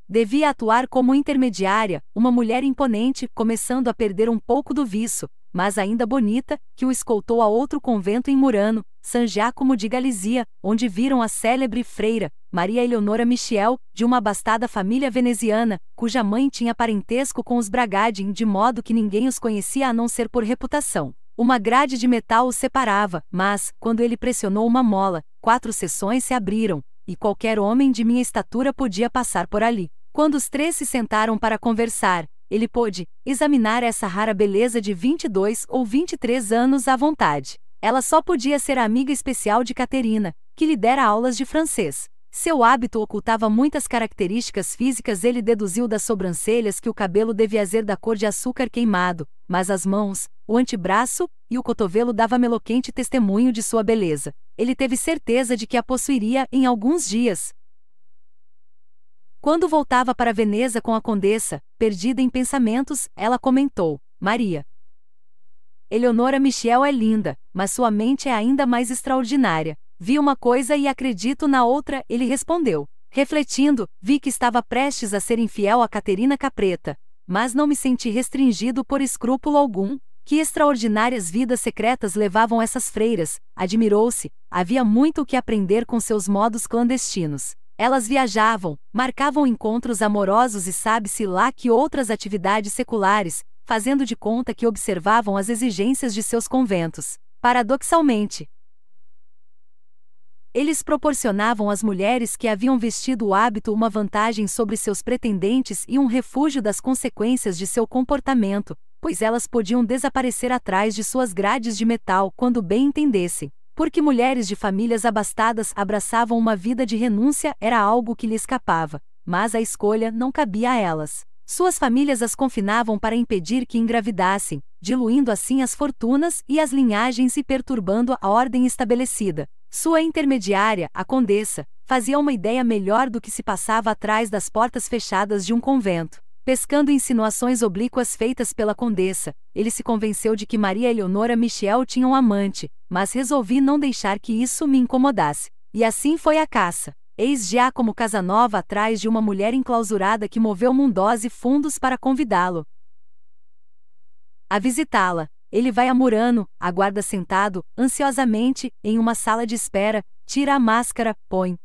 devia atuar como intermediária, uma mulher imponente, começando a perder um pouco do viço, mas ainda bonita, que o escoltou a outro convento em Murano, San Giacomo de Galizia, onde viram a célebre freira, Maria Eleonora Michel, de uma abastada família veneziana, cuja mãe tinha parentesco com os Bragadin de modo que ninguém os conhecia a não ser por reputação. Uma grade de metal os separava, mas, quando ele pressionou uma mola, quatro seções se abriram, e qualquer homem de minha estatura podia passar por ali. Quando os três se sentaram para conversar, ele pôde examinar essa rara beleza de 22 ou 23 anos à vontade. Ela só podia ser a amiga especial de Caterina, que lhe dera aulas de francês. Seu hábito ocultava muitas características físicas, ele deduziu das sobrancelhas que o cabelo devia ser da cor de açúcar queimado, mas as mãos, o antebraço e o cotovelo dava meloquente testemunho de sua beleza. Ele teve certeza de que a possuiria em alguns dias, quando voltava para Veneza com a condessa, perdida em pensamentos, ela comentou: Maria. Eleonora Michel é linda, mas sua mente é ainda mais extraordinária. Vi uma coisa e acredito na outra, ele respondeu. Refletindo, vi que estava prestes a ser infiel a Caterina Capreta, mas não me senti restringido por escrúpulo algum. Que extraordinárias vidas secretas levavam essas freiras, admirou-se, havia muito o que aprender com seus modos clandestinos. Elas viajavam, marcavam encontros amorosos e sabe-se lá que outras atividades seculares, fazendo de conta que observavam as exigências de seus conventos. Paradoxalmente, eles proporcionavam às mulheres que haviam vestido o hábito uma vantagem sobre seus pretendentes e um refúgio das consequências de seu comportamento, pois elas podiam desaparecer atrás de suas grades de metal quando bem entendessem. Porque mulheres de famílias abastadas abraçavam uma vida de renúncia era algo que lhe escapava, mas a escolha não cabia a elas. Suas famílias as confinavam para impedir que engravidassem, diluindo assim as fortunas e as linhagens e perturbando a ordem estabelecida. Sua intermediária, a condessa, fazia uma ideia melhor do que se passava atrás das portas fechadas de um convento. Pescando insinuações oblíquas feitas pela condessa, ele se convenceu de que Maria Eleonora Michel tinha um amante, mas resolvi não deixar que isso me incomodasse. E assim foi a caça. Eis já como Casanova atrás de uma mulher enclausurada que moveu mundose fundos para convidá-lo a visitá-la. Ele vai a Murano, aguarda sentado, ansiosamente, em uma sala de espera, tira a máscara, põe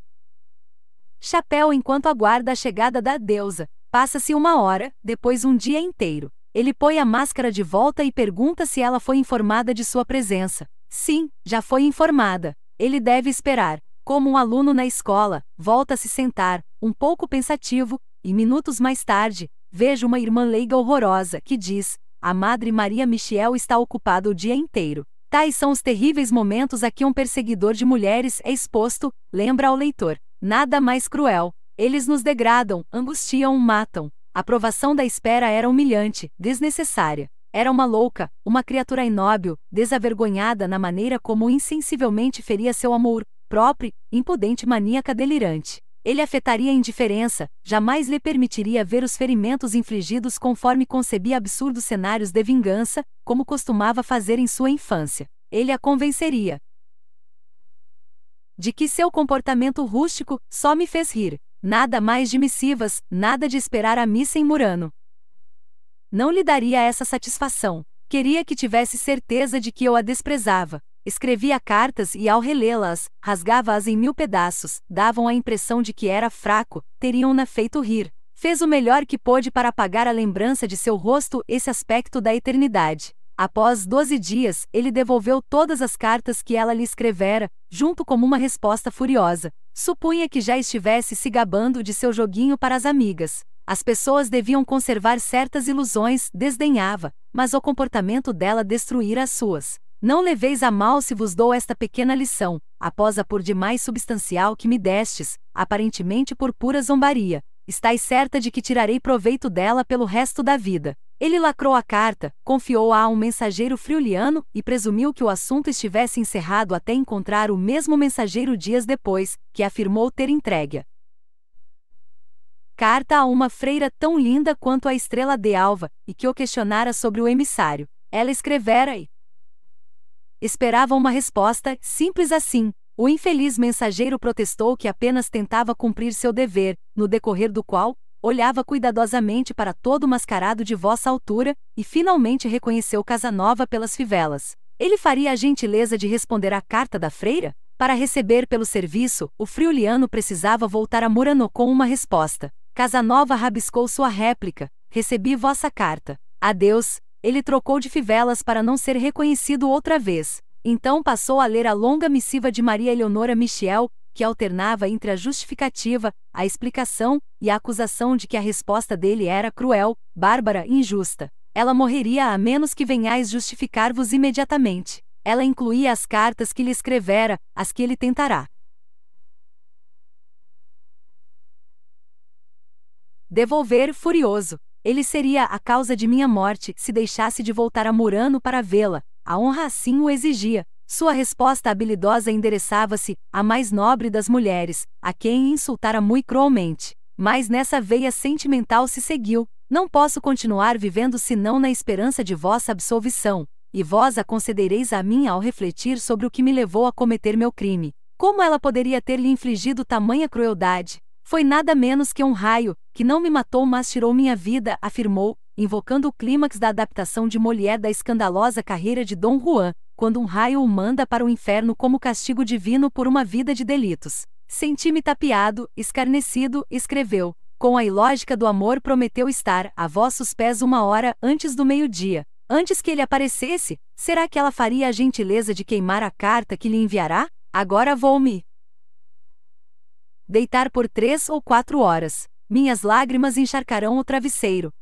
chapéu enquanto aguarda a chegada da deusa, Passa-se uma hora, depois um dia inteiro. Ele põe a máscara de volta e pergunta se ela foi informada de sua presença. Sim, já foi informada. Ele deve esperar. Como um aluno na escola, volta a se sentar, um pouco pensativo, e minutos mais tarde, vejo uma irmã leiga horrorosa que diz: A Madre Maria Michiel está ocupada o dia inteiro. Tais são os terríveis momentos a que um perseguidor de mulheres é exposto, lembra ao leitor. Nada mais cruel. Eles nos degradam, angustiam, matam. A provação da espera era humilhante, desnecessária. Era uma louca, uma criatura inóbil, desavergonhada na maneira como insensivelmente feria seu amor, próprio, impudente maníaca delirante. Ele afetaria a indiferença, jamais lhe permitiria ver os ferimentos infligidos conforme concebia absurdos cenários de vingança, como costumava fazer em sua infância. Ele a convenceria de que seu comportamento rústico só me fez rir. Nada mais de missivas, nada de esperar a missa em Murano. Não lhe daria essa satisfação. Queria que tivesse certeza de que eu a desprezava. Escrevia cartas e, ao relê-las, rasgava-as em mil pedaços, davam a impressão de que era fraco, teriam-na feito rir. Fez o melhor que pôde para apagar a lembrança de seu rosto esse aspecto da eternidade. Após 12 dias, ele devolveu todas as cartas que ela lhe escrevera, junto com uma resposta furiosa. Supunha que já estivesse se gabando de seu joguinho para as amigas. As pessoas deviam conservar certas ilusões, desdenhava, mas o comportamento dela destruíra as suas. Não leveis a mal se vos dou esta pequena lição, após a por demais substancial que me destes, aparentemente por pura zombaria, Estais certa de que tirarei proveito dela pelo resto da vida. Ele lacrou a carta, confiou-a a um mensageiro friuliano e presumiu que o assunto estivesse encerrado até encontrar o mesmo mensageiro dias depois, que afirmou ter entregue. Carta a uma freira tão linda quanto a estrela de alva, e que o questionara sobre o emissário. Ela escrevera e esperava uma resposta, simples assim, o infeliz mensageiro protestou que apenas tentava cumprir seu dever, no decorrer do qual, olhava cuidadosamente para todo mascarado de vossa altura, e finalmente reconheceu Casanova pelas fivelas. Ele faria a gentileza de responder à carta da freira? Para receber pelo serviço, o friuliano precisava voltar a Murano com uma resposta. Casanova rabiscou sua réplica: Recebi vossa carta. Adeus. Ele trocou de fivelas para não ser reconhecido outra vez. Então passou a ler a longa missiva de Maria Eleonora Michel, que alternava entre a justificativa, a explicação e a acusação de que a resposta dele era cruel, bárbara e injusta. Ela morreria a menos que venhais justificar-vos imediatamente. Ela incluía as cartas que lhe escrevera, as que ele tentará. Devolver furioso. Ele seria a causa de minha morte se deixasse de voltar a Murano para vê-la, a honra assim o exigia. Sua resposta habilidosa endereçava-se à mais nobre das mulheres, a quem insultara muito cruelmente. Mas nessa veia sentimental se seguiu: Não posso continuar vivendo senão na esperança de vossa absolvição, e vós a concedereis a mim ao refletir sobre o que me levou a cometer meu crime. Como ela poderia ter lhe infligido tamanha crueldade? Foi nada menos que um raio, que não me matou mas tirou minha vida, afirmou, invocando o clímax da adaptação de Molière da escandalosa carreira de Dom Juan, quando um raio o manda para o inferno como castigo divino por uma vida de delitos. Senti-me tapeado, escarnecido, escreveu. Com a ilógica do amor prometeu estar a vossos pés uma hora antes do meio-dia. Antes que ele aparecesse, será que ela faria a gentileza de queimar a carta que lhe enviará? Agora vou-me deitar por três ou quatro horas. Minhas lágrimas encharcarão o travesseiro,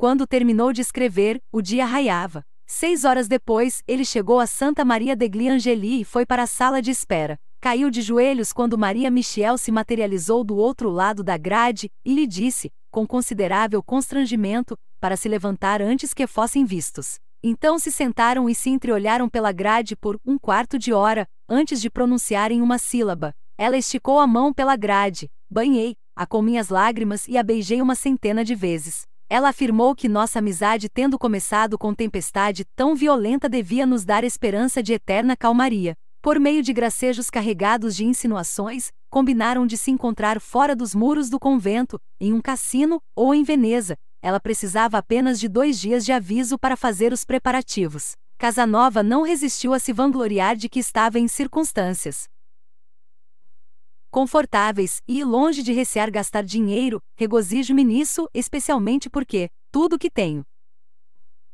quando terminou de escrever, o dia raiava. Seis horas depois, ele chegou a Santa Maria degli Angeli e foi para a sala de espera. Caiu de joelhos quando Maria Michel se materializou do outro lado da grade e lhe disse, com considerável constrangimento, para se levantar antes que fossem vistos. Então se sentaram e se entreolharam pela grade por um quarto de hora, antes de pronunciarem uma sílaba. Ela esticou a mão pela grade, banhei, a com minhas lágrimas e a beijei uma centena de vezes. Ela afirmou que nossa amizade, tendo começado com tempestade tão violenta, devia nos dar esperança de eterna calmaria. Por meio de gracejos carregados de insinuações, combinaram de se encontrar fora dos muros do convento, em um cassino ou em Veneza. Ela precisava apenas de dois dias de aviso para fazer os preparativos. Casanova não resistiu a se vangloriar de que estava em circunstâncias confortáveis e longe de recear gastar dinheiro, regozijo-me nisso, especialmente porque tudo que tenho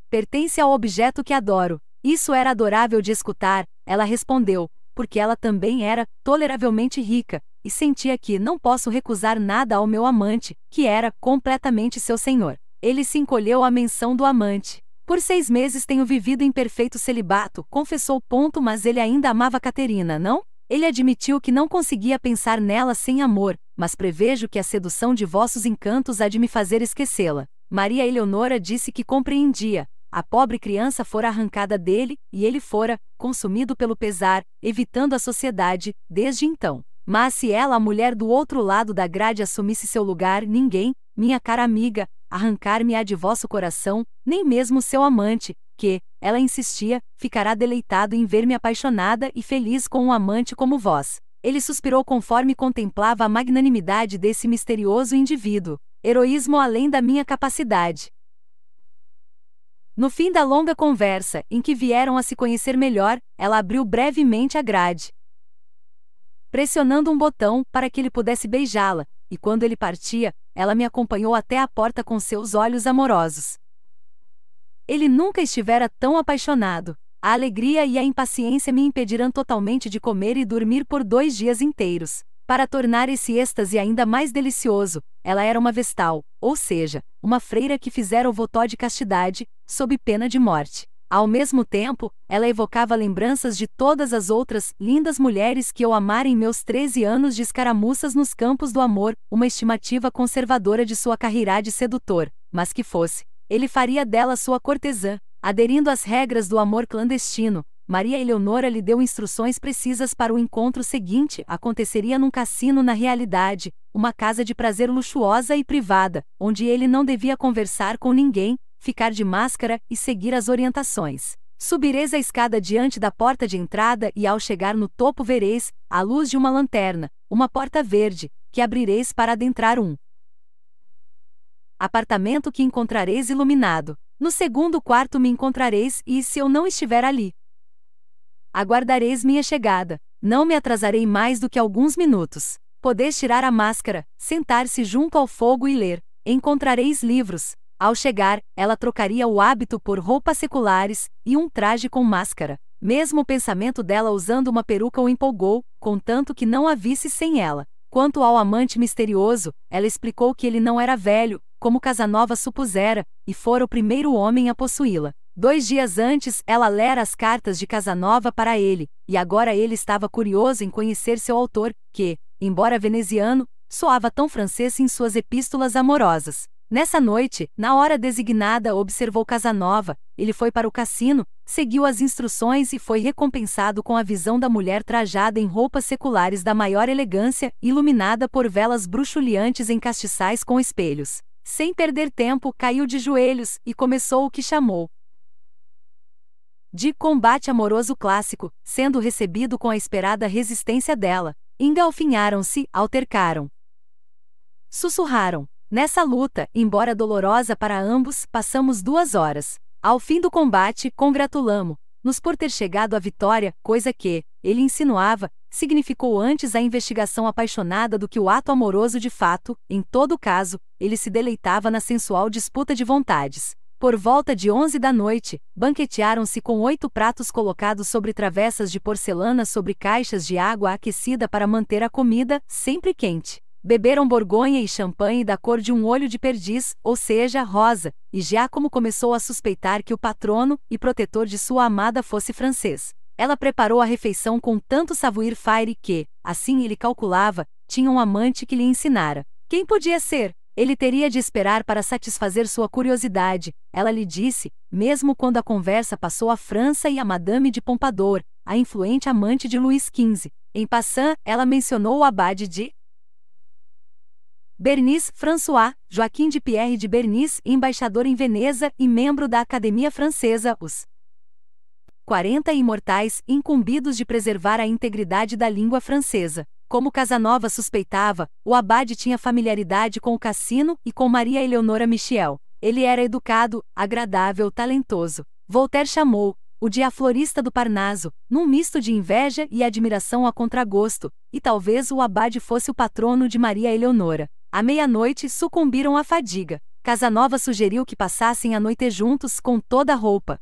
pertence ao objeto que adoro. Isso era adorável de escutar, ela respondeu, porque ela também era toleravelmente rica e sentia que não posso recusar nada ao meu amante, que era completamente seu senhor. Ele se encolheu à menção do amante. Por seis meses tenho vivido em perfeito celibato, confessou ponto, mas ele ainda amava Caterina, não? Ele admitiu que não conseguia pensar nela sem amor, mas prevejo que a sedução de vossos encantos há de me fazer esquecê-la. Maria Eleonora disse que compreendia. A pobre criança fora arrancada dele, e ele fora, consumido pelo pesar, evitando a sociedade, desde então. Mas se ela, a mulher do outro lado da grade, assumisse seu lugar, ninguém, minha cara amiga, arrancar-me-á de vosso coração, nem mesmo seu amante, que, ela insistia, ficará deleitado em ver-me apaixonada e feliz com um amante como vós. Ele suspirou conforme contemplava a magnanimidade desse misterioso indivíduo, heroísmo além da minha capacidade. No fim da longa conversa, em que vieram a se conhecer melhor, ela abriu brevemente a grade, pressionando um botão para que ele pudesse beijá-la, e quando ele partia, ela me acompanhou até a porta com seus olhos amorosos. Ele nunca estivera tão apaixonado. A alegria e a impaciência me impedirão totalmente de comer e dormir por dois dias inteiros. Para tornar esse êxtase ainda mais delicioso, ela era uma vestal, ou seja, uma freira que fizera o votó de castidade, sob pena de morte. Ao mesmo tempo, ela evocava lembranças de todas as outras lindas mulheres que eu amara em meus 13 anos de escaramuças nos campos do amor, uma estimativa conservadora de sua carreira de sedutor, mas que fosse, ele faria dela sua cortesã, aderindo às regras do amor clandestino. Maria Eleonora lhe deu instruções precisas para o encontro seguinte. Aconteceria num cassino na realidade, uma casa de prazer luxuosa e privada, onde ele não devia conversar com ninguém, ficar de máscara e seguir as orientações. Subireis a escada diante da porta de entrada e ao chegar no topo vereis, à luz de uma lanterna, uma porta verde, que abrireis para adentrar um apartamento que encontrareis iluminado. No segundo quarto me encontrareis, e se eu não estiver ali, aguardareis minha chegada. Não me atrasarei mais do que alguns minutos. Podeis tirar a máscara, sentar-se junto ao fogo e ler. Encontrareis livros. Ao chegar, ela trocaria o hábito por roupas seculares e um traje com máscara. Mesmo o pensamento dela usando uma peruca o empolgou, contanto que não a visse sem ela. Quanto ao amante misterioso, ela explicou que ele não era velho, como Casanova supusera, e fora o primeiro homem a possuí-la. Dois dias antes, ela lera as cartas de Casanova para ele, e agora ele estava curioso em conhecer seu autor, que, embora veneziano, soava tão francês em suas epístolas amorosas. Nessa noite, na hora designada, observou Casanova, ele foi para o cassino, seguiu as instruções e foi recompensado com a visão da mulher trajada em roupas seculares da maior elegância, iluminada por velas bruxuleantes em castiçais com espelhos. Sem perder tempo, caiu de joelhos e começou o que chamou de combate amoroso clássico, sendo recebido com a esperada resistência dela. Engalfinharam-se, altercaram. Sussurraram. Nessa luta, embora dolorosa para ambos, passamos duas horas. Ao fim do combate, congratulamo-nos por ter chegado à vitória, coisa que, ele insinuava, significou antes a investigação apaixonada do que o ato amoroso de fato, em todo caso, ele se deleitava na sensual disputa de vontades. Por volta de 11 da noite, banquetearam-se com oito pratos colocados sobre travessas de porcelana sobre caixas de água aquecida para manter a comida, sempre quente. Beberam borgonha e champanhe da cor de um olho de perdiz, ou seja, rosa, e Giacomo começou a suspeitar que o patrono e protetor de sua amada fosse francês. Ela preparou a refeição com tanto savoir faire que, assim ele calculava, tinha um amante que lhe ensinara. Quem podia ser? Ele teria de esperar para satisfazer sua curiosidade, ela lhe disse, mesmo quando a conversa passou à França e a Madame de Pompadour, a influente amante de Luís XV. Em passant, ela mencionou o abade de Bernice François, Joaquim de Pierre de Bernice, embaixador em Veneza e membro da Academia Francesa, os 40 imortais incumbidos de preservar a integridade da língua francesa. Como Casanova suspeitava, o abade tinha familiaridade com o Cassino e com Maria Eleonora Michel. Ele era educado, agradável, talentoso. Voltaire chamou o de a florista do Parnaso, num misto de inveja e admiração a contragosto, e talvez o abade fosse o patrono de Maria Eleonora. À meia-noite sucumbiram à fadiga. Casanova sugeriu que passassem a noite juntos com toda a roupa,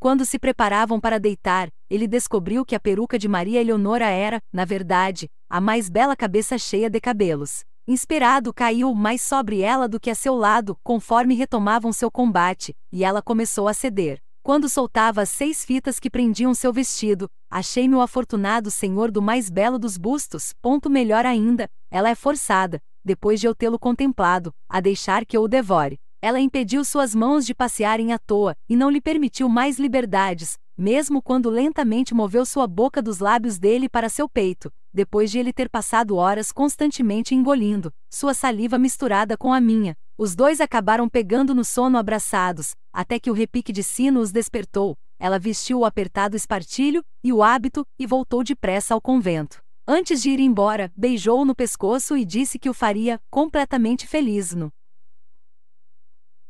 quando se preparavam para deitar, ele descobriu que a peruca de Maria Eleonora era, na verdade, a mais bela cabeça cheia de cabelos. Inspirado, caiu mais sobre ela do que a seu lado, conforme retomavam seu combate, e ela começou a ceder. Quando soltava as seis fitas que prendiam seu vestido, achei-me o afortunado senhor do mais belo dos bustos. Ponto melhor ainda, ela é forçada, depois de eu tê-lo contemplado, a deixar que eu o devore. Ela impediu suas mãos de passearem à toa, e não lhe permitiu mais liberdades, mesmo quando lentamente moveu sua boca dos lábios dele para seu peito, depois de ele ter passado horas constantemente engolindo, sua saliva misturada com a minha. Os dois acabaram pegando no sono abraçados, até que o repique de sino os despertou. Ela vestiu o apertado espartilho e o hábito e voltou depressa ao convento. Antes de ir embora, beijou-o no pescoço e disse que o faria completamente feliz no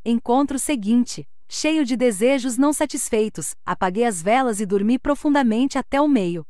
Encontro seguinte, cheio de desejos não satisfeitos, apaguei as velas e dormi profundamente até o meio.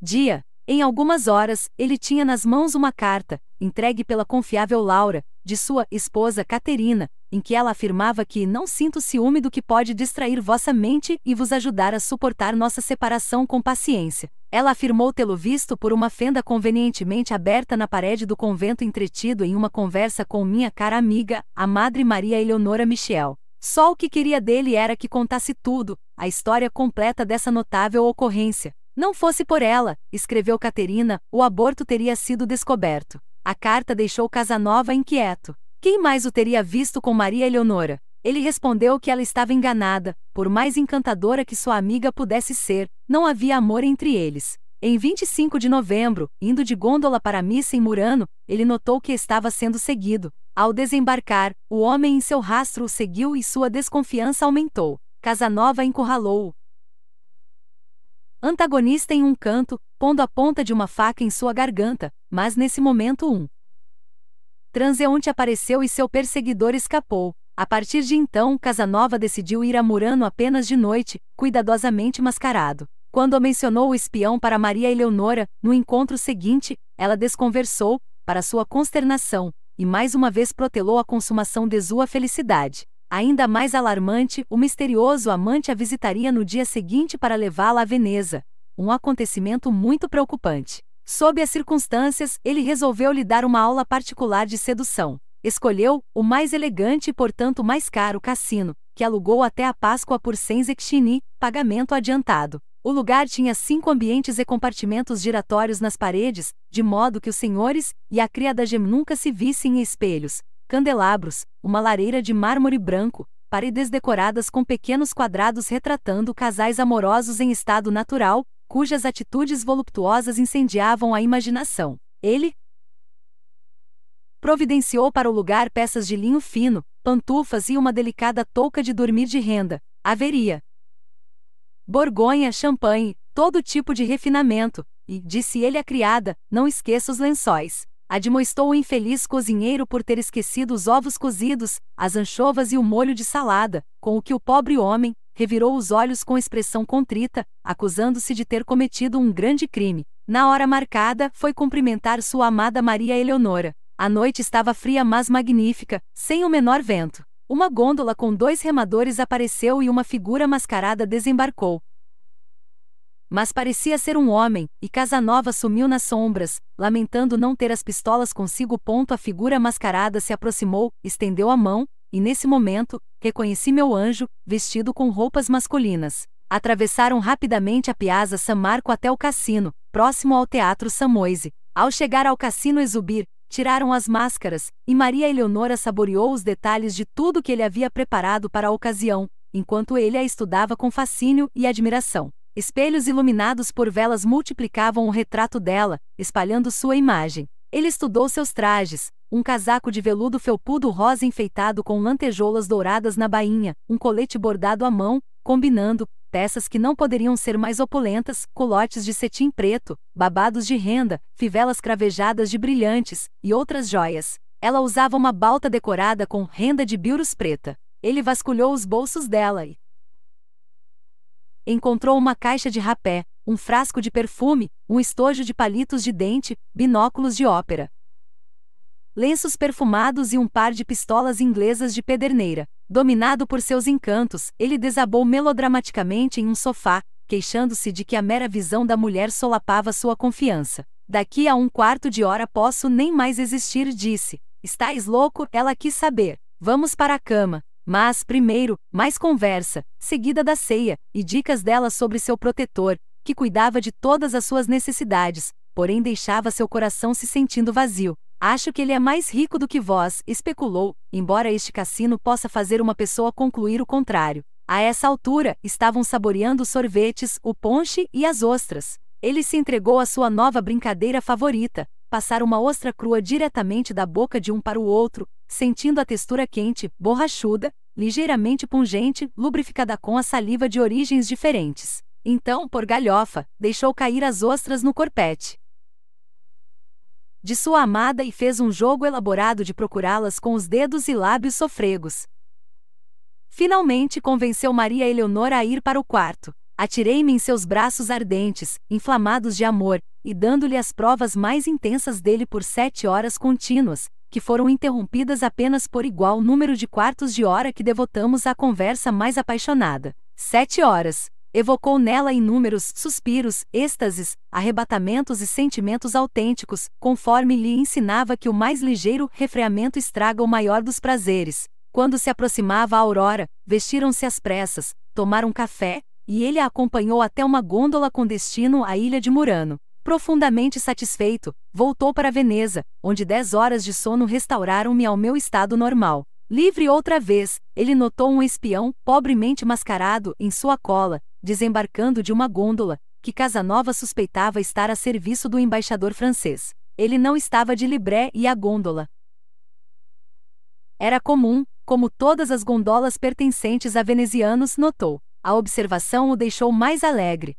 Dia em algumas horas, ele tinha nas mãos uma carta, entregue pela confiável Laura, de sua esposa Caterina, em que ela afirmava que não sinto ciúme do que pode distrair vossa mente e vos ajudar a suportar nossa separação com paciência. Ela afirmou tê-lo visto por uma fenda convenientemente aberta na parede do convento entretido em uma conversa com minha cara amiga, a Madre Maria Eleonora Michel. Só o que queria dele era que contasse tudo, a história completa dessa notável ocorrência não fosse por ela, escreveu Caterina, o aborto teria sido descoberto. A carta deixou Casanova inquieto. Quem mais o teria visto com Maria Eleonora? Ele respondeu que ela estava enganada, por mais encantadora que sua amiga pudesse ser, não havia amor entre eles. Em 25 de novembro, indo de gôndola para a missa em Murano, ele notou que estava sendo seguido. Ao desembarcar, o homem em seu rastro o seguiu e sua desconfiança aumentou. Casanova encurralou-o, antagonista em um canto, pondo a ponta de uma faca em sua garganta, mas nesse momento um transeunte apareceu e seu perseguidor escapou. A partir de então, Casanova decidiu ir a Murano apenas de noite, cuidadosamente mascarado. Quando mencionou o espião para Maria Eleonora, no encontro seguinte, ela desconversou, para sua consternação, e mais uma vez protelou a consumação de sua felicidade. Ainda mais alarmante, o misterioso amante a visitaria no dia seguinte para levá-la a Veneza, um acontecimento muito preocupante. Sob as circunstâncias, ele resolveu lhe dar uma aula particular de sedução. Escolheu o mais elegante e, portanto, mais caro cassino, que alugou até a Páscoa por 100 zecchini, pagamento adiantado. O lugar tinha cinco ambientes e compartimentos giratórios nas paredes, de modo que os senhores e a criada Gem nunca se vissem em espelhos, candelabros, uma lareira de mármore branco, paredes decoradas com pequenos quadrados retratando casais amorosos em estado natural, cujas atitudes voluptuosas incendiavam a imaginação. Ele providenciou para o lugar peças de linho fino, pantufas e uma delicada touca de dormir de renda. Haveria borgonha, champanhe, todo tipo de refinamento, e, disse ele à criada, não esqueça os lençóis admoestou o infeliz cozinheiro por ter esquecido os ovos cozidos, as anchovas e o molho de salada, com o que o pobre homem revirou os olhos com expressão contrita, acusando-se de ter cometido um grande crime. Na hora marcada, foi cumprimentar sua amada Maria Eleonora. A noite estava fria, mas magnífica, sem o menor vento. Uma gôndola com dois remadores apareceu e uma figura mascarada desembarcou. Mas parecia ser um homem, e Casanova sumiu nas sombras, lamentando não ter as pistolas consigo. Ponto a figura mascarada se aproximou, estendeu a mão, e nesse momento, reconheci meu anjo, vestido com roupas masculinas. Atravessaram rapidamente a Piazza San Marco até o cassino, próximo ao Teatro Samoise. Ao chegar ao cassino Exubir, tiraram as máscaras, e Maria Eleonora saboreou os detalhes de tudo que ele havia preparado para a ocasião, enquanto ele a estudava com fascínio e admiração. Espelhos iluminados por velas multiplicavam o retrato dela, espalhando sua imagem. Ele estudou seus trajes, um casaco de veludo felpudo rosa enfeitado com lantejoulas douradas na bainha, um colete bordado à mão, combinando, peças que não poderiam ser mais opulentas, culotes de cetim preto, babados de renda, fivelas cravejadas de brilhantes, e outras joias. Ela usava uma balta decorada com renda de biurus preta. Ele vasculhou os bolsos dela e, Encontrou uma caixa de rapé, um frasco de perfume, um estojo de palitos de dente, binóculos de ópera. Lenços perfumados e um par de pistolas inglesas de pederneira. Dominado por seus encantos, ele desabou melodramaticamente em um sofá, queixando-se de que a mera visão da mulher solapava sua confiança. Daqui a um quarto de hora posso nem mais existir, disse. Estás louco? Ela quis saber. Vamos para a cama. Mas, primeiro, mais conversa, seguida da ceia, e dicas dela sobre seu protetor, que cuidava de todas as suas necessidades, porém deixava seu coração se sentindo vazio. Acho que ele é mais rico do que vós, especulou, embora este cassino possa fazer uma pessoa concluir o contrário. A essa altura, estavam saboreando os sorvetes, o ponche e as ostras. Ele se entregou à sua nova brincadeira favorita, passar uma ostra crua diretamente da boca de um para o outro, sentindo a textura quente, borrachuda, ligeiramente pungente, lubrificada com a saliva de origens diferentes. Então, por galhofa, deixou cair as ostras no corpete de sua amada e fez um jogo elaborado de procurá-las com os dedos e lábios sofregos. Finalmente convenceu Maria Eleonora a ir para o quarto. Atirei-me em seus braços ardentes, inflamados de amor, e dando-lhe as provas mais intensas dele por sete horas contínuas, que foram interrompidas apenas por igual número de quartos de hora que devotamos à conversa mais apaixonada. Sete horas. Evocou nela inúmeros suspiros, êxtases, arrebatamentos e sentimentos autênticos, conforme lhe ensinava que o mais ligeiro refreamento estraga o maior dos prazeres. Quando se aproximava a aurora, vestiram-se às pressas, tomaram café, e ele a acompanhou até uma gôndola com destino à ilha de Murano. Profundamente satisfeito, voltou para Veneza, onde dez horas de sono restauraram-me ao meu estado normal. Livre outra vez, ele notou um espião, pobremente mascarado, em sua cola, desembarcando de uma gôndola, que Casanova suspeitava estar a serviço do embaixador francês. Ele não estava de libré e a gôndola. Era comum, como todas as gôndolas pertencentes a venezianos, notou a observação o deixou mais alegre.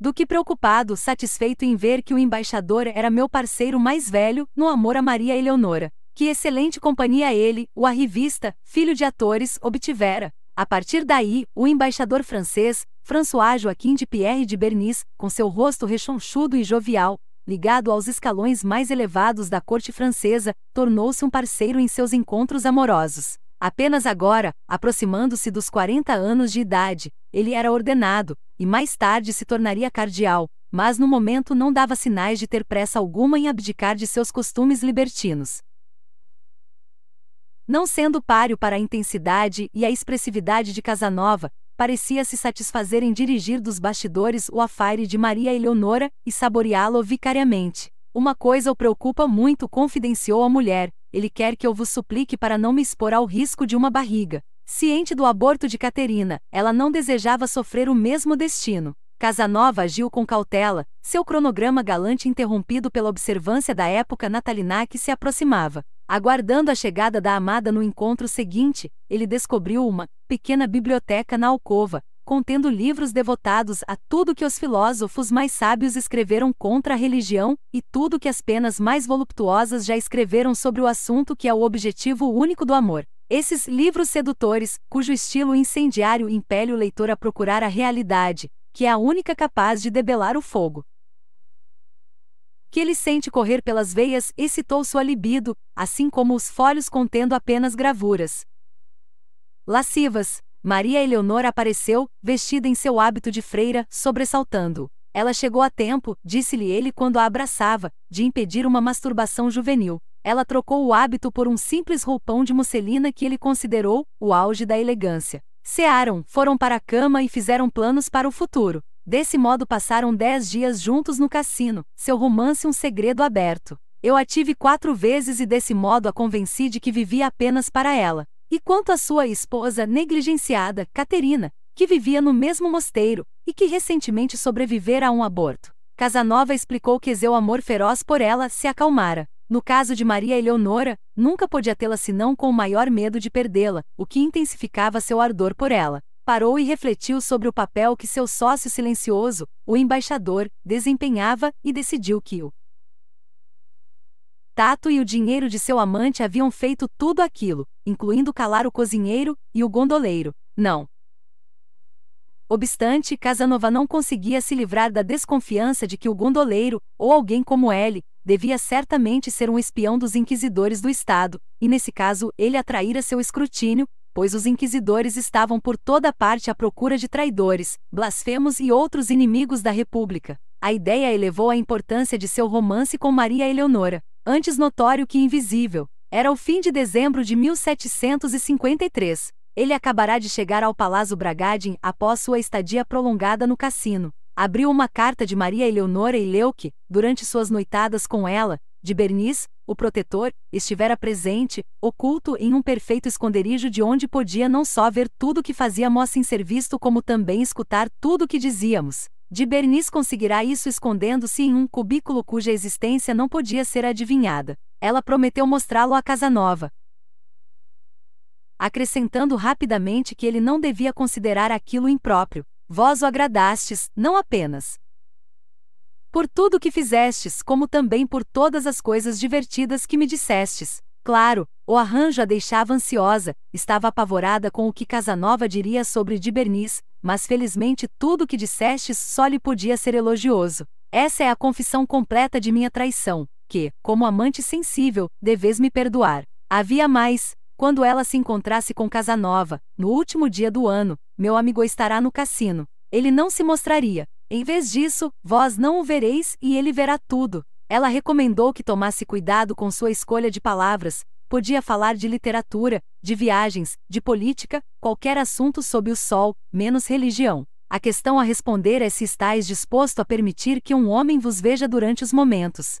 Do que preocupado, satisfeito em ver que o embaixador era meu parceiro mais velho, no amor a Maria Eleonora. Que excelente companhia ele, o arrivista, filho de atores, obtivera. A partir daí, o embaixador francês, François Joaquim de Pierre de Bernis, com seu rosto rechonchudo e jovial, ligado aos escalões mais elevados da corte francesa, tornou-se um parceiro em seus encontros amorosos. Apenas agora, aproximando-se dos 40 anos de idade, ele era ordenado, e mais tarde se tornaria cardeal, mas no momento não dava sinais de ter pressa alguma em abdicar de seus costumes libertinos. Não sendo páreo para a intensidade e a expressividade de Casanova, parecia se satisfazer em dirigir dos bastidores o afaire de Maria Eleonora e saboreá-lo vicariamente. Uma coisa o preocupa muito, confidenciou a mulher, ele quer que eu vos suplique para não me expor ao risco de uma barriga. Ciente do aborto de Caterina, ela não desejava sofrer o mesmo destino. Casanova agiu com cautela, seu cronograma galante interrompido pela observância da época natalina que se aproximava. Aguardando a chegada da amada no encontro seguinte, ele descobriu uma pequena biblioteca na alcova, contendo livros devotados a tudo que os filósofos mais sábios escreveram contra a religião, e tudo que as penas mais voluptuosas já escreveram sobre o assunto que é o objetivo único do amor. Esses livros sedutores, cujo estilo incendiário impele o leitor a procurar a realidade, que é a única capaz de debelar o fogo. Que ele sente correr pelas veias excitou sua libido, assim como os folhos contendo apenas gravuras lascivas, Maria Eleonora apareceu, vestida em seu hábito de freira, sobressaltando. Ela chegou a tempo, disse-lhe ele quando a abraçava, de impedir uma masturbação juvenil. Ela trocou o hábito por um simples roupão de musselina que ele considerou o auge da elegância. Cearam, foram para a cama e fizeram planos para o futuro. Desse modo passaram dez dias juntos no cassino, seu romance um segredo aberto. Eu a tive quatro vezes e desse modo a convenci de que vivia apenas para ela. E quanto à sua esposa negligenciada, Caterina, que vivia no mesmo mosteiro e que recentemente sobrevivera a um aborto. Casanova explicou que seu amor feroz por ela se acalmara. No caso de Maria Eleonora, nunca podia tê-la senão com o maior medo de perdê-la, o que intensificava seu ardor por ela. Parou e refletiu sobre o papel que seu sócio silencioso, o embaixador, desempenhava e decidiu que o Tato e o dinheiro de seu amante haviam feito tudo aquilo, incluindo calar o cozinheiro e o gondoleiro. Não. Obstante, Casanova não conseguia se livrar da desconfiança de que o gondoleiro, ou alguém como ele, devia certamente ser um espião dos inquisidores do Estado, e nesse caso ele atraíra seu escrutínio, pois os inquisidores estavam por toda parte à procura de traidores, blasfemos e outros inimigos da República. A ideia elevou a importância de seu romance com Maria Eleonora, antes notório que invisível, era o fim de dezembro de 1753. Ele acabará de chegar ao Palazzo Bragadin após sua estadia prolongada no cassino. Abriu uma carta de Maria Eleonora e leu que, durante suas noitadas com ela, de Bernice, o protetor, estivera presente, oculto em um perfeito esconderijo de onde podia não só ver tudo que fazia fazíamos em ser visto como também escutar tudo que dizíamos. De Bernice conseguirá isso escondendo-se em um cubículo cuja existência não podia ser adivinhada. Ela prometeu mostrá-lo à Casanova, Acrescentando rapidamente que ele não devia considerar aquilo impróprio. Vós o agradastes, não apenas por tudo que fizestes, como também por todas as coisas divertidas que me dissestes. Claro, o arranjo a deixava ansiosa, estava apavorada com o que Casanova diria sobre de Bernice, mas felizmente tudo o que dissestes só lhe podia ser elogioso. Essa é a confissão completa de minha traição, que, como amante sensível, deves me perdoar. Havia mais, quando ela se encontrasse com Casanova, no último dia do ano, meu amigo estará no cassino. Ele não se mostraria. Em vez disso, vós não o vereis e ele verá tudo. Ela recomendou que tomasse cuidado com sua escolha de palavras, Podia falar de literatura, de viagens, de política, qualquer assunto sob o sol, menos religião. A questão a responder é se estáis disposto a permitir que um homem vos veja durante os momentos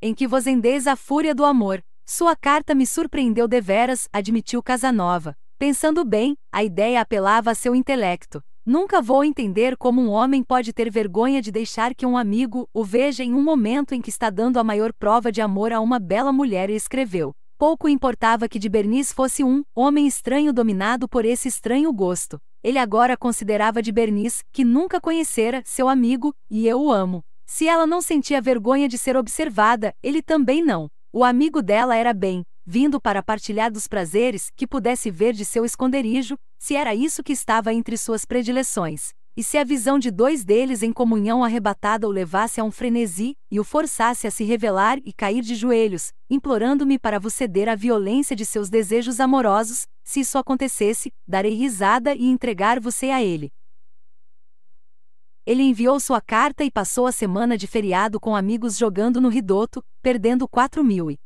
em que vos endeis à fúria do amor. Sua carta me surpreendeu deveras, admitiu Casanova. Pensando bem, a ideia apelava a seu intelecto. Nunca vou entender como um homem pode ter vergonha de deixar que um amigo o veja em um momento em que está dando a maior prova de amor a uma bela mulher e escreveu. Pouco importava que de Bernice fosse um homem estranho dominado por esse estranho gosto. Ele agora considerava de Bernice, que nunca conhecera, seu amigo, e eu o amo. Se ela não sentia vergonha de ser observada, ele também não. O amigo dela era bem, vindo para partilhar dos prazeres que pudesse ver de seu esconderijo, se era isso que estava entre suas predileções, e se a visão de dois deles em comunhão arrebatada o levasse a um frenesi e o forçasse a se revelar e cair de joelhos, implorando-me para vos ceder à violência de seus desejos amorosos, se isso acontecesse, darei risada e entregar-vos a ele. Ele enviou sua carta e passou a semana de feriado com amigos jogando no Ridoto, perdendo 4 mil e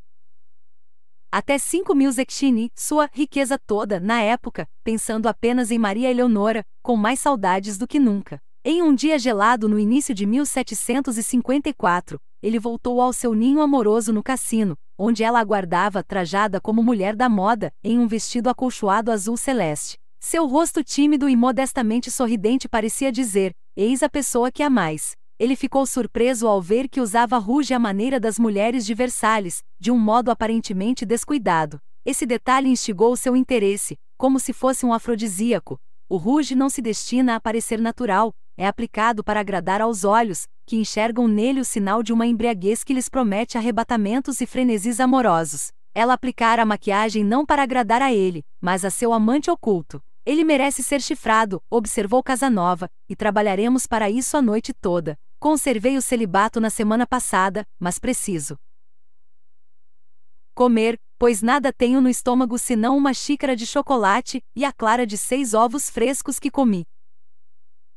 até 5 mil zecchini, sua riqueza toda, na época, pensando apenas em Maria Eleonora, com mais saudades do que nunca. Em um dia gelado no início de 1754, ele voltou ao seu ninho amoroso no cassino, onde ela aguardava trajada como mulher da moda, em um vestido acolchoado azul celeste. Seu rosto tímido e modestamente sorridente parecia dizer: Eis a pessoa que amais ele ficou surpreso ao ver que usava ruge à maneira das mulheres de Versalhes, de um modo aparentemente descuidado. Esse detalhe instigou seu interesse, como se fosse um afrodisíaco. O ruge não se destina a parecer natural, é aplicado para agradar aos olhos, que enxergam nele o sinal de uma embriaguez que lhes promete arrebatamentos e frenesis amorosos. Ela aplicara a maquiagem não para agradar a ele, mas a seu amante oculto. Ele merece ser chifrado, observou Casanova, e trabalharemos para isso a noite toda. Conservei o celibato na semana passada, mas preciso comer, pois nada tenho no estômago senão uma xícara de chocolate e a clara de seis ovos frescos que comi.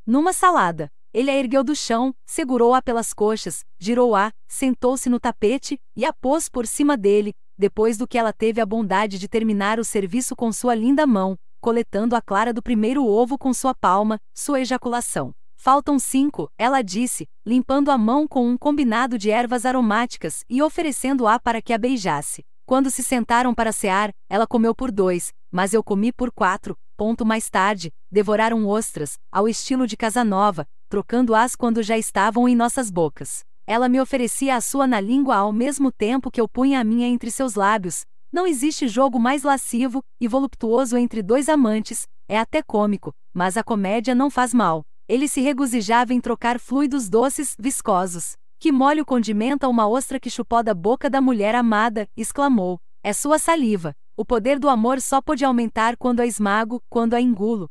Numa salada, ele a ergueu do chão, segurou-a pelas coxas, girou-a, sentou-se no tapete e a pôs por cima dele, depois do que ela teve a bondade de terminar o serviço com sua linda mão, coletando a clara do primeiro ovo com sua palma, sua ejaculação. Faltam cinco, ela disse, limpando a mão com um combinado de ervas aromáticas e oferecendo-a para que a beijasse. Quando se sentaram para cear, ela comeu por dois, mas eu comi por quatro. Ponto mais tarde, devoraram ostras, ao estilo de Casanova, trocando-as quando já estavam em nossas bocas. Ela me oferecia a sua na língua ao mesmo tempo que eu punha a minha entre seus lábios. Não existe jogo mais lascivo e voluptuoso entre dois amantes, é até cômico, mas a comédia não faz mal. Ele se regozijava em trocar fluidos doces, viscosos. Que mole o condimenta uma ostra que chupou da boca da mulher amada, exclamou. É sua saliva. O poder do amor só pode aumentar quando a esmago, quando a engulo.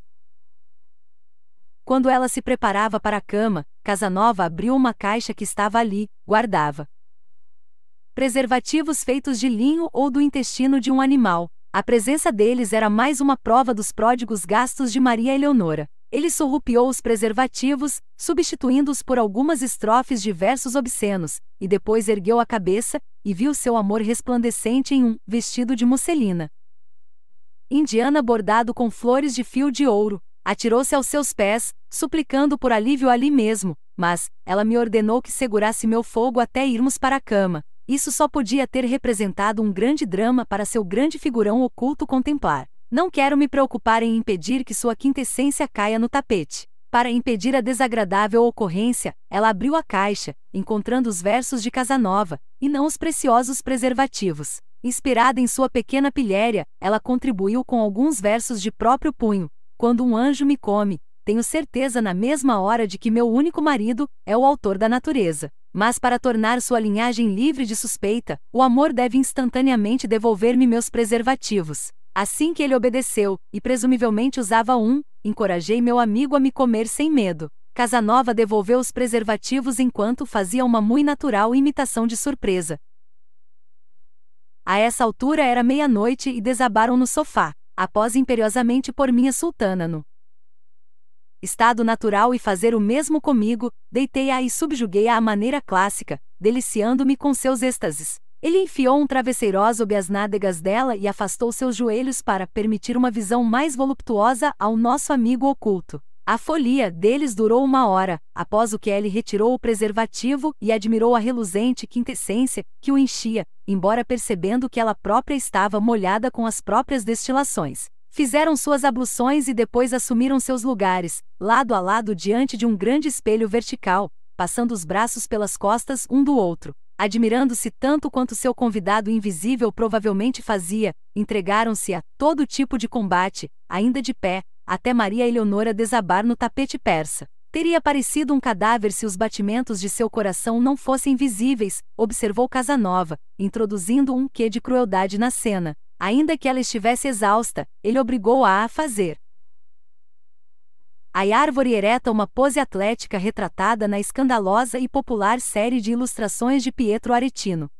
Quando ela se preparava para a cama, Casanova abriu uma caixa que estava ali, guardava. Preservativos feitos de linho ou do intestino de um animal. A presença deles era mais uma prova dos pródigos gastos de Maria Eleonora ele surrupiou os preservativos, substituindo-os por algumas estrofes de versos obscenos, e depois ergueu a cabeça e viu seu amor resplandecente em um vestido de musselina. Indiana bordado com flores de fio de ouro, atirou-se aos seus pés, suplicando por alívio ali mesmo, mas ela me ordenou que segurasse meu fogo até irmos para a cama. Isso só podia ter representado um grande drama para seu grande figurão oculto contemplar. Não quero me preocupar em impedir que sua quintessência caia no tapete. Para impedir a desagradável ocorrência, ela abriu a caixa, encontrando os versos de Casanova, e não os preciosos preservativos. Inspirada em sua pequena pilhéria, ela contribuiu com alguns versos de próprio punho. Quando um anjo me come, tenho certeza na mesma hora de que meu único marido é o autor da natureza. Mas para tornar sua linhagem livre de suspeita, o amor deve instantaneamente devolver-me meus preservativos. Assim que ele obedeceu, e presumivelmente usava um, encorajei meu amigo a me comer sem medo. Casanova devolveu os preservativos enquanto fazia uma muito natural imitação de surpresa. A essa altura era meia-noite e desabaram no sofá, após imperiosamente por minha sultana no estado natural e fazer o mesmo comigo, deitei-a e subjuguei-a à maneira clássica, deliciando-me com seus êxtases. Ele enfiou um travesseiro sob as nádegas dela e afastou seus joelhos para permitir uma visão mais voluptuosa ao nosso amigo oculto. A folia deles durou uma hora, após o que ele retirou o preservativo e admirou a reluzente quintessência que o enchia, embora percebendo que ela própria estava molhada com as próprias destilações. Fizeram suas abluções e depois assumiram seus lugares, lado a lado diante de um grande espelho vertical, passando os braços pelas costas um do outro admirando-se tanto quanto seu convidado invisível provavelmente fazia, entregaram-se a todo tipo de combate, ainda de pé, até Maria Eleonora desabar no tapete persa. Teria parecido um cadáver se os batimentos de seu coração não fossem visíveis, observou Casanova, introduzindo um quê de crueldade na cena. Ainda que ela estivesse exausta, ele obrigou-a a fazer a árvore ereta uma pose atlética retratada na escandalosa e popular série de ilustrações de Pietro Aretino.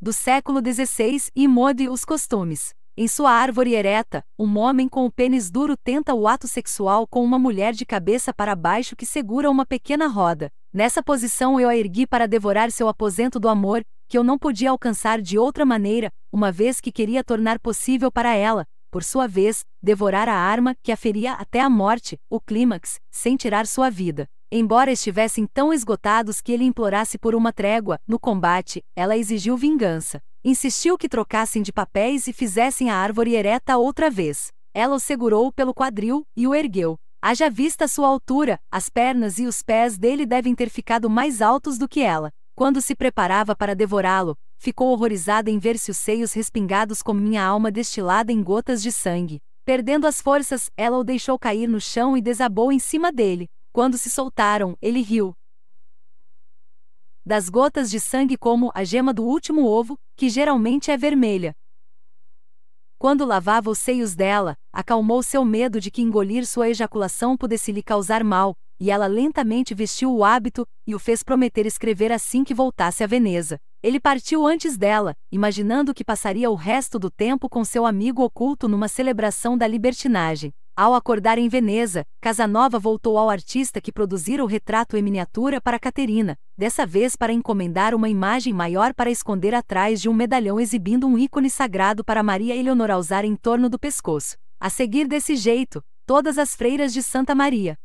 Do século XVI e mode os costumes. Em sua árvore ereta, um homem com o pênis duro tenta o ato sexual com uma mulher de cabeça para baixo que segura uma pequena roda. Nessa posição eu a ergui para devorar seu aposento do amor, que eu não podia alcançar de outra maneira, uma vez que queria tornar possível para ela, por sua vez, devorar a arma que a feria até a morte, o clímax, sem tirar sua vida. Embora estivessem tão esgotados que ele implorasse por uma trégua, no combate, ela exigiu vingança. Insistiu que trocassem de papéis e fizessem a árvore ereta outra vez. Ela o segurou pelo quadril e o ergueu. Haja vista sua altura, as pernas e os pés dele devem ter ficado mais altos do que ela. Quando se preparava para devorá-lo, ficou horrorizada em ver seus seios respingados como minha alma destilada em gotas de sangue. Perdendo as forças, ela o deixou cair no chão e desabou em cima dele. Quando se soltaram, ele riu. Das gotas de sangue, como a gema do último ovo, que geralmente é vermelha. Quando lavava os seios dela, acalmou seu medo de que engolir sua ejaculação pudesse lhe causar mal, e ela lentamente vestiu o hábito e o fez prometer escrever assim que voltasse a Veneza. Ele partiu antes dela, imaginando que passaria o resto do tempo com seu amigo oculto numa celebração da libertinagem. Ao acordar em Veneza, Casanova voltou ao artista que produzira o retrato em miniatura para Caterina, dessa vez para encomendar uma imagem maior para esconder atrás de um medalhão exibindo um ícone sagrado para Maria Eleonora usar em torno do pescoço. A seguir desse jeito, todas as freiras de Santa Maria,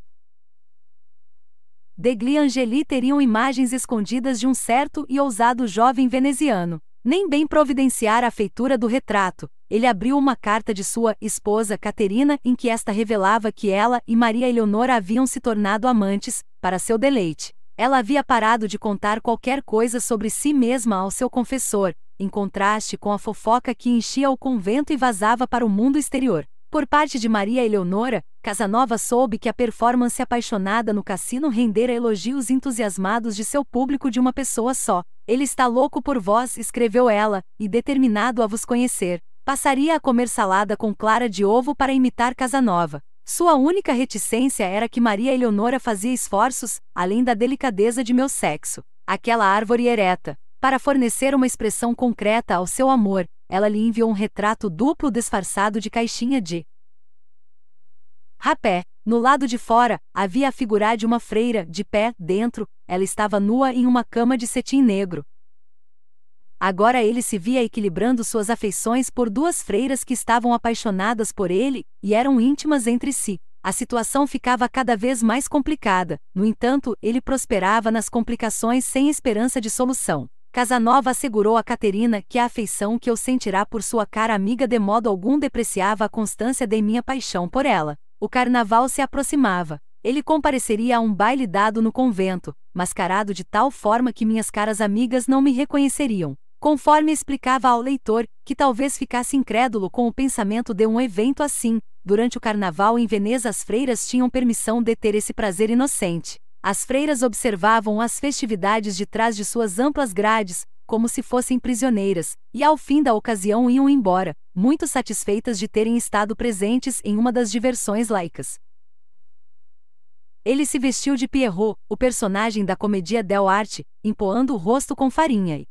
Degli Angeli teriam imagens escondidas de um certo e ousado jovem veneziano. Nem bem providenciar a feitura do retrato, ele abriu uma carta de sua esposa Caterina em que esta revelava que ela e Maria Eleonora haviam se tornado amantes, para seu deleite. Ela havia parado de contar qualquer coisa sobre si mesma ao seu confessor, em contraste com a fofoca que enchia o convento e vazava para o mundo exterior. Por parte de Maria Eleonora, Casanova soube que a performance apaixonada no cassino rendera elogios entusiasmados de seu público de uma pessoa só. Ele está louco por vós, escreveu ela, e determinado a vos conhecer. Passaria a comer salada com clara de ovo para imitar Casanova. Sua única reticência era que Maria Eleonora fazia esforços, além da delicadeza de meu sexo. Aquela árvore ereta, para fornecer uma expressão concreta ao seu amor, ela lhe enviou um retrato duplo disfarçado de caixinha de rapé. No lado de fora, havia a figura de uma freira, de pé, dentro, ela estava nua em uma cama de cetim negro. Agora ele se via equilibrando suas afeições por duas freiras que estavam apaixonadas por ele e eram íntimas entre si. A situação ficava cada vez mais complicada, no entanto, ele prosperava nas complicações sem esperança de solução. Casanova assegurou a Caterina que a afeição que eu sentirá por sua cara amiga de modo algum depreciava a constância de minha paixão por ela. O carnaval se aproximava. Ele compareceria a um baile dado no convento, mascarado de tal forma que minhas caras amigas não me reconheceriam. Conforme explicava ao leitor, que talvez ficasse incrédulo com o pensamento de um evento assim, durante o carnaval em Veneza as freiras tinham permissão de ter esse prazer inocente. As freiras observavam as festividades de trás de suas amplas grades, como se fossem prisioneiras, e ao fim da ocasião iam embora, muito satisfeitas de terem estado presentes em uma das diversões laicas. Ele se vestiu de Pierrot, o personagem da comédia Del Arte, empoando o rosto com farinha e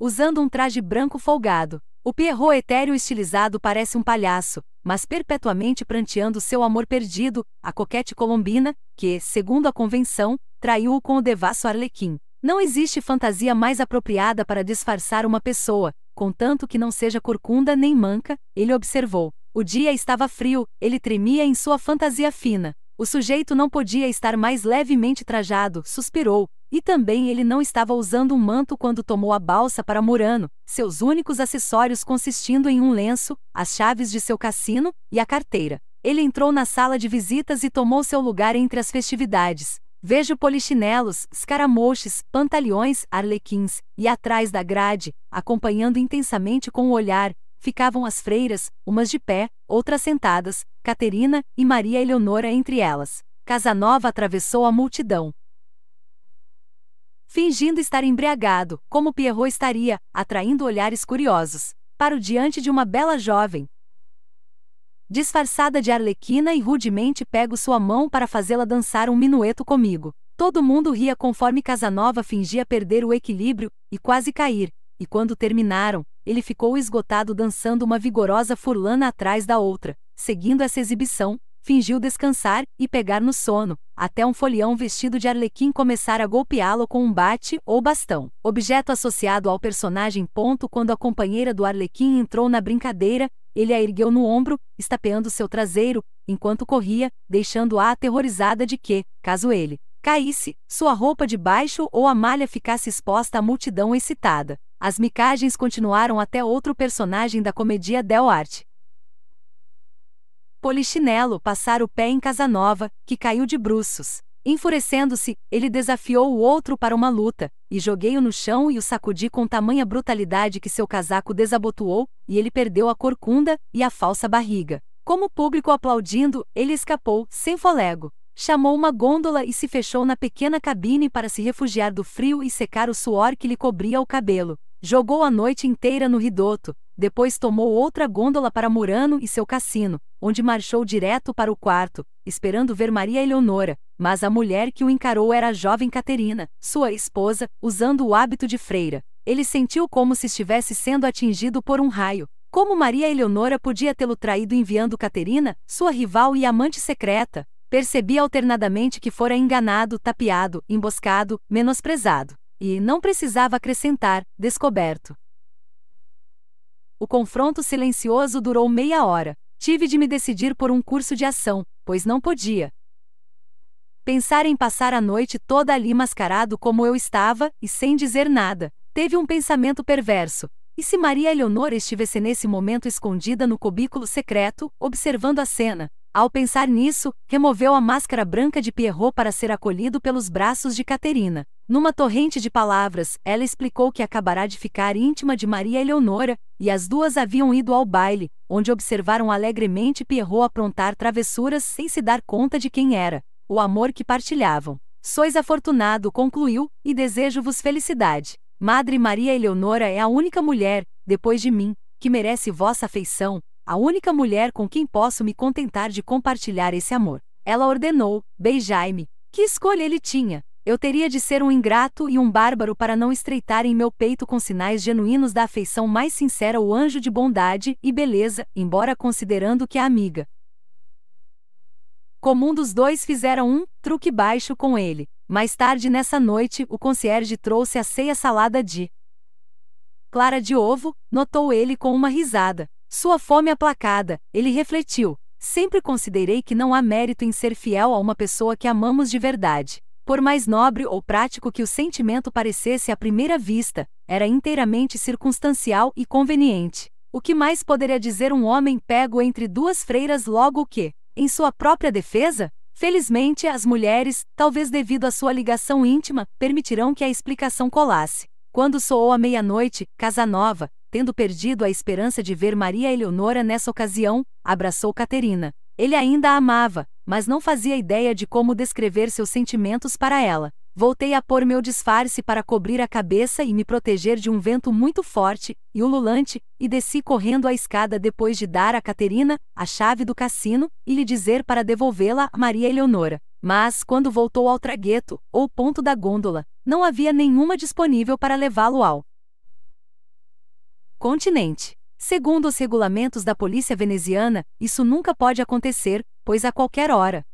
usando um traje branco folgado. O Pierrot etéreo estilizado parece um palhaço, mas perpetuamente pranteando seu amor perdido, a coquete colombina, que, segundo a convenção, traiu-o com o devasso arlequim. Não existe fantasia mais apropriada para disfarçar uma pessoa, contanto que não seja corcunda nem manca, ele observou. O dia estava frio, ele tremia em sua fantasia fina. O sujeito não podia estar mais levemente trajado, suspirou, e também ele não estava usando um manto quando tomou a balsa para Murano, seus únicos acessórios consistindo em um lenço, as chaves de seu cassino e a carteira. Ele entrou na sala de visitas e tomou seu lugar entre as festividades. Vejo polichinelos, escaramouches, pantalhões, arlequins, e atrás da grade, acompanhando intensamente com o olhar, ficavam as freiras, umas de pé, outras sentadas, Caterina e Maria Eleonora entre elas. Casanova atravessou a multidão fingindo estar embriagado, como Pierrot estaria, atraindo olhares curiosos, para o diante de uma bela jovem. Disfarçada de arlequina e rudemente pego sua mão para fazê-la dançar um minueto comigo. Todo mundo ria conforme Casanova fingia perder o equilíbrio e quase cair, e quando terminaram, ele ficou esgotado dançando uma vigorosa furlana atrás da outra, seguindo essa exibição, fingiu descansar e pegar no sono, até um folião vestido de arlequim começar a golpeá-lo com um bate ou bastão, objeto associado ao personagem. Ponto quando a companheira do arlequim entrou na brincadeira, ele a ergueu no ombro, estapeando seu traseiro, enquanto corria, deixando-a aterrorizada de que, caso ele caísse, sua roupa de baixo ou a malha ficasse exposta à multidão excitada. As micagens continuaram até outro personagem da comédia Del Arte, polichinelo passar o pé em Casanova, que caiu de bruços. Enfurecendo-se, ele desafiou o outro para uma luta, e joguei-o no chão e o sacudi com tamanha brutalidade que seu casaco desabotoou, e ele perdeu a corcunda e a falsa barriga. Como o público aplaudindo, ele escapou, sem folego. Chamou uma gôndola e se fechou na pequena cabine para se refugiar do frio e secar o suor que lhe cobria o cabelo. Jogou a noite inteira no ridoto, depois tomou outra gôndola para Murano e seu cassino, onde marchou direto para o quarto, esperando ver Maria Eleonora, mas a mulher que o encarou era a jovem Caterina, sua esposa, usando o hábito de freira. Ele sentiu como se estivesse sendo atingido por um raio. Como Maria Eleonora podia tê-lo traído enviando Caterina, sua rival e amante secreta? Percebia alternadamente que fora enganado, tapeado, emboscado, menosprezado. E não precisava acrescentar, descoberto. O confronto silencioso durou meia hora. Tive de me decidir por um curso de ação, pois não podia. Pensar em passar a noite toda ali mascarado como eu estava, e sem dizer nada, teve um pensamento perverso. E se Maria Eleonora estivesse nesse momento escondida no cubículo secreto, observando a cena, ao pensar nisso, removeu a máscara branca de Pierrot para ser acolhido pelos braços de Caterina. Numa torrente de palavras, ela explicou que acabará de ficar íntima de Maria Eleonora, e as duas haviam ido ao baile, onde observaram alegremente Pierrot aprontar travessuras sem se dar conta de quem era, o amor que partilhavam. Sois afortunado, concluiu, e desejo-vos felicidade. Madre Maria Eleonora é a única mulher, depois de mim, que merece vossa afeição, a única mulher com quem posso me contentar de compartilhar esse amor. Ela ordenou: beijai-me. Que escolha ele tinha? Eu teria de ser um ingrato e um bárbaro para não estreitar em meu peito com sinais genuínos da afeição mais sincera o anjo de bondade e beleza, embora considerando que a é amiga comum dos dois fizeram um truque baixo com ele. Mais tarde nessa noite, o concierge trouxe a ceia salada de clara de ovo, notou ele com uma risada. Sua fome aplacada, ele refletiu: sempre considerei que não há mérito em ser fiel a uma pessoa que amamos de verdade. Por mais nobre ou prático que o sentimento parecesse à primeira vista, era inteiramente circunstancial e conveniente. O que mais poderia dizer um homem pego entre duas freiras logo que, em sua própria defesa? Felizmente, as mulheres, talvez devido à sua ligação íntima, permitirão que a explicação colasse. Quando soou a meia-noite, Casanova, tendo perdido a esperança de ver Maria Eleonora nessa ocasião, abraçou Caterina. Ele ainda a amava, mas não fazia ideia de como descrever seus sentimentos para ela. Voltei a pôr meu disfarce para cobrir a cabeça e me proteger de um vento muito forte e ululante, e desci correndo a escada depois de dar a Caterina a chave do cassino e lhe dizer para devolvê-la a Maria Eleonora. Mas, quando voltou ao tragueto, ou ponto da gôndola, não havia nenhuma disponível para levá-lo ao continente. Segundo os regulamentos da polícia veneziana, isso nunca pode acontecer, pois a qualquer hora.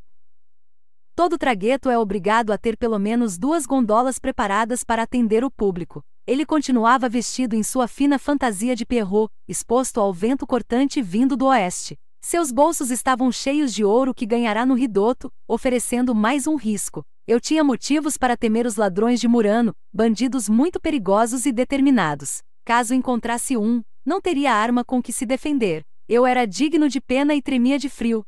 Todo tragueto é obrigado a ter pelo menos duas gondolas preparadas para atender o público. Ele continuava vestido em sua fina fantasia de perro, exposto ao vento cortante vindo do oeste. Seus bolsos estavam cheios de ouro que ganhará no ridoto, oferecendo mais um risco. Eu tinha motivos para temer os ladrões de Murano, bandidos muito perigosos e determinados. Caso encontrasse um, não teria arma com que se defender. Eu era digno de pena e tremia de frio.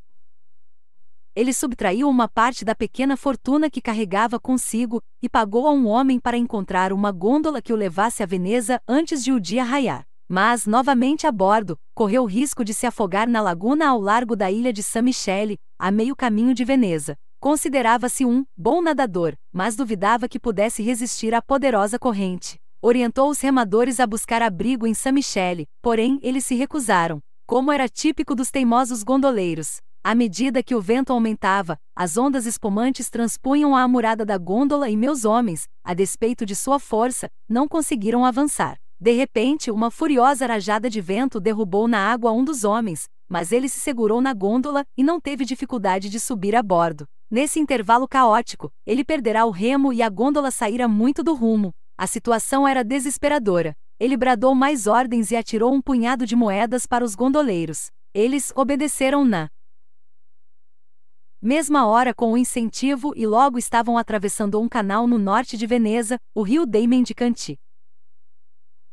Ele subtraiu uma parte da pequena fortuna que carregava consigo e pagou a um homem para encontrar uma gôndola que o levasse a Veneza antes de o dia raiar. Mas, novamente a bordo, correu o risco de se afogar na laguna ao largo da ilha de San Michele, a meio caminho de Veneza. Considerava-se um bom nadador, mas duvidava que pudesse resistir à poderosa corrente orientou os remadores a buscar abrigo em Saint-Michel, porém eles se recusaram, como era típico dos teimosos gondoleiros. À medida que o vento aumentava, as ondas espumantes transpunham a amurada da gôndola e meus homens, a despeito de sua força, não conseguiram avançar. De repente, uma furiosa rajada de vento derrubou na água um dos homens, mas ele se segurou na gôndola e não teve dificuldade de subir a bordo. Nesse intervalo caótico, ele perderá o remo e a gôndola sairá muito do rumo, a situação era desesperadora. Ele bradou mais ordens e atirou um punhado de moedas para os gondoleiros. Eles obedeceram na mesma hora com o incentivo e logo estavam atravessando um canal no norte de Veneza, o rio dei Mendicanti.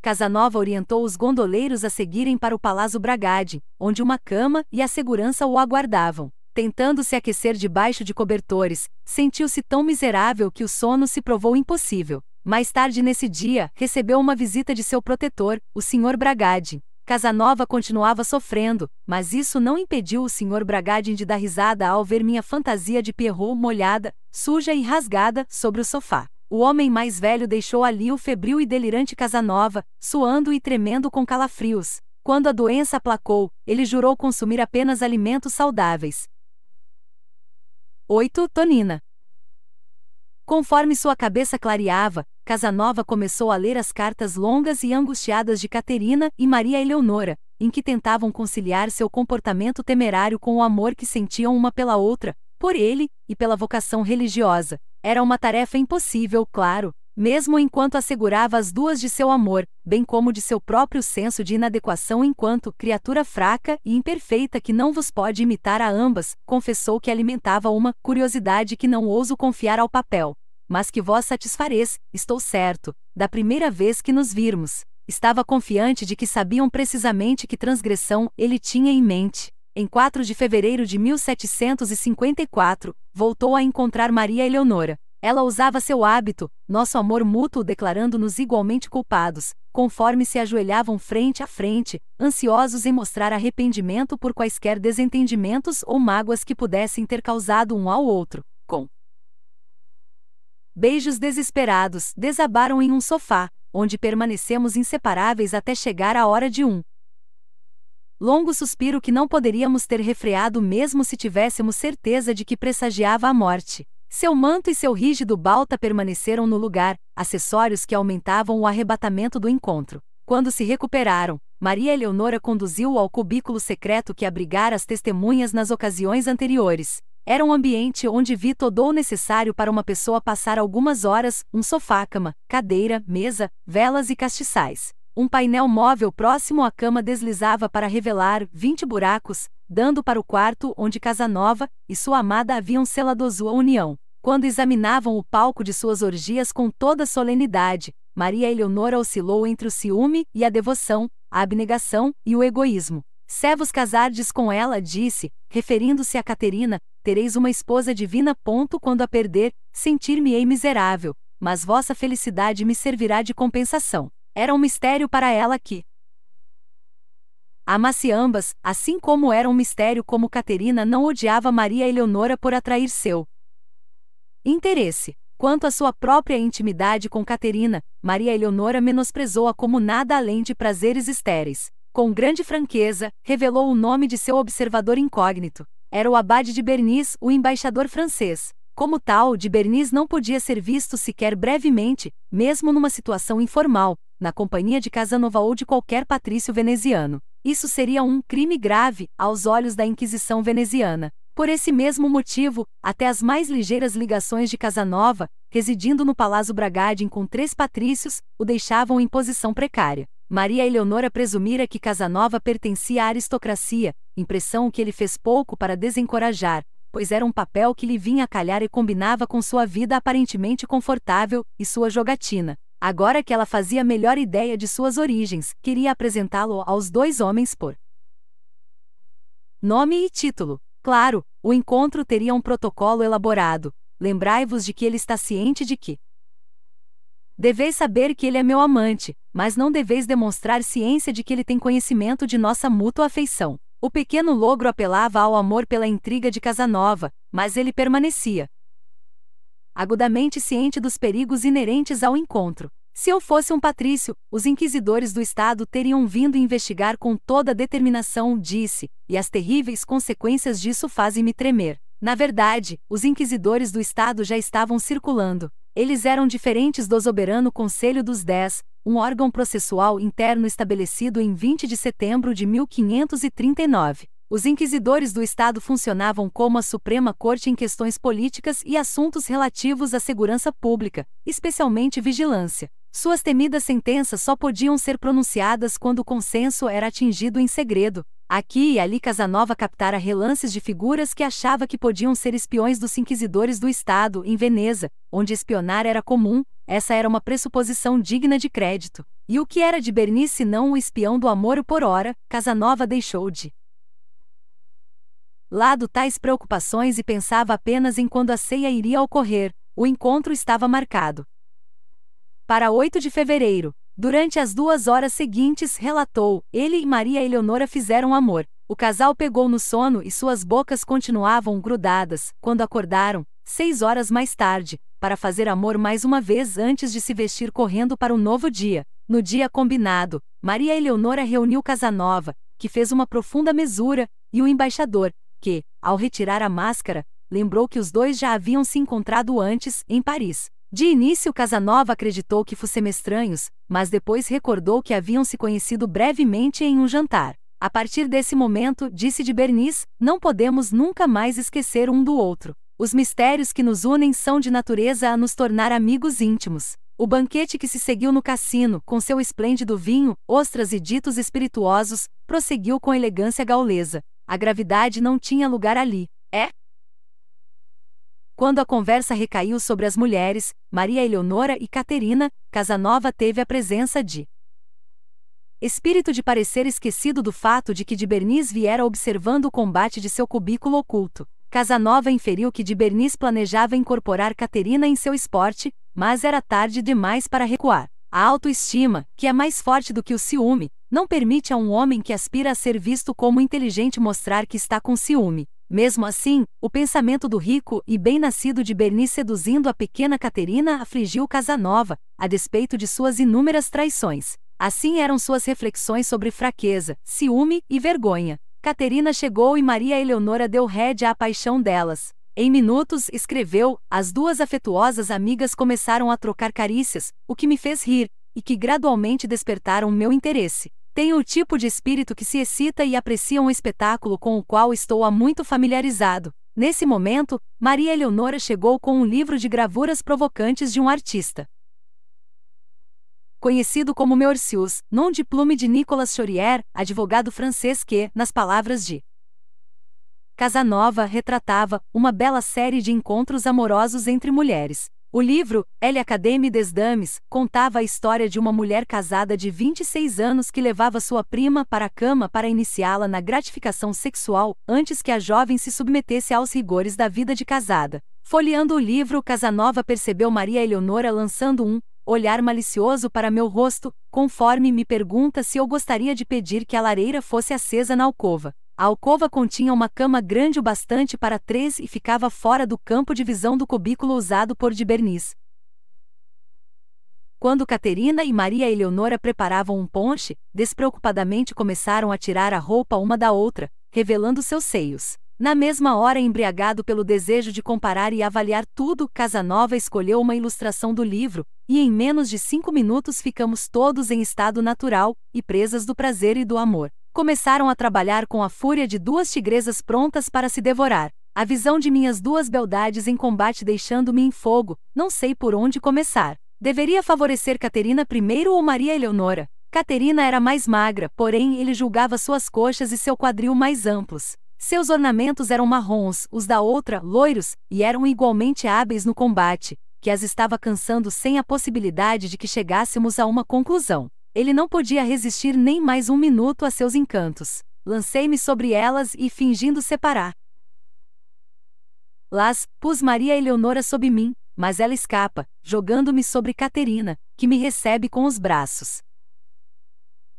Casanova orientou os gondoleiros a seguirem para o Palazzo Bragade, onde uma cama e a segurança o aguardavam. Tentando se aquecer debaixo de cobertores, sentiu-se tão miserável que o sono se provou impossível. Mais tarde nesse dia, recebeu uma visita de seu protetor, o Sr. Bragade. Casanova continuava sofrendo, mas isso não impediu o Sr. Bragade de dar risada ao ver minha fantasia de Pierrot molhada, suja e rasgada, sobre o sofá. O homem mais velho deixou ali o febril e delirante Casanova, suando e tremendo com calafrios. Quando a doença aplacou, ele jurou consumir apenas alimentos saudáveis. 8. Tonina Conforme sua cabeça clareava, Casanova começou a ler as cartas longas e angustiadas de Caterina e Maria Eleonora, em que tentavam conciliar seu comportamento temerário com o amor que sentiam uma pela outra, por ele e pela vocação religiosa. Era uma tarefa impossível, claro, mesmo enquanto assegurava as duas de seu amor, bem como de seu próprio senso de inadequação enquanto criatura fraca e imperfeita que não vos pode imitar a ambas, confessou que alimentava uma curiosidade que não ouso confiar ao papel mas que vós satisfareis, estou certo, da primeira vez que nos virmos. Estava confiante de que sabiam precisamente que transgressão ele tinha em mente. Em 4 de fevereiro de 1754, voltou a encontrar Maria Eleonora. Ela usava seu hábito, nosso amor mútuo declarando-nos igualmente culpados, conforme se ajoelhavam frente a frente, ansiosos em mostrar arrependimento por quaisquer desentendimentos ou mágoas que pudessem ter causado um ao outro. Beijos desesperados desabaram em um sofá, onde permanecemos inseparáveis até chegar a hora de um longo suspiro que não poderíamos ter refreado mesmo se tivéssemos certeza de que pressagiava a morte. Seu manto e seu rígido balta permaneceram no lugar, acessórios que aumentavam o arrebatamento do encontro. Quando se recuperaram, Maria Eleonora conduziu-o ao cubículo secreto que abrigara as testemunhas nas ocasiões anteriores, era um ambiente onde vi todo o necessário para uma pessoa passar algumas horas, um sofá-cama, cadeira, mesa, velas e castiçais. Um painel móvel próximo à cama deslizava para revelar 20 buracos, dando para o quarto onde Casanova e sua amada haviam selado sua união. Quando examinavam o palco de suas orgias com toda solenidade, Maria Eleonora oscilou entre o ciúme e a devoção, a abnegação e o egoísmo. Servos Casardes com ela disse, referindo-se a Caterina, tereis uma esposa divina. Ponto, quando a perder, sentir-me-ei miserável, mas vossa felicidade me servirá de compensação. Era um mistério para ela que. Amasse ambas, assim como era um mistério como Caterina não odiava Maria Eleonora por atrair seu interesse. Quanto à sua própria intimidade com Caterina, Maria Eleonora menosprezou-a como nada além de prazeres estéreis. Com grande franqueza, revelou o nome de seu observador incógnito, era o abade de Bernice, o embaixador francês. Como tal, de Bernice não podia ser visto sequer brevemente, mesmo numa situação informal, na companhia de Casanova ou de qualquer patrício veneziano. Isso seria um crime grave aos olhos da Inquisição veneziana. Por esse mesmo motivo, até as mais ligeiras ligações de Casanova, residindo no Palácio Bragadin com três patrícios, o deixavam em posição precária. Maria Eleonora presumira que Casanova pertencia à aristocracia, impressão que ele fez pouco para desencorajar, pois era um papel que lhe vinha a calhar e combinava com sua vida aparentemente confortável e sua jogatina. Agora que ela fazia melhor ideia de suas origens, queria apresentá-lo aos dois homens por nome e título. Claro, o encontro teria um protocolo elaborado. Lembrai-vos de que ele está ciente de que Deveis saber que ele é meu amante, mas não deveis demonstrar ciência de que ele tem conhecimento de nossa mútua afeição. O pequeno logro apelava ao amor pela intriga de Casanova, mas ele permanecia. Agudamente ciente dos perigos inerentes ao encontro. Se eu fosse um patrício, os inquisidores do Estado teriam vindo investigar com toda a determinação, disse, e as terríveis consequências disso fazem-me tremer. Na verdade, os inquisidores do Estado já estavam circulando. Eles eram diferentes do soberano Conselho dos Dez, um órgão processual interno estabelecido em 20 de setembro de 1539. Os inquisidores do Estado funcionavam como a Suprema Corte em questões políticas e assuntos relativos à segurança pública, especialmente vigilância. Suas temidas sentenças só podiam ser pronunciadas quando o consenso era atingido em segredo, Aqui e ali Casanova captara relances de figuras que achava que podiam ser espiões dos inquisidores do Estado, em Veneza, onde espionar era comum, essa era uma pressuposição digna de crédito. E o que era de Bernice não o espião do amor por hora, Casanova deixou de lado tais preocupações e pensava apenas em quando a ceia iria ocorrer, o encontro estava marcado. Para 8 de fevereiro, Durante as duas horas seguintes, relatou, ele e Maria Eleonora fizeram amor. O casal pegou no sono e suas bocas continuavam grudadas, quando acordaram, seis horas mais tarde, para fazer amor mais uma vez antes de se vestir correndo para um novo dia. No dia combinado, Maria Eleonora reuniu Casanova, que fez uma profunda mesura, e o embaixador, que, ao retirar a máscara, lembrou que os dois já haviam se encontrado antes, em Paris. De início Casanova acreditou que fossem estranhos, mas depois recordou que haviam se conhecido brevemente em um jantar. A partir desse momento, disse de Bernice, não podemos nunca mais esquecer um do outro. Os mistérios que nos unem são de natureza a nos tornar amigos íntimos. O banquete que se seguiu no cassino, com seu esplêndido vinho, ostras e ditos espirituosos, prosseguiu com elegância gaulesa. A gravidade não tinha lugar ali. É, quando a conversa recaiu sobre as mulheres, Maria Eleonora e Caterina, Casanova teve a presença de espírito de parecer esquecido do fato de que de Bernis viera observando o combate de seu cubículo oculto. Casanova inferiu que de Bernis planejava incorporar Caterina em seu esporte, mas era tarde demais para recuar. A autoestima, que é mais forte do que o ciúme, não permite a um homem que aspira a ser visto como inteligente mostrar que está com ciúme. Mesmo assim, o pensamento do rico e bem-nascido de Bernice seduzindo a pequena Caterina afligiu Casanova, a despeito de suas inúmeras traições. Assim eram suas reflexões sobre fraqueza, ciúme e vergonha. Caterina chegou e Maria Eleonora deu rédea à paixão delas. Em minutos, escreveu, as duas afetuosas amigas começaram a trocar carícias, o que me fez rir, e que gradualmente despertaram meu interesse. Tenho o tipo de espírito que se excita e aprecia um espetáculo com o qual estou há muito familiarizado. Nesse momento, Maria Eleonora chegou com um livro de gravuras provocantes de um artista conhecido como Meursius, non diplôme de Nicolas Chorier, advogado francês que, nas palavras de Casanova, retratava uma bela série de encontros amorosos entre mulheres. O livro, L. Académie des Dames, contava a história de uma mulher casada de 26 anos que levava sua prima para a cama para iniciá-la na gratificação sexual antes que a jovem se submetesse aos rigores da vida de casada. Folheando o livro, Casanova percebeu Maria Eleonora lançando um olhar malicioso para meu rosto, conforme me pergunta se eu gostaria de pedir que a lareira fosse acesa na alcova. A alcova continha uma cama grande o bastante para três e ficava fora do campo de visão do cubículo usado por de Bernice. Quando Caterina e Maria Eleonora preparavam um ponche, despreocupadamente começaram a tirar a roupa uma da outra, revelando seus seios. Na mesma hora, embriagado pelo desejo de comparar e avaliar tudo, Casanova escolheu uma ilustração do livro, e em menos de cinco minutos ficamos todos em estado natural e presas do prazer e do amor começaram a trabalhar com a fúria de duas tigresas prontas para se devorar. A visão de minhas duas beldades em combate deixando-me em fogo, não sei por onde começar. Deveria favorecer Caterina I ou Maria Eleonora. Caterina era mais magra, porém ele julgava suas coxas e seu quadril mais amplos. Seus ornamentos eram marrons, os da outra, loiros, e eram igualmente hábeis no combate, que as estava cansando sem a possibilidade de que chegássemos a uma conclusão. Ele não podia resistir nem mais um minuto a seus encantos. Lancei-me sobre elas e, fingindo separar, las, pus Maria Eleonora sob mim, mas ela escapa, jogando-me sobre Caterina, que me recebe com os braços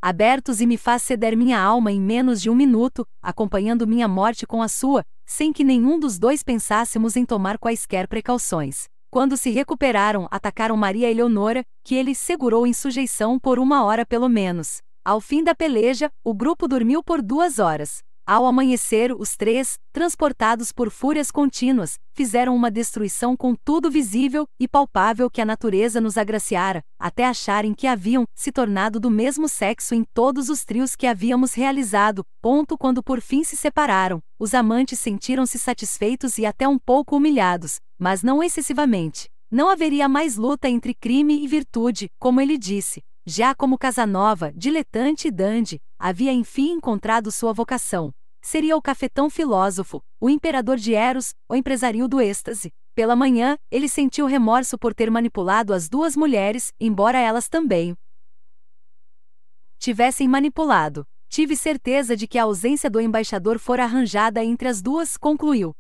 abertos e me faz ceder minha alma em menos de um minuto, acompanhando minha morte com a sua, sem que nenhum dos dois pensássemos em tomar quaisquer precauções. Quando se recuperaram, atacaram Maria Eleonora, que ele segurou em sujeição por uma hora pelo menos. Ao fim da peleja, o grupo dormiu por duas horas. Ao amanhecer, os três, transportados por fúrias contínuas, fizeram uma destruição com tudo visível e palpável que a natureza nos agraciara, até acharem que haviam se tornado do mesmo sexo em todos os trios que havíamos realizado. Ponto quando por fim se separaram, os amantes sentiram-se satisfeitos e até um pouco humilhados, mas não excessivamente. Não haveria mais luta entre crime e virtude, como ele disse, já como Casanova, diletante e dandy, havia enfim encontrado sua vocação. Seria o cafetão filósofo, o imperador de Eros, o empresário do êxtase. Pela manhã, ele sentiu remorso por ter manipulado as duas mulheres, embora elas também tivessem manipulado. Tive certeza de que a ausência do embaixador fora arranjada entre as duas, concluiu.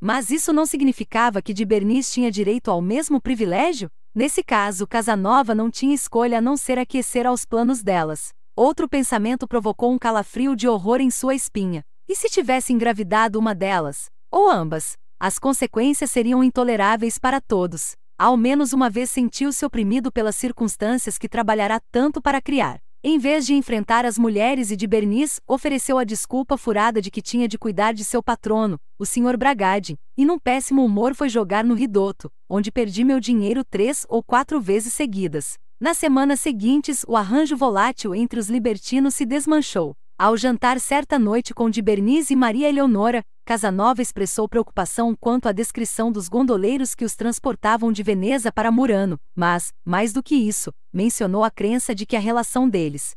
Mas isso não significava que de Bernice tinha direito ao mesmo privilégio? Nesse caso, Casanova não tinha escolha a não ser aquecer aos planos delas. Outro pensamento provocou um calafrio de horror em sua espinha. E se tivesse engravidado uma delas? Ou ambas? As consequências seriam intoleráveis para todos. Ao menos uma vez sentiu-se oprimido pelas circunstâncias que trabalhará tanto para criar. Em vez de enfrentar as mulheres e de Bernice, ofereceu a desculpa furada de que tinha de cuidar de seu patrono, o Sr. Bragade, e num péssimo humor foi jogar no Ridoto, onde perdi meu dinheiro três ou quatro vezes seguidas. Nas semanas seguintes, o arranjo volátil entre os libertinos se desmanchou. Ao jantar certa noite com de Bernice e Maria Eleonora, Casanova expressou preocupação quanto à descrição dos gondoleiros que os transportavam de Veneza para Murano, mas, mais do que isso, mencionou a crença de que a relação deles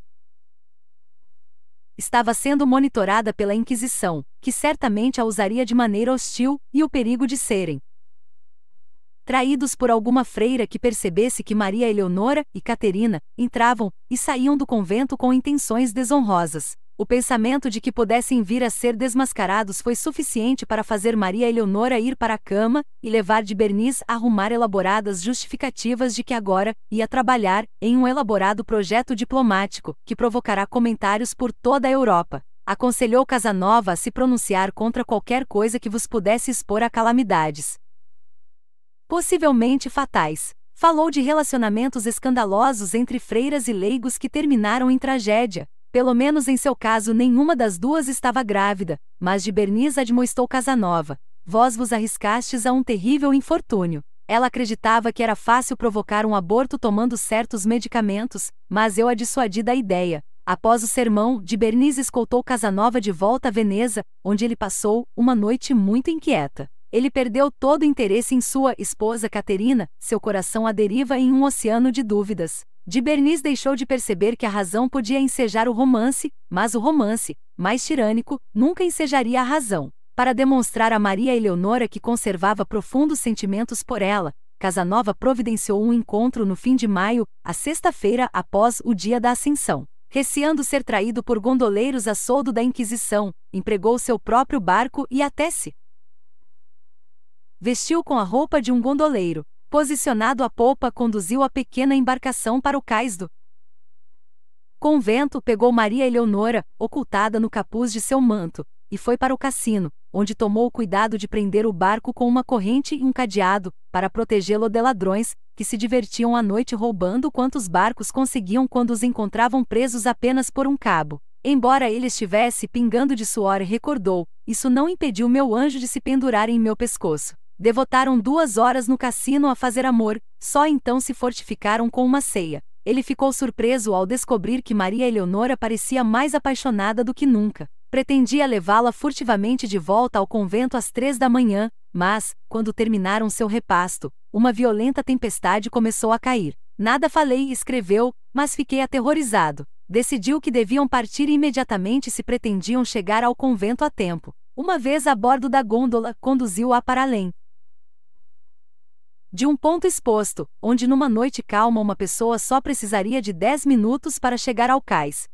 estava sendo monitorada pela Inquisição, que certamente a usaria de maneira hostil, e o perigo de serem traídos por alguma freira que percebesse que Maria Eleonora e Caterina entravam e saíam do convento com intenções desonrosas o pensamento de que pudessem vir a ser desmascarados foi suficiente para fazer Maria Eleonora ir para a cama e levar de Bernice a arrumar elaboradas justificativas de que agora ia trabalhar em um elaborado projeto diplomático que provocará comentários por toda a Europa. Aconselhou Casanova a se pronunciar contra qualquer coisa que vos pudesse expor a calamidades. Possivelmente fatais. Falou de relacionamentos escandalosos entre freiras e leigos que terminaram em tragédia, pelo menos em seu caso nenhuma das duas estava grávida, mas de Bernice admoestou Casanova. Vós vos arriscastes a um terrível infortúnio. Ela acreditava que era fácil provocar um aborto tomando certos medicamentos, mas eu a dissuadi da ideia. Após o sermão, de Bernice escoltou Casanova de volta a Veneza, onde ele passou uma noite muito inquieta. Ele perdeu todo o interesse em sua esposa Caterina, seu coração à deriva em um oceano de dúvidas. De Bernis deixou de perceber que a razão podia ensejar o romance, mas o romance, mais tirânico, nunca ensejaria a razão. Para demonstrar a Maria Eleonora que conservava profundos sentimentos por ela, Casanova providenciou um encontro no fim de maio, a sexta-feira após o dia da Ascensão. Receando ser traído por gondoleiros a soldo da Inquisição, empregou seu próprio barco e até se vestiu com a roupa de um gondoleiro, posicionado à polpa, conduziu a pequena embarcação para o cais do convento, pegou Maria Eleonora, ocultada no capuz de seu manto, e foi para o cassino, onde tomou o cuidado de prender o barco com uma corrente e um cadeado, para protegê-lo de ladrões, que se divertiam à noite roubando quantos barcos conseguiam quando os encontravam presos apenas por um cabo. Embora ele estivesse pingando de suor, recordou: Isso não impediu meu anjo de se pendurar em meu pescoço. Devotaram duas horas no cassino a fazer amor, só então se fortificaram com uma ceia. Ele ficou surpreso ao descobrir que Maria Eleonora parecia mais apaixonada do que nunca. Pretendia levá-la furtivamente de volta ao convento às três da manhã, mas, quando terminaram seu repasto, uma violenta tempestade começou a cair. Nada falei e escreveu, mas fiquei aterrorizado. Decidiu que deviam partir imediatamente se pretendiam chegar ao convento a tempo. Uma vez a bordo da gôndola, conduziu-a para além de um ponto exposto, onde numa noite calma uma pessoa só precisaria de 10 minutos para chegar ao cais.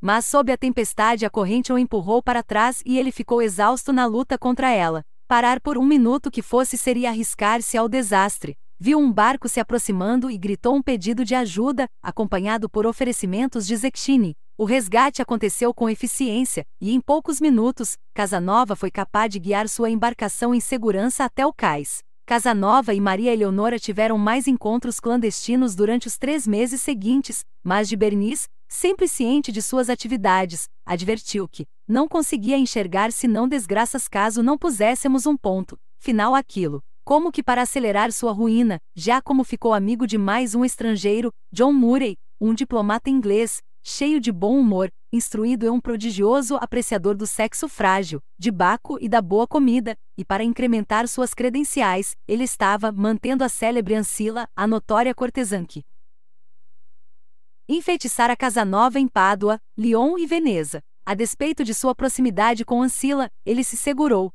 Mas sob a tempestade a corrente o empurrou para trás e ele ficou exausto na luta contra ela. Parar por um minuto que fosse seria arriscar-se ao desastre. Viu um barco se aproximando e gritou um pedido de ajuda, acompanhado por oferecimentos de Zecchini. O resgate aconteceu com eficiência, e em poucos minutos, Casanova foi capaz de guiar sua embarcação em segurança até o cais. Casanova e Maria Eleonora tiveram mais encontros clandestinos durante os três meses seguintes, mas de Bernice, sempre ciente de suas atividades, advertiu que não conseguia enxergar se não desgraças caso não puséssemos um ponto final aquilo. Como que para acelerar sua ruína, já como ficou amigo de mais um estrangeiro, John Murray, um diplomata inglês, cheio de bom humor, instruído é um prodigioso apreciador do sexo frágil, de baco e da boa comida, e para incrementar suas credenciais, ele estava mantendo a célebre Ancila, a notória cortesã que enfeitiçara a casa nova em Pádua, Lyon e Veneza. A despeito de sua proximidade com Ancila, ele se segurou.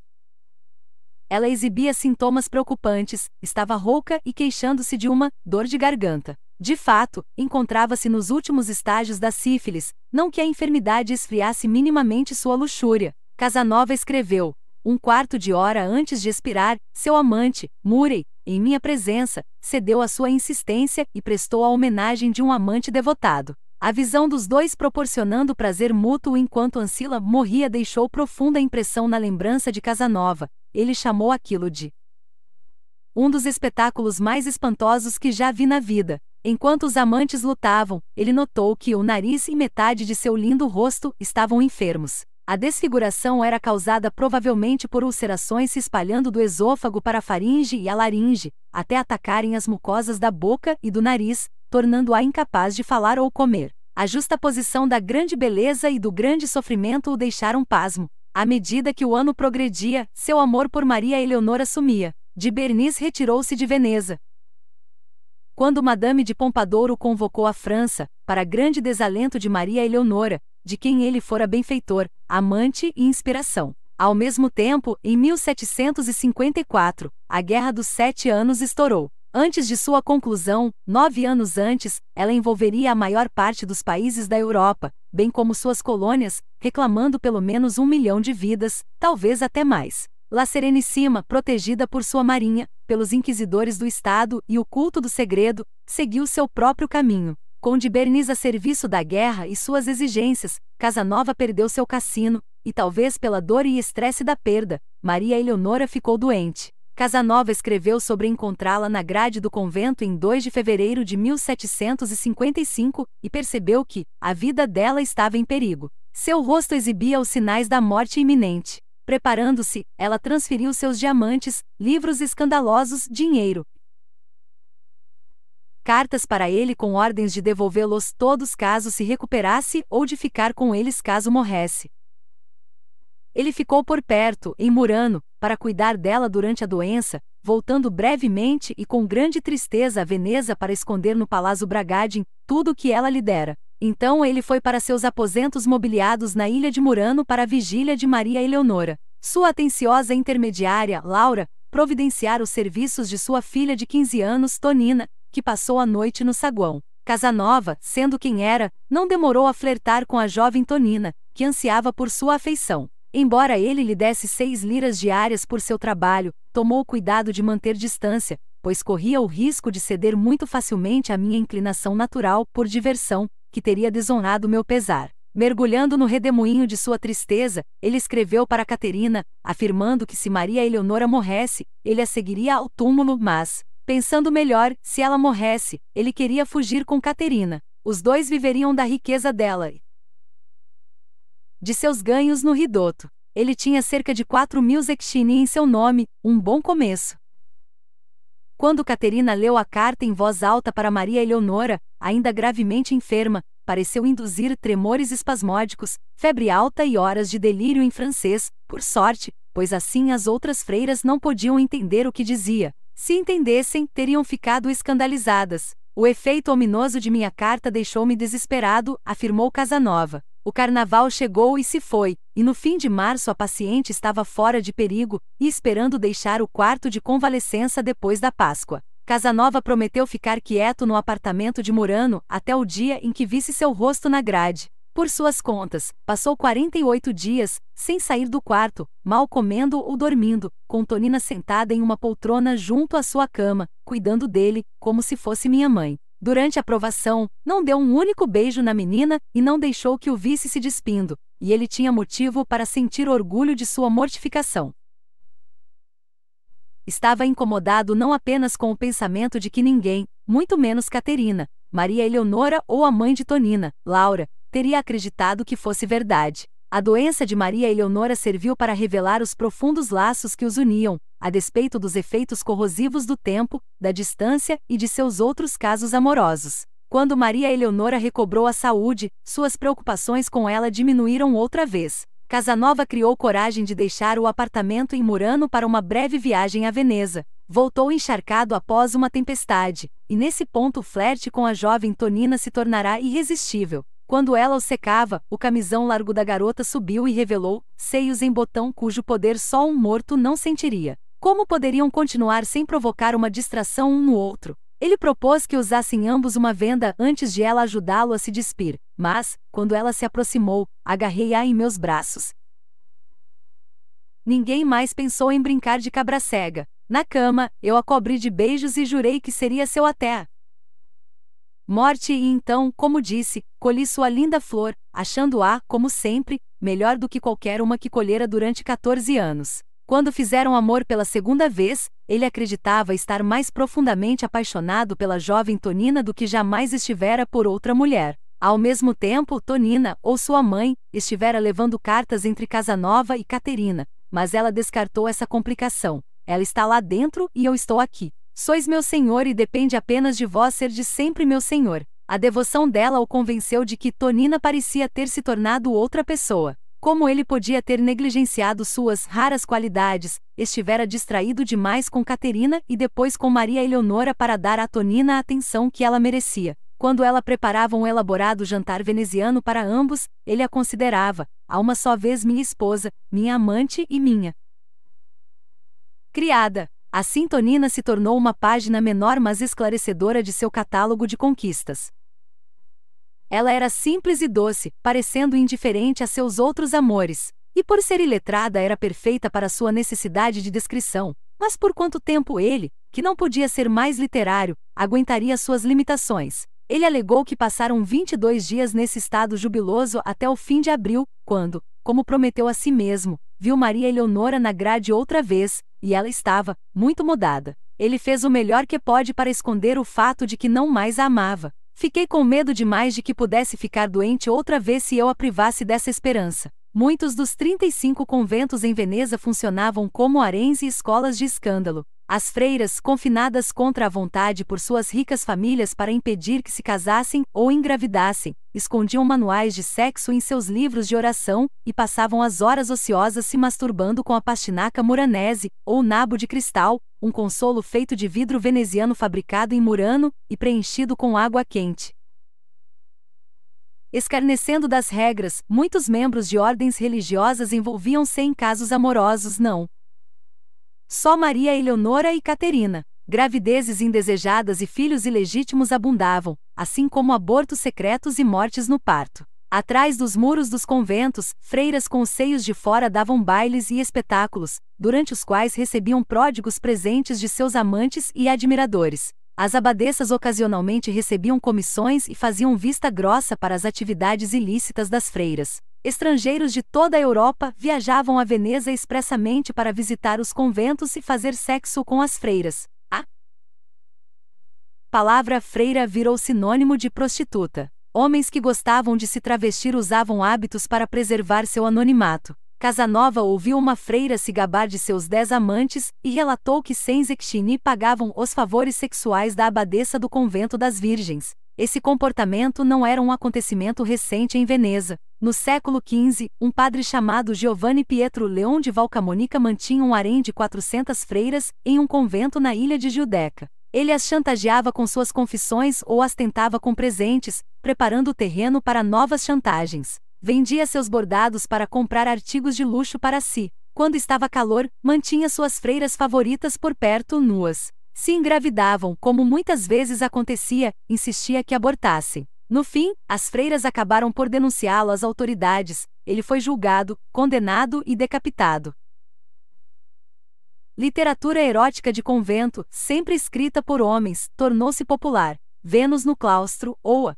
Ela exibia sintomas preocupantes, estava rouca e queixando-se de uma dor de garganta. De fato, encontrava-se nos últimos estágios da sífilis, não que a enfermidade esfriasse minimamente sua luxúria. Casanova escreveu: Um quarto de hora antes de expirar, seu amante, Murray, em minha presença, cedeu à sua insistência e prestou a homenagem de um amante devotado. A visão dos dois proporcionando prazer mútuo enquanto Ancila morria deixou profunda impressão na lembrança de Casanova. Ele chamou aquilo de um dos espetáculos mais espantosos que já vi na vida. Enquanto os amantes lutavam, ele notou que o nariz e metade de seu lindo rosto estavam enfermos. A desfiguração era causada provavelmente por ulcerações se espalhando do esôfago para a faringe e a laringe, até atacarem as mucosas da boca e do nariz, tornando-a incapaz de falar ou comer. A justa posição da grande beleza e do grande sofrimento o deixaram pasmo. À medida que o ano progredia, seu amor por Maria Eleonora sumia. De Bernice retirou-se de Veneza, quando Madame de Pompadour o convocou à França, para grande desalento de Maria Eleonora, de quem ele fora benfeitor, amante e inspiração. Ao mesmo tempo, em 1754, a Guerra dos Sete Anos estourou. Antes de sua conclusão, nove anos antes, ela envolveria a maior parte dos países da Europa, bem como suas colônias, reclamando pelo menos um milhão de vidas, talvez até mais. La Sereníssima, protegida por sua marinha, pelos inquisidores do Estado e o culto do segredo, seguiu seu próprio caminho. Conde Berniz a serviço da guerra e suas exigências, Casanova perdeu seu cassino, e talvez pela dor e estresse da perda, Maria Eleonora ficou doente. Casanova escreveu sobre encontrá-la na grade do convento em 2 de fevereiro de 1755 e percebeu que a vida dela estava em perigo. Seu rosto exibia os sinais da morte iminente. Preparando-se, ela transferiu seus diamantes, livros escandalosos, dinheiro. Cartas para ele com ordens de devolvê-los todos caso se recuperasse ou de ficar com eles caso morresse. Ele ficou por perto, em Murano, para cuidar dela durante a doença, voltando brevemente e com grande tristeza a Veneza para esconder no Palazzo Bragadin tudo o que ela lhe dera. Então ele foi para seus aposentos mobiliados na ilha de Murano para a vigília de Maria Eleonora. Sua atenciosa intermediária, Laura, providenciar os serviços de sua filha de 15 anos, Tonina, que passou a noite no saguão. Casanova, sendo quem era, não demorou a flertar com a jovem Tonina, que ansiava por sua afeição. Embora ele lhe desse seis liras diárias por seu trabalho, tomou cuidado de manter distância, pois corria o risco de ceder muito facilmente à minha inclinação natural por diversão, que teria desonrado meu pesar. Mergulhando no redemoinho de sua tristeza, ele escreveu para Caterina, afirmando que se Maria Eleonora morresse, ele a seguiria ao túmulo, mas, pensando melhor, se ela morresse, ele queria fugir com Caterina. Os dois viveriam da riqueza dela e de seus ganhos no Ridoto. Ele tinha cerca de 4 mil zecchini em seu nome, um bom começo. Quando Caterina leu a carta em voz alta para Maria Eleonora, ainda gravemente enferma, pareceu induzir tremores espasmódicos, febre alta e horas de delírio em francês, por sorte, pois assim as outras freiras não podiam entender o que dizia. Se entendessem, teriam ficado escandalizadas. O efeito ominoso de minha carta deixou-me desesperado, afirmou Casanova. O carnaval chegou e se foi, e no fim de março a paciente estava fora de perigo e esperando deixar o quarto de convalescença depois da Páscoa. Casanova prometeu ficar quieto no apartamento de Murano até o dia em que visse seu rosto na grade. Por suas contas, passou 48 dias, sem sair do quarto, mal comendo ou dormindo, com Tonina sentada em uma poltrona junto à sua cama, cuidando dele, como se fosse minha mãe. Durante a aprovação, não deu um único beijo na menina e não deixou que o visse se despindo, e ele tinha motivo para sentir orgulho de sua mortificação. Estava incomodado não apenas com o pensamento de que ninguém, muito menos Caterina, Maria Eleonora ou a mãe de Tonina, Laura, teria acreditado que fosse verdade. A doença de Maria Eleonora serviu para revelar os profundos laços que os uniam, a despeito dos efeitos corrosivos do tempo, da distância e de seus outros casos amorosos. Quando Maria Eleonora recobrou a saúde, suas preocupações com ela diminuíram outra vez. Casanova criou coragem de deixar o apartamento em Murano para uma breve viagem à Veneza. Voltou encharcado após uma tempestade, e nesse ponto o flerte com a jovem Tonina se tornará irresistível. Quando ela o secava, o camisão largo da garota subiu e revelou seios em botão cujo poder só um morto não sentiria. Como poderiam continuar sem provocar uma distração um no outro? Ele propôs que usassem ambos uma venda antes de ela ajudá-lo a se despir, mas, quando ela se aproximou, agarrei-a em meus braços. Ninguém mais pensou em brincar de cabra cega. Na cama, eu a cobri de beijos e jurei que seria seu até. Morte e então, como disse, colhi sua linda flor, achando-a, como sempre, melhor do que qualquer uma que colhera durante 14 anos. Quando fizeram amor pela segunda vez, ele acreditava estar mais profundamente apaixonado pela jovem Tonina do que jamais estivera por outra mulher. Ao mesmo tempo, Tonina, ou sua mãe, estivera levando cartas entre Casanova e Caterina, mas ela descartou essa complicação. Ela está lá dentro e eu estou aqui. Sois meu senhor e depende apenas de vós ser de sempre meu senhor. A devoção dela o convenceu de que Tonina parecia ter se tornado outra pessoa. Como ele podia ter negligenciado suas raras qualidades, estivera distraído demais com Caterina e depois com Maria Eleonora para dar a Tonina a atenção que ela merecia. Quando ela preparava um elaborado jantar veneziano para ambos, ele a considerava, a uma só vez minha esposa, minha amante e minha criada. A Sintonina se tornou uma página menor mas esclarecedora de seu catálogo de conquistas. Ela era simples e doce, parecendo indiferente a seus outros amores, e por ser iletrada era perfeita para sua necessidade de descrição, mas por quanto tempo ele, que não podia ser mais literário, aguentaria suas limitações? Ele alegou que passaram 22 dias nesse estado jubiloso até o fim de abril, quando, como prometeu a si mesmo, Viu Maria Eleonora na grade outra vez, e ela estava, muito mudada. Ele fez o melhor que pode para esconder o fato de que não mais a amava. Fiquei com medo demais de que pudesse ficar doente outra vez se eu a privasse dessa esperança. Muitos dos 35 conventos em Veneza funcionavam como haréns e escolas de escândalo. As freiras, confinadas contra a vontade por suas ricas famílias para impedir que se casassem ou engravidassem, escondiam manuais de sexo em seus livros de oração e passavam as horas ociosas se masturbando com a pastinaca muranese, ou nabo de cristal, um consolo feito de vidro veneziano fabricado em Murano e preenchido com água quente. Escarnecendo das regras, muitos membros de ordens religiosas envolviam-se em casos amorosos não só Maria Eleonora e Caterina, gravidezes indesejadas e filhos ilegítimos abundavam, assim como abortos secretos e mortes no parto. Atrás dos muros dos conventos, freiras com os seios de fora davam bailes e espetáculos, durante os quais recebiam pródigos presentes de seus amantes e admiradores. As abadesas ocasionalmente recebiam comissões e faziam vista grossa para as atividades ilícitas das freiras. Estrangeiros de toda a Europa viajavam a Veneza expressamente para visitar os conventos e fazer sexo com as freiras. A palavra freira virou sinônimo de prostituta. Homens que gostavam de se travestir usavam hábitos para preservar seu anonimato. Casanova ouviu uma freira se gabar de seus dez amantes e relatou que Senzecchini pagavam os favores sexuais da abadesa do convento das Virgens, esse comportamento não era um acontecimento recente em Veneza. No século XV, um padre chamado Giovanni Pietro Leon de Valcamonica mantinha um harém de 400 freiras em um convento na ilha de Giudeca. Ele as chantageava com suas confissões ou as tentava com presentes, preparando o terreno para novas chantagens. Vendia seus bordados para comprar artigos de luxo para si. Quando estava calor, mantinha suas freiras favoritas por perto nuas. Se engravidavam, como muitas vezes acontecia, insistia que abortasse. No fim, as freiras acabaram por denunciá-lo às autoridades, ele foi julgado, condenado e decapitado. Literatura erótica de convento, sempre escrita por homens, tornou-se popular. Vênus no claustro, ou a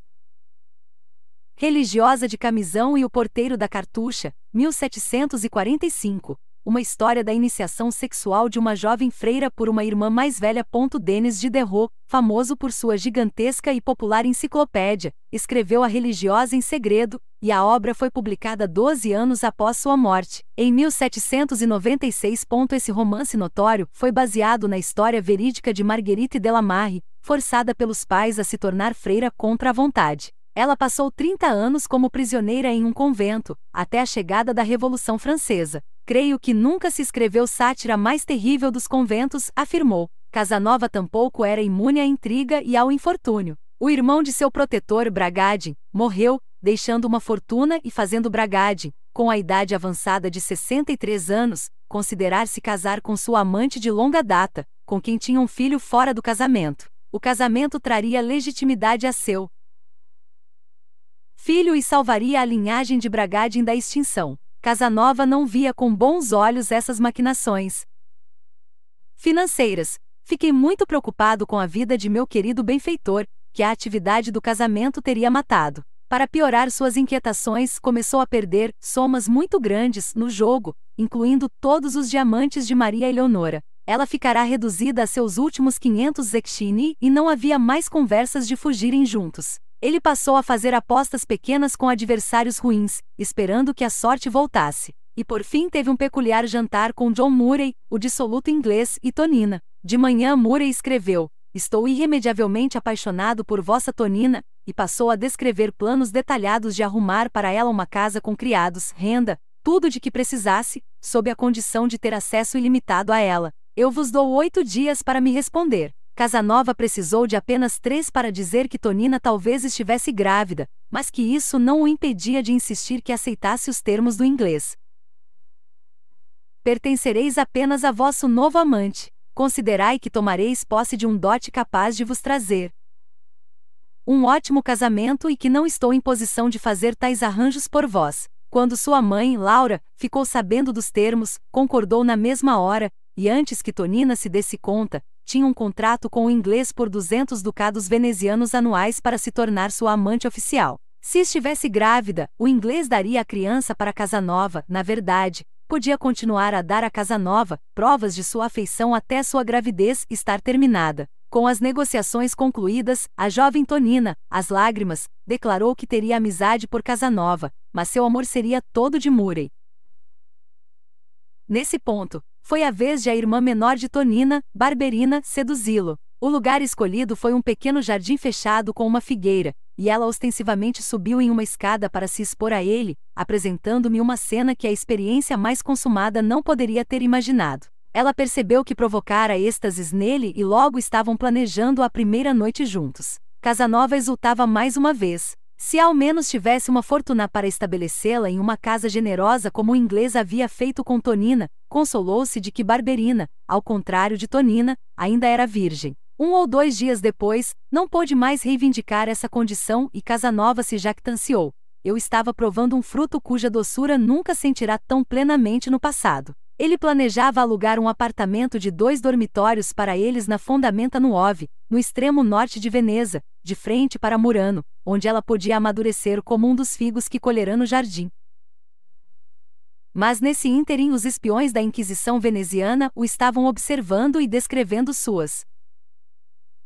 Religiosa de camisão e o porteiro da cartucha, 1745 uma história da iniciação sexual de uma jovem freira por uma irmã mais velha. Denis Diderot, famoso por sua gigantesca e popular enciclopédia, escreveu A Religiosa em Segredo, e a obra foi publicada 12 anos após sua morte, em 1796. Esse romance notório foi baseado na história verídica de Marguerite Delamarre, forçada pelos pais a se tornar freira contra a vontade. Ela passou 30 anos como prisioneira em um convento, até a chegada da Revolução Francesa. Creio que nunca se escreveu sátira mais terrível dos conventos, afirmou. Casanova tampouco era imune à intriga e ao infortúnio. O irmão de seu protetor, Bragadin, morreu, deixando uma fortuna e fazendo Bragadin, com a idade avançada de 63 anos, considerar-se casar com sua amante de longa data, com quem tinha um filho fora do casamento. O casamento traria legitimidade a seu filho e salvaria a linhagem de Bragadin da extinção. Casanova não via com bons olhos essas maquinações financeiras. Fiquei muito preocupado com a vida de meu querido benfeitor, que a atividade do casamento teria matado. Para piorar suas inquietações, começou a perder somas muito grandes no jogo, incluindo todos os diamantes de Maria Eleonora. Ela ficará reduzida a seus últimos 500 zecchini e não havia mais conversas de fugirem juntos. Ele passou a fazer apostas pequenas com adversários ruins, esperando que a sorte voltasse, e por fim teve um peculiar jantar com John Murray, o dissoluto inglês, e Tonina. De manhã Murray escreveu: Estou irremediavelmente apaixonado por vossa Tonina, e passou a descrever planos detalhados de arrumar para ela uma casa com criados, renda, tudo de que precisasse, sob a condição de ter acesso ilimitado a ela. Eu vos dou oito dias para me responder. Casanova precisou de apenas três para dizer que Tonina talvez estivesse grávida, mas que isso não o impedia de insistir que aceitasse os termos do inglês. Pertencereis apenas a vosso novo amante. Considerai que tomareis posse de um dote capaz de vos trazer um ótimo casamento e que não estou em posição de fazer tais arranjos por vós. Quando sua mãe, Laura, ficou sabendo dos termos, concordou na mesma hora, e antes que Tonina se desse conta, tinha um contrato com o inglês por 200 ducados venezianos anuais para se tornar sua amante oficial. Se estivesse grávida, o inglês daria a criança para Casanova, na verdade, podia continuar a dar a Casanova provas de sua afeição até sua gravidez estar terminada. Com as negociações concluídas, a jovem Tonina, às lágrimas, declarou que teria amizade por Casanova, mas seu amor seria todo de Murray. Nesse ponto, foi a vez de a irmã menor de Tonina, Barberina, seduzi-lo. O lugar escolhido foi um pequeno jardim fechado com uma figueira, e ela ostensivamente subiu em uma escada para se expor a ele, apresentando-me uma cena que a experiência mais consumada não poderia ter imaginado. Ela percebeu que provocara êxtases nele e logo estavam planejando a primeira noite juntos. Casanova exultava mais uma vez. Se ao menos tivesse uma fortuna para estabelecê-la em uma casa generosa como o inglês havia feito com Tonina, consolou-se de que Barberina, ao contrário de Tonina, ainda era virgem. Um ou dois dias depois, não pôde mais reivindicar essa condição e Casanova se jactanciou. Eu estava provando um fruto cuja doçura nunca sentirá tão plenamente no passado. Ele planejava alugar um apartamento de dois dormitórios para eles na Fondamenta Nuove, no extremo norte de Veneza, de frente para Murano, onde ela podia amadurecer como um dos figos que colherá no jardim. Mas nesse ínterim os espiões da Inquisição veneziana o estavam observando e descrevendo suas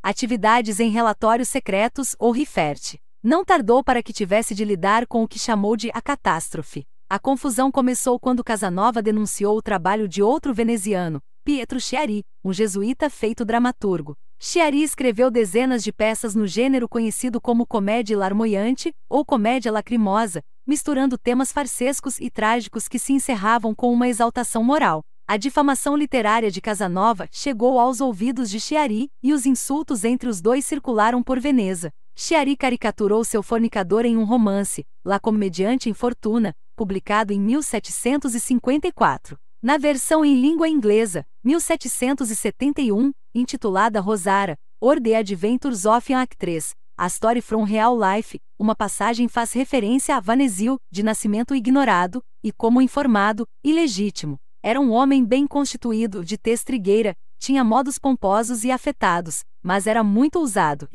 atividades em relatórios secretos ou riferte. Não tardou para que tivesse de lidar com o que chamou de a catástrofe. A confusão começou quando Casanova denunciou o trabalho de outro veneziano, Pietro Chiari, um jesuíta feito dramaturgo. Chiari escreveu dezenas de peças no gênero conhecido como comédia larmoiante ou comédia lacrimosa, misturando temas farsescos e trágicos que se encerravam com uma exaltação moral. A difamação literária de Casanova chegou aos ouvidos de Chiari, e os insultos entre os dois circularam por Veneza. Chiari caricaturou seu fornicador em um romance, La Comediante Infortuna, publicado em 1754, na versão em língua inglesa, 1771, intitulada Rosara, Or the Adventures of an Actress, A Story from Real Life, uma passagem faz referência a Vanesil, de nascimento ignorado, e como informado, ilegítimo. Era um homem bem constituído, de tez trigueira, tinha modos pomposos e afetados, mas era muito ousado.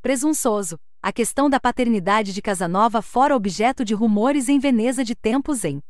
Presunçoso, a questão da paternidade de Casanova fora objeto de rumores em Veneza de tempos em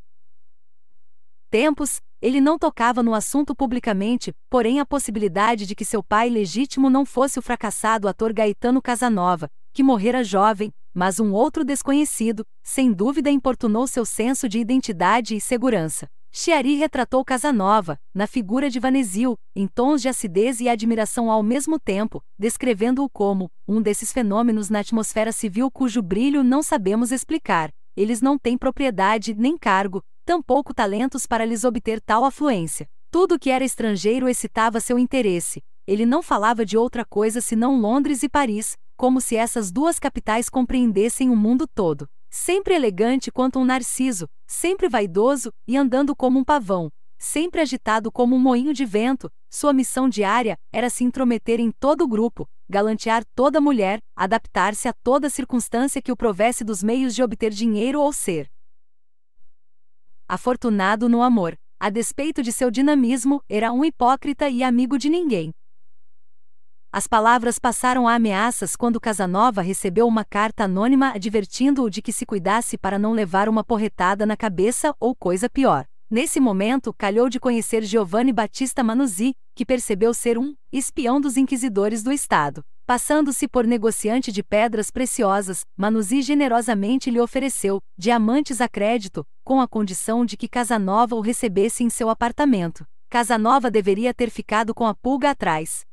tempos, ele não tocava no assunto publicamente, porém a possibilidade de que seu pai legítimo não fosse o fracassado ator Gaetano Casanova, que morrera jovem, mas um outro desconhecido, sem dúvida importunou seu senso de identidade e segurança. Chiari retratou Casanova, na figura de Vanesil, em tons de acidez e admiração ao mesmo tempo, descrevendo-o como um desses fenômenos na atmosfera civil cujo brilho não sabemos explicar. Eles não têm propriedade nem cargo, tampouco talentos para lhes obter tal afluência. Tudo que era estrangeiro excitava seu interesse. Ele não falava de outra coisa senão Londres e Paris, como se essas duas capitais compreendessem o mundo todo sempre elegante quanto um narciso, sempre vaidoso e andando como um pavão, sempre agitado como um moinho de vento, sua missão diária era se intrometer em todo o grupo, galantear toda mulher, adaptar-se a toda circunstância que o provesse dos meios de obter dinheiro ou ser. Afortunado no amor, a despeito de seu dinamismo, era um hipócrita e amigo de ninguém. As palavras passaram a ameaças quando Casanova recebeu uma carta anônima advertindo-o de que se cuidasse para não levar uma porretada na cabeça ou coisa pior. Nesse momento, calhou de conhecer Giovanni Batista Manuzzi, que percebeu ser um espião dos inquisidores do Estado. Passando-se por negociante de pedras preciosas, Manuzzi generosamente lhe ofereceu diamantes a crédito, com a condição de que Casanova o recebesse em seu apartamento. Casanova deveria ter ficado com a pulga atrás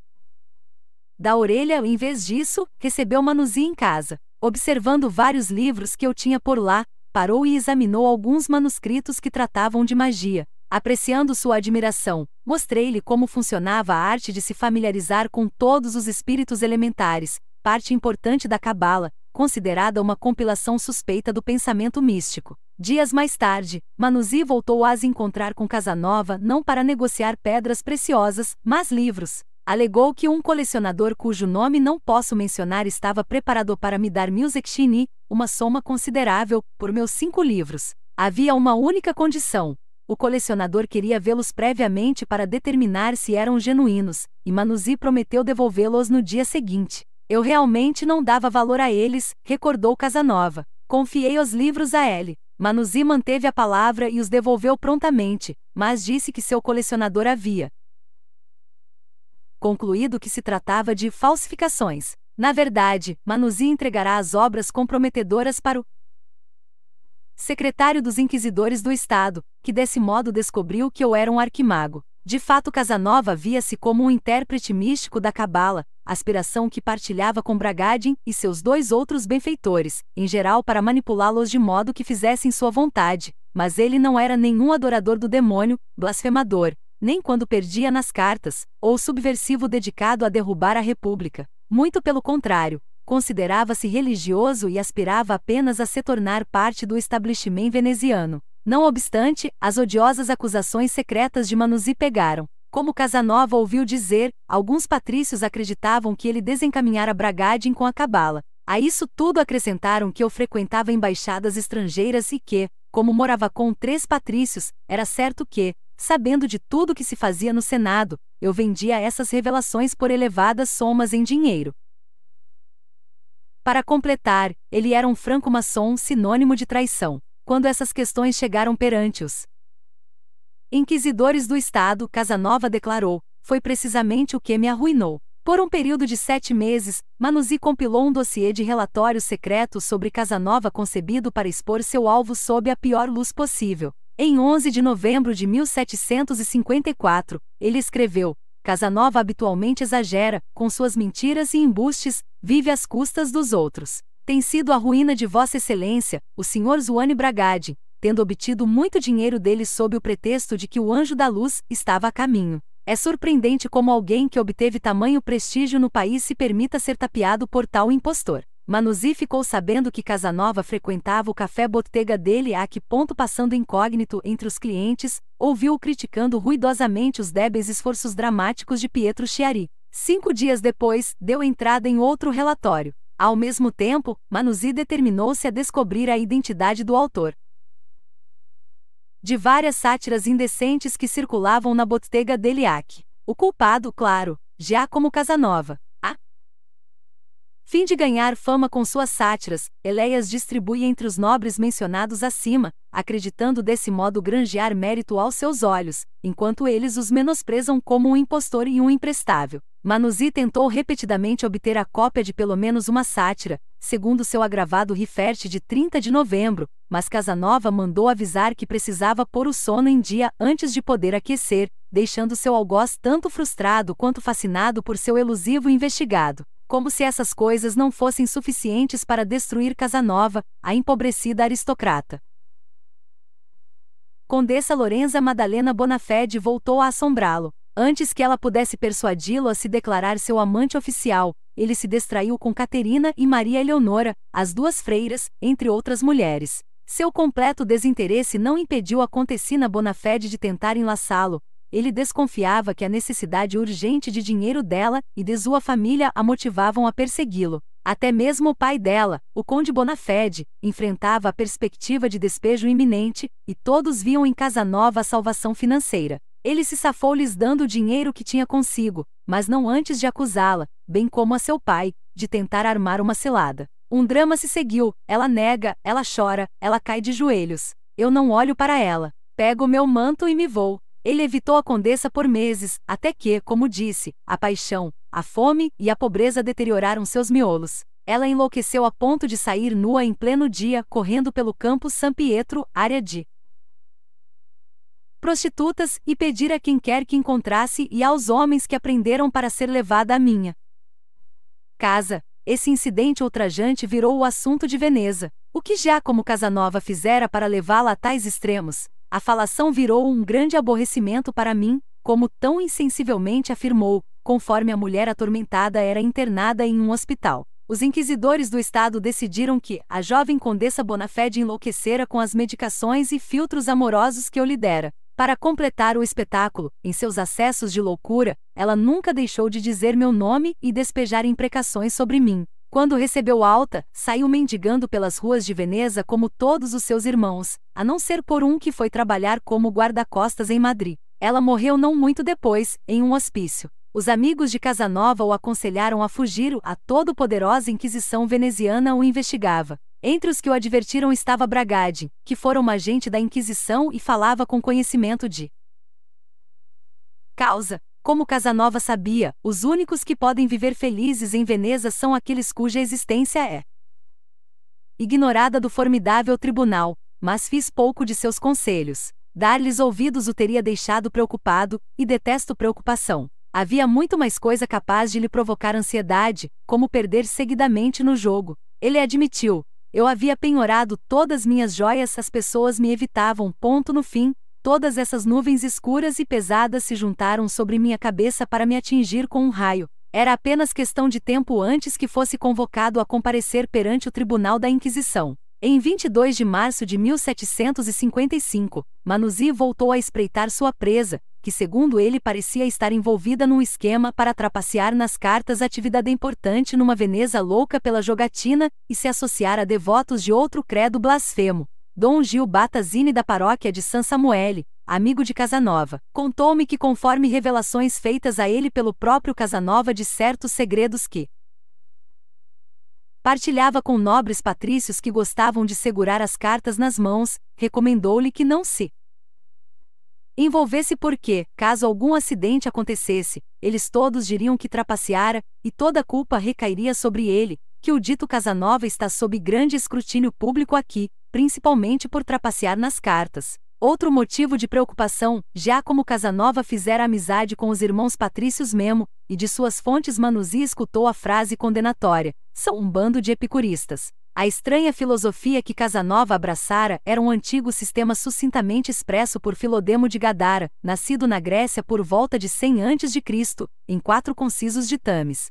da orelha em vez disso, recebeu Manuzi em casa. Observando vários livros que eu tinha por lá, parou e examinou alguns manuscritos que tratavam de magia. Apreciando sua admiração, mostrei-lhe como funcionava a arte de se familiarizar com todos os espíritos elementares, parte importante da cabala, considerada uma compilação suspeita do pensamento místico. Dias mais tarde, Manuzi voltou a se encontrar com Casanova não para negociar pedras preciosas, mas livros alegou que um colecionador cujo nome não posso mencionar estava preparado para me dar Music Shini, uma soma considerável, por meus cinco livros. Havia uma única condição. O colecionador queria vê-los previamente para determinar se eram genuínos, e Manuzi prometeu devolvê-los no dia seguinte. Eu realmente não dava valor a eles, recordou Casanova. Confiei os livros a ele. Manuzi manteve a palavra e os devolveu prontamente, mas disse que seu colecionador havia concluído que se tratava de falsificações. Na verdade, Manuzi entregará as obras comprometedoras para o secretário dos inquisidores do Estado, que desse modo descobriu que eu era um arquimago. De fato, Casanova via-se como um intérprete místico da Cabala, aspiração que partilhava com Bragadin e seus dois outros benfeitores, em geral para manipulá-los de modo que fizessem sua vontade, mas ele não era nenhum adorador do demônio, blasfemador, nem quando perdia nas cartas, ou subversivo dedicado a derrubar a República. Muito pelo contrário, considerava-se religioso e aspirava apenas a se tornar parte do establishment veneziano. Não obstante, as odiosas acusações secretas de Manuzi pegaram. Como Casanova ouviu dizer, alguns patrícios acreditavam que ele desencaminhara Bragadin com a cabala. A isso tudo acrescentaram que eu frequentava embaixadas estrangeiras e que, como morava com três patrícios, era certo que, Sabendo de tudo que se fazia no Senado, eu vendia essas revelações por elevadas somas em dinheiro. Para completar, ele era um franco-maçom sinônimo de traição, quando essas questões chegaram perante os Inquisidores do Estado, Casanova declarou, foi precisamente o que me arruinou. Por um período de sete meses, Manuzi compilou um dossiê de relatórios secretos sobre Casanova concebido para expor seu alvo sob a pior luz possível. Em 11 de novembro de 1754, ele escreveu: Casanova habitualmente exagera, com suas mentiras e embustes, vive às custas dos outros. Tem sido a ruína de Vossa Excelência, o Sr. Zuane Bragade, tendo obtido muito dinheiro dele sob o pretexto de que o Anjo da Luz estava a caminho. É surpreendente como alguém que obteve tamanho prestígio no país se permita ser tapeado por tal impostor. Manuzi ficou sabendo que Casanova frequentava o café botega dele a que ponto passando incógnito entre os clientes, ouviu-o criticando ruidosamente os débeis esforços dramáticos de Pietro Chiari. Cinco dias depois, deu entrada em outro relatório. Ao mesmo tempo, Manuzi determinou-se a descobrir a identidade do autor. De várias sátiras indecentes que circulavam na botega dele Aque. O culpado, claro, já como Casanova Fim de ganhar fama com suas sátiras, Eleias distribui entre os nobres mencionados acima, acreditando desse modo granjear mérito aos seus olhos, enquanto eles os menosprezam como um impostor e um imprestável. Manuzi tentou repetidamente obter a cópia de pelo menos uma sátira, segundo seu agravado Riferte de 30 de novembro, mas Casanova mandou avisar que precisava pôr o sono em dia antes de poder aquecer, deixando seu algoz tanto frustrado quanto fascinado por seu elusivo investigado como se essas coisas não fossem suficientes para destruir Casanova, a empobrecida aristocrata. Condessa Lorenza Madalena Bonafede voltou a assombrá-lo. Antes que ela pudesse persuadi-lo a se declarar seu amante oficial, ele se distraiu com Caterina e Maria Eleonora, as duas freiras, entre outras mulheres. Seu completo desinteresse não impediu a Contessina Bonafede de tentar enlaçá-lo, ele desconfiava que a necessidade urgente de dinheiro dela e de sua família a motivavam a persegui-lo. Até mesmo o pai dela, o conde Bonafede, enfrentava a perspectiva de despejo iminente, e todos viam em Casanova a salvação financeira. Ele se safou lhes dando o dinheiro que tinha consigo, mas não antes de acusá-la, bem como a seu pai, de tentar armar uma cilada. Um drama se seguiu, ela nega, ela chora, ela cai de joelhos. Eu não olho para ela. Pego meu manto e me vou. Ele evitou a condessa por meses, até que, como disse, a paixão, a fome e a pobreza deterioraram seus miolos. Ela enlouqueceu a ponto de sair nua em pleno dia, correndo pelo campo San Pietro, área de prostitutas, e pedir a quem quer que encontrasse e aos homens que aprenderam para ser levada à minha casa. Esse incidente ultrajante virou o assunto de Veneza. O que Giacomo Casanova fizera para levá-la a tais extremos? A falação virou um grande aborrecimento para mim, como tão insensivelmente afirmou, conforme a mulher atormentada era internada em um hospital. Os inquisidores do Estado decidiram que a jovem condessa Bonafede enlouquecera com as medicações e filtros amorosos que eu lhe dera. Para completar o espetáculo, em seus acessos de loucura, ela nunca deixou de dizer meu nome e despejar imprecações sobre mim. Quando recebeu alta, saiu mendigando pelas ruas de Veneza como todos os seus irmãos, a não ser por um que foi trabalhar como guarda-costas em Madrid. Ela morreu não muito depois, em um hospício. Os amigos de Casanova o aconselharam a fugir, a todo-poderosa Inquisição veneziana o investigava. Entre os que o advertiram estava Bragade, que fora um agente da Inquisição e falava com conhecimento de causa. Como Casanova sabia, os únicos que podem viver felizes em Veneza são aqueles cuja existência é ignorada do formidável tribunal, mas fiz pouco de seus conselhos. Dar-lhes ouvidos o teria deixado preocupado, e detesto preocupação. Havia muito mais coisa capaz de lhe provocar ansiedade, como perder seguidamente no jogo. Ele admitiu: eu havia penhorado todas minhas joias, as pessoas me evitavam. Ponto no fim, todas essas nuvens escuras e pesadas se juntaram sobre minha cabeça para me atingir com um raio. Era apenas questão de tempo antes que fosse convocado a comparecer perante o Tribunal da Inquisição. Em 22 de março de 1755, Manuzi voltou a espreitar sua presa, que segundo ele parecia estar envolvida num esquema para trapacear nas cartas atividade importante numa Veneza louca pela jogatina e se associar a devotos de outro credo blasfemo. Dom Gil Batazini da paróquia de San Samuele, amigo de Casanova, contou-me que conforme revelações feitas a ele pelo próprio Casanova de certos segredos que partilhava com nobres patrícios que gostavam de segurar as cartas nas mãos, recomendou-lhe que não se envolvesse porque, caso algum acidente acontecesse, eles todos diriam que trapaceara, e toda a culpa recairia sobre ele, que o dito Casanova está sob grande escrutínio público aqui, principalmente por trapacear nas cartas. Outro motivo de preocupação, já como Casanova fizera amizade com os irmãos patrícios Memo, e de suas fontes Manuzi escutou a frase condenatória: são um bando de epicuristas. A estranha filosofia que Casanova abraçara era um antigo sistema sucintamente expresso por Filodemo de Gadara, nascido na Grécia por volta de 100 a.C., em quatro concisos ditames.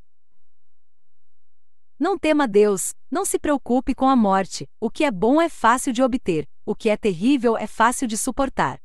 Não tema Deus, não se preocupe com a morte, o que é bom é fácil de obter, o que é terrível é fácil de suportar.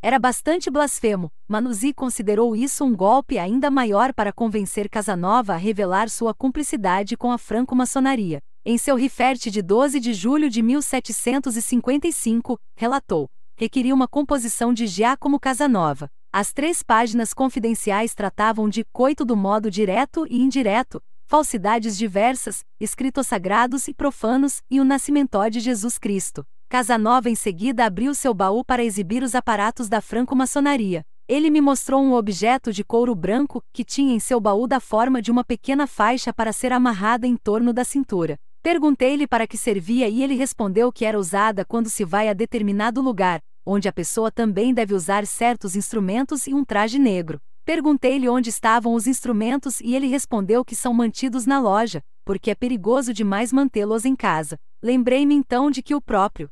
Era bastante blasfemo, Manuzi considerou isso um golpe ainda maior para convencer Casanova a revelar sua cumplicidade com a franco-maçonaria. Em seu referte de 12 de julho de 1755, relatou, requeria uma composição de Giacomo Casanova. As três páginas confidenciais tratavam de coito do modo direto e indireto, falsidades diversas, escritos sagrados e profanos, e o nascimento de Jesus Cristo. Casanova em seguida abriu seu baú para exibir os aparatos da franco-maçonaria. Ele me mostrou um objeto de couro branco, que tinha em seu baú da forma de uma pequena faixa para ser amarrada em torno da cintura. Perguntei-lhe para que servia e ele respondeu que era usada quando se vai a determinado lugar, onde a pessoa também deve usar certos instrumentos e um traje negro. Perguntei-lhe onde estavam os instrumentos e ele respondeu que são mantidos na loja, porque é perigoso demais mantê-los em casa. Lembrei-me então de que o próprio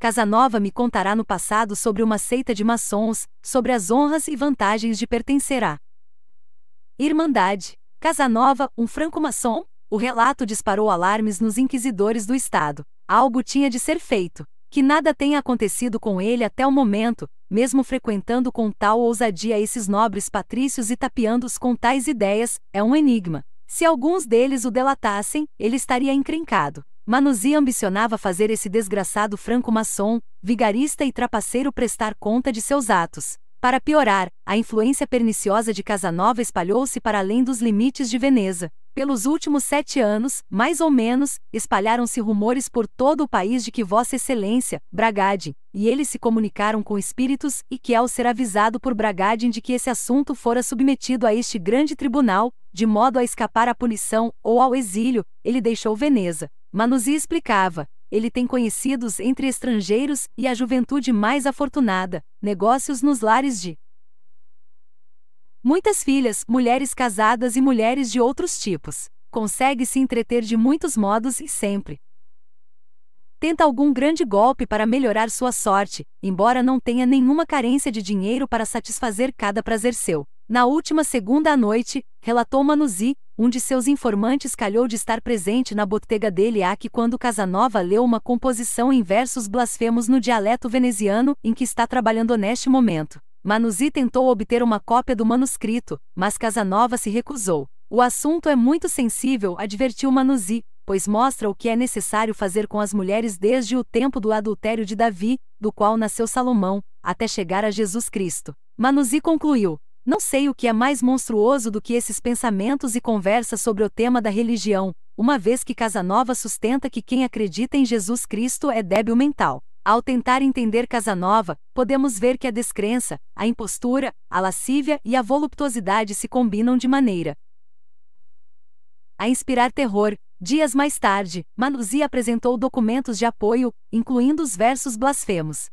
Casanova me contará no passado sobre uma seita de maçons, sobre as honras e vantagens de pertencer à Irmandade. Casanova, um franco-maçom? O relato disparou alarmes nos inquisidores do Estado. Algo tinha de ser feito. Que nada tenha acontecido com ele até o momento, mesmo frequentando com tal ousadia esses nobres patrícios e tapeando-os com tais ideias, é um enigma. Se alguns deles o delatassem, ele estaria encrencado. Manuzi ambicionava fazer esse desgraçado franco-maçom, vigarista e trapaceiro prestar conta de seus atos. Para piorar, a influência perniciosa de Casanova espalhou-se para além dos limites de Veneza. Pelos últimos sete anos, mais ou menos, espalharam-se rumores por todo o país de que Vossa Excelência, Bragade, e eles se comunicaram com espíritos, e que, ao ser avisado por Bragadin de que esse assunto fora submetido a este grande tribunal, de modo a escapar à punição ou ao exílio, ele deixou Veneza. Manuzi explicava: ele tem conhecidos entre estrangeiros e a juventude mais afortunada, negócios nos lares de Muitas filhas, mulheres casadas e mulheres de outros tipos. Consegue se entreter de muitos modos e sempre. Tenta algum grande golpe para melhorar sua sorte, embora não tenha nenhuma carência de dinheiro para satisfazer cada prazer seu. Na última segunda à noite, relatou Manuzi, um de seus informantes calhou de estar presente na botega dele a que quando Casanova leu uma composição em versos blasfemos no dialeto veneziano em que está trabalhando neste momento. Manuzi tentou obter uma cópia do manuscrito, mas Casanova se recusou. O assunto é muito sensível, advertiu Manuzi, pois mostra o que é necessário fazer com as mulheres desde o tempo do adultério de Davi, do qual nasceu Salomão, até chegar a Jesus Cristo. Manuzi concluiu: Não sei o que é mais monstruoso do que esses pensamentos e conversas sobre o tema da religião, uma vez que Casanova sustenta que quem acredita em Jesus Cristo é débil mental. Ao tentar entender Casanova, podemos ver que a descrença, a impostura, a lascívia e a voluptuosidade se combinam de maneira a inspirar terror. Dias mais tarde, Manuzi apresentou documentos de apoio, incluindo os versos blasfemos.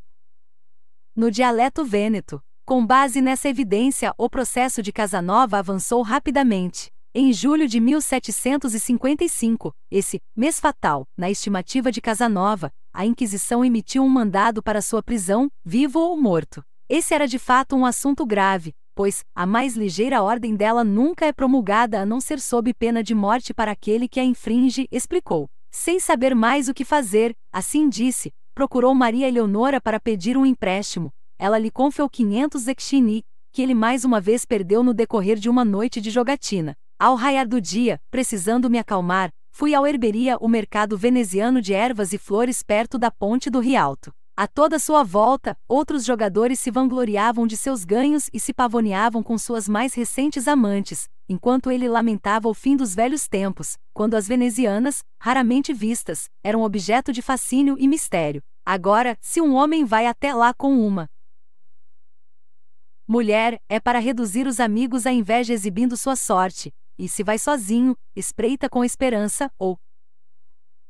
No dialeto vêneto, com base nessa evidência, o processo de Casanova avançou rapidamente. Em julho de 1755, esse mês fatal, na estimativa de Casanova, a Inquisição emitiu um mandado para sua prisão, vivo ou morto. Esse era de fato um assunto grave, pois a mais ligeira ordem dela nunca é promulgada a não ser sob pena de morte para aquele que a infringe, explicou. Sem saber mais o que fazer, assim disse, procurou Maria Eleonora para pedir um empréstimo. Ela lhe confiou 500 zecchini, que ele mais uma vez perdeu no decorrer de uma noite de jogatina. Ao raiar do dia, precisando me acalmar, Fui ao Herberia, o mercado veneziano de ervas e flores perto da ponte do Rialto. A toda sua volta, outros jogadores se vangloriavam de seus ganhos e se pavoneavam com suas mais recentes amantes, enquanto ele lamentava o fim dos velhos tempos, quando as venezianas, raramente vistas, eram objeto de fascínio e mistério. Agora, se um homem vai até lá com uma mulher, é para reduzir os amigos à inveja exibindo sua sorte, e se vai sozinho, espreita com esperança, ou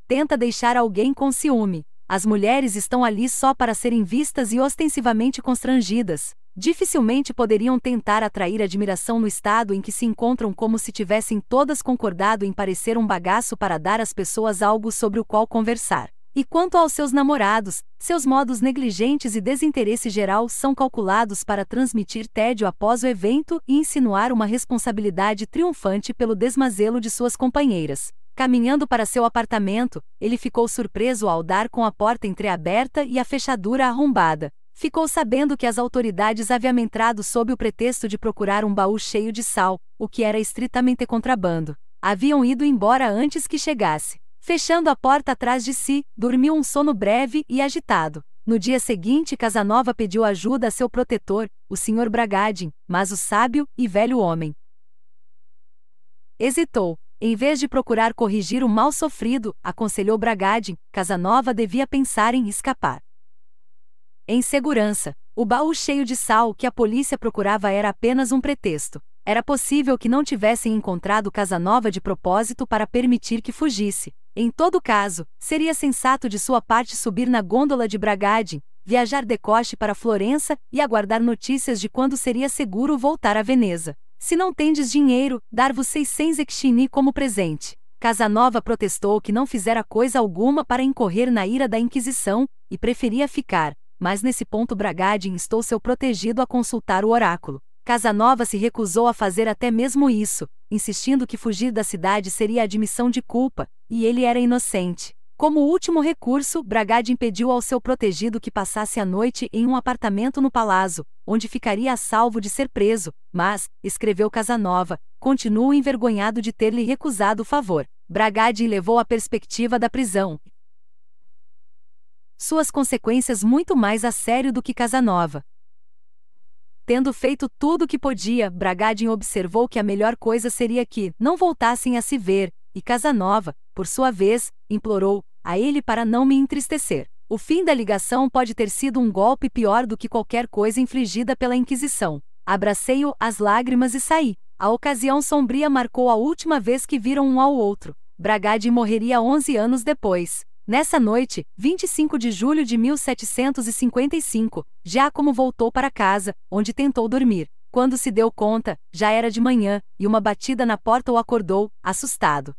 tenta deixar alguém com ciúme. As mulheres estão ali só para serem vistas e ostensivamente constrangidas. Dificilmente poderiam tentar atrair admiração no estado em que se encontram, como se tivessem todas concordado em parecer um bagaço para dar às pessoas algo sobre o qual conversar. E quanto aos seus namorados, seus modos negligentes e desinteresse geral são calculados para transmitir tédio após o evento e insinuar uma responsabilidade triunfante pelo desmazelo de suas companheiras. Caminhando para seu apartamento, ele ficou surpreso ao dar com a porta entreaberta e a fechadura arrombada. Ficou sabendo que as autoridades haviam entrado sob o pretexto de procurar um baú cheio de sal, o que era estritamente contrabando. Haviam ido embora antes que chegasse. Fechando a porta atrás de si, dormiu um sono breve e agitado. No dia seguinte, Casanova pediu ajuda a seu protetor, o Sr. Bragadin, mas o sábio e velho homem hesitou. Em vez de procurar corrigir o mal sofrido, aconselhou Bragadin, Casanova devia pensar em escapar. Em segurança, o baú cheio de sal que a polícia procurava era apenas um pretexto. Era possível que não tivessem encontrado Casanova de propósito para permitir que fugisse, em todo caso, seria sensato de sua parte subir na gôndola de Bragadin, viajar de Coche para Florença e aguardar notícias de quando seria seguro voltar a Veneza. Se não tendes dinheiro, dar-vos 600 exchini como presente. Casanova protestou que não fizera coisa alguma para incorrer na ira da Inquisição, e preferia ficar, mas nesse ponto Bragadin instou seu protegido a consultar o oráculo. Casanova se recusou a fazer até mesmo isso, insistindo que fugir da cidade seria admissão de culpa, e ele era inocente. Como último recurso, Bragade impediu ao seu protegido que passasse a noite em um apartamento no palazzo, onde ficaria a salvo de ser preso, mas, escreveu Casanova, continua envergonhado de ter-lhe recusado o favor. Bragade levou a perspectiva da prisão. Suas consequências muito mais a sério do que Casanova. Tendo feito tudo o que podia, Bragadin observou que a melhor coisa seria que não voltassem a se ver, e Casanova, por sua vez, implorou a ele para não me entristecer. O fim da ligação pode ter sido um golpe pior do que qualquer coisa infligida pela Inquisição. Abracei-o às lágrimas e saí. A ocasião sombria marcou a última vez que viram um ao outro. Bragade morreria 11 anos depois. Nessa noite, 25 de julho de 1755, Giacomo voltou para casa, onde tentou dormir. Quando se deu conta, já era de manhã, e uma batida na porta o acordou, assustado.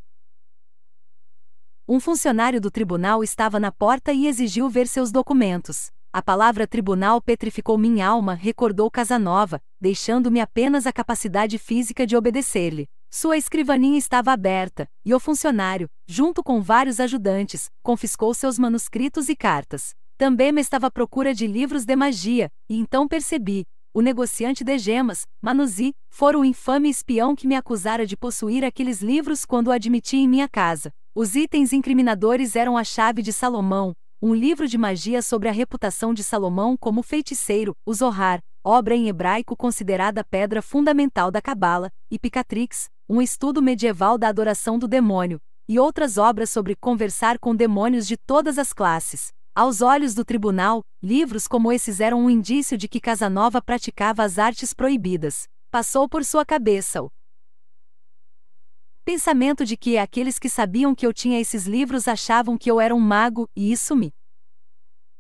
Um funcionário do tribunal estava na porta e exigiu ver seus documentos. A palavra tribunal petrificou minha alma, recordou Casanova, deixando-me apenas a capacidade física de obedecer-lhe. Sua escrivaninha estava aberta, e o funcionário, junto com vários ajudantes, confiscou seus manuscritos e cartas. Também me estava à procura de livros de magia, e então percebi. O negociante de gemas, Manuzi, fora o infame espião que me acusara de possuir aqueles livros quando o admiti em minha casa. Os itens incriminadores eram a chave de Salomão, um livro de magia sobre a reputação de Salomão como feiticeiro, o Zohar, obra em hebraico considerada pedra fundamental da Cabala, e Picatrix, um estudo medieval da adoração do demônio, e outras obras sobre conversar com demônios de todas as classes. Aos olhos do tribunal, livros como esses eram um indício de que Casanova praticava as artes proibidas. Passou por sua cabeça o Pensamento de que aqueles que sabiam que eu tinha esses livros achavam que eu era um mago, e isso me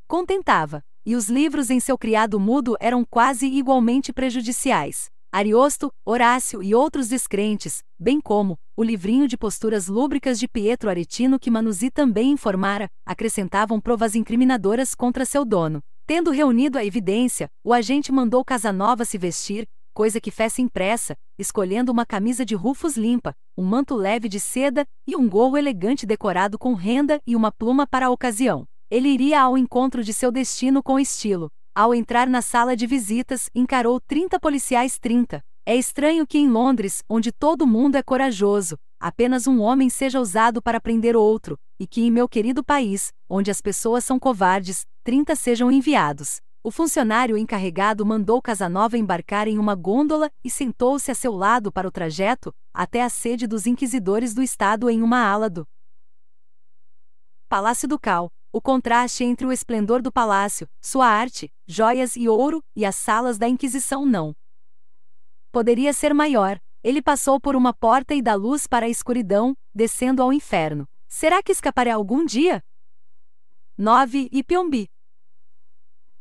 contentava. E os livros em seu criado mudo eram quase igualmente prejudiciais. Ariosto, Horácio e outros descrentes, bem como o livrinho de posturas lúbricas de Pietro Aretino que Manuzi também informara, acrescentavam provas incriminadoras contra seu dono. Tendo reunido a evidência, o agente mandou Casanova se vestir, coisa que fez sem pressa, escolhendo uma camisa de rufos limpa, um manto leve de seda e um gorro elegante decorado com renda e uma pluma para a ocasião. Ele iria ao encontro de seu destino com estilo. Ao entrar na sala de visitas, encarou 30 policiais 30. É estranho que em Londres, onde todo mundo é corajoso, apenas um homem seja usado para prender outro, e que em meu querido país, onde as pessoas são covardes, 30 sejam enviados. O funcionário encarregado mandou Casanova embarcar em uma gôndola e sentou-se a seu lado para o trajeto, até a sede dos inquisidores do Estado em uma ala do Palácio Ducal. O contraste entre o esplendor do palácio, sua arte, joias e ouro, e as salas da Inquisição não poderia ser maior. Ele passou por uma porta e da luz para a escuridão, descendo ao inferno. Será que escapará algum dia? 9 e Piombi.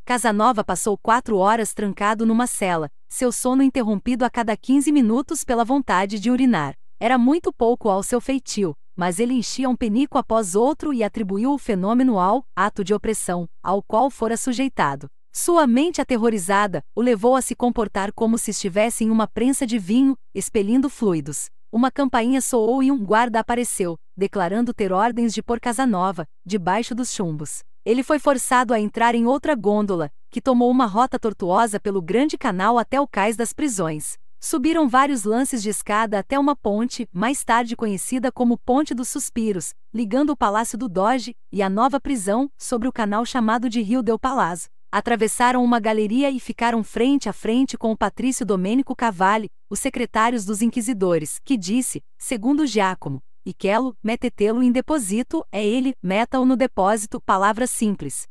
Casanova passou quatro horas trancado numa cela, seu sono interrompido a cada 15 minutos pela vontade de urinar. Era muito pouco ao seu feitio, mas ele enchia um penico após outro e atribuiu o fenômeno ao ato de opressão, ao qual fora sujeitado. Sua mente aterrorizada o levou a se comportar como se estivesse em uma prensa de vinho, expelindo fluidos. Uma campainha soou e um guarda apareceu, declarando ter ordens de pôr Casanova, debaixo dos chumbos. Ele foi forçado a entrar em outra gôndola, que tomou uma rota tortuosa pelo grande canal até o cais das prisões. Subiram vários lances de escada até uma ponte, mais tarde conhecida como Ponte dos Suspiros, ligando o Palácio do Doge e a nova prisão, sobre o canal chamado de Rio del Palazzo. Atravessaram uma galeria e ficaram frente a frente com o patrício Domênico Cavalli, os secretários dos inquisidores, que disse, segundo Giacomo, e quelo, metetelo lo em depósito é ele, meta-o no depósito, palavra simples.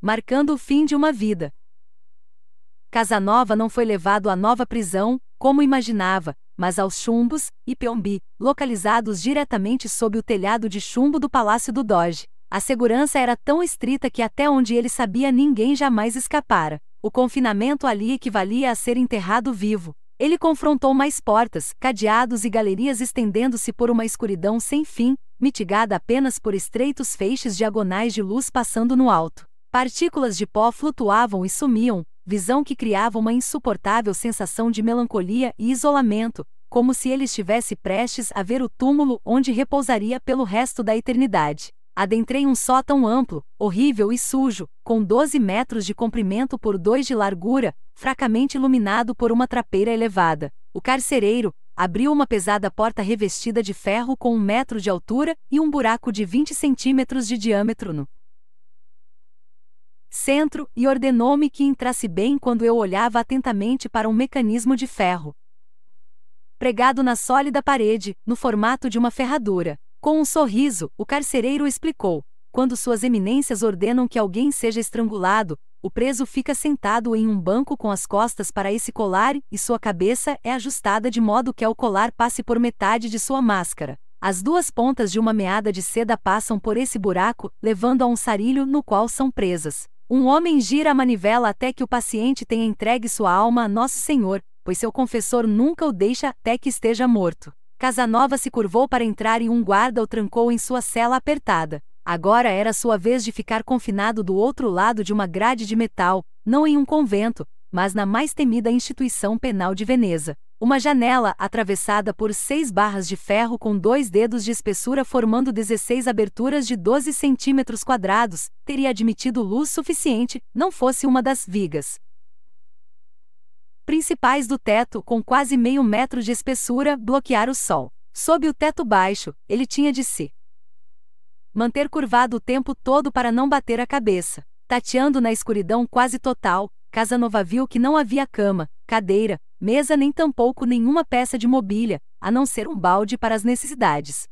Marcando o fim de uma vida. Casanova não foi levado à nova prisão, como imaginava, mas aos chumbos, e Piombi, localizados diretamente sob o telhado de chumbo do Palácio do Doge. A segurança era tão estrita que até onde ele sabia ninguém jamais escapara. O confinamento ali equivalia a ser enterrado vivo. Ele confrontou mais portas, cadeados e galerias estendendo-se por uma escuridão sem fim, mitigada apenas por estreitos feixes diagonais de luz passando no alto. Partículas de pó flutuavam e sumiam, visão que criava uma insuportável sensação de melancolia e isolamento, como se ele estivesse prestes a ver o túmulo onde repousaria pelo resto da eternidade adentrei um sótão amplo, horrível e sujo, com 12 metros de comprimento por 2 de largura, fracamente iluminado por uma trapeira elevada. O carcereiro abriu uma pesada porta revestida de ferro com um metro de altura e um buraco de 20 centímetros de diâmetro no centro e ordenou-me que entrasse bem quando eu olhava atentamente para um mecanismo de ferro pregado na sólida parede, no formato de uma ferradura. Com um sorriso, o carcereiro explicou: quando suas eminências ordenam que alguém seja estrangulado, o preso fica sentado em um banco com as costas para esse colar e sua cabeça é ajustada de modo que ao colar passe por metade de sua máscara. As duas pontas de uma meada de seda passam por esse buraco, levando a um sarilho no qual são presas. Um homem gira a manivela até que o paciente tenha entregue sua alma a Nosso Senhor, pois seu confessor nunca o deixa até que esteja morto. Casanova se curvou para entrar e um guarda o trancou em sua cela apertada. Agora era sua vez de ficar confinado do outro lado de uma grade de metal, não em um convento, mas na mais temida instituição penal de Veneza. Uma janela atravessada por seis barras de ferro com dois dedos de espessura formando 16 aberturas de 12 centímetros quadrados, teria admitido luz suficiente, não fosse uma das vigas principais do teto, com quase meio metro de espessura, bloquear o sol. Sob o teto baixo, ele tinha de se manter curvado o tempo todo para não bater a cabeça. Tateando na escuridão quase total, Casanova viu que não havia cama, cadeira, mesa nem tampouco nenhuma peça de mobília, a não ser um balde para as necessidades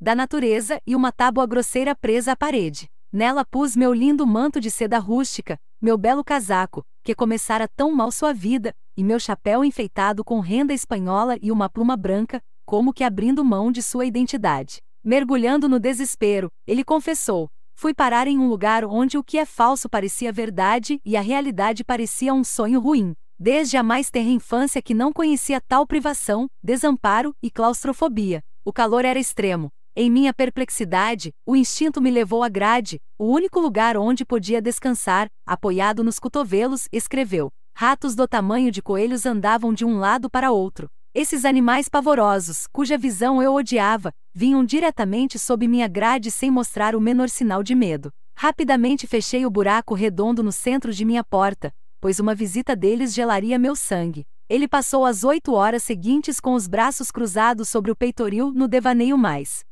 da natureza e uma tábua grosseira presa à parede. Nela pus meu lindo manto de seda rústica, meu belo casaco, que começara tão mal sua vida, e meu chapéu enfeitado com renda espanhola e uma pluma branca, como que abrindo mão de sua identidade. Mergulhando no desespero, ele confessou: Fui parar em um lugar onde o que é falso parecia verdade e a realidade parecia um sonho ruim. Desde a mais tenra infância que não conhecia tal privação, desamparo e claustrofobia. O calor era extremo, em minha perplexidade, o instinto me levou à grade, o único lugar onde podia descansar, apoiado nos cotovelos, escreveu. Ratos do tamanho de coelhos andavam de um lado para outro. Esses animais pavorosos, cuja visão eu odiava, vinham diretamente sob minha grade sem mostrar o menor sinal de medo. Rapidamente fechei o buraco redondo no centro de minha porta, pois uma visita deles gelaria meu sangue. Ele passou as oito horas seguintes com os braços cruzados sobre o peitoril no devaneio mais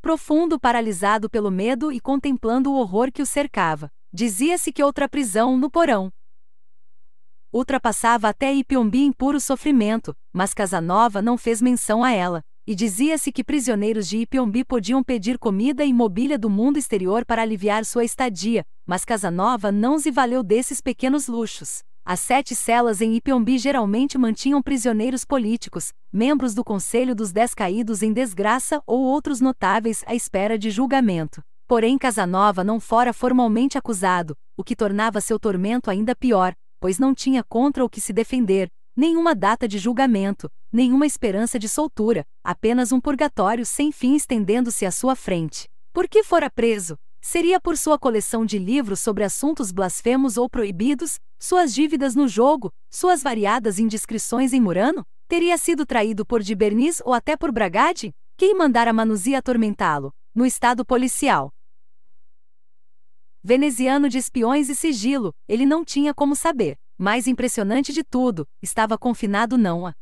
profundo paralisado pelo medo e contemplando o horror que o cercava. Dizia-se que outra prisão no porão. Ultrapassava até Ipiombi em puro sofrimento, mas Casanova não fez menção a ela, e dizia-se que prisioneiros de Ipiombi podiam pedir comida e mobília do mundo exterior para aliviar sua estadia, mas Casanova não se valeu desses pequenos luxos. As sete celas em Ipiombi geralmente mantinham prisioneiros políticos, membros do Conselho dos Dez Caídos em Desgraça ou outros notáveis à espera de julgamento. Porém, Casanova não fora formalmente acusado, o que tornava seu tormento ainda pior, pois não tinha contra o que se defender, nenhuma data de julgamento, nenhuma esperança de soltura, apenas um purgatório sem fim estendendo-se à sua frente. Por que fora preso? Seria por sua coleção de livros sobre assuntos blasfemos ou proibidos, suas dívidas no jogo, suas variadas indiscrições em Murano? Teria sido traído por de ou até por Bragade? Quem mandara Manuzia atormentá-lo, no estado policial? Veneziano de espiões e sigilo, ele não tinha como saber. Mais impressionante de tudo, estava confinado não a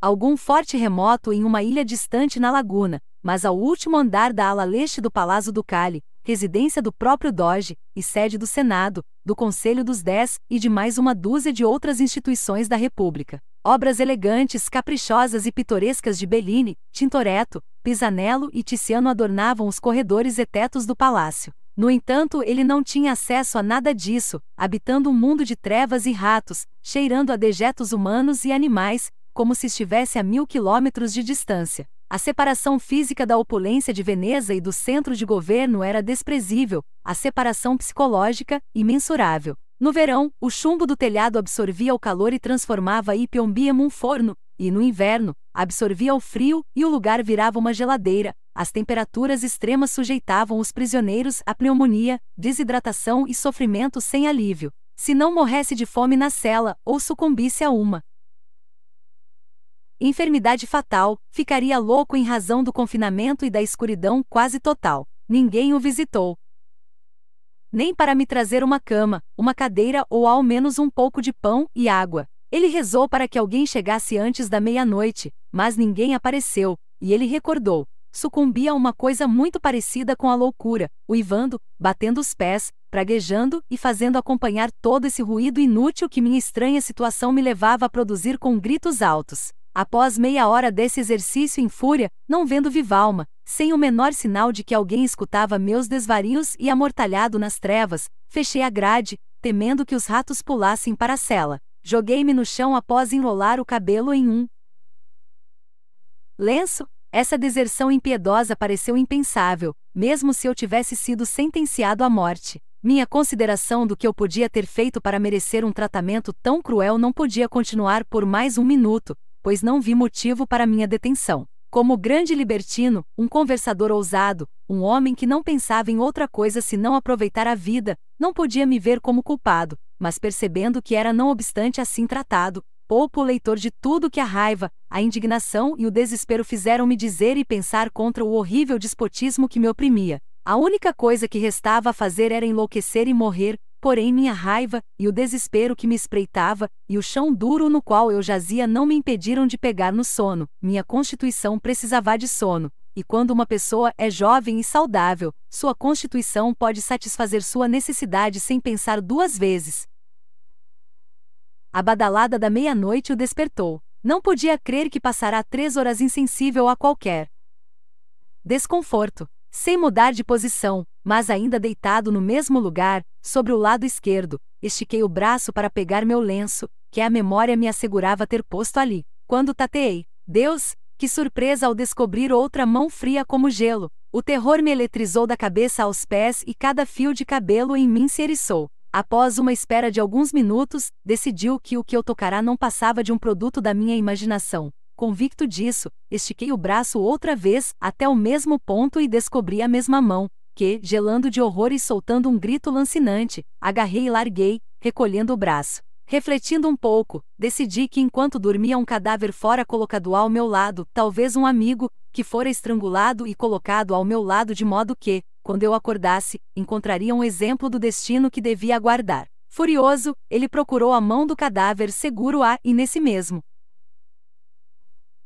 algum forte remoto em uma ilha distante na laguna, mas ao último andar da ala leste do Palácio do Cali, residência do próprio Doge, e sede do Senado, do Conselho dos Dez e de mais uma dúzia de outras instituições da República. Obras elegantes, caprichosas e pitorescas de Bellini, Tintoretto, Pisanello e Tiziano adornavam os corredores e tetos do palácio. No entanto, ele não tinha acesso a nada disso, habitando um mundo de trevas e ratos, cheirando a dejetos humanos e animais, como se estivesse a mil quilômetros de distância. A separação física da opulência de Veneza e do centro de governo era desprezível, a separação psicológica, imensurável. No verão, o chumbo do telhado absorvia o calor e transformava Ipiombia num forno, e no inverno, absorvia o frio e o lugar virava uma geladeira. As temperaturas extremas sujeitavam os prisioneiros à pneumonia, desidratação e sofrimento sem alívio. Se não morresse de fome na cela ou sucumbisse a uma, Enfermidade fatal, ficaria louco em razão do confinamento e da escuridão quase total. Ninguém o visitou. Nem para me trazer uma cama, uma cadeira ou ao menos um pouco de pão e água. Ele rezou para que alguém chegasse antes da meia-noite, mas ninguém apareceu, e ele recordou. Sucumbia a uma coisa muito parecida com a loucura, uivando, batendo os pés, praguejando e fazendo acompanhar todo esse ruído inútil que minha estranha situação me levava a produzir com gritos altos. Após meia hora desse exercício em fúria, não vendo Vivalma, sem o menor sinal de que alguém escutava meus desvarios e amortalhado nas trevas, fechei a grade, temendo que os ratos pulassem para a cela. Joguei-me no chão após enrolar o cabelo em um lenço. Essa deserção impiedosa pareceu impensável, mesmo se eu tivesse sido sentenciado à morte. Minha consideração do que eu podia ter feito para merecer um tratamento tão cruel não podia continuar por mais um minuto, pois não vi motivo para minha detenção. Como grande libertino, um conversador ousado, um homem que não pensava em outra coisa senão aproveitar a vida, não podia me ver como culpado, mas percebendo que era não obstante assim tratado, poupo o leitor de tudo que a raiva, a indignação e o desespero fizeram-me dizer e pensar contra o horrível despotismo que me oprimia. A única coisa que restava a fazer era enlouquecer e morrer, Porém, minha raiva, e o desespero que me espreitava, e o chão duro no qual eu jazia não me impediram de pegar no sono, minha constituição precisava de sono. E quando uma pessoa é jovem e saudável, sua constituição pode satisfazer sua necessidade sem pensar duas vezes. A badalada da meia-noite o despertou. Não podia crer que passará três horas insensível a qualquer desconforto. Sem mudar de posição, mas ainda deitado no mesmo lugar, sobre o lado esquerdo, estiquei o braço para pegar meu lenço, que a memória me assegurava ter posto ali, quando tateei. Deus, que surpresa ao descobrir outra mão fria como gelo! O terror me eletrizou da cabeça aos pés e cada fio de cabelo em mim se eriçou. Após uma espera de alguns minutos, decidiu que o que eu tocará não passava de um produto da minha imaginação. Convicto disso, estiquei o braço outra vez até o mesmo ponto e descobri a mesma mão, que, gelando de horror e soltando um grito lancinante, agarrei e larguei, recolhendo o braço. Refletindo um pouco, decidi que enquanto dormia um cadáver fora colocado ao meu lado, talvez um amigo, que fora estrangulado e colocado ao meu lado de modo que, quando eu acordasse, encontraria um exemplo do destino que devia aguardar. Furioso, ele procurou a mão do cadáver seguro-a e nesse mesmo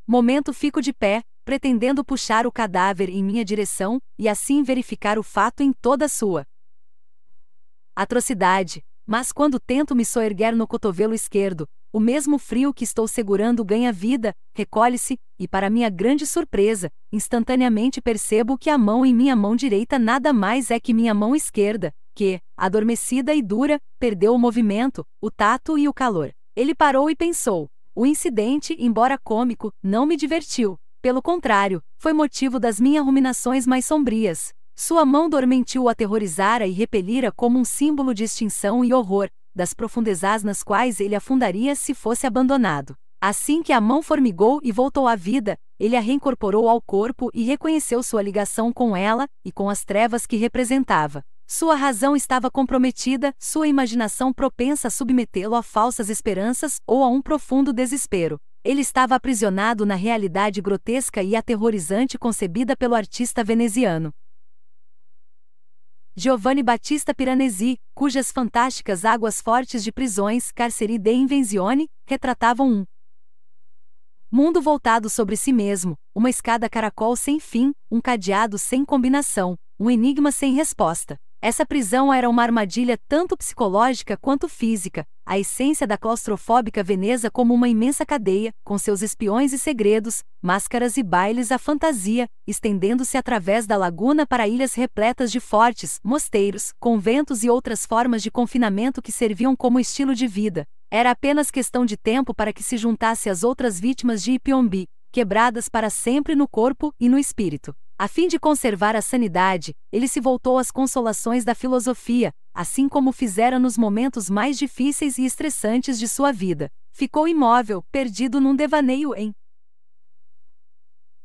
momento fico de pé, pretendendo puxar o cadáver em minha direção e assim verificar o fato em toda sua atrocidade. Mas quando tento me soerguer no cotovelo esquerdo, o mesmo frio que estou segurando ganha vida, recolhe-se, e para minha grande surpresa, instantaneamente percebo que a mão em minha mão direita nada mais é que minha mão esquerda, que, adormecida e dura, perdeu o movimento, o tato e o calor. Ele parou e pensou. O incidente, embora cômico, não me divertiu. Pelo contrário, foi motivo das minhas ruminações mais sombrias. Sua mão dormentiu aterrorizara e repelira como um símbolo de extinção e horror, das profundezas nas quais ele afundaria se fosse abandonado. Assim que a mão formigou e voltou à vida, ele a reincorporou ao corpo e reconheceu sua ligação com ela e com as trevas que representava. Sua razão estava comprometida, sua imaginação propensa a submetê-lo a falsas esperanças ou a um profundo desespero ele estava aprisionado na realidade grotesca e aterrorizante concebida pelo artista veneziano. Giovanni Battista Piranesi, cujas fantásticas águas fortes de prisões, carceri de invenzione, retratavam um mundo voltado sobre si mesmo, uma escada caracol sem fim, um cadeado sem combinação, um enigma sem resposta. Essa prisão era uma armadilha tanto psicológica quanto física, a essência da claustrofóbica Veneza como uma imensa cadeia, com seus espiões e segredos, máscaras e bailes à fantasia, estendendo-se através da laguna para ilhas repletas de fortes, mosteiros, conventos e outras formas de confinamento que serviam como estilo de vida. Era apenas questão de tempo para que se juntasse às outras vítimas de Ipiombi, quebradas para sempre no corpo e no espírito. A fim de conservar a sanidade, ele se voltou às consolações da filosofia, assim como fizera nos momentos mais difíceis e estressantes de sua vida. Ficou imóvel, perdido num devaneio em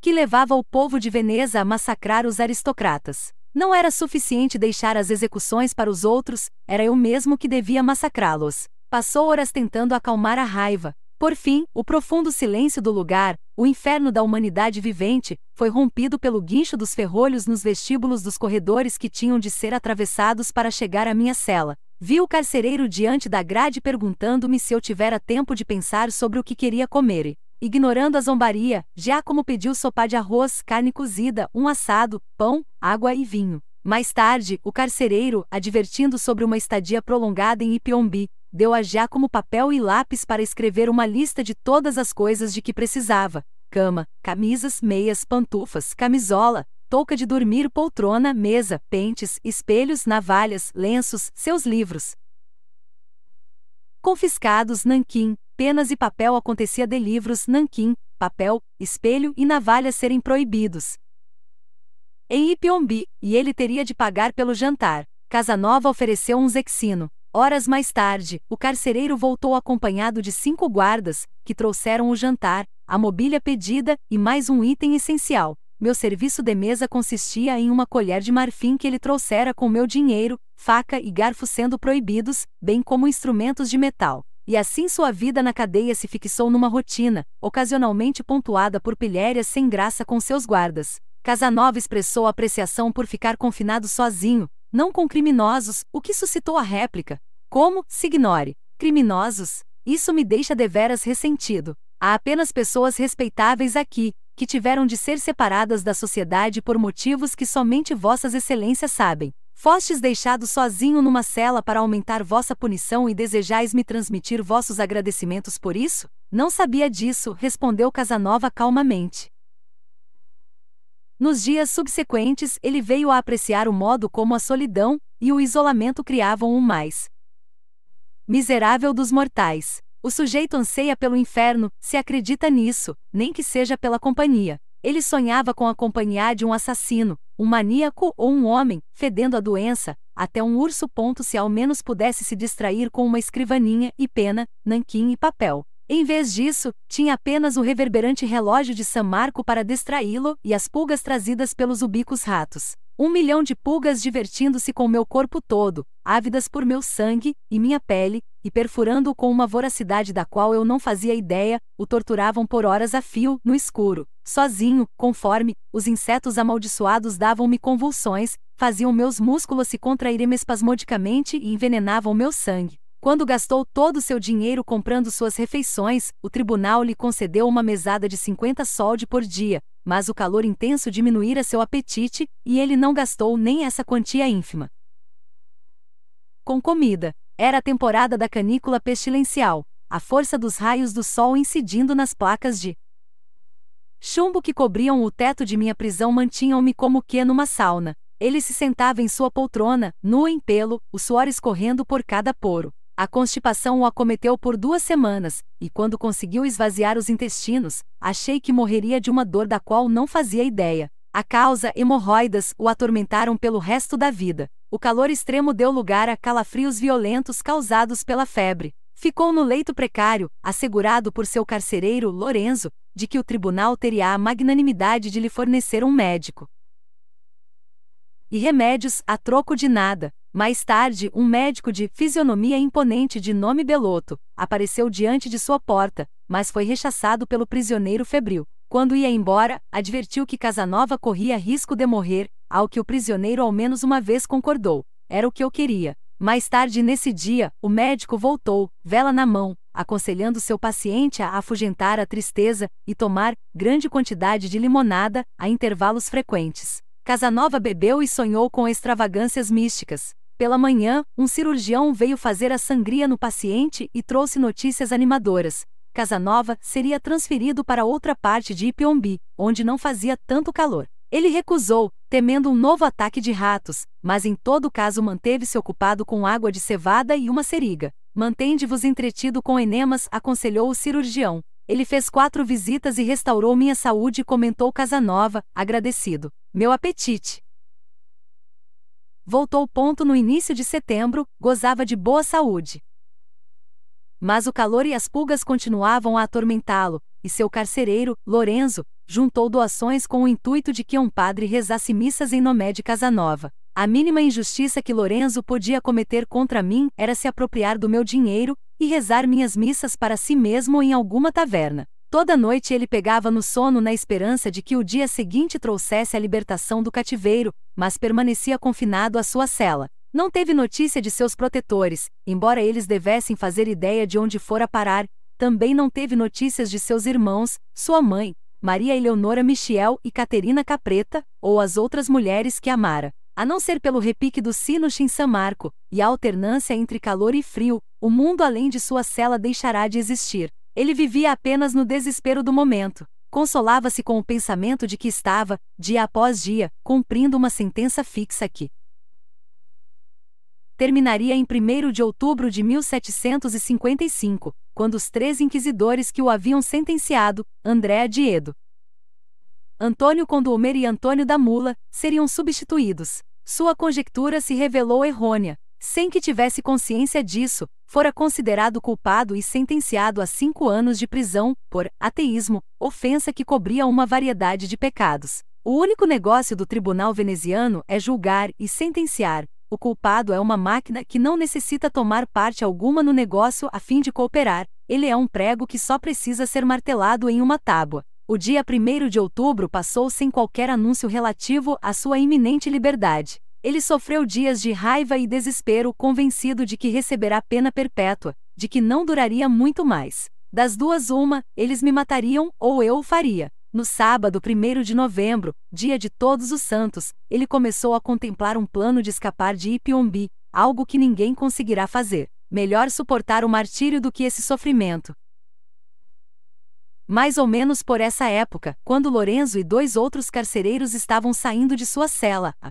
que levava o povo de Veneza a massacrar os aristocratas. Não era suficiente deixar as execuções para os outros, era eu mesmo que devia massacrá-los. Passou horas tentando acalmar a raiva, por fim, o profundo silêncio do lugar, o inferno da humanidade vivente, foi rompido pelo guincho dos ferrolhos nos vestíbulos dos corredores que tinham de ser atravessados para chegar à minha cela. Vi o carcereiro diante da grade perguntando-me se eu tivera tempo de pensar sobre o que queria comer. ignorando a zombaria, Giacomo pediu sopa de arroz, carne cozida, um assado, pão, água e vinho. Mais tarde, o carcereiro, advertindo sobre uma estadia prolongada em Ipiombi, deu a Giacomo papel e lápis para escrever uma lista de todas as coisas de que precisava: cama, camisas, meias, pantufas, camisola, touca de dormir, poltrona, mesa, pentes, espelhos, navalhas, lenços, seus livros. Confiscados nanquim, penas e papel acontecia de livros nanquim, papel, espelho e navalha serem proibidos. Em Ipiombi, e ele teria de pagar pelo jantar, Casanova ofereceu um zexino. Horas mais tarde, o carcereiro voltou acompanhado de cinco guardas, que trouxeram o jantar, a mobília pedida e mais um item essencial. Meu serviço de mesa consistia em uma colher de marfim que ele trouxera com meu dinheiro, faca e garfo sendo proibidos, bem como instrumentos de metal. E assim sua vida na cadeia se fixou numa rotina, ocasionalmente pontuada por pilhérias sem graça com seus guardas. Casanova expressou apreciação por ficar confinado sozinho, não com criminosos, o que suscitou a réplica: Como, se ignore, criminosos? Isso me deixa deveras ressentido. Há apenas pessoas respeitáveis aqui, que tiveram de ser separadas da sociedade por motivos que somente vossas excelências sabem. Fostes deixado sozinho numa cela para aumentar vossa punição e desejais me transmitir vossos agradecimentos por isso? Não sabia disso, respondeu Casanova calmamente. Nos dias subsequentes, ele veio a apreciar o modo como a solidão e o isolamento criavam um mais miserável dos mortais. O sujeito anseia pelo inferno, se acredita nisso, nem que seja pela companhia. Ele sonhava com a companhia de um assassino, um maníaco ou um homem, fedendo a doença, até um urso. Ponto se ao menos pudesse se distrair com uma escrivaninha e pena, nanquim e papel. Em vez disso, tinha apenas o um reverberante relógio de San Marco para distraí-lo e as pulgas trazidas pelos ubicos ratos. Um milhão de pulgas divertindo-se com meu corpo todo, ávidas por meu sangue e minha pele, e perfurando-o com uma voracidade da qual eu não fazia ideia, o torturavam por horas a fio, no escuro, sozinho, conforme os insetos amaldiçoados davam-me convulsões, faziam meus músculos se contraírem espasmodicamente e envenenavam meu sangue. Quando gastou todo o seu dinheiro comprando suas refeições, o tribunal lhe concedeu uma mesada de 50 soldi por dia, mas o calor intenso diminuíra seu apetite e ele não gastou nem essa quantia ínfima. Com comida, era a temporada da canícula pestilencial, a força dos raios do sol incidindo nas placas de chumbo que cobriam o teto de minha prisão mantinham-me como que numa sauna. Ele se sentava em sua poltrona, nu em pelo, o suor escorrendo por cada poro. A constipação o acometeu por duas semanas, e quando conseguiu esvaziar os intestinos, achei que morreria de uma dor da qual não fazia ideia. A causa hemorroidas o atormentaram pelo resto da vida. O calor extremo deu lugar a calafrios violentos causados pela febre. Ficou no leito precário, assegurado por seu carcereiro, Lorenzo, de que o tribunal teria a magnanimidade de lhe fornecer um médico. E remédios a troco de nada. Mais tarde, um médico de fisionomia imponente de nome Beloto apareceu diante de sua porta, mas foi rechaçado pelo prisioneiro febril. Quando ia embora, advertiu que Casanova corria risco de morrer, ao que o prisioneiro ao menos uma vez concordou. Era o que eu queria. Mais tarde nesse dia, o médico voltou, vela na mão, aconselhando seu paciente a afugentar a tristeza e tomar grande quantidade de limonada a intervalos frequentes. Casanova bebeu e sonhou com extravagâncias místicas. Pela manhã, um cirurgião veio fazer a sangria no paciente e trouxe notícias animadoras. Casanova seria transferido para outra parte de Ipiombi, onde não fazia tanto calor. Ele recusou, temendo um novo ataque de ratos, mas em todo caso manteve-se ocupado com água de cevada e uma seriga. Mantende-vos entretido com enemas, aconselhou o cirurgião. Ele fez quatro visitas e restaurou minha saúde, comentou Casanova, agradecido. Meu apetite! voltou ponto no início de setembro, gozava de boa saúde. Mas o calor e as pulgas continuavam a atormentá-lo, e seu carcereiro, Lorenzo, juntou doações com o intuito de que um padre rezasse missas em nome de Casanova. A mínima injustiça que Lorenzo podia cometer contra mim era se apropriar do meu dinheiro e rezar minhas missas para si mesmo em alguma taverna. Toda noite ele pegava no sono na esperança de que o dia seguinte trouxesse a libertação do cativeiro, mas permanecia confinado à sua cela. Não teve notícia de seus protetores, embora eles devessem fazer ideia de onde fora parar, também não teve notícias de seus irmãos, sua mãe, Maria Eleonora Michel e Caterina Capreta, ou as outras mulheres que amara. A não ser pelo repique do sino em San Marco, e a alternância entre calor e frio, o mundo além de sua cela deixará de existir. Ele vivia apenas no desespero do momento. Consolava-se com o pensamento de que estava, dia após dia, cumprindo uma sentença fixa que terminaria em 1 de outubro de 1755, quando os três inquisidores que o haviam sentenciado, Andréa Diedo, Antônio Condomer e Antônio da Mula, seriam substituídos. Sua conjectura se revelou errônea, sem que tivesse consciência disso, fora considerado culpado e sentenciado a cinco anos de prisão por ateísmo, ofensa que cobria uma variedade de pecados. O único negócio do tribunal veneziano é julgar e sentenciar. O culpado é uma máquina que não necessita tomar parte alguma no negócio a fim de cooperar, ele é um prego que só precisa ser martelado em uma tábua. O dia 1 de outubro passou sem qualquer anúncio relativo à sua iminente liberdade. Ele sofreu dias de raiva e desespero, convencido de que receberá pena perpétua, de que não duraria muito mais. Das duas, uma, eles me matariam, ou eu o faria. No sábado 1 de novembro, dia de Todos os Santos, ele começou a contemplar um plano de escapar de Ipiombi, algo que ninguém conseguirá fazer. Melhor suportar o martírio do que esse sofrimento. Mais ou menos por essa época, quando Lorenzo e dois outros carcereiros estavam saindo de sua cela, a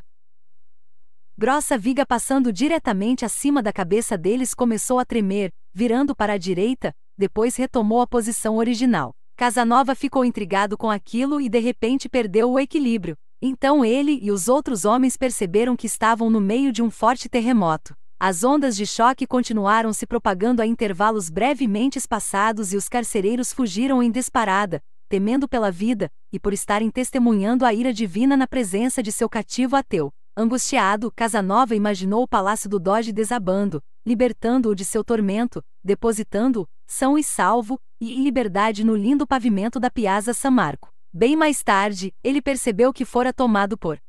Grossa viga passando diretamente acima da cabeça deles começou a tremer, virando para a direita, depois retomou a posição original. Casanova ficou intrigado com aquilo e de repente perdeu o equilíbrio. Então ele e os outros homens perceberam que estavam no meio de um forte terremoto. As ondas de choque continuaram se propagando a intervalos brevemente espaçados e os carcereiros fugiram em disparada, temendo pela vida, e por estarem testemunhando a ira divina na presença de seu cativo ateu. Angustiado, Casanova imaginou o palácio do Doge desabando, libertando-o de seu tormento, depositando-o, são e salvo, e em liberdade no lindo pavimento da Piazza San Marco. Bem mais tarde, ele percebeu que fora tomado por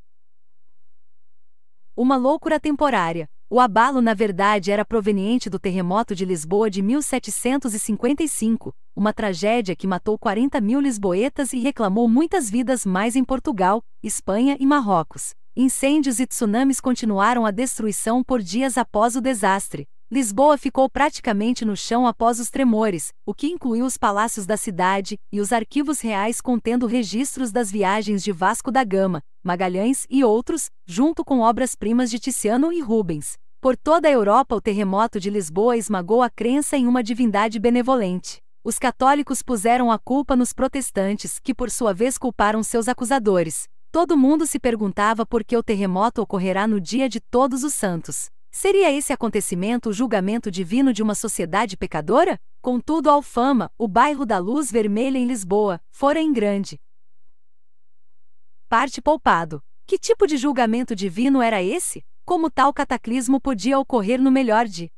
uma loucura temporária. O abalo, na verdade, era proveniente do terremoto de Lisboa de 1755, uma tragédia que matou 40 mil lisboetas e reclamou muitas vidas mais em Portugal, Espanha e Marrocos. Incêndios e tsunamis continuaram a destruição por dias após o desastre. Lisboa ficou praticamente no chão após os tremores, o que incluiu os palácios da cidade e os arquivos reais contendo registros das viagens de Vasco da Gama, Magalhães e outros, junto com obras-primas de Tiziano e Rubens. Por toda a Europa, o terremoto de Lisboa esmagou a crença em uma divindade benevolente. Os católicos puseram a culpa nos protestantes, que por sua vez culparam seus acusadores. Todo mundo se perguntava por que o terremoto ocorrerá no dia de Todos os Santos. Seria esse acontecimento o julgamento divino de uma sociedade pecadora? Contudo, a Alfama, o bairro da Luz Vermelha em Lisboa, fora em grande. Parte poupado. Que tipo de julgamento divino era esse? Como tal cataclismo podia ocorrer no melhor de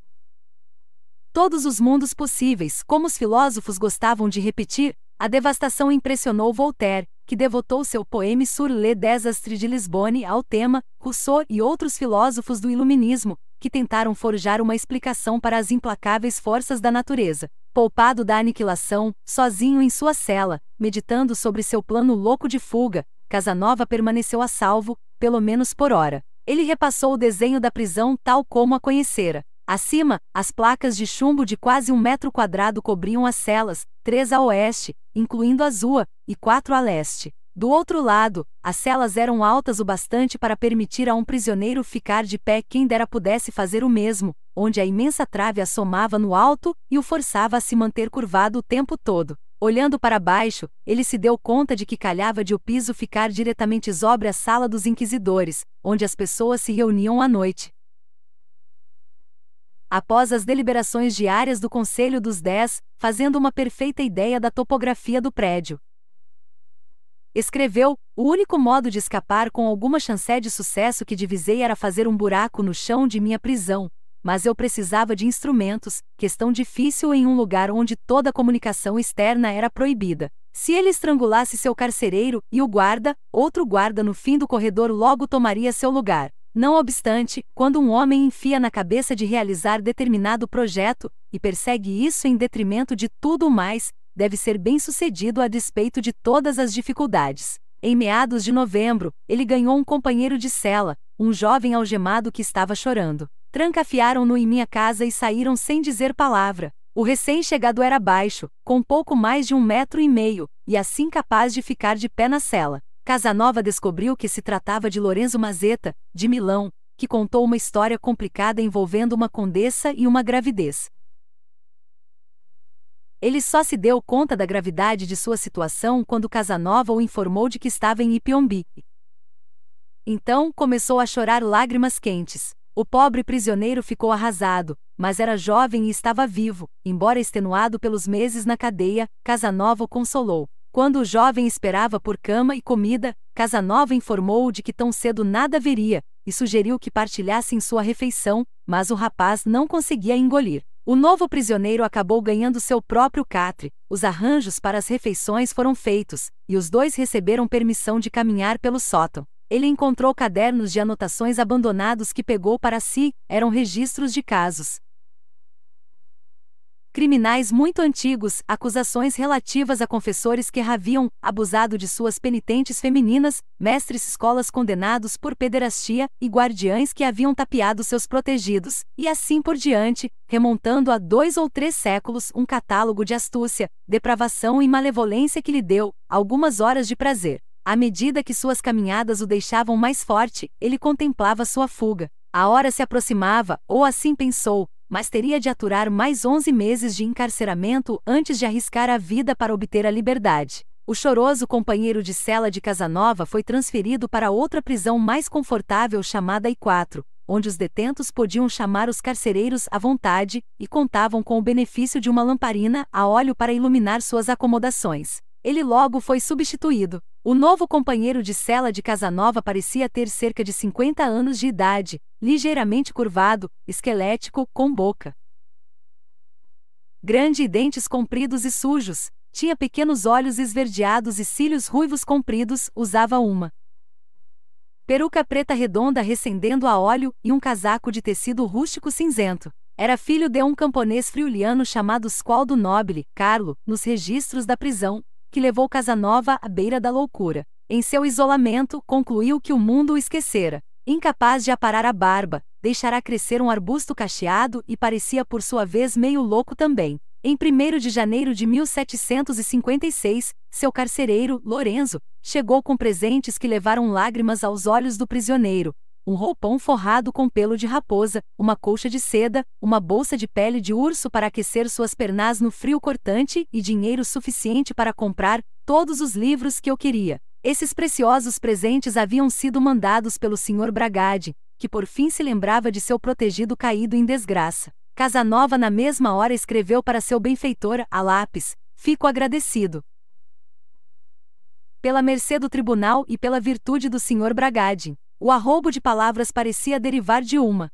todos os mundos possíveis, como os filósofos gostavam de repetir? A devastação impressionou Voltaire, que devotou seu poema Sur le désastre de Lisbonne ao tema, Rousseau e outros filósofos do Iluminismo, que tentaram forjar uma explicação para as implacáveis forças da natureza. Poupado da aniquilação, sozinho em sua cela, meditando sobre seu plano louco de fuga, Casanova permaneceu a salvo, pelo menos por hora. Ele repassou o desenho da prisão tal como a conhecera. Acima, as placas de chumbo de quase um metro quadrado cobriam as celas, três a oeste, incluindo a Zua, e quatro a leste. Do outro lado, as celas eram altas o bastante para permitir a um prisioneiro ficar de pé quem dera pudesse fazer o mesmo, onde a imensa trave assomava no alto e o forçava a se manter curvado o tempo todo. Olhando para baixo, ele se deu conta de que calhava de o piso ficar diretamente sobre a sala dos inquisidores, onde as pessoas se reuniam à noite após as deliberações diárias do Conselho dos Dez, fazendo uma perfeita ideia da topografia do prédio. Escreveu: O único modo de escapar com alguma chance de sucesso que divisei era fazer um buraco no chão de minha prisão, mas eu precisava de instrumentos, questão difícil em um lugar onde toda comunicação externa era proibida. Se ele estrangulasse seu carcereiro e o guarda, outro guarda no fim do corredor logo tomaria seu lugar. Não obstante, quando um homem enfia na cabeça de realizar determinado projeto, e persegue isso em detrimento de tudo mais, deve ser bem-sucedido a despeito de todas as dificuldades. Em meados de novembro, ele ganhou um companheiro de cela, um jovem algemado que estava chorando. Trancafiaram-no em minha casa e saíram sem dizer palavra. O recém-chegado era baixo, com pouco mais de um metro e meio, e assim capaz de ficar de pé na cela. Casanova descobriu que se tratava de Lorenzo Mazetta, de Milão, que contou uma história complicada envolvendo uma condessa e uma gravidez. Ele só se deu conta da gravidade de sua situação quando Casanova o informou de que estava em Ipiombi. Então começou a chorar lágrimas quentes. O pobre prisioneiro ficou arrasado, mas era jovem e estava vivo, embora extenuado pelos meses na cadeia, Casanova o consolou. Quando o jovem esperava por cama e comida, Casanova informou-o de que tão cedo nada veria e sugeriu que partilhassem sua refeição, mas o rapaz não conseguia engolir. O novo prisioneiro acabou ganhando seu próprio catre, os arranjos para as refeições foram feitos, e os dois receberam permissão de caminhar pelo sótão. Ele encontrou cadernos de anotações abandonados que pegou para si, eram registros de casos, criminais muito antigos, acusações relativas a confessores que haviam abusado de suas penitentes femininas, mestres escolas condenados por pederastia e guardiães que haviam tapeado seus protegidos, e assim por diante, remontando a dois ou três séculos um catálogo de astúcia, depravação e malevolência que lhe deu algumas horas de prazer. À medida que suas caminhadas o deixavam mais forte, ele contemplava sua fuga. A hora se aproximava, ou assim pensou, mas teria de aturar mais 11 meses de encarceramento antes de arriscar a vida para obter a liberdade. O choroso companheiro de cela de Casanova foi transferido para outra prisão mais confortável chamada I4, onde os detentos podiam chamar os carcereiros à vontade e contavam com o benefício de uma lamparina a óleo para iluminar suas acomodações. Ele logo foi substituído, o novo companheiro de cela de Casanova parecia ter cerca de 50 anos de idade, ligeiramente curvado, esquelético, com boca grande e dentes compridos e sujos, tinha pequenos olhos esverdeados e cílios ruivos compridos, usava uma peruca preta redonda recendendo a óleo e um casaco de tecido rústico cinzento. Era filho de um camponês friuliano chamado Squaldo Nobile, Carlo, nos registros da prisão, que levou Casanova à beira da loucura. Em seu isolamento, concluiu que o mundo o esquecera. Incapaz de aparar a barba, deixará crescer um arbusto cacheado e parecia por sua vez meio louco também. Em 1 de janeiro de 1756, seu carcereiro, Lorenzo, chegou com presentes que levaram lágrimas aos olhos do prisioneiro, um roupão forrado com pelo de raposa, uma colcha de seda, uma bolsa de pele de urso para aquecer suas pernas no frio cortante e dinheiro suficiente para comprar todos os livros que eu queria. Esses preciosos presentes haviam sido mandados pelo Sr. Bragade, que por fim se lembrava de seu protegido caído em desgraça. Casanova na mesma hora escreveu para seu benfeitor, a lápis, fico agradecido. Pela mercê do tribunal e pela virtude do Sr. Bragade. O arroubo de palavras parecia derivar de uma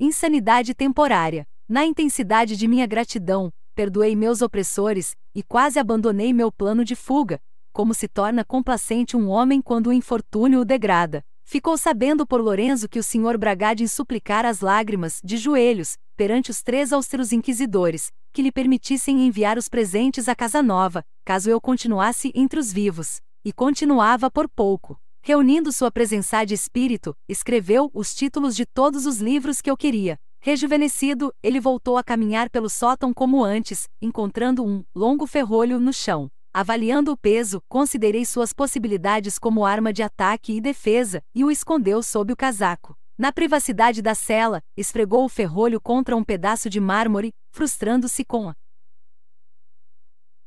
insanidade temporária. Na intensidade de minha gratidão, perdoei meus opressores e quase abandonei meu plano de fuga, como se torna complacente um homem quando o infortúnio o degrada. Ficou sabendo por Lorenzo que o senhor Bragadin suplicara as lágrimas, de joelhos, perante os três austeros inquisidores, que lhe permitissem enviar os presentes à Casa Nova, caso eu continuasse entre os vivos. E continuava por pouco. Reunindo sua presença de espírito, escreveu os títulos de todos os livros que eu queria. Rejuvenescido, ele voltou a caminhar pelo sótão como antes, encontrando um longo ferrolho no chão. Avaliando o peso, considerei suas possibilidades como arma de ataque e defesa, e o escondeu sob o casaco. Na privacidade da cela, esfregou o ferrolho contra um pedaço de mármore, frustrando-se com a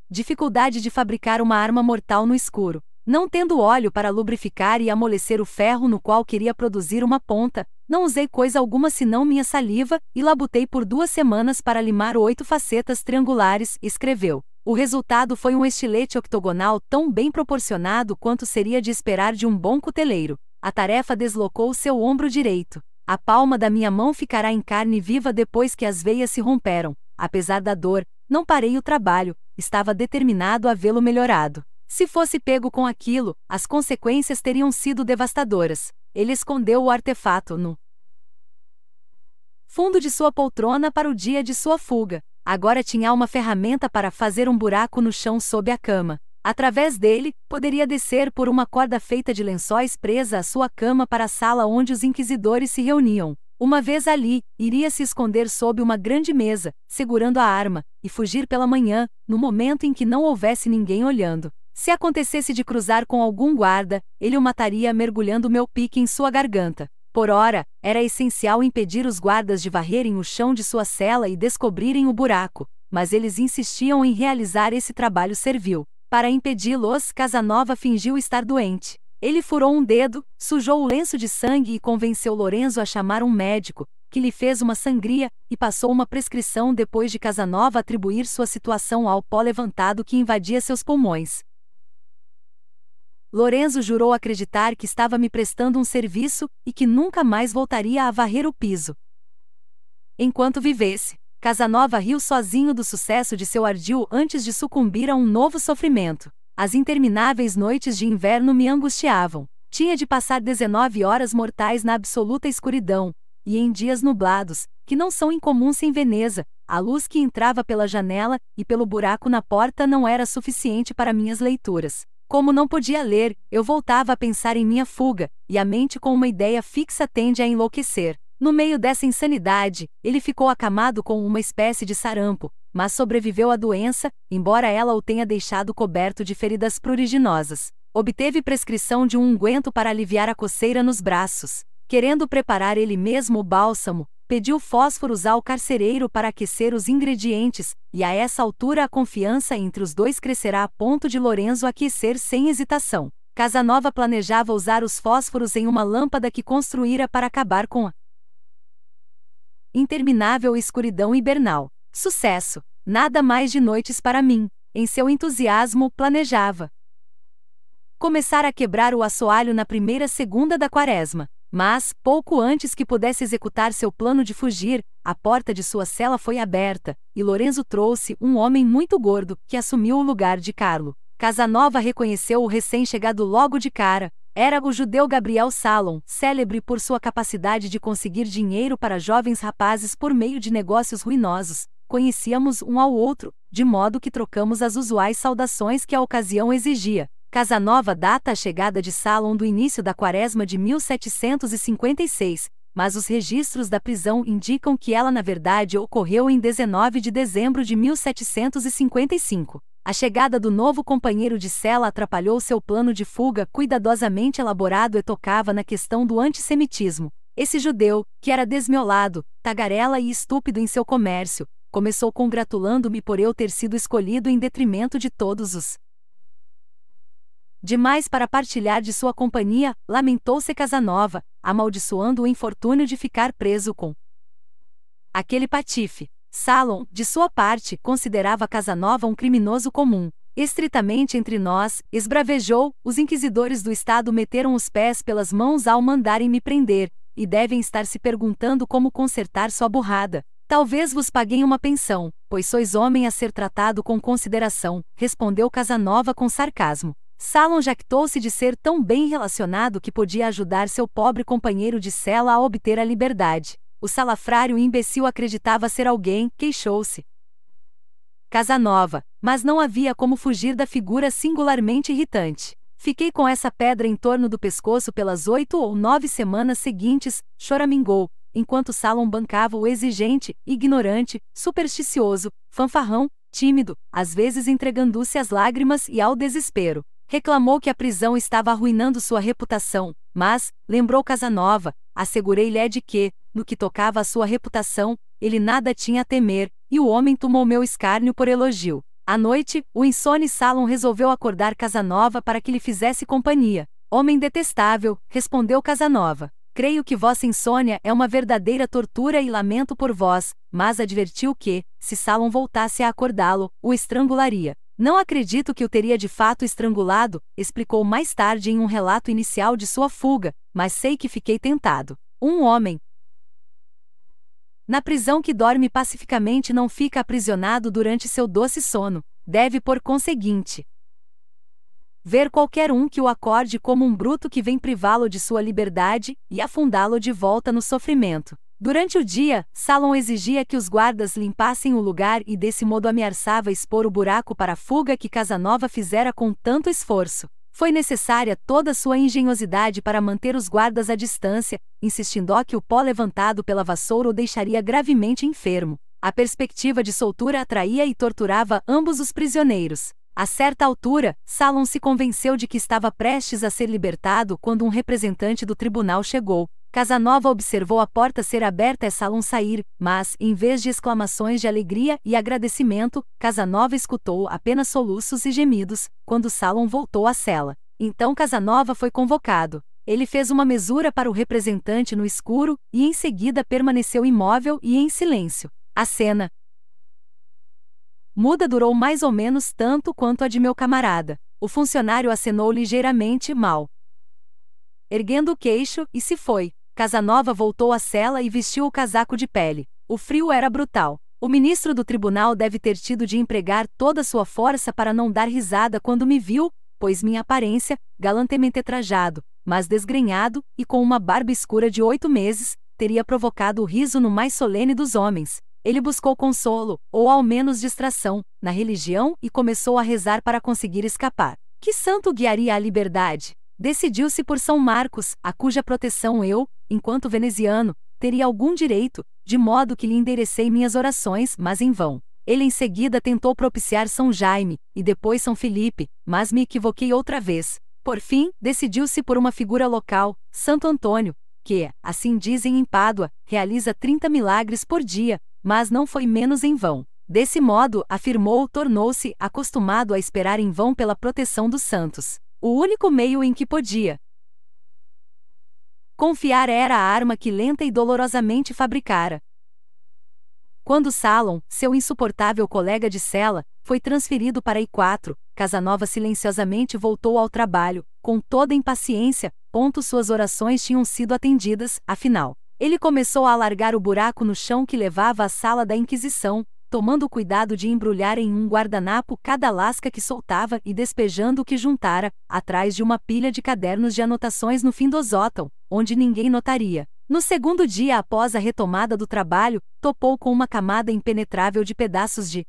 dificuldade de fabricar uma arma mortal no escuro. Não tendo óleo para lubrificar e amolecer o ferro no qual queria produzir uma ponta, não usei coisa alguma senão minha saliva, e labutei por duas semanas para limar oito facetas triangulares, escreveu. O resultado foi um estilete octogonal tão bem proporcionado quanto seria de esperar de um bom cuteleiro. A tarefa deslocou seu ombro direito. A palma da minha mão ficará em carne viva depois que as veias se romperam. Apesar da dor, não parei o trabalho, estava determinado a vê-lo melhorado. Se fosse pego com aquilo, as consequências teriam sido devastadoras. Ele escondeu o artefato no fundo de sua poltrona para o dia de sua fuga. Agora tinha uma ferramenta para fazer um buraco no chão sob a cama. Através dele, poderia descer por uma corda feita de lençóis presa à sua cama para a sala onde os inquisidores se reuniam. Uma vez ali, iria se esconder sob uma grande mesa, segurando a arma, e fugir pela manhã, no momento em que não houvesse ninguém olhando. Se acontecesse de cruzar com algum guarda, ele o mataria mergulhando meu pique em sua garganta. Por ora, era essencial impedir os guardas de varrerem o chão de sua cela e descobrirem o buraco, mas eles insistiam em realizar esse trabalho servil. Para impedi-los, Casanova fingiu estar doente. Ele furou um dedo, sujou o lenço de sangue e convenceu Lorenzo a chamar um médico, que lhe fez uma sangria e passou uma prescrição depois de Casanova atribuir sua situação ao pó levantado que invadia seus pulmões. Lorenzo jurou acreditar que estava me prestando um serviço e que nunca mais voltaria a varrer o piso. Enquanto vivesse, Casanova riu sozinho do sucesso de seu ardil antes de sucumbir a um novo sofrimento. As intermináveis noites de inverno me angustiavam. Tinha de passar 19 horas mortais na absoluta escuridão, e em dias nublados, que não são incomuns em Veneza, a luz que entrava pela janela e pelo buraco na porta não era suficiente para minhas leituras. Como não podia ler, eu voltava a pensar em minha fuga, e a mente com uma ideia fixa tende a enlouquecer. No meio dessa insanidade, ele ficou acamado com uma espécie de sarampo, mas sobreviveu à doença, embora ela o tenha deixado coberto de feridas pruriginosas. Obteve prescrição de um unguento para aliviar a coceira nos braços. Querendo preparar ele mesmo o bálsamo, pediu fósforos ao carcereiro para aquecer os ingredientes, e a essa altura a confiança entre os dois crescerá a ponto de Lorenzo aquecer sem hesitação. Casanova planejava usar os fósforos em uma lâmpada que construíra para acabar com a interminável escuridão hibernal. Sucesso! Nada mais de noites para mim. Em seu entusiasmo, planejava começar a quebrar o assoalho na primeira segunda da quaresma mas, pouco antes que pudesse executar seu plano de fugir, a porta de sua cela foi aberta, e Lorenzo trouxe um homem muito gordo, que assumiu o lugar de Carlo. Casanova reconheceu o recém-chegado logo de cara. Era o judeu Gabriel Salom, célebre por sua capacidade de conseguir dinheiro para jovens rapazes por meio de negócios ruinosos. Conhecíamos um ao outro, de modo que trocamos as usuais saudações que a ocasião exigia. Casanova data a chegada de Salom do início da quaresma de 1756, mas os registros da prisão indicam que ela na verdade ocorreu em 19 de dezembro de 1755. A chegada do novo companheiro de cela atrapalhou seu plano de fuga cuidadosamente elaborado e tocava na questão do antissemitismo. Esse judeu, que era desmiolado, tagarela e estúpido em seu comércio, começou congratulando-me por eu ter sido escolhido em detrimento de todos os Demais para partilhar de sua companhia, lamentou-se Casanova, amaldiçoando o infortúnio de ficar preso com aquele patife. Salom, de sua parte, considerava Casanova um criminoso comum. Estritamente entre nós, esbravejou, os inquisidores do Estado meteram os pés pelas mãos ao mandarem me prender, e devem estar se perguntando como consertar sua burrada. Talvez vos paguem uma pensão, pois sois homem a ser tratado com consideração, respondeu Casanova com sarcasmo. Salon jactou-se de ser tão bem relacionado que podia ajudar seu pobre companheiro de cela a obter a liberdade. O salafrário imbecil acreditava ser alguém, queixou-se. Casanova, mas não havia como fugir da figura singularmente irritante. Fiquei com essa pedra em torno do pescoço pelas oito ou nove semanas seguintes, choramingou, enquanto Salom bancava o exigente, ignorante, supersticioso, fanfarrão, tímido, às vezes entregando-se às lágrimas e ao desespero reclamou que a prisão estava arruinando sua reputação, mas, lembrou Casanova, assegurei-lhe é de que, no que tocava à sua reputação, ele nada tinha a temer, e o homem tomou meu escárnio por elogio. À noite, o insone Salom resolveu acordar Casanova para que lhe fizesse companhia. Homem detestável, respondeu Casanova. Creio que vossa insônia é uma verdadeira tortura e lamento por vós, mas advertiu que, se Salom voltasse a acordá-lo, o estrangularia. Não acredito que o teria de fato estrangulado, explicou mais tarde em um relato inicial de sua fuga, mas sei que fiquei tentado. Um homem, na prisão que dorme pacificamente não fica aprisionado durante seu doce sono, deve por conseguinte ver qualquer um que o acorde como um bruto que vem privá-lo de sua liberdade e afundá-lo de volta no sofrimento. Durante o dia, Salom exigia que os guardas limpassem o lugar e desse modo ameaçava expor o buraco para a fuga que Casanova fizera com tanto esforço. Foi necessária toda sua engenhosidade para manter os guardas à distância, insistindo que o pó levantado pela vassoura o deixaria gravemente enfermo. A perspectiva de soltura atraía e torturava ambos os prisioneiros. A certa altura, Salom se convenceu de que estava prestes a ser libertado quando um representante do tribunal chegou, Casanova observou a porta ser aberta e Salom sair, mas, em vez de exclamações de alegria e agradecimento, Casanova escutou apenas soluços e gemidos, quando Salom voltou à cela. Então Casanova foi convocado. Ele fez uma mesura para o representante no escuro e em seguida permaneceu imóvel e em silêncio. A cena muda durou mais ou menos tanto quanto a de meu camarada. O funcionário acenou ligeiramente mal, erguendo o queixo, e se foi. Casanova voltou à cela e vestiu o casaco de pele. O frio era brutal. O ministro do tribunal deve ter tido de empregar toda sua força para não dar risada quando me viu, pois minha aparência, galantemente trajado, mas desgrenhado e com uma barba escura de oito meses, teria provocado o riso no mais solene dos homens. Ele buscou consolo, ou ao menos distração, na religião e começou a rezar para conseguir escapar. Que santo guiaria à liberdade? Decidiu-se por São Marcos, a cuja proteção eu, enquanto veneziano, teria algum direito, de modo que lhe enderecei minhas orações, mas em vão. Ele em seguida tentou propiciar São Jaime, e depois São Felipe, mas me equivoquei outra vez. Por fim, decidiu-se por uma figura local, Santo Antônio, que, assim dizem em Pádua, realiza 30 milagres por dia, mas não foi menos em vão. Desse modo, afirmou, tornou-se acostumado a esperar em vão pela proteção dos santos. O único meio em que podia, Confiar era a arma que lenta e dolorosamente fabricara. Quando Salom, seu insuportável colega de cela, foi transferido para I4, Casanova silenciosamente voltou ao trabalho, com toda impaciência, ponto suas orações tinham sido atendidas, afinal. Ele começou a alargar o buraco no chão que levava à sala da Inquisição, tomando cuidado de embrulhar em um guardanapo cada lasca que soltava e despejando o que juntara, atrás de uma pilha de cadernos de anotações no fim do osótão, onde ninguém notaria. No segundo dia após a retomada do trabalho, topou com uma camada impenetrável de pedaços de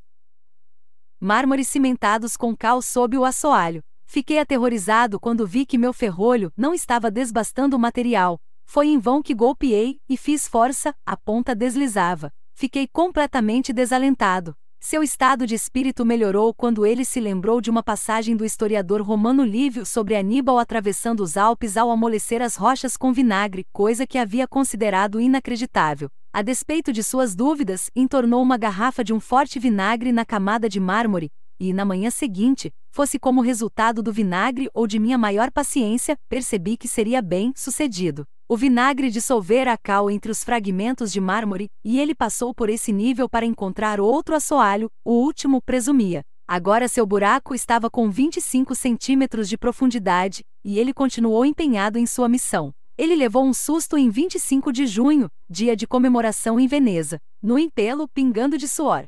mármore cimentados com cal sob o assoalho. Fiquei aterrorizado quando vi que meu ferrolho não estava desbastando o material. Foi em vão que golpeei e fiz força, a ponta deslizava. Fiquei completamente desalentado. Seu estado de espírito melhorou quando ele se lembrou de uma passagem do historiador romano Lívio sobre Aníbal atravessando os Alpes ao amolecer as rochas com vinagre, coisa que havia considerado inacreditável. A despeito de suas dúvidas, entornou uma garrafa de um forte vinagre na camada de mármore, e na manhã seguinte, fosse como resultado do vinagre ou de minha maior paciência, percebi que seria bem sucedido o vinagre dissolvera a cal entre os fragmentos de mármore, e ele passou por esse nível para encontrar outro assoalho, o último presumia. Agora seu buraco estava com 25 centímetros de profundidade, e ele continuou empenhado em sua missão. Ele levou um susto em 25 de junho, dia de comemoração em Veneza, no impelo pingando de suor.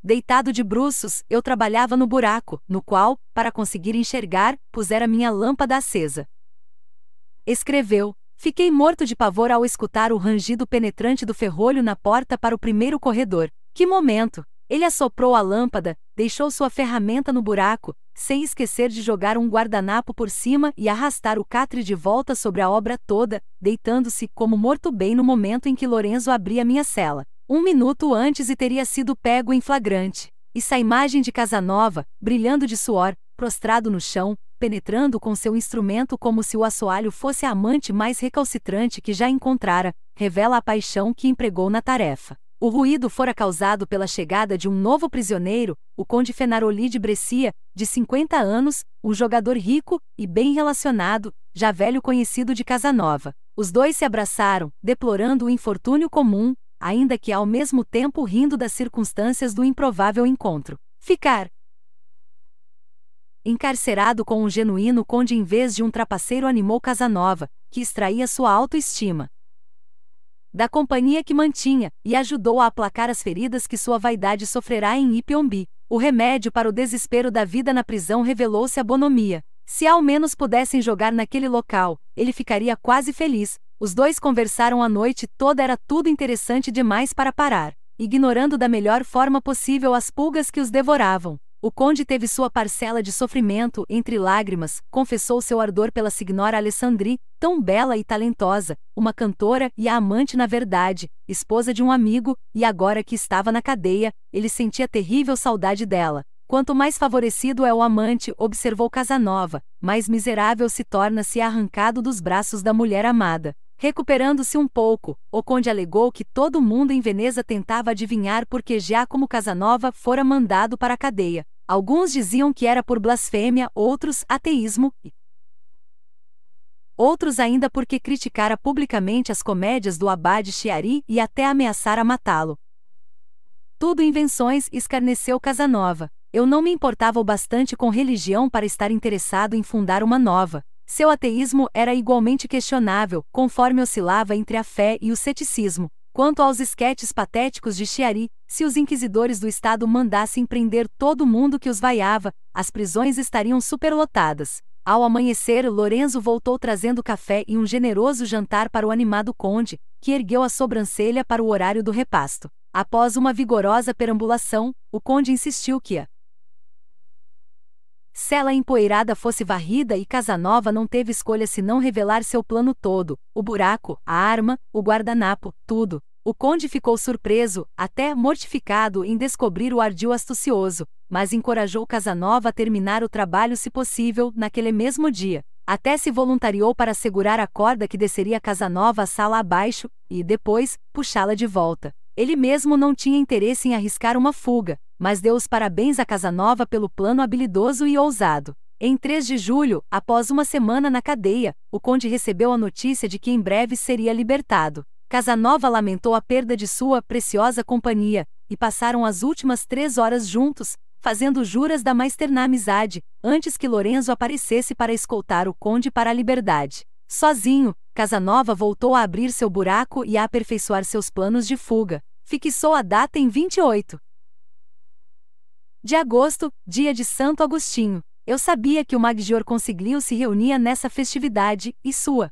Deitado de bruços, eu trabalhava no buraco, no qual, para conseguir enxergar, pusera minha lâmpada acesa. Escreveu: Fiquei morto de pavor ao escutar o rangido penetrante do ferrolho na porta para o primeiro corredor. Que momento! Ele assoprou a lâmpada, deixou sua ferramenta no buraco, sem esquecer de jogar um guardanapo por cima e arrastar o catre de volta sobre a obra toda, deitando-se como morto bem no momento em que Lorenzo abria minha cela. Um minuto antes e teria sido pego em flagrante. E a imagem de Casanova, brilhando de suor, prostrado no chão, penetrando com seu instrumento como se o assoalho fosse a amante mais recalcitrante que já encontrara, revela a paixão que empregou na tarefa. O ruído fora causado pela chegada de um novo prisioneiro, o conde Fenaroli de Brescia, de 50 anos, um jogador rico e bem relacionado, já velho conhecido de Casanova. Os dois se abraçaram, deplorando o infortúnio comum, ainda que ao mesmo tempo rindo das circunstâncias do improvável encontro. Ficar, encarcerado com um genuíno conde em vez de um trapaceiro animou Casanova, que extraía sua autoestima da companhia que mantinha, e ajudou a aplacar as feridas que sua vaidade sofrerá em Ipiombi. O remédio para o desespero da vida na prisão revelou-se a bonomia. Se ao menos pudessem jogar naquele local, ele ficaria quase feliz. Os dois conversaram a noite toda, era tudo interessante demais para parar, ignorando da melhor forma possível as pulgas que os devoravam. O conde teve sua parcela de sofrimento, entre lágrimas, confessou seu ardor pela signora Alessandri, tão bela e talentosa, uma cantora e a amante na verdade, esposa de um amigo, e agora que estava na cadeia, ele sentia terrível saudade dela. Quanto mais favorecido é o amante, observou Casanova, mais miserável se torna se arrancado dos braços da mulher amada. Recuperando-se um pouco, o conde alegou que todo mundo em Veneza tentava adivinhar por que Giacomo Casanova fora mandado para a cadeia. Alguns diziam que era por blasfêmia, outros ateísmo e outros ainda porque criticara publicamente as comédias do abade Chiari e até ameaçara matá-lo. Tudo invenções, escarneceu Casanova. Eu não me importava o bastante com religião para estar interessado em fundar uma nova. Seu ateísmo era igualmente questionável, conforme oscilava entre a fé e o ceticismo. Quanto aos esquetes patéticos de Chiari, se os inquisidores do Estado mandassem prender todo mundo que os vaiava, as prisões estariam superlotadas. Ao amanhecer, Lorenzo voltou trazendo café e um generoso jantar para o animado conde, que ergueu a sobrancelha para o horário do repasto. Após uma vigorosa perambulação, o conde insistiu que a Sela empoeirada fosse varrida e Casanova não teve escolha senão revelar seu plano todo: o buraco, a arma, o guardanapo, tudo. O conde ficou surpreso, até mortificado em descobrir o ardil astucioso, mas encorajou Casanova a terminar o trabalho se possível, naquele mesmo dia. Até se voluntariou para segurar a corda que desceria Casanova a sala abaixo, e depois, puxá-la de volta. Ele mesmo não tinha interesse em arriscar uma fuga, mas deu os parabéns a Casanova pelo plano habilidoso e ousado. Em 3 de julho, após uma semana na cadeia, o conde recebeu a notícia de que em breve seria libertado. Casanova lamentou a perda de sua preciosa companhia, e passaram as últimas três horas juntos, fazendo juras da mais terna amizade, antes que Lorenzo aparecesse para escoltar o conde para a liberdade. Sozinho, Casanova voltou a abrir seu buraco e a aperfeiçoar seus planos de fuga. Fixou a data em 28 de agosto, dia de Santo Agostinho. Eu sabia que o Maggior Consiglio se reunia nessa festividade, e sua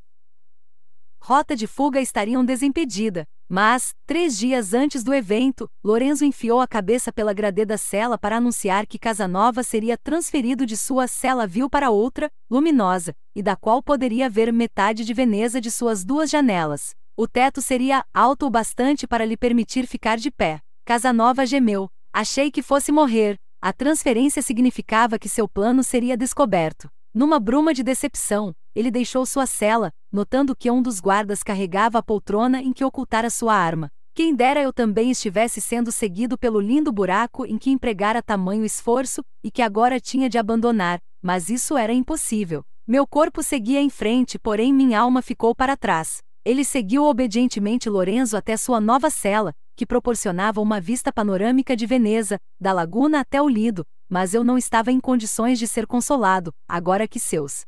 rota de fuga estariam desimpedida. Mas, três dias antes do evento, Lorenzo enfiou a cabeça pela grade da cela para anunciar que Casanova seria transferido de sua cela vil para outra, luminosa, e da qual poderia ver metade de Veneza de suas duas janelas. O teto seria alto o bastante para lhe permitir ficar de pé. Casanova gemeu. Achei que fosse morrer, a transferência significava que seu plano seria descoberto. Numa bruma de decepção, ele deixou sua cela, notando que um dos guardas carregava a poltrona em que ocultara sua arma. Quem dera eu também estivesse sendo seguido pelo lindo buraco em que empregara tamanho esforço e que agora tinha de abandonar, mas isso era impossível. Meu corpo seguia em frente, porém minha alma ficou para trás. Ele seguiu obedientemente Lorenzo até sua nova cela, que proporcionava uma vista panorâmica de Veneza, da laguna até o Lido, mas eu não estava em condições de ser consolado, agora que seus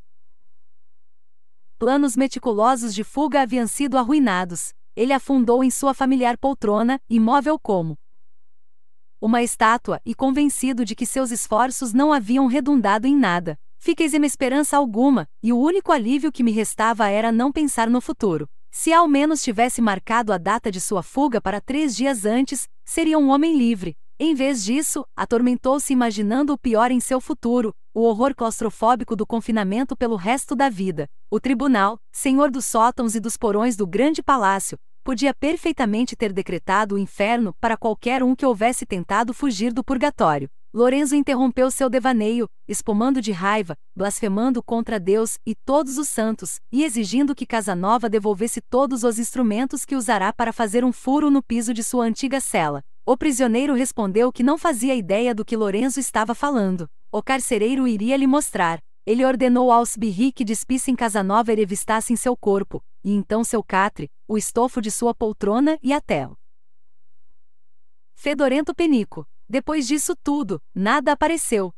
planos meticulosos de fuga haviam sido arruinados. Ele afundou em sua familiar poltrona, imóvel como uma estátua, e convencido de que seus esforços não haviam redundado em nada. Fiquei sem esperança alguma, e o único alívio que me restava era não pensar no futuro. Se ao menos tivesse marcado a data de sua fuga para três dias antes, seria um homem livre. Em vez disso, atormentou-se imaginando o pior em seu futuro, o horror claustrofóbico do confinamento pelo resto da vida. O tribunal, senhor dos sótãos e dos porões do grande palácio, podia perfeitamente ter decretado o inferno para qualquer um que houvesse tentado fugir do purgatório. Lorenzo interrompeu seu devaneio, espumando de raiva, blasfemando contra Deus e todos os santos, e exigindo que Casanova devolvesse todos os instrumentos que usará para fazer um furo no piso de sua antiga cela. O prisioneiro respondeu que não fazia ideia do que Lorenzo estava falando. O carcereiro iria lhe mostrar. Ele ordenou aos Birri que despissem Casanova e revistassem seu corpo, e então seu catre, o estofo de sua poltrona e até o fedorento penico. Depois disso tudo, nada apareceu.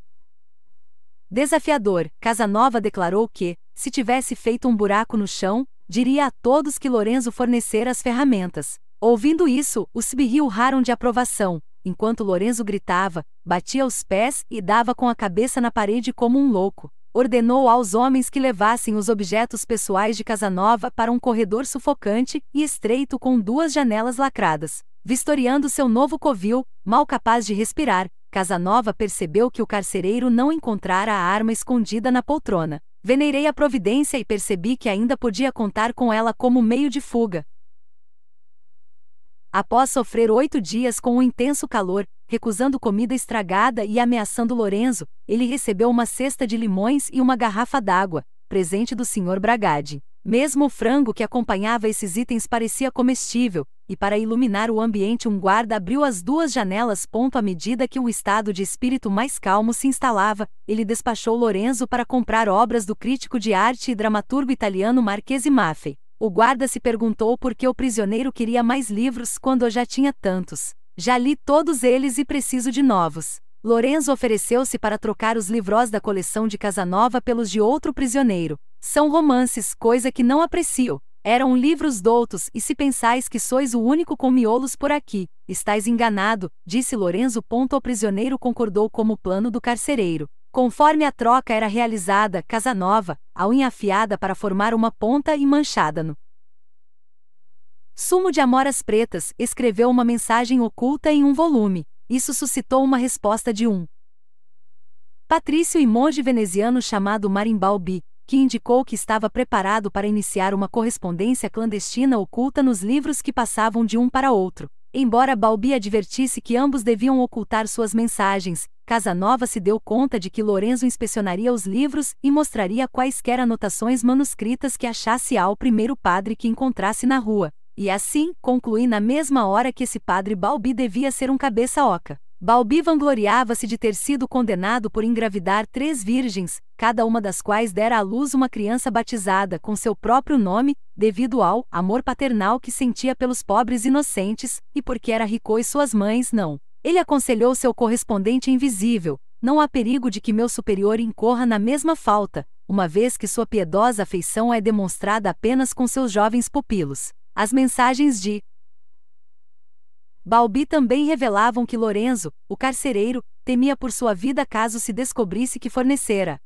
Desafiador, Casanova declarou que, se tivesse feito um buraco no chão, diria a todos que Lorenzo fornecera as ferramentas. Ouvindo isso, os birriu raram de aprovação, enquanto Lorenzo gritava, batia os pés e dava com a cabeça na parede como um louco. Ordenou aos homens que levassem os objetos pessoais de Casanova para um corredor sufocante e estreito com duas janelas lacradas. Vistoriando seu novo covil, mal capaz de respirar, Casanova percebeu que o carcereiro não encontrara a arma escondida na poltrona. Venerei a providência e percebi que ainda podia contar com ela como meio de fuga. Após sofrer oito dias com um intenso calor, recusando comida estragada e ameaçando Lorenzo, ele recebeu uma cesta de limões e uma garrafa d'água, presente do Sr. Bragade. Mesmo o frango que acompanhava esses itens parecia comestível, e para iluminar o ambiente, um guarda abriu as duas janelas. Ponto à medida que um estado de espírito mais calmo se instalava, ele despachou Lorenzo para comprar obras do crítico de arte e dramaturgo italiano Marchese Maffei. O guarda se perguntou por que o prisioneiro queria mais livros quando eu já tinha tantos. Já li todos eles e preciso de novos. Lorenzo ofereceu-se para trocar os livros da coleção de Casanova pelos de outro prisioneiro, são romances, coisa que não aprecio. Eram livros doutos, e se pensais que sois o único com miolos por aqui, estais enganado, disse Lorenzo. Ponto, o prisioneiro concordou como plano do carcereiro. Conforme a troca era realizada, Casanova, a unha afiada para formar uma ponta e manchada no Sumo de Amoras Pretas, escreveu uma mensagem oculta em um volume. Isso suscitou uma resposta de um Patrício e monge veneziano chamado Marimbal que indicou que estava preparado para iniciar uma correspondência clandestina oculta nos livros que passavam de um para outro. Embora Balbi advertisse que ambos deviam ocultar suas mensagens, Casanova se deu conta de que Lorenzo inspecionaria os livros e mostraria quaisquer anotações manuscritas que achasse ao primeiro padre que encontrasse na rua. E assim, concluí na mesma hora que esse padre Balbi devia ser um cabeça oca. Balbi vangloriava-se de ter sido condenado por engravidar três virgens, cada uma das quais dera à luz uma criança batizada com seu próprio nome, devido ao amor paternal que sentia pelos pobres inocentes, e porque era rico e suas mães não. Ele aconselhou seu correspondente invisível: Não há perigo de que meu superior incorra na mesma falta, uma vez que sua piedosa afeição é demonstrada apenas com seus jovens pupilos. As mensagens de Balbi também revelavam que Lorenzo, o carcereiro, temia por sua vida caso se descobrisse que fornecera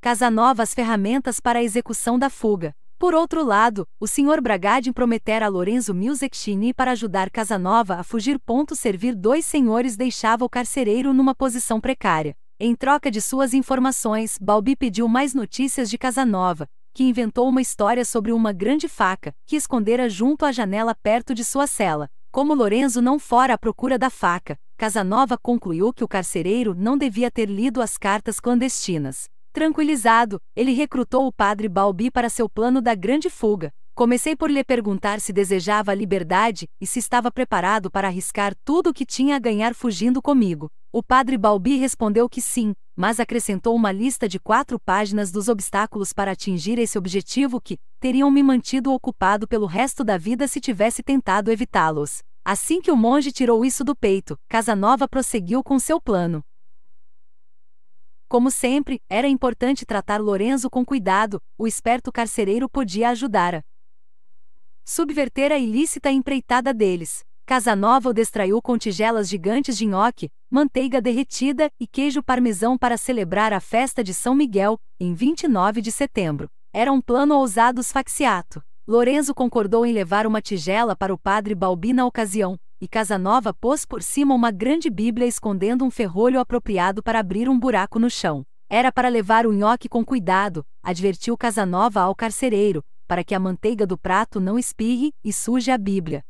Casanova as ferramentas para a execução da fuga. Por outro lado, o Sr. Bragadin prometera a Lorenzo Musecchini para ajudar Casanova a fugir. Ponto servir dois senhores deixava o carcereiro numa posição precária. Em troca de suas informações, Balbi pediu mais notícias de Casanova, que inventou uma história sobre uma grande faca que escondera junto à janela perto de sua cela. Como Lorenzo não fora à procura da faca, Casanova concluiu que o carcereiro não devia ter lido as cartas clandestinas. Tranquilizado, ele recrutou o padre Balbi para seu plano da grande fuga. Comecei por lhe perguntar se desejava a liberdade e se estava preparado para arriscar tudo o que tinha a ganhar fugindo comigo. O padre Balbi respondeu que sim, mas acrescentou uma lista de quatro páginas dos obstáculos para atingir esse objetivo que teriam me mantido ocupado pelo resto da vida se tivesse tentado evitá-los. Assim que o monge tirou isso do peito, Casanova prosseguiu com seu plano. Como sempre, era importante tratar Lorenzo com cuidado, o esperto carcereiro podia ajudar a subverter a ilícita empreitada deles. Casanova o distraiu com tigelas gigantes de nhoque, manteiga derretida e queijo parmesão para celebrar a festa de São Miguel, em 29 de setembro. Era um plano ousado esfaxiato. Lorenzo concordou em levar uma tigela para o padre Balbi na ocasião, e Casanova pôs por cima uma grande bíblia escondendo um ferrolho apropriado para abrir um buraco no chão. Era para levar o nhoque com cuidado, advertiu Casanova ao carcereiro, para que a manteiga do prato não espirre e suje a bíblia.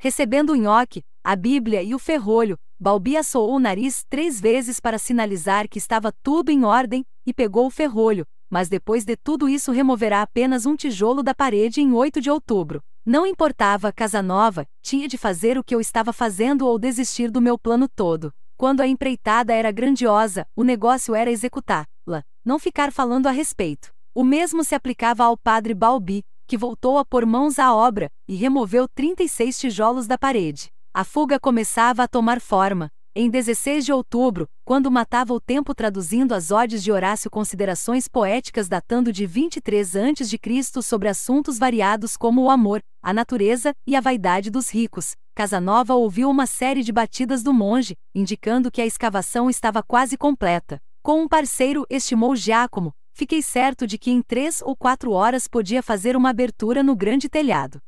Recebendo o nhoque, a Bíblia e o ferrolho, Balbi assoou o nariz três vezes para sinalizar que estava tudo em ordem, e pegou o ferrolho, mas depois de tudo isso removerá apenas um tijolo da parede em 8 de outubro. Não importava, Casanova, tinha de fazer o que eu estava fazendo ou desistir do meu plano todo. Quando a empreitada era grandiosa, o negócio era executá-la, não ficar falando a respeito. O mesmo se aplicava ao padre Balbi, que voltou a pôr mãos à obra e removeu 36 tijolos da parede. A fuga começava a tomar forma. Em 16 de outubro, quando matava o tempo traduzindo as odes de Horácio considerações poéticas datando de 23 a.C. sobre assuntos variados como o amor, a natureza e a vaidade dos ricos, Casanova ouviu uma série de batidas do monge, indicando que a escavação estava quase completa. Com um parceiro, estimou Giacomo, fiquei certo de que em três ou quatro horas podia fazer uma abertura no grande telhado.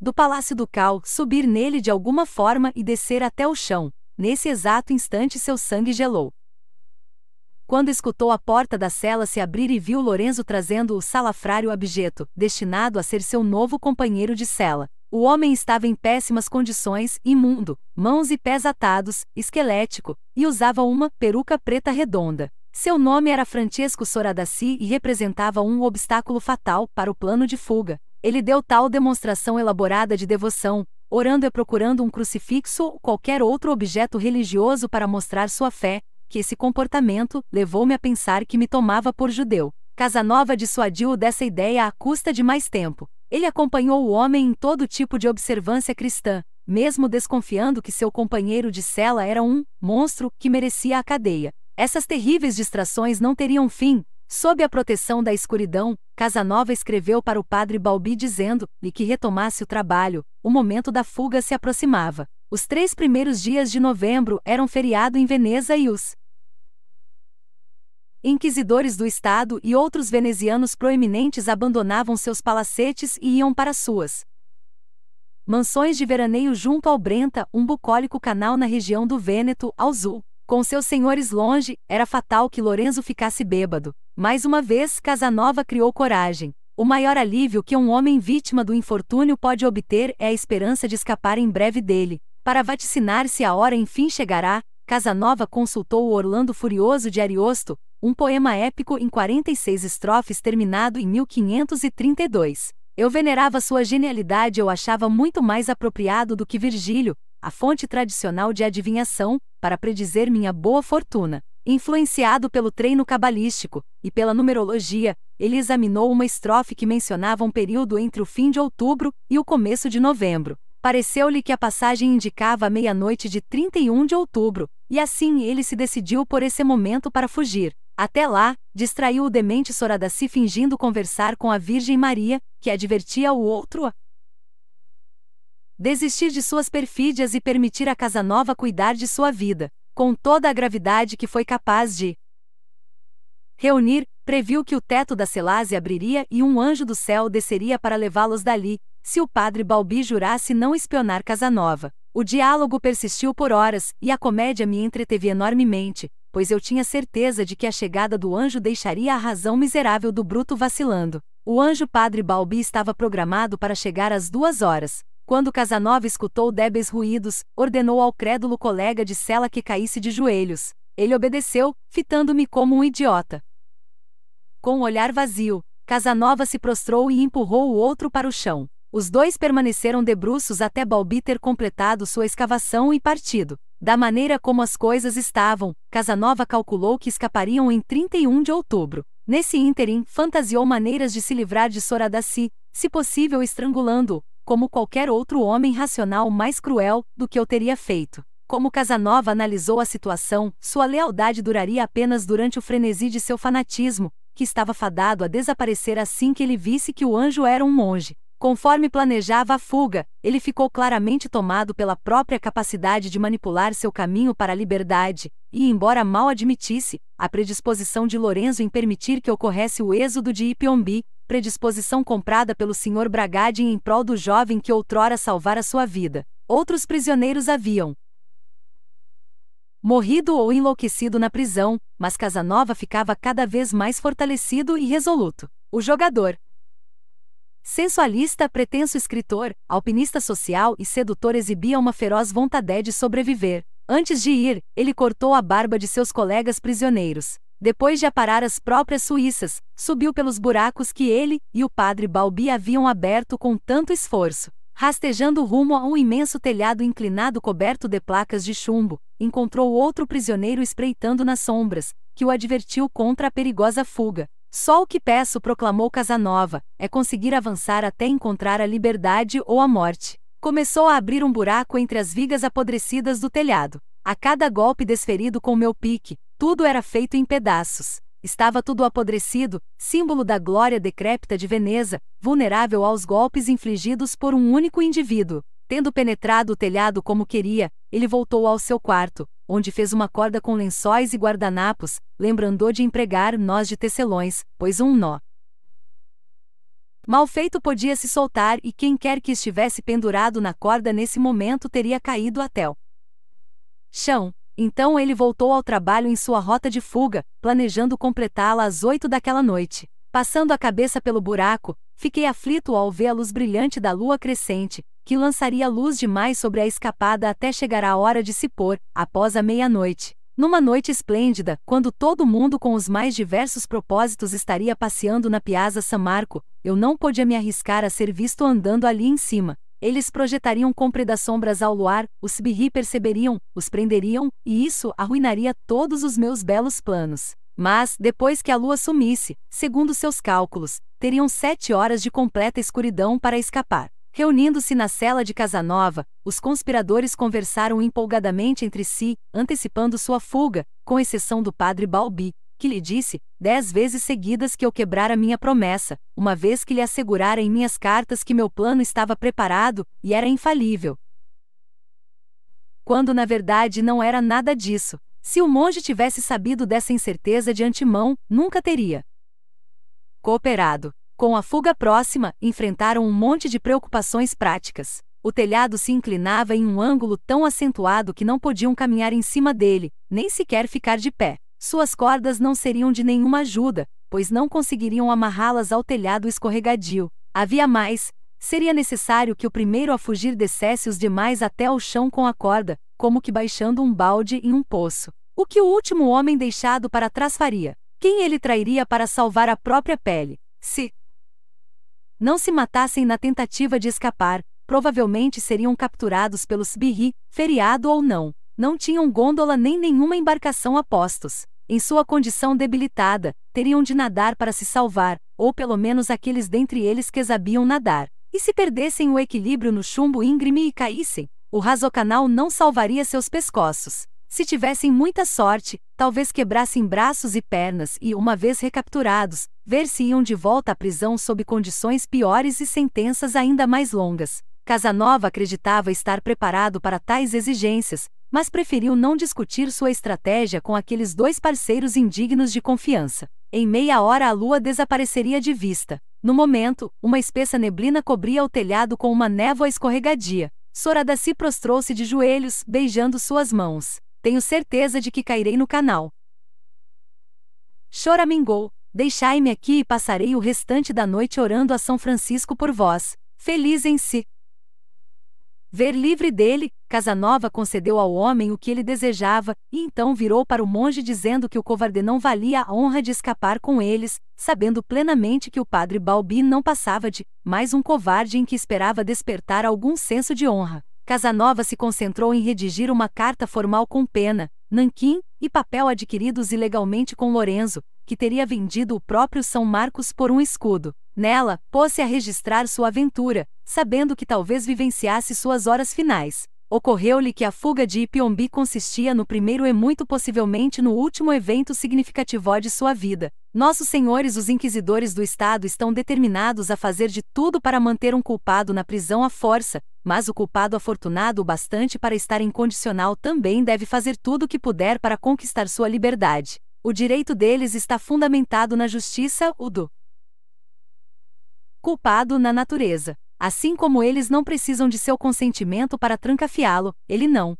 Do Palácio do Cal, subir nele de alguma forma e descer até o chão. Nesse exato instante, seu sangue gelou. Quando escutou a porta da cela se abrir e viu Lorenzo trazendo o salafrário abjeto, destinado a ser seu novo companheiro de cela, o homem estava em péssimas condições, imundo, mãos e pés atados, esquelético, e usava uma peruca preta redonda, seu nome era Francesco Soradassi e representava um obstáculo fatal para o plano de fuga. Ele deu tal demonstração elaborada de devoção, orando e procurando um crucifixo ou qualquer outro objeto religioso para mostrar sua fé, que esse comportamento levou-me a pensar que me tomava por judeu. Casanova dissuadiu-o dessa ideia à custa de mais tempo. Ele acompanhou o homem em todo tipo de observância cristã, mesmo desconfiando que seu companheiro de cela era um monstro que merecia a cadeia. Essas terríveis distrações não teriam fim. Sob a proteção da escuridão, Casanova escreveu para o padre Balbi dizendo-lhe que retomasse o trabalho, o momento da fuga se aproximava. Os três primeiros dias de novembro eram feriado em Veneza e os inquisidores do Estado e outros venezianos proeminentes abandonavam seus palacetes e iam para suas mansões de veraneio junto ao Brenta, um bucólico canal na região do Vêneto, ao Sul. Com seus senhores longe, era fatal que Lorenzo ficasse bêbado. Mais uma vez, Casanova criou coragem. O maior alívio que um homem vítima do infortúnio pode obter é a esperança de escapar em breve dele. Para vaticinar se a hora enfim chegará, Casanova consultou o Orlando Furioso de Ariosto, um poema épico em 46 estrofes terminado em 1532. Eu venerava sua genialidade, eu achava muito mais apropriado do que Virgílio, a fonte tradicional de adivinhação, para predizer minha boa fortuna. Influenciado pelo treino cabalístico e pela numerologia, ele examinou uma estrofe que mencionava um período entre o fim de outubro e o começo de novembro. Pareceu-lhe que a passagem indicava a meia-noite de 31 de outubro, e assim ele se decidiu por esse momento para fugir. Até lá, distraiu o demente Soradaci fingindo conversar com a Virgem Maria, que advertia o outro a Desistir de suas perfídias e permitir a Casa Nova cuidar de sua vida, com toda a gravidade que foi capaz de reunir, previu que o teto da Selase abriria e um anjo do céu desceria para levá-los dali, se o padre Balbi jurasse não espionar Casanova. O diálogo persistiu por horas, e a comédia me entreteve enormemente, pois eu tinha certeza de que a chegada do anjo deixaria a razão miserável do bruto vacilando. O anjo padre Balbi estava programado para chegar às duas horas, quando Casanova escutou débeis ruídos, ordenou ao crédulo colega de cela que caísse de joelhos. Ele obedeceu, fitando-me como um idiota. Com o um olhar vazio, Casanova se prostrou e empurrou o outro para o chão. Os dois permaneceram debruços até Balbi ter completado sua escavação e partido. Da maneira como as coisas estavam, Casanova calculou que escapariam em 31 de outubro. Nesse ínterim, fantasiou maneiras de se livrar de Soradaci, se possível estrangulando-o, como qualquer outro homem racional mais cruel do que eu teria feito. Como Casanova analisou a situação, sua lealdade duraria apenas durante o frenesi de seu fanatismo, que estava fadado a desaparecer assim que ele visse que o anjo era um monge. Conforme planejava a fuga, ele ficou claramente tomado pela própria capacidade de manipular seu caminho para a liberdade, e, embora mal admitisse, a predisposição de Lorenzo em permitir que ocorresse o êxodo de Ipiombi, predisposição comprada pelo Sr. Bragadin em prol do jovem que outrora salvara sua vida. Outros prisioneiros haviam morrido ou enlouquecido na prisão, mas Casanova ficava cada vez mais fortalecido e resoluto. O jogador, sensualista, pretenso escritor, alpinista social e sedutor exibia uma feroz vontade de sobreviver. Antes de ir, ele cortou a barba de seus colegas prisioneiros, depois de aparar as próprias suíças, subiu pelos buracos que ele e o padre Balbi haviam aberto com tanto esforço, rastejando rumo a um imenso telhado inclinado coberto de placas de chumbo, encontrou outro prisioneiro espreitando nas sombras, que o advertiu contra a perigosa fuga. Só o que peço, proclamou Casanova, é conseguir avançar até encontrar a liberdade ou a morte. Começou a abrir um buraco entre as vigas apodrecidas do telhado. A cada golpe desferido com meu pique, tudo era feito em pedaços. Estava tudo apodrecido, símbolo da glória decrépita de Veneza, vulnerável aos golpes infligidos por um único indivíduo. Tendo penetrado o telhado como queria, ele voltou ao seu quarto, onde fez uma corda com lençóis e guardanapos, lembrando de empregar nós de tecelões, pois um nó. Mal feito podia se soltar e quem quer que estivesse pendurado na corda nesse momento teria caído até o chão. Então ele voltou ao trabalho em sua rota de fuga, planejando completá-la às oito daquela noite. Passando a cabeça pelo buraco, fiquei aflito ao ver a luz brilhante da lua crescente, que lançaria luz demais sobre a escapada até chegar a hora de se pôr, após a meia-noite. Numa noite esplêndida, quando todo mundo com os mais diversos propósitos estaria passeando na Piazza San Marco, eu não podia me arriscar a ser visto andando ali em cima. Eles projetariam compre das sombras ao luar, os birri perceberiam, os prenderiam, e isso arruinaria todos os meus belos planos. Mas, depois que a lua sumisse, segundo seus cálculos, teriam sete horas de completa escuridão para escapar. Reunindo-se na cela de Casanova, os conspiradores conversaram empolgadamente entre si, antecipando sua fuga, com exceção do padre Balbi, que lhe disse, dez vezes seguidas que eu quebrara minha promessa, uma vez que lhe assegurara em minhas cartas que meu plano estava preparado e era infalível. Quando na verdade não era nada disso. Se o monge tivesse sabido dessa incerteza de antemão, nunca teria cooperado. Com a fuga próxima, enfrentaram um monte de preocupações práticas. O telhado se inclinava em um ângulo tão acentuado que não podiam caminhar em cima dele, nem sequer ficar de pé. Suas cordas não seriam de nenhuma ajuda, pois não conseguiriam amarrá-las ao telhado escorregadio. Havia mais, seria necessário que o primeiro a fugir descesse os demais até ao chão com a corda, como que baixando um balde em um poço. O que o último homem deixado para trás faria? Quem ele trairia para salvar a própria pele? Se não se matassem na tentativa de escapar, provavelmente seriam capturados pelos birri, feriado ou não não tinham gôndola nem nenhuma embarcação a postos. Em sua condição debilitada, teriam de nadar para se salvar, ou pelo menos aqueles dentre eles que sabiam nadar. E se perdessem o equilíbrio no chumbo íngreme e caíssem, o raso canal não salvaria seus pescoços. Se tivessem muita sorte, talvez quebrassem braços e pernas e, uma vez recapturados, ver-se-iam de volta à prisão sob condições piores e sentenças ainda mais longas. Casanova acreditava estar preparado para tais exigências, mas preferiu não discutir sua estratégia com aqueles dois parceiros indignos de confiança. Em meia hora a lua desapareceria de vista. No momento, uma espessa neblina cobria o telhado com uma névoa escorregadia. Soradaci prostrou-se de joelhos, beijando suas mãos. Tenho certeza de que cairei no canal. Choramingou. Deixai-me aqui e passarei o restante da noite orando a São Francisco por vós. Feliz em si. Ver livre dele, Casanova concedeu ao homem o que ele desejava, e então virou para o monge dizendo que o covarde não valia a honra de escapar com eles, sabendo plenamente que o padre Balbi não passava de mais um covarde em que esperava despertar algum senso de honra. Casanova se concentrou em redigir uma carta formal com pena, nanquim e papel adquiridos ilegalmente com Lorenzo, que teria vendido o próprio São Marcos por um escudo. Nela, pôs-se a registrar sua aventura, sabendo que talvez vivenciasse suas horas finais. Ocorreu-lhe que a fuga de Ipiombi consistia no primeiro e muito possivelmente no último evento significativo de sua vida. Nossos senhores, os inquisidores do Estado, estão determinados a fazer de tudo para manter um culpado na prisão à força, mas o culpado afortunado o bastante para estar incondicional também deve fazer tudo o que puder para conquistar sua liberdade o direito deles está fundamentado na justiça, o do culpado na natureza. Assim como eles não precisam de seu consentimento para trancafiá-lo, ele não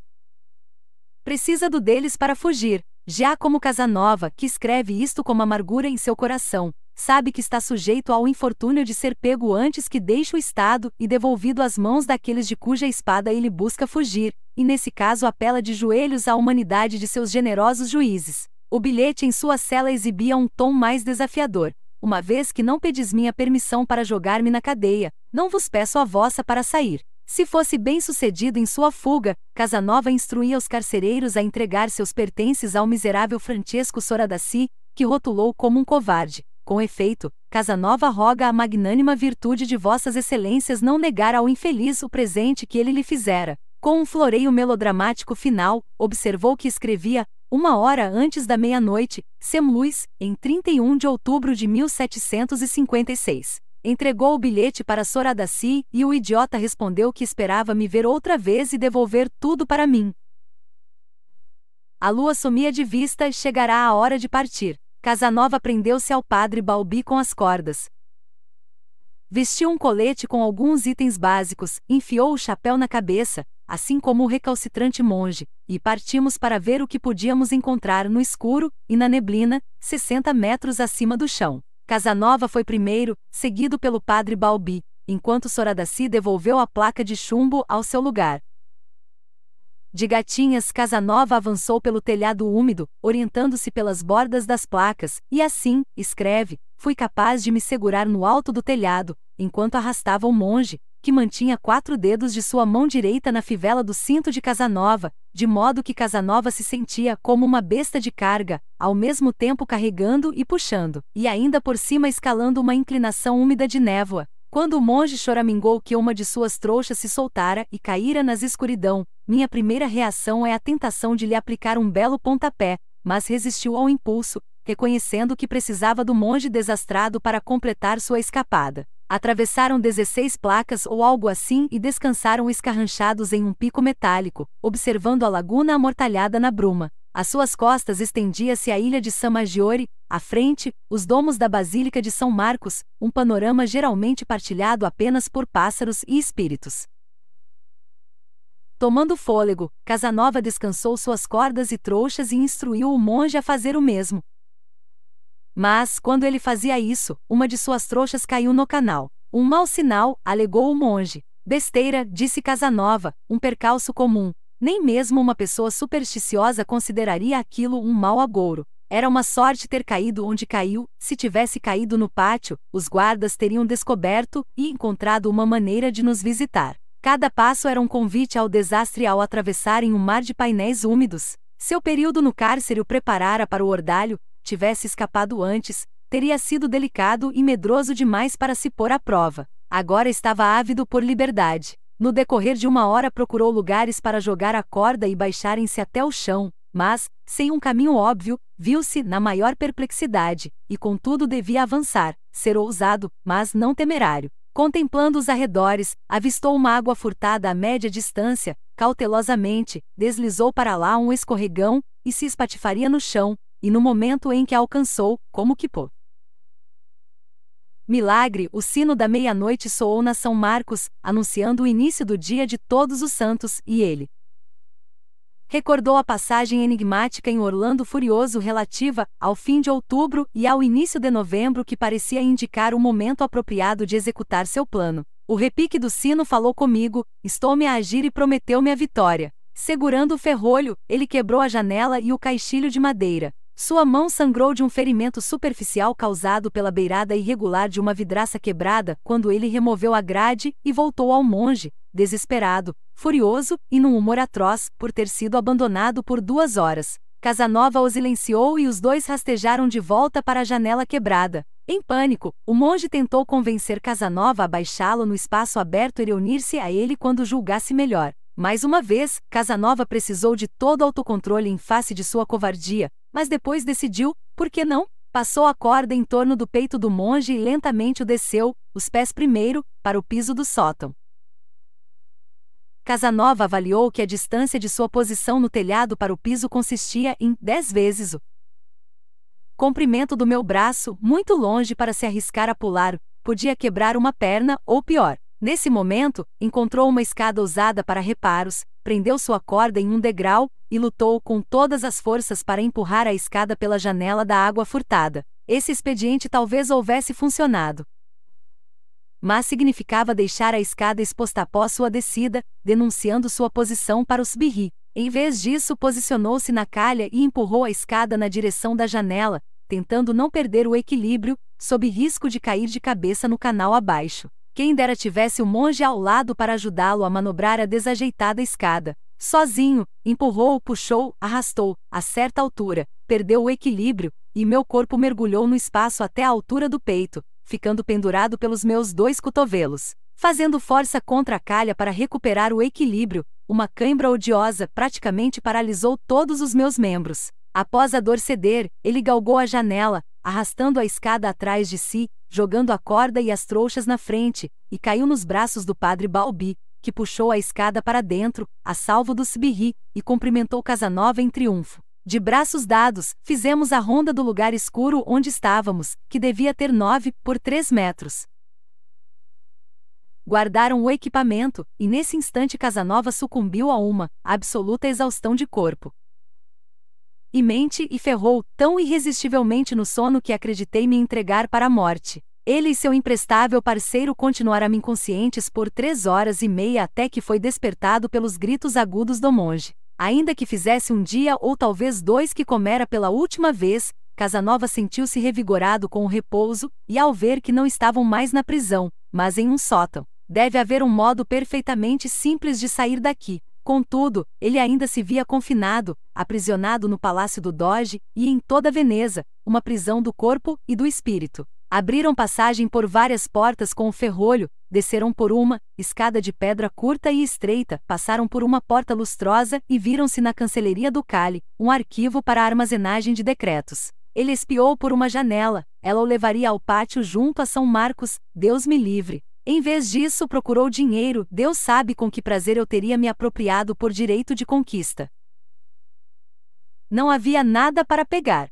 precisa do deles para fugir. Já como Casanova, que escreve isto com amargura em seu coração, sabe que está sujeito ao infortúnio de ser pego antes que deixe o Estado e devolvido às mãos daqueles de cuja espada ele busca fugir, e nesse caso apela de joelhos à humanidade de seus generosos juízes. O bilhete em sua cela exibia um tom mais desafiador. Uma vez que não pedis minha permissão para jogar-me na cadeia, não vos peço a vossa para sair. Se fosse bem sucedido em sua fuga, Casanova instruía os carcereiros a entregar seus pertences ao miserável Francesco Soradassi, que rotulou como um covarde. Com efeito, Casanova roga a magnânima virtude de vossas excelências não negar ao infeliz o presente que ele lhe fizera. Com um floreio melodramático final, observou que escrevia uma hora antes da meia-noite, Semluis, em 31 de outubro de 1756, entregou o bilhete para Soradaci e o idiota respondeu que esperava me ver outra vez e devolver tudo para mim. A lua sumia de vista e chegará a hora de partir. Casanova prendeu-se ao padre Balbi com as cordas, Vestiu um colete com alguns itens básicos, enfiou o chapéu na cabeça, assim como o recalcitrante monge, e partimos para ver o que podíamos encontrar no escuro e na neblina, 60 metros acima do chão. Casanova foi primeiro, seguido pelo padre Balbi, enquanto Soradaci devolveu a placa de chumbo ao seu lugar. De gatinhas, Casanova avançou pelo telhado úmido, orientando-se pelas bordas das placas, e assim, escreve, fui capaz de me segurar no alto do telhado, enquanto arrastava o monge, que mantinha quatro dedos de sua mão direita na fivela do cinto de Casanova, de modo que Casanova se sentia como uma besta de carga, ao mesmo tempo carregando e puxando, e ainda por cima escalando uma inclinação úmida de névoa. Quando o monge choramingou que uma de suas trouxas se soltara e caíra nas escuridão, minha primeira reação é a tentação de lhe aplicar um belo pontapé, mas resistiu ao impulso, reconhecendo que precisava do monge desastrado para completar sua escapada. Atravessaram 16 placas ou algo assim e descansaram escarranchados em um pico metálico, observando a laguna amortalhada na bruma. Às suas costas estendia-se a ilha de Maggiore, à frente, os domos da Basílica de São Marcos, um panorama geralmente partilhado apenas por pássaros e espíritos. Tomando fôlego, Casanova descansou suas cordas e trouxas e instruiu o monge a fazer o mesmo, mas, quando ele fazia isso, uma de suas trouxas caiu no canal. Um mau sinal, alegou o monge. Besteira, disse Casanova, um percalço comum. Nem mesmo uma pessoa supersticiosa consideraria aquilo um mau agouro. Era uma sorte ter caído onde caiu, se tivesse caído no pátio, os guardas teriam descoberto e encontrado uma maneira de nos visitar. Cada passo era um convite ao desastre ao atravessarem um mar de painéis úmidos. Seu período no cárcere o preparara para o ordalho, tivesse escapado antes, teria sido delicado e medroso demais para se pôr à prova. Agora estava ávido por liberdade. No decorrer de uma hora procurou lugares para jogar a corda e baixarem-se até o chão, mas, sem um caminho óbvio, viu-se na maior perplexidade, e contudo devia avançar, ser ousado, mas não temerário. Contemplando os arredores, avistou uma água furtada a média distância, cautelosamente, deslizou para lá um escorregão, e se espatifaria no chão, e no momento em que a alcançou, como que pô. Milagre, o sino da meia-noite soou na São Marcos, anunciando o início do dia de todos os santos, e ele recordou a passagem enigmática em Orlando Furioso relativa ao fim de outubro e ao início de novembro que parecia indicar o momento apropriado de executar seu plano. O repique do sino falou comigo, estou-me a agir e prometeu-me a vitória. Segurando o ferrolho, ele quebrou a janela e o caixilho de madeira. Sua mão sangrou de um ferimento superficial causado pela beirada irregular de uma vidraça quebrada quando ele removeu a grade e voltou ao monge, desesperado, furioso e num humor atroz por ter sido abandonado por duas horas. Casanova o silenciou e os dois rastejaram de volta para a janela quebrada. Em pânico, o monge tentou convencer Casanova a baixá-lo no espaço aberto e reunir-se a ele quando julgasse melhor. Mais uma vez, Casanova precisou de todo autocontrole em face de sua covardia, mas depois decidiu, por que não? Passou a corda em torno do peito do monge e lentamente o desceu, os pés primeiro, para o piso do sótão. Casanova avaliou que a distância de sua posição no telhado para o piso consistia em 10 vezes o comprimento do meu braço, muito longe para se arriscar a pular, podia quebrar uma perna ou pior. Nesse momento, encontrou uma escada usada para reparos, prendeu sua corda em um degrau e lutou com todas as forças para empurrar a escada pela janela da água furtada. Esse expediente talvez houvesse funcionado. Mas significava deixar a escada exposta após sua descida, denunciando sua posição para o Sbirri. Em vez disso, posicionou-se na calha e empurrou a escada na direção da janela, tentando não perder o equilíbrio, sob risco de cair de cabeça no canal abaixo. Quem dera tivesse o monge ao lado para ajudá-lo a manobrar a desajeitada escada. Sozinho, empurrou, puxou, arrastou, a certa altura, perdeu o equilíbrio, e meu corpo mergulhou no espaço até a altura do peito, ficando pendurado pelos meus dois cotovelos, fazendo força contra a calha para recuperar o equilíbrio. Uma cãibra odiosa praticamente paralisou todos os meus membros. Após a dor ceder, ele galgou a janela, arrastando a escada atrás de si, jogando a corda e as trouxas na frente, e caiu nos braços do padre Balbi, que puxou a escada para dentro, a salvo do Sibirri, e cumprimentou Casanova em triunfo. De braços dados, fizemos a ronda do lugar escuro onde estávamos, que devia ter nove por três metros. Guardaram o equipamento, e nesse instante Casanova sucumbiu a uma absoluta exaustão de corpo e mente e ferrou tão irresistivelmente no sono que acreditei me entregar para a morte. Ele e seu imprestável parceiro continuaram inconscientes por três horas e meia até que foi despertado pelos gritos agudos do monge. Ainda que fizesse um dia ou talvez dois que comera pela última vez, Casanova sentiu-se revigorado com o repouso, e ao ver que não estavam mais na prisão, mas em um sótão. Deve haver um modo perfeitamente simples de sair daqui. Contudo, ele ainda se via confinado, aprisionado no palácio do Doge e em toda Veneza, uma prisão do corpo e do espírito. Abriram passagem por várias portas com o ferrolho, desceram por uma, escada de pedra curta e estreita, passaram por uma porta lustrosa e viram-se na cancelaria do Cali, um arquivo para armazenagem de decretos. Ele espiou por uma janela, ela o levaria ao pátio junto a São Marcos, Deus me livre, em vez disso, procurou dinheiro, Deus sabe com que prazer eu teria me apropriado por direito de conquista. Não havia nada para pegar.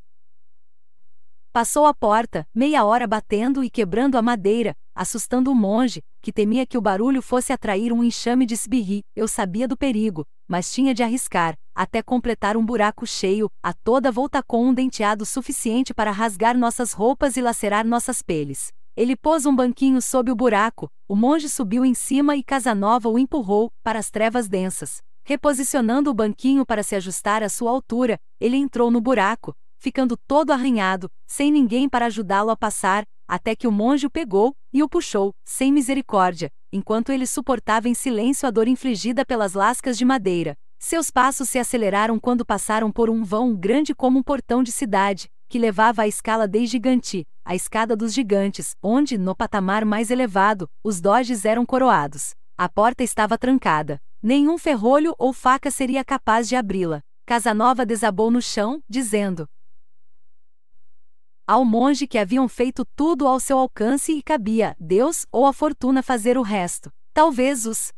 Passou a porta, meia hora batendo e quebrando a madeira, assustando o monge, que temia que o barulho fosse atrair um enxame de sbirri. Eu sabia do perigo, mas tinha de arriscar, até completar um buraco cheio, a toda volta com um denteado suficiente para rasgar nossas roupas e lacerar nossas peles. Ele pôs um banquinho sob o buraco, o monge subiu em cima e Casanova o empurrou, para as trevas densas. Reposicionando o banquinho para se ajustar à sua altura, ele entrou no buraco, ficando todo arranhado, sem ninguém para ajudá-lo a passar, até que o monge o pegou e o puxou, sem misericórdia, enquanto ele suportava em silêncio a dor infligida pelas lascas de madeira. Seus passos se aceleraram quando passaram por um vão grande como um portão de cidade, que levava à escala dei Giganti, a escada dos gigantes, onde, no patamar mais elevado, os doges eram coroados. A porta estava trancada. Nenhum ferrolho ou faca seria capaz de abri-la. Casanova desabou no chão, dizendo: Ao monge que haviam feito tudo ao seu alcance e cabia, Deus ou a fortuna fazer o resto. Talvez os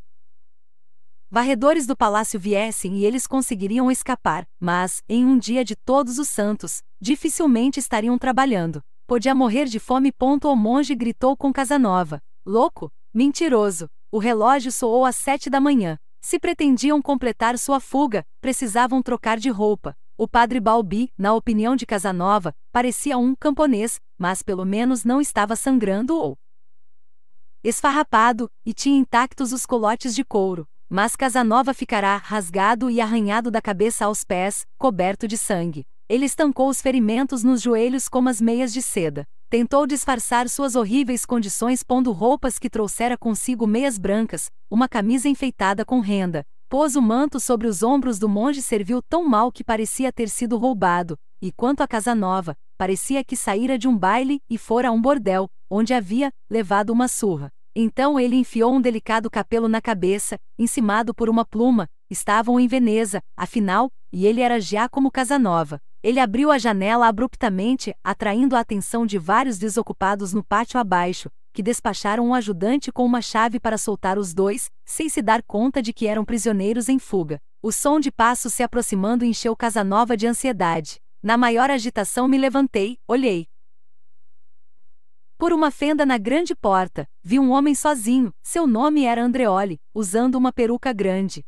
varredores do palácio viessem e eles conseguiriam escapar, mas, em um dia de todos os santos, dificilmente estariam trabalhando. Podia morrer de fome. O monge gritou com Casanova. Louco? Mentiroso! O relógio soou às sete da manhã. Se pretendiam completar sua fuga, precisavam trocar de roupa. O padre Balbi, na opinião de Casanova, parecia um camponês, mas pelo menos não estava sangrando ou esfarrapado, e tinha intactos os colotes de couro. Mas Casanova ficará rasgado e arranhado da cabeça aos pés, coberto de sangue. Ele estancou os ferimentos nos joelhos como as meias de seda. Tentou disfarçar suas horríveis condições pondo roupas que trouxera consigo meias brancas, uma camisa enfeitada com renda. Pôs o manto sobre os ombros do monge serviu tão mal que parecia ter sido roubado, e quanto a Casanova, parecia que saíra de um baile e fora a um bordel, onde havia levado uma surra. Então ele enfiou um delicado capelo na cabeça, encimado por uma pluma, estavam em Veneza, afinal, e ele era Giacomo Casanova. Ele abriu a janela abruptamente, atraindo a atenção de vários desocupados no pátio abaixo, que despacharam um ajudante com uma chave para soltar os dois, sem se dar conta de que eram prisioneiros em fuga. O som de passos se aproximando encheu Casanova de ansiedade. Na maior agitação me levantei, olhei. Por uma fenda na grande porta, vi um homem sozinho, seu nome era Andreoli, usando uma peruca grande.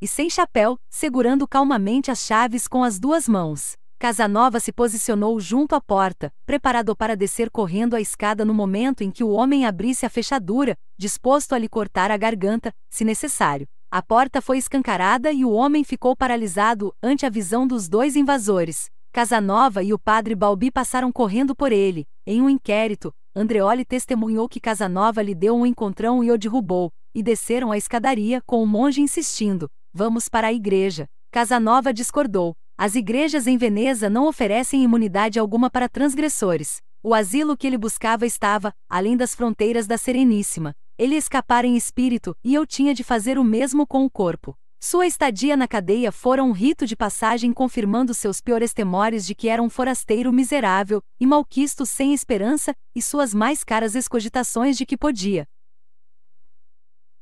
E sem chapéu, segurando calmamente as chaves com as duas mãos. Casanova se posicionou junto à porta, preparado para descer correndo a escada no momento em que o homem abrisse a fechadura, disposto a lhe cortar a garganta, se necessário. A porta foi escancarada e o homem ficou paralisado ante a visão dos dois invasores, Casanova e o padre Balbi passaram correndo por ele. Em um inquérito, Andreoli testemunhou que Casanova lhe deu um encontrão e o derrubou, e desceram a escadaria com o monge insistindo: Vamos para a igreja. Casanova discordou. As igrejas em Veneza não oferecem imunidade alguma para transgressores. O asilo que ele buscava estava, além das fronteiras da Sereníssima. Ele escapara em espírito, e eu tinha de fazer o mesmo com o corpo. Sua estadia na cadeia fora um rito de passagem confirmando seus piores temores de que era um forasteiro miserável e malquisto sem esperança, e suas mais caras escogitações de que podia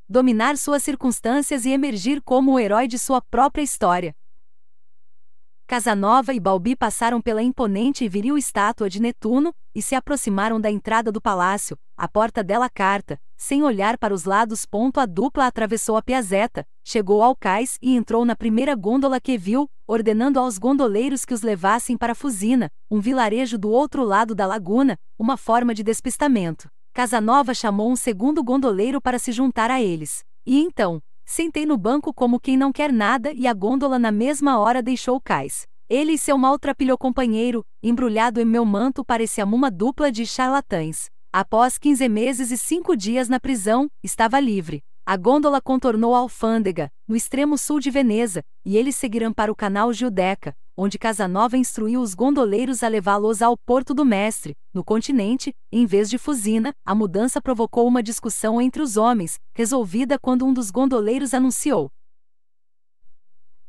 dominar suas circunstâncias e emergir como o herói de sua própria história. Casanova e Balbi passaram pela imponente e viril estátua de Netuno e se aproximaram da entrada do palácio, a porta dela carta, sem olhar para os lados. Ponto a dupla atravessou a piazeta, chegou ao cais e entrou na primeira gôndola que viu, ordenando aos gondoleiros que os levassem para Fusina, um vilarejo do outro lado da laguna, uma forma de despistamento. Casanova chamou um segundo gondoleiro para se juntar a eles. E então, Sentei no banco como quem não quer nada e a gôndola na mesma hora deixou o cais. Ele e seu maltrapilho companheiro, embrulhado em meu manto, pareciam uma dupla de charlatães. Após 15 meses e 5 dias na prisão, estava livre. A gôndola contornou a alfândega, no extremo sul de Veneza, e eles seguiram para o canal Giudeca, onde Casanova instruiu os gondoleiros a levá-los ao Porto do Mestre, no continente, em vez de Fusina, a mudança provocou uma discussão entre os homens, resolvida quando um dos gondoleiros anunciou: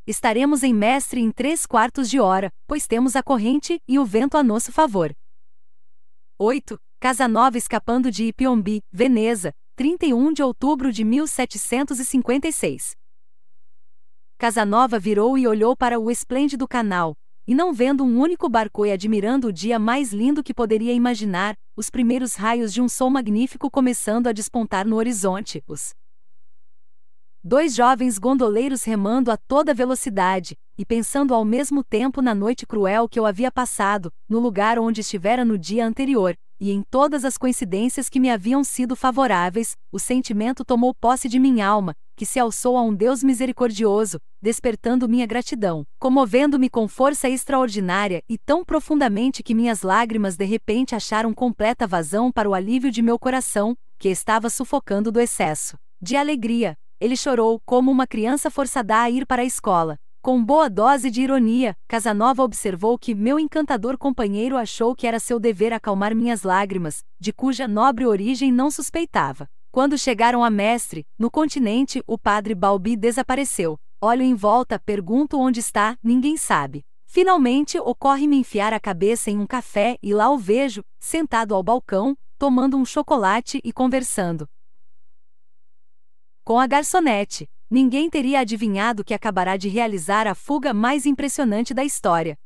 Estaremos em Mestre em três quartos de hora, pois temos a corrente e o vento a nosso favor. 8. Casanova escapando de Ipiombi, Veneza, 31 de outubro de 1756. Casanova virou e olhou para o esplêndido canal, e não vendo um único barco e admirando o dia mais lindo que poderia imaginar, os primeiros raios de um sol magnífico começando a despontar no horizonte, os dois jovens gondoleiros remando a toda velocidade, e pensando ao mesmo tempo na noite cruel que eu havia passado, no lugar onde estivera no dia anterior, e em todas as coincidências que me haviam sido favoráveis, o sentimento tomou posse de minha alma, que se alçou a um Deus misericordioso, despertando minha gratidão, comovendo-me com força extraordinária e tão profundamente que minhas lágrimas de repente acharam completa vazão para o alívio de meu coração, que estava sufocando do excesso de alegria. Ele chorou como uma criança forçada a ir para a escola, com boa dose de ironia, Casanova observou que meu encantador companheiro achou que era seu dever acalmar minhas lágrimas, de cuja nobre origem não suspeitava. Quando chegaram a Mestre, no continente, o padre Balbi desapareceu. Olho em volta, pergunto onde está, ninguém sabe. Finalmente ocorre-me enfiar a cabeça em um café e lá o vejo, sentado ao balcão, tomando um chocolate e conversando com a garçonete ninguém teria adivinhado que acabará de realizar a fuga mais impressionante da história.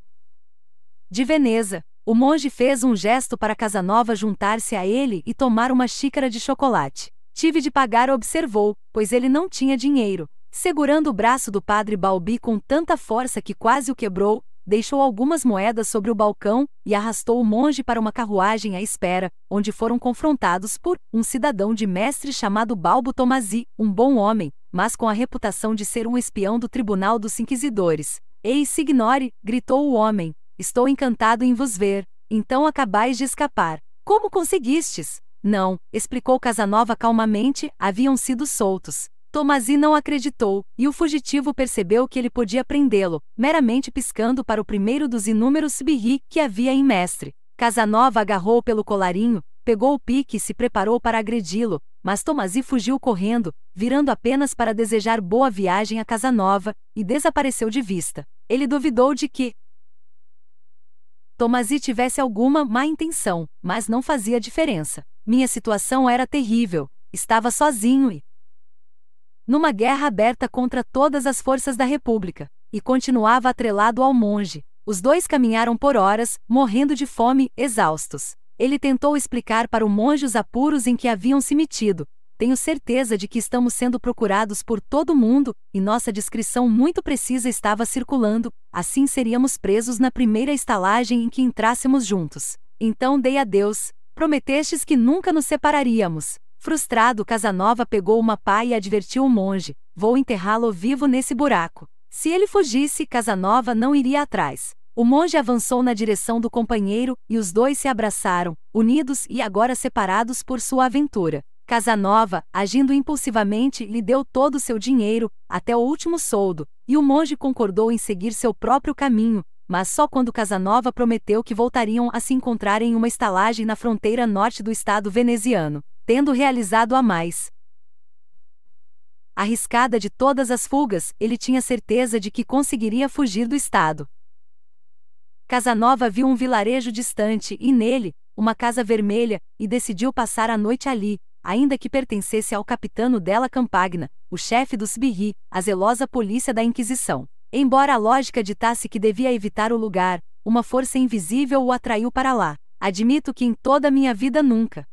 De Veneza, o monge fez um gesto para Casanova juntar-se a ele e tomar uma xícara de chocolate. Tive de pagar, observou, pois ele não tinha dinheiro. Segurando o braço do padre Balbi com tanta força que quase o quebrou, deixou algumas moedas sobre o balcão e arrastou o monge para uma carruagem à espera, onde foram confrontados por um cidadão de mestre chamado Balbo Tomasi, um bom homem, mas com a reputação de ser um espião do Tribunal dos Inquisidores. Ei, signore, gritou o homem, estou encantado em vos ver, então acabais de escapar. Como conseguistes? Não, explicou Casanova calmamente, haviam sido soltos. Tomasi não acreditou, e o fugitivo percebeu que ele podia prendê-lo, meramente piscando para o primeiro dos inúmeros sbirri que havia em mestre. Casanova agarrou pelo colarinho, pegou o pique e se preparou para agredi-lo, mas Tomasi fugiu correndo, virando apenas para desejar boa viagem a nova e desapareceu de vista. Ele duvidou de que Tomasi tivesse alguma má intenção, mas não fazia diferença. Minha situação era terrível, estava sozinho e numa guerra aberta contra todas as forças da República, e continuava atrelado ao monge. Os dois caminharam por horas, morrendo de fome, exaustos. Ele tentou explicar para o monge os apuros em que haviam se metido. Tenho certeza de que estamos sendo procurados por todo mundo, e nossa descrição muito precisa estava circulando, assim seríamos presos na primeira estalagem em que entrássemos juntos. Então dei adeus, prometestes que nunca nos separaríamos. Frustrado, Casanova pegou uma pá e advertiu o monge: Vou enterrá-lo vivo nesse buraco. Se ele fugisse, Casanova não iria atrás. O monge avançou na direção do companheiro, e os dois se abraçaram, unidos e agora separados por sua aventura. Casanova, agindo impulsivamente, lhe deu todo o seu dinheiro, até o último soldo, e o monge concordou em seguir seu próprio caminho, mas só quando Casanova prometeu que voltariam a se encontrar em uma estalagem na fronteira norte do estado veneziano, tendo realizado a mais arriscada de todas as fugas, ele tinha certeza de que conseguiria fugir do estado. Casanova viu um vilarejo distante e nele, uma casa vermelha, e decidiu passar a noite ali, ainda que pertencesse ao capitano della Campagna, o chefe dos Birri, a zelosa polícia da Inquisição. Embora a lógica ditasse que devia evitar o lugar, uma força invisível o atraiu para lá. Admito que em toda a minha vida nunca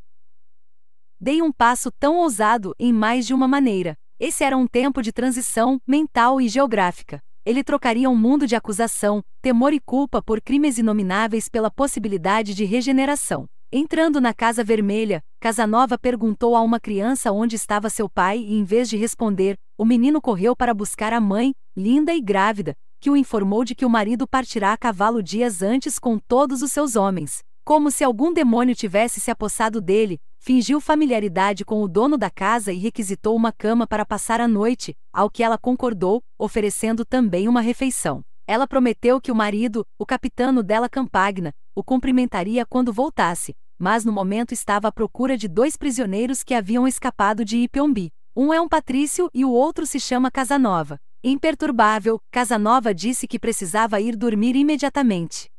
dei um passo tão ousado em mais de uma maneira. Esse era um tempo de transição mental e geográfica ele trocaria um mundo de acusação, temor e culpa por crimes inomináveis pela possibilidade de regeneração. Entrando na Casa Vermelha, Casanova perguntou a uma criança onde estava seu pai e, em vez de responder, o menino correu para buscar a mãe, linda e grávida, que o informou de que o marido partirá a cavalo dias antes com todos os seus homens. Como se algum demônio tivesse se apossado dele, fingiu familiaridade com o dono da casa e requisitou uma cama para passar a noite, ao que ela concordou, oferecendo também uma refeição. Ela prometeu que o marido, o capitano dela, Campagna, o cumprimentaria quando voltasse, mas no momento estava à procura de dois prisioneiros que haviam escapado de Ipiombi. Um é um patrício e o outro se chama Casanova. Imperturbável, Casanova disse que precisava ir dormir imediatamente.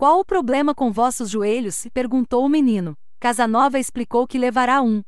Qual o problema com vossos joelhos? perguntou o menino. Casanova explicou que levará um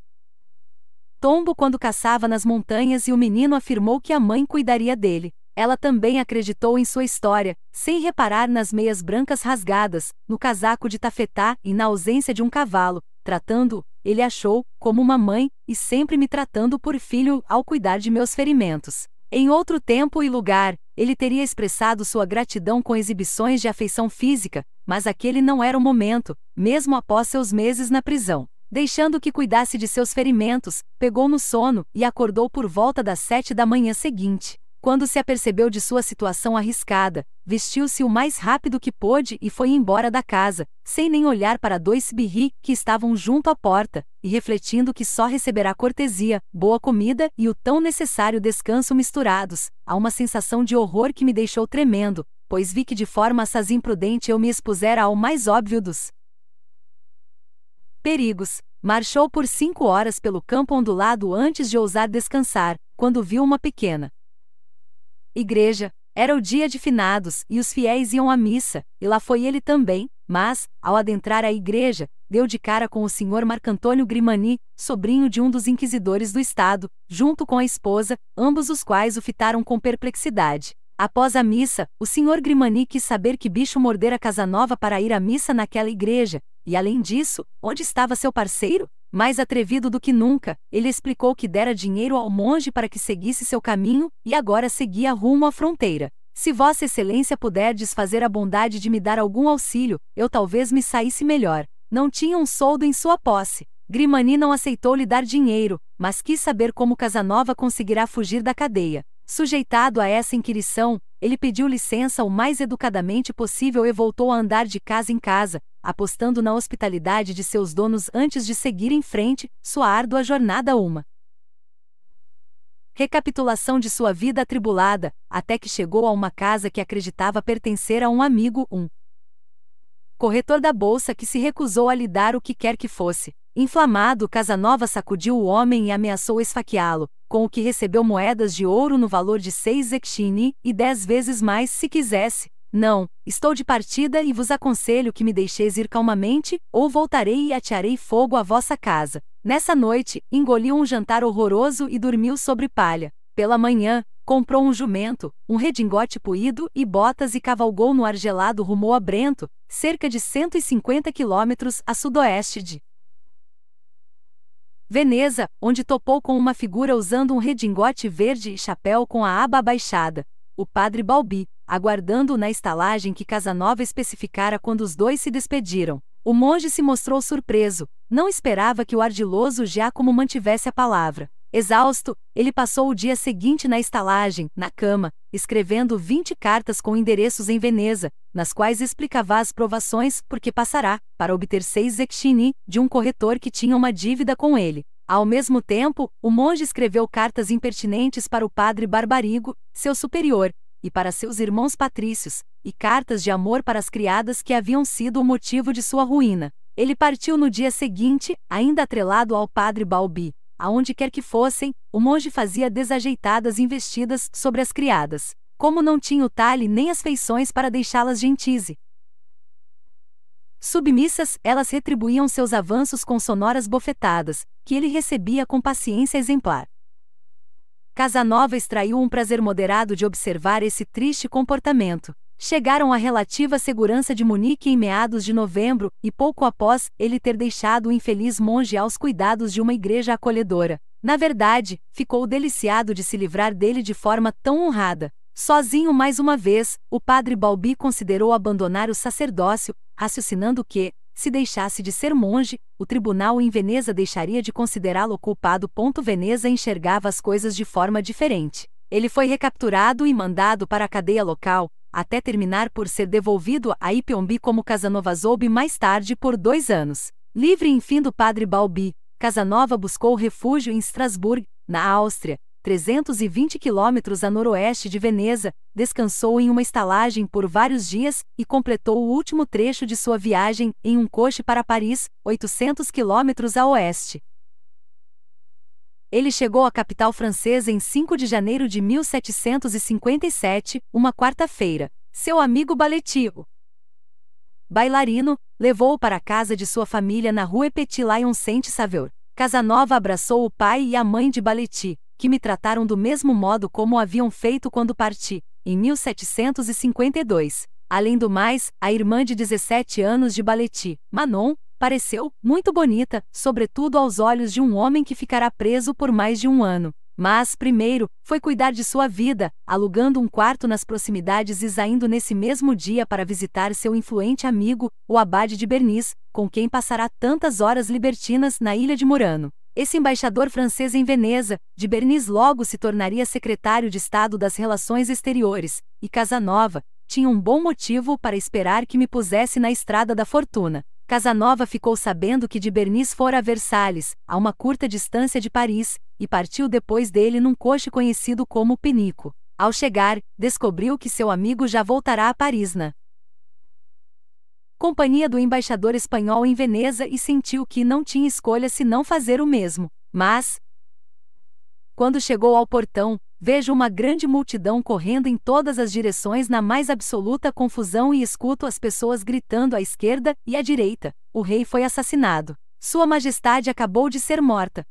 tombo quando caçava nas montanhas e o menino afirmou que a mãe cuidaria dele. Ela também acreditou em sua história, sem reparar nas meias brancas rasgadas, no casaco de tafetá e na ausência de um cavalo, tratando-o, ele achou, como uma mãe, e sempre me tratando por filho ao cuidar de meus ferimentos. Em outro tempo e lugar, ele teria expressado sua gratidão com exibições de afeição física, mas aquele não era o momento, mesmo após seus meses na prisão. Deixando que cuidasse de seus ferimentos, pegou no sono e acordou por volta das sete da manhã seguinte. Quando se apercebeu de sua situação arriscada, vestiu-se o mais rápido que pôde e foi embora da casa, sem nem olhar para dois birri que estavam junto à porta, e refletindo que só receberá cortesia, boa comida e o tão necessário descanso misturados, a uma sensação de horror que me deixou tremendo, pois vi que de forma assaz imprudente eu me expusera ao mais óbvio dos perigos. Marchou por cinco horas pelo campo ondulado antes de ousar descansar, quando viu uma pequena igreja. Era o dia de finados, e os fiéis iam à missa, e lá foi ele também, mas, ao adentrar a igreja, deu de cara com o senhor Marcantônio Grimani, sobrinho de um dos inquisidores do Estado, junto com a esposa, ambos os quais o fitaram com perplexidade. Após a missa, o senhor Grimani quis saber que bicho mordera Casanova para ir à missa naquela igreja, e além disso, onde estava seu parceiro? Mais atrevido do que nunca, ele explicou que dera dinheiro ao monge para que seguisse seu caminho e agora seguia rumo à fronteira. Se Vossa Excelência puder desfazer a bondade de me dar algum auxílio, eu talvez me saísse melhor. Não tinha um soldo em sua posse. Grimani não aceitou lhe dar dinheiro, mas quis saber como Casanova conseguirá fugir da cadeia. Sujeitado a essa inquirição, ele pediu licença o mais educadamente possível e voltou a andar de casa em casa, apostando na hospitalidade de seus donos antes de seguir em frente, sua árdua jornada uma. Recapitulação de sua vida atribulada, até que chegou a uma casa que acreditava pertencer a um amigo, um corretor da bolsa que se recusou a lhe dar o que quer que fosse. Inflamado, Casanova sacudiu o homem e ameaçou esfaqueá-lo, com o que recebeu moedas de ouro no valor de seis zecchini e dez vezes mais se quisesse. Não, estou de partida e vos aconselho que me deixeis ir calmamente, ou voltarei e atearei fogo à vossa casa. Nessa noite, engoliu um jantar horroroso e dormiu sobre palha. Pela manhã, comprou um jumento, um redingote puído e botas e cavalgou no argelado rumo a Brento, cerca de 150 quilômetros a sudoeste de Veneza, onde topou com uma figura usando um redingote verde e chapéu com a aba abaixada, o padre Balbi, aguardando-o na estalagem que Casanova especificara quando os dois se despediram. O monge se mostrou surpreso, não esperava que o ardiloso Giacomo mantivesse a palavra. Exausto, ele passou o dia seguinte na estalagem, na cama, escrevendo 20 cartas com endereços em Veneza, nas quais explicava as provações porque passará, para obter seis zecchini, de um corretor que tinha uma dívida com ele. Ao mesmo tempo, o monge escreveu cartas impertinentes para o padre Barbarigo, seu superior, e para seus irmãos patrícios, e cartas de amor para as criadas que haviam sido o motivo de sua ruína. Ele partiu no dia seguinte, ainda atrelado ao padre Balbi aonde quer que fossem, o monge fazia desajeitadas investidas sobre as criadas, como não tinha o talhe nem as feições para deixá-las gentis. Submissas, elas retribuíam seus avanços com sonoras bofetadas, que ele recebia com paciência exemplar. Casanova extraiu um prazer moderado de observar esse triste comportamento, chegaram à relativa segurança de Munique em meados de novembro, e pouco após ele ter deixado o infeliz monge aos cuidados de uma igreja acolhedora. Na verdade, ficou deliciado de se livrar dele de forma tão honrada. Sozinho mais uma vez, o padre Balbi considerou abandonar o sacerdócio, raciocinando que, se deixasse de ser monge, o tribunal em Veneza deixaria de considerá-lo culpado. Veneza enxergava as coisas de forma diferente. Ele foi recapturado e mandado para a cadeia local, até terminar por ser devolvido a Ipyombi como Casanova Zoube mais tarde por dois anos. Livre enfim do padre Balbi, Casanova buscou refúgio em Strasbourg, na Áustria, 320 quilômetros a noroeste de Veneza, descansou em uma estalagem por vários dias e completou o último trecho de sua viagem em um coche para Paris, 800 quilômetros a oeste. Ele chegou à capital francesa em 5 de janeiro de 1757, uma quarta-feira. Seu amigo Baletivo, bailarino, levou-o para a casa de sua família na rua Petit Lion Saint-Saveur. Casanova abraçou o pai e a mãe de Baleti, que me trataram do mesmo modo como haviam feito quando parti, em 1752. Além do mais, a irmã de 17 anos de Baleti, Manon, pareceu muito bonita, sobretudo aos olhos de um homem que ficará preso por mais de um ano. Mas, primeiro, foi cuidar de sua vida, alugando um quarto nas proximidades e saindo nesse mesmo dia para visitar seu influente amigo, o abade de Berniz, com quem passará tantas horas libertinas na ilha de Murano. Esse embaixador francês em Veneza, de Berniz logo se tornaria secretário de Estado das Relações Exteriores, e Casanova, tinha um bom motivo para esperar que me pusesse na estrada da fortuna. Casanova ficou sabendo que de Bernis fora a Versalhes, a uma curta distância de Paris, e partiu depois dele num coche conhecido como Pinico. Ao chegar, descobriu que seu amigo já voltará a Paris na companhia do embaixador espanhol em Veneza e sentiu que não tinha escolha se não fazer o mesmo. Mas, quando chegou ao portão, Vejo uma grande multidão correndo em todas as direções na mais absoluta confusão e escuto as pessoas gritando à esquerda e à direita: O rei foi assassinado. Sua Majestade acabou de ser morta.